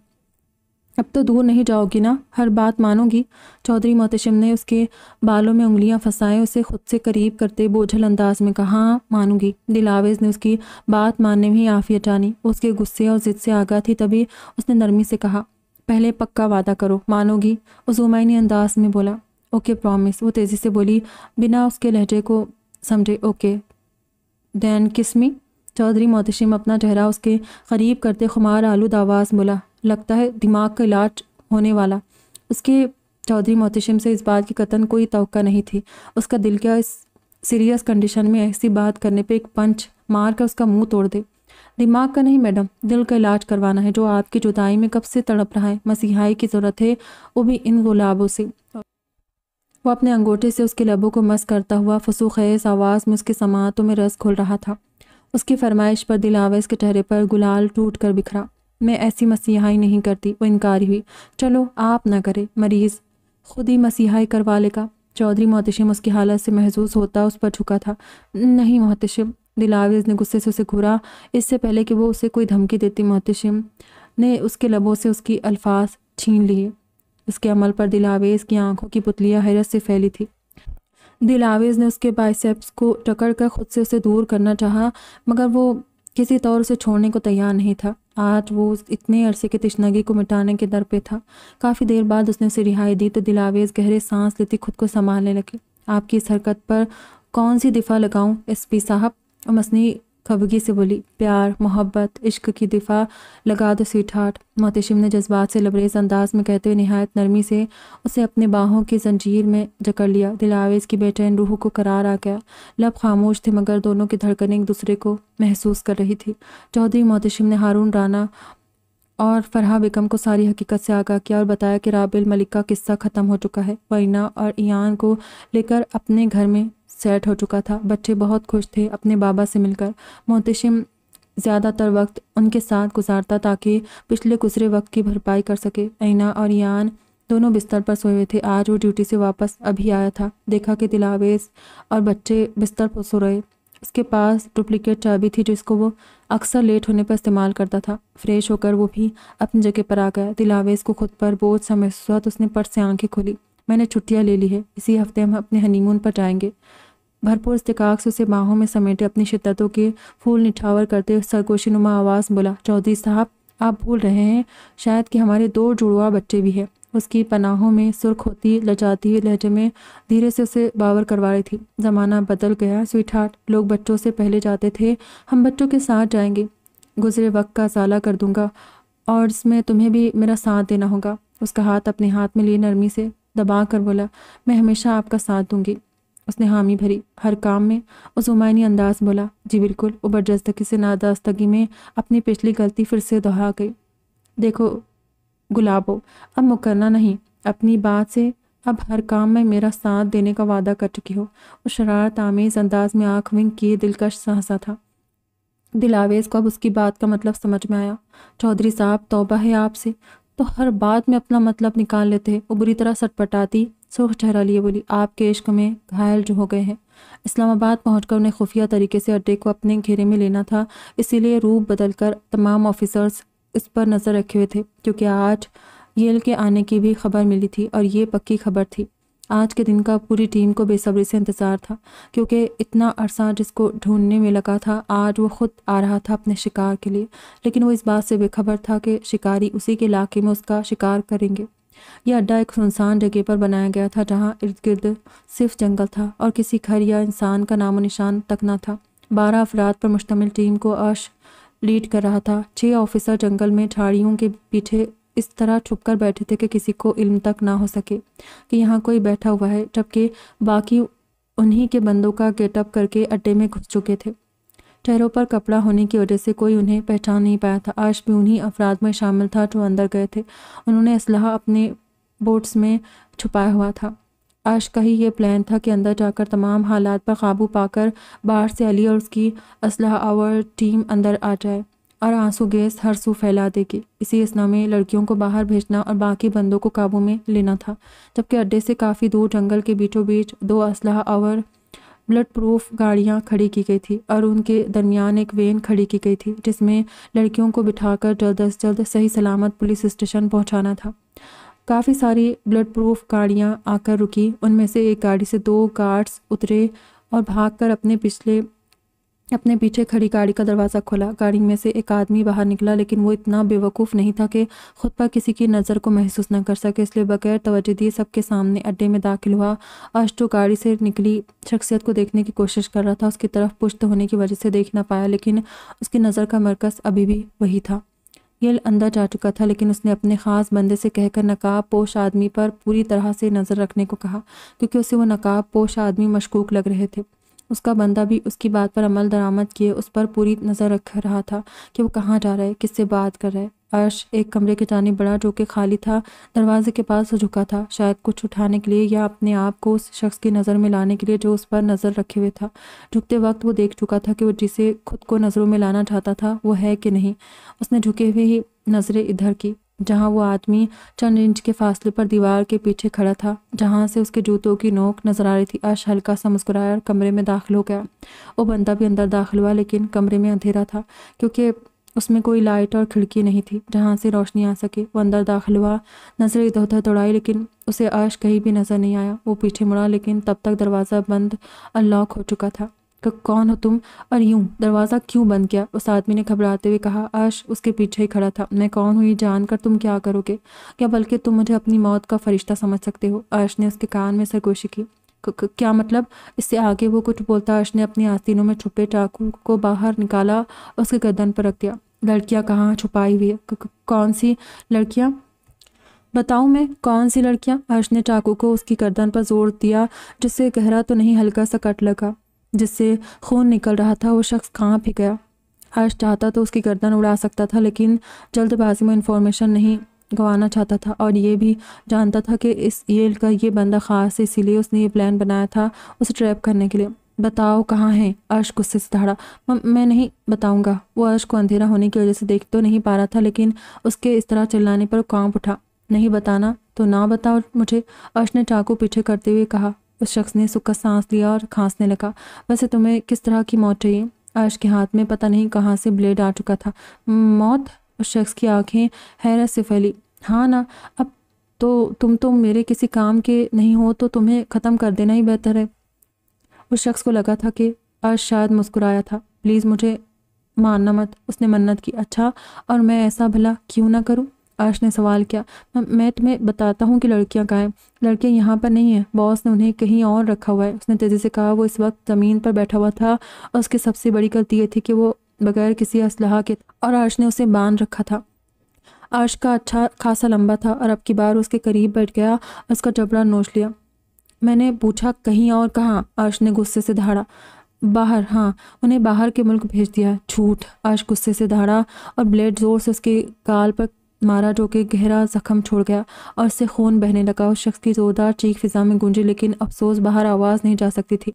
अब तो दूर नहीं जाओगी ना हर बात मानोगी चौधरी मोहतशिम ने उसके बालों में उंगलियां फंसाए उसे खुद से करीब करते बोझल अंदाज में कहा हाँ मानूंगी दिलावेज ने उसकी बात मानने में ही आफिया जानी उसके गुस्से और ज़िद से आगा थी तभी उसने नरमी से कहा पहले पक्का वादा करो मानोगी उस उमायनी अंदाज में बोला ओके प्रॉमिस वो तेज़ी से बोली बिना उसके लहजे को समझे okay then kiss me Chaudhary Mohtashim अपना चेहरा उसके करीब करते खुमार आलूद आवाज़ बोला लगता है दिमाग का इलाज होने वाला उसके चौधरी मोहतिशम से इस बात की कतन कोई तो नहीं थी उसका दिल क्या इस सीरियस कंडीशन में ऐसी बात करने पे एक पंच मार कर उसका मुंह तोड़ दे दिमाग का नहीं मैडम दिल का इलाज करवाना है जो आपकी जुदाई में कब से तड़प रहा है मसीहाई की ज़रूरत है वो भी इन गुलाबों से वो अपने अंगूठे से उसके लबों को मस करता हुआ फसूखेस आवाज़ में उसके समातों में रस खोल रहा था उसकी फरमाइश पर दिल के चेहरे पर गुलाल टूट कर बिखरा मैं ऐसी मसीहाई नहीं करती वो इनकार हुई चलो आप ना करें मरीज़ खुद ही मसीहाई करवा लेगा चौधरी मोहतशिम उसकी हालत से महसूस होता उस पर झुका था नहीं मोहतशिम दिलावेज ने गुस्से से उसे घूरा इससे पहले कि वो उसे कोई धमकी देती मोहतशिम ने उसके लबों से उसकी अल्फाज छीन लिए उसके अमल पर दिलावेज की आंखों की पुतलियाँ हैरत से फैली थी दिलावेज ने उसके बाइसेप्स को टकर कर खुद से उसे दूर करना चाहा मगर वो किसी तौर से छोड़ने को तैयार नहीं था आज वो इतने अरसे की तिश्नगी को मिटाने के दर पे था काफ़ी देर बाद उसने उसे रिहाई दी तो दिलावेज गहरे सांस लेती खुद को संभालने लगे आपकी इस हरकत पर कौन सी दिफा लगाऊं एसपी साहब मसनी खबगी से बोली प्यार मोहब्बत इश्क की दिफा लगा दो सीठाट मोहतशिम ने जज्बात से लबरेज अंदाज में कहते हुए नहायत नरमी से उसे अपने बाहों की जंजीर में जकड़ लिया दिलावेज की बेटे रूह को करार आ गया लब खामोश थे मगर दोनों की धड़कनें एक दूसरे को महसूस कर रही थी चौधरी मोहतशिम ने हारून राना और फरहा बेगम को सारी हकीकत से आगाह किया और बताया कि राबिल मलिक का किस्सा ख़त्म हो चुका है वरना और ईयान को लेकर अपने घर में सेट हो चुका था बच्चे बहुत खुश थे अपने बाबा से मिलकर मोहतशिम ज़्यादातर वक्त उनके साथ गुजारता ताकि पिछले गुजरे वक्त की भरपाई कर सके ऐना और यान दोनों बिस्तर पर सोए हुए थे आज वो ड्यूटी से वापस अभी आया था देखा कि दिलावेज और बच्चे बिस्तर पर सो रहे उसके पास डुप्लीकेट चाबी थी जिसको वो अक्सर लेट होने पर इस्तेमाल करता था फ्रेश होकर वो भी अपनी जगह पर आ गया दिलावेज को खुद पर बोझ समझ महसूस हुआ तो उसने पट से आंखें खोली मैंने छुट्टियाँ ले ली है इसी हफ्ते हम अपने हनीमून पर जाएंगे भरपूर इस्तेकाक उसे बाहों में समेटे अपनी शिद्दतों के फूल निठावर करते सरगोशी नुमा आवाज़ बोला चौधरी साहब आप भूल रहे हैं शायद कि हमारे दो जुड़वा बच्चे भी हैं उसकी पनाहों में सुर्ख होती लजाती हुई लहजे में धीरे से उसे बावर करवा रही थी ज़माना बदल गया स्वीट हार्ट लोग बच्चों से पहले जाते थे हम बच्चों के साथ जाएंगे गुजरे वक्त का साला कर दूंगा और इसमें तुम्हें भी मेरा साथ देना होगा उसका हाथ अपने हाथ में लिए नरमी से दबा कर बोला मैं हमेशा आपका साथ दूंगी उसने हामी भरी हर काम में उस उमायनी अंदाज बोला जी बिल्कुल वो बरदस्तगी से नादास्तगी में अपनी पिछली गलती फिर से दोहरा गई देखो गुलाबो अब मुकरना नहीं अपनी बात से अब हर काम में मेरा साथ देने का वादा कर चुकी हो उस शरारत आमेज़ अंदाज में आँख विंग किए दिलकश सहसा था दिलावेज को अब उसकी बात का मतलब समझ में आया चौधरी साहब तोबा है आपसे तो हर बात में अपना मतलब निकाल लेते वो बुरी तरह सटपटाती सुर्ख चेहरा लिए बोली आपके इश्क में घायल जो हो गए हैं इस्लामाबाद पहुंचकर उन्हें खुफिया तरीके से अड्डे को अपने घेरे में लेना था इसीलिए रूप बदलकर तमाम ऑफिसर्स इस पर नज़र रखे हुए थे क्योंकि आज येल के आने की भी खबर मिली थी और ये पक्की खबर थी आज के दिन का पूरी टीम को बेसब्री से इंतज़ार था क्योंकि इतना अरसा जिसको ढूंढने में लगा था आज वो खुद आ रहा था अपने शिकार के लिए लेकिन वो इस बात से बेखबर था कि शिकारी उसी के इलाके में उसका शिकार करेंगे यह अड्डा एक सुनसान जगह पर बनाया गया था जहाँ इर्द गिर्द सिर्फ जंगल था और किसी घर या इंसान का नामो निशान तक न था बारह अफराद पर मुश्तमिल टीम को अश लीड कर रहा था छः ऑफिसर जंगल में झाड़ियों के पीछे इस तरह छुप कर बैठे थे कि किसी को इल्म तक ना हो सके कि यहाँ कोई बैठा हुआ है जबकि बाकी उन्हीं के बंदों का गेटअप करके अड्डे में घुस चुके थे चेहरों पर कपड़ा होने की वजह से कोई उन्हें पहचान नहीं पाया था आज भी उन्हीं अफराद में शामिल था जो अंदर गए थे उन्होंने असलाह अपने बोट्स में छुपाया हुआ था आश का ही ये प्लान था कि अंदर जाकर तमाम हालात पर काबू पाकर बाहर से अली और उसकी असलाह आवर टीम अंदर आ जाए और आंसू गैस हर सू फैला देगी इसी इसना में लड़कियों को बाहर भेजना और बाकी बंदों को काबू में लेना था जबकि अड्डे से काफ़ी दूर जंगल के बीचों बीच दो असलाह और ब्लड प्रूफ गाड़ियाँ खड़ी की गई थी और उनके दरमियान एक वैन खड़ी की गई थी जिसमें लड़कियों को बिठाकर जल्द अज जल्द सही सलामत पुलिस स्टेशन पहुँचाना था काफ़ी सारी ब्लड प्रूफ गाड़ियाँ आकर रुकी उनमें से एक गाड़ी से दो गार्ड्स उतरे और भागकर अपने पिछले अपने पीछे खड़ी गाड़ी का दरवाज़ा खोला गाड़ी में से एक आदमी बाहर निकला लेकिन वो इतना बेवकूफ़ नहीं था कि खुद पर किसी की नज़र को महसूस न कर सके इसलिए बगैर तवज्जो दिए सबके सामने अड्डे में दाखिल हुआ अश जो तो गाड़ी से निकली शख्सियत को देखने की कोशिश कर रहा था उसकी तरफ पुष्ट होने की वजह से देख ना पाया लेकिन उसकी नज़र का मरकज़ अभी भी वही था ये अंदर जा चुका था लेकिन उसने अपने ख़ास बंदे से कहकर नकाब पोश आदमी पर पूरी तरह से नज़र रखने को कहा क्योंकि उसे वो नकाब पोश आदमी मशकूक लग रहे थे उसका बंदा भी उसकी बात पर अमल दरामद किए उस पर पूरी नज़र रख रहा था कि वो कहाँ जा रहा है किससे बात कर रहा है अर्श एक कमरे के जाने बड़ा जो कि खाली था दरवाजे के पास झुका था शायद कुछ उठाने के लिए या अपने आप को उस शख्स की नज़र में लाने के लिए जो उस पर नज़र रखे हुए था झुकते वक्त वो देख चुका था कि वो जिसे खुद को नज़रों में लाना चाहता था वो है कि नहीं उसने झुके हुए ही नज़रें इधर की जहां वो आदमी चंद इंच के फासले पर दीवार के पीछे खड़ा था जहां से उसके जूतों की नोक नजर आ रही थी अश हल्का सा मुस्कुराया और कमरे में दाखिल हो गया वो बंदा भी अंदर दाखिल हुआ लेकिन कमरे में अंधेरा था क्योंकि उसमें कोई लाइट और खिड़की नहीं थी जहाँ से रोशनी आ सके वो अंदर दाखिल हुआ नज़र इधर उधर दौड़ाई लेकिन उसे आश कहीं भी नज़र नहीं आया वो पीछे मुड़ा लेकिन तब तक दरवाज़ा बंद अनलॉक हो चुका था तो कौन हो तुम और यूं दरवाज़ा क्यों बंद किया उस आदमी ने घबराते हुए कहा आश उसके पीछे ही खड़ा था मैं कौन हूँ ये जानकर तुम क्या करोगे क्या बल्कि तुम मुझे अपनी मौत का फरिश्ता समझ सकते हो आश ने उसके कान में सरगोशी की क्या मतलब इससे आगे वो कुछ बोलता अर्श ने अपनी आस्तीनों में छुपे चाकू को बाहर निकाला उसके गर्दन पर रख दिया लड़कियाँ कहाँ छुपाई हुई है कौन सी लड़कियाँ बताऊँ मैं कौन सी लड़कियां अर्श ने चाकू को उसकी गर्दन पर जोर दिया जिससे गहरा तो नहीं हल्का सा कट लगा जिससे खून निकल रहा था वो शख्स कहाँ भी गया हर्ष चाहता तो उसकी गर्दन उड़ा सकता था लेकिन जल्दबाजी में इंफॉर्मेशन नहीं गंवाना चाहता था और ये भी जानता था कि इस येल का ये बंदा ख़ास है इसीलिए उसने ये प्लान बनाया था उसे ट्रैप करने के लिए बताओ कहाँ है अर्श गुस्से से दहाड़ा मैं नहीं बताऊंगा वो अर्श को अंधेरा होने की वजह से देख तो नहीं पा रहा था लेकिन उसके इस तरह चिल्लाने पर कांप उठा नहीं बताना तो ना बताओ मुझे अर्श ने चाकू पीछे करते हुए कहा उस शख्स ने का सांस लिया और खांसने लगा वैसे तुम्हें किस तरह की मौत चाहिए आश के हाथ में पता नहीं कहाँ से ब्लेड आ चुका था मौत उस शख्स की आंखें हैरत से फैली हाँ ना अब तो तुम तो मेरे किसी काम के नहीं हो तो तुम्हें ख़त्म कर देना ही बेहतर है उस शख्स को लगा था कि अर्श शायद मुस्कुराया था प्लीज़ मुझे मानना मत उसने मन्नत की अच्छा और मैं ऐसा भला क्यों ना करूँ आश ने सवाल किया मैं तुम्हें बताता हूँ कि लड़कियाँ कहाँ हैं लड़कियाँ यहाँ पर नहीं हैं बॉस ने उन्हें कहीं और रखा हुआ है उसने तेज़ी से कहा वो इस वक्त ज़मीन पर बैठा हुआ था और उसकी सबसे बड़ी गलती ये थी कि वो बगैर किसी असलाह के और आर्श ने उसे बांध रखा था आर्श का अच्छा खासा लंबा था और अब की बार उसके करीब बैठ गया उसका जबड़ा नोच लिया मैंने पूछा कहीं और कहाँ आर्श ने गुस्से से धाड़ा बाहर हाँ उन्हें बाहर के मुल्क भेज दिया छूट आश गुस्से से धाड़ा और ब्लेड जोर से उसके काल पर मारा जो कि गहरा जख्म छोड़ गया और से खून बहने लगा उस शख्स की जोरदार चीख फिजा में गूंजी लेकिन अफसोस बाहर आवाज़ नहीं जा सकती थी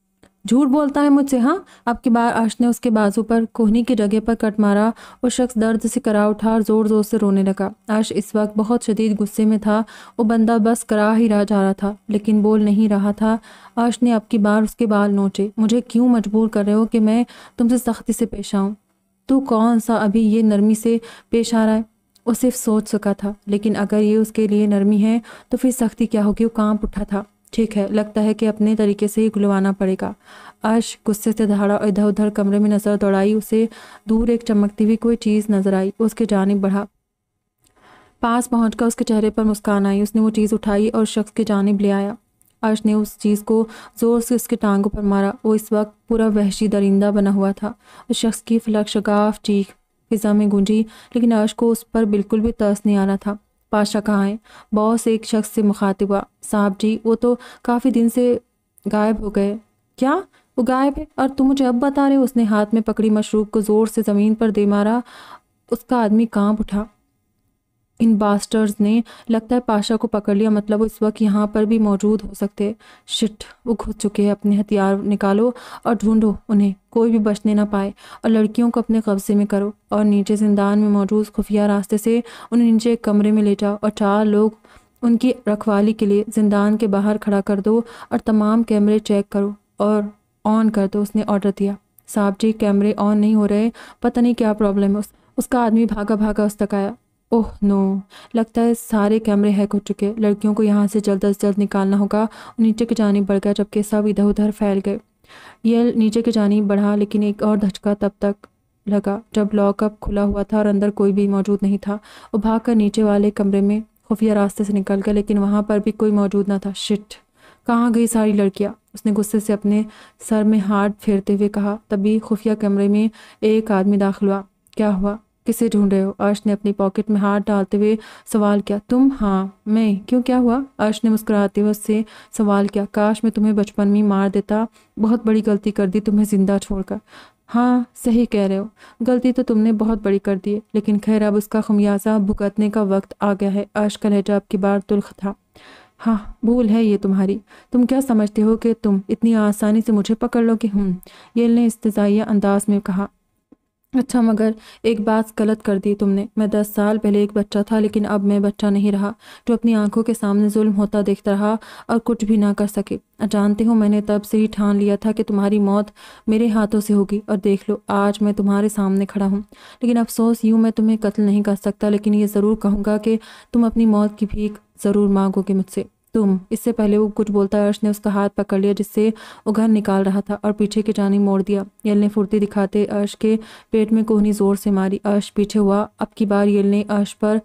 झूठ बोलता है मुझसे हाँ आपकी बार आश ने उसके बाजू पर कोहनी की जगह पर कट मारा और शख्स दर्द से करा उठा और ज़ोर ज़ोर से रोने लगा आश इस वक्त बहुत शदीद गुस्से में था वो बंदा बस करा ही रह जा रहा था लेकिन बोल नहीं रहा था आश ने आपकी बार उसके बाल नोचे मुझे क्यों मजबूर कर रहे हो कि मैं तुमसे सख्ती से पेश आऊँ तू कौन सा अभी ये नरमी से पेश आ रहा है वो सिर्फ सोच चुका था लेकिन अगर ये उसके लिए नरमी है तो फिर सख्ती क्या होगी वो कांप उठा था ठीक है लगता है कि अपने तरीके से ही गुलवाना पड़ेगा अर्श गुस्से से धाड़ा इधर उधर कमरे में नज़र दौड़ाई उसे दूर एक चमकती हुई कोई चीज़ नज़र आई उसके जानब बढ़ा पास पहुंचकर उसके चेहरे पर मुस्कान आई उसने वो चीज़ उठाई और शख्स के जानब ले आया अर्श ने उस चीज़ को ज़ोर से उसके टांगों पर मारा वो इस वक्त पूरा वहशी दरिंदा बना हुआ था उस शख्स की फ्लक्शगाफ चीख फिजा में गूंजी लेकिन अर्श को उस पर बिल्कुल भी तरस नहीं आना था पाशा कहाँ है बॉस एक शख्स से मुखातिब हुआ साहब जी वो तो काफ़ी दिन से गायब हो गए क्या वो गायब है और तुम मुझे अब बता रहे हो उसने हाथ में पकड़ी मशरूब को ज़ोर से ज़मीन पर दे मारा उसका आदमी कांप उठा इन बास्टर्स ने लगता है पाशा को पकड़ लिया मतलब वो इस वक्त यहाँ पर भी मौजूद हो सकते शिट वो खुद चुके हैं अपने हथियार निकालो और ढूंढो उन्हें कोई भी बचने ना पाए और लड़कियों को अपने कब्जे में करो और नीचे जिंदान में मौजूद खुफिया रास्ते से उन्हें नीचे एक कमरे में ले जाओ और चार लोग उनकी रखवाली के लिए जिंदान के बाहर खड़ा कर दो और तमाम कैमरे चेक करो और ऑन कर दो उसने ऑर्डर दिया साहब जी कैमरे ऑन नहीं हो रहे पता नहीं क्या प्रॉब्लम है उस, उसका आदमी भागा भागा उस तक आया ओह नो लगता है सारे कैमरे हैक हो चुके लड़कियों को यहाँ से जल्द अज जल्द निकालना होगा नीचे की जानी बढ़ गया जबकि सब इधर उधर फैल गए यह नीचे की जानी बढ़ा लेकिन एक और धचका तब तक लगा जब लॉकअप खुला हुआ था और अंदर कोई भी मौजूद नहीं था वो भाग कर नीचे वाले कमरे में खुफिया रास्ते से निकल गया लेकिन वहाँ पर भी कोई मौजूद ना था शिट कहाँ गई सारी लड़कियाँ उसने गुस्से से अपने सर में हाथ फेरते हुए कहा तभी खुफिया कमरे में एक आदमी दाखिल हुआ क्या हुआ किसे रहे हो अर्श ने अपनी पॉकेट में हाथ डालते हुए सवाल किया तुम हाँ मैं क्यों क्या हुआ अर्श ने मुस्कुराते हुए उससे सवाल किया काश मैं तुम्हें बचपन में मार देता बहुत बड़ी गलती कर दी तुम्हें ज़िंदा छोड़कर हाँ सही कह रहे हो गलती तो तुमने बहुत बड़ी कर दी है लेकिन खैर अब उसका खमियाजा भुगतने का वक्त आ गया है अर्श का लहजा आपकी बार तुल्ख था हाँ भूल है ये तुम्हारी तुम क्या समझते हो कि तुम इतनी आसानी से मुझे पकड़ लोगे हूँ हम्म, ये ने इस्तजाइया अंदाज में कहा अच्छा मगर एक बात गलत कर दी तुमने मैं दस साल पहले एक बच्चा था लेकिन अब मैं बच्चा नहीं रहा जो अपनी आंखों के सामने जुल्म होता देखता रहा और कुछ भी ना कर सके जानते हो मैंने तब से ही ठान लिया था कि तुम्हारी मौत मेरे हाथों से होगी और देख लो आज मैं तुम्हारे सामने खड़ा हूँ लेकिन अफसोस यूँ मैं तुम्हें कत्ल नहीं कर सकता लेकिन ये ज़रूर कहूँगा कि तुम अपनी मौत की भीख ज़रूर मांगोगे मुझसे तुम इससे पहले वो कुछ बोलता अर्श ने उसका हाथ पकड़ लिया जिससे वो घर निकाल रहा था और पीछे की जानी मोड़ दिया यल ने फुर्ती दिखाते अर्श के पेट में कोहनी जोर से मारी अर्श पीछे हुआ अब की बार यल ने अर्श पर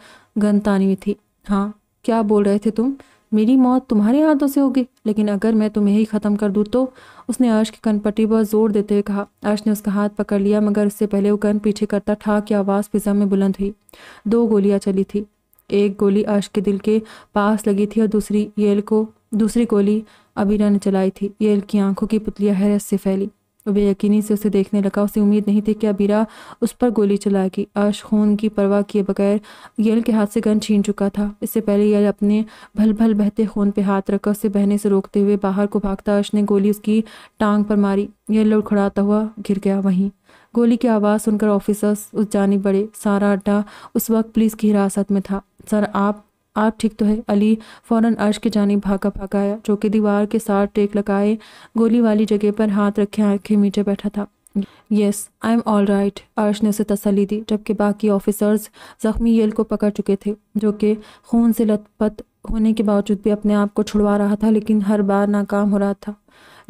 गन तानी हुई थी हाँ क्या बोल रहे थे तुम मेरी मौत तुम्हारे हाथों से होगी लेकिन अगर मैं तुम्हें ही ख़त्म कर दूँ तो उसने अर्श की कनपट्टी पर जोर देते हुए कहा अर्श ने उसका हाथ पकड़ लिया मगर उससे पहले वो कन पीछे करता ठा की आवाज़ फिजा में बुलंद हुई दो गोलियां चली थी एक गोली अर्श के दिल के पास लगी थी और दूसरी येल को दूसरी गोली अबीरा ने चलाई थी येल की आंखों की पुतलियां हैरत से फैली वे यकीनी से उसे देखने लगा उसे उम्मीद नहीं थी कि अबीरा उस पर गोली चलाएगी अर्श खून की परवाह किए बगैर येल के हाथ से गन छीन चुका था इससे पहले येल अपने भल भल बहते खून पे हाथ रखकर उसे बहने से रोकते हुए बाहर को भागता अर्श ने गोली उसकी टांग पर मारी येल लड़खड़ाता हुआ गिर गया वहीं गोली की आवाज़ सुनकर ऑफिसर्स उस जानी बढ़े सारा अड्डा उस वक्त पुलिस की हिरासत में था सर आप आप ठीक तो है अली फौरन अर्श की जानी भागा भागा आया जो कि दीवार के साथ टेक लगाए गोली वाली जगह पर हाथ रखे आंखें मीचे बैठा था yes I am all right Arsh ने उसे तसली दी जबकि बाकी ऑफिसर्स जख्मी येल को पकड़ चुके थे जो कि खून से लथपथ होने के बावजूद भी अपने आप को छुड़वा रहा था लेकिन हर बार नाकाम हो रहा था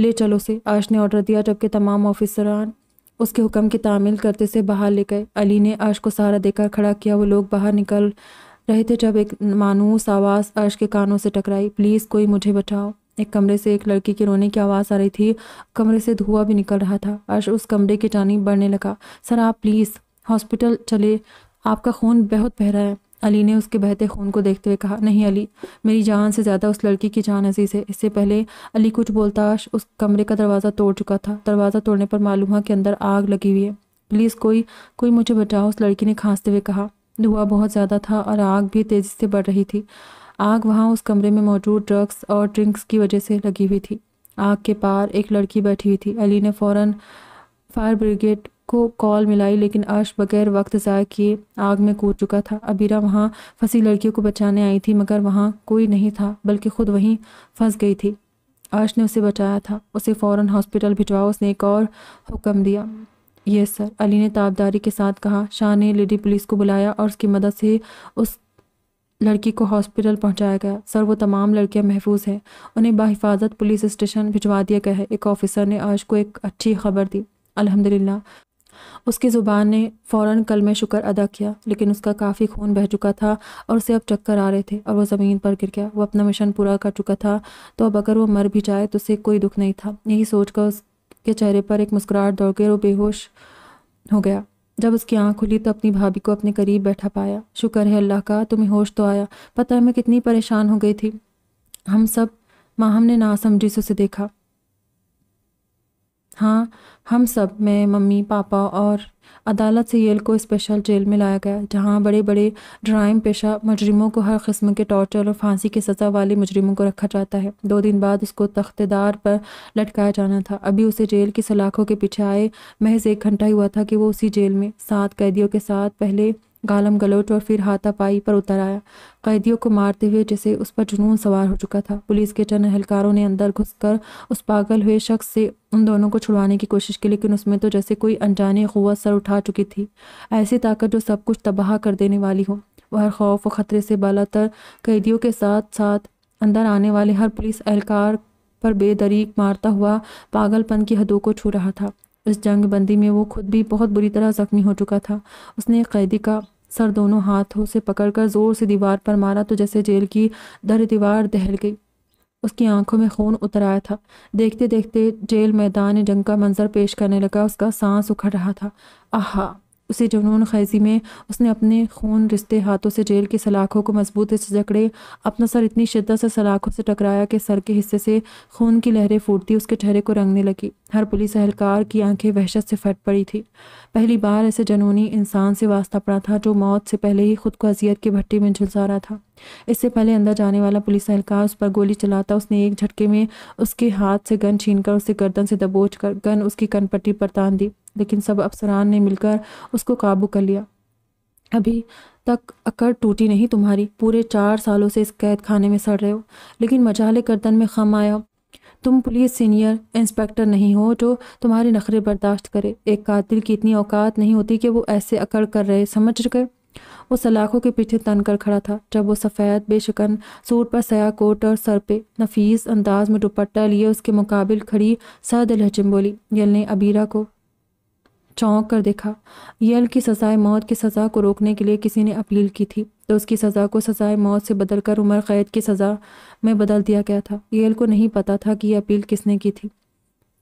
ले चलो से अर्श ने ऑर्डर दिया जबकि तमाम ऑफिसरान उसके हुक्म की तामील करते से बाहर ले गए अली ने अर्श को सहारा देकर खड़ा किया वो लोग बाहर निकल रहे थे जब एक मानूस आवाज़ अर्श के कानों से टकराई प्लीज़ कोई मुझे बचाओ एक कमरे से एक लड़की के रोने की आवाज़ आ रही थी कमरे से धुआं भी निकल रहा था अर्श उस कमरे की जानी बढ़ने लगा सर आप प्लीज़ हॉस्पिटल चले आपका खून बहुत बह रहा है अली ने उसके बहते खून को देखते हुए कहा नहीं अली मेरी जान से ज़्यादा उस लड़की की जान अजीज है इससे पहले अली कुछ बोलता उस कमरे का दरवाज़ा तोड़ चुका था दरवाज़ा तोड़ने पर मालूम हुआ कि अंदर आग लगी हुई है प्लीज़ कोई कोई मुझे बचाओ उस लड़की ने खांसते हुए कहा धुआं बहुत ज़्यादा था और आग भी तेज़ी से बढ़ रही थी आग वहाँ उस कमरे में मौजूद ड्रग्स और ड्रिंक्स की वजह से लगी हुई थी आग के पार एक लड़की बैठी हुई थी अली ने फ़ौर फायर ब्रिगेड को कॉल मिलाई लेकिन अर्श बगैर वक्त ज़ाय किए आग में कूद चुका था अबीरा वहाँ फंसी लड़कियों को बचाने आई थी मगर वहाँ कोई नहीं था बल्कि खुद वहीं फंस गई थी अर्श ने उसे बचाया था उसे फ़ौरन हॉस्पिटल भिजवाओ उसने एक और हुक्म दिया यस सर अली ने ताबदारी के साथ कहा शाह ने लेडी पुलिस को बुलाया और उसकी मदद से उस लड़की को हॉस्पिटल पहुंचाया गया सर वो तमाम लड़कियां महफूज हैं उन्हें बाहिफाजत पुलिस स्टेशन भिजवा दिया गया है एक ऑफिसर ने अर्श को एक अच्छी खबर दी अल्हम्दुलिल्लाह उसकी ज़ुबान ने फ़ौर कल में शुक्र अदा किया लेकिन उसका काफ़ी खून बह चुका था और उसे अब चक्कर आ रहे थे और वह ज़मीन पर गिर गया वो अपना मिशन पूरा कर चुका था तो अब अगर वो मर भी जाए तो उसे कोई दुख नहीं था यही सोचकर उसके चेहरे पर एक मुस्कुराहट दौड़ गई और बेहोश हो गया जब उसकी आंख खुली तो अपनी भाभी को अपने करीब बैठा पाया शुक्र है अल्लाह का तुम्हें होश तो आया पता है मैं कितनी परेशान हो गई थी हम सब माँ हमने नासमझी से उसे देखा हाँ हम सब मैं मम्मी पापा और अदालत से येल को स्पेशल जेल में लाया गया जहाँ बड़े बड़े ड्राइम पेशा मुजरिमों को हर किस्म के टॉर्चर और फांसी की सज़ा वाले मुजरिमों को रखा जाता है दो दिन बाद उसको तख्तेदार पर लटकाया जाना था अभी उसे जेल की सलाखों के पीछे आए महज एक घंटा ही हुआ था कि वो उसी जेल में सात कैदियों के साथ पहले गालम गलोट और फिर हाथापाई पर उतर आया कैदियों को मारते हुए जैसे उस पर जुनून सवार हो चुका था पुलिस के चंद अहलकारों ने अंदर घुसकर उस पागल हुए शख्स से उन दोनों को छुड़वाने की कोशिश की लेकिन उसमें तो जैसे कोई अनजाने कुत सर उठा चुकी थी ऐसी ताकत जो सब कुछ तबाह कर देने वाली हो वह खौफ व ख़तरे से बालातर कैदियों के साथ साथ अंदर आने वाले हर पुलिस एहलकार पर बेदरीक मारता हुआ पागलपन की हदों को छू रहा था इस जंग बंदी में वो खुद भी बहुत बुरी तरह ज़ख्मी हो चुका था उसने कैदी का सर दोनों हाथों से पकड़कर ज़ोर से दीवार पर मारा तो जैसे जेल की दर दीवार दहल गई उसकी आंखों में खून उतर आया था देखते देखते जेल मैदान जंग का मंजर पेश करने लगा उसका सांस उखड़ रहा था आहा उसे जुनून खैजी में उसने अपने खून रिश्ते हाथों से जेल की सलाखों को मजबूती से जकड़े अपना सर इतनी शिद्दत से सलाखों से टकराया कि सर के हिस्से से खून की लहरें फूटती उसके चेहरे को रंगने लगी हर पुलिस अहलकार की आंखें वहशत से फट पड़ी थी पहली बार ऐसे जनूनी इंसान से वास्ता पड़ा था जो मौत से पहले ही खुद को अजियत की भट्टी में झुलसा रहा था इससे पहले अंदर जाने वाला पुलिस अहलकार उस पर गोली चलाता उसने एक झटके में उसके हाथ से गन छीनकर उसे गर्दन से दबोच कर गन उसकी कनपट्टी पर तान दी लेकिन सब अफसरान ने मिलकर उसको काबू कर लिया अभी तक अकड़ टूटी नहीं तुम्हारी पूरे चार सालों से इस कैद खाने में सड़ रहे हो लेकिन मजाले गर्दन में खम आया तुम पुलिस सीनियर इंस्पेक्टर नहीं हो जो तुम्हारे नखरे बर्दाश्त करे एक कातिल की इतनी औकात नहीं होती कि वो ऐसे अकड़ कर रहे समझ गए वो सलाखों के पीछे तन कर खड़ा था जब वो सफ़ेद बेशकन सूट पर सया कोट और सर पे नफीस अंदाज में दुपट्टा लिए उसके मुकाबिल खड़ी सद लहजम बोली यल ने अबीरा को चौंक कर देखा यल की सजाए मौत की सज़ा को रोकने के लिए किसी ने अपील की थी तो उसकी सज़ा को सजाए मौत से बदलकर उमर क़ैद की सज़ा में बदल दिया गया था यल को नहीं पता था कि यह अपील किसने की थी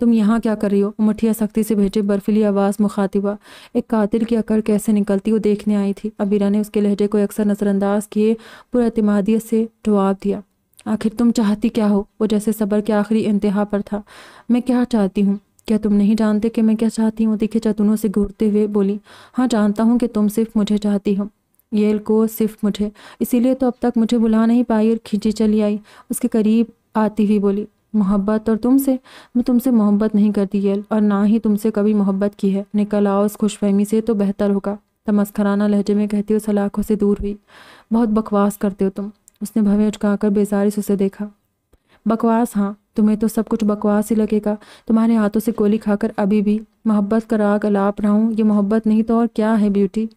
तुम यहाँ क्या कर रही हो मुठिया सख्ती से भेजे बर्फीली आवाज़ मुखातिबा एक कातिल की अकड़ कैसे निकलती वो देखने आई थी अबीरा ने उसके लहजे को अक्सर नज़रअंदाज किए पुरतमादियत से जवाब दिया आखिर तुम चाहती क्या हो वो जैसे सबर के आखिरी इंतहा पर था मैं क्या चाहती हूँ क्या तुम नहीं जानते कि मैं क्या चाहती हूँ दिखे चतुनों से घूरते हुए बोली हाँ जानता हूँ कि तुम सिर्फ मुझे चाहती हो येल को सिर्फ मुझे इसीलिए तो अब तक मुझे बुला नहीं पाई और खींची चली आई उसके करीब आती हुई बोली मोहब्बत और तुमसे मैं तुमसे मोहब्बत नहीं करती येल और ना ही तुमसे कभी मोहब्बत की है निकल आओ उस खुशफहमी से तो बेहतर होगा तमस्कराना लहजे में कहती उस सलाखों से दूर हुई बहुत बकवास करते हो तुम उसने भवें उचकाकर बेजारिश उसे देखा बकवास हाँ तुम्हें तो सब कुछ बकवास ही लगेगा तुम्हारे हाथों से गोली खाकर अभी भी मोहब्बत का राग अलाप रहा हूँ ये मोहब्बत नहीं तो और क्या है ब्यूटी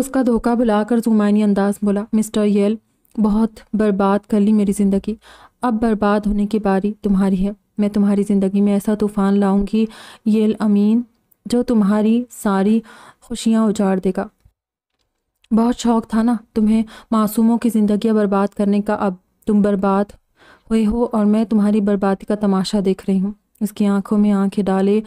उसका धोखा बुलाकर जुमानी अंदाज बोला मिस्टर येल बहुत बर्बाद कर ली मेरी ज़िंदगी अब बर्बाद होने की बारी तुम्हारी है मैं तुम्हारी ज़िंदगी में ऐसा तूफ़ान लाऊंगी येल अमीन जो तुम्हारी सारी खुशियाँ उजाड़ देगा बहुत शौक था ना तुम्हें मासूमों की ज़िंदगियाँ बर्बाद करने का अब तुम बर्बाद हुए हो और मैं तुम्हारी बर्बादी का तमाशा देख रही हूँ उसकी आंखों में आंखें डाले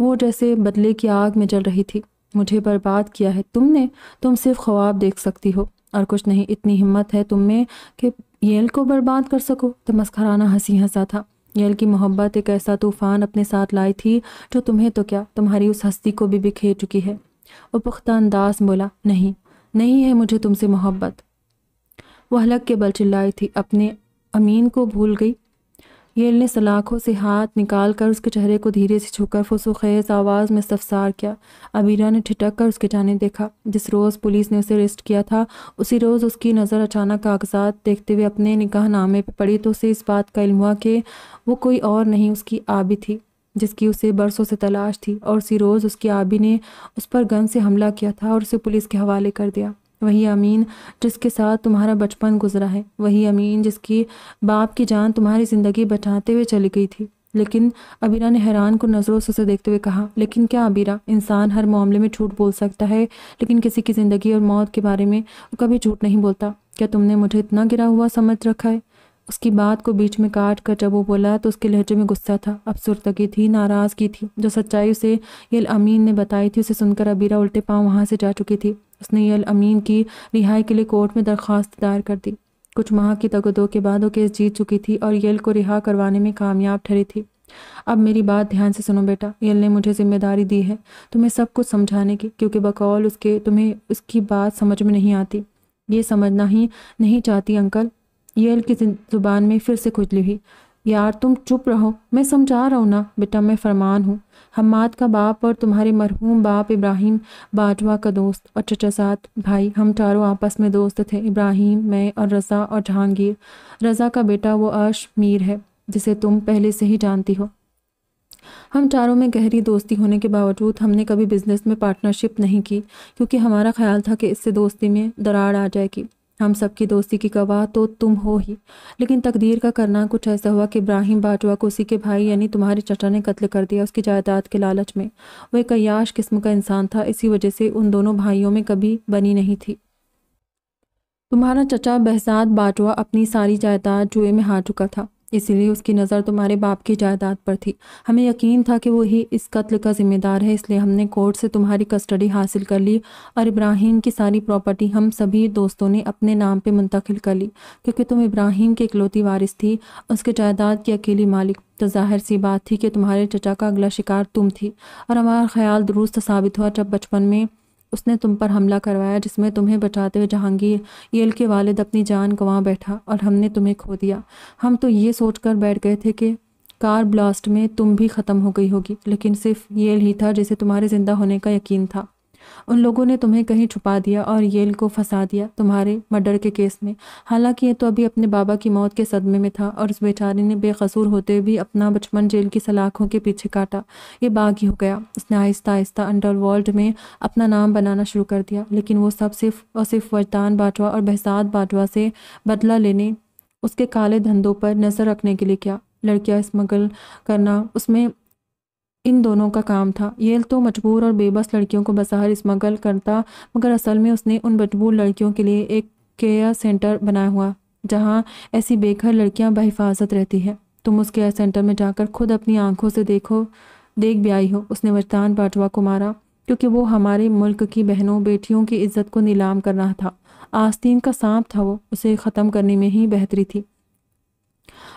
वो जैसे बदले की आग में जल रही थी मुझे बर्बाद किया है तुमने तुम सिर्फ ख्वाब देख सकती हो और कुछ नहीं इतनी हिम्मत है तुम में कि येल को बर्बाद कर सको तो मस्कराना हंसी हंसा था येल की मोहब्बत एक ऐसा तूफ़ान अपने साथ लाई थी जो तुम्हें तो क्या तुम्हारी उस हस्ती को भी बिखेर चुकी है वो पुख्ता अंदाज बोला नहीं नहीं है मुझे तुमसे मोहब्बत वह हलक के बल चिल्लाई थी अपने अमीन को भूल गई येल ने सलाखों से हाथ निकाल कर उसके चेहरे को धीरे से छूकर फुसुखेज आवाज़ में सफसार किया अबीरा ने ठिटक कर उसके जाने देखा जिस रोज़ पुलिस ने उसे अरेस्ट किया था उसी रोज़ उसकी नज़र अचानक कागजात देखते हुए अपने निकाह नामे पर पड़ी तो उसे इस बात का इल्म हुआ कि वो कोई और नहीं उसकी आबी थी जिसकी उसे बरसों से तलाश थी और उसी रोज़ उसकी आबी ने उस पर गन से हमला किया था और उसे पुलिस के हवाले कर दिया वही अमीन जिसके साथ तुम्हारा बचपन गुजरा है वही अमीन जिसकी बाप की जान तुम्हारी ज़िंदगी बचाते हुए चली गई थी लेकिन अबीरा ने हैरान को नज़रों से उसे देखते हुए कहा लेकिन क्या अबीरा इंसान हर मामले में झूठ बोल सकता है लेकिन किसी की ज़िंदगी और मौत के बारे में वो कभी झूठ नहीं बोलता क्या तुमने मुझे इतना गिरा हुआ समझ रखा है उसकी बात को बीच में काट कर जब वो बोला तो उसके लहजे में गुस्सा था अफसुरतगी थी नाराज़गी थी जो सच्चाई उसे ये अमीन ने बताई थी उसे सुनकर अबीरा उल्टे पाँव वहाँ से जा चुकी थी उसने अल अमीन की रिहाई के लिए कोर्ट में दरख्वास्त दायर कर दी कुछ माह की तगदो के बाद वो केस जीत चुकी थी और यल को रिहा करवाने में कामयाब ठहरी थी अब मेरी बात ध्यान से सुनो बेटा यल ने मुझे जिम्मेदारी दी है तुम्हें सब कुछ समझाने की क्योंकि बकौल उसके तुम्हें उसकी बात समझ में नहीं आती ये समझना ही नहीं चाहती अंकल यल की ज़ुबान में फिर से खुजली हुई यार तुम चुप रहो मैं समझा रहा हूँ ना बेटा मैं फरमान हूँ हमाद का बाप और तुम्हारे मरहूम बाप इब्राहिम बाटवा का दोस्त और चचा साथ भाई हम चारों आपस में दोस्त थे इब्राहिम मैं और रज़ा और जहांगीर रज़ा का बेटा वो अर्श मीर है जिसे तुम पहले से ही जानती हो हम चारों में गहरी दोस्ती होने के बावजूद हमने कभी बिजनेस में पार्टनरशिप नहीं की क्योंकि हमारा ख्याल था कि इससे दोस्ती में दरार आ जाएगी हम सब की दोस्ती की गवाह तो तुम हो ही लेकिन तकदीर का करना कुछ ऐसा हुआ कि इब्राहिम बाजवा को उसी के भाई यानी तुम्हारे चचा ने कत्ल कर दिया उसकी जायदाद के लालच में वह अयाश किस्म का इंसान था इसी वजह से उन दोनों भाइयों में कभी बनी नहीं थी तुम्हारा चचा बहसाद बाटवा अपनी सारी जायदाद जुए में हार चुका था इसीलिए उसकी नज़र तुम्हारे बाप की जायदाद पर थी हमें यकीन था कि वही इस कत्ल का जिम्मेदार है इसलिए हमने कोर्ट से तुम्हारी कस्टडी हासिल कर ली और इब्राहिम की सारी प्रॉपर्टी हम सभी दोस्तों ने अपने नाम पे मुंतकिल कर ली क्योंकि तुम इब्राहिम की इकलौती वारिस थी उसके जायदाद की अकेली मालिक तो जाहिर सी बात थी कि तुम्हारे चचा का अगला शिकार तुम थी और हमारा ख्याल दुरुस्त साबित हुआ जब बचपन में उसने तुम पर हमला करवाया जिसमें तुम्हें बचाते हुए जहांगीर येल के वालिद अपनी जान गंवा बैठा और हमने तुम्हें खो दिया हम तो ये सोचकर बैठ गए थे कि कार ब्लास्ट में तुम भी ख़त्म हो गई होगी लेकिन सिर्फ येल ही था जिसे तुम्हारे ज़िंदा होने का यकीन था उन लोगों ने तुम्हें कहीं छुपा दिया और येल को फंसा दिया तुम्हारे मर्डर के केस में हालांकि ये तो अभी अपने बाबा की मौत के सदमे में था और उस बेचारे ने बेकसूर होते भी अपना बचपन जेल की सलाखों के पीछे काटा ये बागी हो गया उसने आहिस्ता आहिस्ता अंडरवर्ल्ड में अपना नाम बनाना शुरू कर दिया लेकिन वो सब सिर्फ और सिर्फ वरदान बाटवा और बहसात बाटवा से बदला लेने उसके काले धंधों पर नज़र रखने के लिए क्या लड़कियां स्मगल करना उसमें इन दोनों का काम था येल तो मजबूर और बेबस लड़कियों को बसहर स्मगल करता मगर असल में उसने उन मजबूर लड़कियों के लिए एक केयर सेंटर बनाया हुआ जहाँ ऐसी बेघर लड़कियाँ बहिफाजत रहती हैं तुम उस केयर सेंटर में जाकर खुद अपनी आंखों से देखो देख भी आई हो उसने वजदान बाटवा को मारा क्योंकि वो हमारे मुल्क की बहनों बेटियों की इज्जत को नीलाम कर रहा था आस्तीन का सांप था वो उसे ख़त्म करने में ही बेहतरी थी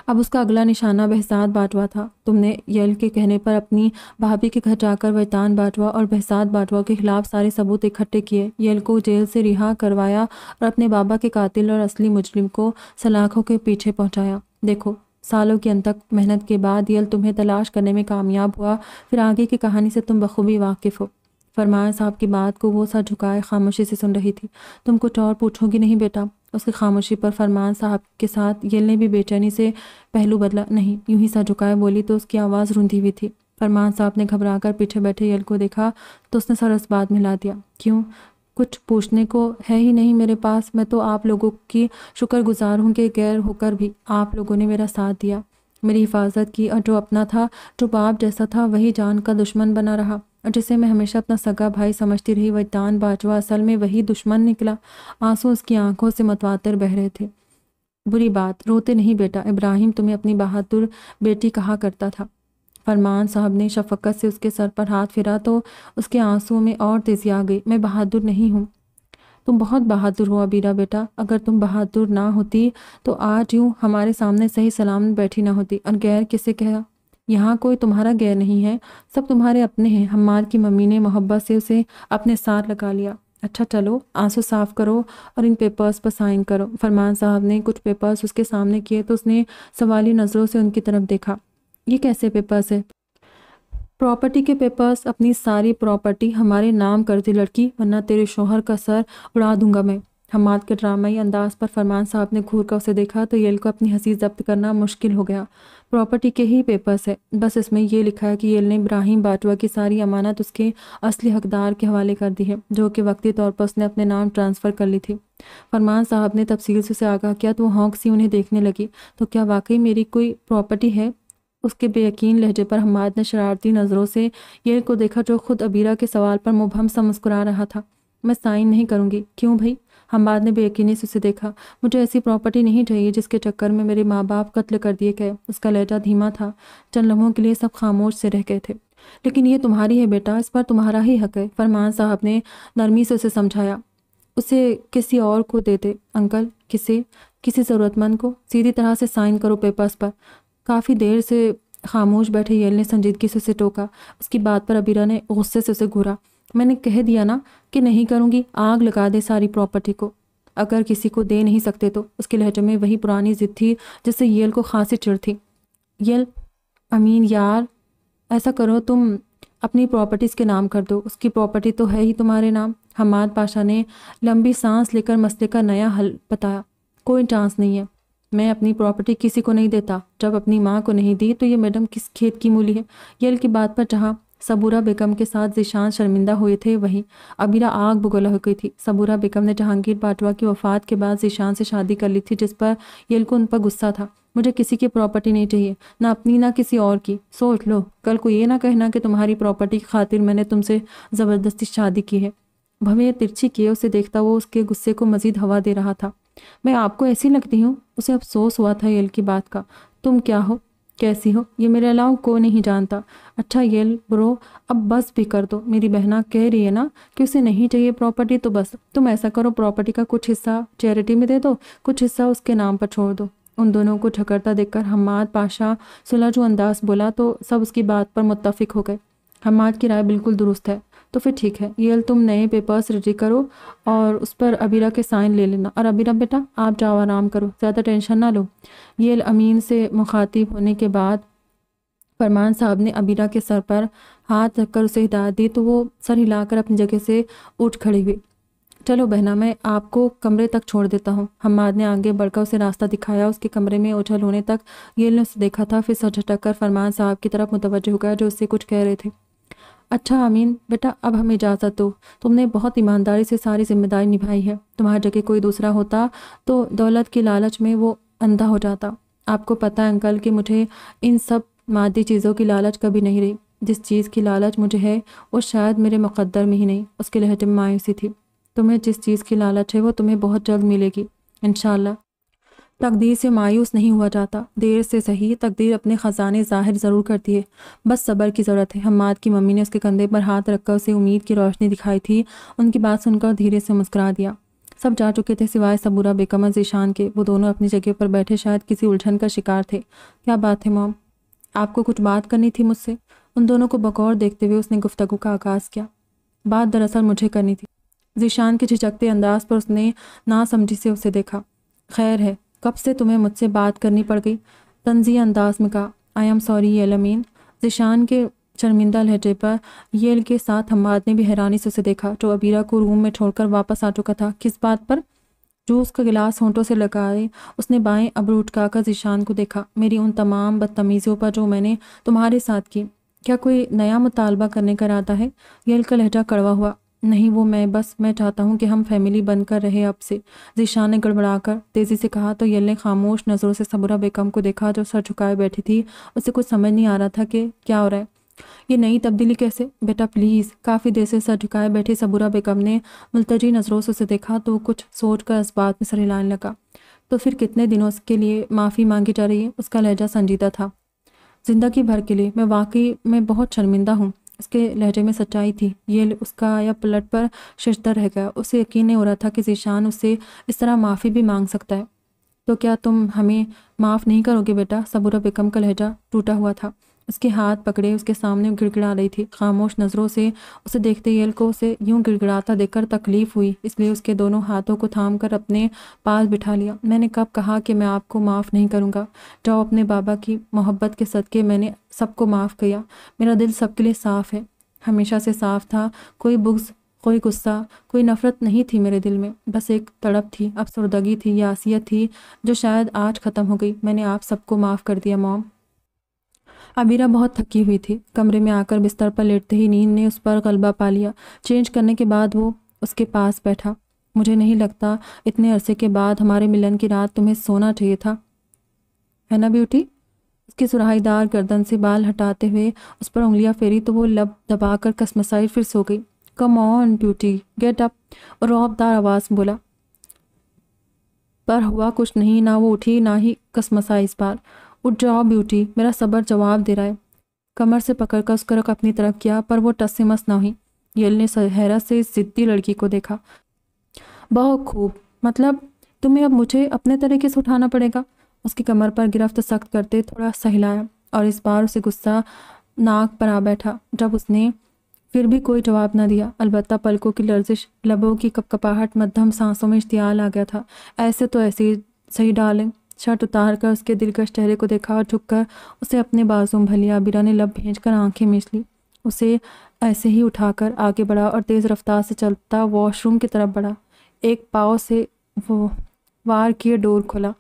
अब उसका अगला निशाना बहसात बाटवा था तुमने यल के कहने पर अपनी भाभी के घर जाकर वैतान बाटवा और बहसात बाटवा के खिलाफ सारे सबूत इकट्ठे किए यल को जेल से रिहा करवाया और अपने बाबा के कातिल और असली मुजरिम को सलाखों के पीछे पहुंचाया देखो सालों के अंत तक मेहनत के बाद यल तुम्हें तलाश करने में कामयाब हुआ फिर आगे की कहानी से तुम बखूबी वाकिफ़ हो फरमान साहब की बात को वो सा झुकाए खामोशी से सुन रही थी तुम कुछ तो और पूछोगी नहीं बेटा उसकी खामोशी पर फरमान साहब के साथ यल ने भी बेचैनी से पहलू बदला नहीं यूं ही सा झुकाए बोली तो उसकी आवाज़ रूंधी हुई थी फरमान साहब ने घबराकर पीछे बैठे यल को देखा तो उसने सर इस बात मिला दिया क्यों कुछ पूछने को है ही नहीं मेरे पास मैं तो आप लोगों की शुक्र गुज़ार हूँ कि गैर होकर भी आप लोगों ने मेरा साथ दिया मेरी हिफाजत की और जो अपना था जो बाप जैसा था वही जान का दुश्मन बना रहा जिसे मैं हमेशा अपना सगा भाई समझती रही वह तान बाजवा असल में वही दुश्मन निकला आंसू उसकी आंखों से मतवातर बह रहे थे बुरी बात रोते नहीं बेटा इब्राहिम तुम्हें अपनी बहादुर बेटी कहा करता था फरमान साहब ने शफकत से उसके सर पर हाथ फिरा तो उसके आंसुओं में और तेजी आ गई मैं बहादुर नहीं हूँ तुम बहुत बहादुर हो अबीरा बेटा अगर तुम बहादुर ना होती तो आज यूँ हमारे सामने सही सलामत बैठी ना होती और गैर किसे कहा यहाँ कोई तुम्हारा गैर नहीं है सब तुम्हारे अपने हैं हमार की मम्मी ने मोहब्बत से उसे अपने साथ लगा लिया अच्छा चलो आंसू साफ करो और इन पेपर्स पर साइन करो फरमान साहब ने कुछ पेपर्स उसके सामने किए तो उसने सवाली नज़रों से उनकी तरफ देखा ये कैसे पेपर्स है प्रॉपर्टी के पेपर्स अपनी सारी प्रॉपर्टी हमारे नाम कर दी लड़की वरना तेरे शोहर का सर उड़ा दूंगा मैं हमाद के ड्रामाई अंदाज पर फरमान साहब ने घूर कर उसे देखा तो येल को अपनी हंसी जब्त करना मुश्किल हो गया प्रॉपर्टी के ही पेपर्स है बस इसमें यह लिखा है कि येल ने इब्राहिम बाटवा की सारी अमानत उसके असली हकदार के हवाले कर दी है जो कि वक्ती तौर पर उसने अपने नाम ट्रांसफ़र कर ली थी फरमान साहब ने तफसील से उसे आगाह किया तो वो हौक सी उन्हें देखने लगी तो क्या वाकई मेरी कोई प्रॉपर्टी है उसके बेयकीन लहजे पर हमाद ने शरारती नज़रों से येल को देखा जो खुद अबीरा के सवाल पर मुबहम सा मुस्कुरा रहा था मैं साइन नहीं करूँगी क्यों भाई हम बाद में बेयकीनी से उसे देखा मुझे ऐसी प्रॉपर्टी नहीं चाहिए जिसके चक्कर में मेरे माँ बाप कत्ल कर दिए गए उसका लहजा धीमा था चंद लम्हों के लिए सब खामोश से रह गए थे लेकिन ये तुम्हारी है बेटा इस पर तुम्हारा ही हक है फरमान साहब ने नरमी से उसे समझाया उसे किसी और को दे दे अंकल किसे किसी ज़रूरतमंद को सीधी तरह से साइन करो पेपर्स पर काफ़ी देर से खामोश बैठे येल ने संजीदगी से उसे टोका उसकी बात पर अबीरा ने गुस्से से उसे घूरा मैंने कह दिया ना कि नहीं करूँगी आग लगा दे सारी प्रॉपर्टी को अगर किसी को दे नहीं सकते तो उसके लहजे में वही पुरानी जिद थी जिससे येल को खासी चिड़ थी येल अमीन यार ऐसा करो तुम अपनी प्रॉपर्टीज़ के नाम कर दो उसकी प्रॉपर्टी तो है ही तुम्हारे नाम हमाद पाशा ने लंबी सांस लेकर मसले का नया हल बताया कोई चांस नहीं है मैं अपनी प्रॉपर्टी किसी को नहीं देता जब अपनी माँ को नहीं दी तो ये मैडम किस खेत की मूली है येल की बात पर जहाँ सबूरा बेगम के साथ जिशान शर्मिंदा हुए थे वहीं अबीरा आग बुगला हो गई थी सबूरा बेगम ने जहांगीर बाटवा की वफात के बाद जिशान से शादी कर ली थी जिस पर येल को उन पर गुस्सा था मुझे किसी की प्रॉपर्टी नहीं चाहिए ना अपनी ना किसी और की सोच लो कल को ये ना कहना कि तुम्हारी प्रॉपर्टी की खातिर मैंने तुमसे ज़बरदस्ती शादी की है भवे तिरछी किए उसे देखता वो उसके गुस्से को मजीद हवा दे रहा था मैं आपको ऐसी लगती हूँ उसे अफसोस हुआ था यल की बात का तुम क्या हो कैसी हो ये मेरे अलावा को नहीं जानता अच्छा ये ब्रो अब बस भी कर दो मेरी बहना कह रही है ना कि उसे नहीं चाहिए प्रॉपर्टी तो बस तुम ऐसा करो प्रॉपर्टी का कुछ हिस्सा चैरिटी में दे दो कुछ हिस्सा उसके नाम पर छोड़ दो उन दोनों को ठकरता देखकर हमाद पाशा सुलझ अंदाज बोला तो सब उसकी बात पर मुतफिक हो गए हमाद की राय बिल्कुल दुरुस्त है तो फिर ठीक है ये तुम नए पेपर्स रेडी करो और उस पर अबीरा के साइन ले लेना और अबीरा बेटा आप जाओ आराम करो ज़्यादा टेंशन ना लो ये अमीन से मुखातिब होने के बाद फरमान साहब ने अबीरा के सर पर हाथ रखकर उसे हिदायत दी तो वो सर हिलाकर अपनी जगह से उठ खड़ी हुई चलो बहना मैं आपको कमरे तक छोड़ देता हूँ हमाद ने आगे बढ़कर उसे रास्ता दिखाया उसके कमरे में ओझल होने तक गिल ने उसे देखा था फिर सर झटक कर फरमान साहब की तरफ मुतवजह हो गया जो उससे कुछ कह रहे थे अच्छा आमीन बेटा अब हमें इजाज़त दो तुमने बहुत ईमानदारी से सारी जिम्मेदारी निभाई है तुम्हारी जगह कोई दूसरा होता तो दौलत के लालच में वो अंधा हो जाता आपको पता है अंकल कि मुझे इन सब मादी चीज़ों की लालच कभी नहीं रही जिस चीज़ की लालच मुझे है वो शायद मेरे मुकद्दर में ही नहीं उसके लहजे में मायूसी थी तुम्हें जिस चीज़ की लालच है वो तुम्हें बहुत जल्द मिलेगी इनशाला तकदीर से मायूस नहीं हुआ जाता देर से सही तकदीर अपने ख़जाने जाहिर ज़रूर करती है बस सब्र की ज़रूरत है हमाद की मम्मी ने उसके कंधे पर हाथ रखकर उसे उम्मीद की रोशनी दिखाई थी उनकी बात सुनकर धीरे से मुस्कुरा दिया सब जा चुके थे सिवाय सबूरा बेकमर और जीशान के वो दोनों अपनी जगह पर बैठे शायद किसी उलझन का शिकार थे क्या बात है मॉम आपको कुछ बात करनी थी मुझसे उन दोनों को बकौर देखते हुए उसने गुफ्तगु का आगाज़ किया बात दरअसल मुझे करनी थी जीशान के झिझकते अंदाज पर उसने ना समझी से उसे देखा खैर है कब से तुम्हें मुझसे बात करनी पड़ गई तंजी अंदाज में कहा आई एम सॉरी येल अमीन जिशान के शर्मिंदा लहजे पर येल के साथ हमाद ने भी हैरानी से उसे देखा जो अबीरा को रूम में छोड़कर वापस आ चुका था किस बात पर जूस का गिलास होंटों से लगाए उसने बाएं अब्रू उठकाकर जिशान को देखा मेरी उन तमाम बदतमीज़ियों पर जो मैंने तुम्हारे साथ की क्या कोई नया मुतालबा करने का इरादा है येल का लहजा कड़वा हुआ नहीं वो मैं बस मैं चाहता हूँ कि हम फैमिली बनकर रहे अब से जिशा ने गड़बड़ाकर तेज़ी से कहा तो यल ने खामोश नज़रों से सबुरा बेकम को देखा जो सर झुकाए बैठी थी उसे कुछ समझ नहीं आ रहा था कि क्या हो रहा है ये नई तब्दीली कैसे बेटा प्लीज़ काफ़ी देर से सर झुकाए बैठी सबूरा बेगम ने मुलतजी नज़रों से उसे देखा तो कुछ सोच कर इस बात में सर हिलाने लगा तो फिर कितने दिनों के लिए माफ़ी मांगी जा रही है उसका लहजा संजीदा था ज़िंदगी भर के लिए मैं वाकई में बहुत शर्मिंदा हूँ उसके लहजे में सच्चाई थी ये उसका या पलट पर शिशता रह गया उसे यकीन नहीं हो रहा था कि जीशान उससे इस तरह माफ़ी भी मांग सकता है तो क्या तुम हमें माफ़ नहीं करोगे बेटा सबूरा बेकम का लहजा टूटा हुआ था उसके हाथ पकड़े उसके सामने गिड़गिड़ा रही थी खामोश नज़रों से उसे देखते ही को उसे यूं गिड़गिड़ाता देखकर तकलीफ हुई इसलिए उसके दोनों हाथों को थाम कर अपने पास बिठा लिया मैंने कब कहा कि मैं आपको माफ़ नहीं करूँगा जाओ अपने बाबा की मोहब्बत के सदक़े मैंने सबको माफ़ किया मेरा दिल सबके लिए साफ़ है हमेशा से साफ़ था कोई बुग्स कोई गुस्सा कोई नफ़रत नहीं थी मेरे दिल में बस एक तड़प थी अफसरदगी थी यासियत थी जो शायद आज ख़त्म हो गई मैंने आप सबको माफ़ कर दिया मॉम अबीरा बहुत थकी हुई थी कमरे में आकर बिस्तर पर लेटते ही नींद ने उस पर गलबा पा लिया चेंज करने के बाद वो उसके पास बैठा मुझे नहीं लगता इतने अरसे के बाद हमारे मिलन की रात तुम्हें सोना चाहिए था है ना ब्यूटी उसकी सुराहीदार गर्दन से बाल हटाते हुए उस पर उंगलियां फेरी तो वो लब दबाकर कसमसाई फिर सो गई come on beauty get up और रौबदार आवाज़ बोला पर हुआ कुछ नहीं ना वो उठी ना ही कसमसाई इस बार उठ जाओ ब्यूटी मेरा सबर जवाब दे रहा है कमर से पकड़कर उसका रुख अपनी तरफ किया पर वो टस से मस ना हुई यल ने सहरा से जिद्दी लड़की को देखा बहुत खूब मतलब तुम्हें अब मुझे अपने तरीके से उठाना पड़ेगा उसकी कमर पर गिरफ्त सख्त करते थोड़ा सहलाया और इस बार उसे गुस्सा नाक पर आ बैठा जब उसने फिर भी कोई जवाब ना दिया अलबत्ता पलकों की लर्जिश लबों की कपकपाहट मध्यम सांसों में इश्तियाल आ गया था ऐसे तो ऐसे सही डालें शर्ट उतार कर उसके दिलकश चेहरे को देखा और झुककर उसे अपने बाजू में लिया ने लब भेज कर आँखें मीच ली उसे ऐसे ही उठाकर आगे बढ़ा और तेज़ रफ्तार से चलता वॉशरूम की तरफ बढ़ा एक पाव से वो वार किए डोर खोला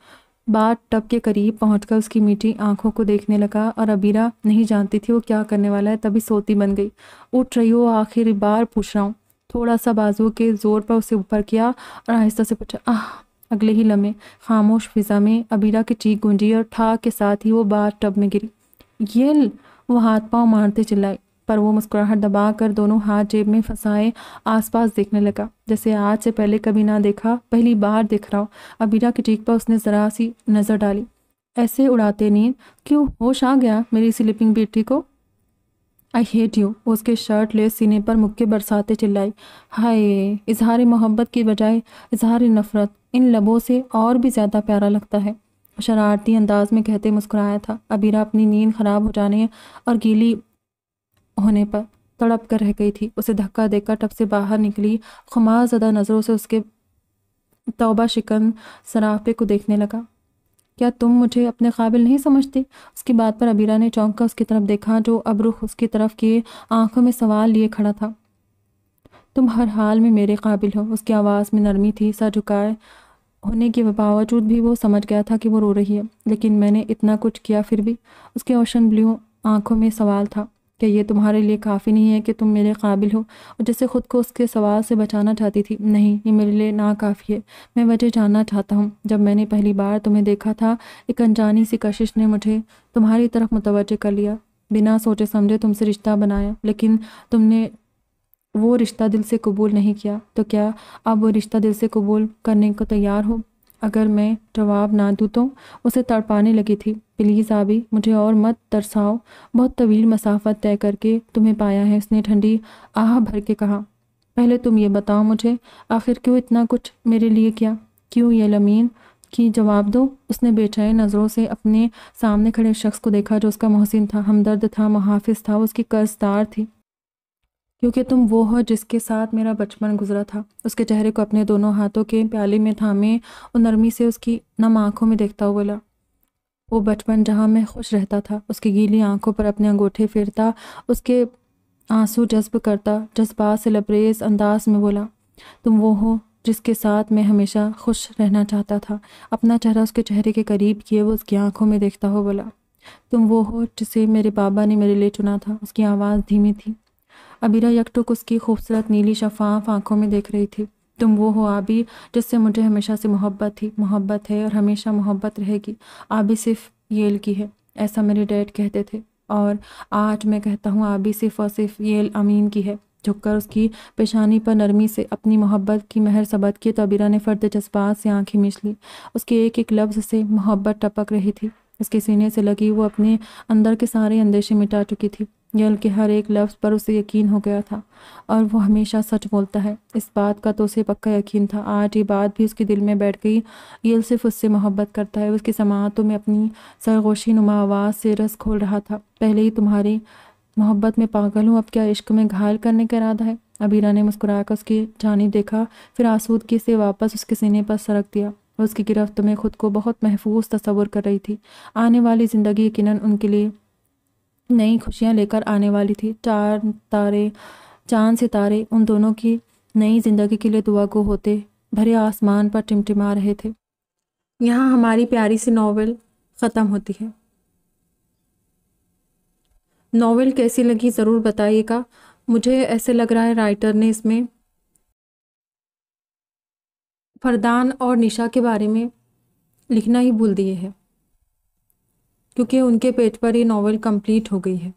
बार टब के करीब पहुंचकर उसकी मीठी आंखों को देखने लगा और अबीरा नहीं जानती थी वो क्या करने वाला है तभी सोती बन गई उठ रही हो आखिर बार पूछ रहा हूँ थोड़ा सा बाजू के ज़ोर पर उसे ऊपर किया और आहिस्ता से पूछा आह अगले ही लम्हे खामोश फिजा में अबीरा की चीख गूंजी और ठा के साथ ही वो बाहर टब में गिरी ये वो हाथ पाँव मारते चिल्लाए पर वो मुस्कुराहट दबा कर दोनों हाथ जेब में फंसाए आसपास देखने लगा जैसे आज से पहले कभी ना देखा पहली बार देख रहा हो अबीरा की चीख पर उसने ज़रा सी नज़र डाली ऐसे उड़ाते नींद क्यों होश आ गया मेरी स्लीपिंग बेटी को आई हेट यू वो उसके शर्ट ले सीने पर मुक्के बरसाते चिल्लाई हाय इजहार मोहब्बत की बजाय इजहार नफ़रत इन लबों से और भी ज़्यादा प्यारा लगता है शरारती अंदाज में कहते मुस्कुराया था अबीरा अपनी नींद ख़राब हो जाने और गीली होने पर तड़प कर रह गई थी उसे धक्का देकर टप से बाहर निकली खुमार ज़्यादा नज़रों से उसके तौबा शिकन सराफे को देखने लगा क्या तुम मुझे अपने काबिल नहीं समझते उसकी बात पर अबीरा ने चौंक कर उसकी तरफ देखा जो अब रुख उसकी तरफ किए आंखों में सवाल लिए खड़ा था तुम हर हाल में मेरे काबिल हो उसकी आवाज़ में नरमी थी सर झुकाए होने के बावजूद भी वो समझ गया था कि वो रो रही है लेकिन मैंने इतना कुछ किया फिर भी उसके ओशन ब्लू आंखों में सवाल था क्या ये तुम्हारे लिए काफ़ी नहीं है कि तुम मेरे काबिल हो और जैसे ख़ुद को उसके सवाल से बचाना चाहती थी नहीं ये मेरे लिए नाकाफ़ी है मैं वजह जानना चाहता हूँ जब मैंने पहली बार तुम्हें देखा था एक अनजानी सी कशिश ने मुझे तुम्हारी तरफ मुतवजह कर लिया बिना सोचे समझे तुमसे रिश्ता बनाया लेकिन तुमने वो रिश्ता दिल से कबूल नहीं किया तो क्या अब वो रिश्ता दिल से कबूल करने को तैयार हो अगर मैं जवाब ना दूँ तो उसे तड़पाने लगी थी प्लीज़ आबी मुझे और मत तरसाओ बहुत तवील मसाफत तय करके तुम्हें पाया है उसने ठंडी आह भर के कहा पहले तुम ये बताओ मुझे आखिर क्यों इतना कुछ मेरे लिए किया क्यों ये लमीन की जवाब दो उसने बेचैन नज़रों से अपने सामने खड़े शख्स को देखा जो उसका मोहसिन था हमदर्द था मुहाफ़ था उसकी कर्जदार थी क्योंकि तुम वो हो जिसके साथ मेरा बचपन गुजरा था उसके चेहरे को अपने दोनों हाथों के प्याले में थामे और नरमी से उसकी नम आँखों में देखता हुआ बोला वो बचपन जहाँ मैं खुश रहता था उसकी गीली आंखों पर अपने अंगूठे फेरता उसके आंसू जज्ब करता जज्बा से लबरेज अंदाज में बोला तुम वो हो जिसके साथ मैं हमेशा खुश रहना चाहता था अपना चेहरा उसके चेहरे के करीब किए वो उसकी आंखों में देखता हो बोला तुम वो हो जिसे मेरे बाबा ने मेरे लिए चुना था उसकी आवाज़ धीमी थी अबीरा यकटुक उसकी खूबसूरत नीली शफाफ आंखों में देख रही थी तुम वो हो आबी जिससे मुझे हमेशा से मोहब्बत थी मोहब्बत है और हमेशा मोहब्बत रहेगी आबी सिर्फ येल की है ऐसा मेरे डैड कहते थे और आज मैं कहता हूँ आबी सिर्फ और सिर्फ येल अमीन की है झुककर उसकी पेशानी पर नरमी से अपनी मोहब्बत की महर सबक की तो अबीरा ने फर्द जज्बात से आंखें मीच ली उसके एक एक लफ्ज़ से मोहब्बत टपक रही थी उसके सीने से लगी वो अपने अंदर के सारे अंदेशे मिटा चुकी थी यल के हर एक लफ्ज़ पर उसे यकीन हो गया था और वो हमेशा सच बोलता है इस बात का तो उसे पक्का यकीन था आज ये बात भी उसके दिल में बैठ गई यल सिर्फ उससे मोहब्बत करता है उसकी समातों में अपनी सरगोशी नुमा आवाज़ से रस खोल रहा था पहले ही तुम्हारी मोहब्बत में पागल हूँ अब क्या इश्क में घायल करने का इरादा है अबीरा ने मुस्कुरा कर उसकी जानी देखा फिर आसूदगी से वापस उसके सीने पर सरक दिया उसकी गिरफ्त में खुद को बहुत महफूज तस्वर कर रही थी आने वाली ज़िंदगी यकीन उनके लिए नई खुशियाँ लेकर आने वाली थी चार तारे चांद सितारे उन दोनों की नई ज़िंदगी के लिए दुआ को होते भरे आसमान पर टिमटिमा रहे थे यहाँ हमारी प्यारी सी नावल ख़त्म होती है नावल कैसी लगी ज़रूर बताइएगा मुझे ऐसे लग रहा है राइटर ने इसमें फरदान और निशा के बारे में लिखना ही भूल दिए है क्योंकि उनके पेट पर ये नावल कंप्लीट हो गई है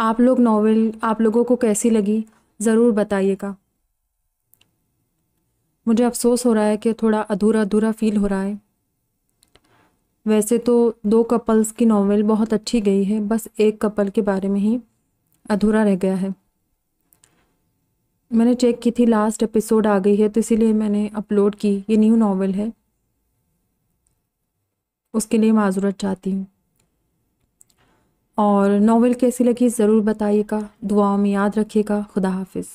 आप लोग नावल आप लोगों को कैसी लगी ज़रूर बताइएगा मुझे अफसोस हो रहा है कि थोड़ा अधूरा अधूरा फील हो रहा है वैसे तो दो कपल्स की नावल बहुत अच्छी गई है बस एक कपल के बारे में ही अधूरा रह गया है मैंने चेक की थी लास्ट एपिसोड आ गई है तो इसीलिए मैंने अपलोड की ये न्यू नावल है उसके लिए माजूरत चाहती हूँ और नावल कैसी लगी ज़रूर बताइएगा दुआओं में याद रखिएगा खुदा हाफिज़